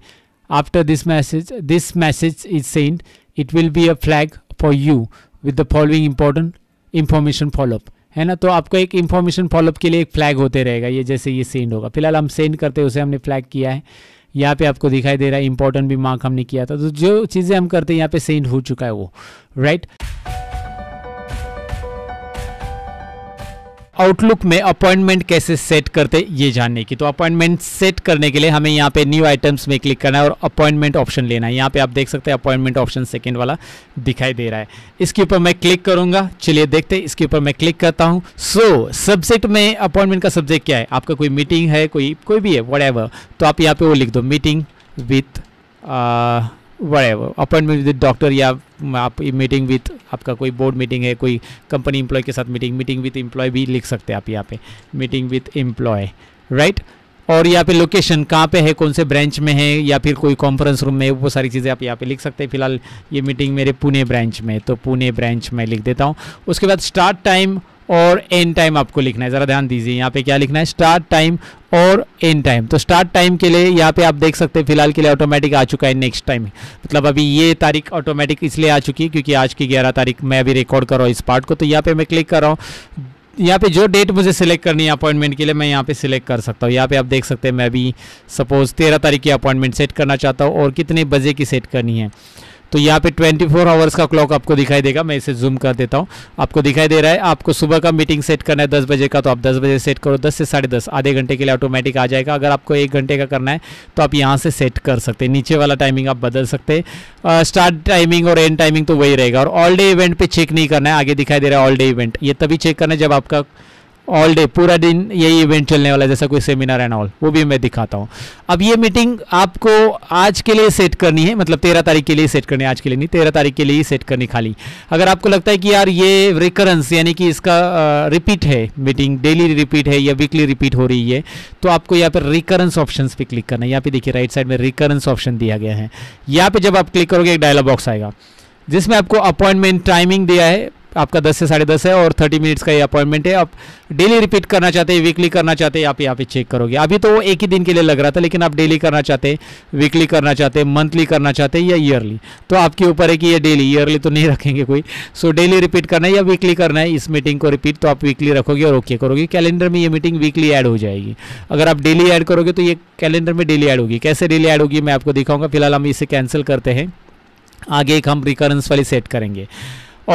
after this message this message is send it will be a flag for you with the following important information follow up है ना तो आपको एक इन्फॉर्मेशन फॉलोअप के लिए एक फ्लैग होते रहेगा ये जैसे ये सेंड होगा फिलहाल हम सेंड करते हैं उसे हमने फ्लैग किया है यहाँ पे आपको दिखाई दे रहा है इंपॉर्टेंट भी मार्क हमने किया था तो जो चीज़ें हम करते हैं यहाँ पे सेंड हो चुका है वो राइट right? आउटलुक में अपॉइंटमेंट कैसे सेट करते ये जानने की तो अपॉइंटमेंट सेट करने के लिए हमें यहाँ पे न्यू आइटम्स में क्लिक करना है और अपॉइंटमेंट ऑप्शन लेना है यहाँ पे आप देख सकते हैं अपॉइंटमेंट ऑप्शन सेकंड वाला दिखाई दे रहा है इसके ऊपर मैं क्लिक करूंगा चलिए देखते हैं इसके ऊपर मैं क्लिक करता हूँ सो so, सब्जेक्ट में अपॉइंटमेंट का सब्जेक्ट क्या है आपका कोई मीटिंग है कोई कोई भी है वट तो आप यहाँ पर वो लिख दो meeting with what appointment with doctor या आप मीटिंग विथ आपका कोई बोर्ड मीटिंग है कोई कंपनी एम्प्लॉय के साथ मीटिंग मीटिंग विथ एम्प्लॉय भी लिख सकते हैं आप यहाँ पे मीटिंग विथ एम्प्लॉय राइट और यहाँ पे लोकेशन कहाँ पे है कौन से ब्रांच में है या फिर कोई कॉन्फ्रेंस रूम में है वो सारी चीज़ें आप यहाँ पे लिख सकते हैं फिलहाल ये मीटिंग मेरे पुणे ब्रांच में है तो पुणे ब्रांच में लिख देता हूँ उसके बाद स्टार्ट टाइम और एंड टाइम आपको लिखना है ज़रा ध्यान दीजिए यहाँ पे क्या लिखना है स्टार्ट टाइम और एंड टाइम तो स्टार्ट टाइम के लिए यहाँ पे आप देख सकते हैं फिलहाल के लिए ऑटोमेटिक आ चुका है नेक्स्ट टाइम मतलब अभी ये तारीख ऑटोमेटिक इसलिए आ चुकी है क्योंकि आज की ग्यारह तारीख मैं अभी रिकॉर्ड कर रहा हूँ इस पार्ट को तो यहाँ पे मैं क्लिक कर रहा हूँ यहाँ पे जो डेट मुझे सिलेक्ट करनी है अपॉइंटमेंट के लिए मैं यहाँ पे सिलेक्ट कर सकता हूँ यहाँ पे आप देख सकते हैं मैं अभी सपोज़ तेरह तारीख की अपॉइंटमेंट सेट करना चाहता हूँ और कितने बजे की सेट करनी है तो यहाँ पे 24 फोर आवर्स का क्लॉक आपको दिखाई देगा मैं इसे जूम कर देता हूँ आपको दिखाई दे रहा है आपको सुबह का मीटिंग सेट करना है दस बजे का तो आप दस बजे सेट करो दस से साढ़े दस आधे घंटे के लिए ऑटोमेटिक आ जाएगा अगर आपको एक घंटे का करना है तो आप यहाँ से सेट कर सकते हैं नीचे वाला टाइमिंग आप बदल सकते हैं स्टार्ट टाइमिंग और एंड टाइमिंग तो वही रहेगा और ऑल डे इवेंट पर चेक नहीं करना है आगे दिखाई दे रहा है ऑल डे इवेंट ये तभी चेक करना है जब आपका ऑल डे पूरा दिन यही इवेंट चलने वाला है जैसा कोई सेमिनार एंड ऑल वो भी मैं दिखाता हूँ अब ये मीटिंग आपको आज के लिए सेट करनी है मतलब तेरह तारीख के लिए सेट करनी है आज के लिए नहीं तेरह तारीख के लिए ही सेट करनी खाली अगर आपको लगता है कि यार ये रिकरेंस यानी कि इसका रिपीट है मीटिंग डेली रिपीट है या वीकली रिपीट हो रही है तो आपको यहाँ पर रिकरेंस ऑप्शन पर क्लिक करना है यहाँ पे देखिए राइट साइड में रिकरेंस ऑप्शन दिया गया है यहाँ पर जब आप क्लिक करोगे एक डायलॉग बॉक्स आएगा जिसमें आपको अपॉइंटमेंट टाइमिंग दिया है आपका दस से साढ़े दस है और थर्टी मिनट्स का ये अपॉइंटमेंट है आप डेली रिपीट करना चाहते हैं वीकली करना चाहते हैं आप यहाँ पे चेक करोगे अभी तो वो एक ही दिन के लिए लग रहा था लेकिन आप डेली करना चाहते हैं वीकली करना चाहते हैं मंथली करना चाहते हैं या ईयरली तो आपके ऊपर है कि ये डेली ईयरली तो नहीं रखेंगे कोई सो डेली रिपीट करना है या वीकली करना है इस मीटिंग को रिपीट तो आप वीकली रखोगे और ओके करोगे कैलेंडर में ये मीटिंग वीकली ऐड हो जाएगी अगर आप डेली ऐड करोगे तो ये कैलेंडर में डेली ऐड होगी कैसे डेली ऐड होगी मैं आपको दिखाऊंगा फिलहाल हम इसे कैंसिल करते हैं आगे एक हम रिकरेंस वाली सेट करेंगे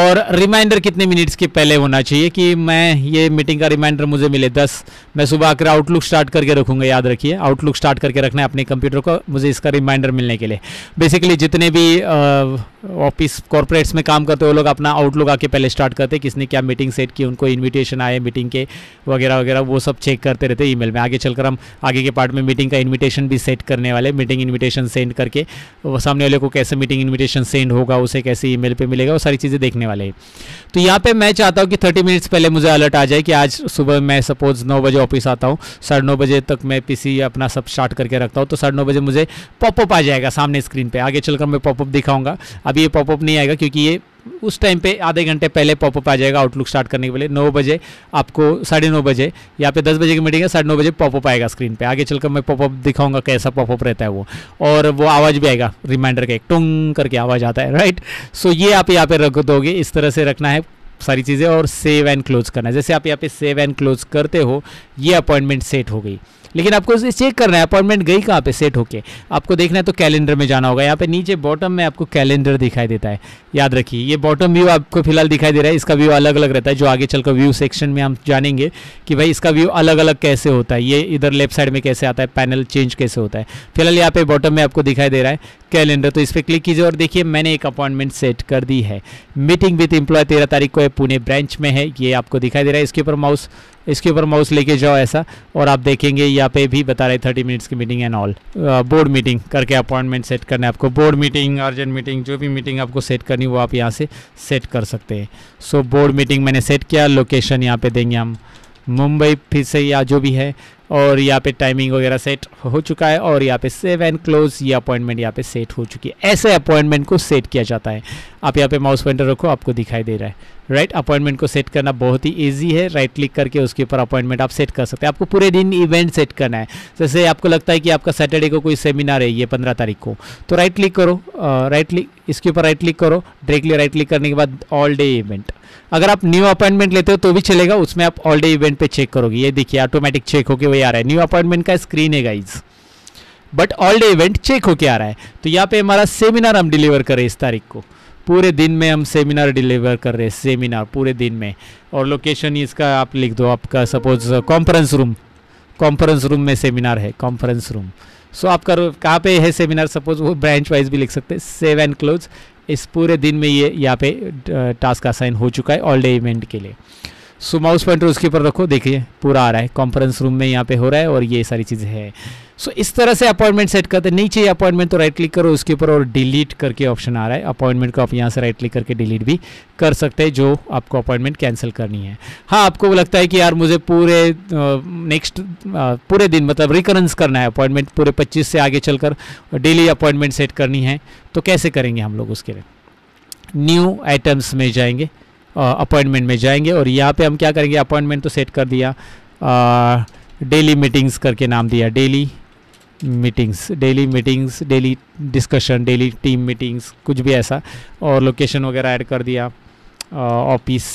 और रिमाइंडर कितने मिनट्स के पहले होना चाहिए कि मैं ये मीटिंग का रिमाइंडर मुझे मिले दस मैं सुबह आकर आउटलुक स्टार्ट करके रखूँगा याद रखिए आउटलुक स्टार्ट करके रखना है अपने कंप्यूटर को मुझे इसका रिमाइंडर मिलने के लिए बेसिकली जितने भी आ, ऑफिस कॉरपोरेट्स में काम करते हो लोग अपना आउटलुक आके पहले स्टार्ट करते किसने क्या मीटिंग सेट की उनको इनविटेशन आए मीटिंग के वगैरह वगैरह वो सब चेक करते रहते ईमेल में आगे चलकर हम आगे के पार्ट में मीटिंग का इनविटेशन भी सेट करने वाले मीटिंग इनविटेशन सेंड करके वो सामने वाले को कैसे मीटिंग इन्विटेशन सेंड होगा उसे कैसे ई मेल मिलेगा वो सारी चीज़ें देखने वाले हैं तो यहाँ पर मैं चाहता हूँ कि थर्टी मिनट्स पहले मुझे अलर्ट आ जाए कि आज सुबह मैं सपोज नौ बजे ऑफिस आता हूँ साढ़े नौ बजे तक मैं पीसी अपना सब स्टार्ट करके रखता हूँ तो साढ़े नौ बजे मुझे पॉपअप आ जाएगा सामने स्क्रीन पर आगे चलकर मैं पॉपअप दिखाऊंगा अभी ये पॉपअप नहीं आएगा क्योंकि ये उस टाइम पे आधे घंटे पहले पॉपअप आ जाएगा आउटलुक स्टार्ट करने के लिए नौ बजे आपको साढ़े नौ बजे या पे दस बजे की मीटिंग है साढ़े नौ बजे पॉपअप आएगा स्क्रीन पे आगे चलकर मैं पॉपअप दिखाऊंगा कैसा पॉपअप रहता है वो और वो आवाज़ भी आएगा रिमाइंडर का एक टोंग करके आवाज़ आता है राइट सो ये आप यहाँ पे रख दोगे इस तरह से रखना है सारी चीज़ें और सेव एंड क्लोज करना है जैसे आप यहाँ पे सेव एंड क्लोज करते हो ये अपॉइंटमेंट सेट हो गई लेकिन आपको इसे चेक करना है अपॉइंटमेंट गई कहाँ पे सेट होके आपको देखना है तो कैलेंडर में जाना होगा यहाँ पे नीचे बॉटम में आपको कैलेंडर दिखाई देता है याद रखिए ये बॉटम व्यू आपको फिलहाल दिखाई दे रहा है इसका व्यू अलग अलग रहता है जो आगे चलकर व्यू सेक्शन में हम जानेंगे कि भाई इसका व्यू अलग अलग कैसे होता है ये इधर लेफ्ट साइड में कैसे आता है पैनल चेंज कैसे होता है फिलहाल यहाँ पे बॉटम में आपको दिखाई दे रहा है कैलेंडर तो इस पर क्लिक कीजिए और देखिए मैंने एक अपॉइंटमेंट सेट कर दी है मीटिंग विथ इंप्लॉय तेरह तारीख को पुणे ब्रांच में है ये आपको दिखाई दे रहा है इसके ऊपर माउस इसके ऊपर माउस लेके जाओ ऐसा और आप देखेंगे यहाँ पे भी बता रहे थर्टी मिनट्स की meeting and all board meeting करके अपॉइंटमेंट सेट करना है आपको बोर्ड मीटिंग अर्जेंट मीटिंग जो भी मीटिंग आपको सेट करनी वो आप यहाँ से सेट कर सकते हैं सो बोर्ड मीटिंग मैंने सेट किया लोकेशन यहाँ पे देंगे हम मुंबई फिर से या जो भी है और यहाँ पे टाइमिंग वगैरह सेट हो चुका है और यहाँ पे सेव एंड क्लोज ये अपॉइंटमेंट यहाँ पे सेट हो चुकी है ऐसे अपॉइंटमेंट को सेट किया जाता है आप यहाँ पे माउस पॉइंटर रखो आपको दिखाई दे रहा है राइट right, अपॉइंटमेंट को सेट करना बहुत ही ईजी है राइट right क्लिक करके उसके ऊपर अपॉइंटमेंट आप सेट कर सकते हैं आपको पूरे दिन इवेंट सेट करना है जैसे आपको लगता है कि आपका सैटरडे को कोई सेमिनार है ये पंद्रह तारीख को तो राइट right क्लिक करो राइट क्लिक इसके ऊपर राइट क्लिक करो डायरेक्टली राइट क्लिक करने के बाद ऑल डे इवेंट अगर आप न्यू अपॉइंटमेंट लेते हो तो भी चलेगा उसमें आप ऑल डे इवेंट पर चेक करोगे ये देखिए ऑटोमेटिक चेक होकर वही आ रहा है न्यू अपॉइंटमेंट का स्क्रीन है guys but all day event check होके आ रहा है तो यहाँ पे हमारा सेमिनार हम डिलीवर करें इस तारीख को पूरे दिन में हम सेमिनार डिलीवर कर रहे हैं सेमिनार पूरे दिन में और लोकेशन इसका आप लिख दो आपका suppose conference room conference room में सेमिनार है कॉन्फ्रेंस रूम सो आपका कहाँ पे है सेमिनार सपोज वो ब्रांच वाइज भी लिख सकते हैं सेव एंड क्लोज इस पूरे दिन में ये यहाँ पे टास्क uh, असाइन हो चुका है ऑल डे इवेंट के लिए सो माउस पॉइंटर उसके ऊपर रखो देखिए पूरा आ रहा है कॉन्फ्रेंस रूम में यहाँ पे हो रहा है और ये सारी चीज़ें हैं सो so, इस तरह से अपॉइंटमेंट सेट करते नहीं चाहिए अपॉइंटमेंट तो राइट क्लिक करो उसके ऊपर और डिलीट करके ऑप्शन आ रहा है अपॉइंटमेंट को आप यहाँ से राइट क्लिक करके डिलीट भी कर सकते हैं जो आपको अपॉइंटमेंट कैंसिल करनी है हाँ आपको लगता है कि यार मुझे पूरे नेक्स्ट पूरे दिन मतलब रिकरेंस करना है अपॉइंटमेंट पूरे पच्चीस से आगे चलकर डेली अपॉइंटमेंट सेट करनी है तो कैसे करेंगे हम लोग उसके लिए न्यू आइटम्स में जाएंगे अपॉइंटमेंट में जाएंगे और यहाँ पर हम क्या करेंगे अपॉइंटमेंट तो सेट कर दिया डेली मीटिंग्स करके नाम दिया daily meetings daily meetings daily discussion daily team meetings कुछ भी ऐसा और लोकेशन वगैरह ऐड कर दिया ऑफिस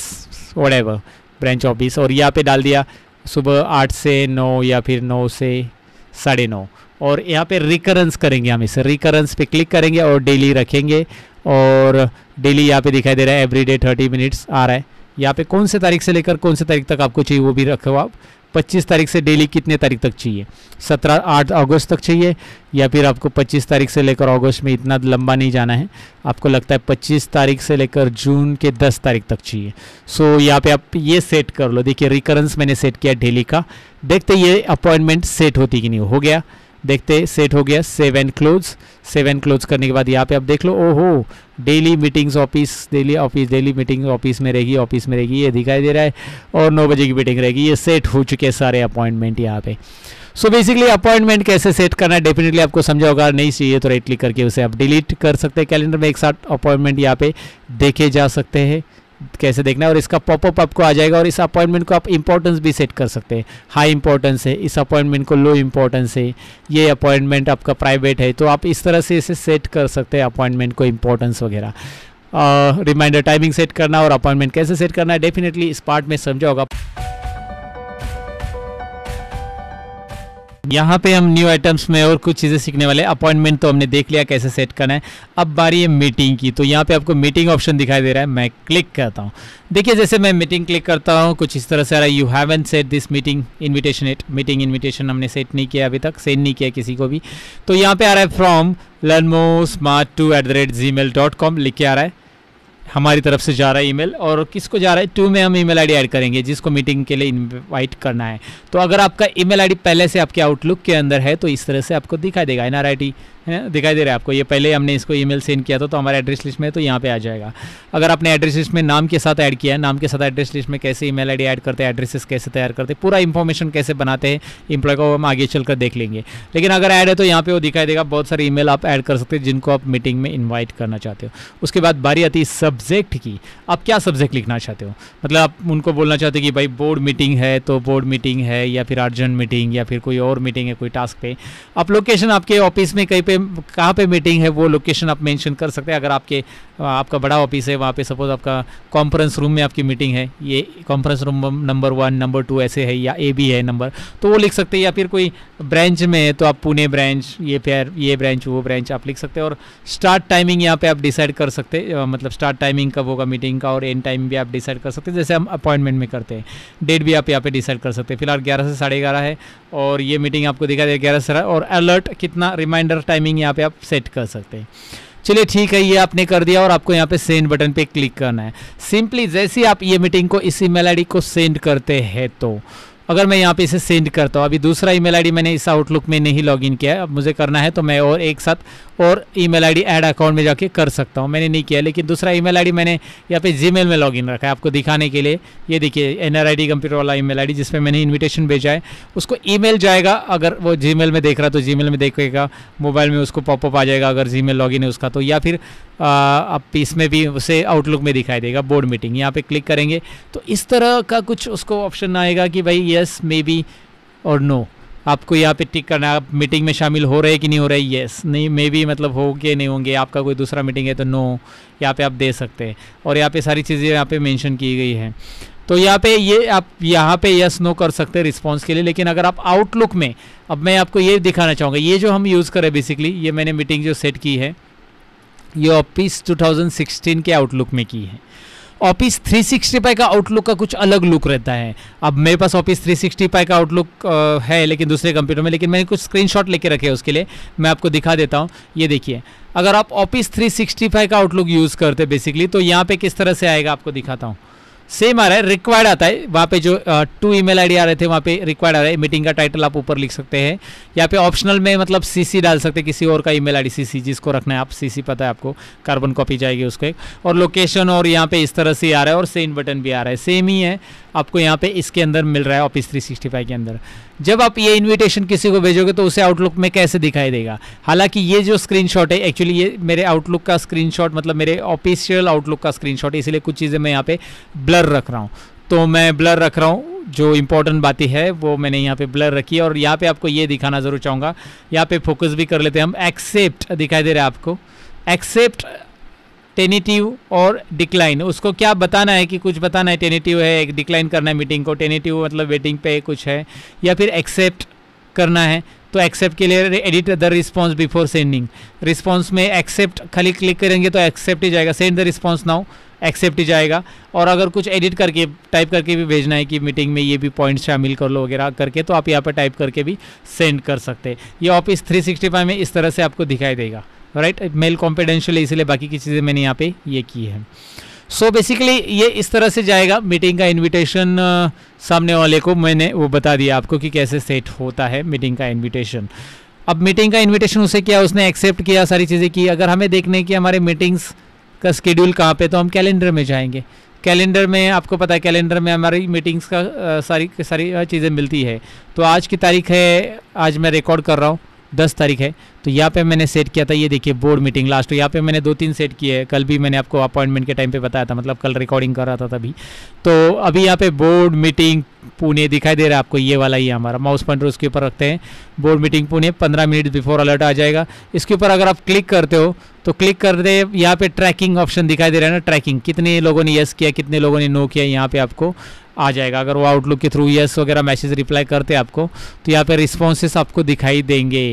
वडेवर ब्रांच ऑफिस और यहाँ पे डाल दिया सुबह आठ से नौ या फिर नौ से साढ़े नौ और यहाँ पे रिकरेंस करेंगे हम इसे रिकरेंस पे क्लिक करेंगे और डेली रखेंगे और डेली यहाँ पे दिखाई दे रहा है एवरी डे थर्टी मिनट्स आ रहा है यहाँ पे कौन से तारीख से लेकर कौन से तारीख तक आपको चाहिए वो भी रखो आप 25 तारीख से डेली कितने तारीख तक चाहिए 17 8 अगस्त तक चाहिए या फिर आपको 25 तारीख से लेकर अगस्त में इतना लंबा नहीं जाना है आपको लगता है 25 तारीख से लेकर जून के 10 तारीख तक चाहिए सो so, यहाँ पे आप ये सेट कर लो देखिए रिकरेंस मैंने सेट किया डेली का देखते ये अपॉइंटमेंट सेट होती कि नहीं हो गया देखते सेट हो गया सेवन क्लोज सेवन क्लोज करने के बाद यहाँ पे आप देख लो ओहो daily meetings office daily office daily meeting office में रहेगी ऑफिस में रहेगी ये दिखाई दे रहा है और नौ बजे की मीटिंग रहेगी ये सेट हो चुके हैं सारे अपॉइंटमेंट यहाँ पे सो बेसिकली अपॉइंटमेंट कैसे सेट करना है डेफिनेटली आपको समझा होगा नहीं चाहिए तो राइट क्लिक करके उसे आप डिलीट कर सकते हैं कैलेंडर में एक साथ अपॉइंटमेंट यहाँ पे देखे जा सकते हैं कैसे देखना है और इसका पॉपअप आपको आ जाएगा और इस अपॉइंटमेंट को आप इंपॉर्टेंस भी सेट कर सकते हैं हाई इंपॉर्टेंस है इस अपॉइंटमेंट को लो इंपॉर्टेंस है ये अपॉइंटमेंट आपका प्राइवेट है तो आप इस तरह से इसे सेट कर सकते हैं अपॉइंटमेंट को इंपॉर्टेंस वगैरह रिमाइंडर टाइमिंग सेट करना और अपॉइंटमेंट कैसे सेट करना है डेफिनेटली इस पार्ट में समझा होगा यहाँ पे हम न्यू आइटम्स में और कुछ चीज़ें सीखने वाले अपॉइंटमेंट तो हमने देख लिया कैसे सेट करना है अब बारी है मीटिंग की तो यहाँ पे आपको मीटिंग ऑप्शन दिखाई दे रहा है मैं क्लिक करता हूँ देखिए जैसे मैं मीटिंग क्लिक करता हूँ कुछ इस तरह से आ रहा है you haven't set this meeting invitation at meeting invitation हमने सेट नहीं किया अभी तक सेंड नहीं किया किसी को भी तो यहाँ पर आ रहा है from learn smart two at the rate Gmail dot com लिख के आ रहा है हमारी तरफ से जा रहा है ईमेल और किसको जा रहा है टू में हम ईमेल आईडी ऐड करेंगे जिसको मीटिंग के लिए इनवाइट करना है तो अगर आपका ईमेल आईडी पहले से आपके आउटलुक के अंदर है तो इस तरह से आपको दिखाई देगा एन है ना दिखाई दे रहा है आपको ये पहले हमने इसको ईमेल सेंड किया था तो हमारे एड्रेस लिस्ट में तो यहाँ पे आ जाएगा अगर आपने एड्रेस लिस्ट में नाम के साथ ऐड किया है नाम के साथ एड्रेस लिस्ट में कैसे ईमेल आईडी ऐड करते हैं एड्रेसेस कैसे तैयार करते हैं पूरा इंफॉर्मेशन कैसे बनाते हैं इम्प्लॉय को हम आगे चलकर देख लेंगे लेकिन अगर ऐड है तो यहाँ पर वो दिखाई देगा बहुत सारे ई आप ऐड कर सकते हैं जिनको आप मीटिंग में इन्वाइट करना चाहते हो उसके बाद बारी आती है सब्जेक्ट की आप क्या सब्जेक्ट लिखना चाहते हो मतलब आप उनको बोलना चाहते हो कि भाई बोर्ड मीटिंग है तो बोर्ड मीटिंग है या फिर अर्जेंट मीटिंग या फिर कोई और मीटिंग है कोई टास्क पे आप लोकेशन आपके ऑफिस में कहीं पे कहाँ पे मीटिंग है वो लोकेशन आप मेंशन कर सकते हैं अगर आपके आपका बड़ा ऑफिस है वहाँ पे सपोज आपका कॉन्फ्रेंस रूम में आपकी मीटिंग है ये conference room number one number two ऐसे है या ए बी है नंबर तो वो लिख सकते हैं या फिर कोई ब्रांच में है तो आप पुणे ब्रांच ये फिर ये ब्रांच वो ब्रांच आप लिख सकते हैं और स्टार्ट टाइमिंग यहाँ पर आप डिसाइड कर सकते हैं मतलब स्टार्ट टाइमिंग कब होगा मीटिंग का और एंड टाइम भी आप डिसाइड कर सकते हैं जैसे हम अपॉइंटमेंट में करते हैं डेट भी आप यहाँ पे डिसाइड कर सकते हैं फिलहाल ग्यारह से साढ़े ग्यारह है और ये मीटिंग आपको दिखा दे ग्यारह से और अलर्ट कितना रिमाइंडर टाइम टाइमिंग यहाँ पे आप सेट कर सकते हैं चलिए ठीक है ये आपने कर दिया और आपको यहाँ पे सेंड बटन पे क्लिक करना है सिंपली जैसे आप ये मीटिंग को इस ईमेल आईडी को सेंड करते हैं तो अगर मैं यहाँ पे इसे सेंड करता हूँ अभी दूसरा ईमेल आईडी मैंने इस आउटलुक में नहीं लॉगिन किया है अब मुझे करना है तो मैं और एक साथ और ईमेल आईडी ऐड अकाउंट में जाके कर सकता हूँ मैंने नहीं किया लेकिन दूसरा ईमेल आईडी मैंने यहाँ पे जीमेल में लॉगिन रखा है आपको दिखाने के लिए ये देखिए एन आर कंप्यूटर वाला ईमेल आईडी पर मैंने इन्विटेशन भेजा है उसको ईमेल जाएगा अगर वो जीमेल में देख रहा तो जीमेल में देखेगा मोबाइल में उसको पॉपअप आ जाएगा अगर जीमेल लॉगिन है उसका तो या फिर आप इसमें भी उसे आउटलुक में दिखाई देगा बोर्ड मीटिंग यहाँ पर क्लिक करेंगे तो इस तरह का कुछ उसको ऑप्शन आएगा कि भाई यस मे बी और नो आपको यहाँ पे टिक करना है आप मीटिंग में शामिल हो रहे कि नहीं हो रहे येस नहीं मे भी मतलब हो गए नहीं होंगे आपका कोई दूसरा मीटिंग है तो नो यहाँ पे आप दे सकते हैं और यहाँ पे सारी चीज़ें यहाँ पे मेंशन की गई हैं तो यहाँ पे ये आप यहाँ पे यस नो कर सकते हैं रिस्पॉन्स के लिए लेकिन अगर आप आउटलुक में अब मैं आपको ये दिखाना चाहूँगा ये जो हम यूज़ करें बेसिकली ये मैंने मीटिंग जो सेट की है ये ऑफिस टू के आउटलुक में की है ऑफिस 365 का आउटलुक का कुछ अलग लुक रहता है अब मेरे पास ऑफिस 365 का आउटलुक है लेकिन दूसरे कंप्यूटर में लेकिन मैंने कुछ स्क्रीनशॉट लेके रखे हैं उसके लिए मैं आपको दिखा देता हूँ ये देखिए अगर आप ऑफिस 365 का आउटलुक यूज़ करते बेसिकली तो यहाँ पे किस तरह से आएगा आपको दिखाता हूँ सेम आ रहा है रिक्वायर्ड आता है वहाँ पे जो टू ईमेल आईडी आ रहे थे वहाँ पे रिक्वायर्ड आ रहा है मीटिंग का टाइटल आप ऊपर लिख सकते हैं यहाँ पे ऑप्शनल में मतलब सीसी डाल सकते हैं किसी और का ईमेल आईडी सीसी जिसको रखना है आप सीसी पता है आपको कार्बन कॉपी जाएगी उसको और लोकेशन और यहाँ पे इस तरह से आ रहा है और सेम बटन भी आ रहा है सेम ही है आपको यहाँ पे इसके अंदर मिल रहा है ऑफिस 365 के अंदर जब आप ये इनविटेशन किसी को भेजोगे तो उसे आउटलुक में कैसे दिखाई देगा हालांकि ये जो स्क्रीनशॉट है एक्चुअली ये मेरे आउटलुक का स्क्रीनशॉट मतलब मेरे ऑफिशियल आउटलुक का स्क्रीनशॉट इसलिए कुछ चीज़ें मैं यहाँ पे ब्लर रख रहा हूँ तो मैं ब्लर रख रहा हूँ जो इंपॉर्टेंट बातें है वो मैंने यहाँ पे ब्लर रखी है और यहाँ पे आपको ये दिखाना ज़रूर चाहूँगा यहाँ पे फोकस भी कर लेते हैं हम एक्सेप्ट दिखाई दे रहे हैं आपको एक्सेप्ट टेनेटिव और डिक्लाइन उसको क्या बताना है कि कुछ बताना है टेनेटिव है एक डिक्लाइन करना है मीटिंग को टेनेटिव मतलब वेटिंग पे कुछ है या फिर एक्सेप्ट करना है तो एक्सेप्ट के लिए edit the response before sending response में एक्सेप्ट खाली क्लिक करेंगे तो एक्सेप्ट ही जाएगा send the response now accept ही जाएगा और अगर कुछ एडिट करके टाइप करके भी भेजना है कि मीटिंग में ये भी पॉइंट शामिल कर लो वगैरह करके तो आप यहाँ पर टाइप करके भी सेंड कर सकते हैं ये ऑफिस 365 में इस तरह से आपको दिखाई देगा राइट मेल कॉन्फिडेंशियल है इसलिए बाकी की चीज़ें मैंने यहाँ पे ये की है सो so बेसिकली ये इस तरह से जाएगा मीटिंग का इनविटेशन सामने वाले को मैंने वो बता दिया आपको कि कैसे सेट होता है मीटिंग का इनविटेशन अब मीटिंग का इनविटेशन उसे किया उसने एक्सेप्ट किया सारी चीज़ें की अगर हमें देखने की हमारे मीटिंग्स का स्केड्यूल कहाँ पे तो हम कैलेंडर में जाएंगे कैलेंडर में आपको पता है कैलेंडर में हमारी मीटिंग्स का आ, सारी सारी चीज़ें मिलती है तो आज की तारीख है आज मैं रिकॉर्ड कर रहा हूँ दस तारीख है तो यहाँ पे मैंने सेट किया था ये देखिए बोर्ड मीटिंग लास्ट यहाँ पे मैंने दो तीन सेट किए कल भी मैंने आपको अपॉइंटमेंट के टाइम पे बताया था मतलब कल रिकॉर्डिंग कर रहा था तभी तो अभी यहाँ पे बोर्ड मीटिंग पुणे दिखाई दे रहा है आपको ये वाला ही हमारा माउस पॉइंटर उसके ऊपर रखते हैं बोर्ड मीटिंग पुणे पंद्रह मिनट बिफोर अलर्ट आ जाएगा इसके ऊपर अगर आप क्लिक करते हो तो क्लिक कर दे यहाँ पे ट्रैकिंग ऑप्शन दिखाई दे रहा है ना ट्रैकिंग कितने लोगों ने यस किया कितने लोगों ने नो किया यहाँ पे आपको आ जाएगा अगर वो आउटलुक के थ्रू यस वगैरह मैसेज रिप्लाई करते हैं आपको तो यहाँ पे रिस्पॉन्सेस आपको दिखाई देंगे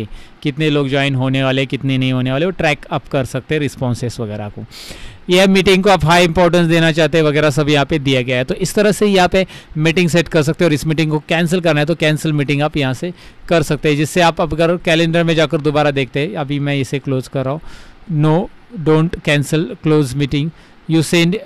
कितने लोग ज्वाइन होने वाले कितने नहीं होने वाले वो ट्रैक अप कर सकते हैं रिस्पॉन्सेस वगैरह को यह मीटिंग को आप हाई इंपॉर्टेंस देना चाहते हैं वगैरह सब यहाँ पे दिया गया है तो इस तरह से यहाँ पे मीटिंग सेट कर सकते हैं और इस मीटिंग को कैंसिल करना है तो कैंसिल मीटिंग आप यहाँ से कर सकते हैं जिससे आप अगर कैलेंडर में जाकर दोबारा देखते हैं अभी मैं इसे क्लोज कर रहा हूँ no don't cancel close meeting you send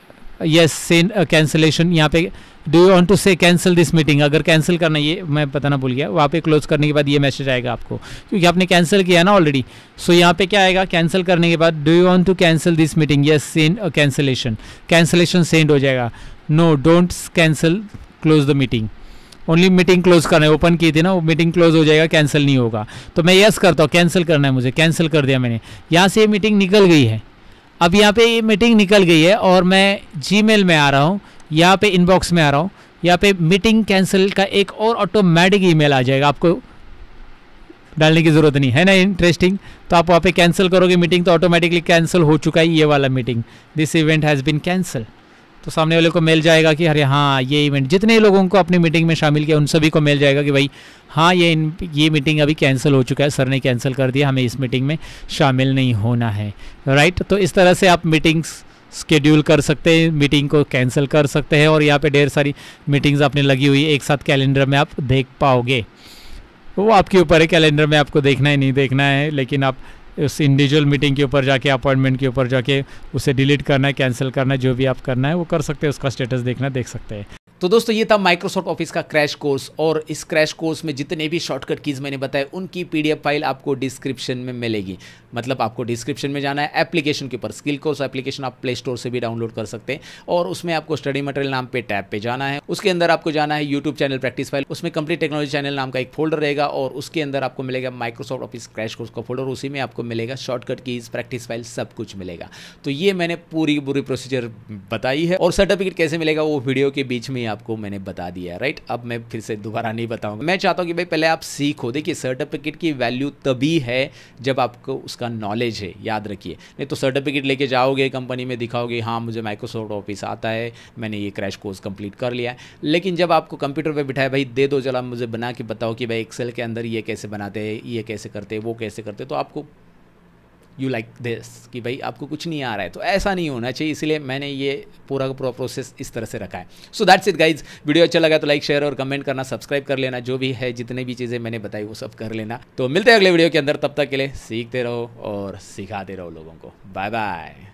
yes send cancellation यहाँ पे do you want to say cancel this meeting अगर कैंसिल करना ये मैं पता ना भूल गया वहाँ पे क्लोज करने के बाद ये मैसेज आएगा आपको क्योंकि आपने कैंसिल किया ना ऑलरेडी सो so, यहाँ पे क्या आएगा कैंसिल करने के बाद do you want to cancel this meeting yes send cancellation cancellation send हो जाएगा no don't cancel close the meeting only meeting close करना है ओपन की थी ना वो मीटिंग क्लोज हो जाएगा कैंसिल नहीं होगा तो मैं यस करता हूँ कैंसिल करना है मुझे कैंसिल कर दिया मैंने यहाँ से ये मीटिंग निकल गई है अब यहाँ पे ये मीटिंग निकल गई है और मैं जी में आ रहा हूँ यहाँ पे इनबॉक्स में आ रहा हूँ यहाँ पे मीटिंग कैंसिल का एक और ऑटोमेटिक ईमेल आ जाएगा आपको डालने की ज़रूरत नहीं है ना इंटरेस्टिंग तो आप वहाँ पे कैंसिल करोगे मीटिंग तो ऑटोमेटिकली कैंसिल हो चुका है ये वाला meeting this event has been cancel तो सामने वाले को मिल जाएगा कि अरे हाँ ये इवेंट जितने लोगों को अपनी मीटिंग में शामिल किया उन सभी को मिल जाएगा कि भाई हाँ ये ये मीटिंग अभी कैंसिल हो चुका है सर ने कैंसिल कर दिया हमें इस मीटिंग में शामिल नहीं होना है राइट तो इस तरह से आप मीटिंग्स स्केड्यूल कर सकते हैं मीटिंग को कैंसिल कर सकते हैं और यहाँ पे ढेर सारी मीटिंग्स आपने लगी हुई एक साथ कैलेंडर में आप देख पाओगे वो आपके ऊपर है कैलेंडर में आपको देखना है नहीं देखना है लेकिन आप उस इंडिविजुअल मीटिंग के ऊपर जाके अपॉइंटमेंट के ऊपर जाके उसे डिलीट करना है कैंसिल करना है जो भी आप करना है वो कर सकते हैं उसका स्टेटस देखना देख सकते हैं तो दोस्तों ये था माइक्रोसॉफ्ट ऑफिस का क्रैश कोर्स और इस क्रैश कोर्स में जितने भी शॉर्टकट कीज मैंने बताए उनकी पीडीएफ फाइल आपको डिस्क्रिप्शन में मिलेगी मतलब आपको डिस्क्रिप्शन में जाना है एप्लीकेशन के ऊपर स्किल कोर्स एप्लीकेशन आप प्ले स्टोर से भी डाउनलोड कर सकते हैं और उसमें आपको स्टडी मटेरियल नाम पे टैब पे जाना है उसके अंदर आपको जाना है यूट्यूब चैनल प्रैक्टिस फाइल उसमें कंपनी टेक्नोलॉजी चैनल नाम का एक फोल्डर रहेगा और उसके अंदर आपको मिलेगा माइक्रोसॉफ्ट ऑफिस क्रैश कोर्स का फोल्डर उसी में आपको मिलेगा शॉर्टकट कीज प्रैक्टिस फाइल सब कुछ मिलेगा तो ये मैंने पूरी पूरी प्रोसीजर बताई है और सर्टिफिकेट कैसे मिलेगा वो वीडियो के बीच में आपको मैंने बता दिया राइट अब मैं फिर से दोबारा नहीं बताऊंगा मैं चाहता हूँ कि भाई पहले आप सीखो देखिए सर्टिफिकेट की वैल्यू तभी है जब आपको उसका नॉलेज है याद रखिए नहीं तो सर्टिफिकेट लेके जाओगे कंपनी में दिखाओगे हाँ मुझे माइक्रोसॉफ्ट ऑफिस आता है मैंने ये क्रैश कोर्स कंप्लीट कर लिया है लेकिन जब आपको कंप्यूटर पर बिठाए भाई दे दो जरा मुझे बना के बताओ कि भाई एक्सेल के अंदर ये कैसे बनाते हैं ये कैसे करते हैं वो कैसे करते तो आपको यू लाइक दिस कि भाई आपको कुछ नहीं आ रहा है तो ऐसा नहीं होना चाहिए इसलिए मैंने ये पूरा का पूरा प्रोसेस इस तरह से रखा है so that's it guys video अच्छा लगा तो लाइक शेयर और कमेंट करना सब्सक्राइब कर लेना जो भी है जितने भी चीज़ें मैंने बताई वो सब कर लेना तो मिलते हैं अगले वीडियो के अंदर तब तक के लिए सीखते रहो और सिखाते रहो लोगों को बाय बाय